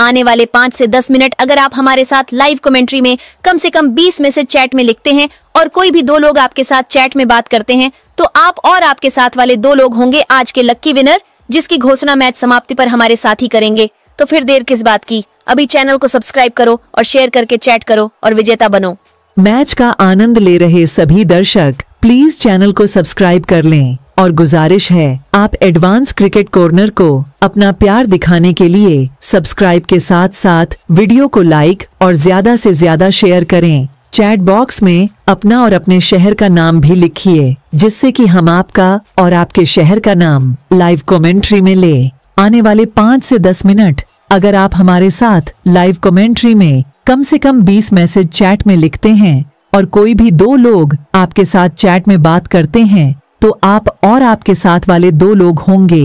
आने वाले पाँच से दस मिनट अगर आप हमारे साथ लाइव कमेंट्री में कम से कम बीस में से चैट में लिखते हैं और कोई भी दो लोग आपके साथ चैट में बात करते हैं तो आप और आपके साथ वाले दो लोग होंगे आज के लक्की विनर जिसकी घोषणा मैच समाप्ति पर हमारे साथी करेंगे तो फिर देर किस बात की अभी चैनल को सब्सक्राइब करो और शेयर करके चैट करो और विजेता बनो मैच का आनंद ले रहे सभी दर्शक प्लीज चैनल को सब्सक्राइब कर लें और गुजारिश है आप एडवांस क्रिकेट कॉर्नर को अपना प्यार दिखाने के लिए सब्सक्राइब के साथ साथ वीडियो को लाइक और ज्यादा से ज्यादा शेयर करें चैट बॉक्स में अपना और अपने शहर का नाम भी लिखिए जिससे कि हम आपका और आपके शहर का नाम लाइव कमेंट्री में ले आने वाले पाँच से दस मिनट अगर आप हमारे साथ लाइव कमेंट्री में कम से कम बीस मैसेज चैट में लिखते हैं और कोई भी दो लोग आपके साथ चैट में बात करते हैं तो आप और आपके साथ वाले दो लोग होंगे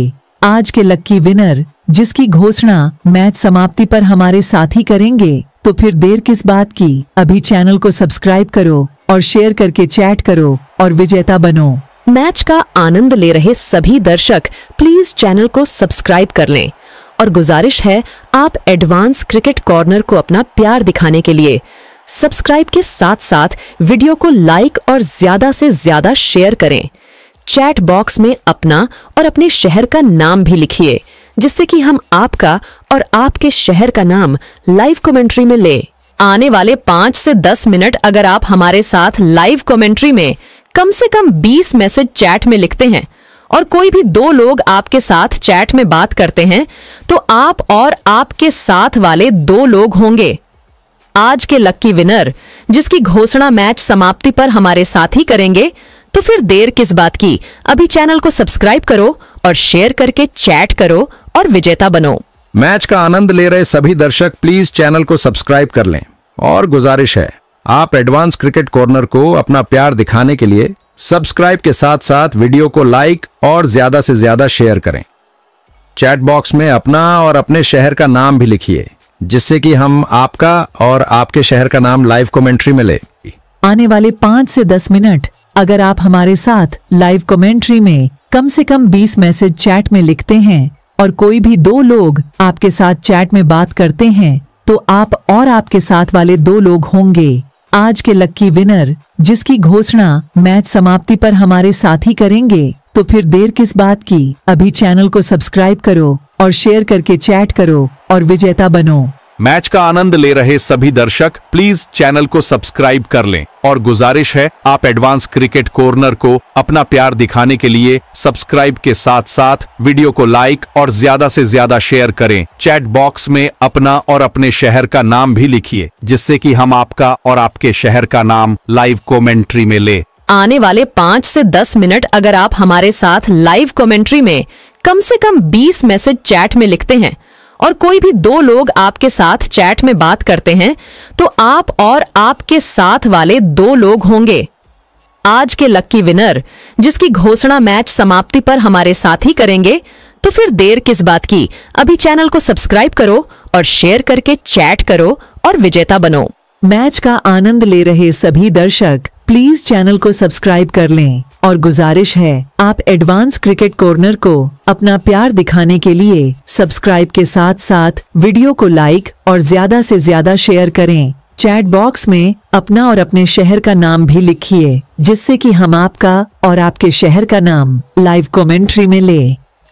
आज के लक्की विनर जिसकी घोषणा मैच समाप्ति पर हमारे साथी करेंगे तो फिर देर किस बात की अभी चैनल को सब्सक्राइब करो और शेयर करके चैट करो और विजेता बनो मैच का आनंद ले रहे सभी दर्शक प्लीज चैनल को सब्सक्राइब कर लें और गुजारिश है आप एडवांस क्रिकेट कॉर्नर को अपना प्यार दिखाने के लिए सब्सक्राइब के साथ साथ वीडियो को लाइक और ज्यादा से ज्यादा शेयर करें चैट बॉक्स में अपना और अपने शहर का नाम भी लिखिए जिससे कि हम आपका और आपके शहर का नाम लाइव कमेंट्री में ले आने वाले पांच से दस मिनट अगर आप हमारे साथ लाइव कमेंट्री में कम से कम बीस मैसेज चैट में लिखते हैं और कोई भी दो लोग आपके साथ चैट में बात करते हैं तो आप और आपके साथ वाले दो लोग होंगे आज के लक्की विनर जिसकी घोषणा मैच समाप्ति पर हमारे साथ ही करेंगे तो फिर देर किस बात की अभी चैनल को सब्सक्राइब करो और शेयर करके चैट करो और विजेता बनो मैच का आनंद ले रहे सभी दर्शक प्लीज चैनल को सब्सक्राइब कर लें और गुजारिश है आप एडवांस क्रिकेट कॉर्नर को अपना प्यार दिखाने के लिए सब्सक्राइब के साथ साथ वीडियो को लाइक और ज्यादा से ज्यादा शेयर करें चैट बॉक्स में अपना और अपने शहर का नाम भी लिखिए जिससे कि हम आपका और आपके शहर का नाम लाइव कमेंट्री में ले आने वाले पाँच से दस मिनट अगर आप हमारे साथ लाइव कमेंट्री में कम से कम बीस मैसेज चैट में लिखते हैं और कोई भी दो लोग आपके साथ चैट में बात करते हैं तो आप और आपके साथ वाले दो लोग होंगे आज के लक्की विनर जिसकी घोषणा मैच समाप्ति पर हमारे साथी करेंगे तो फिर देर किस बात की अभी चैनल को सब्सक्राइब करो और शेयर करके चैट करो और विजेता बनो मैच का आनंद ले रहे सभी दर्शक प्लीज चैनल को सब्सक्राइब कर लें और गुजारिश है आप एडवांस क्रिकेट कॉर्नर को अपना प्यार दिखाने के लिए सब्सक्राइब के साथ साथ वीडियो को लाइक और ज्यादा से ज्यादा शेयर करें चैट बॉक्स में अपना और अपने शहर का नाम भी लिखिए जिससे कि हम आपका और आपके शहर का नाम लाइव कॉमेंट्री में ले आने वाले पाँच से दस मिनट अगर आप हमारे साथ लाइव कॉमेंट्री में कम से कम बीस मैसेज चैट में लिखते हैं और कोई भी दो लोग आपके साथ चैट में बात करते हैं तो आप और आपके साथ वाले दो लोग होंगे आज के लक्की विनर जिसकी घोषणा मैच समाप्ति पर हमारे साथ ही करेंगे तो फिर देर किस बात की अभी चैनल को सब्सक्राइब करो और शेयर करके चैट करो और विजेता बनो मैच का आनंद ले रहे सभी दर्शक प्लीज चैनल को सब्सक्राइब कर लें और गुजारिश है आप एडवांस क्रिकेट कॉर्नर को अपना प्यार दिखाने के लिए सब्सक्राइब के साथ साथ वीडियो को लाइक और ज्यादा से ज्यादा शेयर करें चैट बॉक्स में अपना और अपने शहर का नाम भी लिखिए जिससे कि हम आपका और आपके शहर का नाम लाइव कमेंट्री में ले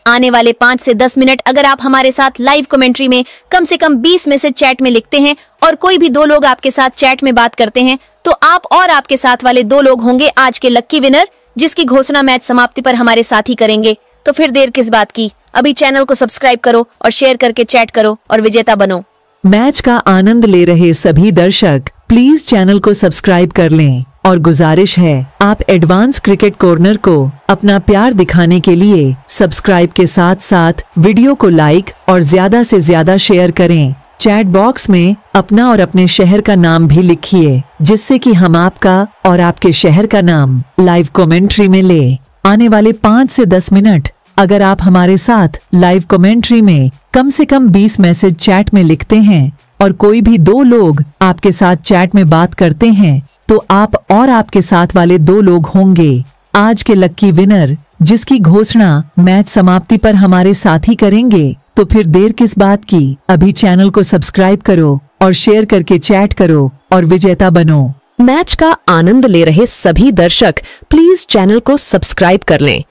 आने वाले पाँच से दस मिनट अगर आप हमारे साथ लाइव कमेंट्री में कम से कम बीस मैसेज चैट में लिखते हैं और कोई भी दो लोग आपके साथ चैट में बात करते हैं तो आप और आपके साथ वाले दो लोग होंगे आज के लक्की विनर जिसकी घोषणा मैच समाप्ति पर हमारे साथ ही करेंगे तो फिर देर किस बात की अभी चैनल को सब्सक्राइब करो और शेयर करके चैट करो और विजेता बनो मैच का आनंद ले रहे सभी दर्शक प्लीज चैनल को सब्सक्राइब कर लें और गुजारिश है आप एडवांस क्रिकेट कॉर्नर को अपना प्यार दिखाने के लिए सब्सक्राइब के साथ साथ वीडियो को लाइक और ज्यादा से ज्यादा शेयर करें चैट बॉक्स में अपना और अपने शहर का नाम भी लिखिए जिससे कि हम आपका और आपके शहर का नाम लाइव कमेंट्री में ले आने वाले पाँच से दस मिनट अगर आप हमारे साथ लाइव कमेंट्री में कम से कम बीस मैसेज चैट में लिखते हैं और कोई भी दो लोग आपके साथ चैट में बात करते हैं तो आप और आपके साथ वाले दो लोग होंगे आज के लक्की विनर जिसकी घोषणा मैच समाप्ति पर हमारे साथ ही करेंगे तो फिर देर किस बात की अभी चैनल को सब्सक्राइब करो और शेयर करके चैट करो और विजेता बनो मैच का आनंद ले रहे सभी दर्शक प्लीज चैनल को सब्सक्राइब कर लें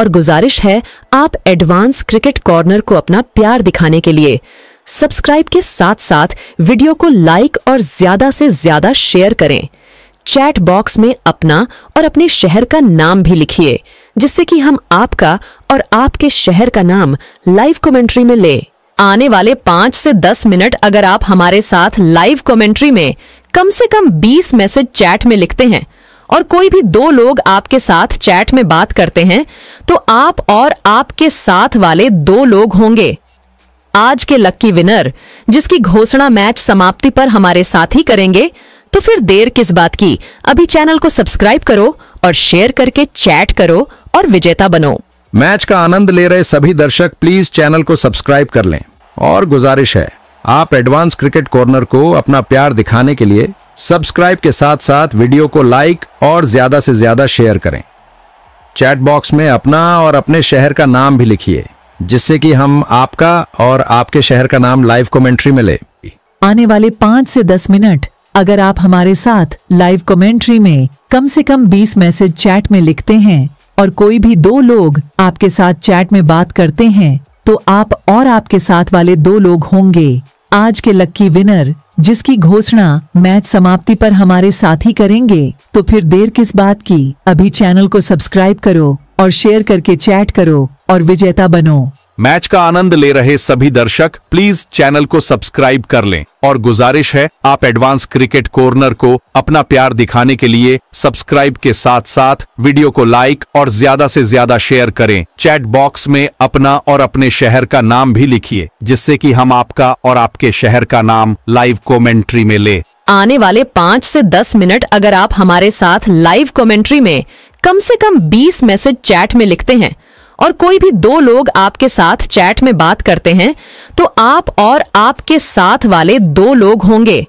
और गुजारिश है आप एडवांस क्रिकेट कॉर्नर को अपना प्यार दिखाने के लिए सब्सक्राइब के साथ साथ वीडियो को लाइक और ज्यादा से ज्यादा शेयर करें चैट बॉक्स में अपना और अपने शहर का नाम भी लिखिए जिससे कि हम आपका और आपके शहर का नाम लाइव कमेंट्री में ले आने वाले पांच से दस मिनट अगर आप हमारे साथ लाइव कमेंट्री में कम से कम बीस मैसेज चैट में लिखते हैं और कोई भी दो लोग आपके साथ चैट में बात करते हैं तो आप और आपके साथ वाले दो लोग होंगे आज के लक्की विनर जिसकी घोषणा मैच समाप्ति पर हमारे साथ ही करेंगे तो फिर देर किस बात की अभी चैनल को सब्सक्राइब करो और शेयर करके चैट करो और विजेता बनो मैच का आनंद ले रहे सभी दर्शक प्लीज चैनल को सब्सक्राइब कर लें और गुजारिश है आप एडवांस क्रिकेट कॉर्नर को अपना प्यार दिखाने के लिए सब्सक्राइब के साथ साथ वीडियो को लाइक और ज्यादा से ज्यादा शेयर करें चैट बॉक्स में अपना और अपने शहर का नाम भी लिखिए जिससे कि हम आपका और आपके शहर का नाम लाइव कमेंट्री में ले आने वाले पाँच से दस मिनट अगर आप हमारे साथ लाइव कमेंट्री में कम से कम 20 मैसेज चैट में लिखते हैं और कोई भी दो लोग आपके साथ चैट में बात करते हैं तो आप और आपके साथ वाले दो लोग होंगे आज के लक्की विनर जिसकी घोषणा मैच समाप्ति पर हमारे साथी करेंगे तो फिर देर किस बात की अभी चैनल को सब्सक्राइब करो और शेयर करके चैट करो और विजेता बनो मैच का आनंद ले रहे सभी दर्शक प्लीज चैनल को सब्सक्राइब कर लें और गुजारिश है आप एडवांस क्रिकेट कॉर्नर को अपना प्यार दिखाने के लिए सब्सक्राइब के साथ साथ वीडियो को लाइक और ज्यादा से ज्यादा शेयर करें चैट बॉक्स में अपना और अपने शहर का नाम भी लिखिए जिससे कि हम आपका और आपके शहर का नाम लाइव कॉमेंट्री में ले आने वाले पाँच ऐसी दस मिनट अगर आप हमारे साथ लाइव कॉमेंट्री में कम ऐसी कम बीस मैसेज चैट में लिखते हैं और कोई भी दो लोग आपके साथ चैट में बात करते हैं तो आप और आपके साथ वाले दो लोग होंगे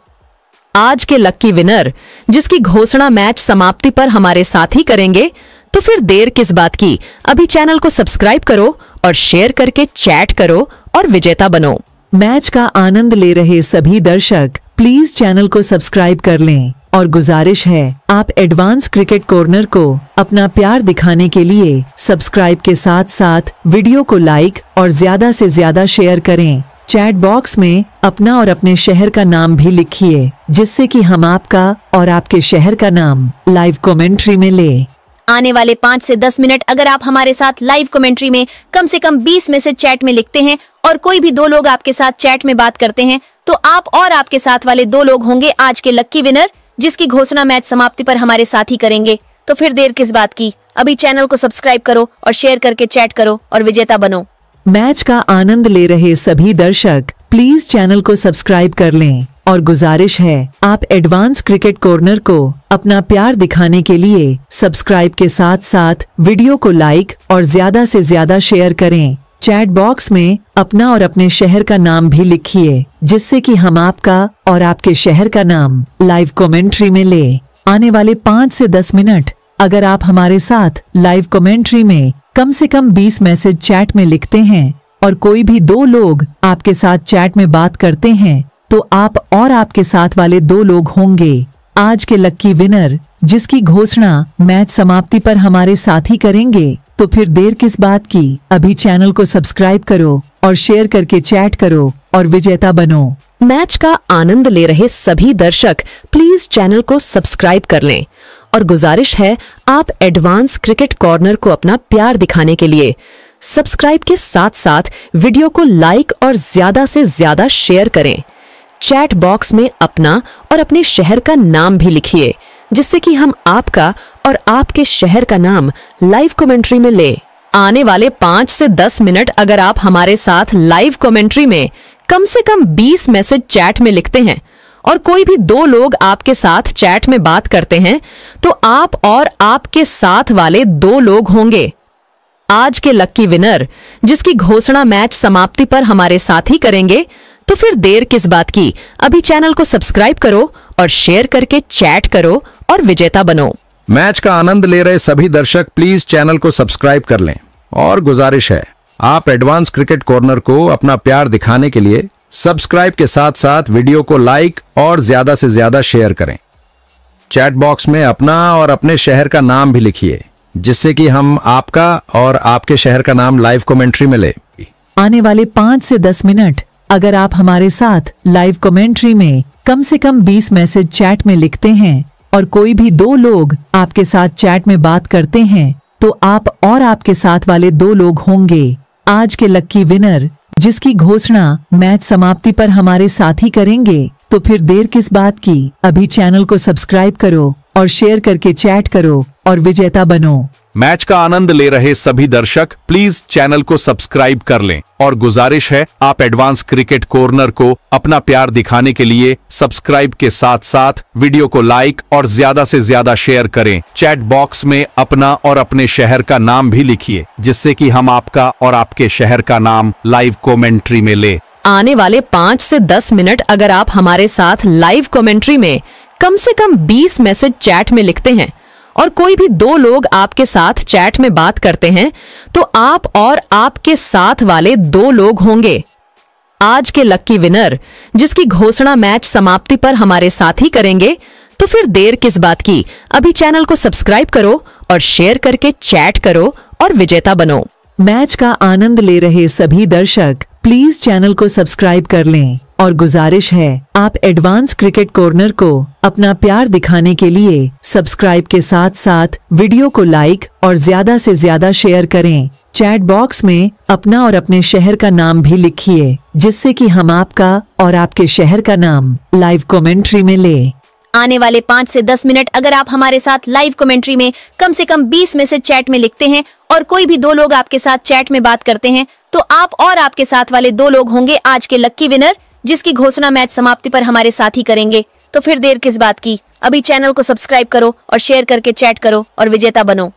आज के लक्की विनर जिसकी घोषणा मैच समाप्ति पर हमारे साथ ही करेंगे तो फिर देर किस बात की अभी चैनल को सब्सक्राइब करो और शेयर करके चैट करो और विजेता बनो मैच का आनंद ले रहे सभी दर्शक प्लीज चैनल को सब्सक्राइब कर लें और गुजारिश है आप एडवांस क्रिकेट कॉर्नर को अपना प्यार दिखाने के लिए सब्सक्राइब के साथ साथ वीडियो को लाइक और ज्यादा से ज्यादा शेयर करें चैट बॉक्स में अपना और अपने शहर का नाम भी लिखिए जिससे कि हम आपका और आपके शहर का नाम लाइव कमेंट्री में ले आने वाले पाँच से दस मिनट अगर आप हमारे साथ लाइव कमेंट्री में कम से कम बीस मैसेज चैट में लिखते हैं और कोई भी दो लोग आपके साथ चैट में बात करते हैं तो आप और आपके साथ वाले दो लोग होंगे आज के लक्की विनर जिसकी घोषणा मैच समाप्ति पर हमारे साथ ही करेंगे तो फिर देर किस बात की अभी चैनल को सब्सक्राइब करो और शेयर करके चैट करो और विजेता बनो मैच का आनंद ले रहे सभी दर्शक प्लीज चैनल को सब्सक्राइब कर लें और गुजारिश है आप एडवांस क्रिकेट कॉर्नर को अपना प्यार दिखाने के लिए सब्सक्राइब के साथ साथ वीडियो को लाइक और ज्यादा से ज्यादा शेयर करें चैट बॉक्स में अपना और अपने शहर का नाम भी लिखिए जिससे कि हम आपका और आपके शहर का नाम लाइव कमेंट्री में ले आने वाले पाँच से दस मिनट अगर आप हमारे साथ लाइव कमेंट्री में कम से कम बीस मैसेज चैट में लिखते हैं और कोई भी दो लोग आपके साथ चैट में बात करते हैं तो आप और आपके साथ वाले दो लोग होंगे आज के लक्की विनर जिसकी घोषणा मैच समाप्ति पर हमारे साथी करेंगे तो फिर देर किस बात की अभी चैनल को सब्सक्राइब करो और शेयर करके चैट करो और विजेता बनो मैच का आनंद ले रहे सभी दर्शक प्लीज चैनल को सब्सक्राइब कर लें और गुजारिश है आप एडवांस क्रिकेट कॉर्नर को अपना प्यार दिखाने के लिए सब्सक्राइब के साथ साथ वीडियो को लाइक और ज्यादा से ज्यादा शेयर करें चैट बॉक्स में अपना और अपने शहर का नाम भी लिखिए जिससे कि हम आपका और आपके शहर का नाम लाइव कमेंट्री में ले आने वाले पांच से दस मिनट अगर आप हमारे साथ लाइव कमेंट्री में कम से कम बीस मैसेज चैट में लिखते हैं और कोई भी दो लोग आपके साथ चैट में बात करते हैं तो आप और आपके साथ वाले दो लोग होंगे आज के लक्की विनर जिसकी घोषणा मैच समाप्ति पर हमारे साथ ही करेंगे तो फिर देर किस बात की अभी चैनल को सब्सक्राइब करो और शेयर करके चैट करो और विजेता बनो मैच का आनंद ले रहे सभी दर्शक प्लीज चैनल को सब्सक्राइब कर लें और गुजारिश है आप एडवांस क्रिकेट कॉर्नर को अपना प्यार दिखाने के लिए सब्सक्राइब के साथ साथ वीडियो को लाइक और ज्यादा से ज्यादा शेयर करें चैट बॉक्स में अपना और अपने शहर का नाम भी लिखिए जिससे कि हम आपका और आपके शहर का नाम लाइव कमेंट्री में ले आने वाले पाँच से दस मिनट अगर आप हमारे साथ लाइव कमेंट्री में कम से कम बीस मैसेज चैट में लिखते हैं और कोई भी दो लोग आपके साथ चैट में बात करते हैं तो आप और आपके साथ वाले दो लोग होंगे आज के लक्की विनर जिसकी घोषणा मैच समाप्ति पर हमारे साथी करेंगे तो फिर देर किस बात की अभी चैनल को सब्सक्राइब करो और शेयर करके चैट करो और विजेता बनो मैच का आनंद ले रहे सभी दर्शक प्लीज चैनल को सब्सक्राइब कर लें और गुजारिश है आप एडवांस क्रिकेट कॉर्नर को अपना प्यार दिखाने के लिए सब्सक्राइब के साथ साथ वीडियो को लाइक और ज्यादा से ज्यादा शेयर करें चैट बॉक्स में अपना और अपने शहर का नाम भी लिखिए जिससे कि हम आपका और आपके शहर का नाम लाइव कॉमेंट्री में ले आने वाले पाँच ऐसी दस मिनट अगर आप हमारे साथ लाइव कॉमेंट्री में कम ऐसी कम बीस मैसेज चैट में लिखते हैं और कोई भी दो लोग आपके साथ चैट में बात करते हैं तो आप और आपके साथ वाले दो लोग होंगे आज के लक्की विनर जिसकी घोषणा मैच समाप्ति पर हमारे साथ ही करेंगे तो फिर देर किस बात की अभी चैनल को सब्सक्राइब करो और शेयर करके चैट करो और विजेता बनो मैच का आनंद ले रहे सभी दर्शक प्लीज चैनल को सब्सक्राइब कर लें और गुजारिश है आप एडवांस क्रिकेट कॉर्नर को अपना प्यार दिखाने के लिए सब्सक्राइब के साथ साथ वीडियो को लाइक और ज्यादा से ज्यादा शेयर करें चैट बॉक्स में अपना और अपने शहर का नाम भी लिखिए जिससे कि हम आपका और आपके शहर का नाम लाइव कमेंट्री में ले आने वाले पाँच से दस मिनट अगर आप हमारे साथ लाइव कमेंट्री में कम से कम बीस मैसेज चैट में लिखते हैं और कोई भी दो लोग आपके साथ चैट में बात करते हैं तो आप और आपके साथ वाले दो लोग होंगे आज के लक्की विनर जिसकी घोषणा मैच समाप्ति पर हमारे साथ ही करेंगे तो फिर देर किस बात की अभी चैनल को सब्सक्राइब करो और शेयर करके चैट करो और विजेता बनो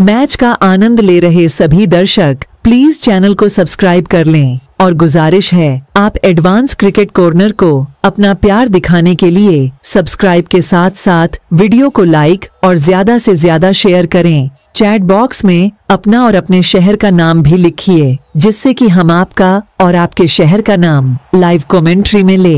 मैच का आनंद ले रहे सभी दर्शक प्लीज चैनल को सब्सक्राइब कर लें और गुजारिश है आप एडवांस क्रिकेट कॉर्नर को अपना प्यार दिखाने के लिए सब्सक्राइब के साथ साथ वीडियो को लाइक और ज्यादा से ज्यादा शेयर करें चैट बॉक्स में अपना और अपने शहर का नाम भी लिखिए जिससे कि हम आपका और आपके शहर का नाम लाइव कमेंट्री में ले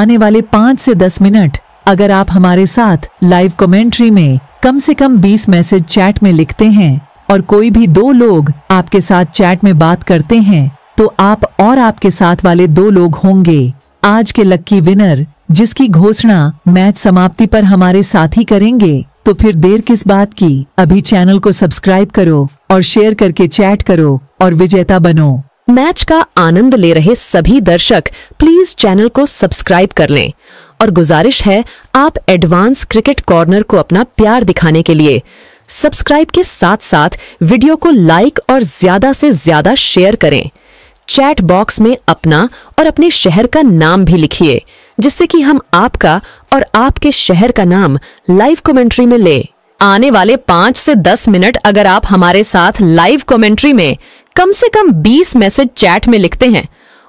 आने वाले पाँच से दस मिनट अगर आप हमारे साथ लाइव कमेंट्री में कम से कम बीस मैसेज चैट में लिखते हैं और कोई भी दो लोग आपके साथ चैट में बात करते हैं तो आप और आपके साथ वाले दो लोग होंगे आज के लक्की विनर जिसकी घोषणा मैच समाप्ति पर हमारे साथी करेंगे तो फिर देर किस बात की अभी चैनल को सब्सक्राइब करो और शेयर करके चैट करो और विजेता बनो मैच का आनंद ले रहे सभी दर्शक प्लीज चैनल को सब्सक्राइब कर लें और गुजारिश है आप एडवांस क्रिकेट कॉर्नर को अपना प्यार दिखाने के लिए सब्सक्राइब के साथ साथ वीडियो को लाइक और ज्यादा से ज्यादा शेयर करें चैट बॉक्स में अपना और अपने शहर का नाम भी लिखिए जिससे कि हम आपका और आपके शहर का नाम लाइव कमेंट्री में ले आने वाले पांच से दस मिनट अगर आप हमारे साथ लाइव कमेंट्री में कम से कम बीस मैसेज चैट में लिखते हैं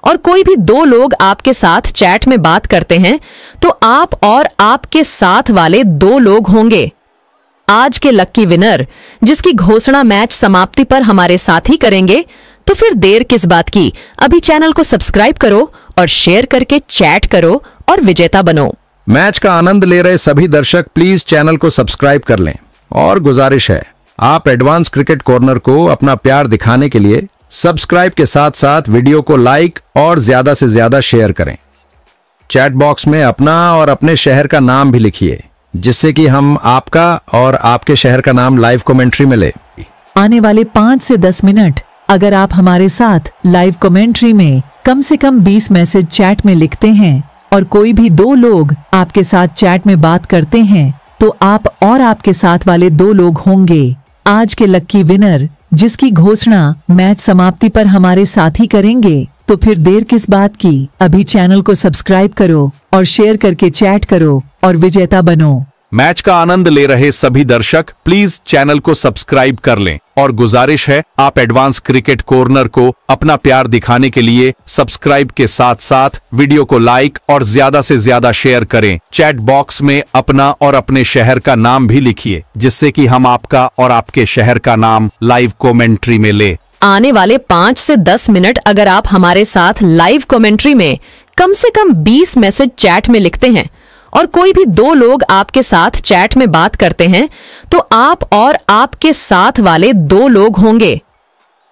और कोई भी दो लोग आपके साथ चैट में बात करते हैं तो आप और आपके साथ वाले दो लोग होंगे आज के लक्की विनर जिसकी घोषणा मैच समाप्ति पर हमारे साथ ही करेंगे तो फिर देर किस बात की अभी चैनल को सब्सक्राइब करो और शेयर करके चैट करो और विजेता बनो मैच का आनंद ले रहे सभी दर्शक प्लीज चैनल को सब्सक्राइब कर लें और गुजारिश है आप एडवांस क्रिकेट कॉर्नर को अपना प्यार दिखाने के लिए सब्सक्राइब के साथ साथ वीडियो को लाइक और ज्यादा से ज्यादा शेयर करें चैट बॉक्स में अपना और अपने शहर का नाम भी लिखिए जिससे कि हम आपका और आपके शहर का नाम लाइव कमेंट्री में ले आने वाले पांच से दस मिनट अगर आप हमारे साथ लाइव कमेंट्री में कम से कम 20 मैसेज चैट में लिखते हैं और कोई भी दो लोग आपके साथ चैट में बात करते हैं तो आप और आपके साथ वाले दो लोग होंगे आज के लक्की विनर जिसकी घोषणा मैच समाप्ति पर हमारे साथी करेंगे तो फिर देर किस बात की अभी चैनल को सब्सक्राइब करो और शेयर करके चैट करो और विजेता बनो मैच का आनंद ले रहे सभी दर्शक प्लीज चैनल को सब्सक्राइब कर लें और गुजारिश है आप एडवांस क्रिकेट कॉर्नर को अपना प्यार दिखाने के लिए सब्सक्राइब के साथ साथ वीडियो को लाइक और ज्यादा से ज्यादा शेयर करें चैट बॉक्स में अपना और अपने शहर का नाम भी लिखिए जिससे कि हम आपका और आपके शहर का नाम लाइव कमेंट्री में ले आने वाले पाँच से दस मिनट अगर आप हमारे साथ लाइव कॉमेंट्री में कम से कम बीस मैसेज चैट में लिखते हैं और कोई भी दो लोग आपके साथ चैट में बात करते हैं तो आप और आपके साथ वाले दो लोग होंगे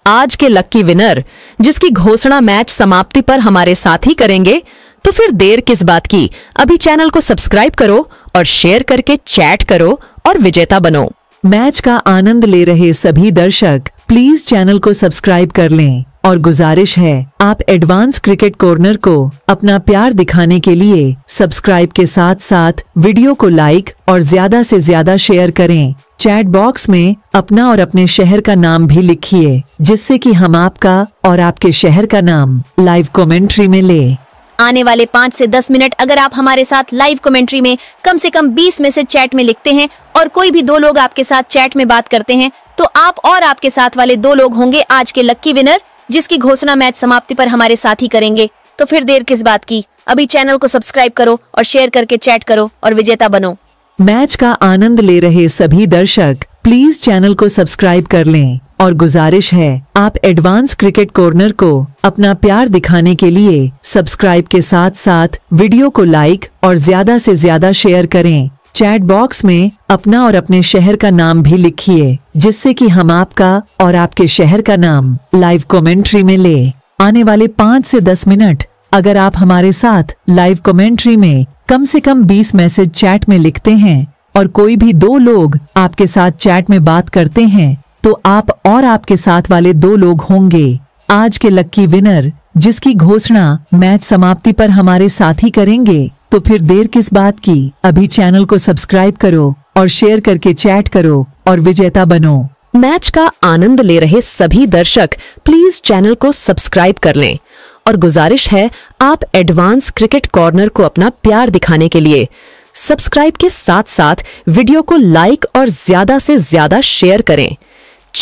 आज के लक्की विनर जिसकी घोषणा मैच समाप्ति पर हमारे साथ ही करेंगे तो फिर देर किस बात की अभी चैनल को सब्सक्राइब करो और शेयर करके चैट करो और विजेता बनो मैच का आनंद ले रहे सभी दर्शक प्लीज चैनल को सब्सक्राइब कर लें और गुजारिश है आप एडवांस क्रिकेट कॉर्नर को अपना प्यार दिखाने के लिए सब्सक्राइब के साथ साथ वीडियो को लाइक और ज्यादा से ज्यादा शेयर करें चैट बॉक्स में अपना और अपने शहर का नाम भी लिखिए जिससे कि हम आपका और आपके शहर का नाम लाइव कमेंट्री में ले आने वाले पाँच से दस मिनट अगर आप हमारे साथ लाइव कमेंट्री में कम से कम बीस में से चैट में लिखते हैं और कोई भी दो लोग आपके साथ चैट में बात करते हैं तो आप और आपके साथ वाले दो लोग होंगे आज के लक्की विनर जिसकी घोषणा मैच समाप्ति पर हमारे साथ ही करेंगे तो फिर देर किस बात की अभी चैनल को सब्सक्राइब करो और शेयर करके चैट करो और विजेता बनो मैच का आनंद ले रहे सभी दर्शक प्लीज चैनल को सब्सक्राइब कर लें और गुजारिश है आप एडवांस क्रिकेट कॉर्नर को अपना प्यार दिखाने के लिए सब्सक्राइब के साथ साथ वीडियो को लाइक और ज्यादा से ज्यादा शेयर करें चैट बॉक्स में अपना और अपने शहर का नाम भी लिखिए जिससे कि हम आपका और आपके शहर का नाम लाइव कमेंट्री में ले आने वाले पाँच से दस मिनट अगर आप हमारे साथ लाइव कमेंट्री में कम से कम बीस मैसेज चैट में लिखते हैं और कोई भी दो लोग आपके साथ चैट में बात करते हैं तो आप और आपके साथ वाले दो लोग होंगे आज के लक्की विनर जिसकी घोषणा मैच समाप्ति पर हमारे साथी करेंगे तो फिर देर किस बात की अभी चैनल को सब्सक्राइब करो और शेयर करके चैट करो और विजेता बनो मैच का आनंद ले रहे सभी दर्शक प्लीज चैनल को सब्सक्राइब कर लें और गुजारिश है आप एडवांस क्रिकेट कॉर्नर को अपना प्यार दिखाने के लिए सब्सक्राइब के साथ साथ वीडियो को लाइक और ज्यादा से ज्यादा शेयर करें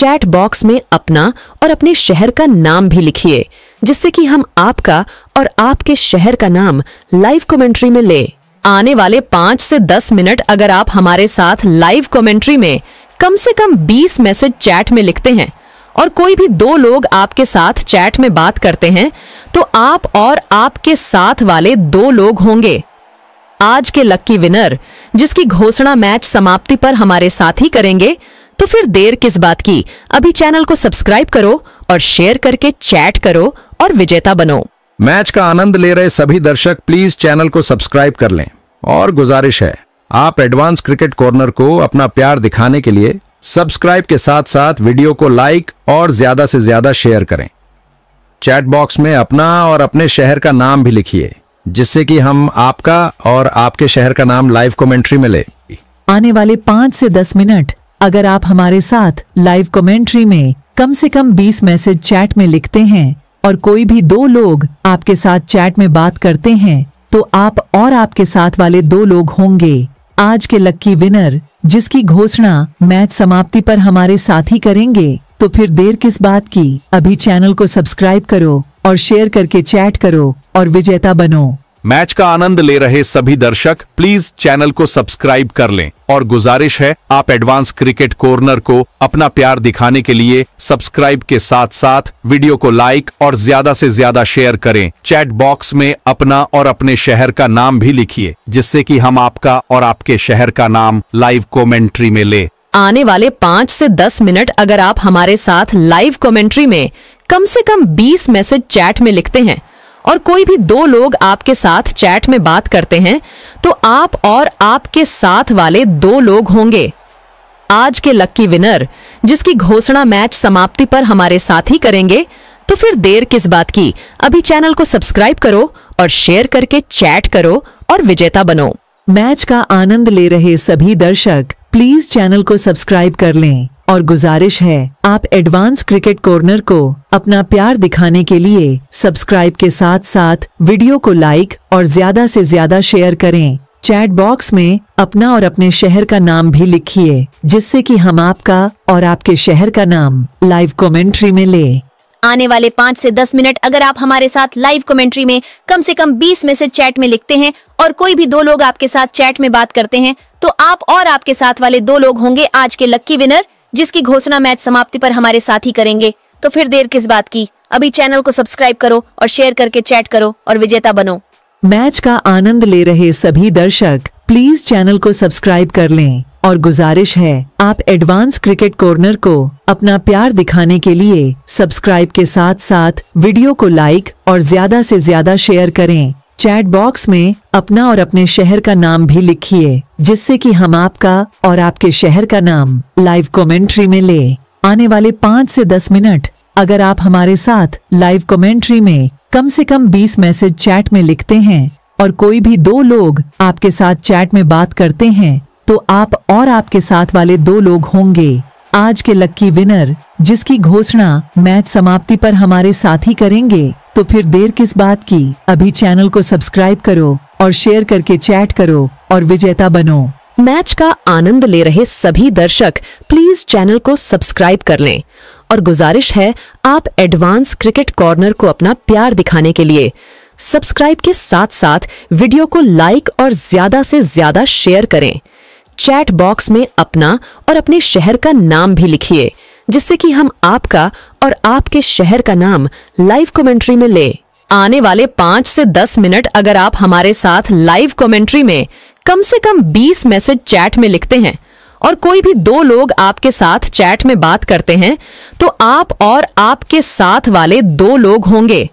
चैट बॉक्स में अपना और अपने शहर का नाम भी लिखिए जिससे कि हम आपका और आपके शहर का नाम लाइव कमेंट्री में ले आने वाले पाँच से दस मिनट अगर आप हमारे साथ लाइव कमेंट्री में कम से कम बीस मैसेज चैट में लिखते हैं और कोई भी दो लोग आपके साथ चैट में बात करते हैं तो आप और आपके साथ वाले दो लोग होंगे आज के लक्की विनर जिसकी घोषणा मैच समाप्ति पर हमारे साथ ही करेंगे तो फिर देर किस बात की अभी चैनल को सब्सक्राइब करो और शेयर करके चैट करो और विजेता बनो मैच का आनंद ले रहे सभी दर्शक प्लीज चैनल को सब्सक्राइब कर लें और गुजारिश है आप एडवांस क्रिकेट कॉर्नर को अपना प्यार दिखाने के लिए सब्सक्राइब के साथ साथ वीडियो को लाइक और ज्यादा से ज्यादा शेयर करें चैट बॉक्स में अपना और अपने शहर का नाम भी लिखिए जिससे कि हम आपका और आपके शहर का नाम लाइव कमेंट्री में ले आने वाले पाँच से दस मिनट अगर आप हमारे साथ लाइव कमेंट्री में कम से कम बीस मैसेज चैट में लिखते हैं और कोई भी दो लोग आपके साथ चैट में बात करते हैं तो आप और आपके साथ वाले दो लोग होंगे आज के लक्की विनर जिसकी घोषणा मैच समाप्ति पर हमारे साथी करेंगे तो फिर देर किस बात की अभी चैनल को सब्सक्राइब करो और शेयर करके चैट करो और विजेता बनो मैच का आनंद ले रहे सभी दर्शक प्लीज चैनल को सब्सक्राइब कर लें और गुजारिश है आप एडवांस क्रिकेट कॉर्नर को अपना प्यार दिखाने के लिए सब्सक्राइब के साथ साथ वीडियो को लाइक और ज्यादा से ज्यादा शेयर करें चैट बॉक्स में अपना और अपने शहर का नाम भी लिखिए जिससे कि हम आपका और आपके शहर का नाम लाइव कॉमेंट्री में ले आने वाले पाँच से दस मिनट अगर आप हमारे साथ लाइव कॉमेंट्री में कम से कम बीस मैसेज चैट में लिखते हैं और कोई भी दो लोग आपके साथ चैट में बात करते हैं तो आप और आपके साथ वाले दो लोग होंगे आज के लक्की विनर जिसकी घोषणा मैच समाप्ति पर हमारे साथ ही करेंगे तो फिर देर किस बात की अभी चैनल को सब्सक्राइब करो और शेयर करके चैट करो और विजेता बनो मैच का आनंद ले रहे सभी दर्शक प्लीज चैनल को सब्सक्राइब कर लें और गुजारिश है आप एडवांस क्रिकेट कॉर्नर को अपना प्यार दिखाने के लिए सब्सक्राइब के साथ साथ वीडियो को लाइक और ज्यादा से ज्यादा शेयर करें चैट बॉक्स में अपना और अपने शहर का नाम भी लिखिए जिससे कि हम आपका और आपके शहर का नाम लाइव कमेंट्री में ले आने वाले पाँच से दस मिनट अगर आप हमारे साथ लाइव कमेंट्री में कम से कम बीस मैसेज चैट में लिखते हैं और कोई भी दो लोग आपके साथ चैट में बात करते हैं तो आप और आपके साथ वाले दो लोग होंगे आज के लक्की विनर जिसकी घोषणा मैच समाप्ति पर हमारे साथ ही करेंगे तो फिर देर किस बात की अभी चैनल को सब्सक्राइब करो और शेयर करके चैट करो और विजेता बनो मैच का आनंद ले रहे सभी दर्शक प्लीज चैनल को सब्सक्राइब कर लें और गुजारिश है आप एडवांस क्रिकेट कॉर्नर को अपना प्यार दिखाने के लिए सब्सक्राइब के साथ साथ वीडियो को लाइक और ज्यादा से ज्यादा शेयर करें चैट बॉक्स में अपना और अपने शहर का नाम भी लिखिए जिससे कि हम आपका और आपके शहर का नाम लाइव कमेंट्री में ले आने वाले पाँच से दस मिनट अगर आप हमारे साथ लाइव कमेंट्री में कम से कम बीस मैसेज चैट में लिखते हैं और कोई भी दो लोग आपके साथ चैट में बात करते हैं तो आप और आपके साथ वाले दो लोग होंगे आज के लक्की विनर जिसकी घोषणा मैच समाप्ति पर हमारे साथी करेंगे तो फिर देर किस बात की अभी चैनल को सब्सक्राइब करो और शेयर करके चैट करो और विजेता बनो मैच का आनंद ले रहे सभी दर्शक प्लीज चैनल को सब्सक्राइब कर लें और गुजारिश है आप एडवांस क्रिकेट कॉर्नर को अपना प्यार दिखाने के लिए सब्सक्राइब के साथ साथ वीडियो को लाइक और ज्यादा से ज्यादा शेयर करें चैट बॉक्स में अपना और अपने शहर का नाम भी लिखिए जिससे कि हम आपका और आपके शहर का नाम लाइव कमेंट्री में ले आने वाले पांच से दस मिनट अगर आप हमारे साथ लाइव कमेंट्री में कम से कम बीस मैसेज चैट में लिखते हैं और कोई भी दो लोग आपके साथ चैट में बात करते हैं तो आप और आपके साथ वाले दो लोग होंगे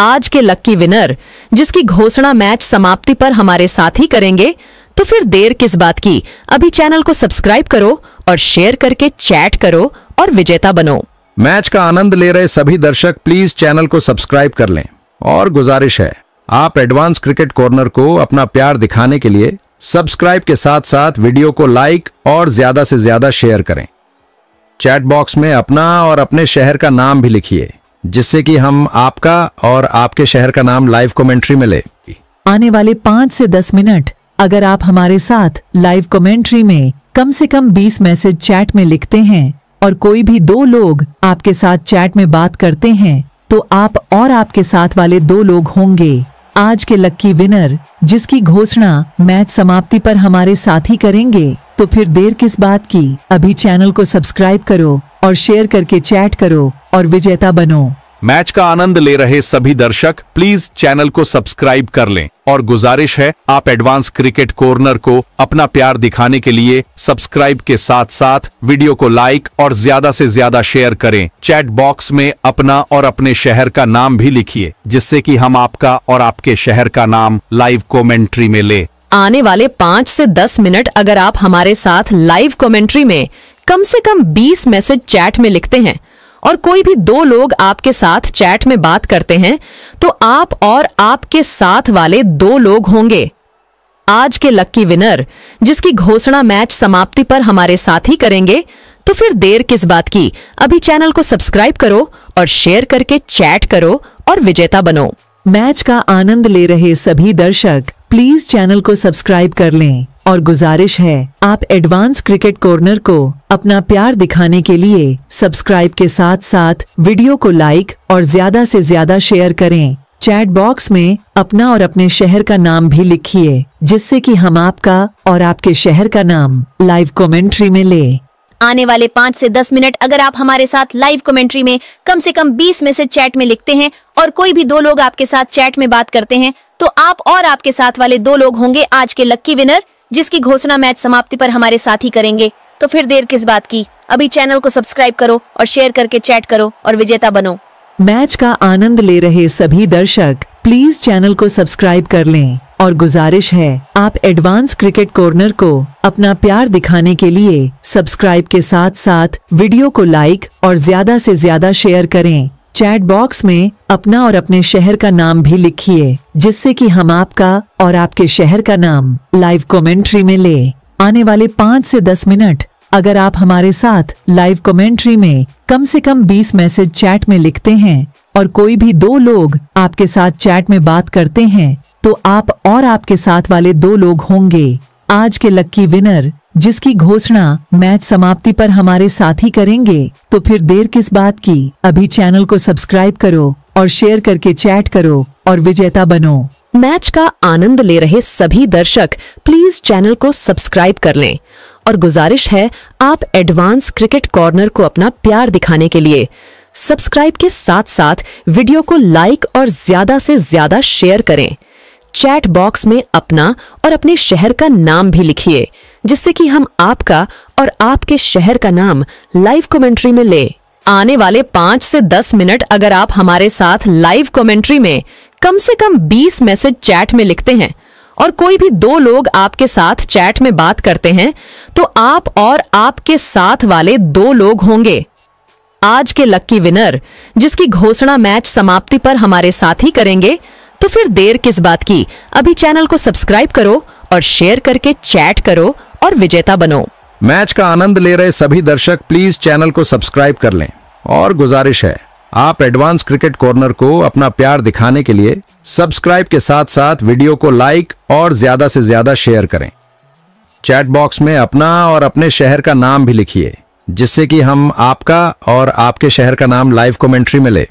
आज के लक्की विनर जिसकी घोषणा मैच समाप्ति पर हमारे साथ ही करेंगे तो फिर देर किस बात की अभी चैनल को सब्सक्राइब करो और शेयर करके चैट करो और विजेता बनो मैच का आनंद ले रहे सभी दर्शक प्लीज चैनल को सब्सक्राइब कर लें और गुजारिश है आप एडवांस क्रिकेट कॉर्नर को अपना प्यार दिखाने के लिए सब्सक्राइब के साथ साथ वीडियो को लाइक और ज्यादा से ज्यादा शेयर करें चैट बॉक्स में अपना और अपने शहर का नाम भी लिखिए जिससे कि हम आपका और आपके शहर का नाम लाइव कमेंट्री में ले आने वाले पाँच से दस मिनट अगर आप हमारे साथ लाइव कमेंट्री में कम से कम बीस मैसेज चैट में लिखते हैं और कोई भी दो लोग आपके साथ चैट में बात करते हैं तो आप और आपके साथ वाले दो लोग होंगे आज के लक्की विनर जिसकी घोषणा मैच समाप्ति पर हमारे साथी करेंगे तो फिर देर किस बात की अभी चैनल को सब्सक्राइब करो और शेयर करके चैट करो और विजेता बनो मैच का आनंद ले रहे सभी दर्शक प्लीज चैनल को सब्सक्राइब कर लें और गुजारिश है आप एडवांस क्रिकेट कॉर्नर को अपना प्यार दिखाने के लिए सब्सक्राइब के साथ साथ वीडियो को लाइक और ज्यादा से ज्यादा शेयर करें चैट बॉक्स में अपना और अपने शहर का नाम भी लिखिए जिससे कि हम आपका और आपके शहर का नाम लाइव कॉमेंट्री में ले आने वाले पाँच ऐसी दस मिनट अगर आप हमारे साथ लाइव कॉमेंट्री में कम ऐसी कम बीस मैसेज चैट में लिखते हैं और कोई भी दो लोग आपके साथ चैट में बात करते हैं तो आप और आपके साथ वाले दो लोग होंगे आज के लक्की विनर जिसकी घोषणा मैच समाप्ति पर हमारे साथ ही करेंगे तो फिर देर किस बात की अभी चैनल को सब्सक्राइब करो और शेयर करके चैट करो और विजेता बनो मैच का आनंद ले रहे सभी दर्शक प्लीज चैनल को सब्सक्राइब कर लें और गुजारिश है आप एडवांस क्रिकेट कॉर्नर को अपना प्यार दिखाने के लिए सब्सक्राइब के साथ साथ वीडियो को लाइक और ज्यादा से ज्यादा शेयर करें चैट बॉक्स में अपना और अपने शहर का नाम भी लिखिए जिससे कि हम आपका और आपके शहर का नाम लाइव कमेंट्री में ले आने वाले पाँच से दस मिनट अगर आप हमारे साथ लाइव कमेंट्री में कम से कम बीस में से चैट में लिखते हैं और कोई भी दो लोग आपके साथ चैट में बात करते हैं तो आप और आपके साथ वाले दो लोग होंगे आज के लक्की विनर जिसकी घोषणा मैच समाप्ति पर हमारे साथी करेंगे तो फिर देर किस बात की अभी चैनल को सब्सक्राइब करो और शेयर करके चैट करो और विजेता बनो मैच का आनंद ले रहे सभी दर्शक प्लीज चैनल को सब्सक्राइब कर लें और गुजारिश है आप एडवांस क्रिकेट कॉर्नर को अपना प्यार दिखाने के लिए सब्सक्राइब के साथ साथ वीडियो को लाइक और ज्यादा से ज्यादा शेयर करें चैट बॉक्स में अपना और अपने शहर का नाम भी लिखिए जिससे कि हम आपका और आपके शहर का नाम लाइव कमेंट्री में ले आने वाले पाँच से दस मिनट अगर आप हमारे साथ लाइव कमेंट्री में कम से कम बीस मैसेज चैट में लिखते हैं और कोई भी दो लोग आपके साथ चैट में बात करते हैं तो आप और आपके साथ वाले दो लोग होंगे आज के लक्की विनर जिसकी घोषणा मैच समाप्ति पर हमारे साथी करेंगे तो फिर देर किस बात की अभी चैनल को सब्सक्राइब करो और शेयर करके चैट करो और विजेता बनो मैच का आनंद ले रहे सभी दर्शक प्लीज चैनल को सब्सक्राइब कर लें और गुजारिश है आप एडवांस क्रिकेट कॉर्नर को अपना प्यार दिखाने के लिए सब्सक्राइब के साथ साथ वीडियो को लाइक और ज्यादा से ज्यादा शेयर करें चैट बॉक्स में अपना और अपने शहर का नाम भी लिखिए जिससे कि हम आपका और आपके शहर का नाम लाइव कमेंट्री में ले आने वाले पाँच से दस मिनट अगर आप हमारे साथ लाइव कमेंट्री में कम से कम बीस मैसेज चैट में लिखते हैं और कोई भी दो लोग आपके साथ चैट में बात करते हैं तो आप और आपके साथ वाले दो लोग होंगे आज के लक्की विनर जिसकी घोषणा मैच समाप्ति पर हमारे साथ ही करेंगे तो फिर देर किस बात की अभी चैनल को सब्सक्राइब करो और शेयर करके चैट करो और विजेता बनो मैच का आनंद ले रहे सभी दर्शक प्लीज चैनल को सब्सक्राइब कर लें और गुजारिश है आप एडवांस क्रिकेट कॉर्नर को अपना प्यार दिखाने के लिए सब्सक्राइब के साथ साथ वीडियो को लाइक और ज्यादा से ज्यादा शेयर करें चैट बॉक्स में अपना और अपने शहर का नाम भी लिखिए जिससे कि हम आपका और आपके शहर का नाम लाइव कमेंट्री में ले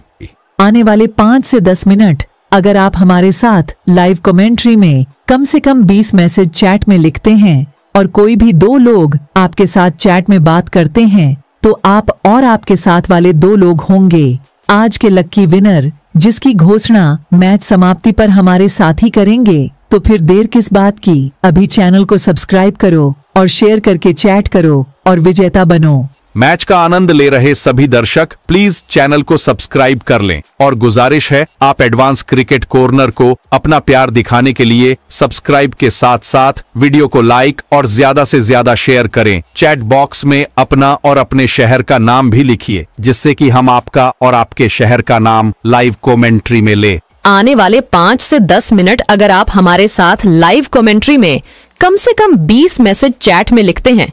आने वाले पाँच से दस मिनट अगर आप हमारे साथ लाइव कमेंट्री में कम से कम बीस मैसेज चैट में लिखते हैं और कोई भी दो लोग आपके साथ चैट में बात करते हैं तो आप और आपके साथ वाले दो लोग होंगे आज के लक्की विनर जिसकी घोषणा मैच समाप्ति पर हमारे साथी करेंगे तो फिर देर किस बात की अभी चैनल को सब्सक्राइब करो और शेयर करके चैट करो और विजेता बनो मैच का आनंद ले रहे सभी दर्शक प्लीज चैनल को सब्सक्राइब कर लें और गुजारिश है आप एडवांस क्रिकेट कॉर्नर को अपना प्यार दिखाने के लिए सब्सक्राइब के साथ साथ वीडियो को लाइक और ज्यादा से ज्यादा शेयर करें चैट बॉक्स में अपना और अपने शहर का नाम भी लिखिए जिससे कि हम आपका और आपके शहर का नाम लाइव कॉमेंट्री में ले आने वाले पाँच ऐसी दस मिनट अगर आप हमारे साथ लाइव कॉमेंट्री में कम ऐसी कम बीस मैसेज चैट में लिखते हैं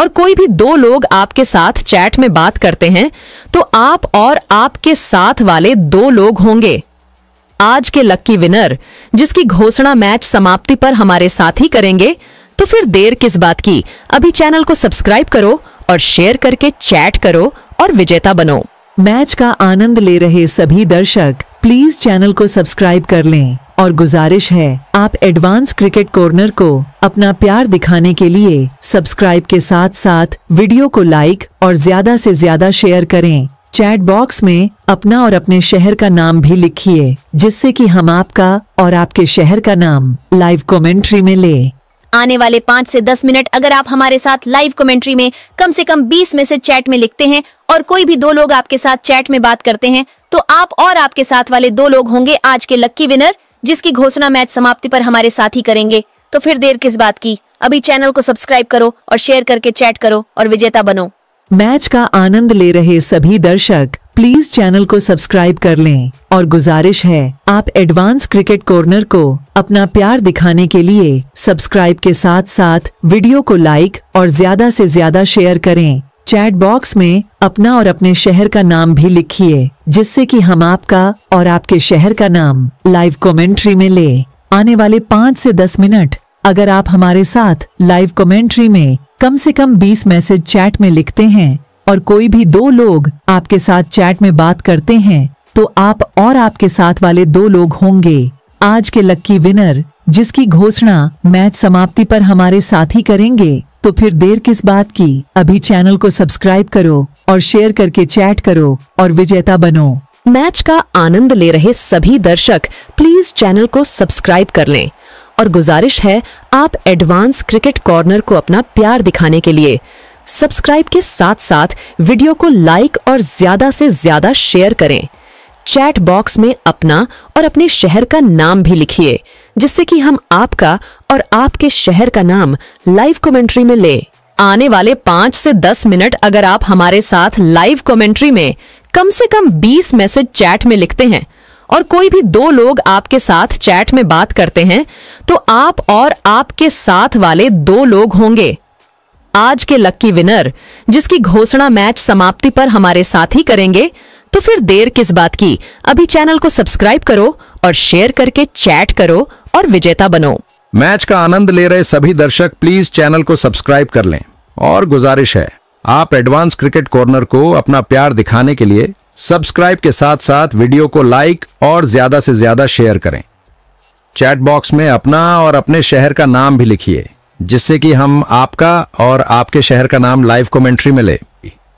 और कोई भी दो लोग आपके साथ चैट में बात करते हैं तो आप और आपके साथ वाले दो लोग होंगे आज के लक्की विनर जिसकी घोषणा मैच समाप्ति पर हमारे साथ ही करेंगे तो फिर देर किस बात की अभी चैनल को सब्सक्राइब करो और शेयर करके चैट करो और विजेता बनो मैच का आनंद ले रहे सभी दर्शक प्लीज चैनल को सब्सक्राइब कर लें और गुजारिश है आप एडवांस क्रिकेट कॉर्नर को अपना प्यार दिखाने के लिए सब्सक्राइब के साथ साथ वीडियो को लाइक और ज्यादा से ज्यादा शेयर करें चैट बॉक्स में अपना और अपने शहर का नाम भी लिखिए जिससे कि हम आपका और आपके शहर का नाम लाइव कमेंट्री में ले आने वाले पाँच से दस मिनट अगर आप हमारे साथ लाइव कमेंट्री में कम से कम बीस में से चैट में लिखते हैं और कोई भी दो लोग आपके साथ चैट में बात करते हैं तो आप और आपके साथ वाले दो लोग होंगे आज के लक्की विनर जिसकी घोषणा मैच समाप्ति पर हमारे साथ ही करेंगे तो फिर देर किस बात की अभी चैनल को सब्सक्राइब करो और शेयर करके चैट करो और विजेता बनो मैच का आनंद ले रहे सभी दर्शक प्लीज चैनल को सब्सक्राइब कर लें और गुजारिश है आप एडवांस क्रिकेट कॉर्नर को अपना प्यार दिखाने के लिए सब्सक्राइब के साथ साथ वीडियो को लाइक और ज्यादा से ज्यादा शेयर करें चैट बॉक्स में अपना और अपने शहर का नाम भी लिखिए जिससे कि हम आपका और आपके शहर का नाम लाइव कमेंट्री में ले आने वाले पाँच से दस मिनट अगर आप हमारे साथ लाइव कमेंट्री में कम से कम बीस मैसेज चैट में लिखते हैं और कोई भी दो लोग आपके साथ चैट में बात करते हैं तो आप और आपके साथ वाले दो लोग होंगे आज के लक्की विनर जिसकी घोषणा मैच समाप्ति पर हमारे साथ ही करेंगे तो फिर देर किस बात की अभी चैनल को सब्सक्राइब करो और शेयर करके चैट करो और विजेता बनो मैच का आनंद ले रहे सभी दर्शक प्लीज चैनल को सब्सक्राइब कर लें और गुजारिश है आप एडवांस क्रिकेट कॉर्नर को अपना प्यार दिखाने के लिए सब्सक्राइब के साथ साथ वीडियो को लाइक और ज्यादा से ज्यादा शेयर करें चैट बॉक्स में अपना और अपने शहर का नाम भी लिखिए जिससे कि हम आपका और आपके शहर का नाम लाइव कमेंट्री में ले आने वाले पाँच से दस मिनट अगर आप हमारे साथ लाइव कमेंट्री में कम से कम बीस मैसेज चैट में लिखते हैं और कोई भी दो लोग आपके साथ चैट में बात करते हैं तो आप और आपके साथ वाले दो लोग होंगे आज के लक्की विनर जिसकी घोषणा मैच समाप्ति पर हमारे साथ ही करेंगे तो फिर देर किस बात की अभी चैनल को सब्सक्राइब करो और शेयर करके चैट करो और विजेता बनो मैच का आनंद ले रहे सभी दर्शक प्लीज चैनल को सब्सक्राइब कर लें और गुजारिश है आप एडवांस क्रिकेट कॉर्नर को अपना प्यार दिखाने के लिए सब्सक्राइब के साथ साथ वीडियो को लाइक और ज्यादा से ज्यादा शेयर करें चैट बॉक्स में अपना और अपने शहर का नाम भी लिखिए जिससे कि हम आपका और आपके शहर का नाम लाइव कमेंट्री में ले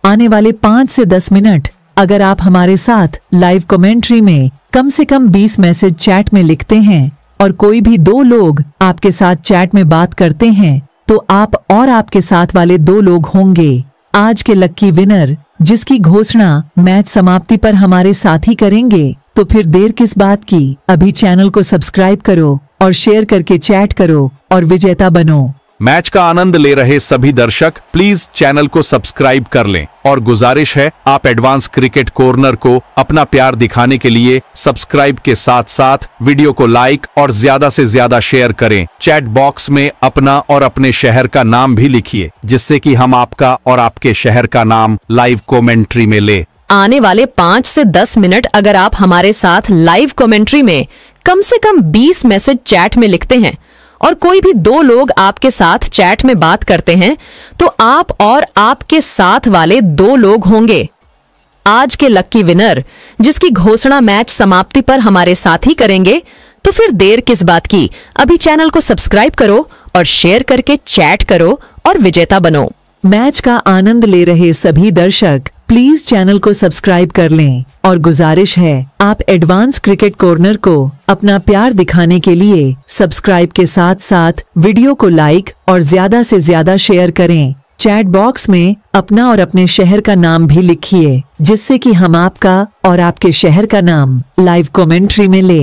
आने वाले पाँच से दस मिनट अगर आप हमारे साथ लाइव कमेंट्री में कम से कम बीस मैसेज चैट में लिखते हैं और कोई भी दो लोग आपके साथ चैट में बात करते हैं तो आप और आपके साथ वाले दो लोग होंगे आज के लक्की विनर जिसकी घोषणा मैच समाप्ति पर हमारे साथी करेंगे तो फिर देर किस बात की अभी चैनल को सब्सक्राइब करो और शेयर करके चैट करो और विजेता बनो मैच का आनंद ले रहे सभी दर्शक प्लीज चैनल को सब्सक्राइब कर लें और गुजारिश है आप एडवांस क्रिकेट कॉर्नर को अपना प्यार दिखाने के लिए सब्सक्राइब के साथ साथ वीडियो को लाइक और ज्यादा से ज्यादा शेयर करें चैट बॉक्स में अपना और अपने शहर का नाम भी लिखिए जिससे कि हम आपका और आपके शहर का नाम लाइव कॉमेंट्री में ले आने वाले पाँच ऐसी दस मिनट अगर आप हमारे साथ लाइव कॉमेंट्री में कम ऐसी कम बीस मैसेज चैट में लिखते हैं और कोई भी दो लोग आपके साथ चैट में बात करते हैं तो आप और आपके साथ वाले दो लोग होंगे आज के लक्की विनर जिसकी घोषणा मैच समाप्ति पर हमारे साथ ही करेंगे तो फिर देर किस बात की अभी चैनल को सब्सक्राइब करो और शेयर करके चैट करो और विजेता बनो मैच का आनंद ले रहे सभी दर्शक प्लीज चैनल को सब्सक्राइब कर लें और गुजारिश है आप एडवांस क्रिकेट कॉर्नर को अपना प्यार दिखाने के लिए सब्सक्राइब के साथ साथ वीडियो को लाइक और ज्यादा से ज्यादा शेयर करें चैट बॉक्स में अपना और अपने शहर का नाम भी लिखिए जिससे कि हम आपका और आपके शहर का नाम लाइव कमेंट्री में ले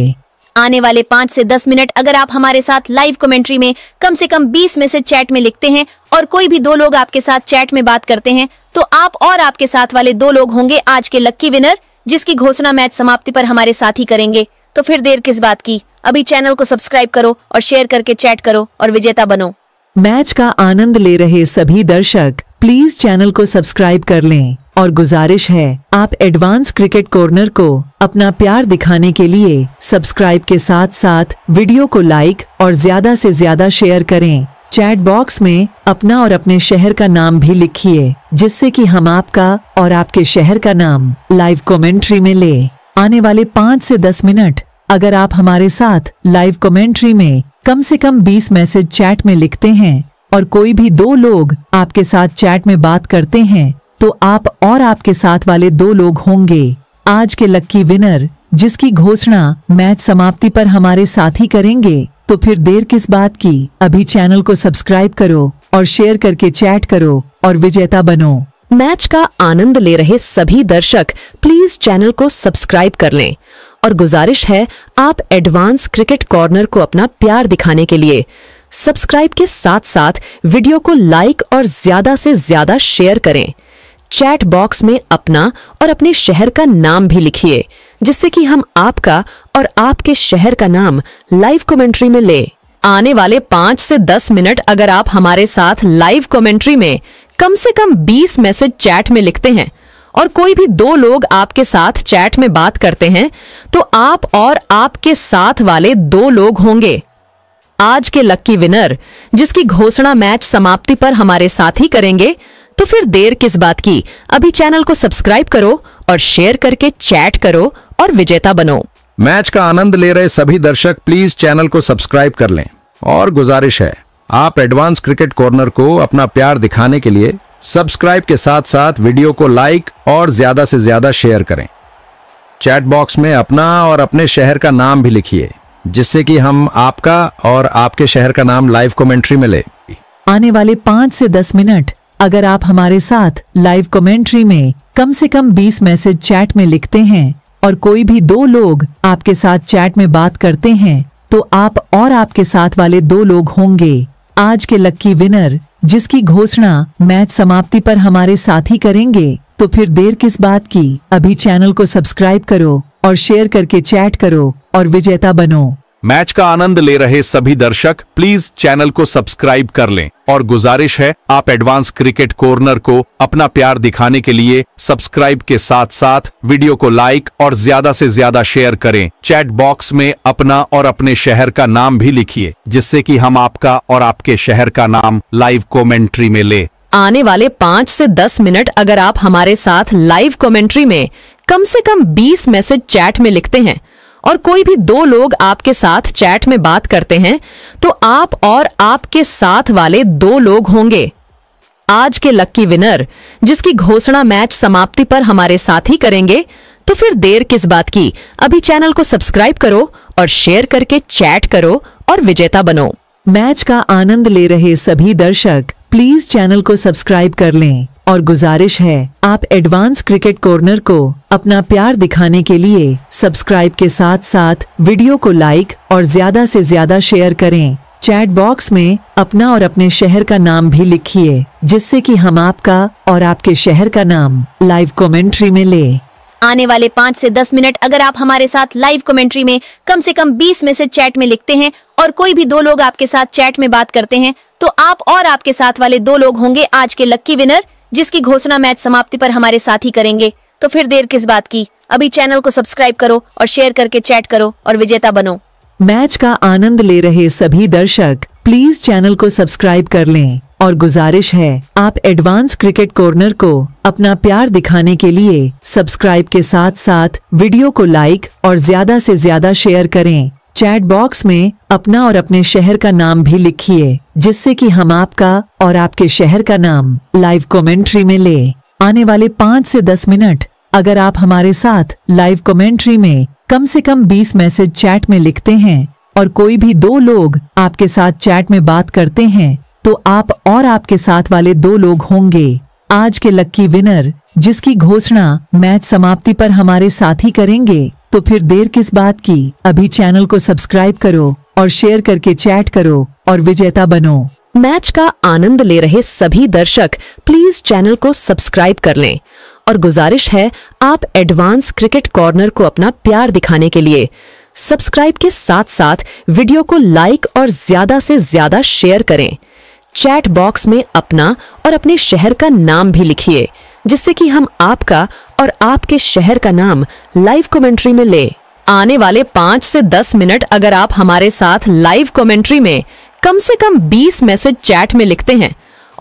आने वाले पाँच से दस मिनट अगर आप हमारे साथ लाइव कमेंट्री में कम से कम बीस में से चैट में लिखते हैं और कोई भी दो लोग आपके साथ चैट में बात करते हैं तो आप और आपके साथ वाले दो लोग होंगे आज के लक्की विनर जिसकी घोषणा मैच समाप्ति पर हमारे साथ ही करेंगे तो फिर देर किस बात की अभी चैनल को सब्सक्राइब करो और शेयर करके चैट करो और विजेता बनो मैच का आनंद ले रहे सभी दर्शक प्लीज चैनल को सब्सक्राइब कर लें और गुजारिश है आप एडवांस क्रिकेट कॉर्नर को अपना प्यार दिखाने के लिए सब्सक्राइब के साथ साथ वीडियो को लाइक और ज्यादा से ज्यादा शेयर करें चैट बॉक्स में अपना और अपने शहर का नाम भी लिखिए जिससे कि हम आपका और आपके शहर का नाम लाइव कमेंट्री में ले आने वाले पाँच से दस मिनट अगर आप हमारे साथ लाइव कमेंट्री में कम से कम बीस मैसेज चैट में लिखते हैं और कोई भी दो लोग आपके साथ चैट में बात करते हैं तो आप और आपके साथ वाले दो लोग होंगे आज के लक्की विनर जिसकी घोषणा मैच समाप्ति पर हमारे साथी करेंगे तो फिर देर किस बात की अभी चैनल को सब्सक्राइब करो और शेयर करके चैट करो और विजेता बनो मैच का आनंद ले रहे सभी दर्शक प्लीज चैनल को सब्सक्राइब कर लें और गुजारिश है आप एडवांस क्रिकेट कॉर्नर को अपना प्यार दिखाने के लिए सब्सक्राइब के साथ साथ वीडियो को लाइक और ज्यादा से ज्यादा शेयर करें चैट बॉक्स में अपना और अपने शहर का नाम भी लिखिए जिससे कि हम आपका और आपके शहर का नाम लाइव कमेंट्री में ले आने वाले पाँच से दस मिनट अगर आप हमारे साथ लाइव कमेंट्री में कम से कम बीस मैसेज चैट में लिखते हैं और कोई भी दो लोग आपके साथ चैट में बात करते हैं तो आप और आपके साथ वाले दो लोग होंगे आज के लक्की विनर जिसकी घोषणा मैच समाप्ति पर हमारे साथ ही करेंगे तो फिर देर किस बात की अभी चैनल को सब्सक्राइब करो और शेयर करके चैट करो और विजेता बनो मैच का आनंद ले रहे सभी दर्शक प्लीज चैनल को सब्सक्राइब कर लें और गुजारिश है आप एडवांस क्रिकेट कॉर्नर को अपना प्यार दिखाने के लिए सब्सक्राइब के साथ साथ वीडियो को लाइक और ज्यादा से ज्यादा शेयर करें चैट बॉक्स में अपना और अपने शहर का नाम भी लिखिए जिससे कि हम आपका और आपके शहर का नाम लाइव कमेंट्री में ले आने वाले पाँच से दस मिनट अगर आप हमारे साथ लाइव कमेंट्री में कम से कम 20 मैसेज चैट में लिखते हैं और कोई भी दो लोग आपके साथ चैट में बात करते हैं तो आप और आपके साथ वाले दो लोग होंगे आज के लक्की विनर जिसकी घोषणा मैच समाप्ति पर हमारे साथी करेंगे तो फिर देर किस बात की अभी चैनल को सब्सक्राइब करो और शेयर करके चैट करो और विजेता बनो मैच का आनंद ले रहे सभी दर्शक प्लीज चैनल को सब्सक्राइब कर लें और गुजारिश है आप एडवांस क्रिकेट कॉर्नर को अपना प्यार दिखाने के लिए सब्सक्राइब के साथ साथ वीडियो को लाइक और ज्यादा से ज्यादा शेयर करें चैट बॉक्स में अपना और अपने शहर का नाम भी लिखिए जिससे कि हम आपका और आपके शहर का नाम लाइव कॉमेंट्री में ले आने वाले पाँच से दस मिनट अगर आप हमारे साथ लाइव कॉमेंट्री में कम से कम बीस मैसेज चैट में लिखते हैं और कोई भी दो लोग आपके साथ चैट में बात करते हैं तो आप और आपके साथ वाले दो लोग होंगे आज के लक्की विनर जिसकी घोषणा मैच समाप्ति पर हमारे साथ ही करेंगे तो फिर देर किस बात की अभी चैनल को सब्सक्राइब करो और शेयर करके चैट करो और विजेता बनो मैच का आनंद ले रहे सभी दर्शक प्लीज चैनल को सब्सक्राइब कर लें और गुजारिश है आप एडवांस क्रिकेट कॉर्नर को अपना प्यार दिखाने के लिए सब्सक्राइब के साथ साथ वीडियो को लाइक और ज्यादा से ज्यादा शेयर करें चैट बॉक्स में अपना और अपने शहर का नाम भी लिखिए जिससे कि हम आपका और आपके शहर का नाम लाइव कमेंट्री में ले आने वाले पाँच से दस मिनट अगर आप हमारे साथ लाइव कमेंट्री में कम से कम बीस मैसेज चैट में लिखते हैं और कोई भी दो लोग आपके साथ चैट में बात करते हैं तो आप और आपके साथ वाले दो लोग होंगे आज के लक्की विनर जिसकी घोषणा मैच समाप्ति पर हमारे साथ ही करेंगे तो फिर देर किस बात की अभी चैनल को सब्सक्राइब करो और शेयर करके चैट करो और विजेता बनो मैच का आनंद ले रहे सभी दर्शक प्लीज चैनल को सब्सक्राइब कर लें और गुजारिश है आप एडवांस क्रिकेट कॉर्नर को अपना प्यार दिखाने के लिए सब्सक्राइब के साथ साथ वीडियो को लाइक और ज्यादा से ज्यादा शेयर करें चैट बॉक्स में अपना और अपने शहर का नाम भी लिखिए जिससे कि हम आपका और आपके शहर का नाम लाइव कमेंट्री में ले आने वाले पाँच से दस मिनट अगर आप हमारे साथ लाइव कमेंट्री में कम से कम बीस मैसेज चैट में लिखते हैं और कोई भी दो लोग आपके साथ चैट में बात करते हैं तो आप और आपके साथ वाले दो लोग होंगे आज के लक्की विनर जिसकी घोषणा मैच समाप्ति पर हमारे साथ ही करेंगे तो फिर देर किस बात की अभी चैनल को सब्सक्राइब करो और शेयर करके चैट करो और विजेता बनो मैच का आनंद ले रहे सभी दर्शक प्लीज चैनल को सब्सक्राइब कर लें और गुजारिश है आप एडवांस क्रिकेट कॉर्नर को अपना प्यार दिखाने के लिए सब्सक्राइब के साथ साथ वीडियो को लाइक और ज्यादा से ज्यादा शेयर करें चैट बॉक्स में अपना और अपने शहर का नाम भी लिखिए जिससे कि हम आपका और आपके शहर का नाम लाइव कमेंट्री में ले आने वाले पाँच से दस मिनट अगर आप हमारे साथ लाइव कमेंट्री में कम से कम बीस मैसेज चैट में लिखते हैं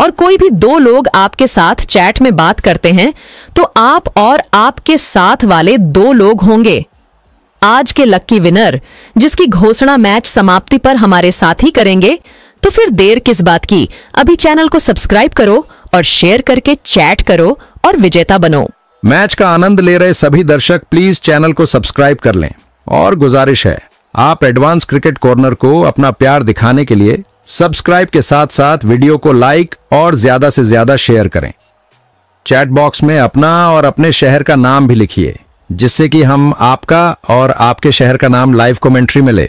और कोई भी दो लोग आपके साथ चैट में बात करते हैं तो आप और आपके साथ वाले दो लोग होंगे आज के लक्की विनर जिसकी घोषणा मैच समाप्ति पर हमारे साथ ही करेंगे तो फिर देर किस बात की अभी चैनल को सब्सक्राइब करो और शेयर करके चैट करो और विजेता बनो मैच का आनंद ले रहे सभी दर्शक प्लीज चैनल को सब्सक्राइब कर लें और गुजारिश है आप एडवांस क्रिकेट कॉर्नर को अपना प्यार दिखाने के लिए सब्सक्राइब के साथ साथ वीडियो को लाइक और ज्यादा से ज्यादा शेयर करें चैट बॉक्स में अपना और अपने शहर का नाम भी लिखिए जिससे कि हम आपका और आपके शहर का नाम लाइव कमेंट्री में ले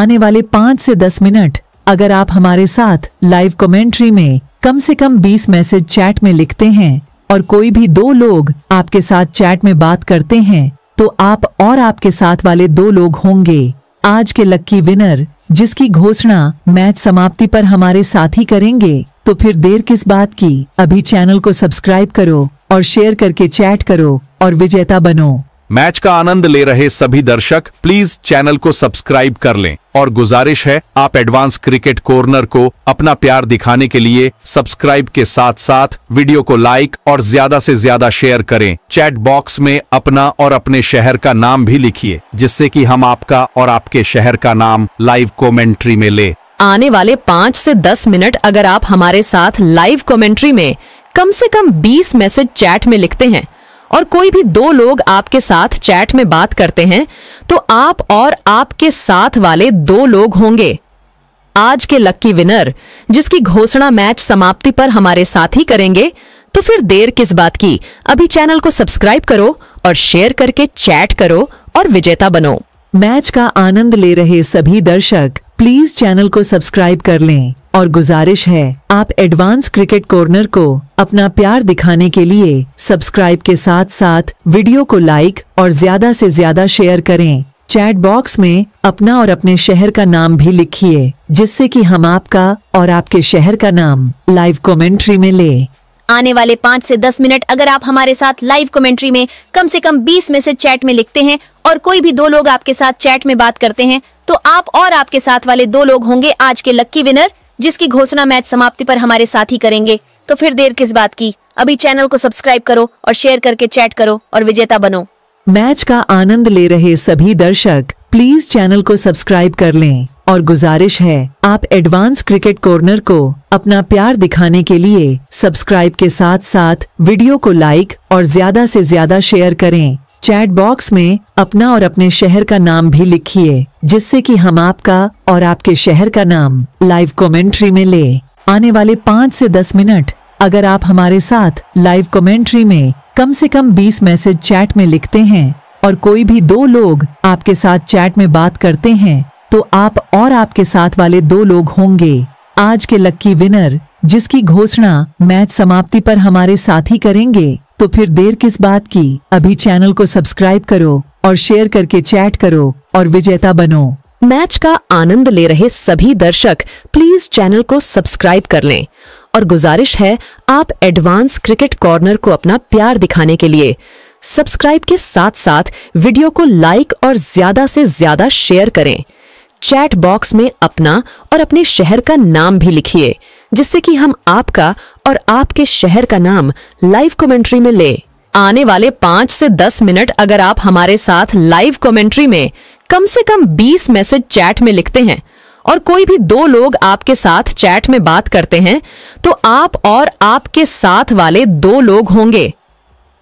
आने वाले पाँच से दस मिनट अगर आप हमारे साथ लाइव कमेंट्री में कम से कम बीस मैसेज चैट में लिखते हैं और कोई भी दो लोग आपके साथ चैट में बात करते हैं तो आप और आपके साथ वाले दो लोग होंगे आज के लक्की विनर जिसकी घोषणा मैच समाप्ति पर हमारे साथी करेंगे तो फिर देर किस बात की अभी चैनल को सब्सक्राइब करो और शेयर करके चैट करो और विजेता बनो मैच का आनंद ले रहे सभी दर्शक प्लीज चैनल को सब्सक्राइब कर लें और गुजारिश है आप एडवांस क्रिकेट कॉर्नर को अपना प्यार दिखाने के लिए सब्सक्राइब के साथ साथ वीडियो को लाइक और ज्यादा से ज्यादा शेयर करें चैट बॉक्स में अपना और अपने शहर का नाम भी लिखिए जिससे कि हम आपका और आपके शहर का नाम लाइव कॉमेंट्री में ले आने वाले पाँच ऐसी दस मिनट अगर आप हमारे साथ लाइव कॉमेंट्री में कम ऐसी कम बीस मैसेज चैट में लिखते हैं और कोई भी दो लोग आपके साथ चैट में बात करते हैं तो आप और आपके साथ वाले दो लोग होंगे आज के लक्की विनर जिसकी घोषणा मैच समाप्ति पर हमारे साथ ही करेंगे तो फिर देर किस बात की अभी चैनल को सब्सक्राइब करो और शेयर करके चैट करो और विजेता बनो मैच का आनंद ले रहे सभी दर्शक प्लीज चैनल को सब्सक्राइब कर लें और गुजारिश है आप एडवांस क्रिकेट कॉर्नर को अपना प्यार दिखाने के लिए सब्सक्राइब के साथ साथ वीडियो को लाइक और ज्यादा से ज्यादा शेयर करें चैट बॉक्स में अपना और अपने शहर का नाम भी लिखिए जिससे कि हम आपका और आपके शहर का नाम लाइव कमेंट्री में ले आने वाले पाँच से दस मिनट अगर आप हमारे साथ लाइव कमेंट्री में कम से कम बीस में से चैट में लिखते हैं और कोई भी दो लोग आपके साथ चैट में बात करते हैं तो आप और आपके साथ वाले दो लोग होंगे आज के लक्की विनर जिसकी घोषणा मैच समाप्ति पर हमारे साथी करेंगे तो फिर देर किस बात की अभी चैनल को सब्सक्राइब करो और शेयर करके चैट करो और विजेता बनो मैच का आनंद ले रहे सभी दर्शक प्लीज चैनल को सब्सक्राइब कर लें और गुजारिश है आप एडवांस क्रिकेट कॉर्नर को अपना प्यार दिखाने के लिए सब्सक्राइब के साथ साथ वीडियो को लाइक और ज्यादा से ज्यादा शेयर करें चैट बॉक्स में अपना और अपने शहर का नाम भी लिखिए जिससे कि हम आपका और आपके शहर का नाम लाइव कमेंट्री में ले आने वाले पाँच से दस मिनट अगर आप हमारे साथ लाइव कमेंट्री में कम से कम बीस मैसेज चैट में लिखते हैं और कोई भी दो लोग आपके साथ चैट में बात करते हैं तो आप और आपके साथ वाले दो लोग होंगे आज के लक्की विनर जिसकी घोषणा मैच समाप्ति पर हमारे साथी करेंगे तो फिर देर किस बात की अभी चैनल को सब्सक्राइब करो और शेयर करके चैट करो और विजेता बनो मैच का आनंद ले रहे सभी दर्शक प्लीज चैनल को सब्सक्राइब कर लें और गुजारिश है आप एडवांस क्रिकेट कॉर्नर को अपना प्यार दिखाने के लिए सब्सक्राइब के साथ साथ वीडियो को लाइक और ज्यादा से ज्यादा शेयर करें चैट बॉक्स में अपना और अपने शहर का नाम भी लिखिए जिससे कि हम आपका और आपके शहर का नाम लाइव कमेंट्री में ले आने वाले पाँच से दस मिनट अगर आप हमारे साथ लाइव कमेंट्री में कम से कम बीस मैसेज चैट में लिखते हैं और कोई भी दो लोग आपके साथ चैट में बात करते हैं तो आप और आपके साथ वाले दो लोग होंगे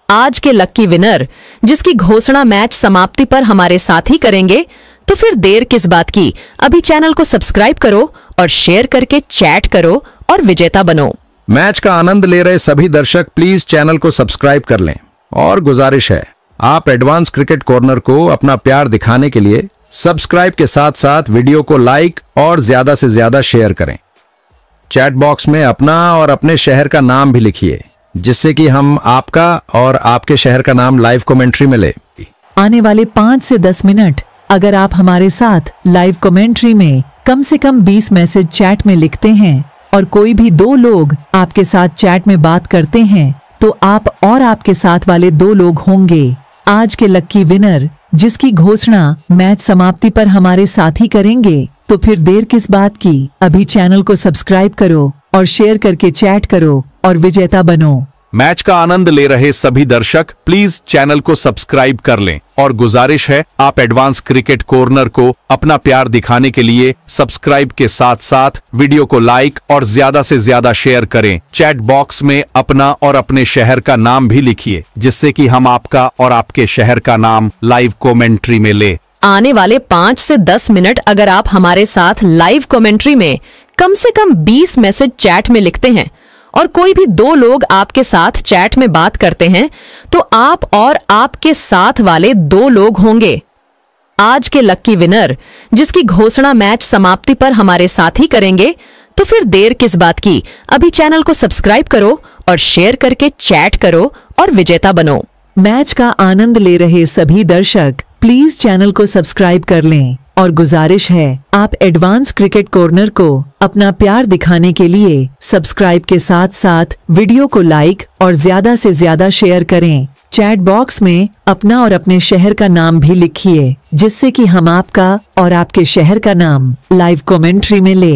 आज के लक्की विनर जिसकी घोषणा मैच समाप्ति पर हमारे साथ ही करेंगे तो फिर देर किस बात की अभी चैनल को सब्सक्राइब करो और शेयर करके चैट करो और विजेता बनो मैच का आनंद ले रहे सभी दर्शक प्लीज चैनल को सब्सक्राइब कर लें और गुजारिश है आप एडवांस क्रिकेट कॉर्नर को अपना प्यार दिखाने के लिए सब्सक्राइब के साथ साथ वीडियो को लाइक और ज्यादा से ज्यादा शेयर करें चैट बॉक्स में अपना और अपने शहर का नाम भी लिखिए जिससे कि हम आपका और आपके शहर का नाम लाइव कमेंट्री में ले आने वाले पाँच से दस मिनट अगर आप हमारे साथ लाइव कमेंट्री में कम से कम 20 मैसेज चैट में लिखते हैं और कोई भी दो लोग आपके साथ चैट में बात करते हैं तो आप और आपके साथ वाले दो लोग होंगे आज के लक्की विनर जिसकी घोषणा मैच समाप्ति पर हमारे साथी करेंगे तो फिर देर किस बात की अभी चैनल को सब्सक्राइब करो और शेयर करके चैट करो और विजेता बनो मैच का आनंद ले रहे सभी दर्शक प्लीज चैनल को सब्सक्राइब कर लें और गुजारिश है आप एडवांस क्रिकेट कॉर्नर को अपना प्यार दिखाने के लिए सब्सक्राइब के साथ साथ वीडियो को लाइक और ज्यादा से ज्यादा शेयर करें चैट बॉक्स में अपना और अपने शहर का नाम भी लिखिए जिससे कि हम आपका और आपके शहर का नाम लाइव कॉमेंट्री में ले आने वाले पाँच ऐसी दस मिनट अगर आप हमारे साथ लाइव कॉमेंट्री में कम ऐसी कम बीस मैसेज चैट में लिखते हैं और कोई भी दो लोग आपके साथ चैट में बात करते हैं तो आप और आपके साथ वाले दो लोग होंगे आज के लक्की विनर जिसकी घोषणा मैच समाप्ति पर हमारे साथ ही करेंगे तो फिर देर किस बात की अभी चैनल को सब्सक्राइब करो और शेयर करके चैट करो और विजेता बनो मैच का आनंद ले रहे सभी दर्शक प्लीज चैनल को सब्सक्राइब कर लें और गुजारिश है आप एडवांस क्रिकेट कॉर्नर को अपना प्यार दिखाने के लिए सब्सक्राइब के साथ साथ वीडियो को लाइक और ज्यादा से ज्यादा शेयर करें चैट बॉक्स में अपना और अपने शहर का नाम भी लिखिए जिससे कि हम आपका और आपके शहर का नाम लाइव कमेंट्री में ले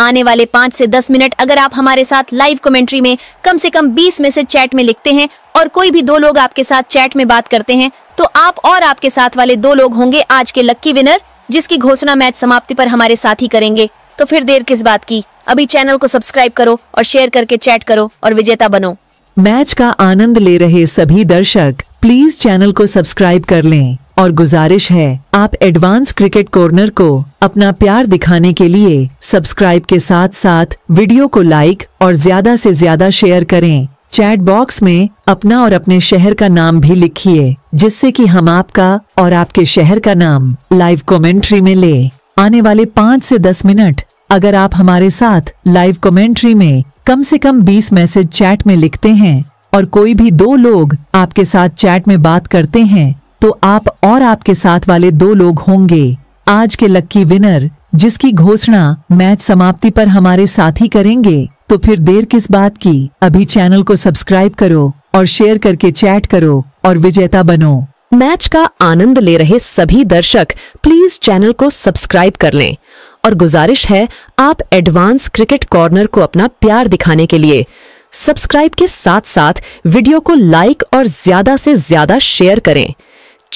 आने वाले पाँच से दस मिनट अगर आप हमारे साथ लाइव कमेंट्री में कम से कम बीस मैसेज चैट में लिखते हैं और कोई भी दो लोग आपके साथ चैट में बात करते हैं तो आप और आपके साथ वाले दो लोग होंगे आज के लक्की विनर जिसकी घोषणा मैच समाप्ति पर हमारे साथ ही करेंगे तो फिर देर किस बात की अभी चैनल को सब्सक्राइब करो और शेयर करके चैट करो और विजेता बनो मैच का आनंद ले रहे सभी दर्शक प्लीज चैनल को सब्सक्राइब कर लें और गुजारिश है आप एडवांस क्रिकेट कॉर्नर को अपना प्यार दिखाने के लिए सब्सक्राइब के साथ साथ वीडियो को लाइक और ज्यादा से ज्यादा शेयर करें चैट बॉक्स में अपना और अपने शहर का नाम भी लिखिए जिससे कि हम आपका और आपके शहर का नाम लाइव कमेंट्री में ले आने वाले पाँच से दस मिनट अगर आप हमारे साथ लाइव कमेंट्री में कम से कम बीस मैसेज चैट में लिखते हैं और कोई भी दो लोग आपके साथ चैट में बात करते हैं तो आप और आपके साथ वाले दो लोग होंगे आज के लक्की विनर जिसकी घोषणा मैच समाप्ति पर हमारे साथी करेंगे तो फिर देर किस बात की अभी चैनल को सब्सक्राइब करो और शेयर करके चैट करो और विजेता बनो मैच का आनंद ले रहे सभी दर्शक प्लीज चैनल को सब्सक्राइब कर लें और गुजारिश है आप एडवांस क्रिकेट कॉर्नर को अपना प्यार दिखाने के लिए सब्सक्राइब के साथ साथ वीडियो को लाइक और ज्यादा से ज्यादा शेयर करें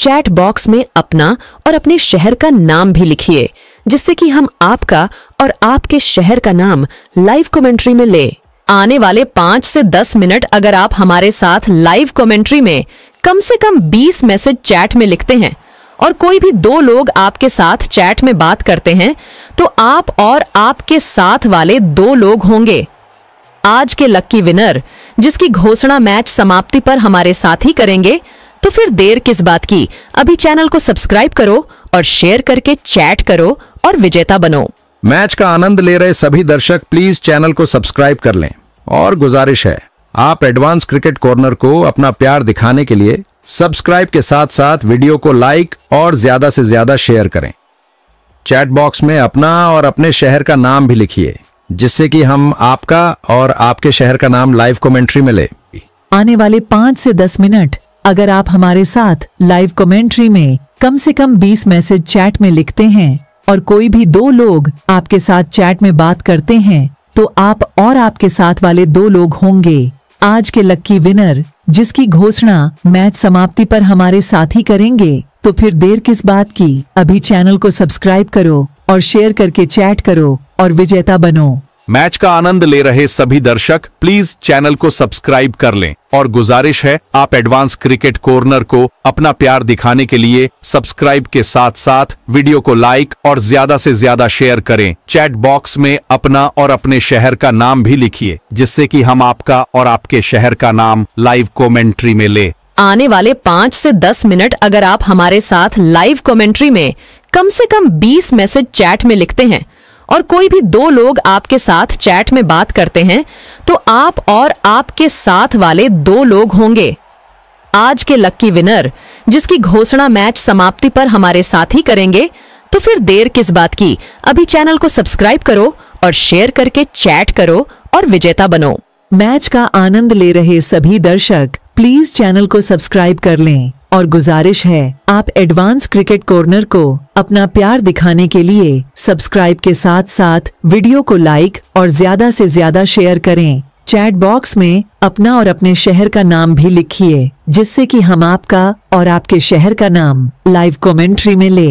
चैट बॉक्स में अपना और अपने शहर का नाम भी लिखिए जिससे कि हम आपका और आपके शहर का नाम लाइव कमेंट्री में लें आने वाले पांच से दस मिनट अगर आप हमारे साथ लाइव कमेंट्री में कम से कम बीस मैसेज चैट में लिखते हैं और कोई भी दो लोग आपके साथ चैट में बात करते हैं तो आप और आपके साथ वाले दो लोग होंगे आज के लक्की विनर जिसकी घोषणा मैच समाप्ति पर हमारे साथ ही करेंगे तो फिर देर किस बात की अभी चैनल को सब्सक्राइब करो और शेयर करके चैट करो और विजेता बनो मैच का आनंद ले रहे सभी दर्शक प्लीज चैनल को सब्सक्राइब कर लें और गुजारिश है आप एडवांस क्रिकेट कॉर्नर को अपना प्यार दिखाने के लिए सब्सक्राइब के साथ साथ वीडियो को लाइक और ज्यादा से ज्यादा शेयर करें चैट बॉक्स में अपना और अपने शहर का नाम भी लिखिए जिससे कि हम आपका और आपके शहर का नाम लाइव कमेंट्री में ले आने वाले पाँच से दस मिनट अगर आप हमारे साथ लाइव कमेंट्री में कम से कम बीस मैसेज चैट में लिखते हैं और कोई भी दो लोग आपके साथ चैट में बात करते हैं तो आप और आपके साथ वाले दो लोग होंगे आज के लक्की विनर जिसकी घोषणा मैच समाप्ति पर हमारे साथी करेंगे तो फिर देर किस बात की अभी चैनल को सब्सक्राइब करो और शेयर करके चैट करो और विजेता बनो मैच का आनंद ले रहे सभी दर्शक प्लीज चैनल को सब्सक्राइब कर लें और गुजारिश है आप एडवांस क्रिकेट कॉर्नर को अपना प्यार दिखाने के लिए सब्सक्राइब के साथ साथ वीडियो को लाइक और ज्यादा से ज्यादा शेयर करें चैट बॉक्स में अपना और अपने शहर का नाम भी लिखिए जिससे कि हम आपका और आपके शहर का नाम लाइव कॉमेंट्री में ले आने वाले पाँच ऐसी दस मिनट अगर आप हमारे साथ लाइव कॉमेंट्री में कम ऐसी कम बीस मैसेज चैट में लिखते हैं और कोई भी दो लोग आपके साथ चैट में बात करते हैं तो आप और आपके साथ वाले दो लोग होंगे आज के लक्की विनर जिसकी घोषणा मैच समाप्ति पर हमारे साथ ही करेंगे तो फिर देर किस बात की अभी चैनल को सब्सक्राइब करो और शेयर करके चैट करो और विजेता बनो मैच का आनंद ले रहे सभी दर्शक प्लीज चैनल को सब्सक्राइब कर लें और गुजारिश है आप एडवांस क्रिकेट कॉर्नर को अपना प्यार दिखाने के लिए सब्सक्राइब के साथ साथ वीडियो को लाइक और ज्यादा से ज्यादा शेयर करें चैट बॉक्स में अपना और अपने शहर का नाम भी लिखिए जिससे कि हम आपका और आपके शहर का नाम लाइव कमेंट्री में ले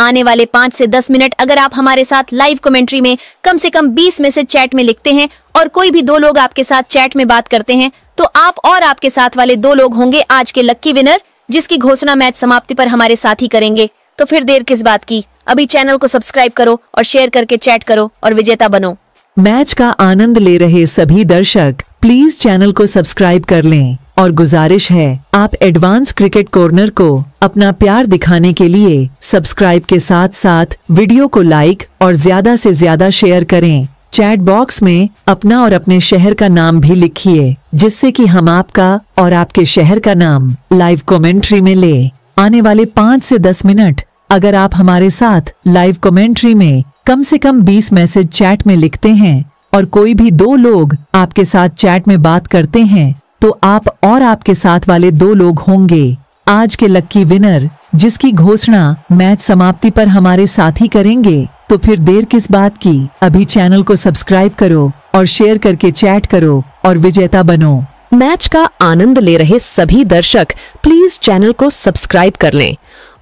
आने वाले पाँच से दस मिनट अगर आप हमारे साथ लाइव कमेंट्री में कम से कम बीस मैसेज चैट में लिखते हैं और कोई भी दो लोग आपके साथ चैट में बात करते हैं तो आप और आपके साथ वाले दो लोग होंगे आज के लक्की विनर जिसकी घोषणा मैच समाप्ति पर हमारे साथ ही करेंगे तो फिर देर किस बात की अभी चैनल को सब्सक्राइब करो और शेयर करके चैट करो और विजेता बनो मैच का आनंद ले रहे सभी दर्शक प्लीज चैनल को सब्सक्राइब कर लें और गुजारिश है आप एडवांस क्रिकेट कॉर्नर को अपना प्यार दिखाने के लिए सब्सक्राइब के साथ साथ वीडियो को लाइक और ज्यादा से ज्यादा शेयर करें चैट बॉक्स में अपना और अपने शहर का नाम भी लिखिए जिससे कि हम आपका और आपके शहर का नाम लाइव कमेंट्री में ले आने वाले पाँच से दस मिनट अगर आप हमारे साथ लाइव कमेंट्री में कम से कम बीस मैसेज चैट में लिखते हैं और कोई भी दो लोग आपके साथ चैट में बात करते हैं तो आप और आपके साथ वाले दो लोग होंगे आज के लक्की विनर जिसकी घोषणा मैच समाप्ति पर हमारे साथी करेंगे तो फिर देर किस बात की अभी चैनल को सब्सक्राइब करो और शेयर करके चैट करो और विजेता बनो मैच का आनंद ले रहे सभी दर्शक प्लीज चैनल को सब्सक्राइब कर लें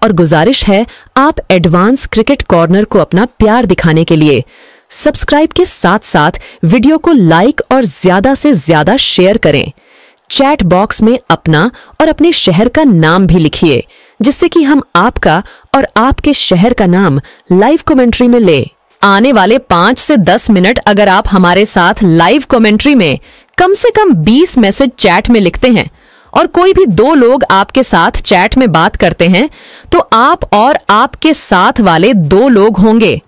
और गुजारिश है आप एडवांस क्रिकेट कॉर्नर को अपना प्यार दिखाने के लिए सब्सक्राइब के साथ साथ वीडियो को लाइक और ज्यादा से ज्यादा शेयर करें चैट बॉक्स में अपना और अपने शहर का नाम भी लिखिए जिससे कि हम आपका और आपके शहर का नाम लाइव कमेंट्री में ले आने वाले पांच से दस मिनट अगर आप हमारे साथ लाइव कमेंट्री में कम से कम बीस मैसेज चैट में लिखते हैं और कोई भी दो लोग आपके साथ चैट में बात करते हैं तो आप और आपके साथ वाले दो लोग होंगे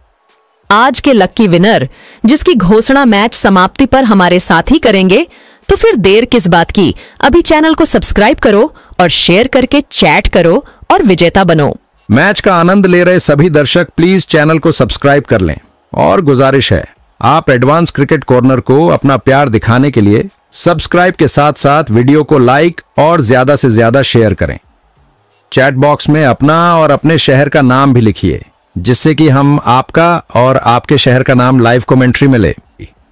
आज के लक्की विनर जिसकी घोषणा मैच समाप्ति पर हमारे साथ ही करेंगे तो फिर देर किस बात की अभी चैनल को सब्सक्राइब करो और शेयर करके चैट करो और विजेता बनो मैच का आनंद ले रहे सभी दर्शक प्लीज चैनल को सब्सक्राइब कर लें और गुजारिश है आप एडवांस क्रिकेट कॉर्नर को अपना प्यार दिखाने के लिए सब्सक्राइब के साथ साथ वीडियो को लाइक और ज्यादा से ज्यादा शेयर करें चैट बॉक्स में अपना और अपने शहर का नाम भी लिखिए जिससे कि हम आपका और आपके शहर का नाम लाइव कमेंट्री में ले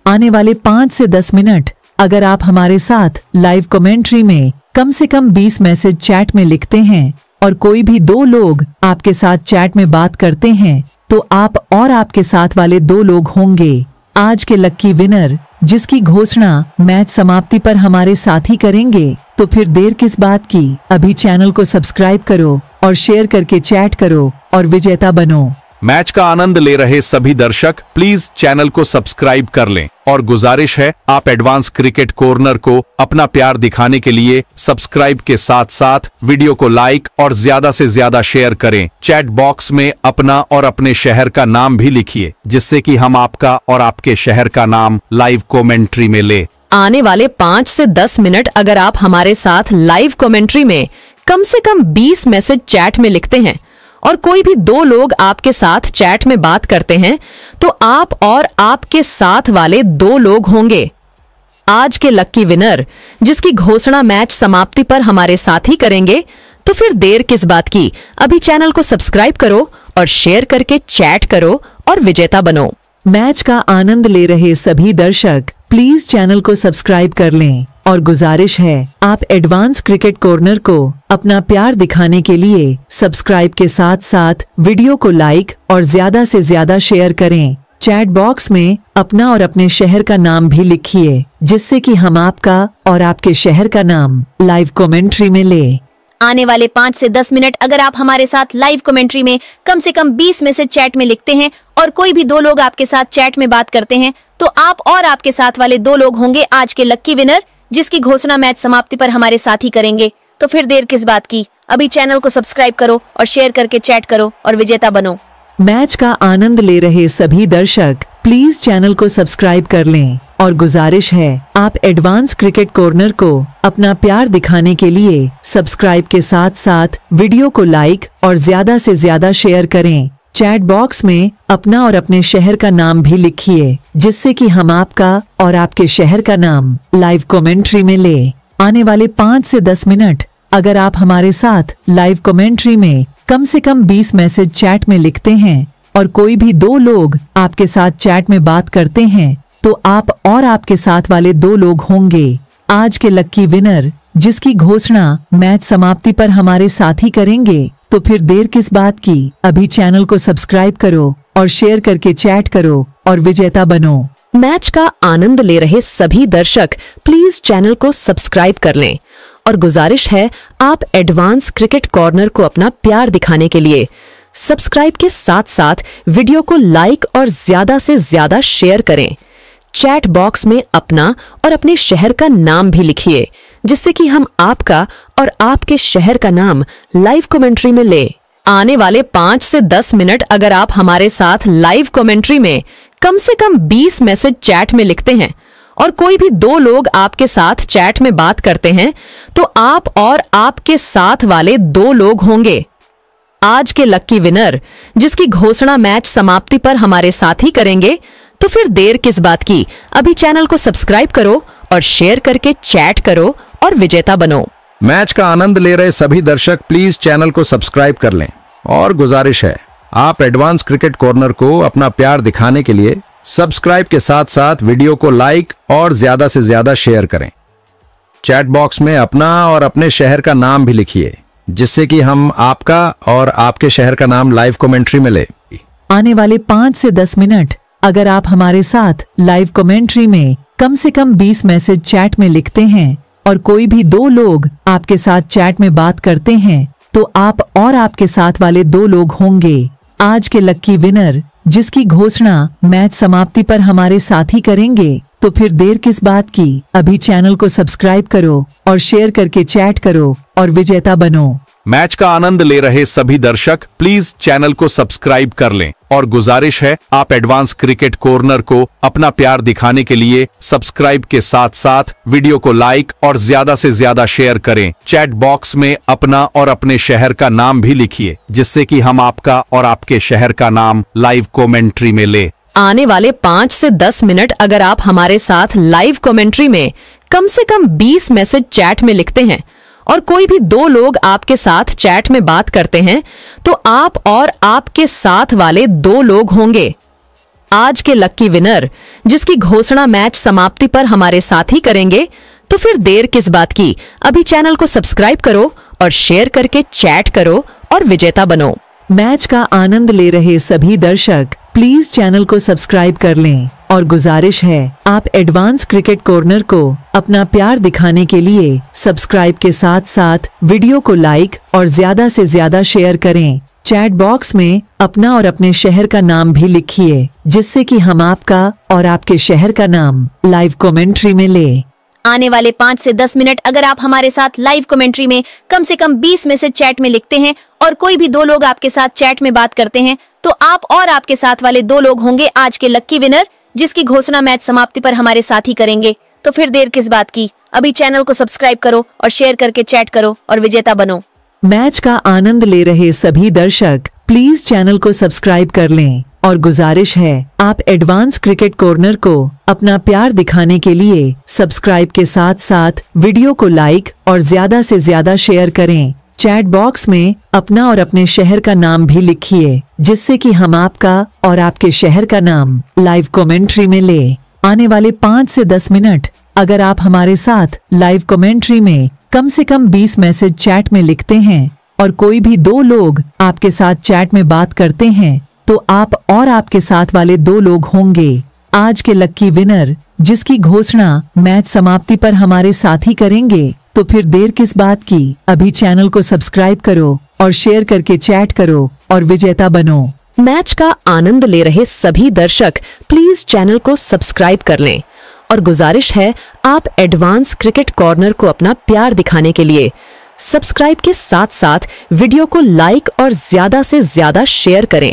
आने वाले पाँच से दस मिनट अगर आप हमारे साथ लाइव कमेंट्री में कम से कम बीस मैसेज चैट में लिखते हैं और कोई भी दो लोग आपके साथ चैट में बात करते हैं तो आप और आपके साथ वाले दो लोग होंगे आज के लक्की विनर जिसकी घोषणा मैच समाप्ति पर हमारे साथी करेंगे तो फिर देर किस बात की अभी चैनल को सब्सक्राइब करो और शेयर करके चैट करो और विजेता बनो मैच का आनंद ले रहे सभी दर्शक प्लीज चैनल को सब्सक्राइब कर लें और गुजारिश है आप एडवांस क्रिकेट कॉर्नर को अपना प्यार दिखाने के लिए सब्सक्राइब के साथ साथ वीडियो को लाइक और ज्यादा से ज्यादा शेयर करें चैट बॉक्स में अपना और अपने शहर का नाम भी लिखिए जिससे कि हम आपका और आपके शहर का नाम लाइव कॉमेंट्री में ले आने वाले पाँच ऐसी दस मिनट अगर आप हमारे साथ लाइव कॉमेंट्री में कम ऐसी कम बीस मैसेज चैट में लिखते हैं और कोई भी दो लोग आपके साथ चैट में बात करते हैं तो आप और आपके साथ वाले दो लोग होंगे आज के लक्की विनर जिसकी घोषणा मैच समाप्ति पर हमारे साथ ही करेंगे तो फिर देर किस बात की अभी चैनल को सब्सक्राइब करो और शेयर करके चैट करो और विजेता बनो मैच का आनंद ले रहे सभी दर्शक प्लीज चैनल को सब्सक्राइब कर लें और गुजारिश है आप एडवांस क्रिकेट कॉर्नर को अपना प्यार दिखाने के लिए सब्सक्राइब के साथ साथ वीडियो को लाइक और ज्यादा से ज्यादा शेयर करें चैट बॉक्स में अपना और अपने शहर का नाम भी लिखिए जिससे कि हम आपका और आपके शहर का नाम लाइव कमेंट्री में ले आने वाले पाँच से दस मिनट अगर आप हमारे साथ लाइव कमेंट्री में कम से कम बीस में से चैट में लिखते हैं और कोई भी दो लोग आपके साथ चैट में बात करते हैं तो आप और आपके साथ वाले दो लोग होंगे आज के लक्की विनर जिसकी घोषणा मैच समाप्ति पर हमारे साथ ही करेंगे तो फिर देर किस बात की अभी चैनल को सब्सक्राइब करो और शेयर करके चैट करो और विजेता बनो मैच का आनंद ले रहे सभी दर्शक प्लीज चैनल को सब्सक्राइब कर लें और गुजारिश है आप एडवांस क्रिकेट कॉर्नर को अपना प्यार दिखाने के लिए सब्सक्राइब के साथ साथ वीडियो को लाइक और ज्यादा से ज्यादा शेयर करें चैट बॉक्स में अपना और अपने शहर का नाम भी लिखिए जिससे कि हम आपका और आपके शहर का नाम लाइव कमेंट्री में ले आने वाले पाँच से दस मिनट अगर आप हमारे साथ लाइव कमेंट्री में कम से कम बीस मैसेज चैट में लिखते हैं और कोई भी दो लोग आपके साथ चैट में बात करते हैं तो आप और आपके साथ वाले दो लोग होंगे आज के लक्की विनर जिसकी घोषणा मैच समाप्ति पर हमारे साथी करेंगे तो फिर देर किस बात की अभी चैनल को सब्सक्राइब करो और शेयर करके चैट करो और विजेता बनो मैच का आनंद ले रहे सभी दर्शक प्लीज चैनल को सब्सक्राइब कर लें और गुजारिश है आप एडवांस क्रिकेट कॉर्नर को अपना प्यार दिखाने के लिए सब्सक्राइब के साथ साथ वीडियो को लाइक और ज्यादा से ज्यादा शेयर करें चैट बॉक्स में अपना और अपने शहर का नाम भी लिखिए जिससे कि हम आपका और आपके शहर का नाम लाइव कमेंट्री में ले आने वाले पांच से दस मिनट अगर आप हमारे साथ लाइव कमेंट्री में कम से कम बीस मैसेज चैट में लिखते हैं और कोई भी दो लोग आपके साथ चैट में बात करते हैं तो आप और आपके साथ वाले दो लोग होंगे आज के लक्की विनर जिसकी घोषणा मैच समाप्ति पर हमारे साथ ही करेंगे तो फिर देर किस बात की अभी चैनल को सब्सक्राइब करो और शेयर करके चैट करो और विजेता बनो मैच का आनंद ले रहे सभी दर्शक प्लीज चैनल को सब्सक्राइब कर लें और गुजारिश है आप एडवांस क्रिकेट कॉर्नर को अपना प्यार दिखाने के लिए सब्सक्राइब के साथ साथ वीडियो को लाइक और ज्यादा से ज्यादा शेयर करें चैट बॉक्स में अपना और अपने शहर का नाम भी लिखिए जिससे कि हम आपका और आपके शहर का नाम लाइव कमेंट्री में ले आने वाले पाँच से दस मिनट अगर आप हमारे साथ लाइव कमेंट्री में कम से कम 20 मैसेज चैट में लिखते हैं और कोई भी दो लोग आपके साथ चैट में बात करते हैं तो आप और आपके साथ वाले दो लोग होंगे आज के लक्की विनर जिसकी घोषणा मैच समाप्ति पर हमारे साथी करेंगे तो फिर देर किस बात की अभी चैनल को सब्सक्राइब करो और शेयर करके चैट करो और विजेता बनो मैच का आनंद ले रहे सभी दर्शक प्लीज चैनल को सब्सक्राइब कर लें और गुजारिश है आप एडवांस क्रिकेट कॉर्नर को अपना प्यार दिखाने के लिए सब्सक्राइब के साथ साथ वीडियो को लाइक और ज्यादा से ज्यादा शेयर करें चैट बॉक्स में अपना और अपने शहर का नाम भी लिखिए जिससे कि हम आपका और आपके शहर का नाम लाइव कॉमेंट्री में ले आने वाले पाँच ऐसी दस मिनट अगर आप हमारे साथ लाइव कॉमेंट्री में कम ऐसी कम बीस मैसेज चैट में लिखते हैं और कोई भी दो लोग आपके साथ चैट में बात करते हैं तो आप और आपके साथ वाले दो लोग होंगे आज के लक्की विनर जिसकी घोषणा मैच समाप्ति पर हमारे साथ ही करेंगे तो फिर देर किस बात की अभी चैनल को सब्सक्राइब करो और शेयर करके चैट करो और विजेता बनो मैच का आनंद ले रहे सभी दर्शक प्लीज चैनल को सब्सक्राइब कर लें और गुजारिश है आप एडवांस क्रिकेट कॉर्नर को अपना प्यार दिखाने के लिए सब्सक्राइब के साथ साथ वीडियो को लाइक और ज्यादा से ज्यादा शेयर करें चैट बॉक्स में अपना और अपने शहर का नाम भी लिखिए जिससे कि हम आपका और आपके शहर का नाम लाइव कमेंट्री में ले आने वाले पाँच से दस मिनट अगर आप हमारे साथ लाइव कमेंट्री में कम से कम बीस मैसेज चैट में लिखते हैं और कोई भी दो लोग आपके साथ चैट में बात करते हैं तो आप और आपके साथ वाले दो लोग होंगे आज के लक्की विनर जिसकी घोषणा मैच समाप्ति पर हमारे साथ ही करेंगे तो फिर देर किस बात की अभी चैनल को सब्सक्राइब करो और शेयर करके चैट करो और विजेता बनो मैच का आनंद ले रहे सभी दर्शक प्लीज चैनल को सब्सक्राइब कर लें और गुजारिश है आप एडवांस क्रिकेट कॉर्नर को अपना प्यार दिखाने के लिए सब्सक्राइब के साथ साथ वीडियो को लाइक और ज्यादा से ज्यादा शेयर करें चैट बॉक्स में अपना और अपने शहर का नाम भी लिखिए जिससे कि हम आपका और आपके शहर का नाम लाइव कमेंट्री में ले आने वाले पाँच से दस मिनट अगर आप हमारे साथ लाइव कमेंट्री में कम से कम बीस मैसेज चैट में लिखते हैं और कोई भी दो लोग आपके साथ चैट में बात करते हैं तो आप और आपके साथ वाले दो लोग होंगे आज के लक्की विनर जिसकी घोषणा मैच समाप्ति पर हमारे साथी करेंगे तो फिर देर किस बात की अभी चैनल को सब्सक्राइब करो और शेयर करके चैट करो और विजेता बनो मैच का आनंद ले रहे सभी दर्शक प्लीज चैनल को सब्सक्राइब कर लें और गुजारिश है आप एडवांस क्रिकेट कॉर्नर को अपना प्यार दिखाने के लिए सब्सक्राइब के साथ साथ वीडियो को लाइक और ज्यादा से ज्यादा शेयर करें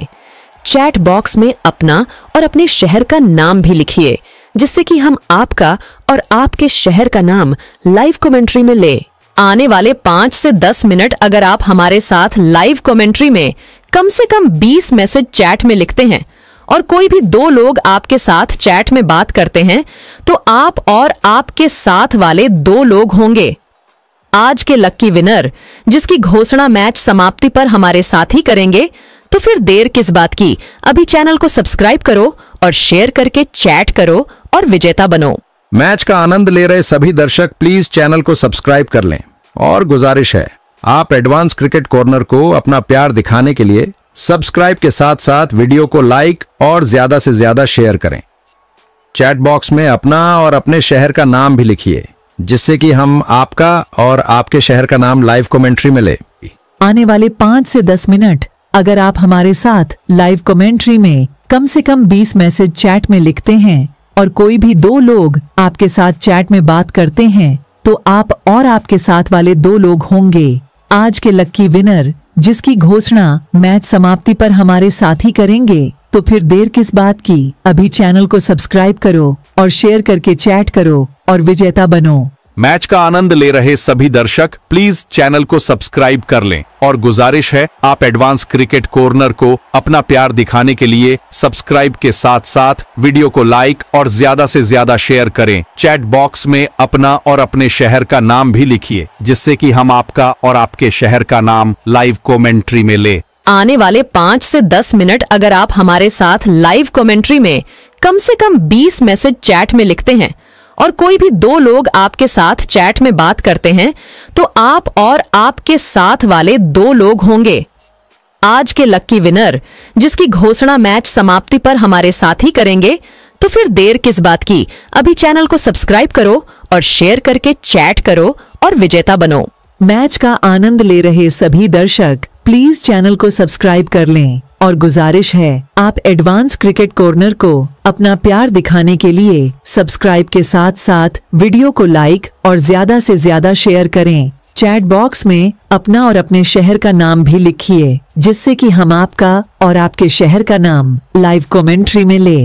चैट बॉक्स में अपना और अपने शहर का नाम भी लिखिए जिससे कि हम आपका और आपके शहर का नाम लाइव कमेंट्री में ले आने वाले पांच से दस मिनट अगर आप हमारे साथ लाइव कमेंट्री में कम से कम बीस मैसेज चैट में लिखते हैं और कोई भी दो लोग आपके साथ चैट में बात करते हैं तो आप और आपके साथ वाले दो लोग होंगे आज के लक्की विनर जिसकी घोषणा मैच समाप्ति पर हमारे साथ ही करेंगे तो फिर देर किस बात की अभी चैनल को सब्सक्राइब करो और शेयर करके चैट करो और विजेता बनो मैच का आनंद ले रहे सभी दर्शक प्लीज चैनल को सब्सक्राइब कर लें और गुजारिश है आप एडवांस क्रिकेट कॉर्नर को अपना प्यार दिखाने के लिए सब्सक्राइब के साथ साथ वीडियो को लाइक और ज्यादा से ज्यादा शेयर करें चैट बॉक्स में अपना और अपने शहर का नाम भी लिखिए जिससे कि हम आपका और आपके शहर का नाम लाइव कमेंट्री में ले आने वाले पाँच से दस मिनट अगर आप हमारे साथ लाइव कमेंट्री में कम से कम बीस मैसेज चैट में लिखते हैं और कोई भी दो लोग आपके साथ चैट में बात करते हैं तो आप और आपके साथ वाले दो लोग होंगे आज के लक्की विनर जिसकी घोषणा मैच समाप्ति पर हमारे साथी करेंगे तो फिर देर किस बात की अभी चैनल को सब्सक्राइब करो और शेयर करके चैट करो और विजेता बनो मैच का आनंद ले रहे सभी दर्शक प्लीज चैनल को सब्सक्राइब कर लें और गुजारिश है आप एडवांस क्रिकेट कॉर्नर को अपना प्यार दिखाने के लिए सब्सक्राइब के साथ साथ वीडियो को लाइक और ज्यादा से ज्यादा शेयर करें चैट बॉक्स में अपना और अपने शहर का नाम भी लिखिए जिससे कि हम आपका और आपके शहर का नाम लाइव कॉमेंट्री में ले आने वाले पाँच से दस मिनट अगर आप हमारे साथ लाइव कॉमेंट्री में कम से कम बीस मैसेज चैट में लिखते हैं और कोई भी दो लोग आपके साथ चैट में बात करते हैं तो आप और आपके साथ वाले दो लोग होंगे आज के लक्की विनर जिसकी घोषणा मैच समाप्ति पर हमारे साथ ही करेंगे तो फिर देर किस बात की अभी चैनल को सब्सक्राइब करो और शेयर करके चैट करो और विजेता बनो मैच का आनंद ले रहे सभी दर्शक प्लीज चैनल को सब्सक्राइब कर लें और गुजारिश है आप एडवांस क्रिकेट कॉर्नर को अपना प्यार दिखाने के लिए सब्सक्राइब के साथ साथ वीडियो को लाइक और ज्यादा से ज्यादा शेयर करें चैट बॉक्स में अपना और अपने शहर का नाम भी लिखिए जिससे कि हम आपका और आपके शहर का नाम लाइव कमेंट्री में ले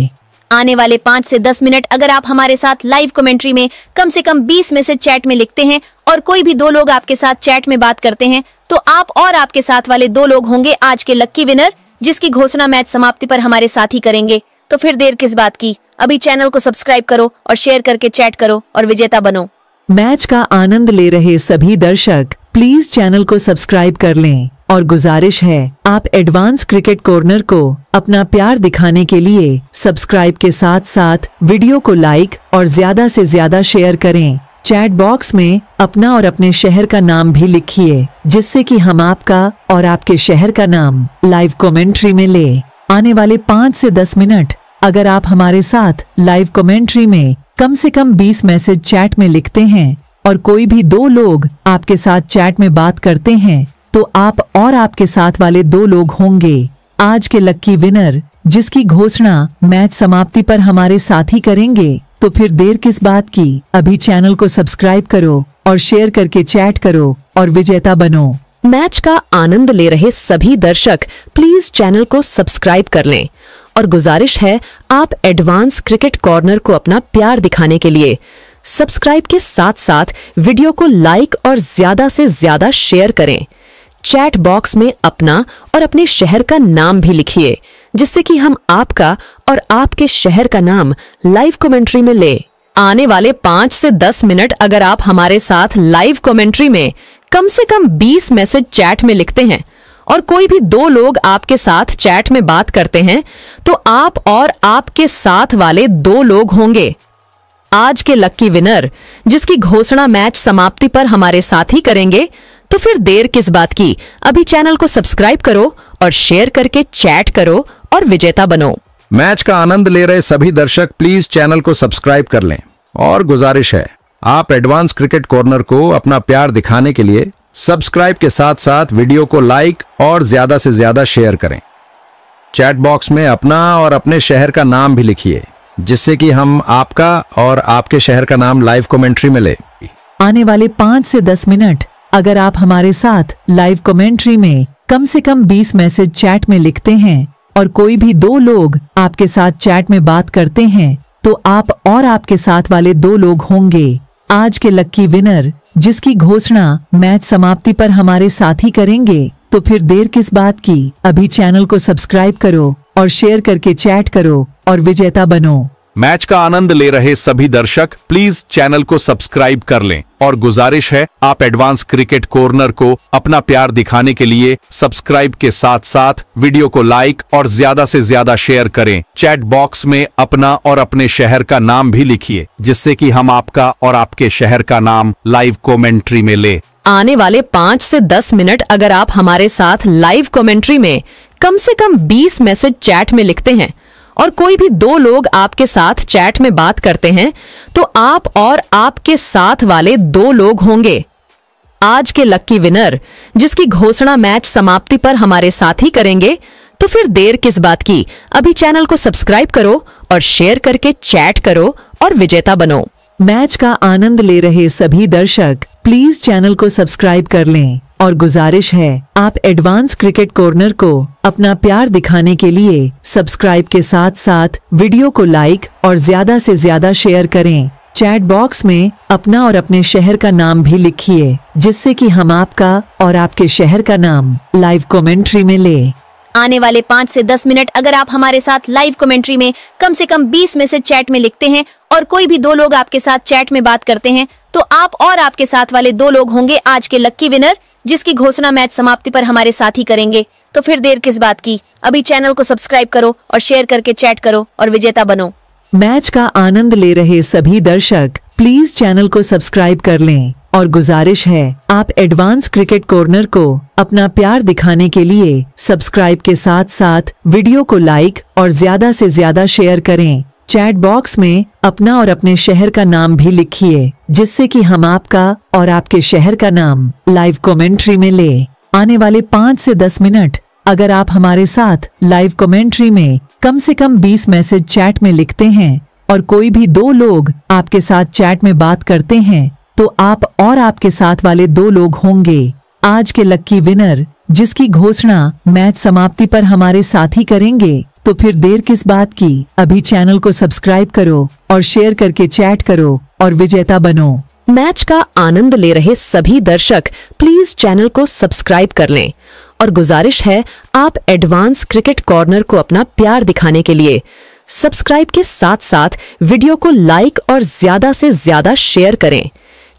आने वाले पाँच से दस मिनट अगर आप हमारे साथ लाइव कमेंट्री में कम से कम बीस में से चैट में लिखते हैं और कोई भी दो लोग आपके साथ चैट में बात करते हैं तो आप और आपके साथ वाले दो लोग होंगे आज के लक्की विनर जिसकी घोषणा मैच समाप्ति पर हमारे साथी करेंगे तो फिर देर किस बात की अभी चैनल को सब्सक्राइब करो और शेयर करके चैट करो और विजेता बनो मैच का आनंद ले रहे सभी दर्शक प्लीज चैनल को सब्सक्राइब कर लें और गुजारिश है आप एडवांस क्रिकेट कॉर्नर को अपना प्यार दिखाने के लिए सब्सक्राइब के साथ साथ वीडियो को लाइक और ज्यादा से ज्यादा शेयर करें चैट बॉक्स में अपना और अपने शहर का नाम भी लिखिए जिससे कि हम आपका और आपके शहर का नाम लाइव कमेंट्री में ले आने वाले पाँच से दस मिनट अगर आप हमारे साथ लाइव कमेंट्री में कम से कम बीस मैसेज चैट में लिखते हैं और कोई भी दो लोग आपके साथ चैट में बात करते हैं तो आप और आपके साथ वाले दो लोग होंगे आज के लक्की विनर जिसकी घोषणा मैच समाप्ति पर हमारे साथी करेंगे तो फिर देर किस बात की अभी चैनल को सब्सक्राइब करो और शेयर करके चैट करो और विजेता बनो मैच का आनंद ले रहे सभी दर्शक प्लीज चैनल को सब्सक्राइब कर लें और गुजारिश है आप एडवांस क्रिकेट कॉर्नर को अपना प्यार दिखाने के लिए सब्सक्राइब के साथ साथ वीडियो को लाइक और ज्यादा से ज्यादा शेयर करें चैट बॉक्स में अपना और अपने शहर का नाम भी लिखिए जिससे कि हम आपका और आपके शहर का नाम लाइव कमेंट्री में ले आने वाले पांच से दस मिनट अगर आप हमारे साथ लाइव कमेंट्री में कम से कम बीस मैसेज चैट में लिखते हैं और कोई भी दो लोग आपके साथ चैट में बात करते हैं तो आप और आपके साथ वाले दो लोग होंगे आज के लक्की विनर जिसकी घोषणा मैच समाप्ति पर हमारे साथ ही करेंगे तो फिर देर किस बात की अभी चैनल को सब्सक्राइब करो और शेयर करके चैट करो और विजेता बनो मैच का आनंद ले रहे सभी दर्शक प्लीज चैनल को सब्सक्राइब कर लें और गुजारिश है आप एडवांस क्रिकेट कॉर्नर को अपना प्यार दिखाने के लिए सब्सक्राइब के साथ साथ वीडियो को लाइक और ज्यादा से ज्यादा शेयर करें चैट बॉक्स में अपना और अपने शहर का नाम भी लिखिए जिससे कि हम आपका और आपके शहर का नाम लाइव कमेंट्री में ले आने वाले पाँच से दस मिनट अगर आप हमारे साथ लाइव कमेंट्री में कम से कम 20 मैसेज चैट में लिखते हैं और कोई भी दो लोग आपके साथ चैट में बात करते हैं तो आप और आपके साथ वाले दो लोग होंगे आज के लक्की विनर जिसकी घोषणा मैच समाप्ति पर हमारे साथी करेंगे तो फिर देर किस बात की अभी चैनल को सब्सक्राइब करो और शेयर करके चैट करो और विजेता बनो मैच का आनंद ले रहे सभी दर्शक प्लीज चैनल को सब्सक्राइब कर लें और गुजारिश है आप एडवांस क्रिकेट कॉर्नर को अपना प्यार दिखाने के लिए सब्सक्राइब के साथ साथ वीडियो को लाइक और ज्यादा से ज्यादा शेयर करें चैट बॉक्स में अपना और अपने शहर का नाम भी लिखिए जिससे कि हम आपका और आपके शहर का नाम लाइव कॉमेंट्री में ले आने वाले पाँच ऐसी दस मिनट अगर आप हमारे साथ लाइव कॉमेंट्री में कम ऐसी कम बीस मैसेज चैट में लिखते हैं और कोई भी दो लोग आपके साथ चैट में बात करते हैं तो आप और आपके साथ वाले दो लोग होंगे आज के लक्की विनर जिसकी घोषणा मैच समाप्ति पर हमारे साथ ही करेंगे तो फिर देर किस बात की अभी चैनल को सब्सक्राइब करो और शेयर करके चैट करो और विजेता बनो मैच का आनंद ले रहे सभी दर्शक प्लीज चैनल को सब्सक्राइब कर लें और गुजारिश है आप एडवांस क्रिकेट कॉर्नर को अपना प्यार दिखाने के लिए सब्सक्राइब के साथ साथ वीडियो को लाइक और ज्यादा से ज्यादा शेयर करें चैट बॉक्स में अपना और अपने शहर का नाम भी लिखिए जिससे कि हम आपका और आपके शहर का नाम लाइव कमेंट्री में ले आने वाले पाँच से दस मिनट अगर आप हमारे साथ लाइव कमेंट्री में कम से कम बीस मैसेज चैट में लिखते हैं और कोई भी दो लोग आपके साथ चैट में बात करते हैं तो आप और आपके साथ वाले दो लोग होंगे आज के लक्की विनर जिसकी घोषणा मैच समाप्ति पर हमारे साथ ही करेंगे तो फिर देर किस बात की अभी चैनल को सब्सक्राइब करो और शेयर करके चैट करो और विजेता बनो मैच का आनंद ले रहे सभी दर्शक प्लीज चैनल को सब्सक्राइब कर लें और गुजारिश है आप एडवांस क्रिकेट कॉर्नर को अपना प्यार दिखाने के लिए सब्सक्राइब के साथ साथ वीडियो को लाइक और ज्यादा से ज्यादा शेयर करें चैट बॉक्स में अपना और अपने शहर का नाम भी लिखिए जिससे कि हम आपका और आपके शहर का नाम लाइव कमेंट्री में ले आने वाले पाँच से दस मिनट अगर आप हमारे साथ लाइव कमेंट्री में कम से कम बीस मैसेज चैट में लिखते हैं और कोई भी दो लोग आपके साथ चैट में बात करते हैं तो आप और आपके साथ वाले दो लोग होंगे आज के लक्की विनर जिसकी घोषणा मैच समाप्ति पर हमारे साथी करेंगे तो फिर देर किस बात की अभी चैनल को सब्सक्राइब करो और शेयर करके चैट करो और विजेता बनो मैच का आनंद ले रहे सभी दर्शक प्लीज चैनल को सब्सक्राइब कर लें और गुजारिश है आप एडवांस क्रिकेट कॉर्नर को अपना प्यार दिखाने के लिए सब्सक्राइब के साथ साथ वीडियो को लाइक और ज्यादा से ज्यादा शेयर करें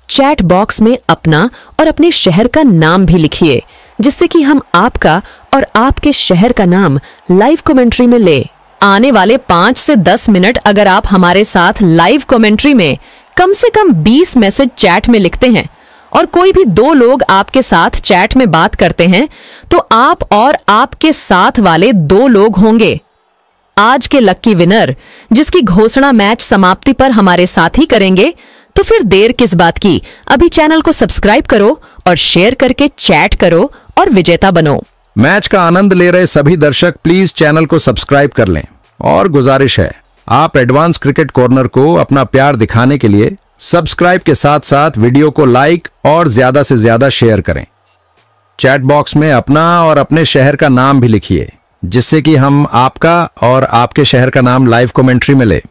चैट बॉक्स में अपना और अपने शहर का नाम भी लिखिए जिससे कि हम आपका और आपके शहर का नाम लाइव कमेंट्री में ले आने वाले पाँच से दस मिनट अगर आप हमारे साथ लाइव कमेंट्री में कम से कम बीस मैसेज चैट में लिखते हैं और कोई भी दो लोग आपके साथ चैट में बात करते हैं तो आप और आपके साथ वाले दो लोग होंगे आज के लक्की विनर जिसकी घोषणा मैच समाप्ति पर हमारे साथ ही करेंगे तो फिर देर किस बात की अभी चैनल को सब्सक्राइब करो और शेयर करके चैट करो और विजेता बनो मैच का आनंद ले रहे सभी दर्शक प्लीज चैनल को सब्सक्राइब कर लें और गुजारिश है आप एडवांस क्रिकेट कॉर्नर को अपना प्यार दिखाने के लिए सब्सक्राइब के साथ साथ वीडियो को लाइक और ज्यादा से ज्यादा शेयर करें चैट बॉक्स में अपना और अपने शहर का नाम भी लिखिए जिससे कि हम आपका और आपके शहर का नाम लाइव कमेंट्री में ले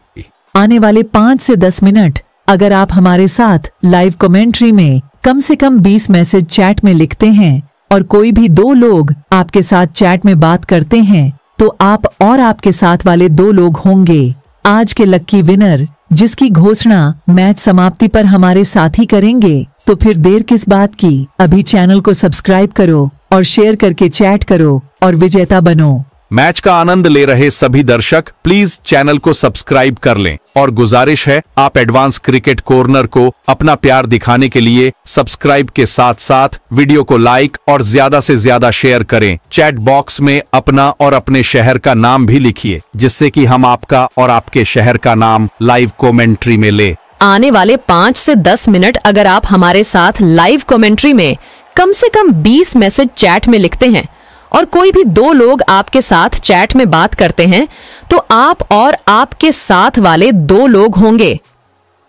आने वाले पांच से दस मिनट अगर आप हमारे साथ लाइव कमेंट्री में कम से कम 20 मैसेज चैट में लिखते हैं और कोई भी दो लोग आपके साथ चैट में बात करते हैं तो आप और आपके साथ वाले दो लोग होंगे आज के लक्की विनर जिसकी घोषणा मैच समाप्ति पर हमारे साथी करेंगे तो फिर देर किस बात की अभी चैनल को सब्सक्राइब करो और शेयर करके चैट करो और विजेता बनो मैच का आनंद ले रहे सभी दर्शक प्लीज चैनल को सब्सक्राइब कर लें और गुजारिश है आप एडवांस क्रिकेट कॉर्नर को अपना प्यार दिखाने के लिए सब्सक्राइब के साथ साथ वीडियो को लाइक और ज्यादा से ज्यादा शेयर करें चैट बॉक्स में अपना और अपने शहर का नाम भी लिखिए जिससे कि हम आपका और आपके शहर का नाम लाइव कॉमेंट्री में ले आने वाले पाँच ऐसी दस मिनट अगर आप हमारे साथ लाइव कॉमेंट्री में कम ऐसी कम बीस मैसेज चैट में लिखते हैं और कोई भी दो लोग आपके साथ चैट में बात करते हैं तो आप और आपके साथ वाले दो लोग होंगे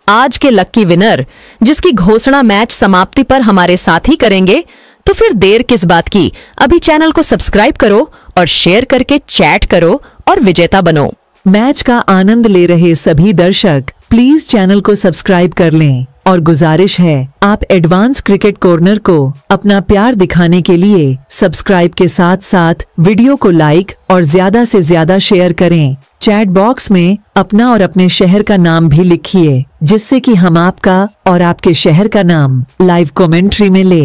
आज के लक्की विनर जिसकी घोषणा मैच समाप्ति पर हमारे साथ ही करेंगे तो फिर देर किस बात की अभी चैनल को सब्सक्राइब करो और शेयर करके चैट करो और विजेता बनो मैच का आनंद ले रहे सभी दर्शक प्लीज चैनल को सब्सक्राइब कर लें और गुजारिश है आप एडवांस क्रिकेट कॉर्नर को अपना प्यार दिखाने के लिए सब्सक्राइब के साथ साथ वीडियो को लाइक और ज्यादा से ज्यादा शेयर करें चैट बॉक्स में अपना और अपने शहर का नाम भी लिखिए जिससे कि हम आपका और आपके शहर का नाम लाइव कमेंट्री में ले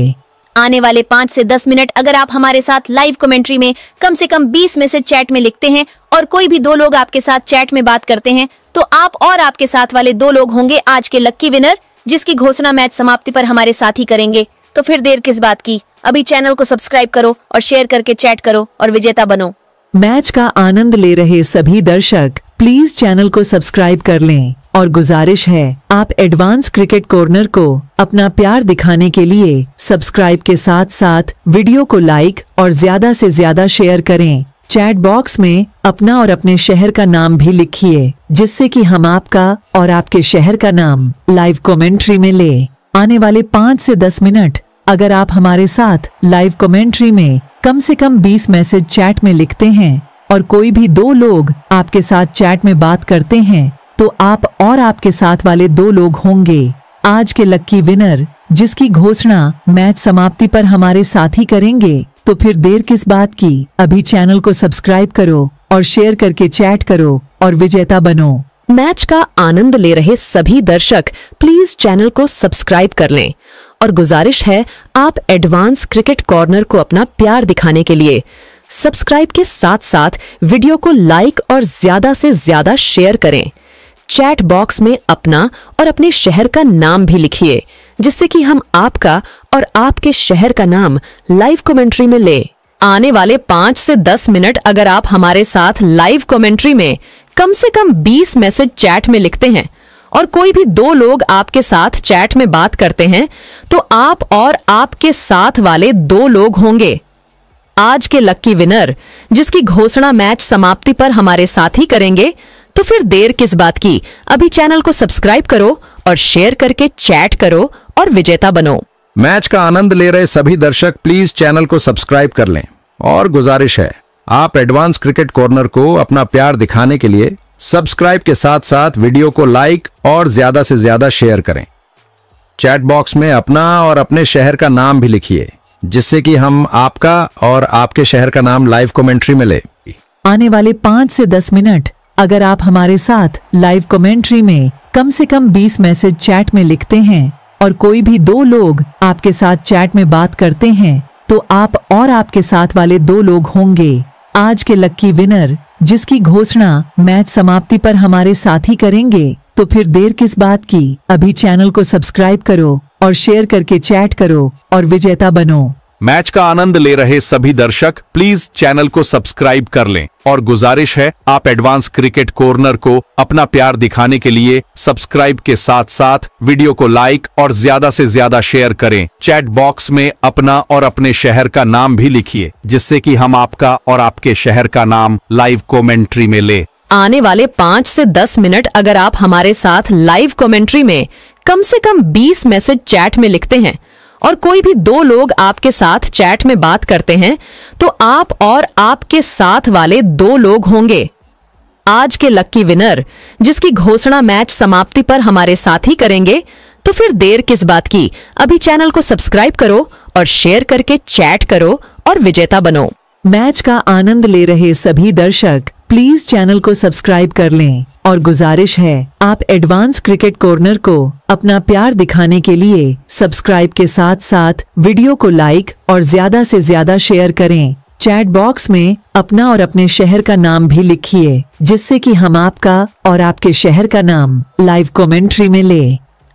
आने वाले पाँच से दस मिनट अगर आप हमारे साथ लाइव कमेंट्री में कम से कम बीस में से चैट में लिखते हैं और कोई भी दो लोग आपके साथ चैट में बात करते हैं तो आप और आपके साथ वाले दो लोग होंगे आज के लक्की विनर जिसकी घोषणा मैच समाप्ति पर हमारे साथ ही करेंगे तो फिर देर किस बात की अभी चैनल को सब्सक्राइब करो और शेयर करके चैट करो और विजेता बनो मैच का आनंद ले रहे सभी दर्शक प्लीज चैनल को सब्सक्राइब कर लें और गुजारिश है आप एडवांस क्रिकेट कॉर्नर को अपना प्यार दिखाने के लिए सब्सक्राइब के साथ साथ वीडियो को लाइक और ज्यादा से ज्यादा शेयर करें चैट बॉक्स में अपना और अपने शहर का नाम भी लिखिए जिससे कि हम आपका और आपके शहर का नाम लाइव कमेंट्री में ले आने वाले पाँच से दस मिनट अगर आप हमारे साथ लाइव कमेंट्री में कम से कम बीस मैसेज चैट में लिखते हैं और कोई भी दो लोग आपके साथ चैट में बात करते हैं तो आप और आपके साथ वाले दो लोग होंगे आज के लक्की विनर जिसकी घोषणा मैच समाप्ति पर हमारे साथी करेंगे तो फिर देर किस बात की अभी चैनल को सब्सक्राइब करो और शेयर करके चैट करो और विजेता बनो मैच का आनंद ले रहे सभी दर्शक प्लीज चैनल को सब्सक्राइब कर लें और गुजारिश है आप एडवांस क्रिकेट कॉर्नर को अपना प्यार दिखाने के लिए सब्सक्राइब के साथ साथ वीडियो को लाइक और ज्यादा से ज्यादा शेयर करें चैट बॉक्स में अपना और अपने शहर का नाम भी लिखिए जिससे कि हम आपका और आपके शहर का नाम लाइव कमेंट्री में ले आने वाले पांच से दस मिनट अगर आप हमारे साथ लाइव कमेंट्री में कम से कम बीस मैसेज चैट में लिखते हैं और कोई भी दो लोग आपके साथ चैट में बात करते हैं तो आप और आपके साथ वाले दो लोग होंगे आज के लक्की विनर जिसकी घोषणा मैच समाप्ति पर हमारे साथ ही करेंगे तो फिर देर किस बात की अभी चैनल को सब्सक्राइब करो और शेयर करके चैट करो और विजेता बनो मैच का आनंद ले रहे सभी दर्शक प्लीज चैनल को सब्सक्राइब कर लें और गुजारिश है आप एडवांस क्रिकेट कॉर्नर को अपना प्यार दिखाने के लिए सब्सक्राइब के साथ साथ वीडियो को लाइक और ज्यादा से ज्यादा शेयर करें चैट बॉक्स में अपना और अपने शहर का नाम भी लिखिए जिससे कि हम आपका और आपके शहर का नाम लाइव कमेंट्री में ले आने वाले पाँच से दस मिनट अगर आप हमारे साथ लाइव कमेंट्री में कम से कम बीस मैसेज चैट में लिखते हैं और कोई भी दो लोग आपके साथ चैट में बात करते हैं तो आप और आपके साथ वाले दो लोग होंगे आज के लक्की विनर जिसकी घोषणा मैच समाप्ति पर हमारे साथी करेंगे तो फिर देर किस बात की अभी चैनल को सब्सक्राइब करो और शेयर करके चैट करो और विजेता बनो मैच का आनंद ले रहे सभी दर्शक प्लीज चैनल को सब्सक्राइब कर लें और गुजारिश है आप एडवांस क्रिकेट कॉर्नर को अपना प्यार दिखाने के लिए सब्सक्राइब के साथ साथ वीडियो को लाइक और ज्यादा से ज्यादा शेयर करें चैट बॉक्स में अपना और अपने शहर का नाम भी लिखिए जिससे कि हम आपका और आपके शहर का नाम लाइव कॉमेंट्री में ले आने वाले पाँच से दस मिनट अगर आप हमारे साथ लाइव कॉमेंट्री में कम से कम बीस मैसेज चैट में लिखते हैं और कोई भी दो लोग आपके साथ चैट में बात करते हैं तो आप और आपके साथ वाले दो लोग होंगे आज के लक्की विनर जिसकी घोषणा मैच समाप्ति पर हमारे साथ ही करेंगे तो फिर देर किस बात की अभी चैनल को सब्सक्राइब करो और शेयर करके चैट करो और विजेता बनो मैच का आनंद ले रहे सभी दर्शक प्लीज चैनल को सब्सक्राइब कर लें और गुजारिश है आप एडवांस क्रिकेट कॉर्नर को अपना प्यार दिखाने के लिए सब्सक्राइब के साथ साथ वीडियो को लाइक और ज्यादा से ज्यादा शेयर करें चैट बॉक्स में अपना और अपने शहर का नाम भी लिखिए जिससे कि हम आपका और आपके शहर का नाम लाइव कमेंट्री में ले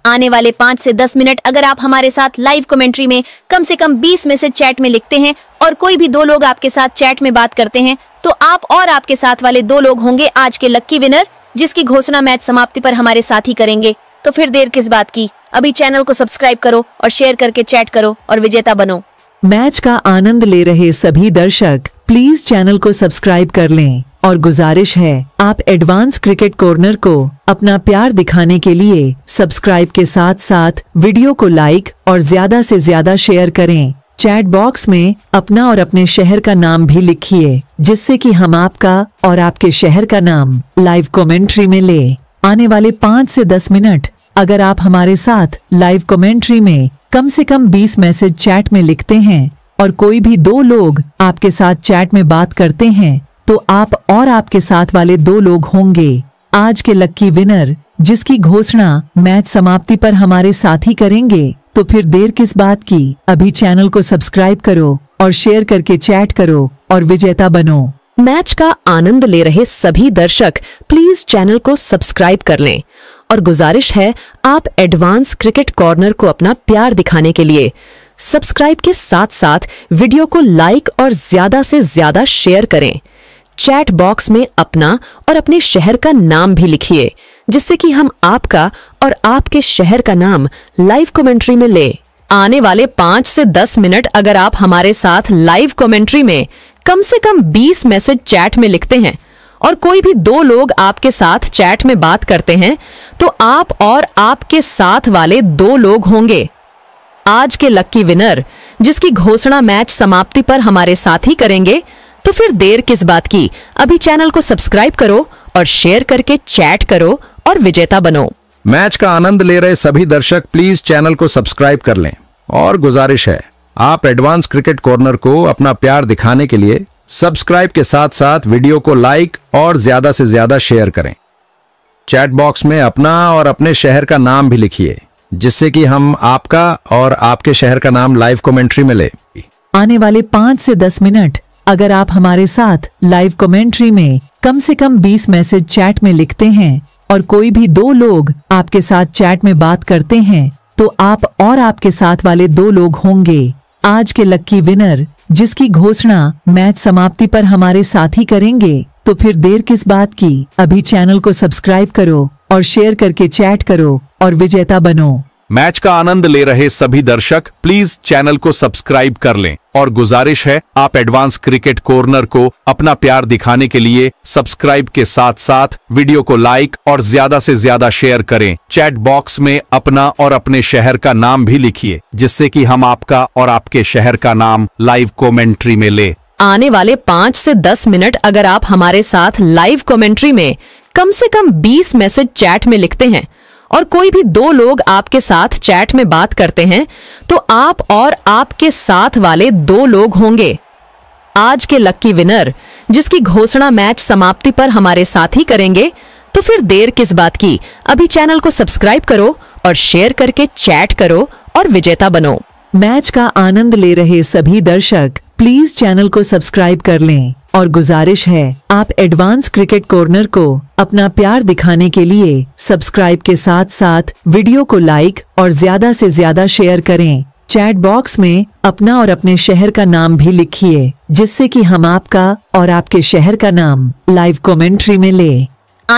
आने वाले पाँच से दस मिनट अगर आप हमारे साथ लाइव कमेंट्री में कम से कम बीस में से चैट में लिखते हैं और कोई भी दो लोग आपके साथ चैट में बात करते हैं तो आप और आपके साथ वाले दो लोग होंगे आज के लक्की विनर जिसकी घोषणा मैच समाप्ति पर हमारे साथ ही करेंगे तो फिर देर किस बात की अभी चैनल को सब्सक्राइब करो और शेयर करके चैट करो और विजेता बनो मैच का आनंद ले रहे सभी दर्शक प्लीज चैनल को सब्सक्राइब कर लें और गुजारिश है आप एडवांस क्रिकेट कॉर्नर को अपना प्यार दिखाने के लिए सब्सक्राइब के साथ साथ वीडियो को लाइक और ज्यादा से ज्यादा शेयर करें चैट बॉक्स में अपना और अपने शहर का नाम भी लिखिए जिससे कि हम आपका और आपके शहर का नाम लाइव कमेंट्री में ले आने वाले पाँच से दस मिनट अगर आप हमारे साथ लाइव कमेंट्री में कम से कम बीस मैसेज चैट में लिखते हैं और कोई भी दो लोग आपके साथ चैट में बात करते हैं तो आप और आपके साथ वाले दो लोग होंगे आज के लक्की विनर जिसकी घोषणा मैच समाप्ति पर हमारे साथी करेंगे तो फिर देर किस बात की अभी चैनल को सब्सक्राइब करो और शेयर करके चैट करो और विजेता बनो मैच का आनंद ले रहे सभी दर्शक प्लीज चैनल को सब्सक्राइब कर लें और गुजारिश है आप एडवांस क्रिकेट कॉर्नर को अपना प्यार दिखाने के लिए सब्सक्राइब के साथ साथ वीडियो को लाइक और ज्यादा से ज्यादा शेयर करें चैट बॉक्स में अपना और अपने शहर का नाम भी लिखिए जिससे कि हम आपका और आपके शहर का नाम लाइव कमेंट्री में ले आने वाले पांच से दस मिनट अगर आप हमारे साथ लाइव कमेंट्री में कम से कम बीस मैसेज चैट में लिखते हैं और कोई भी दो लोग आपके साथ चैट में बात करते हैं तो आप और आपके साथ वाले दो लोग होंगे आज के लक्की विनर जिसकी घोषणा मैच समाप्ति पर हमारे साथ ही करेंगे तो फिर देर किस बात की अभी चैनल को सब्सक्राइब करो और शेयर करके चैट करो और विजेता बनो मैच का आनंद ले रहे सभी दर्शक प्लीज चैनल को सब्सक्राइब कर लें और गुजारिश है आप एडवांस क्रिकेट कॉर्नर को अपना प्यार दिखाने के लिए सब्सक्राइब के साथ साथ वीडियो को लाइक और ज्यादा से ज्यादा शेयर करें चैट बॉक्स में अपना और अपने शहर का नाम भी लिखिए जिससे कि हम आपका और आपके शहर का नाम लाइव कमेंट्री में ले आने वाले पांच से दस मिनट अगर आप हमारे साथ लाइव कमेंट्री में कम से कम 20 मैसेज चैट में लिखते हैं और कोई भी दो लोग आपके साथ चैट में बात करते हैं तो आप और आपके साथ वाले दो लोग होंगे आज के लक्की विनर जिसकी घोषणा मैच समाप्ति पर हमारे साथी करेंगे तो फिर देर किस बात की अभी चैनल को सब्सक्राइब करो और शेयर करके चैट करो और विजेता बनो मैच का आनंद ले रहे सभी दर्शक प्लीज चैनल को सब्सक्राइब कर लें और गुजारिश है आप एडवांस क्रिकेट कॉर्नर को अपना प्यार दिखाने के लिए सब्सक्राइब के साथ साथ वीडियो को लाइक और ज्यादा से ज्यादा शेयर करें चैट बॉक्स में अपना और अपने शहर का नाम भी लिखिए जिससे कि हम आपका और आपके शहर का नाम लाइव कॉमेंट्री में ले आने वाले पाँच ऐसी दस मिनट अगर आप हमारे साथ लाइव कॉमेंट्री में कम ऐसी कम बीस मैसेज चैट में लिखते हैं और कोई भी दो लोग आपके साथ चैट में बात करते हैं तो आप और आपके साथ वाले दो लोग होंगे आज के लक्की विनर जिसकी घोषणा मैच समाप्ति पर हमारे साथ ही करेंगे तो फिर देर किस बात की अभी चैनल को सब्सक्राइब करो और शेयर करके चैट करो और विजेता बनो मैच का आनंद ले रहे सभी दर्शक प्लीज चैनल को सब्सक्राइब कर लें और गुजारिश है आप एडवांस क्रिकेट कॉर्नर को अपना प्यार दिखाने के लिए सब्सक्राइब के साथ साथ वीडियो को लाइक और ज्यादा से ज्यादा शेयर करें चैट बॉक्स में अपना और अपने शहर का नाम भी लिखिए जिससे कि हम आपका और आपके शहर का नाम लाइव कमेंट्री में ले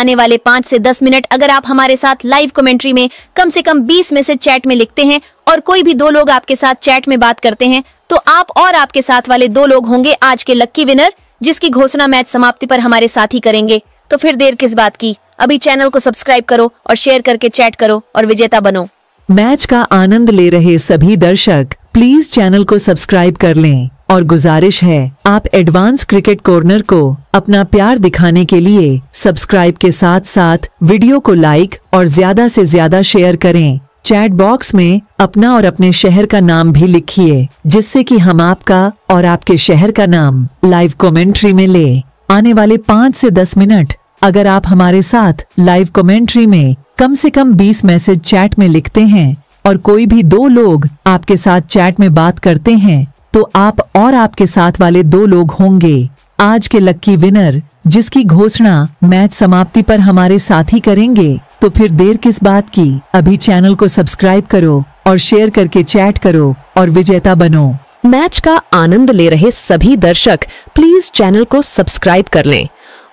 आने वाले पाँच से दस मिनट अगर आप हमारे साथ लाइव कमेंट्री में कम से कम बीस में से चैट में लिखते हैं और कोई भी दो लोग आपके साथ चैट में बात करते हैं तो आप और आपके साथ वाले दो लोग होंगे आज के लक्की विनर जिसकी घोषणा मैच समाप्ति पर हमारे साथ ही करेंगे तो फिर देर किस बात की अभी चैनल को सब्सक्राइब करो और शेयर करके चैट करो और विजेता बनो मैच का आनंद ले रहे सभी दर्शक प्लीज चैनल को सब्सक्राइब कर लें और गुजारिश है आप एडवांस क्रिकेट कॉर्नर को अपना प्यार दिखाने के लिए सब्सक्राइब के साथ साथ वीडियो को लाइक और ज्यादा से ज्यादा शेयर करें चैट बॉक्स में अपना और अपने शहर का नाम भी लिखिए जिससे कि हम आपका और आपके शहर का नाम लाइव कमेंट्री में ले आने वाले पाँच से दस मिनट अगर आप हमारे साथ लाइव कमेंट्री में कम से कम बीस मैसेज चैट में लिखते हैं और कोई भी दो लोग आपके साथ चैट में बात करते हैं तो आप और आपके साथ वाले दो लोग होंगे आज के लक्की विनर जिसकी घोषणा मैच समाप्ति पर हमारे साथी करेंगे तो फिर देर किस बात की अभी चैनल को सब्सक्राइब करो और शेयर करके चैट करो और विजेता बनो मैच का आनंद ले रहे सभी दर्शक प्लीज चैनल को सब्सक्राइब कर लें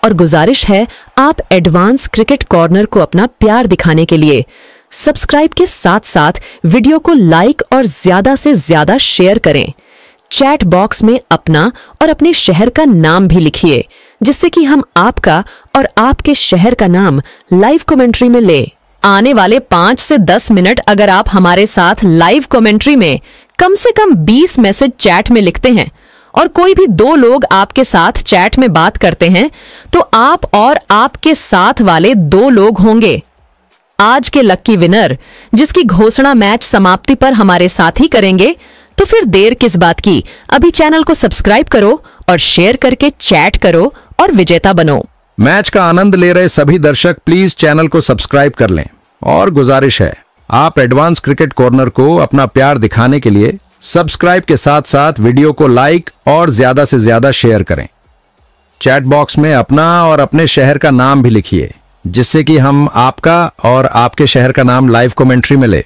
और गुजारिश है आप एडवांस क्रिकेट कॉर्नर को अपना प्यार दिखाने के लिए सब्सक्राइब के साथ साथ वीडियो को लाइक और ज्यादा से ज्यादा शेयर करें चैट बॉक्स में अपना और अपने शहर का नाम भी लिखिए जिससे कि हम आपका और आपके शहर का नाम लाइव कमेंट्री में ले आने वाले पांच से दस मिनट अगर आप हमारे साथ लाइव कमेंट्री में कम से कम बीस मैसेज चैट में लिखते हैं और कोई भी दो लोग आपके साथ चैट में बात करते हैं तो आप और आपके साथ वाले दो लोग होंगे आज के लक्की विनर जिसकी घोषणा मैच समाप्ति पर हमारे साथ ही करेंगे तो फिर देर किस बात की अभी चैनल को सब्सक्राइब करो और शेयर करके चैट करो और विजेता बनो मैच का आनंद ले रहे सभी दर्शक प्लीज चैनल को सब्सक्राइब कर लें और गुजारिश है आप एडवांस क्रिकेट कॉर्नर को अपना प्यार दिखाने के लिए सब्सक्राइब के साथ साथ वीडियो को लाइक और ज्यादा से ज्यादा शेयर करें चैट बॉक्स में अपना और अपने शहर का नाम भी लिखिए जिससे कि हम आपका और आपके शहर का नाम लाइव कमेंट्री में ले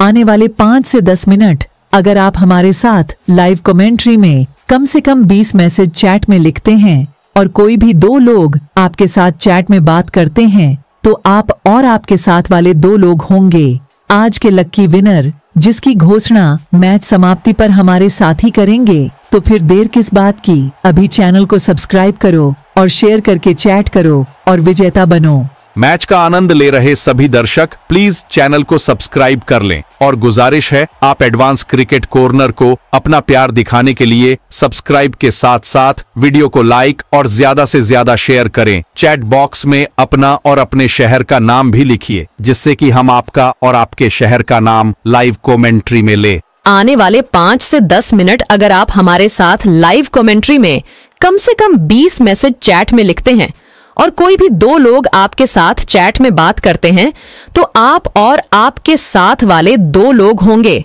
आने वाले पांच से दस मिनट अगर आप हमारे साथ लाइव कमेंट्री में कम से कम 20 मैसेज चैट में लिखते हैं और कोई भी दो लोग आपके साथ चैट में बात करते हैं तो आप और आपके साथ वाले दो लोग होंगे आज के लक्की विनर जिसकी घोषणा मैच समाप्ति पर हमारे साथी करेंगे तो फिर देर किस बात की अभी चैनल को सब्सक्राइब करो और शेयर करके चैट करो और विजेता बनो मैच का आनंद ले रहे सभी दर्शक प्लीज चैनल को सब्सक्राइब कर लें और गुजारिश है आप एडवांस क्रिकेट कॉर्नर को अपना प्यार दिखाने के लिए सब्सक्राइब के साथ साथ वीडियो को लाइक और ज्यादा से ज्यादा शेयर करें चैट बॉक्स में अपना और अपने शहर का नाम भी लिखिए जिससे कि हम आपका और आपके शहर का नाम लाइव कॉमेंट्री में ले आने वाले पाँच से दस मिनट अगर आप हमारे साथ लाइव कॉमेंट्री में कम से कम बीस मैसेज चैट में लिखते हैं और कोई भी दो लोग आपके साथ चैट में बात करते हैं तो आप और आपके साथ वाले दो लोग होंगे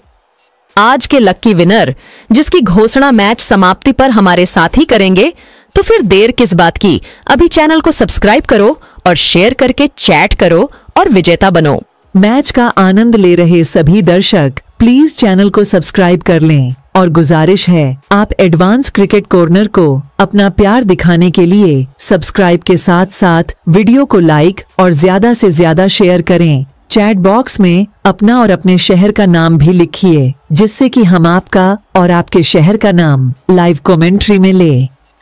आज के लक्की विनर जिसकी घोषणा मैच समाप्ति पर हमारे साथ ही करेंगे तो फिर देर किस बात की अभी चैनल को सब्सक्राइब करो और शेयर करके चैट करो और विजेता बनो मैच का आनंद ले रहे सभी दर्शक प्लीज चैनल को सब्सक्राइब कर लें और गुजारिश है आप एडवांस क्रिकेट कॉर्नर को अपना प्यार दिखाने के लिए सब्सक्राइब के साथ साथ वीडियो को लाइक और ज्यादा से ज्यादा शेयर करें चैट बॉक्स में अपना और अपने शहर का नाम भी लिखिए जिससे कि हम आपका और आपके शहर का नाम लाइव कमेंट्री में ले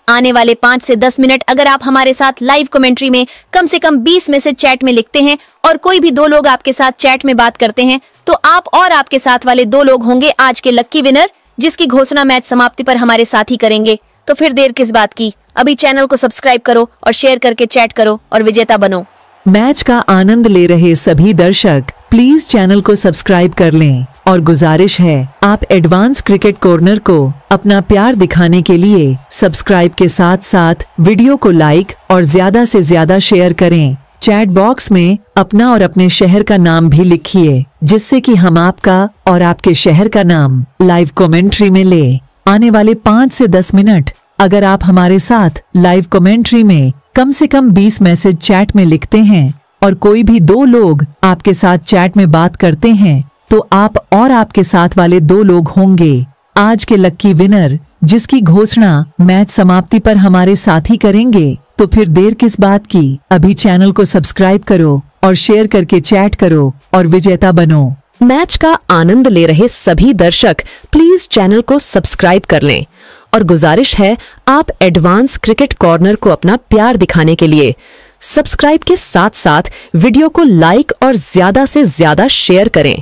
आने वाले पाँच से दस मिनट अगर आप हमारे साथ लाइव कमेंट्री में कम से कम बीस में से चैट में लिखते हैं और कोई भी दो लोग आपके साथ चैट में बात करते हैं तो आप और आपके साथ वाले दो लोग होंगे आज के लक्की विनर जिसकी घोषणा मैच समाप्ति पर हमारे साथी करेंगे तो फिर देर किस बात की अभी चैनल को सब्सक्राइब करो और शेयर करके चैट करो और विजेता बनो मैच का आनंद ले रहे सभी दर्शक प्लीज चैनल को सब्सक्राइब कर लें और गुजारिश है आप एडवांस क्रिकेट कॉर्नर को अपना प्यार दिखाने के लिए सब्सक्राइब के साथ साथ वीडियो को लाइक और ज्यादा से ज्यादा शेयर करें चैट बॉक्स में अपना और अपने शहर का नाम भी लिखिए जिससे कि हम आपका और आपके शहर का नाम लाइव कमेंट्री में ले आने वाले पाँच से दस मिनट अगर आप हमारे साथ लाइव कमेंट्री में कम से कम बीस मैसेज चैट में लिखते हैं और कोई भी दो लोग आपके साथ चैट में बात करते हैं तो आप और आपके साथ वाले दो लोग होंगे आज के लक्की विनर जिसकी घोषणा मैच समाप्ति पर हमारे साथी करेंगे तो फिर देर किस बात की अभी चैनल को सब्सक्राइब करो और शेयर करके चैट करो और विजेता बनो मैच का आनंद ले रहे सभी दर्शक प्लीज चैनल को सब्सक्राइब कर लें और गुजारिश है आप एडवांस क्रिकेट कॉर्नर को अपना प्यार दिखाने के लिए सब्सक्राइब के साथ साथ वीडियो को लाइक और ज्यादा से ज्यादा शेयर करें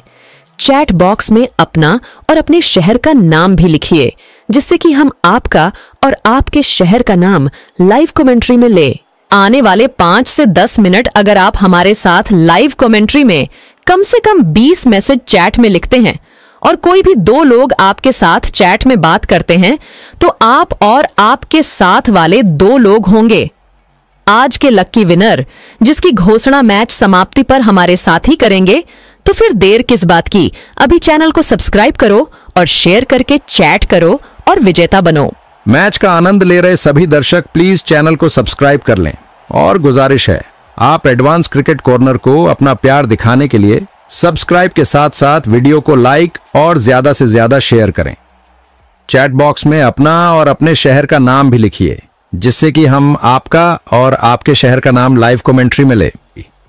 चैट बॉक्स में अपना और अपने शहर का नाम भी लिखिए जिससे कि हम आपका और आपके शहर का नाम लाइव कमेंट्री में ले आने वाले पांच से दस मिनट अगर आप हमारे साथ लाइव कमेंट्री में कम से कम बीस मैसेज चैट में लिखते हैं और कोई भी दो लोग आपके साथ चैट में बात करते हैं तो आप और आपके साथ वाले दो लोग होंगे आज के लक्की विनर जिसकी घोषणा मैच समाप्ति पर हमारे साथ ही करेंगे तो फिर देर किस बात की अभी चैनल को सब्सक्राइब करो और शेयर करके चैट करो और विजेता बनो मैच का आनंद ले रहे सभी दर्शक प्लीज चैनल को सब्सक्राइब कर लें और गुजारिश है आप एडवांस क्रिकेट कॉर्नर को अपना प्यार दिखाने के लिए सब्सक्राइब के साथ साथ वीडियो को लाइक और ज्यादा से ज्यादा शेयर करें चैट बॉक्स में अपना और अपने शहर का नाम भी लिखिए जिससे कि हम आपका और आपके शहर का नाम लाइव कमेंट्री में ले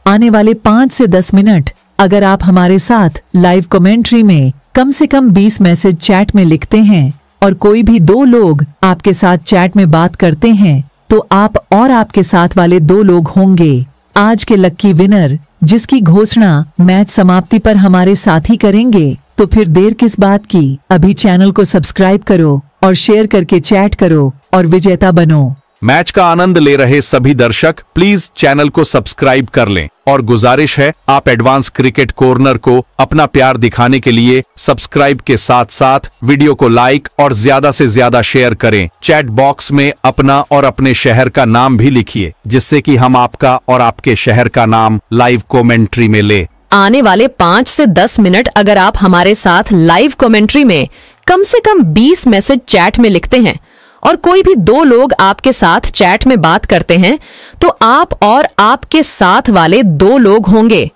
आने वाले पाँच से दस मिनट अगर आप हमारे साथ लाइव कमेंट्री में कम से कम 20 मैसेज चैट में लिखते हैं और कोई भी दो लोग आपके साथ चैट में बात करते हैं तो आप और आपके साथ वाले दो लोग होंगे आज के लक्की विनर जिसकी घोषणा मैच समाप्ति पर हमारे साथी करेंगे तो फिर देर किस बात की अभी चैनल को सब्सक्राइब करो और शेयर करके चैट करो और विजेता बनो मैच का आनंद ले रहे सभी दर्शक प्लीज चैनल को सब्सक्राइब कर लें और गुजारिश है आप एडवांस क्रिकेट कॉर्नर को अपना प्यार दिखाने के लिए सब्सक्राइब के साथ साथ वीडियो को लाइक और ज्यादा से ज्यादा शेयर करें चैट बॉक्स में अपना और अपने शहर का नाम भी लिखिए जिससे कि हम आपका और आपके शहर का नाम लाइव कॉमेंट्री में ले आने वाले पाँच ऐसी दस मिनट अगर आप हमारे साथ लाइव कॉमेंट्री में कम ऐसी कम बीस मैसेज चैट में लिखते हैं और कोई भी दो लोग आपके साथ चैट में बात करते हैं तो आप और आपके साथ वाले दो लोग होंगे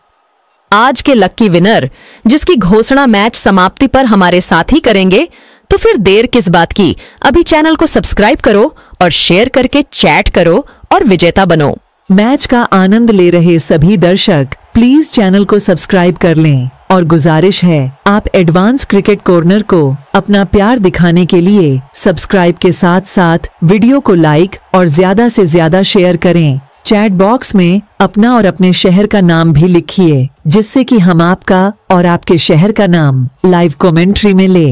आज के लक्की विनर जिसकी घोषणा मैच समाप्ति पर हमारे साथ ही करेंगे तो फिर देर किस बात की अभी चैनल को सब्सक्राइब करो और शेयर करके चैट करो और विजेता बनो मैच का आनंद ले रहे सभी दर्शक प्लीज चैनल को सब्सक्राइब कर लें और गुजारिश है आप एडवांस क्रिकेट कॉर्नर को अपना प्यार दिखाने के लिए सब्सक्राइब के साथ साथ वीडियो को लाइक और ज्यादा से ज्यादा शेयर करें चैट बॉक्स में अपना और अपने शहर का नाम भी लिखिए जिससे कि हम आपका और आपके शहर का नाम लाइव कमेंट्री में ले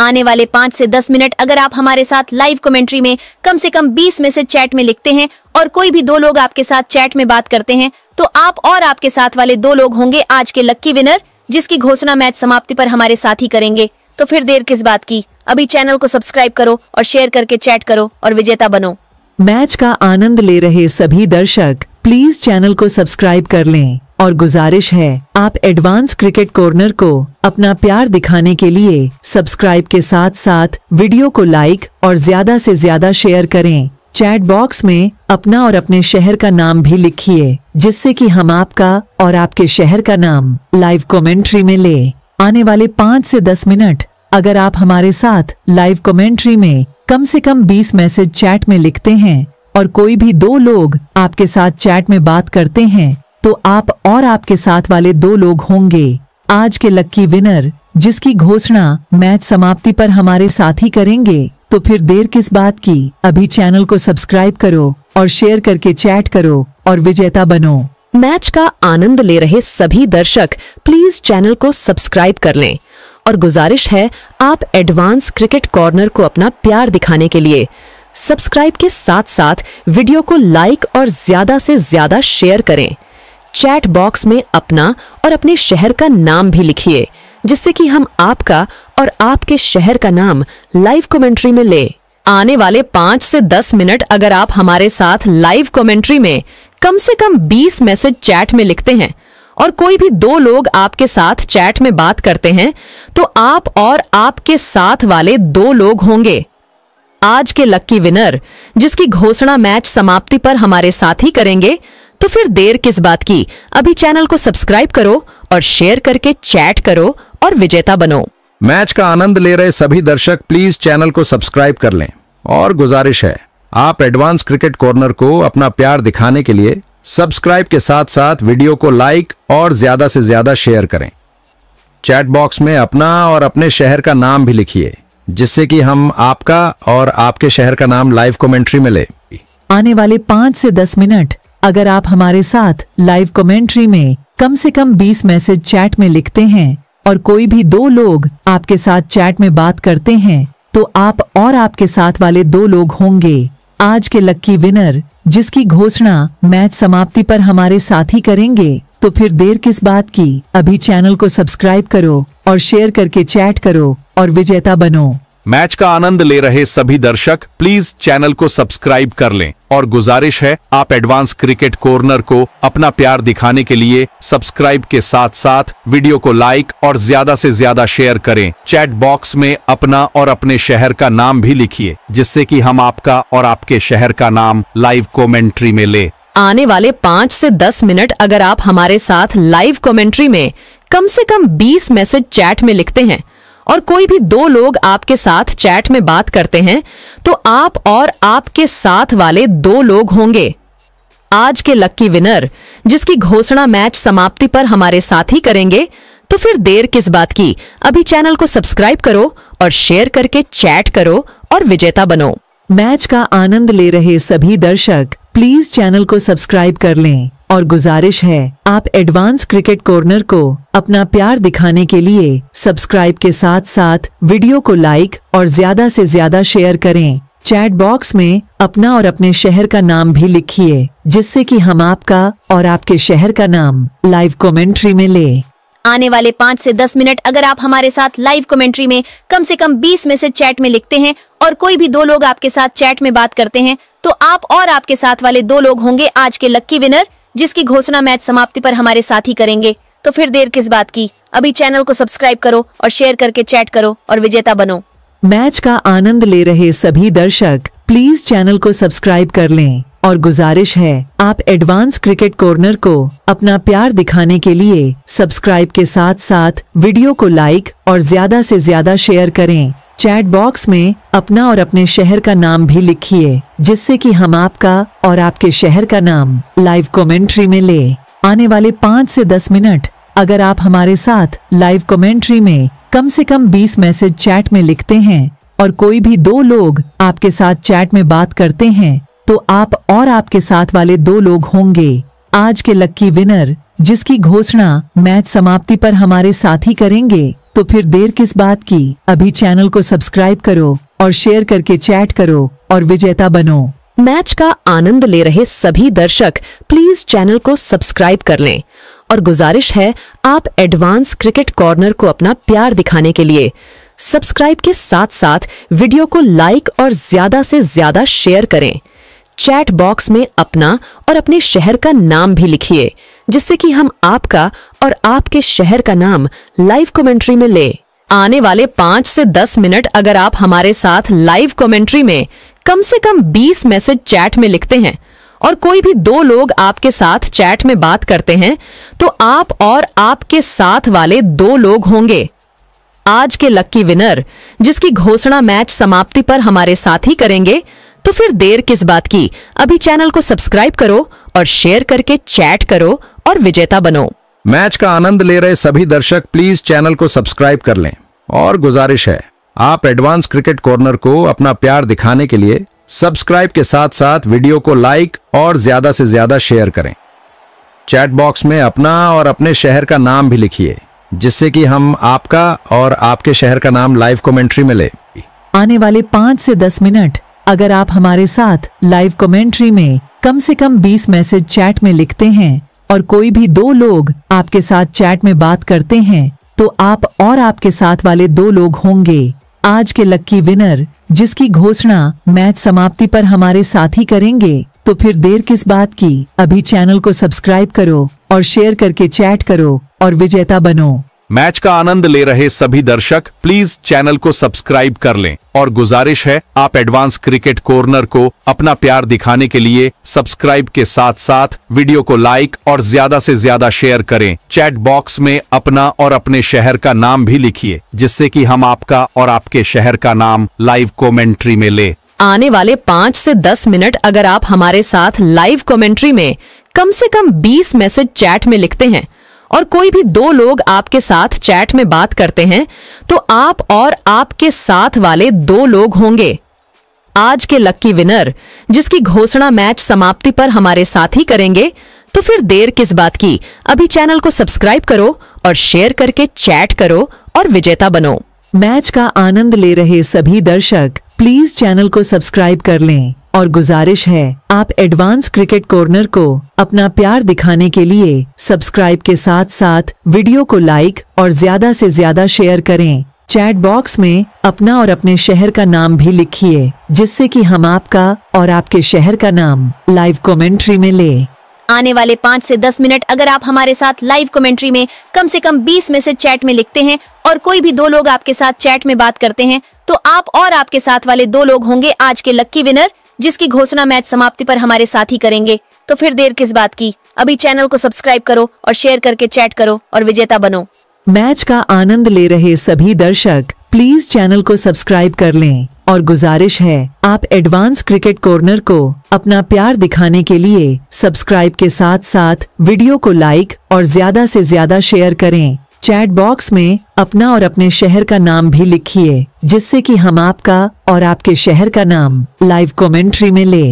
आने वाले पाँच से दस मिनट अगर आप हमारे साथ लाइव कमेंट्री में कम से कम बीस में से चैट में लिखते हैं और कोई भी दो लोग आपके साथ चैट में बात करते हैं तो आप और आपके साथ वाले दो लोग होंगे आज के लक्की विनर जिसकी घोषणा मैच समाप्ति पर हमारे साथ ही करेंगे तो फिर देर किस बात की अभी चैनल को सब्सक्राइब करो और शेयर करके चैट करो और विजेता बनो मैच का आनंद ले रहे सभी दर्शक प्लीज चैनल को सब्सक्राइब कर लें और गुजारिश है आप एडवांस क्रिकेट कॉर्नर को अपना प्यार दिखाने के लिए सब्सक्राइब के साथ साथ वीडियो को लाइक और ज्यादा से ज्यादा शेयर करें चैट बॉक्स में अपना और अपने शहर का नाम भी लिखिए जिससे कि हम आपका और आपके शहर का नाम लाइव कमेंट्री में ले आने वाले पाँच से दस मिनट अगर आप हमारे साथ लाइव कमेंट्री में कम से कम बीस मैसेज चैट में लिखते हैं और कोई भी दो लोग आपके साथ चैट में बात करते हैं तो आप और आपके साथ वाले दो लोग होंगे आज के लक्की विनर जिसकी घोषणा मैच समाप्ति पर हमारे साथ ही करेंगे तो फिर देर किस बात की अभी चैनल को सब्सक्राइब करो और शेयर करके चैट करो और विजेता बनो मैच का आनंद ले रहे सभी दर्शक प्लीज चैनल को सब्सक्राइब कर लें और गुजारिश है आप एडवांस क्रिकेट कॉर्नर को अपना प्यार दिखाने के लिए सब्सक्राइब के साथ साथ वीडियो को लाइक और ज्यादा से ज्यादा शेयर करें चैट बॉक्स में अपना और अपने शहर का नाम भी लिखिए जिससे कि हम आपका और आपके शहर का नाम लाइव कमेंट्री में ले आने वाले पाँच से दस मिनट अगर आप हमारे साथ लाइव कमेंट्री में कम से कम बीस मैसेज चैट में लिखते हैं और कोई भी दो लोग आपके साथ चैट में बात करते हैं तो आप और आपके साथ वाले दो लोग होंगे आज के लक्की विनर जिसकी घोषणा मैच समाप्ति पर हमारे साथ ही करेंगे तो फिर देर किस बात की अभी चैनल को सब्सक्राइब करो और शेयर करके चैट करो और विजेता बनो मैच का आनंद ले रहे सभी दर्शक प्लीज चैनल को सब्सक्राइब कर लें और गुजारिश है आप एडवांस क्रिकेट कॉर्नर को अपना प्यार दिखाने के लिए सब्सक्राइब के साथ साथ वीडियो को लाइक और ज्यादा से ज्यादा शेयर करें चैट बॉक्स में अपना और अपने शहर का नाम भी लिखिए जिससे कि हम आपका और आपके शहर का नाम लाइव कमेंट्री में ले आने वाले पाँच से दस मिनट अगर आप हमारे साथ लाइव कमेंट्री में कम से कम बीस मैसेज चैट में लिखते हैं और कोई भी दो लोग आपके साथ चैट में बात करते हैं तो आप और आपके साथ वाले दो लोग होंगे आज के लक्की विनर जिसकी घोषणा मैच समाप्ति पर हमारे साथी करेंगे तो फिर देर किस बात की अभी चैनल को सब्सक्राइब करो और शेयर करके चैट करो और विजेता बनो मैच का आनंद ले रहे सभी दर्शक प्लीज चैनल को सब्सक्राइब कर लें और गुजारिश है आप एडवांस क्रिकेट कॉर्नर को अपना प्यार दिखाने के लिए सब्सक्राइब के साथ साथ वीडियो को लाइक और ज्यादा से ज्यादा शेयर करें चैट बॉक्स में अपना और अपने शहर का नाम भी लिखिए जिससे कि हम आपका और आपके शहर का नाम लाइव कॉमेंट्री में ले आने वाले पाँच ऐसी दस मिनट अगर आप हमारे साथ लाइव कॉमेंट्री में कम ऐसी कम बीस मैसेज चैट में लिखते हैं और कोई भी दो लोग आपके साथ चैट में बात करते हैं तो आप और आपके साथ वाले दो लोग होंगे आज के लक्की विनर जिसकी घोषणा मैच समाप्ति पर हमारे साथ ही करेंगे तो फिर देर किस बात की अभी चैनल को सब्सक्राइब करो और शेयर करके चैट करो और विजेता बनो मैच का आनंद ले रहे सभी दर्शक प्लीज चैनल को सब्सक्राइब कर लें और गुजारिश है आप एडवांस क्रिकेट कॉर्नर को अपना प्यार दिखाने के लिए सब्सक्राइब के साथ साथ वीडियो को लाइक और ज्यादा से ज्यादा शेयर करें चैट बॉक्स में अपना और अपने शहर का नाम भी लिखिए जिससे कि हम आपका और आपके शहर का नाम लाइव कमेंट्री में ले आने वाले पाँच से दस मिनट अगर आप हमारे साथ लाइव कमेंट्री में कम से कम बीस में से चैट में लिखते हैं और कोई भी दो लोग आपके साथ चैट में बात करते हैं तो आप और आपके साथ वाले दो लोग होंगे आज के लक्की विनर जिसकी घोषणा मैच समाप्ति पर हमारे साथी करेंगे तो फिर देर किस बात की अभी चैनल को सब्सक्राइब करो और शेयर करके चैट करो और विजेता बनो मैच का आनंद ले रहे सभी दर्शक प्लीज चैनल को सब्सक्राइब कर लें और गुजारिश है आप एडवांस क्रिकेट कॉर्नर को अपना प्यार दिखाने के लिए सब्सक्राइब के साथ साथ वीडियो को लाइक और ज्यादा से ज्यादा शेयर करें चैट बॉक्स में अपना और अपने शहर का नाम भी लिखिए जिससे कि हम आपका और आपके शहर का नाम लाइव कमेंट्री में ले आने वाले पाँच से दस मिनट अगर आप हमारे साथ लाइव कमेंट्री में कम से कम 20 मैसेज चैट में लिखते हैं और कोई भी दो लोग आपके साथ चैट में बात करते हैं तो आप और आपके साथ वाले दो लोग होंगे आज के लक्की विनर जिसकी घोषणा मैच समाप्ति पर हमारे साथी करेंगे तो फिर देर किस बात की अभी चैनल को सब्सक्राइब करो और शेयर करके चैट करो और विजेता बनो मैच का आनंद ले रहे सभी दर्शक प्लीज चैनल को सब्सक्राइब कर लें और गुजारिश है आप एडवांस क्रिकेट कॉर्नर को अपना प्यार दिखाने के लिए सब्सक्राइब के साथ साथ वीडियो को लाइक और ज्यादा से ज्यादा शेयर करें चैट बॉक्स में अपना और अपने शहर का नाम भी लिखिए जिससे कि हम आपका और आपके शहर का नाम लाइव कमेंट्री में ले आने वाले पाँच से दस मिनट अगर आप हमारे साथ लाइव कमेंट्री में कम से कम बीस मैसेज चैट में लिखते हैं और कोई भी दो लोग आपके साथ चैट में बात करते हैं तो आप और आपके साथ वाले दो लोग होंगे आज के लक्की विनर जिसकी घोषणा मैच समाप्ति पर हमारे साथ ही करेंगे तो फिर देर किस बात की अभी चैनल को सब्सक्राइब करो और शेयर करके चैट करो और विजेता बनो मैच का आनंद ले रहे सभी दर्शक प्लीज चैनल को सब्सक्राइब कर लें और गुजारिश है आप एडवांस क्रिकेट कॉर्नर को अपना प्यार दिखाने के लिए सब्सक्राइब के साथ साथ वीडियो को लाइक और ज्यादा से ज्यादा शेयर करें चैट बॉक्स में अपना और अपने शहर का नाम भी लिखिए जिससे कि हम आपका और आपके शहर का नाम लाइव कमेंट्री में ले आने वाले पांच से दस मिनट अगर आप हमारे साथ लाइव कमेंट्री में कम से कम 20 मैसेज चैट में लिखते हैं और कोई भी दो लोग आपके साथ चैट में बात करते हैं तो आप और आपके साथ वाले दो लोग होंगे आज के लक्की विनर जिसकी घोषणा मैच समाप्ति पर हमारे साथी करेंगे तो फिर देर किस बात की अभी चैनल को सब्सक्राइब करो और शेयर करके चैट करो और विजेता बनो मैच का आनंद ले रहे सभी दर्शक प्लीज चैनल को सब्सक्राइब कर लें और गुजारिश है आप एडवांस क्रिकेट कॉर्नर को अपना प्यार दिखाने के लिए सब्सक्राइब के साथ साथ वीडियो को लाइक और ज्यादा से ज्यादा शेयर करें चैट बॉक्स में अपना और अपने शहर का नाम भी लिखिए जिससे कि हम आपका और आपके शहर का नाम लाइव कॉमेंट्री में ले आने वाले पाँच ऐसी दस मिनट अगर आप हमारे साथ लाइव कॉमेंट्री में कम ऐसी कम बीस मैसेज चैट में लिखते हैं और कोई भी दो लोग आपके साथ चैट में बात करते हैं तो आप और आपके साथ वाले दो लोग होंगे आज के लक्की विनर जिसकी घोषणा मैच समाप्ति पर हमारे साथ ही करेंगे तो फिर देर किस बात की अभी चैनल को सब्सक्राइब करो और शेयर करके चैट करो और विजेता बनो मैच का आनंद ले रहे सभी दर्शक प्लीज चैनल को सब्सक्राइब कर लें और गुजारिश है आप एडवांस क्रिकेट कॉर्नर को अपना प्यार दिखाने के लिए सब्सक्राइब के साथ साथ वीडियो को लाइक और ज्यादा से ज्यादा शेयर करें चैट बॉक्स में अपना और अपने शहर का नाम भी लिखिए जिससे कि हम आपका और आपके शहर का नाम लाइव कमेंट्री में ले आने वाले पाँच से दस मिनट अगर आप हमारे साथ लाइव कमेंट्री में कम से कम बीस मैसेज चैट में लिखते हैं और कोई भी दो लोग आपके साथ चैट में बात करते हैं तो आप और आपके साथ वाले दो लोग होंगे आज के लक्की विनर जिसकी घोषणा मैच समाप्ति पर हमारे साथ ही करेंगे तो फिर देर किस बात की अभी चैनल को सब्सक्राइब करो और शेयर करके चैट करो और विजेता बनो मैच का आनंद ले रहे सभी दर्शक प्लीज चैनल को सब्सक्राइब कर लें और गुजारिश है आप एडवांस क्रिकेट कॉर्नर को अपना प्यार दिखाने के लिए सब्सक्राइब के साथ साथ वीडियो को लाइक और ज्यादा से ज्यादा शेयर करें चैट बॉक्स में अपना और अपने शहर का नाम भी लिखिए जिससे कि हम आपका और आपके शहर का नाम लाइव कमेंट्री में ले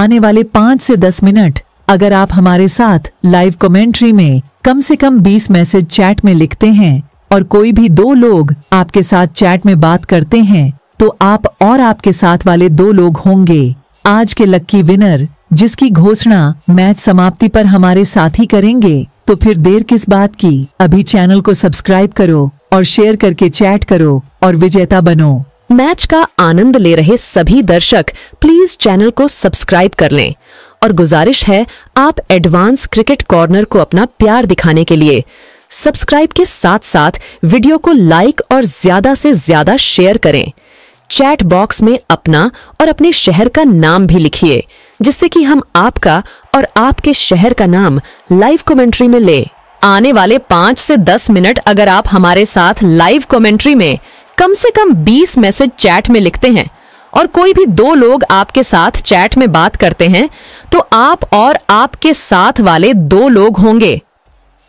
आने वाले पाँच से दस मिनट अगर आप हमारे साथ लाइव कमेंट्री में कम से कम बीस मैसेज चैट में लिखते हैं और कोई भी दो लोग आपके साथ चैट में बात करते हैं तो आप और आपके साथ वाले दो लोग होंगे आज के लक्की विनर जिसकी घोषणा मैच समाप्ति पर हमारे साथ ही करेंगे तो फिर देर किस बात की अभी चैनल को सब्सक्राइब करो और शेयर करके चैट करो और विजेता बनो मैच का आनंद ले रहे सभी दर्शक प्लीज चैनल को सब्सक्राइब कर लें और गुजारिश है आप एडवांस क्रिकेट कॉर्नर को अपना प्यार दिखाने के लिए सब्सक्राइब के साथ साथ वीडियो को लाइक और ज्यादा से ज्यादा शेयर करें चैट बॉक्स में अपना और अपने शहर का नाम भी लिखिए जिससे कि हम आपका और आपके शहर का नाम लाइव कमेंट्री में ले आने वाले पाँच से दस मिनट अगर आप हमारे साथ लाइव कमेंट्री में कम से कम बीस मैसेज चैट में लिखते हैं और कोई भी दो लोग आपके साथ चैट में बात करते हैं तो आप और आपके साथ वाले दो लोग होंगे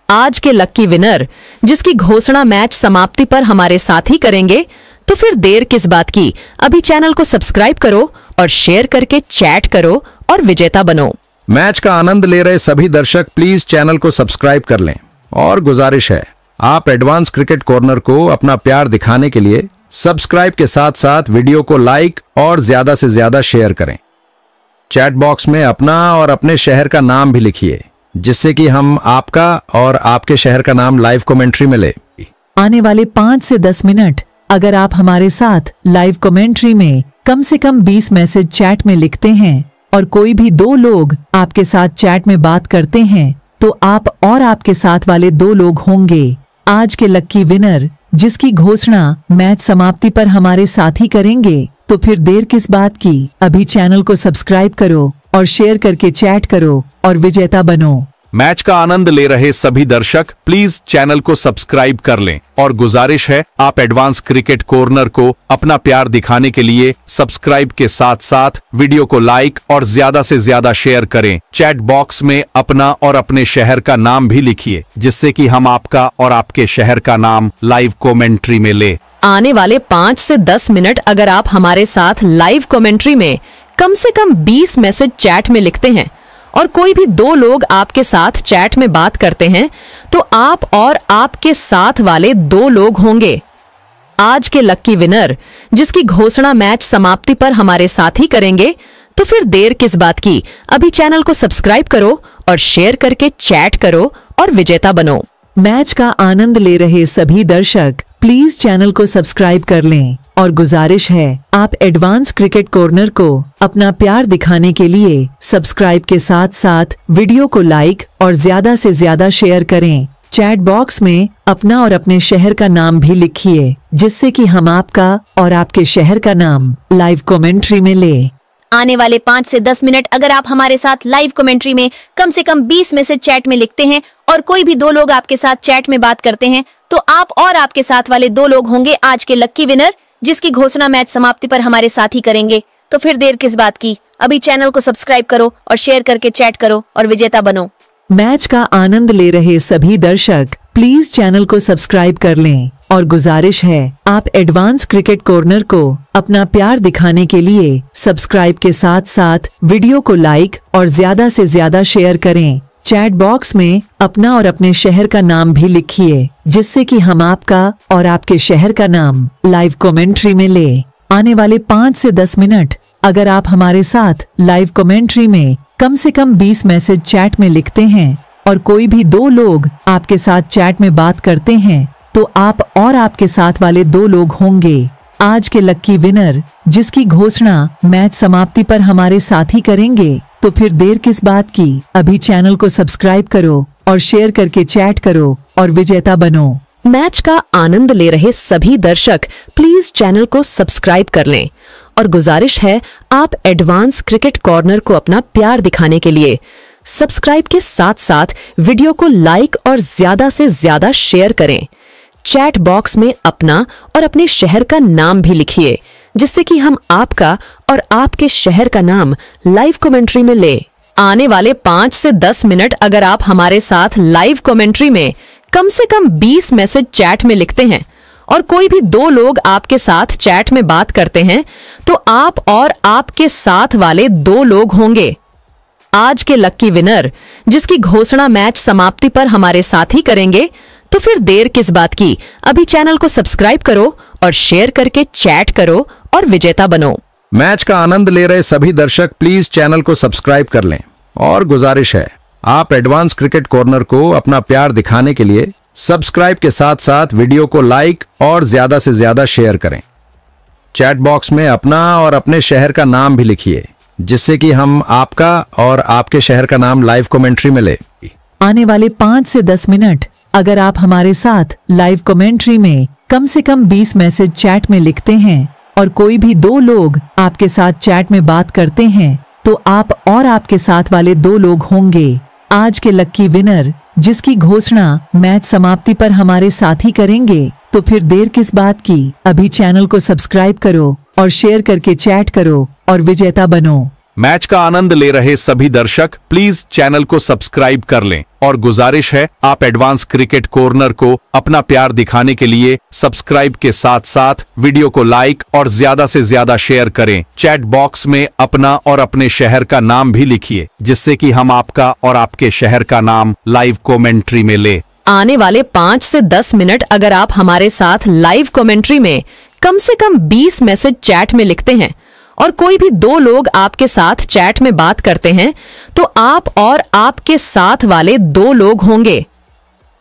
आज के लक्की विनर जिसकी घोषणा मैच समाप्ति पर हमारे साथ ही करेंगे तो फिर देर किस बात की अभी चैनल को सब्सक्राइब करो और शेयर करके चैट करो और विजेता बनो मैच का आनंद ले रहे सभी दर्शक प्लीज चैनल को सब्सक्राइब कर लें और गुजारिश है आप एडवांस क्रिकेट कॉर्नर को अपना प्यार दिखाने के लिए सब्सक्राइब के साथ साथ वीडियो को लाइक और ज्यादा से ज्यादा शेयर करें चैट बॉक्स में अपना और अपने शहर का नाम भी लिखिए जिससे कि हम आपका और आपके शहर का नाम लाइव कमेंट्री में ले आने वाले पाँच से दस मिनट अगर आप हमारे साथ लाइव कमेंट्री में कम से कम बीस मैसेज चैट में लिखते हैं और कोई भी दो लोग आपके साथ चैट में बात करते हैं तो आप और आपके साथ वाले दो लोग होंगे आज के लक्की विनर जिसकी घोषणा मैच समाप्ति पर हमारे साथी करेंगे तो फिर देर किस बात की अभी चैनल को सब्सक्राइब करो और शेयर करके चैट करो और विजेता बनो मैच का आनंद ले रहे सभी दर्शक प्लीज चैनल को सब्सक्राइब कर लें और गुजारिश है आप एडवांस क्रिकेट कॉर्नर को अपना प्यार दिखाने के लिए सब्सक्राइब के साथ साथ वीडियो को लाइक और ज्यादा से ज्यादा शेयर करें चैट बॉक्स में अपना और अपने शहर का नाम भी लिखिए जिससे कि हम आपका और आपके शहर का नाम लाइव कॉमेंट्री में ले आने वाले पाँच ऐसी दस मिनट अगर आप हमारे साथ लाइव कॉमेंट्री में कम ऐसी कम बीस मैसेज चैट में लिखते हैं और कोई भी दो लोग आपके साथ चैट में बात करते हैं तो आप और आपके साथ वाले दो लोग होंगे आज के लक्की विनर जिसकी घोषणा मैच समाप्ति पर हमारे साथ ही करेंगे तो फिर देर किस बात की अभी चैनल को सब्सक्राइब करो और शेयर करके चैट करो और विजेता बनो मैच का आनंद ले रहे सभी दर्शक प्लीज चैनल को सब्सक्राइब कर लें और गुजारिश है आप एडवांस क्रिकेट कॉर्नर को अपना प्यार दिखाने के लिए सब्सक्राइब के साथ साथ वीडियो को लाइक और ज्यादा से ज्यादा शेयर करें चैट बॉक्स में अपना और अपने शहर का नाम भी लिखिए जिससे कि हम आपका और आपके शहर का नाम लाइव कमेंट्री में ले आने वाले पाँच से दस मिनट अगर आप हमारे साथ लाइव कमेंट्री में कम से कम बीस मैसेज चैट में लिखते हैं और कोई भी दो लोग आपके साथ चैट में बात करते हैं तो आप और आपके साथ वाले दो लोग होंगे आज के लक्की विनर जिसकी घोषणा मैच समाप्ति पर हमारे साथ ही करेंगे तो फिर देर किस बात की अभी चैनल को सब्सक्राइब करो और शेयर करके चैट करो और विजेता बनो मैच का आनंद ले रहे सभी दर्शक प्लीज चैनल को सब्सक्राइब कर लें और गुजारिश है आप एडवांस क्रिकेट कॉर्नर को अपना प्यार दिखाने के लिए सब्सक्राइब के साथ साथ वीडियो को लाइक और ज्यादा से ज्यादा शेयर करें चैट बॉक्स में अपना और अपने शहर का नाम भी लिखिए जिससे कि हम आपका और आपके शहर का नाम लाइव कमेंट्री में ले आने वाले पाँच से दस मिनट अगर आप हमारे साथ लाइव कमेंट्री में कम से कम बीस मैसेज चैट में लिखते हैं और कोई भी दो लोग आपके साथ चैट में बात करते हैं तो आप और आपके साथ वाले दो लोग होंगे आज के लक्की विनर जिसकी घोषणा मैच समाप्ति पर हमारे साथी करेंगे तो फिर देर किस बात की अभी चैनल को सब्सक्राइब करो और शेयर करके चैट करो और विजेता बनो मैच का आनंद ले रहे सभी दर्शक प्लीज चैनल को सब्सक्राइब कर लें और गुजारिश है आप एडवांस क्रिकेट कॉर्नर को अपना प्यार दिखाने के लिए सब्सक्राइब के साथ साथ वीडियो को लाइक और ज्यादा से ज्यादा शेयर करें चैट बॉक्स में अपना और अपने शहर का नाम भी लिखिए जिससे कि हम आपका और आपके शहर का नाम लाइव कमेंट्री में ले आने वाले पाँच से दस मिनट अगर आप हमारे साथ लाइव कमेंट्री में कम से कम बीस मैसेज चैट में लिखते हैं और कोई भी दो लोग आपके साथ चैट में बात करते हैं तो आप और आपके साथ वाले दो लोग होंगे आज के लक्की विनर जिसकी घोषणा मैच समाप्ति पर हमारे साथ ही करेंगे तो फिर देर किस बात की अभी चैनल को सब्सक्राइब करो और शेयर करके चैट करो और विजेता बनो मैच का आनंद ले रहे सभी दर्शक प्लीज चैनल को सब्सक्राइब कर लें और गुजारिश है आप एडवांस क्रिकेट कॉर्नर को अपना प्यार दिखाने के लिए सब्सक्राइब के साथ साथ वीडियो को लाइक और ज्यादा से ज्यादा शेयर करें चैट बॉक्स में अपना और अपने शहर का नाम भी लिखिए जिससे कि हम आपका और आपके शहर का नाम लाइव कमेंट्री में ले आने वाले पाँच से दस मिनट अगर आप हमारे साथ लाइव कमेंट्री में कम से कम बीस मैसेज चैट में लिखते हैं और कोई भी दो लोग आपके साथ चैट में बात करते हैं तो आप और आपके साथ वाले दो लोग होंगे आज के लक्की विनर जिसकी घोषणा मैच समाप्ति पर हमारे साथी करेंगे तो फिर देर किस बात की अभी चैनल को सब्सक्राइब करो और शेयर करके चैट करो और विजेता बनो मैच का आनंद ले रहे सभी दर्शक प्लीज चैनल को सब्सक्राइब कर लें और गुजारिश है आप एडवांस क्रिकेट कॉर्नर को अपना प्यार दिखाने के लिए सब्सक्राइब के साथ साथ वीडियो को लाइक और ज्यादा से ज्यादा शेयर करें चैट बॉक्स में अपना और अपने शहर का नाम भी लिखिए जिससे कि हम आपका और आपके शहर का नाम लाइव कॉमेंट्री में ले आने वाले पाँच से दस मिनट अगर आप हमारे साथ लाइव कॉमेंट्री में कम से कम बीस मैसेज चैट में लिखते हैं और कोई भी दो लोग आपके साथ चैट में बात करते हैं तो आप और आपके साथ वाले दो लोग होंगे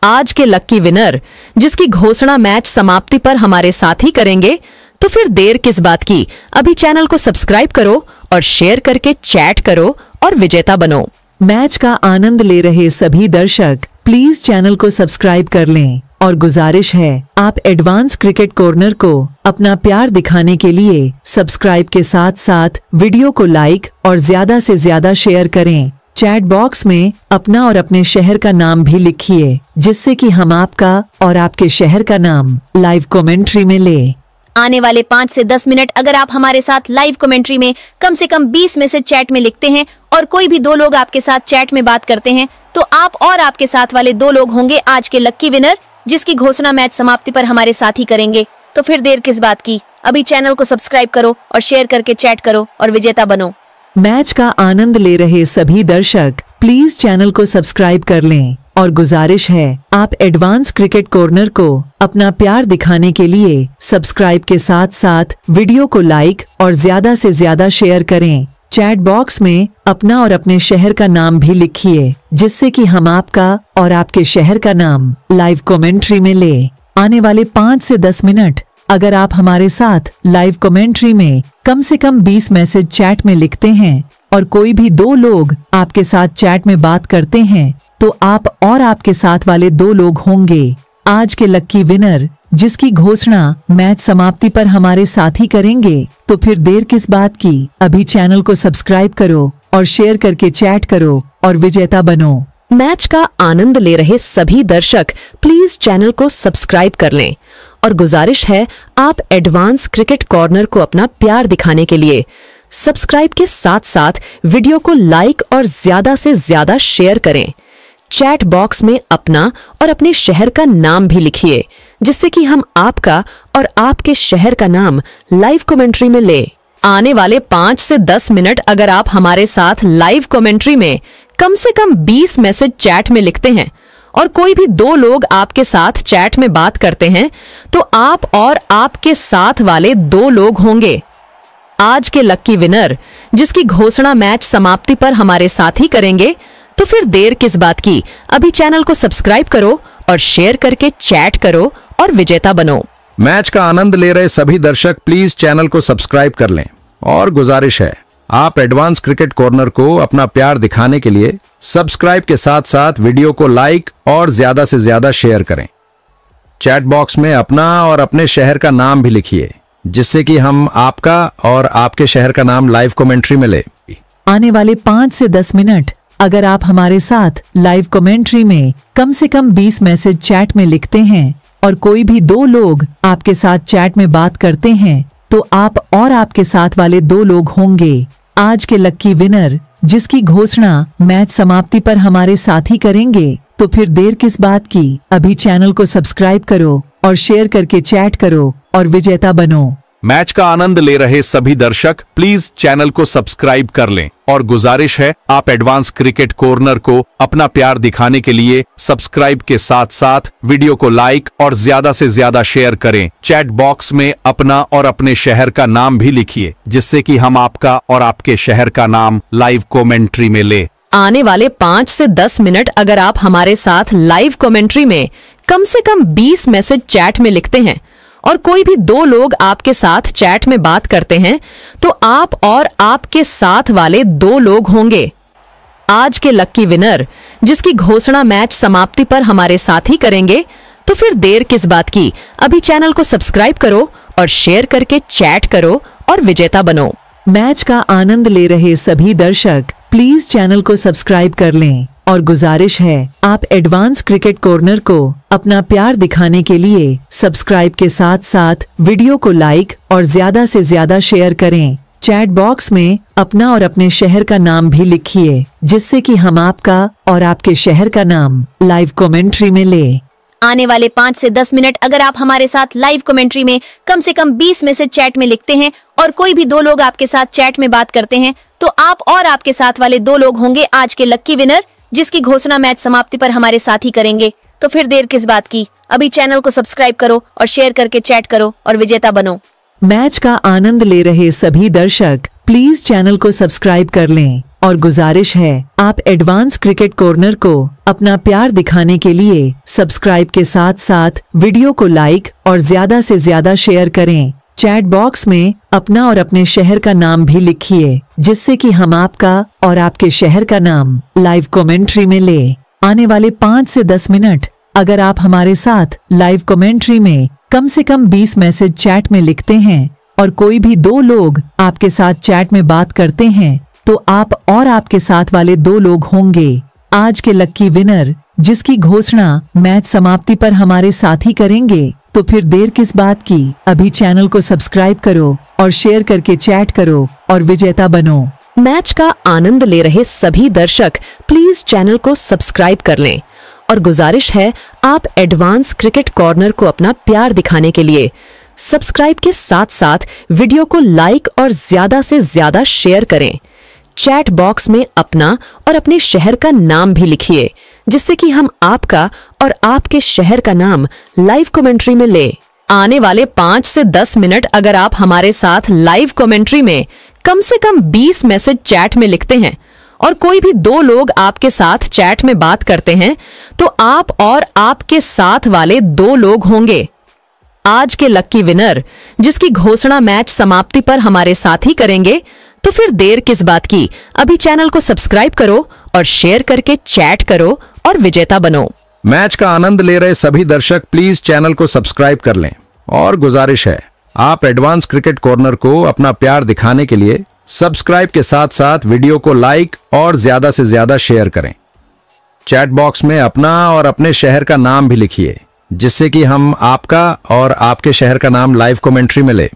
आज के लक्की विनर जिसकी घोषणा मैच समाप्ति पर हमारे साथ ही करेंगे तो फिर देर किस बात की अभी चैनल को सब्सक्राइब करो और शेयर करके चैट करो और विजेता बनो मैच का आनंद ले रहे सभी दर्शक प्लीज चैनल को सब्सक्राइब कर लें और गुजारिश है आप एडवांस क्रिकेट कॉर्नर को अपना प्यार दिखाने के लिए सब्सक्राइब के साथ साथ वीडियो को लाइक और ज्यादा से ज्यादा शेयर करें चैट बॉक्स में अपना और अपने शहर का नाम भी लिखिए जिससे कि हम आपका और आपके शहर का नाम लाइव कमेंट्री में ले आने वाले पाँच से दस मिनट अगर आप हमारे साथ लाइव कमेंट्री में कम से कम बीस मैसेज चैट में लिखते हैं और कोई भी दो लोग आपके साथ चैट में बात करते हैं तो आप और आपके साथ वाले दो लोग होंगे आज के लक्की विनर जिसकी घोषणा मैच समाप्ति पर हमारे साथ ही करेंगे तो फिर देर किस बात की अभी चैनल को सब्सक्राइब करो और शेयर करके चैट करो और विजेता बनो मैच का आनंद ले रहे सभी दर्शक प्लीज चैनल को सब्सक्राइब कर लें और गुजारिश है आप एडवांस क्रिकेट कॉर्नर को अपना प्यार दिखाने के लिए सब्सक्राइब के साथ साथ वीडियो को लाइक और ज्यादा से ज्यादा शेयर करें चैट बॉक्स में अपना और अपने शहर का नाम भी लिखिए जिससे कि हम आपका और आपके शहर का नाम लाइव कमेंट्री में ले आने वाले पाँच से दस मिनट अगर आप हमारे साथ लाइव कमेंट्री में कम से कम बीस मैसेज चैट में लिखते हैं और कोई भी दो लोग आपके साथ चैट में बात करते हैं तो आप और आपके साथ वाले दो लोग होंगे आज के लक्की विनर जिसकी घोषणा मैच समाप्ति पर हमारे साथी करेंगे तो फिर देर किस बात की अभी चैनल को सब्सक्राइब करो और शेयर करके चैट करो और विजेता बनो मैच का आनंद ले रहे सभी दर्शक प्लीज चैनल को सब्सक्राइब कर लें और गुजारिश है आप एडवांस क्रिकेट कॉर्नर को अपना प्यार दिखाने के लिए सब्सक्राइब के साथ साथ वीडियो को लाइक और ज्यादा से ज्यादा शेयर करें चैट बॉक्स में अपना और अपने शहर का नाम भी लिखिए जिससे कि हम आपका और आपके शहर का नाम लाइव कमेंट्री में ले आने वाले पांच से दस मिनट अगर आप हमारे साथ लाइव कमेंट्री में कम से कम बीस मैसेज चैट में लिखते हैं और कोई भी दो लोग आपके साथ चैट में बात करते हैं तो आप और आपके साथ वाले दो लोग होंगे आज के लक्की विनर जिसकी घोषणा मैच समाप्ति पर हमारे साथ ही करेंगे तो फिर देर किस बात की अभी चैनल को सब्सक्राइब करो और शेयर करके चैट करो और विजेता बनो मैच का आनंद ले रहे सभी दर्शक प्लीज चैनल को सब्सक्राइब कर लें और गुजारिश है आप एडवांस क्रिकेट कॉर्नर को अपना प्यार दिखाने के लिए सब्सक्राइब के साथ साथ वीडियो को लाइक और ज्यादा से ज्यादा शेयर करें चैट बॉक्स में अपना और अपने शहर का नाम भी लिखिए जिससे कि हम आपका और आपके शहर का नाम लाइव कमेंट्री में ले आने वाले पाँच से दस मिनट अगर आप हमारे साथ लाइव कमेंट्री में कम से कम 20 मैसेज चैट में लिखते हैं और कोई भी दो लोग आपके साथ चैट में बात करते हैं तो आप और आपके साथ वाले दो लोग होंगे आज के लक्की विनर जिसकी घोषणा मैच समाप्ति पर हमारे साथी करेंगे तो फिर देर किस बात की अभी चैनल को सब्सक्राइब करो और शेयर करके चैट करो और विजेता बनो मैच का आनंद ले रहे सभी दर्शक प्लीज चैनल को सब्सक्राइब कर लें और गुजारिश है आप एडवांस क्रिकेट कॉर्नर को अपना प्यार दिखाने के लिए सब्सक्राइब के साथ साथ वीडियो को लाइक और ज्यादा से ज्यादा शेयर करें चैट बॉक्स में अपना और अपने शहर का नाम भी लिखिए जिससे कि हम आपका और आपके शहर का नाम लाइव कॉमेंट्री में ले आने वाले पाँच ऐसी दस मिनट अगर आप हमारे साथ लाइव कॉमेंट्री में कम ऐसी कम बीस मैसेज चैट में लिखते हैं और कोई भी दो लोग आपके साथ चैट में बात करते हैं तो आप और आपके साथ वाले दो लोग होंगे आज के लक्की विनर जिसकी घोषणा मैच समाप्ति पर हमारे साथ ही करेंगे तो फिर देर किस बात की अभी चैनल को सब्सक्राइब करो और शेयर करके चैट करो और विजेता बनो मैच का आनंद ले रहे सभी दर्शक प्लीज चैनल को सब्सक्राइब कर लें और गुजारिश है आप एडवांस क्रिकेट कॉर्नर को अपना प्यार दिखाने के लिए सब्सक्राइब के साथ साथ वीडियो को लाइक और ज्यादा से ज्यादा शेयर करें चैट बॉक्स में अपना और अपने शहर का नाम भी लिखिए जिससे कि हम आपका और आपके शहर का नाम लाइव कमेंट्री में ले आने वाले पाँच से दस मिनट अगर आप हमारे साथ लाइव कमेंट्री में कम से कम बीस में से चैट में लिखते हैं और कोई भी दो लोग आपके साथ चैट में बात करते हैं तो आप और आपके साथ वाले दो लोग होंगे आज के लक्की विनर जिसकी घोषणा मैच समाप्ति पर हमारे साथ ही करेंगे तो फिर देर किस बात की अभी चैनल को सब्सक्राइब करो और शेयर करके चैट करो और विजेता बनो मैच का आनंद ले रहे सभी दर्शक प्लीज चैनल को सब्सक्राइब कर लें और गुजारिश है आप एडवांस क्रिकेट कॉर्नर को अपना प्यार दिखाने के लिए सब्सक्राइब के साथ साथ वीडियो को लाइक और ज्यादा से ज्यादा शेयर करें चैट बॉक्स में अपना और अपने शहर का नाम भी लिखिए जिससे कि हम आपका और आपके शहर का नाम लाइव कमेंट्री में ले आने वाले पाँच से दस मिनट अगर आप हमारे साथ लाइव कमेंट्री में कम से कम बीस मैसेज चैट में लिखते हैं और कोई भी दो लोग आपके साथ चैट में बात करते हैं तो आप और आपके साथ वाले दो लोग होंगे आज के लक्की विनर जिसकी घोषणा मैच समाप्ति पर हमारे साथी करेंगे तो फिर देर किस बात की अभी चैनल को सब्सक्राइब करो और शेयर करके चैट करो और विजेता बनो मैच का आनंद ले रहे सभी दर्शक प्लीज चैनल को सब्सक्राइब कर लें और गुजारिश है आप एडवांस क्रिकेट कॉर्नर को अपना प्यार दिखाने के लिए सब्सक्राइब के साथ साथ वीडियो को लाइक और ज्यादा से ज्यादा शेयर करें चैट बॉक्स में अपना और अपने शहर का नाम भी लिखिए जिससे कि हम आपका और आपके शहर का नाम लाइव कमेंट्री में ले आने वाले पांच से दस मिनट अगर आप हमारे साथ लाइव कमेंट्री में कम से कम बीस मैसेज चैट में लिखते हैं और कोई भी दो लोग आपके साथ चैट में बात करते हैं तो आप और आपके साथ वाले दो लोग होंगे आज के लक्की विनर जिसकी घोषणा मैच समाप्ति पर हमारे साथ ही करेंगे तो फिर देर किस बात की अभी चैनल को सब्सक्राइब करो और शेयर करके चैट करो और विजेता बनो मैच का आनंद ले रहे सभी दर्शक प्लीज चैनल को सब्सक्राइब कर लें और गुजारिश है आप एडवांस क्रिकेट कॉर्नर को अपना प्यार दिखाने के लिए सब्सक्राइब के साथ साथ वीडियो को लाइक और ज्यादा से ज्यादा शेयर करें चैट बॉक्स में अपना और अपने शहर का नाम भी लिखिए जिससे कि हम आपका और आपके शहर का नाम लाइव कमेंट्री में ले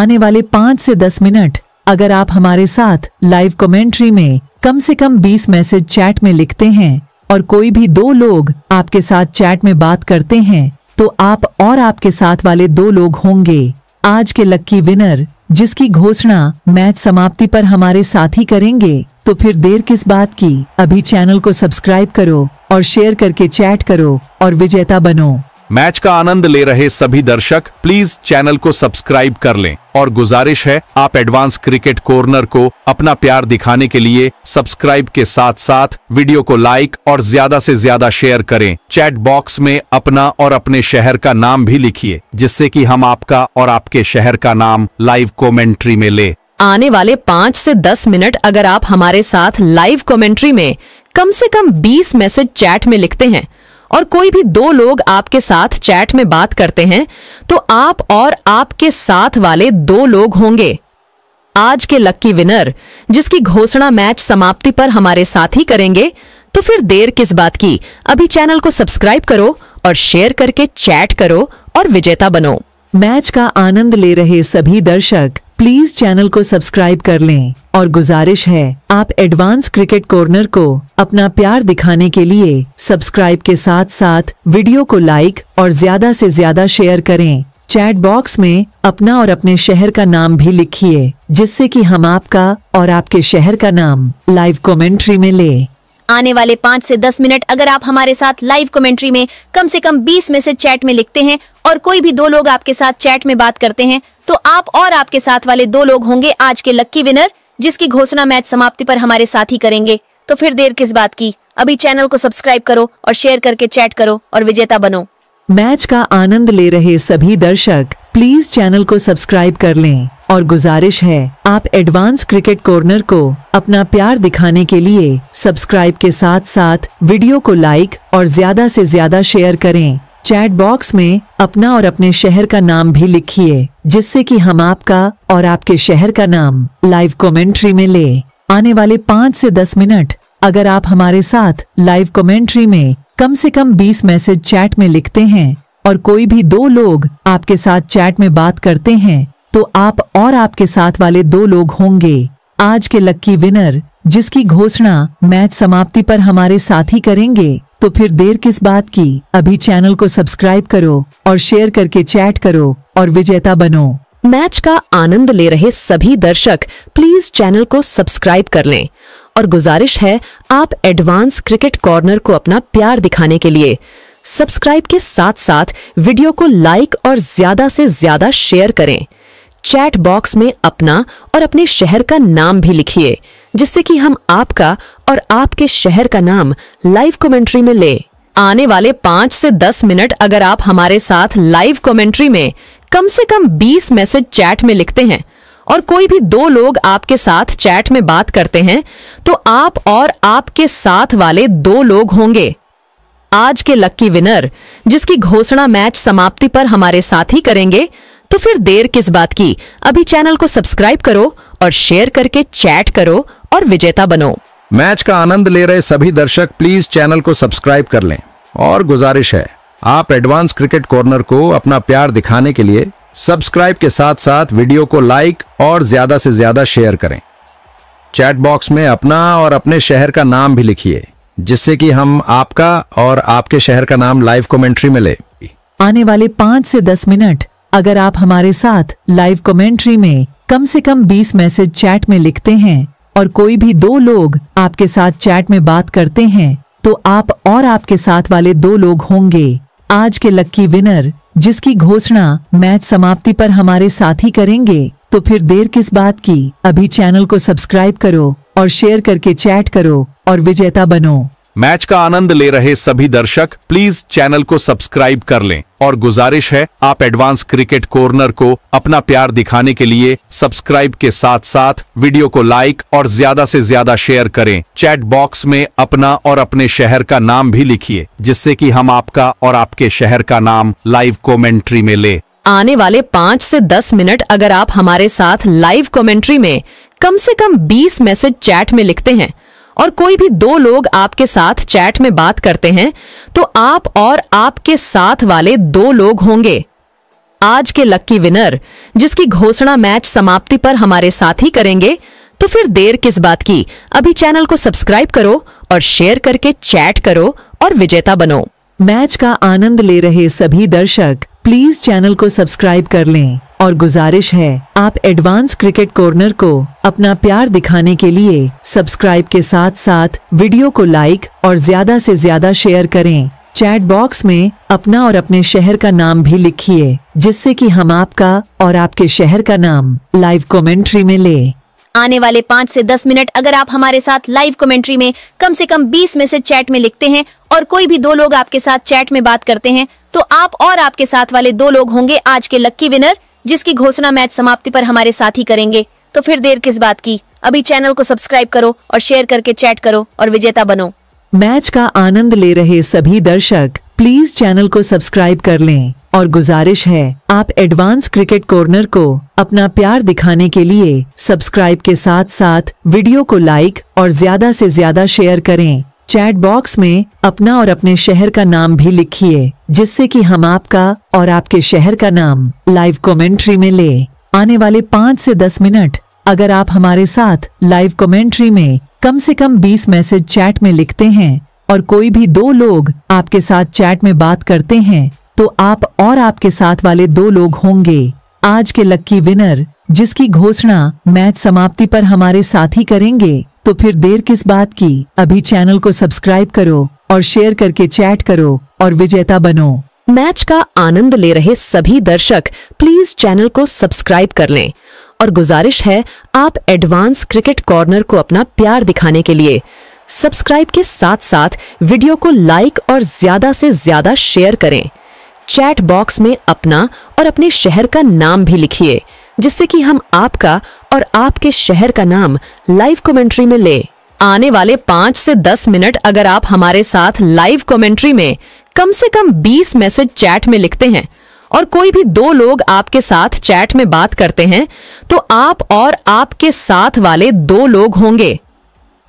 आने वाले पाँच से दस मिनट अगर आप हमारे साथ लाइव कमेंट्री में कम से कम बीस मैसेज चैट में लिखते हैं और कोई भी दो लोग आपके साथ चैट में बात करते हैं तो आप और आपके साथ वाले दो लोग होंगे आज के लक्की विनर जिसकी घोषणा मैच समाप्ति पर हमारे साथी करेंगे तो फिर देर किस बात की अभी चैनल को सब्सक्राइब करो और शेयर करके चैट करो और विजेता बनो मैच का आनंद ले रहे सभी दर्शक प्लीज चैनल को सब्सक्राइब कर लें और गुजारिश है आप एडवांस क्रिकेट कॉर्नर को अपना प्यार दिखाने के लिए सब्सक्राइब के साथ साथ वीडियो को लाइक और ज्यादा से ज्यादा शेयर करें चैट बॉक्स में अपना और अपने शहर का नाम भी लिखिए जिससे कि हम आपका और आपके शहर का नाम लाइव कॉमेंट्री में ले आने वाले पाँच से दस मिनट अगर आप हमारे साथ लाइव कॉमेंट्री में कम से कम बीस मैसेज चैट में लिखते हैं और कोई भी दो लोग आपके साथ चैट में बात करते हैं तो आप और आपके साथ वाले दो लोग होंगे आज के लक्की विनर जिसकी घोषणा मैच समाप्ति पर हमारे साथ ही करेंगे तो फिर देर किस बात की अभी चैनल को सब्सक्राइब करो और शेयर करके चैट करो और विजेता बनो मैच का आनंद ले रहे सभी दर्शक प्लीज चैनल को सब्सक्राइब कर लें और गुजारिश है आप एडवांस क्रिकेट कॉर्नर को अपना प्यार दिखाने के लिए सब्सक्राइब के साथ साथ वीडियो को लाइक और ज्यादा से ज्यादा शेयर करें चैट बॉक्स में अपना और अपने शहर का नाम भी लिखिए जिससे कि हम आपका और आपके शहर का नाम लाइव कमेंट्री में ले आने वाले पाँच से दस मिनट अगर आप हमारे साथ लाइव कमेंट्री में कम से कम बीस मैसेज चैट में लिखते हैं और कोई भी दो लोग आपके साथ चैट में बात करते हैं तो आप और आपके साथ वाले दो लोग होंगे आज के लक्की विनर जिसकी घोषणा मैच समाप्ति पर हमारे साथ ही करेंगे तो फिर देर किस बात की अभी चैनल को सब्सक्राइब करो और शेयर करके चैट करो और विजेता बनो मैच का आनंद ले रहे सभी दर्शक प्लीज चैनल को सब्सक्राइब कर लें और गुजारिश है आप एडवांस क्रिकेट कॉर्नर को अपना प्यार दिखाने के लिए सब्सक्राइब के साथ साथ वीडियो को लाइक और ज्यादा से ज्यादा शेयर करें चैट बॉक्स में अपना और अपने शहर का नाम भी लिखिए जिससे कि हम आपका और आपके शहर का नाम लाइव कमेंट्री में ले आने वाले पाँच से दस मिनट अगर आप हमारे साथ लाइव कमेंट्री में कम से कम बीस मैसेज चैट में लिखते हैं और कोई भी दो लोग आपके साथ चैट में बात करते हैं तो आप और आपके साथ वाले दो लोग होंगे आज के लक्की विनर जिसकी घोषणा मैच समाप्ति पर हमारे साथी करेंगे तो फिर देर किस बात की अभी चैनल को सब्सक्राइब करो और शेयर करके चैट करो और विजेता बनो मैच का आनंद ले रहे सभी दर्शक प्लीज चैनल को सब्सक्राइब कर लें और गुजारिश है आप एडवांस क्रिकेट कॉर्नर को अपना प्यार दिखाने के लिए सब्सक्राइब के साथ साथ वीडियो को लाइक और ज्यादा से ज्यादा शेयर करें चैट बॉक्स में अपना और अपने शहर का नाम भी लिखिए जिससे कि हम आपका और आपके शहर का नाम लाइव कमेंट्री में ले आने वाले पांच से दस मिनट अगर आप हमारे साथ लाइव कमेंट्री में कम से कम बीस मैसेज चैट में लिखते हैं और कोई भी दो लोग आपके साथ चैट में बात करते हैं तो आप और आपके साथ वाले दो लोग होंगे आज के लक्की विनर जिसकी घोषणा मैच समाप्ति पर हमारे साथ ही करेंगे तो फिर देर किस बात की अभी चैनल को सब्सक्राइब करो और शेयर करके चैट करो और विजेता बनो मैच का आनंद ले रहे सभी दर्शक प्लीज चैनल को सब्सक्राइब कर लें और गुजारिश है आप एडवांस क्रिकेट कॉर्नर को अपना प्यार दिखाने के लिए सब्सक्राइब के साथ साथ वीडियो को लाइक और ज्यादा से ज्यादा शेयर करें चैट बॉक्स में अपना और अपने शहर का नाम भी लिखिए जिससे कि हम आपका और आपके शहर का नाम लाइव कमेंट्री में ले आने वाले पाँच से दस मिनट अगर आप हमारे साथ लाइव कमेंट्री में कम से कम 20 मैसेज चैट में लिखते हैं और कोई भी दो लोग आपके साथ चैट में बात करते हैं तो आप और आपके साथ वाले दो लोग होंगे आज के लक्की विनर जिसकी घोषणा मैच समाप्ति पर हमारे साथी करेंगे तो फिर देर किस बात की अभी चैनल को सब्सक्राइब करो और शेयर करके चैट करो और विजेता बनो मैच का आनंद ले रहे सभी दर्शक प्लीज चैनल को सब्सक्राइब कर लें और गुजारिश है आप एडवांस क्रिकेट कॉर्नर को अपना प्यार दिखाने के लिए सब्सक्राइब के साथ साथ वीडियो को लाइक और ज्यादा से ज्यादा शेयर करें चैट बॉक्स में अपना और अपने शहर का नाम भी लिखिए जिससे कि हम आपका और आपके शहर का नाम लाइव कॉमेंट्री में ले आने वाले पाँच से दस मिनट अगर आप हमारे साथ लाइव कॉमेंट्री में कम से कम बीस मैसेज चैट में लिखते हैं और कोई भी दो लोग आपके साथ चैट में बात करते हैं तो आप और आपके साथ वाले दो लोग होंगे आज के लक्की विनर जिसकी घोषणा मैच समाप्ति पर हमारे साथ ही करेंगे तो फिर देर किस बात की अभी चैनल को सब्सक्राइब करो और शेयर करके चैट करो और विजेता बनो मैच का आनंद ले रहे सभी दर्शक प्लीज चैनल को सब्सक्राइब कर लें और गुजारिश है आप एडवांस क्रिकेट कॉर्नर को अपना प्यार दिखाने के लिए सब्सक्राइब के साथ साथ वीडियो को लाइक और ज्यादा से ज्यादा शेयर करें चैट बॉक्स में अपना और अपने शहर का नाम भी लिखिए जिससे कि हम आपका और आपके शहर का नाम लाइव कमेंट्री में ले आने वाले पाँच से दस मिनट अगर आप हमारे साथ लाइव कमेंट्री में कम से कम बीस में से चैट में लिखते हैं और कोई भी दो लोग आपके साथ चैट में बात करते हैं तो आप और आपके साथ वाले दो लोग होंगे आज के लक्की विनर जिसकी घोषणा मैच समाप्ति पर हमारे साथी करेंगे तो फिर देर किस बात की अभी चैनल को सब्सक्राइब करो और शेयर करके चैट करो और विजेता बनो मैच का आनंद ले रहे सभी दर्शक प्लीज चैनल को सब्सक्राइब कर लें और गुजारिश है आप एडवांस क्रिकेट कॉर्नर को अपना प्यार दिखाने के लिए सब्सक्राइब के साथ साथ वीडियो को लाइक और ज्यादा से ज्यादा शेयर करें चैट बॉक्स में अपना और अपने शहर का नाम भी लिखिए जिससे कि हम आपका और आपके शहर का नाम लाइव कमेंट्री में ले आने वाले पाँच से दस मिनट अगर आप हमारे साथ लाइव कमेंट्री में कम से कम बीस मैसेज चैट में लिखते हैं और कोई भी दो लोग आपके साथ चैट में बात करते हैं तो आप और आपके साथ वाले दो लोग होंगे आज के लक्की विनर जिसकी घोषणा मैच समाप्ति पर हमारे साथी करेंगे तो फिर देर किस बात की अभी चैनल को सब्सक्राइब करो और शेयर करके चैट करो और विजेता बनो मैच का आनंद ले रहे सभी दर्शक प्लीज चैनल को सब्सक्राइब कर लें और गुजारिश है आप एडवांस क्रिकेट कॉर्नर को अपना प्यार दिखाने के लिए सब्सक्राइब के साथ साथ वीडियो को लाइक और ज्यादा से ज्यादा शेयर करें चैट बॉक्स में अपना और अपने शहर का नाम भी लिखिए जिससे कि हम आपका और आपके शहर का नाम लाइव कमेंट्री में ले आने वाले पाँच से दस मिनट अगर आप हमारे साथ लाइव कमेंट्री में कम से कम बीस मैसेज चैट में लिखते हैं और कोई भी दो लोग आपके साथ चैट में बात करते हैं तो आप और आपके साथ वाले दो लोग होंगे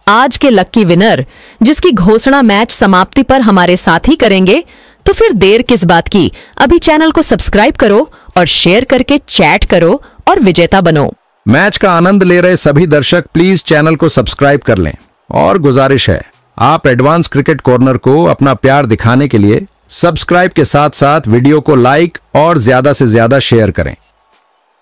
आज के लक्की विनर जिसकी घोषणा मैच समाप्ति पर हमारे साथ ही करेंगे तो फिर देर किस बात की अभी चैनल को सब्सक्राइब करो और शेयर करके चैट करो और विजेता बनो मैच का आनंद ले रहे सभी दर्शक प्लीज चैनल को सब्सक्राइब कर लें और गुजारिश है आप एडवांस क्रिकेट कॉर्नर को अपना प्यार दिखाने के लिए सब्सक्राइब के साथ साथ वीडियो को लाइक और ज्यादा से ज्यादा शेयर करें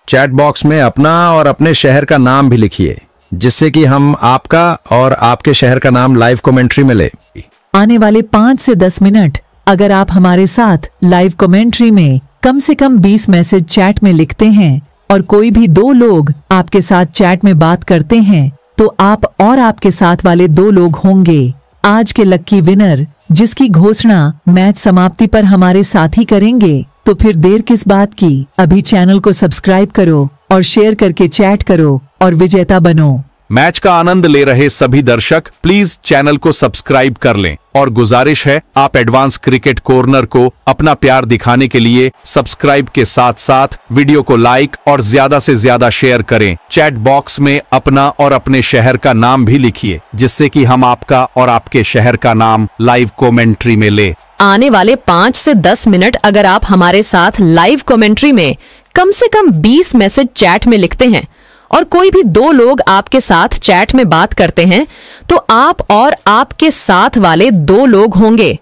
चैट बॉक्स में अपना और अपने शहर का नाम भी लिखिए जिससे कि हम आपका और आपके शहर का नाम लाइव कमेंट्री में ले आने वाले पाँच से दस मिनट अगर आप हमारे साथ लाइव कमेंट्री में कम से कम बीस मैसेज चैट में लिखते हैं और कोई भी दो लोग आपके साथ चैट में बात करते हैं तो आप और आपके साथ वाले दो लोग होंगे आज के लक्की विनर जिसकी घोषणा मैच समाप्ति पर हमारे साथी करेंगे तो फिर देर किस बात की अभी चैनल को सब्सक्राइब करो और शेयर करके चैट करो और विजेता बनो मैच का आनंद ले रहे सभी दर्शक प्लीज चैनल को सब्सक्राइब कर लें और गुजारिश है आप एडवांस क्रिकेट कॉर्नर को अपना प्यार दिखाने के लिए सब्सक्राइब के साथ साथ वीडियो को लाइक और ज्यादा से ज्यादा शेयर करें चैट बॉक्स में अपना और अपने शहर का नाम भी लिखिए जिससे कि हम आपका और आपके शहर का नाम लाइव कॉमेंट्री में ले आने वाले पाँच से दस मिनट अगर आप हमारे साथ लाइव कॉमेंट्री में कम से कम बीस मैसेज चैट में लिखते हैं और कोई भी दो लोग आपके साथ चैट में बात करते हैं तो आप और आपके साथ वाले दो लोग होंगे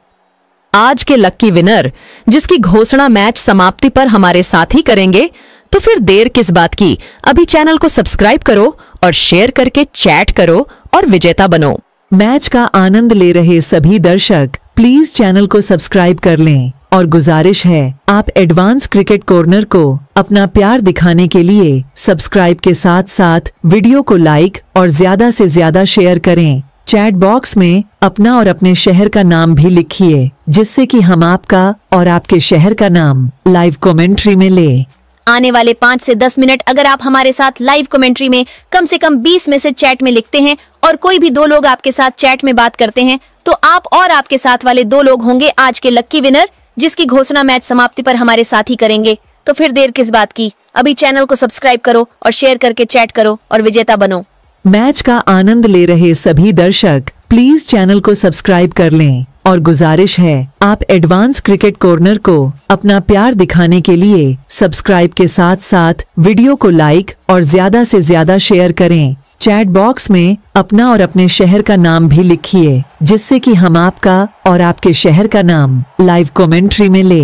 आज के लक्की विनर जिसकी घोषणा मैच समाप्ति पर हमारे साथ ही करेंगे तो फिर देर किस बात की अभी चैनल को सब्सक्राइब करो और शेयर करके चैट करो और विजेता बनो मैच का आनंद ले रहे सभी दर्शक प्लीज चैनल को सब्सक्राइब कर लें और गुजारिश है आप एडवांस क्रिकेट कॉर्नर को अपना प्यार दिखाने के लिए सब्सक्राइब के साथ साथ वीडियो को लाइक और ज्यादा से ज्यादा शेयर करें चैट बॉक्स में अपना और अपने शहर का नाम भी लिखिए जिससे कि हम आपका और आपके शहर का नाम लाइव कमेंट्री में ले आने वाले पाँच से दस मिनट अगर आप हमारे साथ लाइव कमेंट्री में कम से कम बीस मैसेज चैट में लिखते हैं और कोई भी दो लोग आपके साथ चैट में बात करते हैं तो आप और आपके साथ वाले दो लोग होंगे आज के लक्की विनर जिसकी घोषणा मैच समाप्ति पर हमारे साथ ही करेंगे तो फिर देर किस बात की अभी चैनल को सब्सक्राइब करो और शेयर करके चैट करो और विजेता बनो मैच का आनंद ले रहे सभी दर्शक प्लीज चैनल को सब्सक्राइब कर लें और गुजारिश है आप एडवांस क्रिकेट कॉर्नर को अपना प्यार दिखाने के लिए सब्सक्राइब के साथ साथ वीडियो को लाइक और ज्यादा से ज्यादा शेयर करें चैट बॉक्स में अपना और अपने शहर का नाम भी लिखिए जिससे कि हम आपका और आपके शहर का नाम लाइव कमेंट्री में ले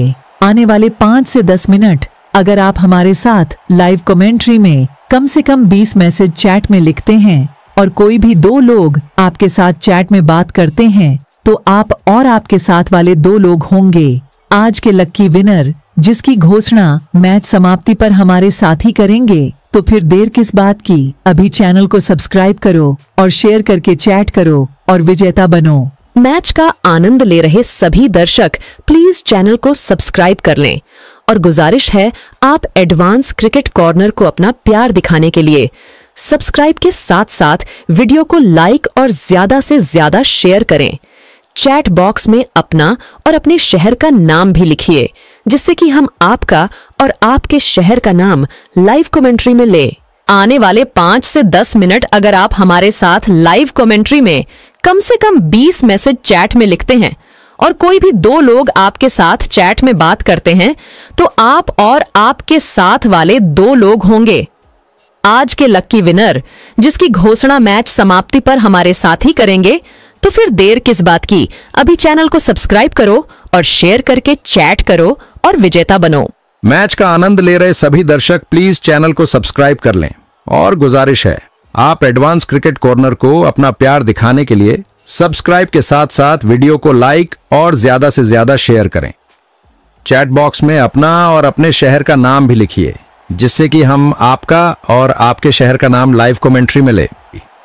आने वाले पाँच से दस मिनट अगर आप हमारे साथ लाइव कमेंट्री में कम से कम बीस मैसेज चैट में लिखते हैं और कोई भी दो लोग आपके साथ चैट में बात करते हैं तो आप और आपके साथ वाले दो लोग होंगे आज के लक्की विनर जिसकी घोषणा मैच समाप्ति पर हमारे साथी करेंगे तो फिर देर किस बात की अभी चैनल को सब्सक्राइब करो और शेयर करके चैट करो और विजेता बनो मैच का आनंद ले रहे सभी दर्शक प्लीज चैनल को सब्सक्राइब कर लें और गुजारिश है आप एडवांस क्रिकेट कॉर्नर को अपना प्यार दिखाने के लिए सब्सक्राइब के साथ साथ वीडियो को लाइक और ज्यादा से ज्यादा शेयर करें चैट बॉक्स में अपना और अपने शहर का नाम भी लिखिए जिससे कि हम आपका और आपके शहर का नाम लाइव कमेंट्री में ले आने वाले पांच से दस मिनट अगर आप हमारे साथ लाइव कमेंट्री में कम से कम बीस मैसेज चैट में लिखते हैं और कोई भी दो लोग आपके साथ चैट में बात करते हैं तो आप और आपके साथ वाले दो लोग होंगे आज के लक्की विनर जिसकी घोषणा मैच समाप्ति पर हमारे साथ ही करेंगे तो फिर देर किस बात की अभी चैनल को सब्सक्राइब करो और शेयर करके चैट करो और विजेता बनो मैच का आनंद ले रहे सभी दर्शक प्लीज चैनल को सब्सक्राइब कर लें और गुजारिश है आप एडवांस क्रिकेट कॉर्नर को अपना प्यार दिखाने के लिए सब्सक्राइब के साथ साथ वीडियो को लाइक और ज्यादा से ज्यादा शेयर करें चैट बॉक्स में अपना और अपने शहर का नाम भी लिखिए जिससे कि हम आपका और आपके शहर का नाम लाइव कमेंट्री में ले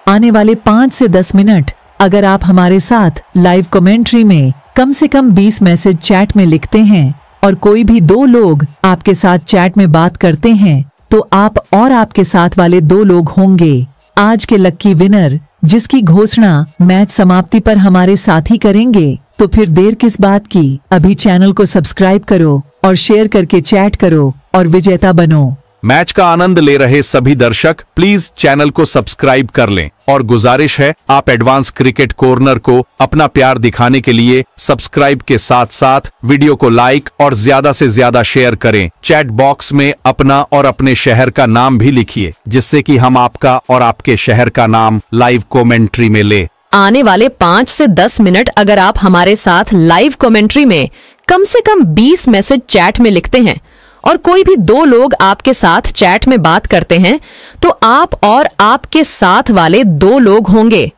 आने वाले पाँच से दस मिनट अगर आप हमारे साथ लाइव कमेंट्री में कम से कम बीस मैसेज चैट में लिखते हैं और कोई भी दो लोग आपके साथ चैट में बात करते हैं तो आप और आपके साथ वाले दो लोग होंगे आज के लक्की विनर जिसकी घोषणा मैच समाप्ति पर हमारे साथी करेंगे तो फिर देर किस बात की अभी चैनल को सब्सक्राइब करो और शेयर करके चैट करो और विजेता बनो मैच का आनंद ले रहे सभी दर्शक प्लीज चैनल को सब्सक्राइब कर लें और गुजारिश है आप एडवांस क्रिकेट कॉर्नर को अपना प्यार दिखाने के लिए सब्सक्राइब के साथ साथ वीडियो को लाइक और ज्यादा से ज्यादा शेयर करें चैट बॉक्स में अपना और अपने शहर का नाम भी लिखिए जिससे कि हम आपका और आपके शहर का नाम लाइव कॉमेंट्री में ले आने वाले पाँच ऐसी दस मिनट अगर आप हमारे साथ लाइव कॉमेंट्री में कम ऐसी कम बीस मैसेज चैट में लिखते हैं और कोई भी दो लोग आपके साथ चैट में बात करते हैं तो आप और आपके साथ वाले दो लोग होंगे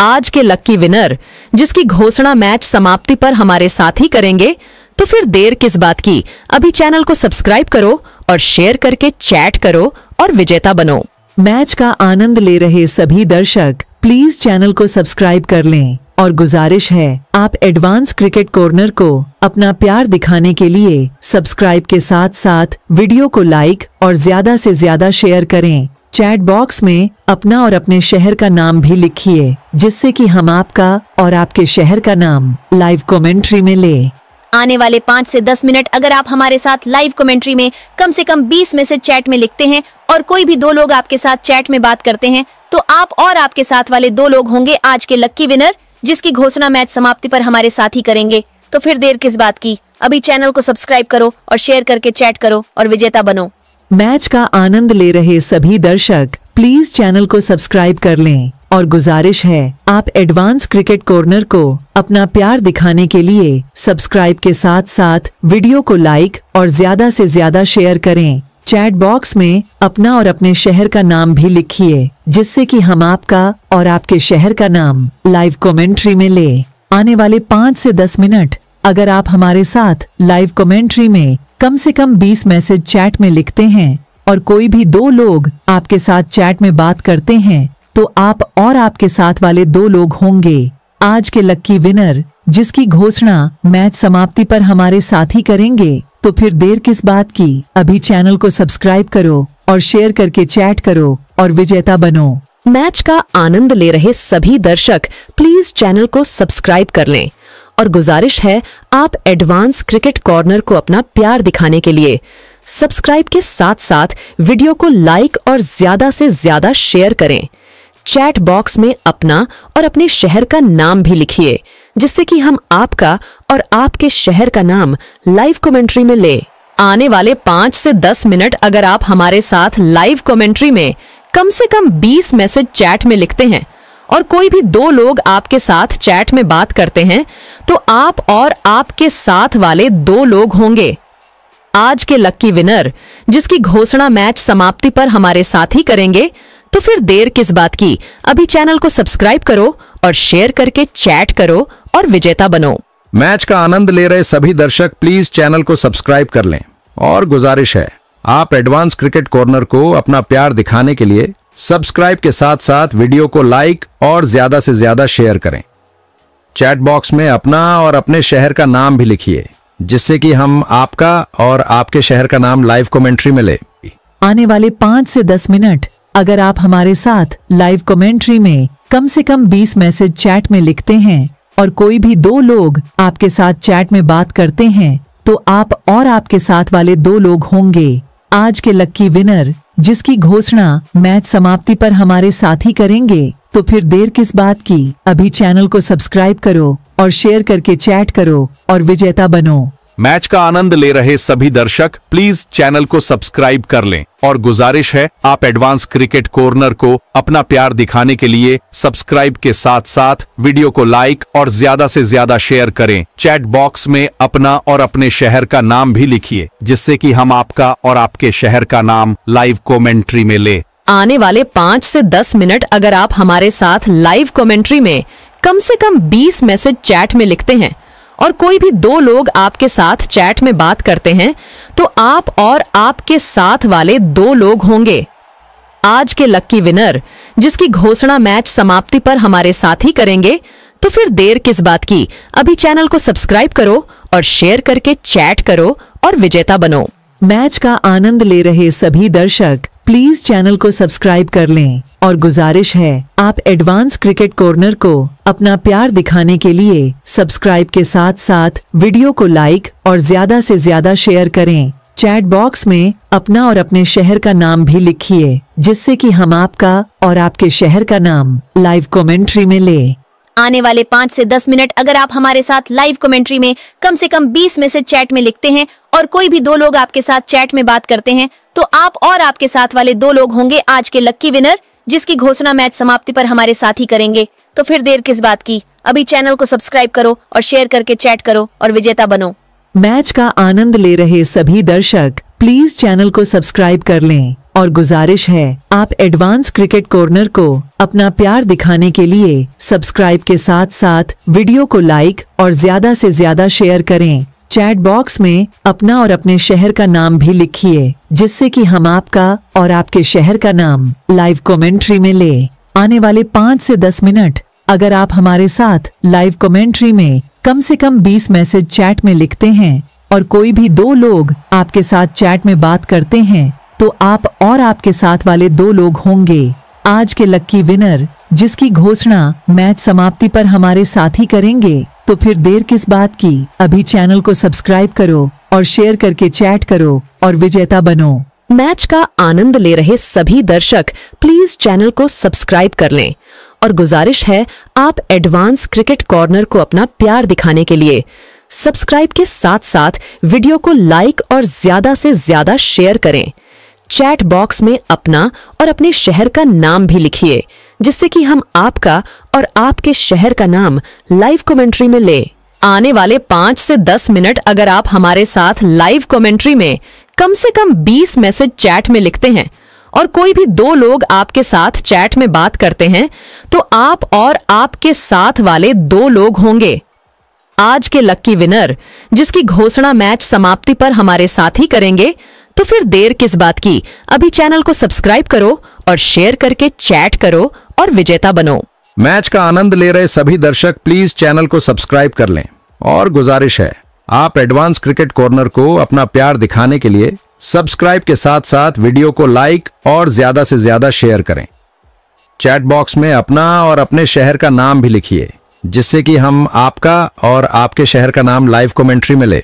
आज के लक्की विनर जिसकी घोषणा मैच समाप्ति पर हमारे साथ ही करेंगे तो फिर देर किस बात की अभी चैनल को सब्सक्राइब करो और शेयर करके चैट करो और विजेता बनो मैच का आनंद ले रहे सभी दर्शक प्लीज चैनल को सब्सक्राइब कर लें और गुजारिश है आप एडवांस क्रिकेट कॉर्नर को अपना प्यार दिखाने के लिए सब्सक्राइब के साथ साथ वीडियो को लाइक और ज्यादा से ज्यादा शेयर करें चैट बॉक्स में अपना और अपने शहर का नाम भी लिखिए जिससे कि हम आपका और आपके शहर का नाम लाइव कमेंट्री में ले आने वाले पाँच से दस मिनट अगर आप हमारे साथ लाइव कमेंट्री में कम से कम बीस मैसेज चैट में लिखते हैं और कोई भी दो लोग आपके साथ चैट में बात करते हैं तो आप और आपके साथ वाले दो लोग होंगे आज के लक्की विनर जिसकी घोषणा मैच समाप्ति पर हमारे साथ ही करेंगे तो फिर देर किस बात की अभी चैनल को सब्सक्राइब करो और शेयर करके चैट करो और विजेता बनो मैच का आनंद ले रहे सभी दर्शक प्लीज चैनल को सब्सक्राइब कर लें और गुजारिश है आप एडवांस क्रिकेट कॉर्नर को अपना प्यार दिखाने के लिए सब्सक्राइब के साथ साथ वीडियो को लाइक और ज्यादा से ज्यादा शेयर करें चैट बॉक्स में अपना और अपने शहर का नाम भी लिखिए जिससे कि हम आपका और आपके शहर का नाम लाइव कमेंट्री में ले आने वाले पाँच से दस मिनट अगर आप हमारे साथ लाइव कमेंट्री में कम से कम बीस मैसेज चैट में लिखते हैं और कोई भी दो लोग आपके साथ चैट में बात करते हैं तो आप और आपके साथ वाले दो लोग होंगे आज के लक्की विनर जिसकी घोषणा मैच समाप्ति पर हमारे साथी करेंगे तो फिर देर किस बात की अभी चैनल को सब्सक्राइब करो और शेयर करके चैट करो और विजेता बनो मैच का आनंद ले रहे सभी दर्शक प्लीज चैनल को सब्सक्राइब कर लें और गुजारिश है आप एडवांस क्रिकेट कॉर्नर को अपना प्यार दिखाने के लिए सब्सक्राइब के साथ साथ वीडियो को लाइक और ज्यादा से ज्यादा शेयर करें चैट बॉक्स में अपना और अपने शहर का नाम भी लिखिए जिससे कि हम आपका और आपके शहर का नाम लाइव कमेंट्री में ले आने वाले पांच से दस मिनट अगर आप हमारे साथ लाइव कमेंट्री में कम से कम बीस मैसेज चैट में लिखते हैं और कोई भी दो लोग आपके साथ चैट में बात करते हैं तो आप और आपके साथ वाले दो लोग होंगे आज के लक्की विनर जिसकी घोषणा मैच समाप्ति पर हमारे साथ ही करेंगे तो फिर देर किस बात की अभी चैनल को सब्सक्राइब करो और शेयर करके चैट करो और विजेता बनो मैच का आनंद ले रहे सभी दर्शक प्लीज चैनल को सब्सक्राइब कर लें और गुजारिश है आप एडवांस क्रिकेट कॉर्नर को अपना प्यार दिखाने के लिए सब्सक्राइब के साथ साथ वीडियो को लाइक और ज्यादा से ज्यादा शेयर करें चैट बॉक्स में अपना और अपने शहर का नाम भी लिखिए जिससे कि हम आपका और आपके शहर का नाम लाइव कमेंट्री में ले आने वाले पाँच से दस मिनट अगर आप हमारे साथ लाइव कमेंट्री में कम से कम बीस मैसेज चैट में लिखते हैं और कोई भी दो लोग आपके साथ चैट में बात करते हैं तो आप और आपके साथ वाले दो लोग होंगे आज के लक्की विनर जिसकी घोषणा मैच समाप्ति पर हमारे साथी करेंगे तो फिर देर किस बात की अभी चैनल को सब्सक्राइब करो और शेयर करके चैट करो और विजेता बनो मैच का आनंद ले रहे सभी दर्शक प्लीज चैनल को सब्सक्राइब कर लें और गुजारिश है आप एडवांस क्रिकेट कॉर्नर को अपना प्यार दिखाने के लिए सब्सक्राइब के साथ साथ वीडियो को लाइक और ज्यादा से ज्यादा शेयर करें चैट बॉक्स में अपना और अपने शहर का नाम भी लिखिए जिससे कि हम आपका और आपके शहर का नाम लाइव कॉमेंट्री में ले आने वाले पाँच से दस मिनट अगर आप हमारे साथ लाइव कॉमेंट्री में कम से कम बीस मैसेज चैट में लिखते हैं और कोई भी दो लोग आपके साथ चैट में बात करते हैं तो आप और आपके साथ वाले दो लोग होंगे आज के लक्की विनर जिसकी घोषणा मैच समाप्ति पर हमारे साथ ही करेंगे तो फिर देर किस बात की अभी चैनल को सब्सक्राइब करो और शेयर करके चैट करो और विजेता बनो मैच का आनंद ले रहे सभी दर्शक प्लीज चैनल को सब्सक्राइब कर लें और गुजारिश है आप एडवांस क्रिकेट कॉर्नर को अपना प्यार दिखाने के लिए सब्सक्राइब के साथ साथ वीडियो को लाइक और ज्यादा से ज्यादा शेयर करें चैट बॉक्स में अपना और अपने शहर का नाम भी लिखिए जिससे कि हम आपका और आपके शहर का नाम लाइव कमेंट्री में ले आने वाले पांच से दस मिनट अगर आप हमारे साथ लाइव कमेंट्री में कम से कम बीस में से चैट में लिखते हैं और कोई भी दो लोग आपके साथ चैट में बात करते हैं तो आप और आपके साथ वाले दो लोग होंगे आज के लक्की विनर जिसकी घोषणा मैच समाप्ति पर हमारे साथ ही करेंगे तो फिर देर किस बात की अभी चैनल को सब्सक्राइब करो और शेयर करके चैट करो और विजेता बनो मैच का आनंद ले रहे सभी दर्शक प्लीज चैनल को सब्सक्राइब कर लें और गुजारिश है आप एडवांस क्रिकेट कॉर्नर को अपना प्यार दिखाने के लिए सब्सक्राइब के साथ साथ वीडियो को लाइक और ज्यादा से ज्यादा शेयर करें चैट बॉक्स में अपना और अपने शहर का नाम भी लिखिए जिससे कि हम आपका और आपके शहर का नाम लाइव कमेंट्री में ले आने वाले पाँच से दस मिनट अगर आप हमारे साथ लाइव कमेंट्री में कम से कम 20 मैसेज चैट में लिखते हैं और कोई भी दो लोग आपके साथ चैट में बात करते हैं तो आप और आपके साथ वाले दो लोग होंगे आज के लक्की विनर जिसकी घोषणा मैच समाप्ति पर हमारे साथी करेंगे तो फिर देर किस बात की अभी चैनल को सब्सक्राइब करो और शेयर करके चैट करो और विजेता बनो मैच का आनंद ले रहे सभी दर्शक प्लीज चैनल को सब्सक्राइब कर लें और गुजारिश है आप एडवांस क्रिकेट कॉर्नर को अपना प्यार दिखाने के लिए सब्सक्राइब के साथ साथ वीडियो को लाइक और ज्यादा से ज्यादा शेयर करें चैट बॉक्स में अपना और अपने शहर का नाम भी लिखिए जिससे कि हम आपका और आपके शहर का नाम लाइव कमेंट्री में ले आने वाले पांच से दस मिनट अगर आप हमारे साथ लाइव कमेंट्री में कम से कम बीस मैसेज चैट में लिखते हैं और कोई भी दो लोग आपके साथ चैट में बात करते हैं तो आप और आपके साथ वाले दो लोग होंगे आज के लक्की विनर जिसकी घोषणा मैच समाप्ति पर हमारे साथ ही करेंगे तो फिर देर किस बात की अभी चैनल को सब्सक्राइब करो और शेयर करके चैट करो और विजेता बनो मैच का आनंद ले रहे सभी दर्शक प्लीज चैनल को सब्सक्राइब कर लें और गुजारिश है आप एडवांस क्रिकेट कॉर्नर को अपना प्यार दिखाने के लिए सब्सक्राइब के साथ साथ वीडियो को लाइक और ज्यादा से ज्यादा शेयर करें चैट बॉक्स में अपना और अपने शहर का नाम भी लिखिए जिससे कि हम आपका और आपके शहर का नाम लाइव कमेंट्री में ले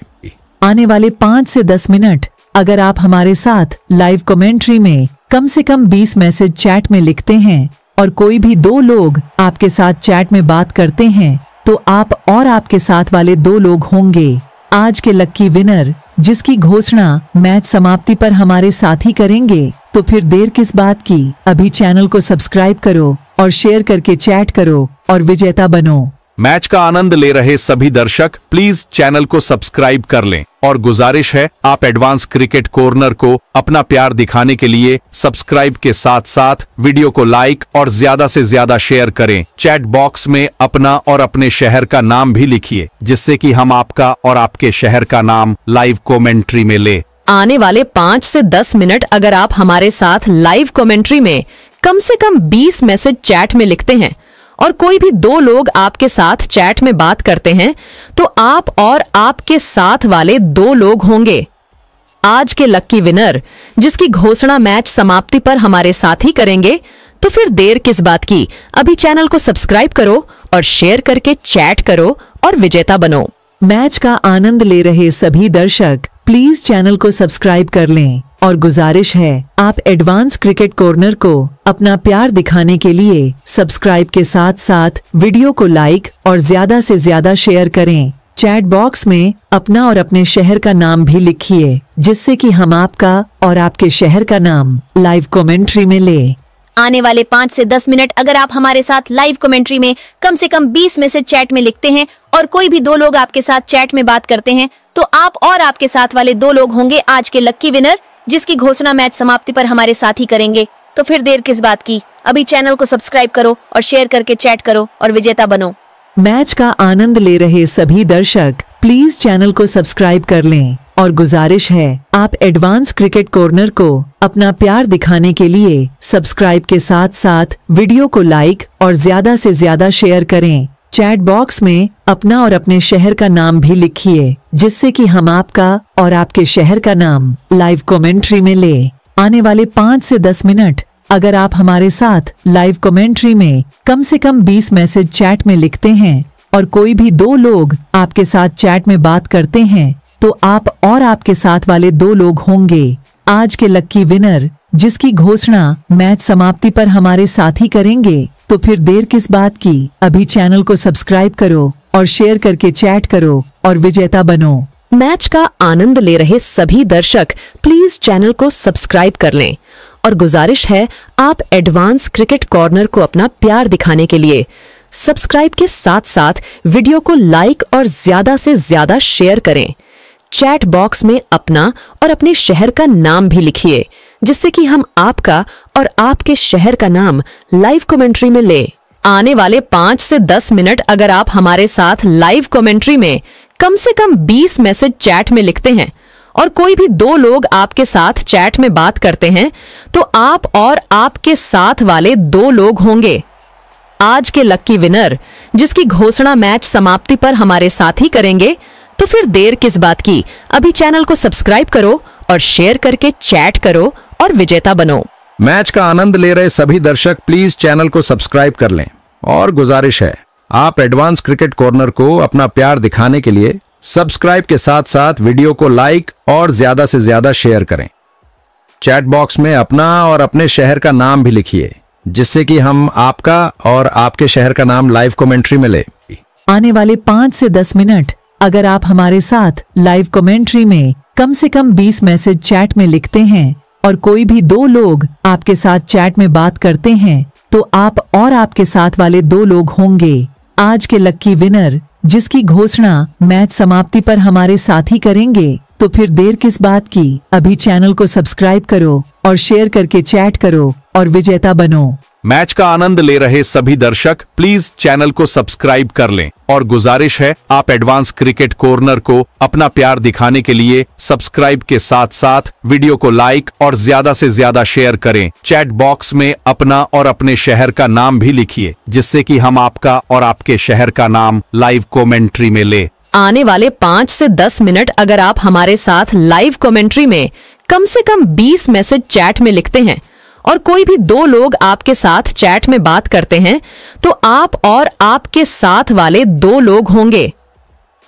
आने वाले पांच से दस मिनट अगर आप हमारे साथ लाइव कमेंट्री में कम से कम 20 मैसेज चैट में लिखते हैं और कोई भी दो लोग आपके साथ चैट में बात करते हैं तो आप और आपके साथ वाले दो लोग होंगे आज के लक्की विनर जिसकी घोषणा मैच समाप्ति पर हमारे साथी करेंगे तो फिर देर किस बात की अभी चैनल को सब्सक्राइब करो और शेयर करके चैट करो और विजेता बनो मैच का आनंद ले रहे सभी दर्शक प्लीज चैनल को सब्सक्राइब कर लें और गुजारिश है आप एडवांस क्रिकेट कॉर्नर को अपना प्यार दिखाने के लिए सब्सक्राइब के साथ साथ वीडियो को लाइक और ज्यादा से ज्यादा शेयर करें चैट बॉक्स में अपना और अपने शहर का नाम भी लिखिए जिससे कि हम आपका और आपके शहर का नाम लाइव कॉमेंट्री में ले आने वाले पाँच ऐसी दस मिनट अगर आप हमारे साथ लाइव कॉमेंट्री में कम ऐसी कम बीस मैसेज चैट में लिखते हैं और कोई भी दो लोग आपके साथ चैट में बात करते हैं तो आप और आपके साथ वाले दो लोग होंगे आज के लक्की विनर जिसकी घोषणा मैच समाप्ति पर हमारे साथ ही करेंगे तो फिर देर किस बात की अभी चैनल को सब्सक्राइब करो और शेयर करके चैट करो और विजेता बनो मैच का आनंद ले रहे सभी दर्शक प्लीज चैनल को सब्सक्राइब कर लें और गुजारिश है आप एडवांस क्रिकेट कॉर्नर को अपना प्यार दिखाने के लिए सब्सक्राइब के साथ साथ वीडियो को लाइक और ज्यादा से ज्यादा शेयर करें चैट बॉक्स में अपना और अपने शहर का नाम भी लिखिए जिससे कि हम आपका और आपके शहर का नाम लाइव कमेंट्री में ले आने वाले पाँच से दस मिनट अगर आप हमारे साथ लाइव कमेंट्री में कम से कम बीस मैसेज चैट में लिखते हैं और कोई भी दो लोग आपके साथ चैट में बात करते हैं तो आप और आपके साथ वाले दो लोग होंगे आज के लक्की विनर जिसकी घोषणा मैच समाप्ति पर हमारे साथ ही करेंगे तो फिर देर किस बात की अभी चैनल को सब्सक्राइब करो और शेयर करके चैट करो और विजेता बनो मैच का आनंद ले रहे सभी दर्शक प्लीज चैनल को सब्सक्राइब कर लें और गुजारिश है आप एडवांस क्रिकेट कॉर्नर को अपना प्यार दिखाने के लिए सब्सक्राइब के साथ साथ वीडियो को लाइक और ज्यादा से ज्यादा शेयर करें चैट बॉक्स में अपना और अपने शहर का नाम भी लिखिए जिससे कि हम आपका और आपके शहर का नाम लाइव कमेंट्री में ले आने वाले पाँच से दस मिनट अगर आप हमारे साथ लाइव कमेंट्री में कम से कम बीस मैसेज चैट में लिखते हैं और कोई भी दो लोग आपके साथ चैट में बात करते हैं तो आप और आपके साथ वाले दो लोग होंगे आज के लक्की विनर जिसकी घोषणा मैच समाप्ति पर हमारे साथी करेंगे तो फिर देर किस बात की अभी चैनल को सब्सक्राइब करो और शेयर करके चैट करो और विजेता बनो मैच का आनंद ले रहे सभी दर्शक प्लीज चैनल को सब्सक्राइब कर लें और गुजारिश है आप एडवांस क्रिकेट कॉर्नर को अपना प्यार दिखाने के लिए सब्सक्राइब के साथ साथ वीडियो को लाइक और ज्यादा से ज्यादा शेयर करें चैट बॉक्स में अपना और अपने शहर का नाम भी लिखिए जिससे कि हम आपका और आपके शहर का नाम लाइव कमेंट्री में ले आने वाले पाँच से दस मिनट अगर आप हमारे साथ लाइव कमेंट्री में कम से कम बीस मैसेज चैट में लिखते हैं और कोई भी दो लोग आपके साथ चैट में बात करते हैं तो आप और आपके साथ वाले दो लोग होंगे आज के लक्की विनर जिसकी घोषणा मैच समाप्ति पर हमारे साथ ही करेंगे तो फिर देर किस बात की अभी चैनल को सब्सक्राइब करो और शेयर करके चैट करो और विजेता बनो मैच का आनंद ले रहे सभी दर्शक प्लीज चैनल को सब्सक्राइब कर लें और गुजारिश है आप एडवांस क्रिकेट कॉर्नर को अपना प्यार दिखाने के लिए सब्सक्राइब के साथ साथ वीडियो को लाइक और ज्यादा से ज्यादा शेयर करें चैट बॉक्स में अपना और अपने शहर का नाम भी लिखिए जिससे कि हम आपका और आपके शहर का नाम लाइव कमेंट्री में ले आने वाले पाँच से दस मिनट अगर आप हमारे साथ लाइव कमेंट्री में कम से कम बीस मैसेज चैट में लिखते हैं और कोई भी दो लोग आपके साथ चैट में बात करते हैं तो आप और आपके साथ वाले दो लोग होंगे आज के लक्की विनर जिसकी घोषणा मैच समाप्ति पर हमारे साथी करेंगे तो फिर देर किस बात की अभी चैनल को सब्सक्राइब करो और शेयर करके चैट करो और विजेता बनो मैच का आनंद ले रहे सभी दर्शक प्लीज चैनल को सब्सक्राइब कर लें और गुजारिश है आप एडवांस क्रिकेट कॉर्नर को अपना प्यार दिखाने के लिए सब्सक्राइब के साथ साथ वीडियो को लाइक और ज्यादा से ज्यादा शेयर करें चैट बॉक्स में अपना और अपने शहर का नाम भी लिखिए जिससे कि हम आपका और आपके शहर का नाम लाइव कॉमेंट्री में ले आने वाले पाँच ऐसी दस मिनट अगर आप हमारे साथ लाइव कॉमेंट्री में कम ऐसी कम बीस मैसेज चैट में लिखते हैं और कोई भी दो लोग आपके साथ चैट में बात करते हैं तो आप और आपके साथ वाले दो लोग होंगे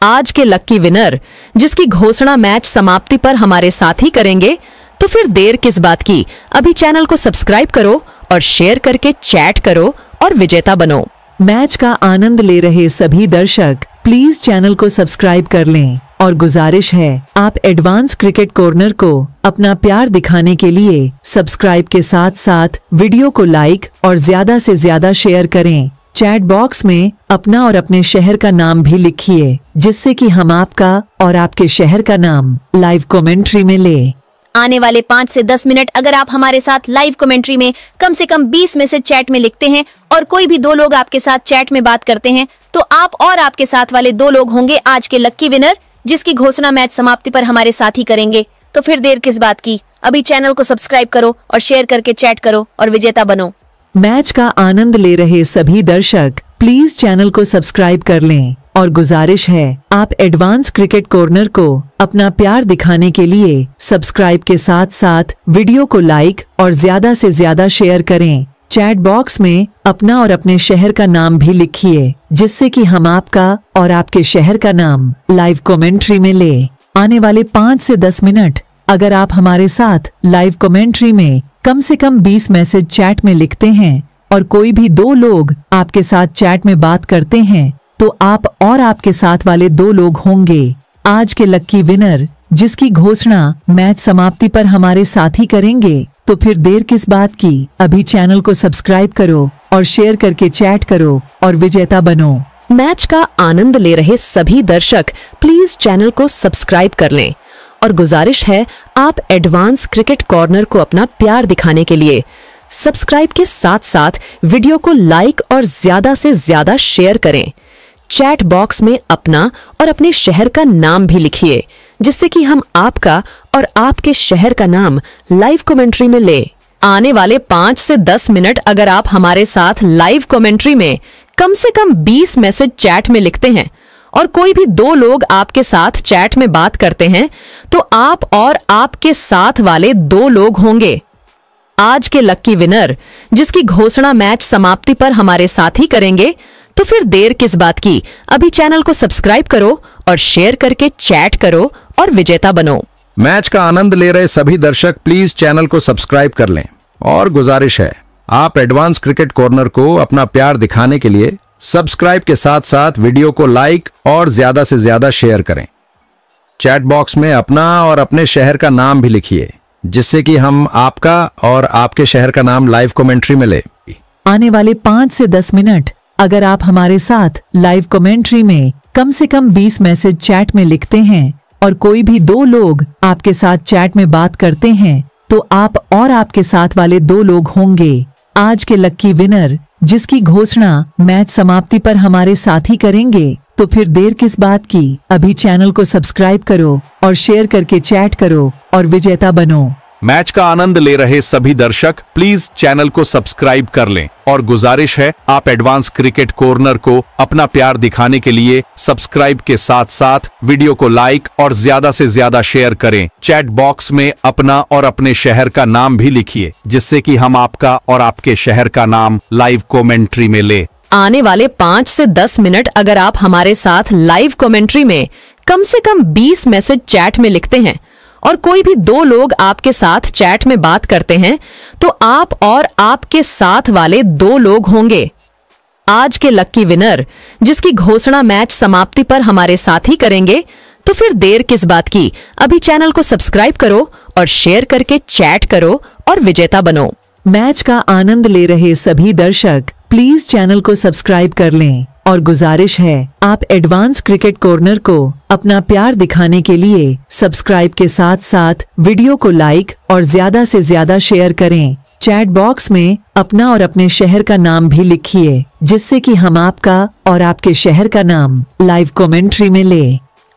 आज के लक्की विनर जिसकी घोषणा मैच समाप्ति पर हमारे साथ ही करेंगे तो फिर देर किस बात की अभी चैनल को सब्सक्राइब करो और शेयर करके चैट करो और विजेता बनो मैच का आनंद ले रहे सभी दर्शक प्लीज चैनल को सब्सक्राइब कर लें और गुजारिश है आप एडवांस क्रिकेट कॉर्नर को अपना प्यार दिखाने के लिए सब्सक्राइब के साथ साथ वीडियो को लाइक और ज्यादा से ज्यादा शेयर करें चैट बॉक्स में अपना और अपने शहर का नाम भी लिखिए जिससे कि हम आपका और आपके शहर का नाम लाइव कमेंट्री में ले आने वाले पाँच से दस मिनट अगर आप हमारे साथ लाइव कमेंट्री में कम से कम बीस मैसेज चैट में लिखते हैं और कोई भी दो लोग आपके साथ चैट में बात करते हैं तो आप और आपके साथ वाले दो लोग होंगे आज के लक्की विनर जिसकी घोषणा मैच समाप्ति पर हमारे साथ ही करेंगे तो फिर देर किस बात की अभी चैनल को सब्सक्राइब करो और शेयर करके चैट करो और विजेता बनो मैच का आनंद ले रहे सभी दर्शक प्लीज चैनल को सब्सक्राइब कर लें और गुजारिश है आप एडवांस क्रिकेट कॉर्नर को अपना प्यार दिखाने के लिए सब्सक्राइब के साथ साथ वीडियो को लाइक और ज्यादा से ज्यादा शेयर करें चैट बॉक्स में अपना और अपने शहर का नाम भी लिखिए जिससे कि हम आपका और आपके शहर का नाम लाइव कमेंट्री में ले आने वाले पाँच से दस मिनट अगर आप हमारे साथ लाइव कमेंट्री में कम से कम बीस मैसेज चैट में लिखते हैं और कोई भी दो लोग आपके साथ चैट में बात करते हैं तो आप और आपके साथ वाले दो लोग होंगे आज के लक्की विनर जिसकी घोषणा मैच समाप्ति पर हमारे साथ ही करेंगे तो फिर देर किस बात की अभी चैनल को सब्सक्राइब करो और शेयर करके चैट करो और विजेता बनो मैच का आनंद ले रहे सभी दर्शक प्लीज चैनल को सब्सक्राइब कर लें और गुजारिश है आप एडवांस क्रिकेट कॉर्नर को अपना प्यार दिखाने के लिए सब्सक्राइब के साथ साथ वीडियो को लाइक और ज्यादा से ज्यादा शेयर करें चैट बॉक्स में अपना और अपने शहर का नाम भी लिखिए जिससे कि हम आपका और आपके शहर का नाम लाइव कमेंट्री में ले आने वाले पांच से दस मिनट अगर आप हमारे साथ लाइव कमेंट्री में कम से कम बीस मैसेज चैट में लिखते हैं और कोई भी दो लोग आपके साथ चैट में बात करते हैं तो आप और आपके साथ वाले दो लोग होंगे आज के लक्की विनर जिसकी घोषणा मैच समाप्ति पर हमारे साथ ही करेंगे तो फिर देर किस बात की अभी चैनल को सब्सक्राइब करो और शेयर करके चैट करो और विजेता बनो मैच का आनंद ले रहे सभी दर्शक प्लीज चैनल को सब्सक्राइब कर लें और गुजारिश है आप एडवांस क्रिकेट कॉर्नर को अपना प्यार दिखाने के लिए सब्सक्राइब के साथ साथ वीडियो को लाइक और ज्यादा से ज्यादा शेयर करें चैट बॉक्स में अपना और अपने शहर का नाम भी लिखिए जिससे कि हम आपका और आपके शहर का नाम लाइव कमेंट्री में ले आने वाले पाँच से दस मिनट अगर आप हमारे साथ लाइव कमेंट्री में कम से कम बीस मैसेज चैट में लिखते हैं और कोई भी दो लोग आपके साथ चैट में बात करते हैं तो आप और आपके साथ वाले दो लोग होंगे आज के लक्की विनर जिसकी घोषणा मैच समाप्ति पर हमारे साथी करेंगे तो फिर देर किस बात की अभी चैनल को सब्सक्राइब करो और शेयर करके चैट करो और विजेता बनो मैच का आनंद ले रहे सभी दर्शक प्लीज चैनल को सब्सक्राइब कर लें और गुजारिश है आप एडवांस क्रिकेट कॉर्नर को अपना प्यार दिखाने के लिए सब्सक्राइब के साथ साथ वीडियो को लाइक और ज्यादा से ज्यादा शेयर करें चैट बॉक्स में अपना और अपने शहर का नाम भी लिखिए जिससे कि हम आपका और आपके शहर का नाम लाइव कॉमेंट्री में ले आने वाले पाँच ऐसी दस मिनट अगर आप हमारे साथ लाइव कॉमेंट्री में कम ऐसी कम बीस मैसेज चैट में लिखते हैं और कोई भी दो लोग आपके साथ चैट में बात करते हैं तो आप और आपके साथ वाले दो लोग होंगे आज के लक्की विनर जिसकी घोषणा मैच समाप्ति पर हमारे साथ ही करेंगे तो फिर देर किस बात की अभी चैनल को सब्सक्राइब करो और शेयर करके चैट करो और विजेता बनो मैच का आनंद ले रहे सभी दर्शक प्लीज चैनल को सब्सक्राइब कर लें और गुजारिश है आप एडवांस क्रिकेट कॉर्नर को अपना प्यार दिखाने के लिए सब्सक्राइब के साथ साथ वीडियो को लाइक और ज्यादा से ज्यादा शेयर करें चैट बॉक्स में अपना और अपने शहर का नाम भी लिखिए जिससे कि हम आपका और आपके शहर का नाम लाइव कमेंट्री में ले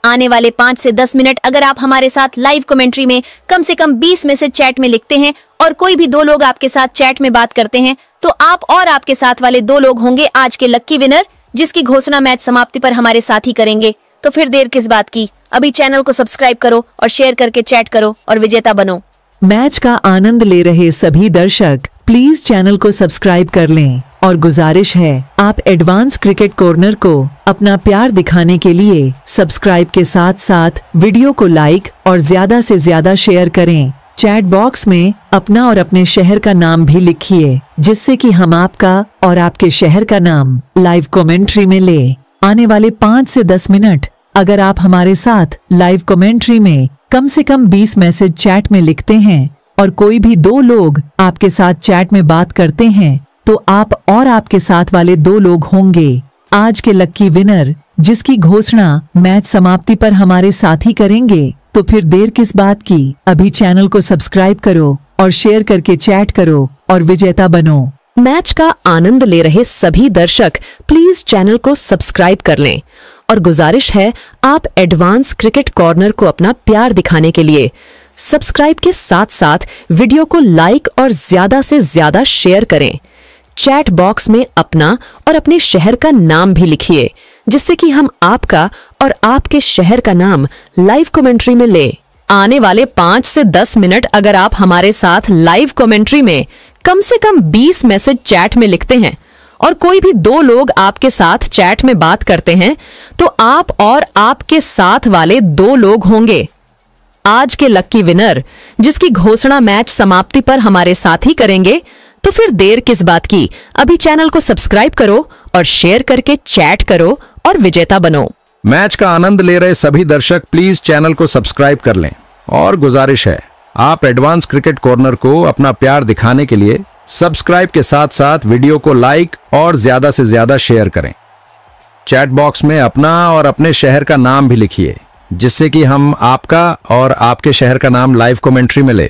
आने वाले पाँच से दस मिनट अगर आप हमारे साथ लाइव कमेंट्री में कम से कम बीस मैसेज चैट में लिखते हैं और कोई भी दो लोग आपके साथ चैट में बात करते हैं तो आप और आपके साथ वाले दो लोग होंगे आज के लक्की विनर जिसकी घोषणा मैच समाप्ति पर हमारे साथ ही करेंगे तो फिर देर किस बात की अभी चैनल को सब्सक्राइब करो और शेयर करके चैट करो और विजेता बनो मैच का आनंद ले रहे सभी दर्शक प्लीज चैनल को सब्सक्राइब कर लें और गुजारिश है आप एडवांस क्रिकेट कॉर्नर को अपना प्यार दिखाने के लिए सब्सक्राइब के साथ साथ वीडियो को लाइक और ज्यादा से ज्यादा शेयर करें चैट बॉक्स में अपना और अपने शहर का नाम भी लिखिए जिससे कि हम आपका और आपके शहर का नाम लाइव कमेंट्री में ले आने वाले पाँच से दस मिनट अगर आप हमारे साथ लाइव कमेंट्री में कम से कम बीस मैसेज चैट में लिखते हैं और कोई भी दो लोग आपके साथ चैट में बात करते हैं तो आप और आपके साथ वाले दो लोग होंगे आज के लक्की विनर जिसकी घोषणा मैच समाप्ति पर हमारे साथी करेंगे तो फिर देर किस बात की अभी चैनल को सब्सक्राइब करो और शेयर करके चैट करो और विजेता बनो मैच का आनंद ले रहे सभी दर्शक प्लीज चैनल को सब्सक्राइब कर लें और गुजारिश है आप एडवांस क्रिकेट कॉर्नर को अपना प्यार दिखाने के लिए सब्सक्राइब के साथ साथ वीडियो को लाइक और ज्यादा से ज्यादा शेयर करें चैट बॉक्स में अपना और अपने शहर का नाम भी लिखिए जिससे कि हम आपका और आपके शहर का नाम लाइव कमेंट्री में ले आने वाले पाँच से दस मिनट अगर आप हमारे साथ लाइव कमेंट्री में कम से कम बीस मैसेज चैट में लिखते हैं और कोई भी दो लोग आपके साथ चैट में बात करते हैं तो आप और आपके साथ वाले दो लोग होंगे आज के लक्की विनर जिसकी घोषणा मैच समाप्ति पर हमारे साथ ही करेंगे तो फिर देर किस बात की अभी चैनल को सब्सक्राइब करो और शेयर करके चैट करो और विजेता बनो मैच का आनंद ले रहे सभी दर्शक प्लीज चैनल को सब्सक्राइब कर लें और गुजारिश है आप एडवांस क्रिकेट कॉर्नर को अपना प्यार दिखाने के लिए सब्सक्राइब के साथ साथ वीडियो को लाइक और ज्यादा से ज्यादा शेयर करें चैट बॉक्स में अपना और अपने शहर का नाम भी लिखिए जिससे कि हम आपका और आपके शहर का नाम लाइव कमेंट्री में ले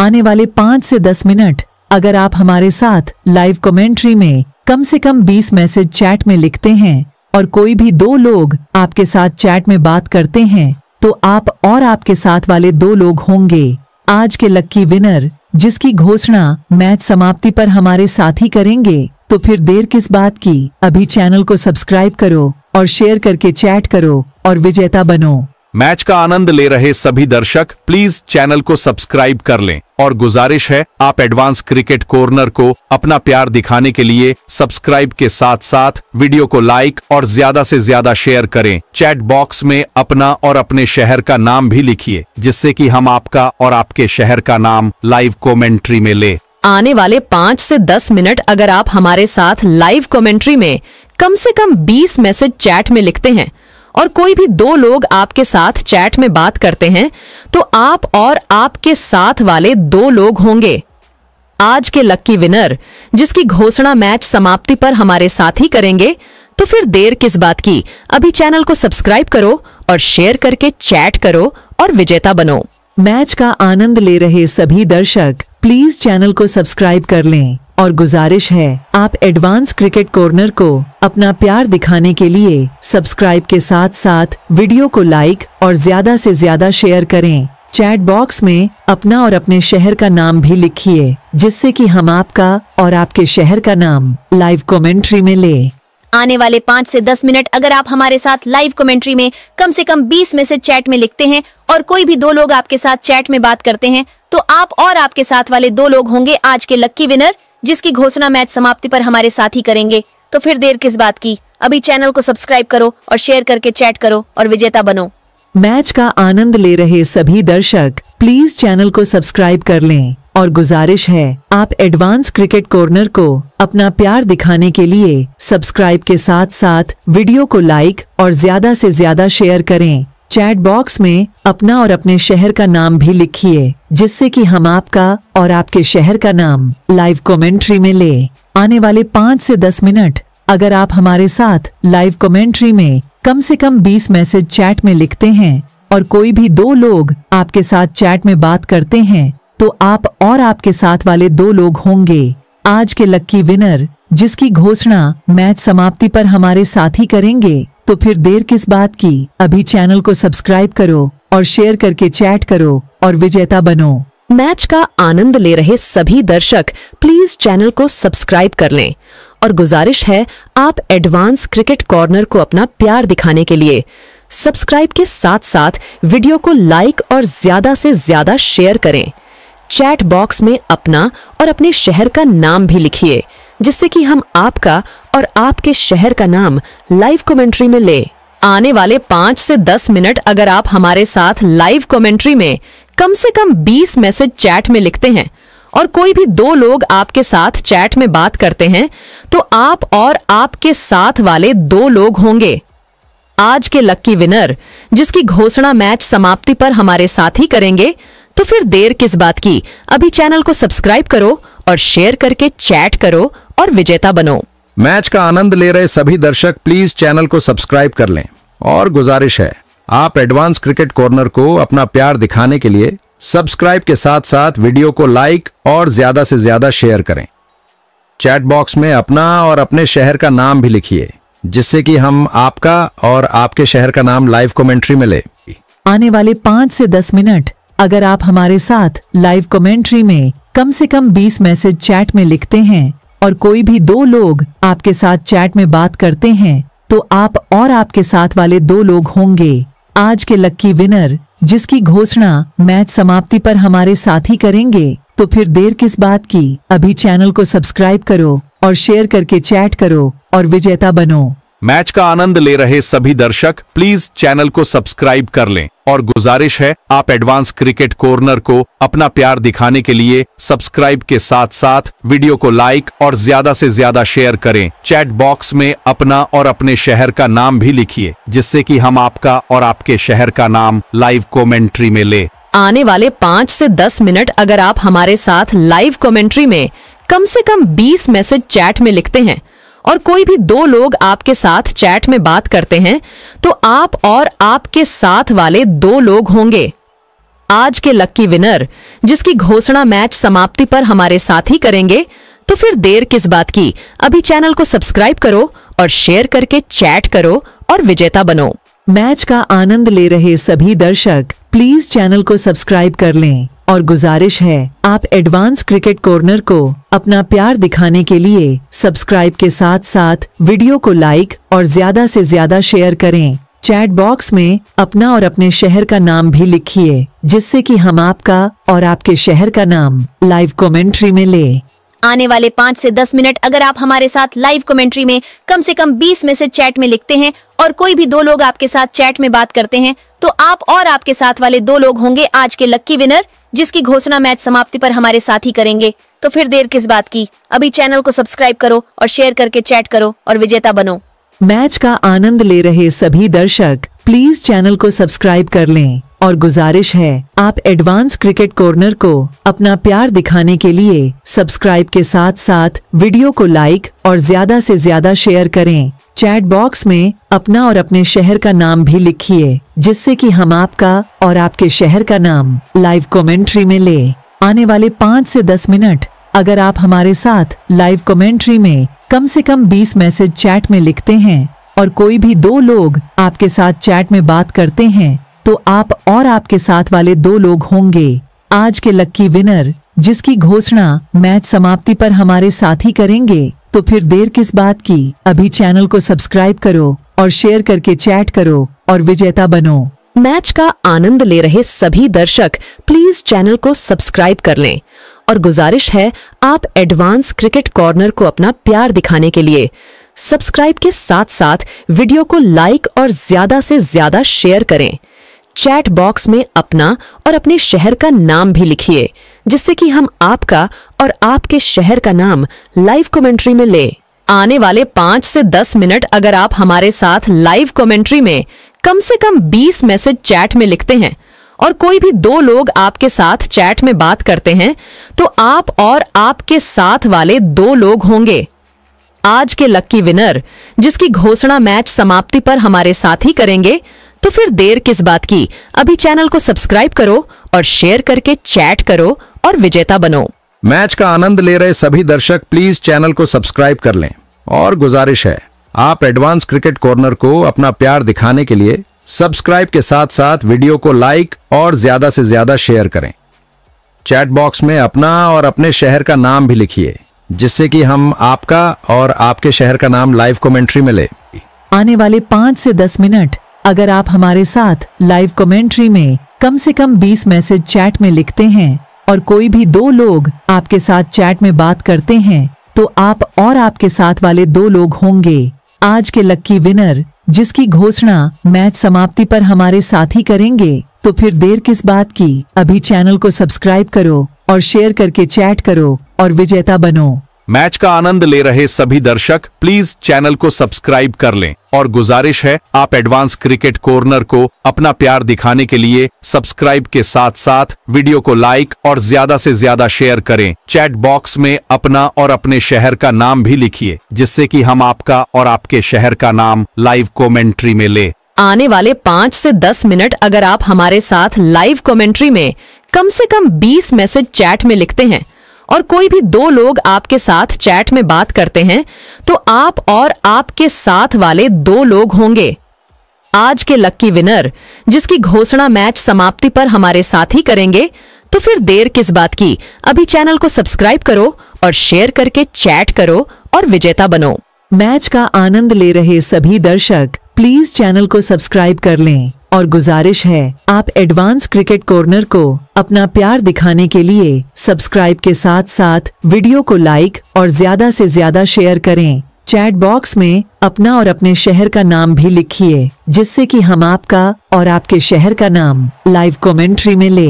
आने वाले पाँच से दस मिनट अगर आप हमारे साथ लाइव कमेंट्री में कम से कम बीस मैसेज चैट में लिखते हैं और कोई भी दो लोग आपके साथ चैट में बात करते हैं तो आप और आपके साथ वाले दो लोग होंगे आज के लक्की विनर जिसकी घोषणा मैच समाप्ति पर हमारे साथी करेंगे तो फिर देर किस बात की अभी चैनल को सब्सक्राइब करो और शेयर करके चैट करो और विजेता बनो मैच का आनंद ले रहे सभी दर्शक प्लीज चैनल को सब्सक्राइब कर लें और गुजारिश है आप एडवांस क्रिकेट कॉर्नर को अपना प्यार दिखाने के लिए सब्सक्राइब के साथ साथ वीडियो को लाइक और ज्यादा से ज्यादा शेयर करें चैट बॉक्स में अपना और अपने शहर का नाम भी लिखिए जिससे कि हम आपका और आपके शहर का नाम लाइव कॉमेंट्री में ले आने वाले पाँच ऐसी दस मिनट अगर आप हमारे साथ लाइव कॉमेंट्री में कम ऐसी कम बीस मैसेज चैट में लिखते हैं और कोई भी दो लोग आपके साथ चैट में बात करते हैं तो आप और आपके साथ वाले दो लोग होंगे आज के लक्की विनर जिसकी घोषणा मैच समाप्ति पर हमारे साथ ही करेंगे तो फिर देर किस बात की अभी चैनल को सब्सक्राइब करो और शेयर करके चैट करो और विजेता बनो मैच का आनंद ले रहे सभी दर्शक प्लीज चैनल को सब्सक्राइब कर लें और गुजारिश है आप एडवांस क्रिकेट कॉर्नर को अपना प्यार दिखाने के लिए सब्सक्राइब के साथ साथ वीडियो को लाइक और ज्यादा से ज्यादा शेयर करें चैट बॉक्स में अपना और अपने शहर का नाम भी लिखिए जिससे कि हम आपका और आपके शहर का नाम लाइव कमेंट्री में ले आने वाले पाँच से दस मिनट अगर आप हमारे साथ लाइव कमेंट्री में कम से कम बीस मैसेज चैट में लिखते हैं और कोई भी दो लोग आपके साथ चैट में बात करते हैं तो आप और आपके साथ वाले दो लोग होंगे आज के लक्की विनर जिसकी घोषणा मैच समाप्ति पर हमारे साथ ही करेंगे तो फिर देर किस बात की अभी चैनल को सब्सक्राइब करो और शेयर करके चैट करो और विजेता बनो मैच का आनंद ले रहे सभी दर्शक प्लीज चैनल को सब्सक्राइब कर लें और गुजारिश है आप एडवांस क्रिकेट कॉर्नर को अपना प्यार दिखाने के लिए सब्सक्राइब के साथ साथ वीडियो को लाइक और ज्यादा से ज्यादा शेयर करें चैट बॉक्स में अपना और अपने शहर का नाम भी लिखिए जिससे कि हम आपका और आपके शहर का नाम लाइव कमेंट्री में ले आने वाले पाँच से दस मिनट अगर आप हमारे साथ लाइव कमेंट्री में कम से कम बीस मैसेज चैट में लिखते हैं और कोई भी दो लोग आपके साथ चैट में बात करते हैं तो आप और आपके साथ वाले दो लोग होंगे आज के लक्की विनर जिसकी घोषणा मैच समाप्ति पर हमारे साथी करेंगे तो फिर देर किस बात की अभी चैनल को सब्सक्राइब करो और शेयर करके चैट करो और विजेता बनो मैच का आनंद ले रहे सभी दर्शक प्लीज चैनल को सब्सक्राइब कर लें और गुजारिश है आप एडवांस क्रिकेट कॉर्नर को अपना प्यार दिखाने के लिए सब्सक्राइब के साथ साथ वीडियो को लाइक और ज्यादा से ज्यादा शेयर करें चैट बॉक्स में अपना और अपने शहर का नाम भी लिखिए जिससे कि हम आपका और आपके शहर का नाम लाइव कमेंट्री में ले आने वाले पाँच से दस मिनट अगर आप हमारे साथ लाइव कमेंट्री में कम से कम बीस मैसेज चैट में लिखते हैं और कोई भी दो लोग आपके साथ चैट में बात करते हैं तो आप और आपके साथ वाले दो लोग होंगे आज के लक्की विनर जिसकी घोषणा मैच समाप्ति पर हमारे साथ ही करेंगे तो फिर देर किस बात की अभी चैनल को सब्सक्राइब करो और शेयर करके चैट करो और विजेता बनो मैच का आनंद ले रहे सभी दर्शक प्लीज चैनल को सब्सक्राइब कर लें और गुजारिश है आप एडवांस क्रिकेट कॉर्नर को अपना प्यार दिखाने के लिए सब्सक्राइब के साथ साथ वीडियो को लाइक और ज्यादा से ज्यादा शेयर करें चैट बॉक्स में अपना और अपने शहर का नाम भी लिखिए जिससे कि हम आपका और आपके शहर का नाम लाइव कमेंट्री में ले आने वाले पाँच से दस मिनट अगर आप हमारे साथ लाइव कमेंट्री में कम से कम बीस मैसेज चैट में लिखते हैं और कोई भी दो लोग आपके साथ चैट में बात करते हैं तो आप और आपके साथ वाले दो लोग होंगे आज के लक्की विनर जिसकी घोषणा मैच समाप्ति पर हमारे साथी करेंगे तो फिर देर किस बात की अभी चैनल को सब्सक्राइब करो और शेयर करके चैट करो और विजेता बनो मैच का आनंद ले रहे सभी दर्शक प्लीज चैनल को सब्सक्राइब कर लें और गुजारिश है आप एडवांस क्रिकेट कॉर्नर को अपना प्यार दिखाने के लिए सब्सक्राइब के साथ साथ वीडियो को लाइक और ज्यादा से ज्यादा शेयर करें चैट बॉक्स में अपना और अपने शहर का नाम भी लिखिए जिससे कि हम आपका और आपके शहर का नाम लाइव कॉमेंट्री में ले आने वाले पाँच ऐसी दस मिनट अगर आप हमारे साथ लाइव कॉमेंट्री में कम ऐसी कम बीस मैसेज चैट में लिखते हैं और कोई भी दो लोग आपके साथ चैट में बात करते हैं तो आप और आपके साथ वाले दो लोग होंगे आज के लक्की विनर जिसकी घोषणा मैच समाप्ति पर हमारे साथ ही करेंगे तो फिर देर किस बात की अभी चैनल को सब्सक्राइब करो और शेयर करके चैट करो और विजेता बनो मैच का आनंद ले रहे सभी दर्शक प्लीज चैनल को सब्सक्राइब कर लें और गुजारिश है आप एडवांस क्रिकेट कॉर्नर को अपना प्यार दिखाने के लिए सब्सक्राइब के साथ साथ वीडियो को लाइक और ज्यादा से ज्यादा शेयर करें चैट बॉक्स में अपना और अपने शहर का नाम भी लिखिए जिससे कि हम आपका और आपके शहर का नाम लाइव कमेंट्री में ले आने वाले पाँच से दस मिनट अगर आप हमारे साथ लाइव कमेंट्री में कम से कम बीस में से चैट में लिखते हैं और कोई भी दो लोग आपके साथ चैट में बात करते हैं तो आप और आपके साथ वाले दो लोग होंगे आज के लक्की विनर जिसकी घोषणा मैच समाप्ति पर हमारे साथ ही करेंगे तो फिर देर किस बात की अभी चैनल को सब्सक्राइब करो और शेयर करके चैट करो और विजेता बनो मैच का आनंद ले रहे सभी दर्शक प्लीज चैनल को सब्सक्राइब कर लें और गुजारिश है आप एडवांस क्रिकेट कॉर्नर को अपना प्यार दिखाने के लिए सब्सक्राइब के साथ साथ वीडियो को लाइक और ज्यादा से ज्यादा शेयर करें चैट बॉक्स में अपना और अपने शहर का नाम भी लिखिए जिससे कि हम आपका और आपके शहर का नाम लाइव कमेंट्री में ले आने वाले पाँच से दस मिनट अगर आप हमारे साथ लाइव कमेंट्री में कम से कम बीस मैसेज चैट में लिखते हैं और कोई भी दो लोग आपके साथ चैट में बात करते हैं तो आप और आपके साथ वाले दो लोग होंगे आज के लक्की विनर जिसकी घोषणा मैच समाप्ति पर हमारे साथी करेंगे तो फिर देर किस बात की अभी चैनल को सब्सक्राइब करो और शेयर करके चैट करो और विजेता बनो मैच का आनंद ले रहे सभी दर्शक प्लीज चैनल को सब्सक्राइब कर लें और गुजारिश है आप एडवांस क्रिकेट कॉर्नर को अपना प्यार दिखाने के लिए सब्सक्राइब के साथ साथ वीडियो को लाइक और ज्यादा से ज्यादा शेयर करें चैट बॉक्स में अपना और अपने शहर का नाम भी लिखिए जिससे कि हम आपका और आपके शहर का नाम लाइव कमेंट्री में ले आने वाले पांच से दस मिनट अगर आप हमारे साथ लाइव कमेंट्री में कम से कम बीस मैसेज चैट में लिखते हैं और कोई भी दो लोग आपके साथ चैट में बात करते हैं तो आप और आपके साथ वाले दो लोग होंगे आज के लक्की विनर जिसकी घोषणा मैच समाप्ति पर हमारे साथ ही करेंगे तो फिर देर किस बात की अभी चैनल को सब्सक्राइब करो और शेयर करके चैट करो और विजेता बनो मैच का आनंद ले रहे सभी दर्शक प्लीज चैनल को सब्सक्राइब कर लें और गुजारिश है आप एडवांस क्रिकेट कॉर्नर को अपना प्यार दिखाने के लिए सब्सक्राइब के साथ साथ वीडियो को लाइक और ज्यादा से ज्यादा शेयर करें चैट बॉक्स में अपना और अपने शहर का नाम भी लिखिए जिससे कि हम आपका और आपके शहर का नाम लाइव कमेंट्री में ले आने वाले पाँच से दस मिनट अगर आप हमारे साथ लाइव कमेंट्री में कम से कम 20 मैसेज चैट में लिखते हैं और कोई भी दो लोग आपके साथ चैट में बात करते हैं तो आप और आपके साथ वाले दो लोग होंगे आज के लक्की विनर जिसकी घोषणा मैच समाप्ति पर हमारे साथी करेंगे तो फिर देर किस बात की अभी चैनल को सब्सक्राइब करो और शेयर करके चैट करो और विजेता बनो मैच का आनंद ले रहे सभी दर्शक प्लीज चैनल को सब्सक्राइब कर लें और गुजारिश है आप एडवांस क्रिकेट कॉर्नर को अपना प्यार दिखाने के लिए सब्सक्राइब के साथ साथ वीडियो को लाइक और ज्यादा से ज्यादा शेयर करें चैट बॉक्स में अपना और अपने शहर का नाम भी लिखिए जिससे कि हम आपका और आपके शहर का नाम लाइव कॉमेंट्री में ले आने वाले पाँच ऐसी दस मिनट अगर आप हमारे साथ लाइव कॉमेंट्री में कम ऐसी कम बीस मैसेज चैट में लिखते हैं और कोई भी दो लोग आपके साथ चैट में बात करते हैं तो आप और आपके साथ वाले दो लोग होंगे आज के लक्की विनर जिसकी घोषणा मैच समाप्ति पर हमारे साथ ही करेंगे तो फिर देर किस बात की अभी चैनल को सब्सक्राइब करो और शेयर करके चैट करो और विजेता बनो मैच का आनंद ले रहे सभी दर्शक प्लीज चैनल को सब्सक्राइब कर लें और गुजारिश है आप एडवांस क्रिकेट कॉर्नर को अपना प्यार दिखाने के लिए सब्सक्राइब के साथ साथ वीडियो को लाइक और ज्यादा से ज्यादा शेयर करें चैट बॉक्स में अपना और अपने शहर का नाम भी लिखिए जिससे कि हम आपका और आपके शहर का नाम लाइव कमेंट्री में ले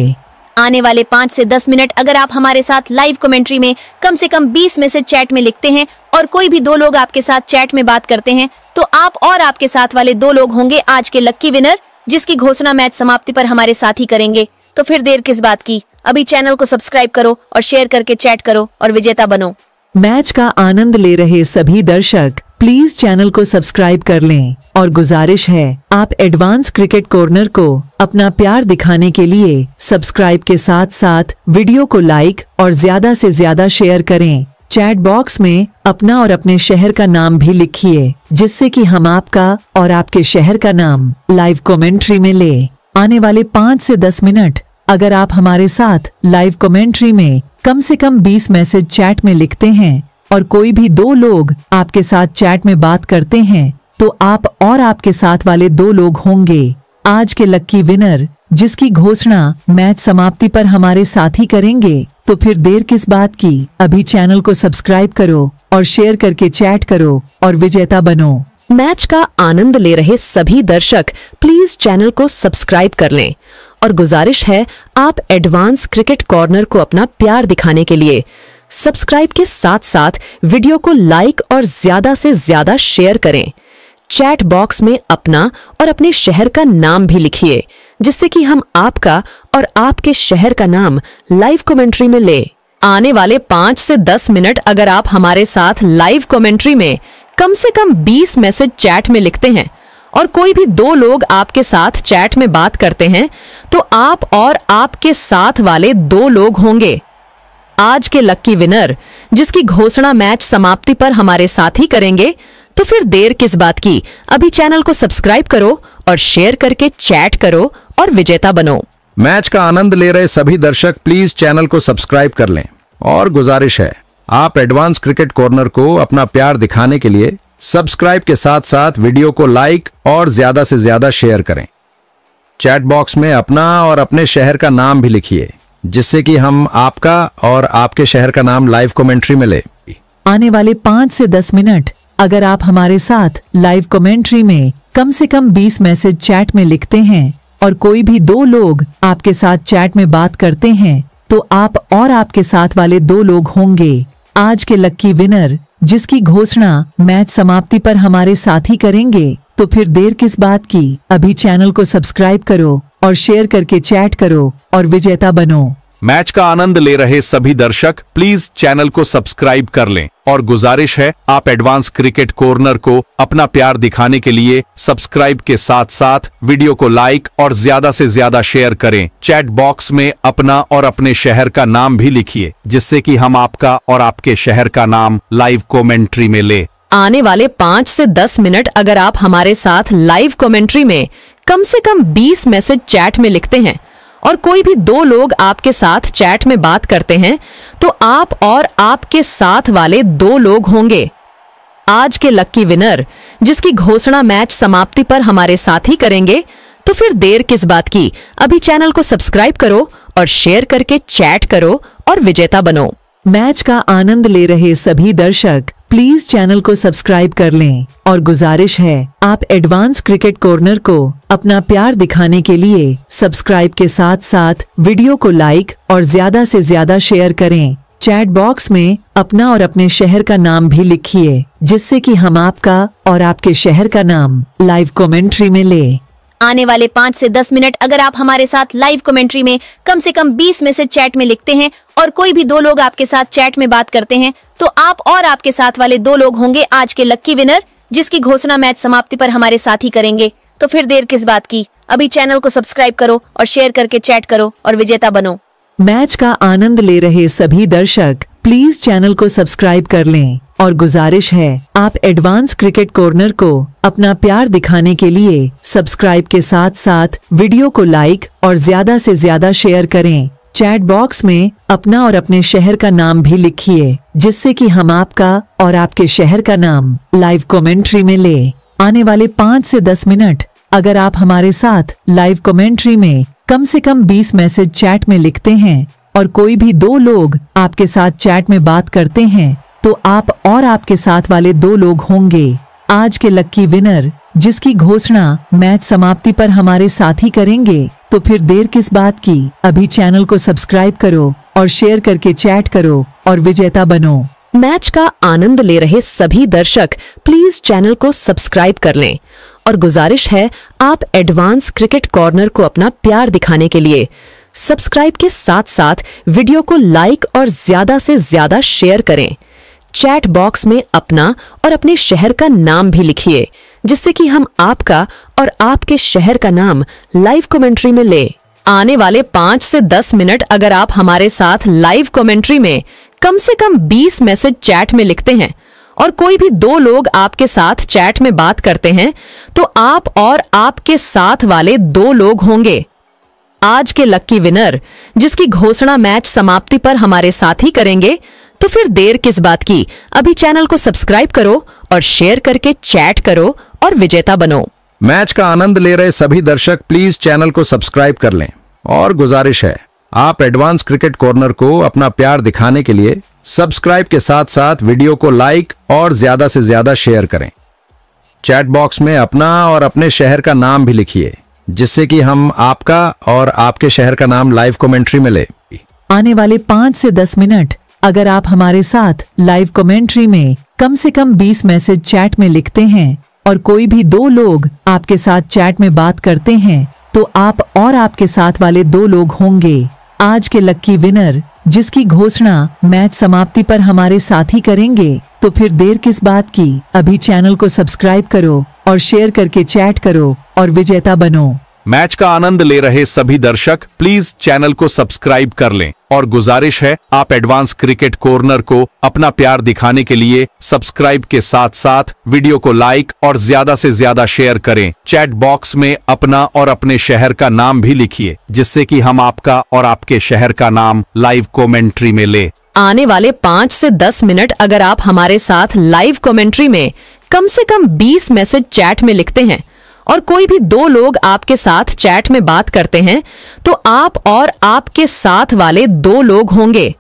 आने वाले पाँच से दस मिनट अगर आप हमारे साथ लाइव कमेंट्री में कम से कम बीस मैसेज चैट में लिखते हैं और कोई भी दो लोग आपके साथ चैट में बात करते हैं तो आप और आपके साथ वाले दो लोग होंगे आज के लक्की विनर जिसकी घोषणा मैच समाप्ति पर हमारे साथ ही करेंगे तो फिर देर किस बात की अभी चैनल को सब्सक्राइब करो और शेयर करके चैट करो और विजेता बनो मैच का आनंद ले रहे सभी दर्शक प्लीज चैनल को सब्सक्राइब कर लें और गुजारिश है आप एडवांस क्रिकेट कॉर्नर को अपना प्यार दिखाने के लिए सब्सक्राइब के साथ साथ वीडियो को लाइक और ज्यादा से ज्यादा शेयर करें चैट बॉक्स में अपना और अपने शहर का नाम भी लिखिए जिससे कि हम आपका और आपके शहर का नाम लाइव कमेंट्री में ले आने वाले पाँच से दस मिनट अगर आप हमारे साथ लाइव कमेंट्री में कम से कम 20 मैसेज चैट में लिखते हैं और कोई भी दो लोग आपके साथ चैट में बात करते हैं तो आप और आपके साथ वाले दो लोग होंगे आज के लक्की विनर जिसकी घोषणा मैच समाप्ति पर हमारे साथी करेंगे तो फिर देर किस बात की अभी चैनल को सब्सक्राइब करो और शेयर करके चैट करो और विजेता बनो मैच का आनंद ले रहे सभी दर्शक प्लीज चैनल को सब्सक्राइब कर लें और गुजारिश है आप एडवांस क्रिकेट कॉर्नर को अपना प्यार दिखाने के लिए सब्सक्राइब के साथ साथ वीडियो को लाइक और ज्यादा से ज्यादा शेयर करें चैट बॉक्स में अपना और अपने शहर का नाम भी लिखिए जिससे कि हम आपका और आपके शहर का नाम लाइव कमेंट्री में ले आने वाले पांच से दस मिनट अगर आप हमारे साथ लाइव कमेंट्री में कम से कम बीस मैसेज चैट में लिखते हैं और कोई भी दो लोग आपके साथ चैट में बात करते हैं तो आप और आपके साथ वाले दो लोग होंगे आज के लक्की विनर जिसकी घोषणा मैच समाप्ति पर हमारे साथ ही करेंगे तो फिर देर किस बात की अभी चैनल को सब्सक्राइब करो और शेयर करके चैट करो और विजेता बनो मैच का आनंद ले रहे सभी दर्शक प्लीज चैनल को सब्सक्राइब कर लें और गुजारिश है आप एडवांस क्रिकेट कॉर्नर को अपना प्यार दिखाने के लिए सब्सक्राइब के साथ साथ वीडियो को लाइक और ज्यादा से ज्यादा शेयर करें चैट बॉक्स में अपना और अपने शहर का नाम भी लिखिए जिससे कि हम आपका और आपके शहर का नाम लाइव कमेंट्री में ले आने वाले पाँच से दस मिनट अगर आप हमारे साथ लाइव कमेंट्री में कम से कम बीस मैसेज चैट में लिखते हैं और कोई भी दो लोग आपके साथ चैट में बात करते हैं तो आप और आपके साथ वाले दो लोग होंगे आज के लक्की विनर जिसकी घोषणा मैच समाप्ति पर हमारे साथी करेंगे तो फिर देर किस बात की अभी चैनल को सब्सक्राइब करो और शेयर करके चैट करो और विजेता बनो मैच का आनंद ले रहे सभी दर्शक प्लीज चैनल को सब्सक्राइब कर लें और गुजारिश है आप एडवांस क्रिकेट कॉर्नर को अपना प्यार दिखाने के लिए सब्सक्राइब के साथ साथ वीडियो को लाइक और ज्यादा से ज्यादा शेयर करें चैट बॉक्स में अपना और अपने शहर का नाम भी लिखिए जिससे कि हम आपका और आपके शहर का नाम लाइव कॉमेंट्री में ले आने वाले पाँच से दस मिनट अगर आप हमारे साथ लाइव कॉमेंट्री में कम से कम बीस मैसेज चैट में लिखते हैं और कोई भी दो लोग आपके साथ चैट में बात करते हैं तो आप और आपके साथ वाले दो लोग होंगे आज के लक्की विनर जिसकी घोषणा मैच समाप्ति पर हमारे साथ ही करेंगे तो फिर देर किस बात की अभी चैनल को सब्सक्राइब करो और शेयर करके चैट करो और विजेता बनो मैच का आनंद ले रहे सभी दर्शक प्लीज चैनल को सब्सक्राइब कर लें और गुजारिश है आप एडवांस क्रिकेट कॉर्नर को अपना प्यार दिखाने के लिए सब्सक्राइब के साथ साथ वीडियो को लाइक और ज्यादा से ज्यादा शेयर करें चैट बॉक्स में अपना और अपने शहर का नाम भी लिखिए जिससे कि हम आपका और आपके शहर का नाम लाइव कमेंट्री में ले आने वाले पाँच से दस मिनट अगर आप हमारे साथ लाइव कमेंट्री में कम से कम बीस मैसेज चैट में लिखते हैं और कोई भी दो लोग आपके साथ चैट में बात करते हैं तो आप और आपके साथ वाले दो लोग होंगे आज के लक्की विनर जिसकी घोषणा मैच समाप्ति पर हमारे साथ ही करेंगे तो फिर देर किस बात की अभी चैनल को सब्सक्राइब करो और शेयर करके चैट करो और विजेता बनो मैच का आनंद ले रहे सभी दर्शक प्लीज चैनल को सब्सक्राइब कर लें और गुजारिश है आप एडवांस क्रिकेट कॉर्नर को अपना प्यार दिखाने के लिए सब्सक्राइब के साथ साथ वीडियो को लाइक और ज्यादा से ज्यादा शेयर करें चैट बॉक्स में अपना और अपने शहर का नाम भी लिखिए जिससे कि हम आपका और आपके शहर का नाम लाइव कमेंट्री में ले आने वाले पाँच से दस मिनट अगर आप हमारे साथ लाइव कमेंट्री में कम से कम 20 मैसेज चैट में लिखते हैं और कोई भी दो लोग आपके साथ चैट में बात करते हैं तो आप और आपके साथ वाले दो लोग होंगे आज के लक्की विनर जिसकी घोषणा मैच समाप्ति पर हमारे साथी करेंगे तो फिर देर किस बात की अभी चैनल को सब्सक्राइब करो और शेयर करके चैट करो और विजेता बनो मैच का आनंद ले रहे सभी दर्शक प्लीज चैनल को सब्सक्राइब कर लें और गुजारिश है आप एडवांस क्रिकेट कॉर्नर को अपना प्यार दिखाने के लिए सब्सक्राइब के साथ साथ वीडियो को लाइक और ज्यादा से ज्यादा शेयर करें चैट बॉक्स में अपना और अपने शहर का नाम भी लिखिए जिससे कि हम आपका और आपके शहर का नाम लाइव कमेंट्री में ले आने वाले पाँच से दस मिनट अगर आप हमारे साथ लाइव कमेंट्री में कम से कम बीस मैसेज चैट में लिखते हैं और कोई भी दो लोग आपके साथ चैट में बात करते हैं तो आप और आपके साथ वाले दो लोग होंगे आज के लक्की विनर जिसकी घोषणा मैच समाप्ति पर हमारे साथ ही करेंगे तो फिर देर किस बात की अभी चैनल को सब्सक्राइब करो और शेयर करके चैट करो और विजेता बनो मैच का आनंद ले रहे सभी दर्शक प्लीज चैनल को सब्सक्राइब कर लें और गुजारिश है आप एडवांस क्रिकेट कॉर्नर को अपना प्यार दिखाने के लिए सब्सक्राइब के साथ साथ वीडियो को लाइक और ज्यादा से ज्यादा शेयर करें चैट बॉक्स में अपना और अपने शहर का नाम भी लिखिए जिससे कि हम आपका और आपके शहर का नाम लाइव कमेंट्री में ले आने वाले पांच से दस मिनट अगर आप हमारे साथ लाइव कमेंट्री में कम से कम 20 मैसेज चैट में लिखते हैं और कोई भी दो लोग आपके साथ चैट में बात करते हैं तो आप और आपके साथ वाले दो लोग होंगे आज के लक्की विनर जिसकी घोषणा मैच समाप्ति पर हमारे साथी करेंगे तो फिर देर किस बात की अभी चैनल को सब्सक्राइब करो और शेयर करके चैट करो और विजेता बनो मैच का आनंद ले रहे सभी दर्शक प्लीज चैनल को सब्सक्राइब कर लें और गुजारिश है आप एडवांस क्रिकेट कॉर्नर को अपना प्यार दिखाने के लिए सब्सक्राइब के साथ साथ वीडियो को लाइक और ज्यादा से ज्यादा शेयर करें चैट बॉक्स में अपना और अपने शहर का नाम भी लिखिए जिससे कि हम आपका और आपके शहर का नाम लाइव कॉमेंट्री में ले आने वाले पाँच से दस मिनट अगर आप हमारे साथ लाइव कॉमेंट्री में कम से कम बीस मैसेज चैट में लिखते हैं और कोई भी दो लोग आपके साथ चैट में बात करते हैं तो आप और आपके साथ वाले दो लोग होंगे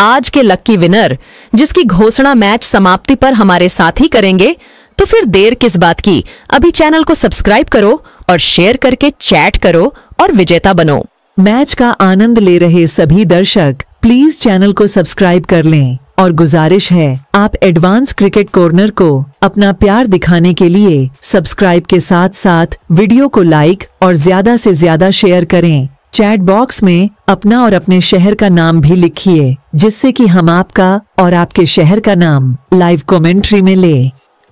आज के लक्की विनर जिसकी घोषणा मैच समाप्ति पर हमारे साथ ही करेंगे तो फिर देर किस बात की अभी चैनल को सब्सक्राइब करो और शेयर करके चैट करो और विजेता बनो मैच का आनंद ले रहे सभी दर्शक प्लीज चैनल को सब्सक्राइब कर लें और गुजारिश है आप एडवांस क्रिकेट कॉर्नर को अपना प्यार दिखाने के लिए सब्सक्राइब के साथ साथ वीडियो को लाइक और ज्यादा से ज्यादा शेयर करें चैट बॉक्स में अपना और अपने शहर का नाम भी लिखिए जिससे कि हम आपका और आपके शहर का नाम लाइव कमेंट्री में ले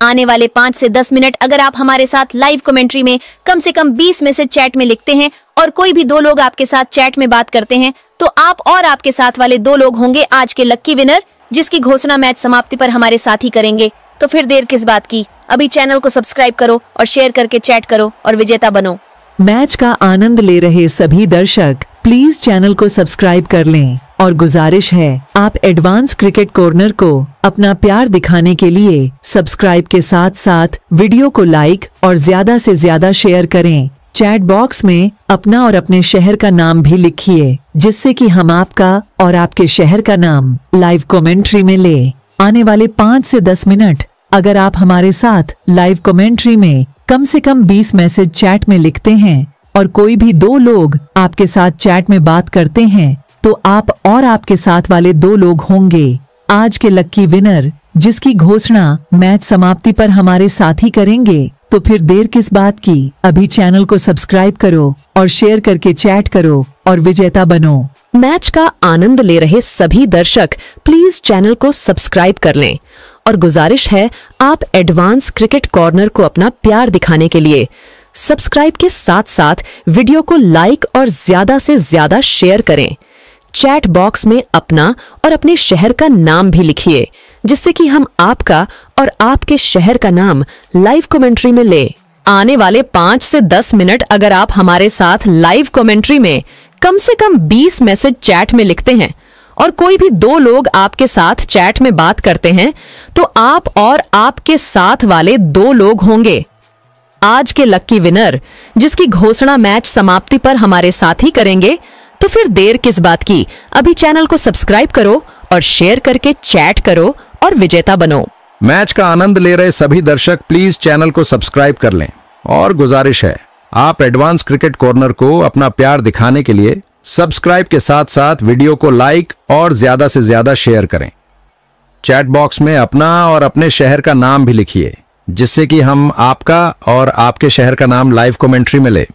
आने वाले पाँच से दस मिनट अगर आप हमारे साथ लाइव कमेंट्री में कम से कम बीस मैसेज चैट में लिखते हैं और कोई भी दो लोग आपके साथ चैट में बात करते हैं तो आप और आपके साथ वाले दो लोग होंगे आज के लक्की विनर जिसकी घोषणा मैच समाप्ति पर हमारे साथ ही करेंगे तो फिर देर किस बात की अभी चैनल को सब्सक्राइब करो और शेयर करके चैट करो और विजेता बनो मैच का आनंद ले रहे सभी दर्शक प्लीज चैनल को सब्सक्राइब कर लें और गुजारिश है आप एडवांस क्रिकेट कॉर्नर को अपना प्यार दिखाने के लिए सब्सक्राइब के साथ साथ वीडियो को लाइक और ज्यादा से ज्यादा शेयर करें चैट बॉक्स में अपना और अपने शहर का नाम भी लिखिए जिससे कि हम आपका और आपके शहर का नाम लाइव कमेंट्री में ले आने वाले पाँच से दस मिनट अगर आप हमारे साथ लाइव कमेंट्री में कम से कम बीस मैसेज चैट में लिखते हैं और कोई भी दो लोग आपके साथ चैट में बात करते हैं तो आप और आपके साथ वाले दो लोग होंगे आज के लक्की विनर जिसकी घोषणा मैच समाप्ति पर हमारे साथ ही करेंगे तो फिर देर किस बात की अभी चैनल को सब्सक्राइब करो और शेयर करके चैट करो और विजेता बनो मैच का आनंद ले रहे सभी दर्शक प्लीज चैनल को सब्सक्राइब कर लें और गुजारिश है आप एडवांस क्रिकेट कॉर्नर को अपना प्यार दिखाने के लिए सब्सक्राइब के साथ साथ वीडियो को लाइक और ज्यादा से ज्यादा शेयर करें चैट बॉक्स में अपना और अपने शहर का नाम भी लिखिए जिससे कि हम आपका और आपके शहर का नाम लाइव कमेंट्री में ले आने वाले पाँच से दस मिनट अगर आप हमारे साथ लाइव कमेंट्री में कम से कम बीस मैसेज चैट में लिखते हैं और कोई भी दो लोग आपके साथ चैट में बात करते हैं तो आप और आपके साथ वाले दो लोग होंगे आज के लक्की विनर जिसकी घोषणा मैच समाप्ति पर हमारे साथ ही करेंगे तो फिर देर किस बात की अभी चैनल को सब्सक्राइब करो और शेयर करके चैट करो और विजेता बनो मैच का आनंद ले रहे सभी दर्शक प्लीज चैनल को सब्सक्राइब कर लें और गुजारिश है आप एडवांस क्रिकेट कॉर्नर को अपना प्यार दिखाने के लिए सब्सक्राइब के साथ साथ वीडियो को लाइक और ज्यादा से ज्यादा शेयर करें चैट बॉक्स में अपना और अपने शहर का नाम भी लिखिए जिससे कि हम आपका और आपके शहर का नाम लाइव कमेंट्री में ले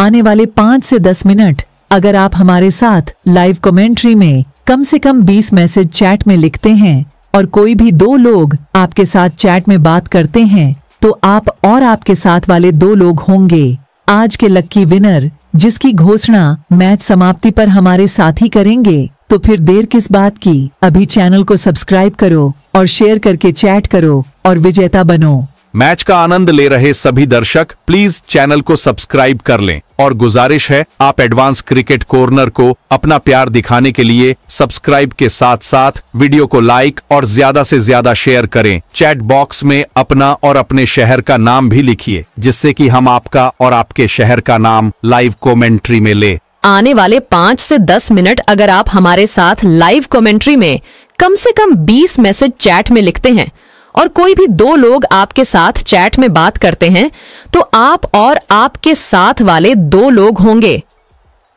आने वाले पाँच से दस मिनट अगर आप हमारे साथ लाइव कमेंट्री में कम से कम बीस मैसेज चैट में लिखते हैं और कोई भी दो लोग आपके साथ चैट में बात करते हैं तो आप और आपके साथ वाले दो लोग होंगे आज के लक्की विनर जिसकी घोषणा मैच समाप्ति पर हमारे साथी करेंगे तो फिर देर किस बात की अभी चैनल को सब्सक्राइब करो और शेयर करके चैट करो और विजेता बनो मैच का आनंद ले रहे सभी दर्शक प्लीज चैनल को सब्सक्राइब कर लें और गुजारिश है आप एडवांस क्रिकेट कॉर्नर को अपना प्यार दिखाने के लिए सब्सक्राइब के साथ साथ वीडियो को लाइक और ज्यादा से ज्यादा शेयर करें चैट बॉक्स में अपना और अपने शहर का नाम भी लिखिए जिससे कि हम आपका और आपके शहर का नाम लाइव कॉमेंट्री में ले आने वाले पाँच ऐसी दस मिनट अगर आप हमारे साथ लाइव कॉमेंट्री में कम ऐसी कम बीस मैसेज चैट में लिखते हैं और कोई भी दो लोग आपके साथ चैट में बात करते हैं तो आप और आपके साथ वाले दो लोग होंगे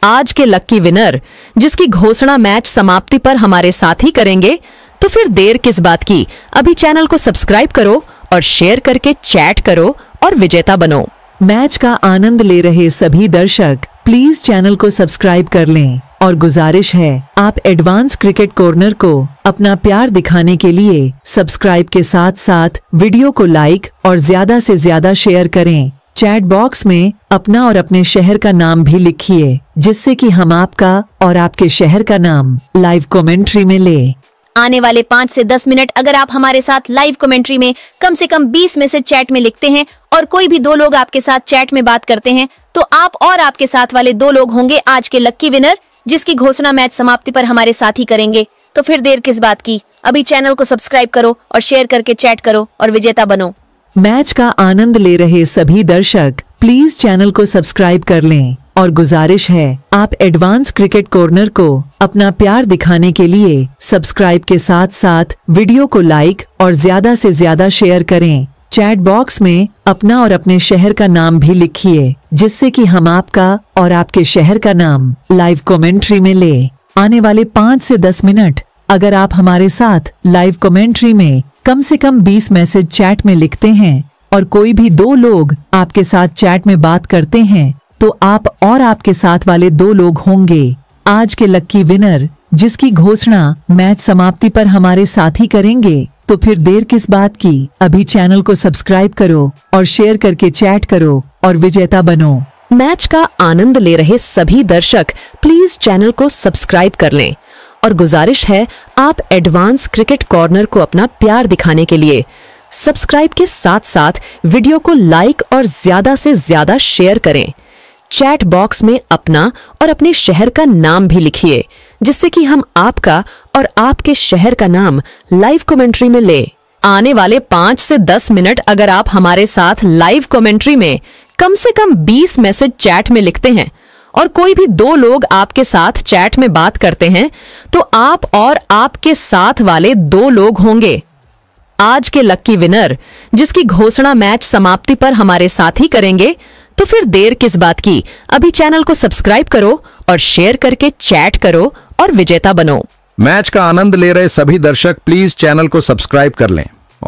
आज के लक्की विनर जिसकी घोषणा मैच समाप्ति पर हमारे साथ ही करेंगे तो फिर देर किस बात की अभी चैनल को सब्सक्राइब करो और शेयर करके चैट करो और विजेता बनो मैच का आनंद ले रहे सभी दर्शक प्लीज चैनल को सब्सक्राइब कर लें और गुजारिश है आप एडवांस क्रिकेट कॉर्नर को अपना प्यार दिखाने के लिए सब्सक्राइब के साथ साथ वीडियो को लाइक और ज्यादा से ज्यादा शेयर करें चैट बॉक्स में अपना और अपने शहर का नाम भी लिखिए जिससे कि हम आपका और आपके शहर का नाम लाइव कमेंट्री में ले आने वाले पाँच से दस मिनट अगर आप हमारे साथ लाइव कमेंट्री में कम से कम बीस मैसेज चैट में लिखते हैं और कोई भी दो लोग आपके साथ चैट में बात करते हैं तो आप और आपके साथ वाले दो लोग होंगे आज के लक्की विनर जिसकी घोषणा मैच समाप्ति पर हमारे साथ ही करेंगे तो फिर देर किस बात की अभी चैनल को सब्सक्राइब करो और शेयर करके चैट करो और विजेता बनो मैच का आनंद ले रहे सभी दर्शक प्लीज चैनल को सब्सक्राइब कर लें और गुजारिश है आप एडवांस क्रिकेट कॉर्नर को अपना प्यार दिखाने के लिए सब्सक्राइब के साथ साथ वीडियो को लाइक और ज्यादा से ज्यादा शेयर करें चैट बॉक्स में अपना और अपने शहर का नाम भी लिखिए जिससे कि हम आपका और आपके शहर का नाम लाइव कमेंट्री में ले आने वाले पाँच से दस मिनट अगर आप हमारे साथ लाइव कमेंट्री में कम से कम बीस मैसेज चैट में लिखते हैं और कोई भी दो लोग आपके साथ चैट में बात करते हैं तो आप और आपके साथ वाले दो लोग होंगे आज के लक्की विनर जिसकी घोषणा मैच समाप्ति पर हमारे साथी करेंगे तो फिर देर किस बात की अभी चैनल को सब्सक्राइब करो और शेयर करके चैट करो और विजेता बनो मैच का आनंद ले रहे सभी दर्शक प्लीज चैनल को सब्सक्राइब कर लें और गुजारिश है आप एडवांस क्रिकेट कॉर्नर को अपना प्यार दिखाने के लिए सब्सक्राइब के साथ साथ वीडियो को लाइक और ज्यादा से ज्यादा शेयर करें चैट बॉक्स में अपना और अपने शहर का नाम भी लिखिए जिससे कि हम आपका और आपके शहर का नाम लाइव कमेंट्री में ले आने वाले पाँच से दस मिनट अगर आप हमारे साथ लाइव कमेंट्री में कम से कम बीस मैसेज चैट में लिखते हैं और कोई भी दो लोग आपके साथ चैट में बात करते हैं तो आप और आपके साथ वाले दो लोग होंगे आज के लक्की विनर जिसकी घोषणा मैच समाप्ति पर हमारे साथ ही करेंगे तो फिर देर किस बात की अभी चैनल को सब्सक्राइब करो और शेयर करके चैट करो और विजेता बनो मैच का आनंद ले रहे सभी दर्शक प्लीज चैनल को सब्सक्राइब कर लें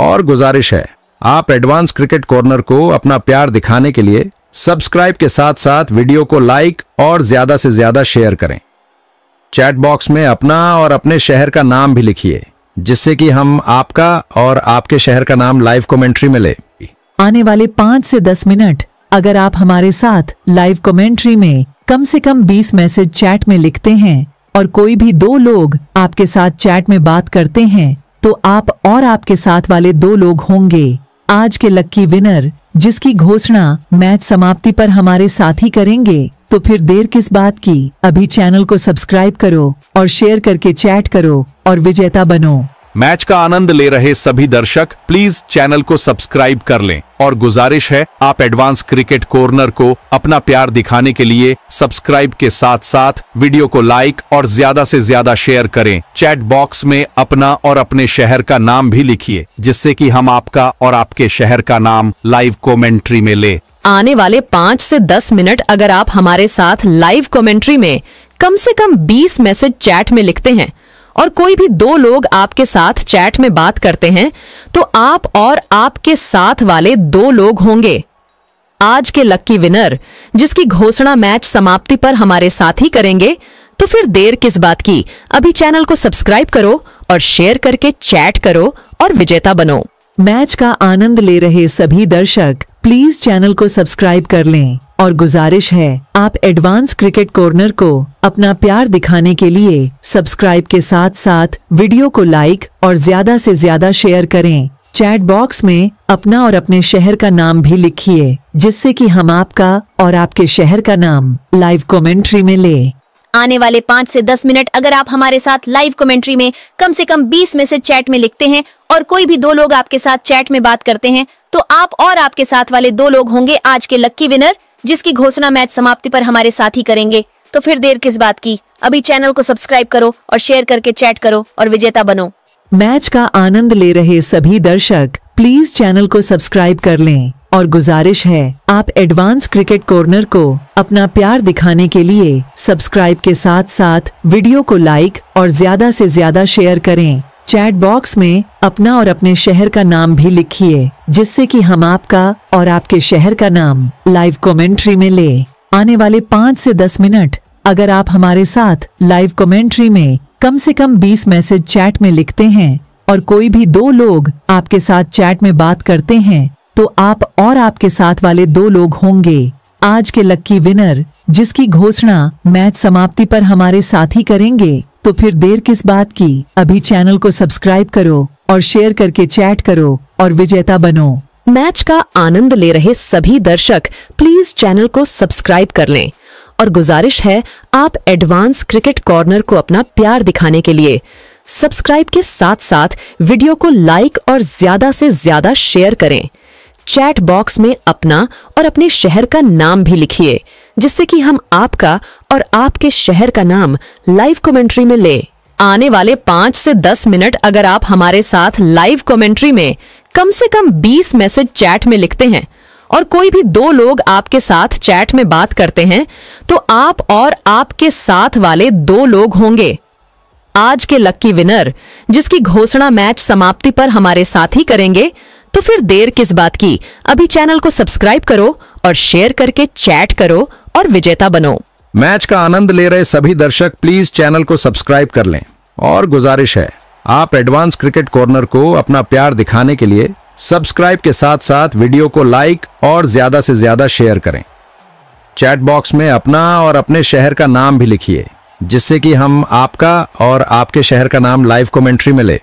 और गुजारिश है आप एडवांस क्रिकेट कॉर्नर को अपना प्यार दिखाने के लिए सब्सक्राइब के साथ साथ वीडियो को लाइक और ज्यादा से ज्यादा शेयर करें चैट बॉक्स में अपना और अपने शहर का नाम भी लिखिए जिससे कि हम आपका और आपके शहर का नाम लाइव कमेंट्री में ले आने वाले पांच से दस मिनट अगर आप हमारे साथ लाइव कमेंट्री में कम से कम 20 मैसेज चैट में लिखते हैं और कोई भी दो लोग आपके साथ चैट में बात करते हैं तो आप और आपके साथ वाले दो लोग होंगे आज के लक्की विनर जिसकी घोषणा मैच समाप्ति पर हमारे साथी करेंगे तो फिर देर किस बात की अभी चैनल को सब्सक्राइब करो और शेयर करके चैट करो और विजेता बनो मैच का आनंद ले रहे सभी दर्शक प्लीज चैनल को सब्सक्राइब कर लें और गुजारिश है आप एडवांस क्रिकेट कॉर्नर को अपना प्यार दिखाने के लिए सब्सक्राइब के साथ साथ वीडियो को लाइक और ज्यादा से ज्यादा शेयर करें चैट बॉक्स में अपना और अपने शहर का नाम भी लिखिए जिससे कि हम आपका और आपके शहर का नाम लाइव कॉमेंट्री में ले आने वाले पाँच ऐसी दस मिनट अगर आप हमारे साथ लाइव कॉमेंट्री में कम ऐसी कम बीस मैसेज चैट में लिखते हैं और कोई भी दो लोग आपके साथ चैट में बात करते हैं तो आप और आपके साथ वाले दो लोग होंगे आज के लक्की विनर जिसकी घोषणा मैच समाप्ति पर हमारे साथ ही करेंगे तो फिर देर किस बात की अभी चैनल को सब्सक्राइब करो और शेयर करके चैट करो और विजेता बनो मैच का आनंद ले रहे सभी दर्शक प्लीज चैनल को सब्सक्राइब कर लें और गुजारिश है आप एडवांस क्रिकेट कॉर्नर को अपना प्यार दिखाने के लिए सब्सक्राइब के साथ साथ वीडियो को लाइक और ज्यादा से ज्यादा शेयर करें चैट बॉक्स में अपना और अपने शहर का नाम भी लिखिए जिससे कि हम आपका और आपके शहर का नाम लाइव कमेंट्री में ले आने वाले पाँच से दस मिनट अगर आप हमारे साथ लाइव कमेंट्री में कम से कम बीस मैसेज चैट में लिखते हैं और कोई भी दो लोग आपके साथ चैट में बात करते हैं तो आप और आपके साथ वाले दो लोग होंगे आज के लक्की विनर जिसकी घोषणा मैच समाप्ति पर हमारे साथ ही करेंगे तो फिर देर किस बात की अभी चैनल को सब्सक्राइब करो और शेयर करके चैट करो और विजेता बनो मैच का आनंद ले रहे सभी दर्शक प्लीज चैनल को सब्सक्राइब कर लें और गुजारिश है आप एडवांस क्रिकेट कॉर्नर को अपना प्यार दिखाने के लिए सब्सक्राइब के साथ साथ वीडियो को लाइक और ज्यादा से ज्यादा शेयर करें चैट बॉक्स में अपना और अपने शहर का नाम भी लिखिए जिससे कि हम आपका और आपके शहर का नाम लाइव कमेंट्री में ले आने वाले पाँच से दस मिनट अगर आप हमारे साथ लाइव कमेंट्री में कम से कम बीस मैसेज चैट में लिखते हैं और कोई भी दो लोग आपके साथ चैट में बात करते हैं तो आप और आपके साथ वाले दो लोग होंगे आज के लक्की विनर जिसकी घोषणा मैच समाप्ति पर हमारे साथ ही करेंगे तो फिर देर किस बात की अभी चैनल को सब्सक्राइब करो और शेयर करके चैट करो और विजेता बनो मैच का आनंद ले रहे सभी दर्शक प्लीज चैनल को सब्सक्राइब कर लें और गुजारिश है आप एडवांस क्रिकेट कॉर्नर को अपना प्यार दिखाने के लिए सब्सक्राइब के साथ साथ वीडियो को लाइक और ज्यादा से ज्यादा शेयर करें चैट बॉक्स में अपना और अपने शहर का नाम भी लिखिए जिससे कि हम आपका और आपके शहर का नाम लाइव कमेंट्री में ले आने वाले पाँच से दस मिनट अगर आप हमारे साथ लाइव कमेंट्री में कम से कम बीस मैसेज चैट में लिखते हैं और कोई भी दो लोग आपके साथ चैट में बात करते हैं तो आप और आपके साथ वाले दो लोग होंगे आज के लक्की विनर जिसकी घोषणा मैच समाप्ति पर हमारे साथ ही करेंगे तो फिर देर किस बात की अभी चैनल को सब्सक्राइब करो और शेयर करके चैट करो और विजेता बनो मैच का आनंद ले रहे सभी दर्शक प्लीज चैनल को सब्सक्राइब कर लें और गुजारिश है आप एडवांस क्रिकेट कॉर्नर को अपना प्यार दिखाने के लिए सब्सक्राइब के साथ साथ वीडियो को लाइक और ज्यादा से ज्यादा शेयर करें चैट बॉक्स में अपना और अपने शहर का नाम भी लिखिए जिससे कि हम आपका और आपके शहर का नाम लाइव कमेंट्री में ले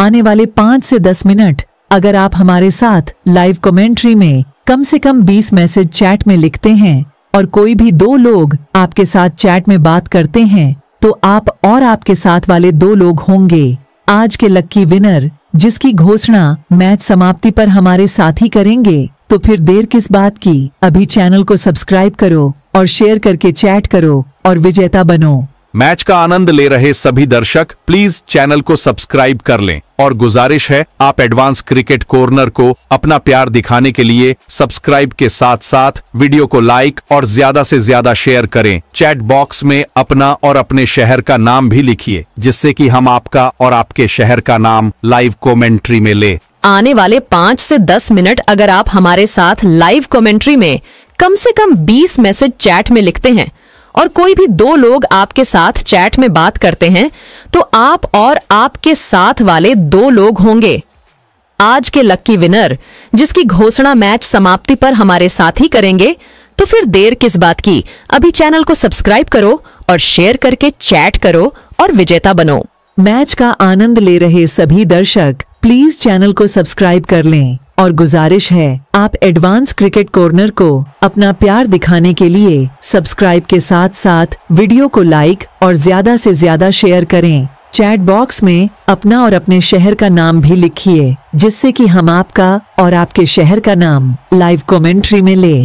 आने वाले पाँच से दस मिनट अगर आप हमारे साथ लाइव कमेंट्री में कम से कम 20 मैसेज चैट में लिखते हैं और कोई भी दो लोग आपके साथ चैट में बात करते हैं तो आप और आपके साथ वाले दो लोग होंगे आज के लक्की विनर जिसकी घोषणा मैच समाप्ति पर हमारे साथी करेंगे तो फिर देर किस बात की अभी चैनल को सब्सक्राइब करो और शेयर करके चैट करो और विजेता बनो मैच का आनंद ले रहे सभी दर्शक प्लीज चैनल को सब्सक्राइब कर लें और गुजारिश है आप एडवांस क्रिकेट कॉर्नर को अपना प्यार दिखाने के लिए सब्सक्राइब के साथ साथ वीडियो को लाइक और ज्यादा से ज्यादा शेयर करें चैट बॉक्स में अपना और अपने शहर का नाम भी लिखिए जिससे कि हम आपका और आपके शहर का नाम लाइव कॉमेंट्री में ले आने वाले पाँच ऐसी दस मिनट अगर आप हमारे साथ लाइव कॉमेंट्री में कम ऐसी कम बीस मैसेज चैट में लिखते हैं और कोई भी दो लोग आपके साथ चैट में बात करते हैं तो आप और आपके साथ वाले दो लोग होंगे आज के लक्की विनर जिसकी घोषणा मैच समाप्ति पर हमारे साथ ही करेंगे तो फिर देर किस बात की अभी चैनल को सब्सक्राइब करो और शेयर करके चैट करो और विजेता बनो मैच का आनंद ले रहे सभी दर्शक प्लीज चैनल को सब्सक्राइब कर लें और गुजारिश है आप एडवांस क्रिकेट कॉर्नर को अपना प्यार दिखाने के लिए सब्सक्राइब के साथ साथ वीडियो को लाइक और ज्यादा से ज्यादा शेयर करें चैट बॉक्स में अपना और अपने शहर का नाम भी लिखिए जिससे कि हम आपका और आपके शहर का नाम लाइव कमेंट्री में ले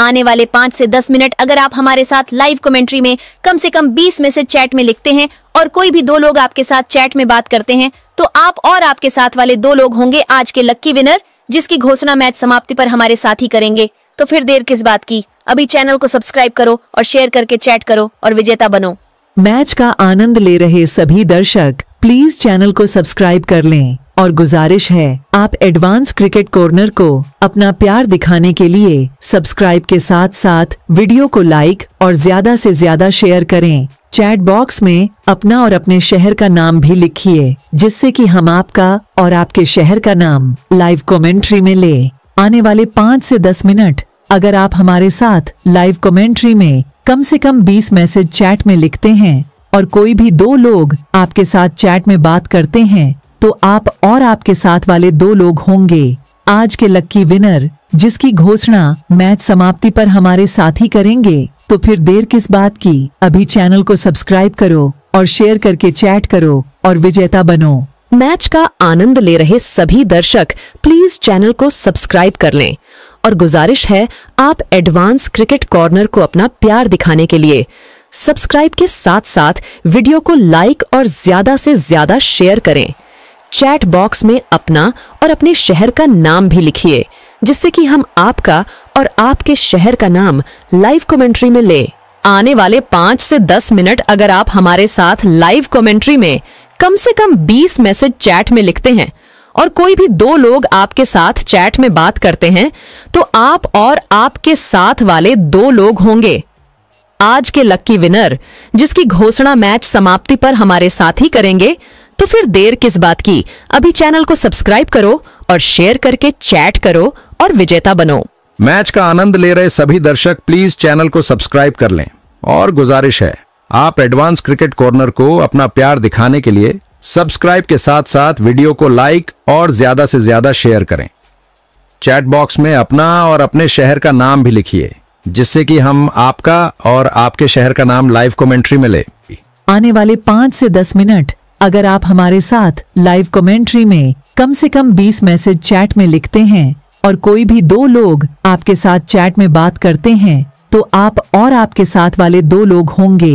आने वाले पाँच से दस मिनट अगर आप हमारे साथ लाइव कमेंट्री में कम से कम बीस में से चैट में लिखते हैं और कोई भी दो लोग आपके साथ चैट में बात करते हैं तो आप और आपके साथ वाले दो लोग होंगे आज के लक्की विनर जिसकी घोषणा मैच समाप्ति पर हमारे साथ ही करेंगे तो फिर देर किस बात की अभी चैनल को सब्सक्राइब करो और शेयर करके चैट करो और विजेता बनो मैच का आनंद ले रहे सभी दर्शक प्लीज चैनल को सब्सक्राइब कर लें और गुजारिश है आप एडवांस क्रिकेट कॉर्नर को अपना प्यार दिखाने के लिए सब्सक्राइब के साथ साथ वीडियो को लाइक और ज्यादा से ज्यादा शेयर करें चैट बॉक्स में अपना और अपने शहर का नाम भी लिखिए जिससे कि हम आपका और आपके शहर का नाम लाइव कमेंट्री में ले आने वाले पाँच से दस मिनट अगर आप हमारे साथ लाइव कमेंट्री में कम से कम बीस मैसेज चैट में लिखते हैं और कोई भी दो लोग आपके साथ चैट में बात करते हैं तो आप और आपके साथ वाले दो लोग होंगे आज के लक्की विनर जिसकी घोषणा मैच समाप्ति पर हमारे साथी करेंगे तो फिर देर किस बात की अभी चैनल को सब्सक्राइब करो और शेयर करके चैट करो और विजेता बनो मैच का आनंद ले रहे सभी दर्शक प्लीज चैनल को सब्सक्राइब कर लें और गुजारिश है आप एडवांस क्रिकेट कॉर्नर को अपना प्यार दिखाने के लिए सब्सक्राइब के साथ साथ वीडियो को लाइक और ज्यादा से ज्यादा शेयर करें चैट बॉक्स में अपना और अपने शहर का नाम भी लिखिए जिससे कि हम आपका और आपके शहर का नाम लाइव कमेंट्री में ले आने वाले पाँच से दस मिनट अगर आप हमारे साथ लाइव कमेंट्री में कम से कम बीस मैसेज चैट में लिखते हैं और कोई भी दो लोग आपके साथ चैट में बात करते हैं तो आप और आपके साथ वाले दो लोग होंगे आज के लक्की विनर जिसकी घोषणा मैच समाप्ति पर हमारे साथ ही करेंगे तो फिर देर किस बात की अभी चैनल को सब्सक्राइब करो और शेयर करके चैट करो और विजेता बनो मैच का आनंद ले रहे सभी दर्शक प्लीज चैनल को सब्सक्राइब कर लें और गुजारिश है आप एडवांस क्रिकेट कॉर्नर को अपना प्यार दिखाने के लिए सब्सक्राइब के साथ साथ वीडियो को लाइक और ज्यादा से ज्यादा शेयर करें चैट बॉक्स में अपना और अपने शहर का नाम भी लिखिए जिससे कि हम आपका और आपके शहर का नाम लाइव कमेंट्री में ले आने वाले पाँच से दस मिनट अगर आप हमारे साथ लाइव कमेंट्री में कम से कम 20 मैसेज चैट में लिखते हैं और कोई भी दो लोग आपके साथ चैट में बात करते हैं तो आप और आपके साथ वाले दो लोग होंगे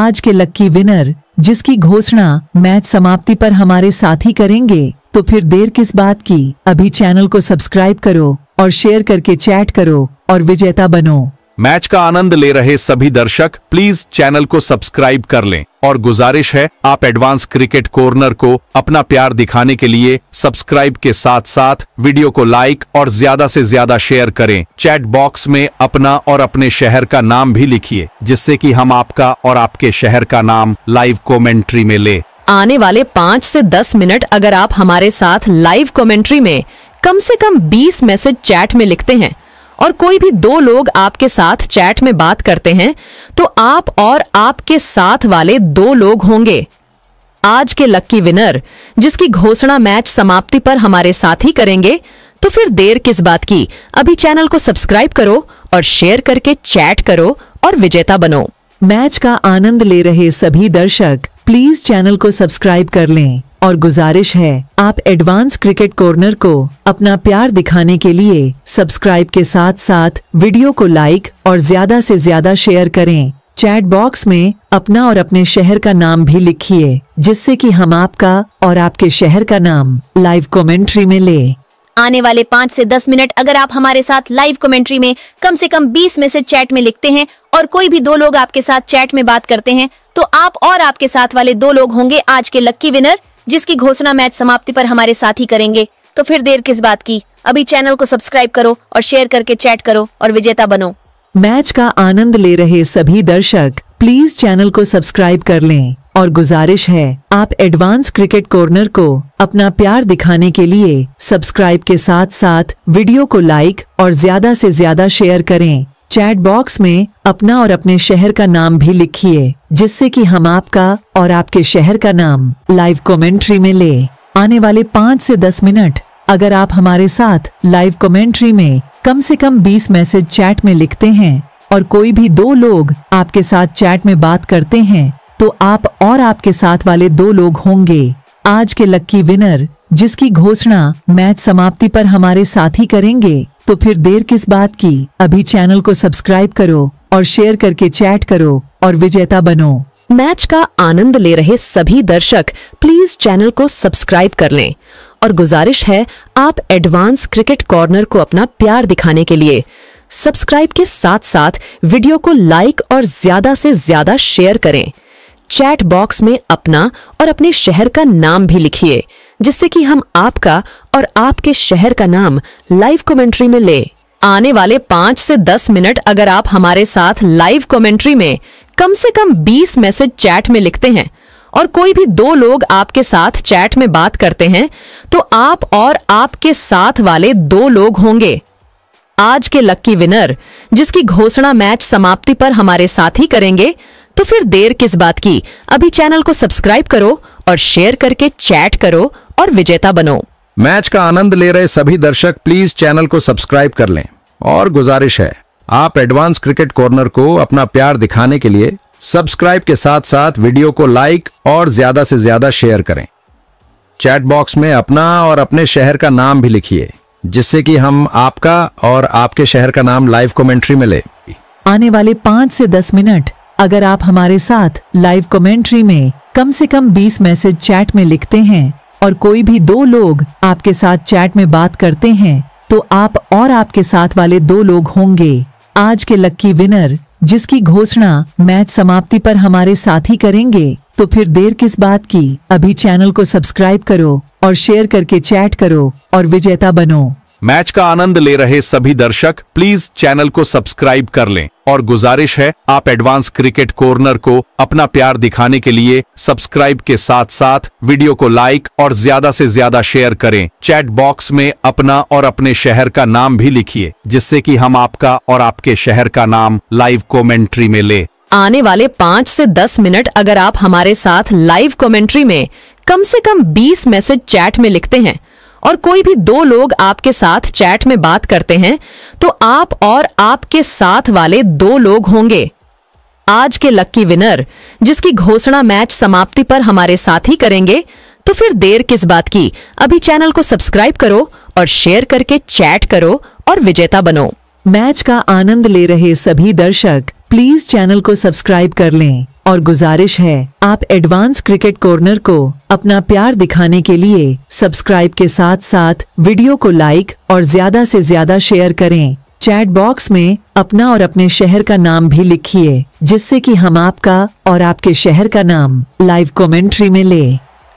आज के लक्की विनर जिसकी घोषणा मैच समाप्ति पर हमारे साथी करेंगे तो फिर देर किस बात की अभी चैनल को सब्सक्राइब करो और शेयर करके चैट करो और विजेता बनो मैच का आनंद ले रहे सभी दर्शक प्लीज चैनल को सब्सक्राइब कर लें और गुजारिश है आप एडवांस क्रिकेट कॉर्नर को अपना प्यार दिखाने के लिए सब्सक्राइब के साथ साथ वीडियो को लाइक और ज्यादा से ज्यादा शेयर करें चैट बॉक्स में अपना और अपने शहर का नाम भी लिखिए जिससे कि हम आपका और आपके शहर का नाम लाइव कॉमेंट्री में ले आने वाले पाँच ऐसी दस मिनट अगर आप हमारे साथ लाइव कॉमेंट्री में कम ऐसी कम बीस मैसेज चैट में लिखते हैं और कोई भी दो लोग आपके साथ चैट में बात करते हैं तो आप और आपके साथ वाले दो लोग होंगे आज के लक्की विनर जिसकी घोषणा मैच समाप्ति पर हमारे साथ ही करेंगे तो फिर देर किस बात की अभी चैनल को सब्सक्राइब करो और शेयर करके चैट करो और विजेता बनो मैच का आनंद ले रहे सभी दर्शक प्लीज चैनल को सब्सक्राइब कर लें और गुजारिश है आप एडवांस क्रिकेट कॉर्नर को अपना प्यार दिखाने के लिए सब्सक्राइब के साथ साथ वीडियो को लाइक और ज्यादा से ज्यादा शेयर करें चैट बॉक्स में अपना और अपने शहर का नाम भी लिखिए जिससे कि हम आपका और आपके शहर का नाम लाइव कमेंट्री में ले आने वाले पाँच से दस मिनट अगर आप हमारे साथ लाइव कमेंट्री में कम से कम बीस में से चैट में लिखते हैं और कोई भी दो लोग आपके साथ चैट में बात करते हैं तो आप और आपके साथ वाले दो लोग होंगे आज के लक्की विनर जिसकी घोषणा मैच समाप्ति पर हमारे साथ ही करेंगे तो फिर देर किस बात की अभी चैनल को सब्सक्राइब करो और शेयर करके चैट करो और विजेता बनो मैच का आनंद ले रहे सभी दर्शक प्लीज चैनल को सब्सक्राइब कर लें और गुजारिश है आप एडवांस क्रिकेट कॉर्नर को अपना प्यार दिखाने के लिए सब्सक्राइब के साथ साथ वीडियो को लाइक और ज्यादा से ज्यादा शेयर करें चैट बॉक्स में अपना और अपने शहर का नाम भी लिखिए जिससे कि हम आपका और आपके शहर का नाम लाइव कमेंट्री में ले आने वाले पाँच से दस मिनट अगर आप हमारे साथ लाइव कमेंट्री में कम से कम बीस मैसेज चैट में लिखते हैं और कोई भी दो लोग आपके साथ चैट में बात करते हैं तो आप और आपके साथ वाले दो लोग होंगे आज के लक्की विनर जिसकी घोषणा मैच समाप्ति पर हमारे साथी करेंगे तो फिर देर किस बात की अभी चैनल को सब्सक्राइब करो और शेयर करके चैट करो और विजेता बनो मैच का आनंद ले रहे सभी दर्शक प्लीज चैनल को सब्सक्राइब कर लें और गुजारिश है आप एडवांस क्रिकेट कॉर्नर को अपना प्यार दिखाने के लिए सब्सक्राइब के साथ साथ वीडियो को लाइक और ज्यादा से ज्यादा शेयर करें चैट बॉक्स में अपना और अपने शहर का नाम भी लिखिए जिससे कि हम आपका और आपके शहर का नाम लाइव कमेंट्री में ले आने वाले पांच से दस मिनट अगर आप हमारे साथ लाइव कमेंट्री में कम से कम बीस मैसेज चैट में लिखते हैं और कोई भी दो लोग आपके साथ चैट में बात करते हैं तो आप और आपके साथ वाले दो लोग होंगे आज के लक्की विनर जिसकी घोषणा मैच समाप्ति पर हमारे साथ ही करेंगे तो फिर देर किस बात की अभी चैनल को सब्सक्राइब करो और शेयर करके चैट करो और विजेता बनो मैच का आनंद ले रहे सभी दर्शक प्लीज चैनल को सब्सक्राइब कर लें और गुजारिश है आप एडवांस क्रिकेट कॉर्नर को अपना प्यार दिखाने के लिए सब्सक्राइब के साथ साथ वीडियो को लाइक और ज्यादा से ज्यादा शेयर करें चैट बॉक्स में अपना और अपने शहर का नाम भी लिखिए जिससे कि हम आपका और आपके शहर का नाम लाइव कमेंट्री में ले आने वाले पाँच से दस मिनट अगर आप हमारे साथ लाइव कमेंट्री में कम से कम 20 मैसेज चैट में लिखते हैं और कोई भी दो लोग आपके साथ चैट में बात करते हैं तो आप और आपके साथ वाले दो लोग होंगे आज के लक्की विनर जिसकी घोषणा मैच समाप्ति पर हमारे साथी करेंगे तो फिर देर किस बात की अभी चैनल को सब्सक्राइब करो और शेयर करके चैट करो और विजेता बनो मैच का आनंद ले रहे सभी दर्शक प्लीज चैनल को सब्सक्राइब कर लें और गुजारिश है आप एडवांस क्रिकेट कॉर्नर को अपना प्यार दिखाने के लिए सब्सक्राइब के साथ साथ वीडियो को लाइक और ज्यादा से ज्यादा शेयर करें चैट बॉक्स में अपना और अपने शहर का नाम भी लिखिए जिससे कि हम आपका और आपके शहर का नाम लाइव कॉमेंट्री में ले आने वाले पाँच ऐसी दस मिनट अगर आप हमारे साथ लाइव कॉमेंट्री में कम ऐसी कम बीस मैसेज चैट में लिखते हैं और कोई भी दो लोग आपके साथ चैट में बात करते हैं तो आप और आपके साथ वाले दो लोग होंगे आज के लक्की विनर जिसकी घोषणा मैच समाप्ति पर हमारे साथ ही करेंगे तो फिर देर किस बात की अभी चैनल को सब्सक्राइब करो और शेयर करके चैट करो और विजेता बनो मैच का आनंद ले रहे सभी दर्शक प्लीज चैनल को सब्सक्राइब कर लें और गुजारिश है आप एडवांस क्रिकेट कॉर्नर को अपना प्यार दिखाने के लिए सब्सक्राइब के साथ साथ वीडियो को लाइक और ज्यादा से ज्यादा शेयर करें चैट बॉक्स में अपना और अपने शहर का नाम भी लिखिए जिससे कि हम आपका और आपके शहर का नाम लाइव कमेंट्री में ले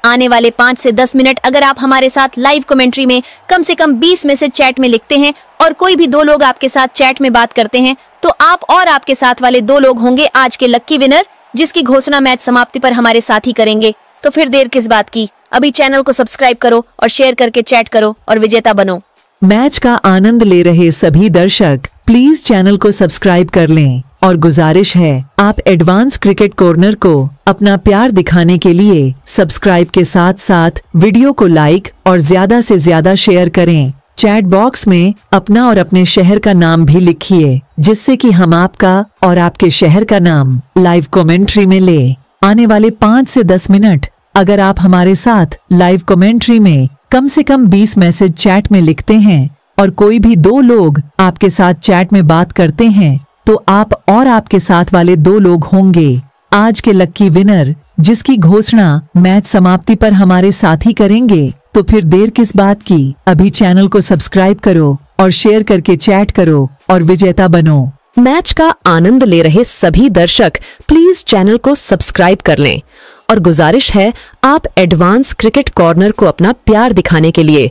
आने वाले पाँच से दस मिनट अगर आप हमारे साथ लाइव कमेंट्री में कम से कम बीस मैसेज चैट में लिखते हैं और कोई भी दो लोग आपके साथ चैट में बात करते हैं तो आप और आपके साथ वाले दो लोग होंगे आज के लक्की विनर जिसकी घोषणा मैच समाप्ति पर हमारे साथ ही करेंगे तो फिर देर किस बात की अभी चैनल को सब्सक्राइब करो और शेयर करके चैट करो और विजेता बनो मैच का आनंद ले रहे सभी दर्शक प्लीज चैनल को सब्सक्राइब कर लें और गुजारिश है आप एडवांस क्रिकेट कॉर्नर को अपना प्यार दिखाने के लिए सब्सक्राइब के साथ साथ वीडियो को लाइक और ज्यादा से ज्यादा शेयर करें चैट बॉक्स में अपना और अपने शहर का नाम भी लिखिए जिससे कि हम आपका और आपके शहर का नाम लाइव कमेंट्री में ले आने वाले पाँच से दस मिनट अगर आप हमारे साथ लाइव कमेंट्री में कम से कम बीस मैसेज चैट में लिखते हैं और कोई भी दो लोग आपके साथ चैट में बात करते हैं तो आप और आपके साथ वाले दो लोग होंगे आज के लक्की विनर जिसकी घोषणा मैच समाप्ति पर हमारे साथी करेंगे तो फिर देर किस बात की अभी चैनल को सब्सक्राइब करो और शेयर करके चैट करो और विजेता बनो मैच का आनंद ले रहे सभी दर्शक प्लीज चैनल को सब्सक्राइब कर लें और गुजारिश है आप एडवांस क्रिकेट कॉर्नर को अपना प्यार दिखाने के लिए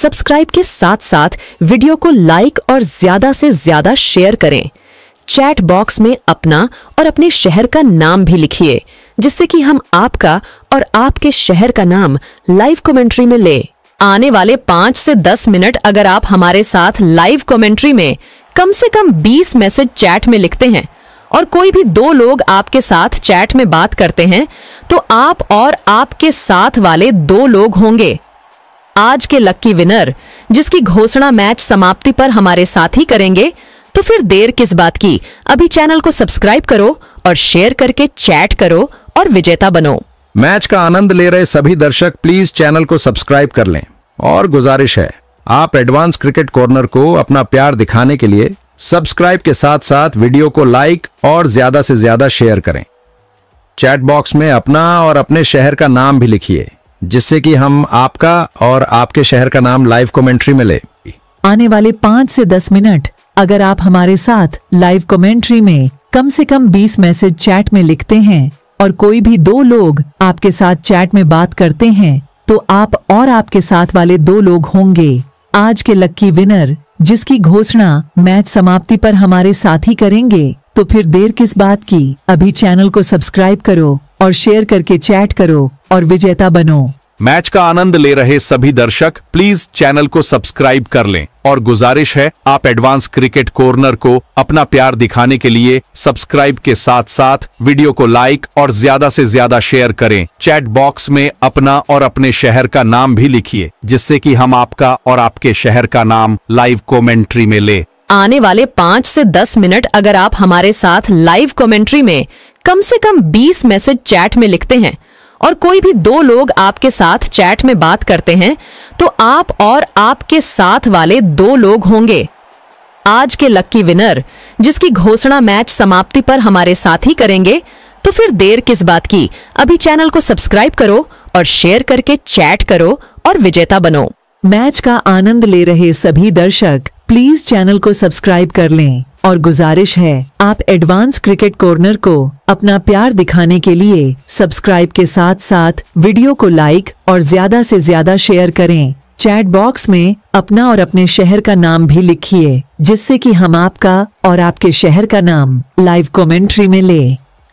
सब्सक्राइब के साथ साथ वीडियो को लाइक और ज्यादा से ज्यादा शेयर करें चैट बॉक्स में अपना और अपने शहर का नाम भी लिखिए जिससे कि हम आपका और आपके शहर का नाम लाइव कमेंट्री में ले आने वाले पाँच से दस मिनट अगर आप हमारे साथ लाइव कमेंट्री में कम से कम बीस मैसेज चैट में लिखते हैं और कोई भी दो लोग आपके साथ चैट में बात करते हैं तो आप और आपके साथ वाले दो लोग होंगे आज के लक्की विनर जिसकी घोषणा मैच समाप्ति पर हमारे साथ ही करेंगे तो फिर देर किस बात की अभी चैनल को सब्सक्राइब करो और शेयर करके चैट करो और विजेता बनो मैच का आनंद ले रहे सभी दर्शक प्लीज चैनल को सब्सक्राइब कर लें और गुजारिश है आप एडवांस क्रिकेट कॉर्नर को अपना प्यार दिखाने के लिए सब्सक्राइब के साथ साथ वीडियो को लाइक और ज्यादा से ज्यादा शेयर करें चैट बॉक्स में अपना और अपने शहर का नाम भी लिखिए जिससे कि हम आपका और आपके शहर का नाम लाइव कमेंट्री में ले आने वाले पाँच से दस मिनट अगर आप हमारे साथ लाइव कमेंट्री में कम से कम 20 मैसेज चैट में लिखते हैं और कोई भी दो लोग आपके साथ चैट में बात करते हैं तो आप और आपके साथ वाले दो लोग होंगे आज के लक्की विनर जिसकी घोषणा मैच समाप्ति पर हमारे साथी करेंगे तो फिर देर किस बात की अभी चैनल को सब्सक्राइब करो और शेयर करके चैट करो और विजेता बनो मैच का आनंद ले रहे सभी दर्शक प्लीज चैनल को सब्सक्राइब कर लें और गुजारिश है आप एडवांस क्रिकेट कॉर्नर को अपना प्यार दिखाने के लिए सब्सक्राइब के साथ साथ वीडियो को लाइक और ज्यादा से ज्यादा शेयर करें चैट बॉक्स में अपना और अपने शहर का नाम भी लिखिए जिससे कि हम आपका और आपके शहर का नाम लाइव कॉमेंट्री में ले आने वाले पाँच से दस मिनट अगर आप हमारे साथ लाइव कॉमेंट्री में कम से कम बीस मैसेज चैट में लिखते हैं और कोई भी दो लोग आपके साथ चैट में बात करते हैं तो आप और आपके साथ वाले दो लोग होंगे आज के लक्की विनर जिसकी घोषणा मैच समाप्ति पर हमारे साथ ही करेंगे तो फिर देर किस बात की अभी चैनल को सब्सक्राइब करो और शेयर करके चैट करो और विजेता बनो मैच का आनंद ले रहे सभी दर्शक प्लीज चैनल को सब्सक्राइब कर लें और गुजारिश है आप एडवांस क्रिकेट कॉर्नर को अपना प्यार दिखाने के लिए सब्सक्राइब के साथ साथ वीडियो को लाइक और ज्यादा से ज्यादा शेयर करें चैट बॉक्स में अपना और अपने शहर का नाम भी लिखिए जिससे कि हम आपका और आपके शहर का नाम लाइव कमेंट्री में ले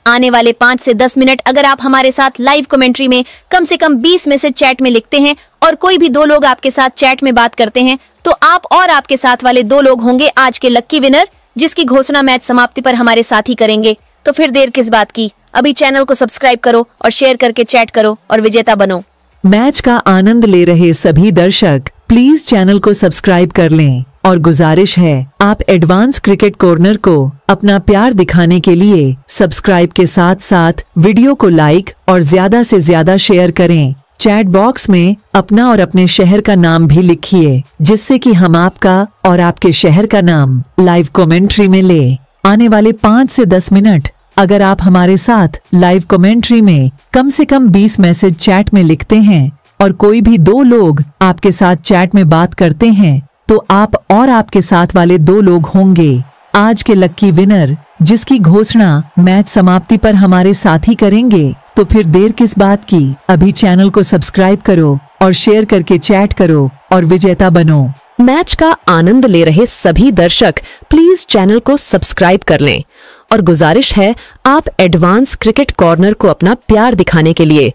आने वाले पाँच से दस मिनट अगर आप हमारे साथ लाइव कमेंट्री में कम से कम बीस मैसेज चैट में लिखते हैं और कोई भी दो लोग आपके साथ चैट में बात करते हैं तो आप और आपके साथ वाले दो लोग होंगे आज के लक्की विनर जिसकी घोषणा मैच समाप्ति पर हमारे साथ ही करेंगे तो फिर देर किस बात की अभी चैनल को सब्सक्राइब करो और शेयर करके चैट करो और विजेता बनो मैच का आनंद ले रहे सभी दर्शक प्लीज चैनल को सब्सक्राइब कर लें और गुजारिश है आप एडवांस क्रिकेट कॉर्नर को अपना प्यार दिखाने के लिए सब्सक्राइब के साथ साथ वीडियो को लाइक और ज्यादा से ज्यादा शेयर करें चैट बॉक्स में अपना और अपने शहर का नाम भी लिखिए जिससे कि हम आपका और आपके शहर का नाम लाइव कमेंट्री में ले आने वाले पाँच से दस मिनट अगर आप हमारे साथ लाइव कमेंट्री में कम से कम बीस मैसेज चैट में लिखते हैं और कोई भी दो लोग आपके साथ चैट में बात करते हैं तो आप और आपके साथ वाले दो लोग होंगे आज के लक्की विनर जिसकी घोषणा मैच समाप्ति पर हमारे साथी करेंगे तो फिर देर किस बात की अभी चैनल को सब्सक्राइब करो और शेयर करके चैट करो और विजेता बनो मैच का आनंद ले रहे सभी दर्शक प्लीज चैनल को सब्सक्राइब कर लें और गुजारिश है आप एडवांस क्रिकेट कॉर्नर को अपना प्यार दिखाने के लिए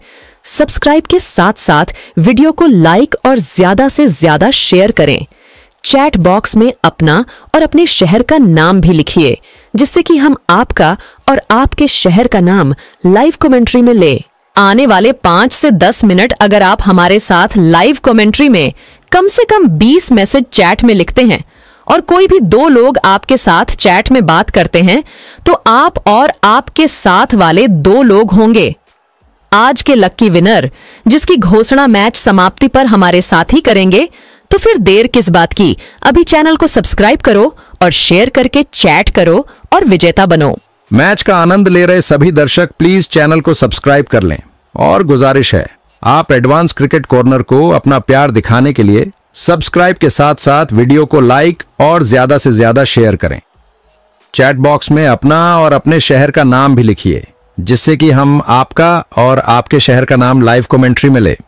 सब्सक्राइब के साथ साथ वीडियो को लाइक और ज्यादा से ज्यादा शेयर करें चैट बॉक्स में अपना और अपने शहर का नाम भी लिखिए जिससे कि हम आपका और आपके शहर का नाम लाइव कमेंट्री में ले आने वाले पाँच से दस मिनट अगर आप हमारे साथ लाइव कमेंट्री में कम से कम बीस मैसेज चैट में लिखते हैं और कोई भी दो लोग आपके साथ चैट में बात करते हैं तो आप और आपके साथ वाले दो लोग होंगे आज के लक्की विनर जिसकी घोषणा मैच समाप्ति पर हमारे साथ ही करेंगे तो फिर देर किस बात की अभी चैनल को सब्सक्राइब करो और शेयर करके चैट करो और विजेता बनो मैच का आनंद ले रहे सभी दर्शक प्लीज चैनल को सब्सक्राइब कर लें और गुजारिश है आप एडवांस क्रिकेट कॉर्नर को अपना प्यार दिखाने के लिए सब्सक्राइब के साथ साथ वीडियो को लाइक और ज्यादा से ज्यादा शेयर करें चैट बॉक्स में अपना और अपने शहर का नाम भी लिखिए जिससे कि हम आपका और आपके शहर का नाम लाइव कमेंट्री में ले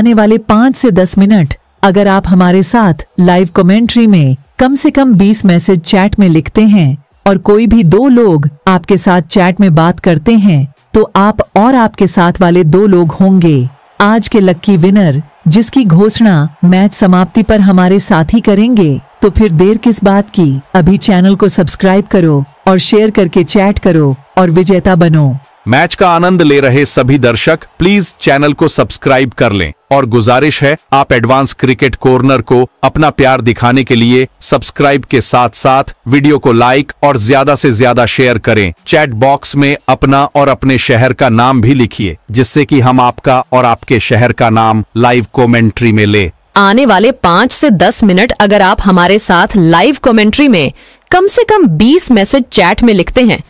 आने वाले पांच से दस मिनट अगर आप हमारे साथ लाइव कमेंट्री में कम से कम 20 मैसेज चैट में लिखते हैं और कोई भी दो लोग आपके साथ चैट में बात करते हैं तो आप और आपके साथ वाले दो लोग होंगे आज के लक्की विनर जिसकी घोषणा मैच समाप्ति पर हमारे साथी करेंगे तो फिर देर किस बात की अभी चैनल को सब्सक्राइब करो और शेयर करके चैट करो और विजेता बनो मैच का आनंद ले रहे सभी दर्शक प्लीज चैनल को सब्सक्राइब कर लें और गुजारिश है आप एडवांस क्रिकेट कॉर्नर को अपना प्यार दिखाने के लिए सब्सक्राइब के साथ साथ वीडियो को लाइक और ज्यादा से ज्यादा शेयर करें चैट बॉक्स में अपना और अपने शहर का नाम भी लिखिए जिससे कि हम आपका और आपके शहर का नाम लाइव कॉमेंट्री में ले आने वाले पाँच से दस मिनट अगर आप हमारे साथ लाइव कॉमेंट्री में कम से कम बीस मैसेज चैट में लिखते हैं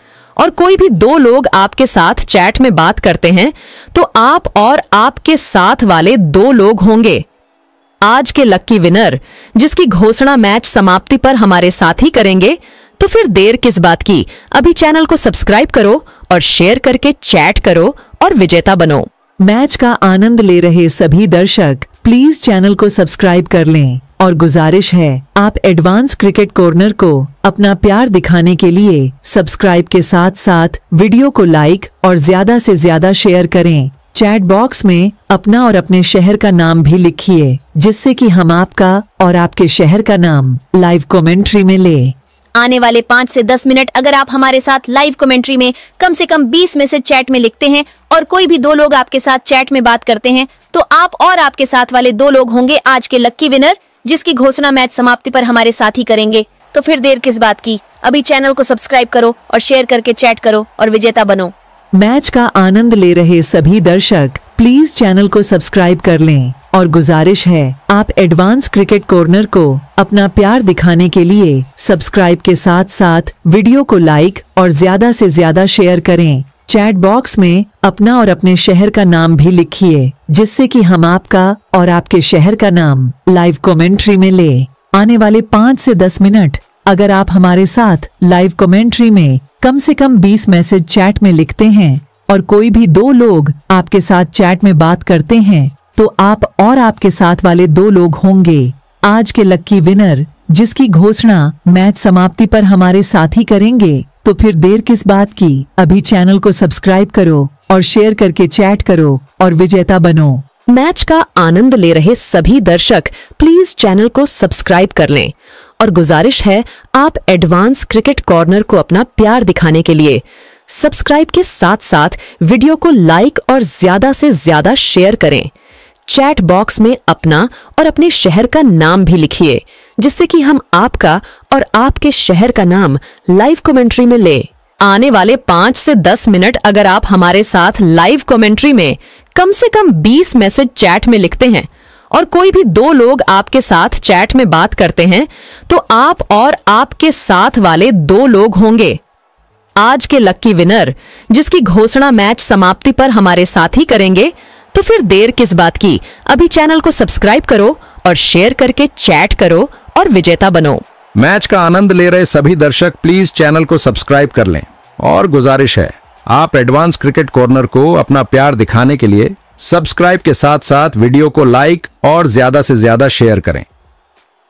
और कोई भी दो लोग आपके साथ चैट में बात करते हैं तो आप और आपके साथ वाले दो लोग होंगे आज के लक्की विनर जिसकी घोषणा मैच समाप्ति पर हमारे साथ ही करेंगे तो फिर देर किस बात की अभी चैनल को सब्सक्राइब करो और शेयर करके चैट करो और विजेता बनो मैच का आनंद ले रहे सभी दर्शक प्लीज चैनल को सब्सक्राइब कर लें और गुजारिश है आप एडवांस क्रिकेट कॉर्नर को अपना प्यार दिखाने के लिए सब्सक्राइब के साथ साथ वीडियो को लाइक और ज्यादा से ज्यादा शेयर करें चैट बॉक्स में अपना और अपने शहर का नाम भी लिखिए जिससे कि हम आपका और आपके शहर का नाम लाइव कमेंट्री में ले आने वाले पाँच से दस मिनट अगर आप हमारे साथ लाइव कमेंट्री में कम से कम बीस मैसेज चैट में लिखते हैं और कोई भी दो लोग आपके साथ चैट में बात करते हैं तो आप और आपके साथ वाले दो लोग होंगे आज के लक्की विनर जिसकी घोषणा मैच समाप्ति पर हमारे साथ ही करेंगे तो फिर देर किस बात की अभी चैनल को सब्सक्राइब करो और शेयर करके चैट करो और विजेता बनो मैच का आनंद ले रहे सभी दर्शक प्लीज चैनल को सब्सक्राइब कर लें और गुजारिश है आप एडवांस क्रिकेट कॉर्नर को अपना प्यार दिखाने के लिए सब्सक्राइब के साथ साथ वीडियो को लाइक और ज्यादा से ज्यादा शेयर करें चैट बॉक्स में अपना और अपने शहर का नाम भी लिखिए जिससे कि हम आपका और आपके शहर का नाम लाइव कमेंट्री में ले आने वाले पाँच से दस मिनट अगर आप हमारे साथ लाइव कमेंट्री में कम से कम बीस मैसेज चैट में लिखते हैं और कोई भी दो लोग आपके साथ चैट में बात करते हैं तो आप और आपके साथ वाले दो लोग होंगे आज के लक्की विनर जिसकी घोषणा मैच समाप्ति पर हमारे साथ ही करेंगे तो फिर देर किस बात की अभी चैनल को सब्सक्राइब करो और शेयर करके चैट करो और विजेता बनो मैच का आनंद ले रहे सभी दर्शक प्लीज चैनल को सब्सक्राइब कर लें और गुजारिश है आप एडवांस क्रिकेट कॉर्नर को अपना प्यार दिखाने के लिए सब्सक्राइब के साथ साथ वीडियो को लाइक और ज्यादा से ज्यादा शेयर करें चैट बॉक्स में अपना और अपने शहर का नाम भी लिखिए जिससे कि हम आपका और आपके शहर का नाम लाइव कमेंट्री में ले आने वाले पांच से दस मिनट अगर आप हमारे साथ लाइव कमेंट्री में कम से कम बीस मैसेज चैट में लिखते हैं और कोई भी दो लोग आपके साथ चैट में बात करते हैं तो आप और आपके साथ वाले दो लोग होंगे आज के लक्की विनर जिसकी घोषणा मैच समाप्ति पर हमारे साथ ही करेंगे तो फिर देर किस बात की अभी चैनल को सब्सक्राइब करो और शेयर करके चैट करो और विजेता बनो मैच का आनंद ले रहे सभी दर्शक प्लीज चैनल को सब्सक्राइब कर लें और गुजारिश है आप एडवांस क्रिकेट कॉर्नर को अपना प्यार दिखाने के लिए सब्सक्राइब के साथ साथ वीडियो को लाइक और ज्यादा से ज्यादा शेयर करें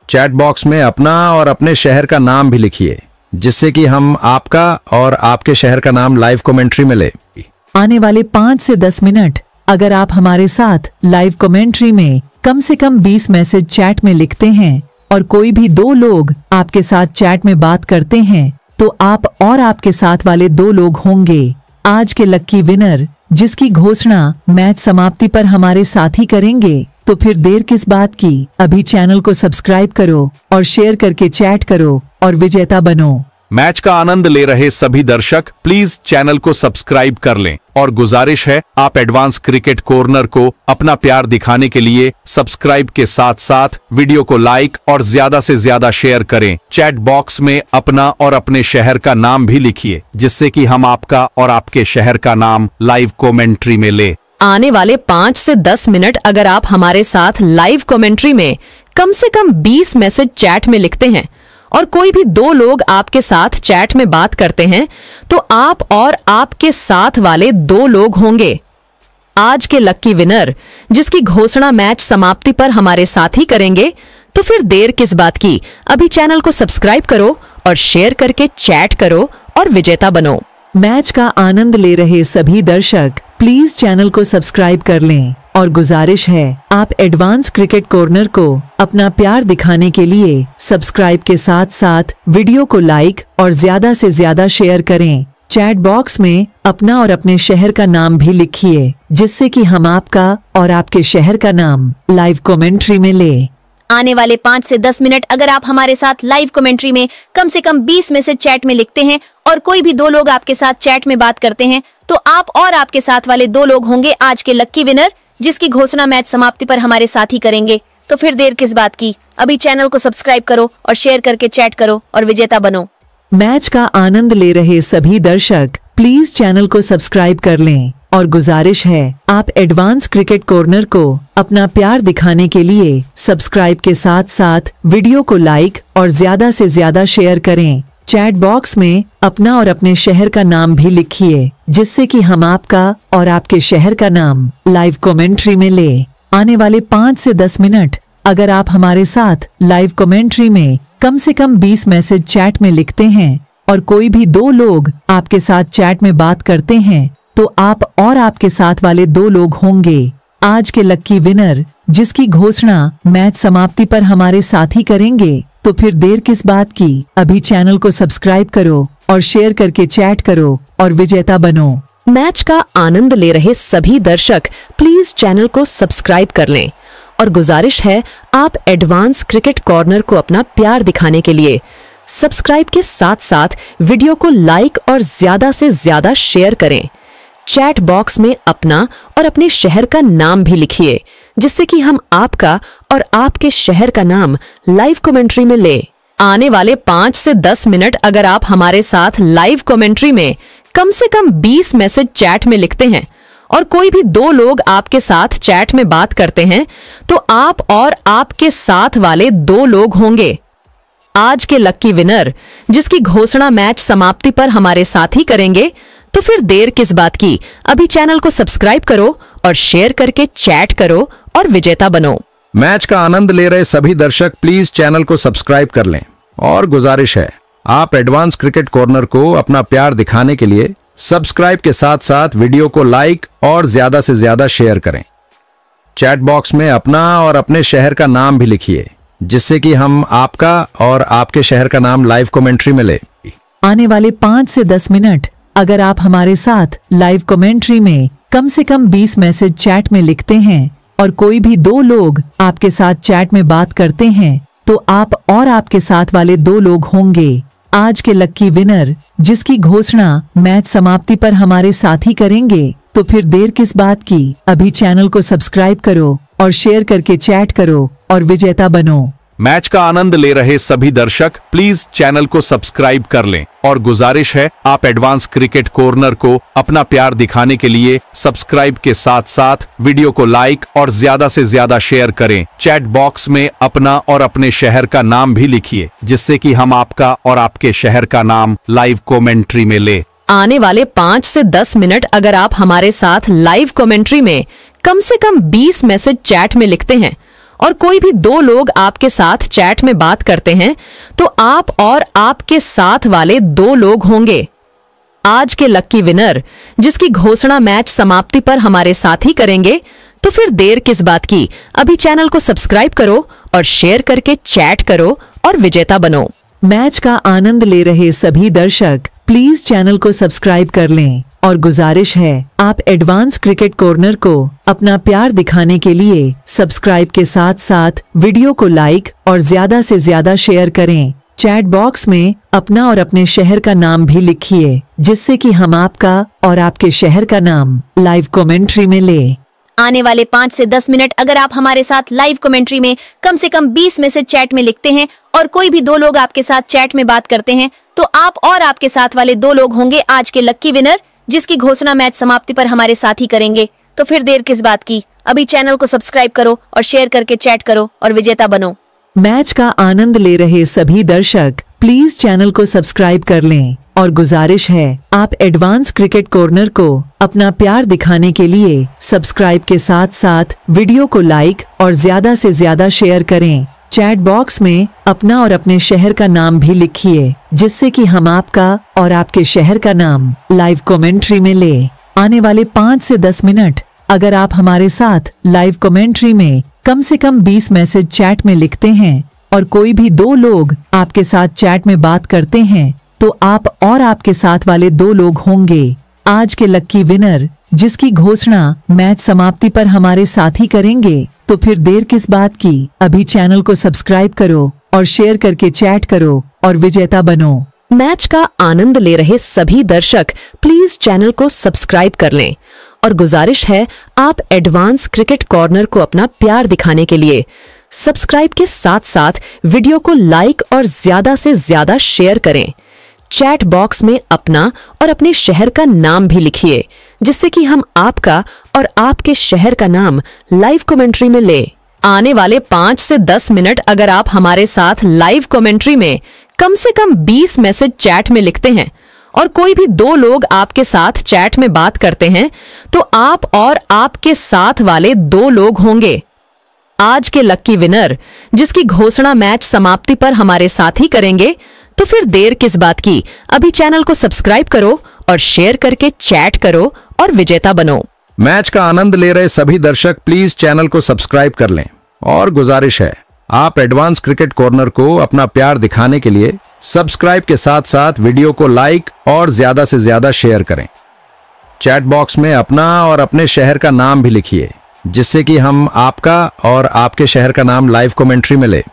चैट बॉक्स में अपना और अपने शहर का नाम भी लिखिए जिससे कि हम आपका और आपके शहर का नाम लाइव कमेंट्री में ले आने वाले पाँच से दस मिनट अगर आप हमारे साथ लाइव कमेंट्री में कम से कम 20 मैसेज चैट में लिखते हैं और कोई भी दो लोग आपके साथ चैट में बात करते हैं तो आप और आपके साथ वाले दो लोग होंगे आज के लक्की विनर जिसकी घोषणा मैच समाप्ति पर हमारे साथी करेंगे तो फिर देर किस बात की अभी चैनल को सब्सक्राइब करो और शेयर करके चैट करो और विजेता बनो मैच का आनंद ले रहे सभी दर्शक प्लीज चैनल को सब्सक्राइब कर लें और गुजारिश है आप एडवांस क्रिकेट कॉर्नर को अपना प्यार दिखाने के लिए सब्सक्राइब के साथ साथ वीडियो को लाइक और ज्यादा से ज्यादा शेयर करें चैट बॉक्स में अपना और अपने शहर का नाम भी लिखिए जिससे कि हम आपका और आपके शहर का नाम लाइव कॉमेंट्री में ले आने वाले पाँच ऐसी दस मिनट अगर आप हमारे साथ लाइव कॉमेंट्री में कम ऐसी कम बीस मैसेज चैट में लिखते हैं और कोई भी दो लोग आपके साथ चैट में बात करते हैं तो आप और आपके साथ वाले दो लोग होंगे आज के लक्की विनर जिसकी घोषणा मैच समाप्ति पर हमारे साथ ही करेंगे तो फिर देर किस बात की अभी चैनल को सब्सक्राइब करो और शेयर करके चैट करो और विजेता बनो मैच का आनंद ले रहे सभी दर्शक प्लीज चैनल को सब्सक्राइब कर लें और गुजारिश है आप एडवांस क्रिकेट कॉर्नर को अपना प्यार दिखाने के लिए सब्सक्राइब के साथ साथ वीडियो को लाइक और ज्यादा से ज्यादा शेयर करें चैट बॉक्स में अपना और अपने शहर का नाम भी लिखिए जिससे कि हम आपका और आपके शहर का नाम लाइव कमेंट्री में ले आने वाले पाँच से दस मिनट अगर आप हमारे साथ लाइव कमेंट्री में कम से कम बीस में से चैट में लिखते हैं और कोई भी दो लोग आपके साथ चैट में बात करते हैं तो आप और आपके साथ वाले दो लोग होंगे आज के लक्की विनर जिसकी घोषणा मैच समाप्ति पर हमारे साथ ही करेंगे तो फिर देर किस बात की अभी चैनल को सब्सक्राइब करो और शेयर करके चैट करो और विजेता बनो मैच का आनंद ले रहे सभी दर्शक प्लीज चैनल को सब्सक्राइब कर लें और गुजारिश है आप एडवांस क्रिकेट कॉर्नर को अपना प्यार दिखाने के लिए सब्सक्राइब के साथ साथ वीडियो को लाइक और ज्यादा से ज्यादा शेयर करें चैट बॉक्स में अपना और अपने शहर का नाम भी लिखिए जिससे कि हम आपका और आपके शहर का नाम लाइव कमेंट्री में ले आने वाले पाँच से दस मिनट अगर आप हमारे साथ लाइव कमेंट्री में कम से कम 20 मैसेज चैट में लिखते हैं और कोई भी दो लोग आपके साथ चैट में बात करते हैं तो आप और आपके साथ वाले दो लोग होंगे आज के लक्की विनर जिसकी घोषणा मैच समाप्ति पर हमारे साथी करेंगे तो फिर देर किस बात की अभी चैनल को सब्सक्राइब करो और शेयर करके चैट करो और विजेता बनो मैच का आनंद ले रहे सभी दर्शक प्लीज चैनल को सब्सक्राइब कर लें और गुजारिश है आप एडवांस क्रिकेट कॉर्नर को अपना प्यार दिखाने के लिए सब्सक्राइब के साथ साथ वीडियो को लाइक और ज्यादा से ज्यादा शेयर करें चैट बॉक्स में अपना और अपने शहर का नाम भी लिखिए जिससे कि हम आपका और आपके शहर का नाम लाइव कमेंट्री में ले आने वाले पांच से दस मिनट अगर आप हमारे साथ लाइव कमेंट्री में कम से कम बीस मैसेज चैट में लिखते हैं और कोई भी दो लोग आपके साथ चैट में बात करते हैं तो आप और आपके साथ वाले दो लोग होंगे आज के लक्की विनर जिसकी घोषणा मैच समाप्ति पर हमारे साथ ही करेंगे तो फिर देर किस बात की अभी चैनल को सब्सक्राइब करो और शेयर करके चैट करो और विजेता बनो मैच का आनंद ले रहे सभी दर्शक प्लीज चैनल को सब्सक्राइब कर लें और गुजारिश है आप एडवांस क्रिकेट कॉर्नर को अपना प्यार दिखाने के लिए सब्सक्राइब के साथ साथ वीडियो को लाइक और ज्यादा से ज्यादा शेयर करें चैट बॉक्स में अपना और अपने शहर का नाम भी लिखिए जिससे कि हम आपका और आपके शहर का नाम लाइव कमेंट्री में ले आने वाले पांच से दस मिनट अगर आप हमारे साथ लाइव कमेंट्री में कम से कम 20 मैसेज चैट में लिखते हैं और कोई भी दो लोग आपके साथ चैट में बात करते हैं तो आप और आपके साथ वाले दो लोग होंगे आज के लक्की विनर जिसकी घोषणा मैच समाप्ति पर हमारे साथी करेंगे तो फिर देर किस बात की अभी चैनल को सब्सक्राइब करो और शेयर करके चैट करो और विजेता बनो मैच का आनंद ले रहे सभी दर्शक प्लीज चैनल को सब्सक्राइब कर लें और गुजारिश है आप एडवांस क्रिकेट कॉर्नर को अपना प्यार दिखाने के लिए सब्सक्राइब के साथ साथ वीडियो को लाइक और ज्यादा से ज्यादा शेयर करें चैट बॉक्स में अपना और अपने शहर का नाम भी लिखिए जिससे कि हम आपका और आपके शहर का नाम लाइव कॉमेंट्री में ले आने वाले पाँच ऐसी दस मिनट अगर आप हमारे साथ लाइव कॉमेंट्री में कम ऐसी कम बीस मैसेज चैट में लिखते हैं और कोई भी दो लोग आपके साथ चैट में बात करते हैं तो आप और आपके साथ वाले दो लोग होंगे आज के लक्की विनर जिसकी घोषणा मैच समाप्ति पर हमारे साथ ही करेंगे तो फिर देर किस बात की अभी चैनल को सब्सक्राइब करो और शेयर करके चैट करो और विजेता बनो मैच का आनंद ले रहे सभी दर्शक प्लीज चैनल को सब्सक्राइब कर लें और गुजारिश है आप एडवांस क्रिकेट कॉर्नर को अपना प्यार दिखाने के लिए सब्सक्राइब के साथ साथ वीडियो को लाइक और ज्यादा से ज्यादा शेयर करें चैट बॉक्स में अपना और अपने शहर का नाम भी लिखिए जिससे कि हम आपका और आपके शहर का नाम लाइव कमेंट्री में ले आने वाले पाँच से दस मिनट अगर आप हमारे साथ लाइव कमेंट्री में कम से कम बीस मैसेज चैट में लिखते हैं और कोई भी दो लोग आपके साथ चैट में बात करते हैं तो आप और आपके साथ वाले दो लोग होंगे आज के लक्की विनर जिसकी घोषणा मैच समाप्ति पर हमारे साथ ही करेंगे तो फिर देर किस बात की अभी चैनल को सब्सक्राइब करो और शेयर करके चैट करो और विजेता बनो मैच का आनंद ले रहे सभी दर्शक प्लीज चैनल को सब्सक्राइब कर लें और गुजारिश है आप एडवांस क्रिकेट कॉर्नर को अपना प्यार दिखाने के लिए सब्सक्राइब के साथ साथ वीडियो को लाइक और ज्यादा से ज्यादा शेयर करें चैट बॉक्स में अपना और अपने शहर का नाम भी लिखिए जिससे कि हम आपका और आपके शहर का नाम लाइव कमेंट्री में ले आने वाले पाँच से दस मिनट अगर आप हमारे साथ लाइव कमेंट्री में कम से कम बीस मैसेज चैट में लिखते हैं और कोई भी दो लोग आपके साथ चैट में बात करते हैं तो आप और आपके साथ वाले दो लोग होंगे आज के लक्की विनर जिसकी घोषणा मैच समाप्ति पर हमारे साथी करेंगे तो फिर देर किस बात की अभी चैनल को सब्सक्राइब करो और शेयर करके चैट करो और विजेता बनो मैच का आनंद ले रहे सभी दर्शक प्लीज चैनल को सब्सक्राइब कर लें और गुजारिश है आप एडवांस क्रिकेट कॉर्नर को अपना प्यार दिखाने के लिए सब्सक्राइब के साथ साथ वीडियो को लाइक और ज्यादा से ज्यादा शेयर करें चैट बॉक्स में अपना और अपने शहर का नाम भी लिखिए जिससे कि हम आपका और आपके शहर का नाम लाइव कमेंट्री में ले आने वाले पांच से दस मिनट अगर आप हमारे साथ लाइव कमेंट्री में कम से कम बीस मैसेज चैट में लिखते हैं और कोई भी दो लोग आपके साथ चैट में बात करते हैं तो आप और आपके साथ वाले दो लोग होंगे आज के लक्की विनर जिसकी घोषणा मैच समाप्ति पर हमारे साथ ही करेंगे तो फिर देर किस बात की अभी चैनल को सब्सक्राइब करो और शेयर करके चैट करो और विजेता बनो मैच का आनंद ले रहे सभी दर्शक प्लीज चैनल को सब्सक्राइब कर लें और गुजारिश है आप एडवांस क्रिकेट कॉर्नर को अपना प्यार दिखाने के लिए सब्सक्राइब के साथ साथ वीडियो को लाइक और ज्यादा से ज्यादा शेयर करें चैट बॉक्स में अपना और अपने शहर का नाम भी लिखिए जिससे कि हम आपका और आपके शहर का नाम लाइव कमेंट्री में ले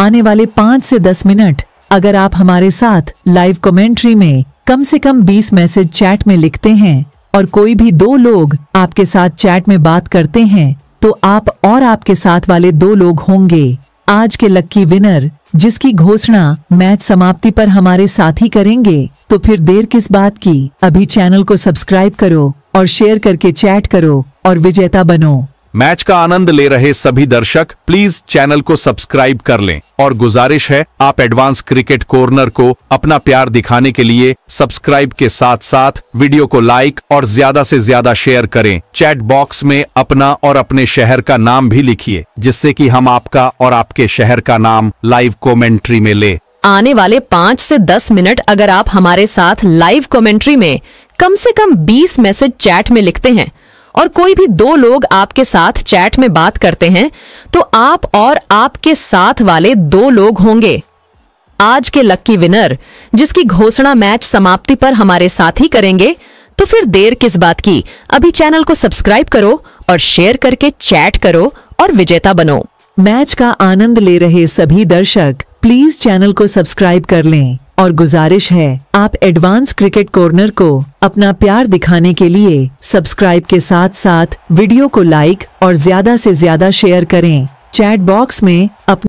आने वाले पाँच से दस मिनट अगर आप हमारे साथ लाइव कमेंट्री में कम से कम 20 मैसेज चैट में लिखते हैं और कोई भी दो लोग आपके साथ चैट में बात करते हैं तो आप और आपके साथ वाले दो लोग होंगे आज के लक्की विनर जिसकी घोषणा मैच समाप्ति पर हमारे साथी करेंगे तो फिर देर किस बात की अभी चैनल को सब्सक्राइब करो और शेयर करके चैट करो और विजेता बनो मैच का आनंद ले रहे सभी दर्शक प्लीज चैनल को सब्सक्राइब कर लें और गुजारिश है आप एडवांस क्रिकेट कॉर्नर को अपना प्यार दिखाने के लिए सब्सक्राइब के साथ साथ वीडियो को लाइक और ज्यादा से ज्यादा शेयर करें चैट बॉक्स में अपना और अपने शहर का नाम भी लिखिए जिससे कि हम आपका और आपके शहर का नाम लाइव कॉमेंट्री में ले आने वाले पाँच ऐसी दस मिनट अगर आप हमारे साथ लाइव कॉमेंट्री में कम ऐसी कम बीस मैसेज चैट में लिखते हैं और कोई भी दो लोग आपके साथ चैट में बात करते हैं तो आप और आपके साथ वाले दो लोग होंगे आज के लक्की विनर जिसकी घोषणा मैच समाप्ति पर हमारे साथ ही करेंगे तो फिर देर किस बात की अभी चैनल को सब्सक्राइब करो और शेयर करके चैट करो और विजेता बनो मैच का आनंद ले रहे सभी दर्शक प्लीज चैनल को सब्सक्राइब कर लें और गुजारिश है आप एडवांस क्रिकेट कॉर्नर को अपना प्यार दिखाने के लिए सब्सक्राइब के साथ साथ वीडियो को लाइक और ज्यादा से ज्यादा शेयर करें चैट बॉक्स में अपने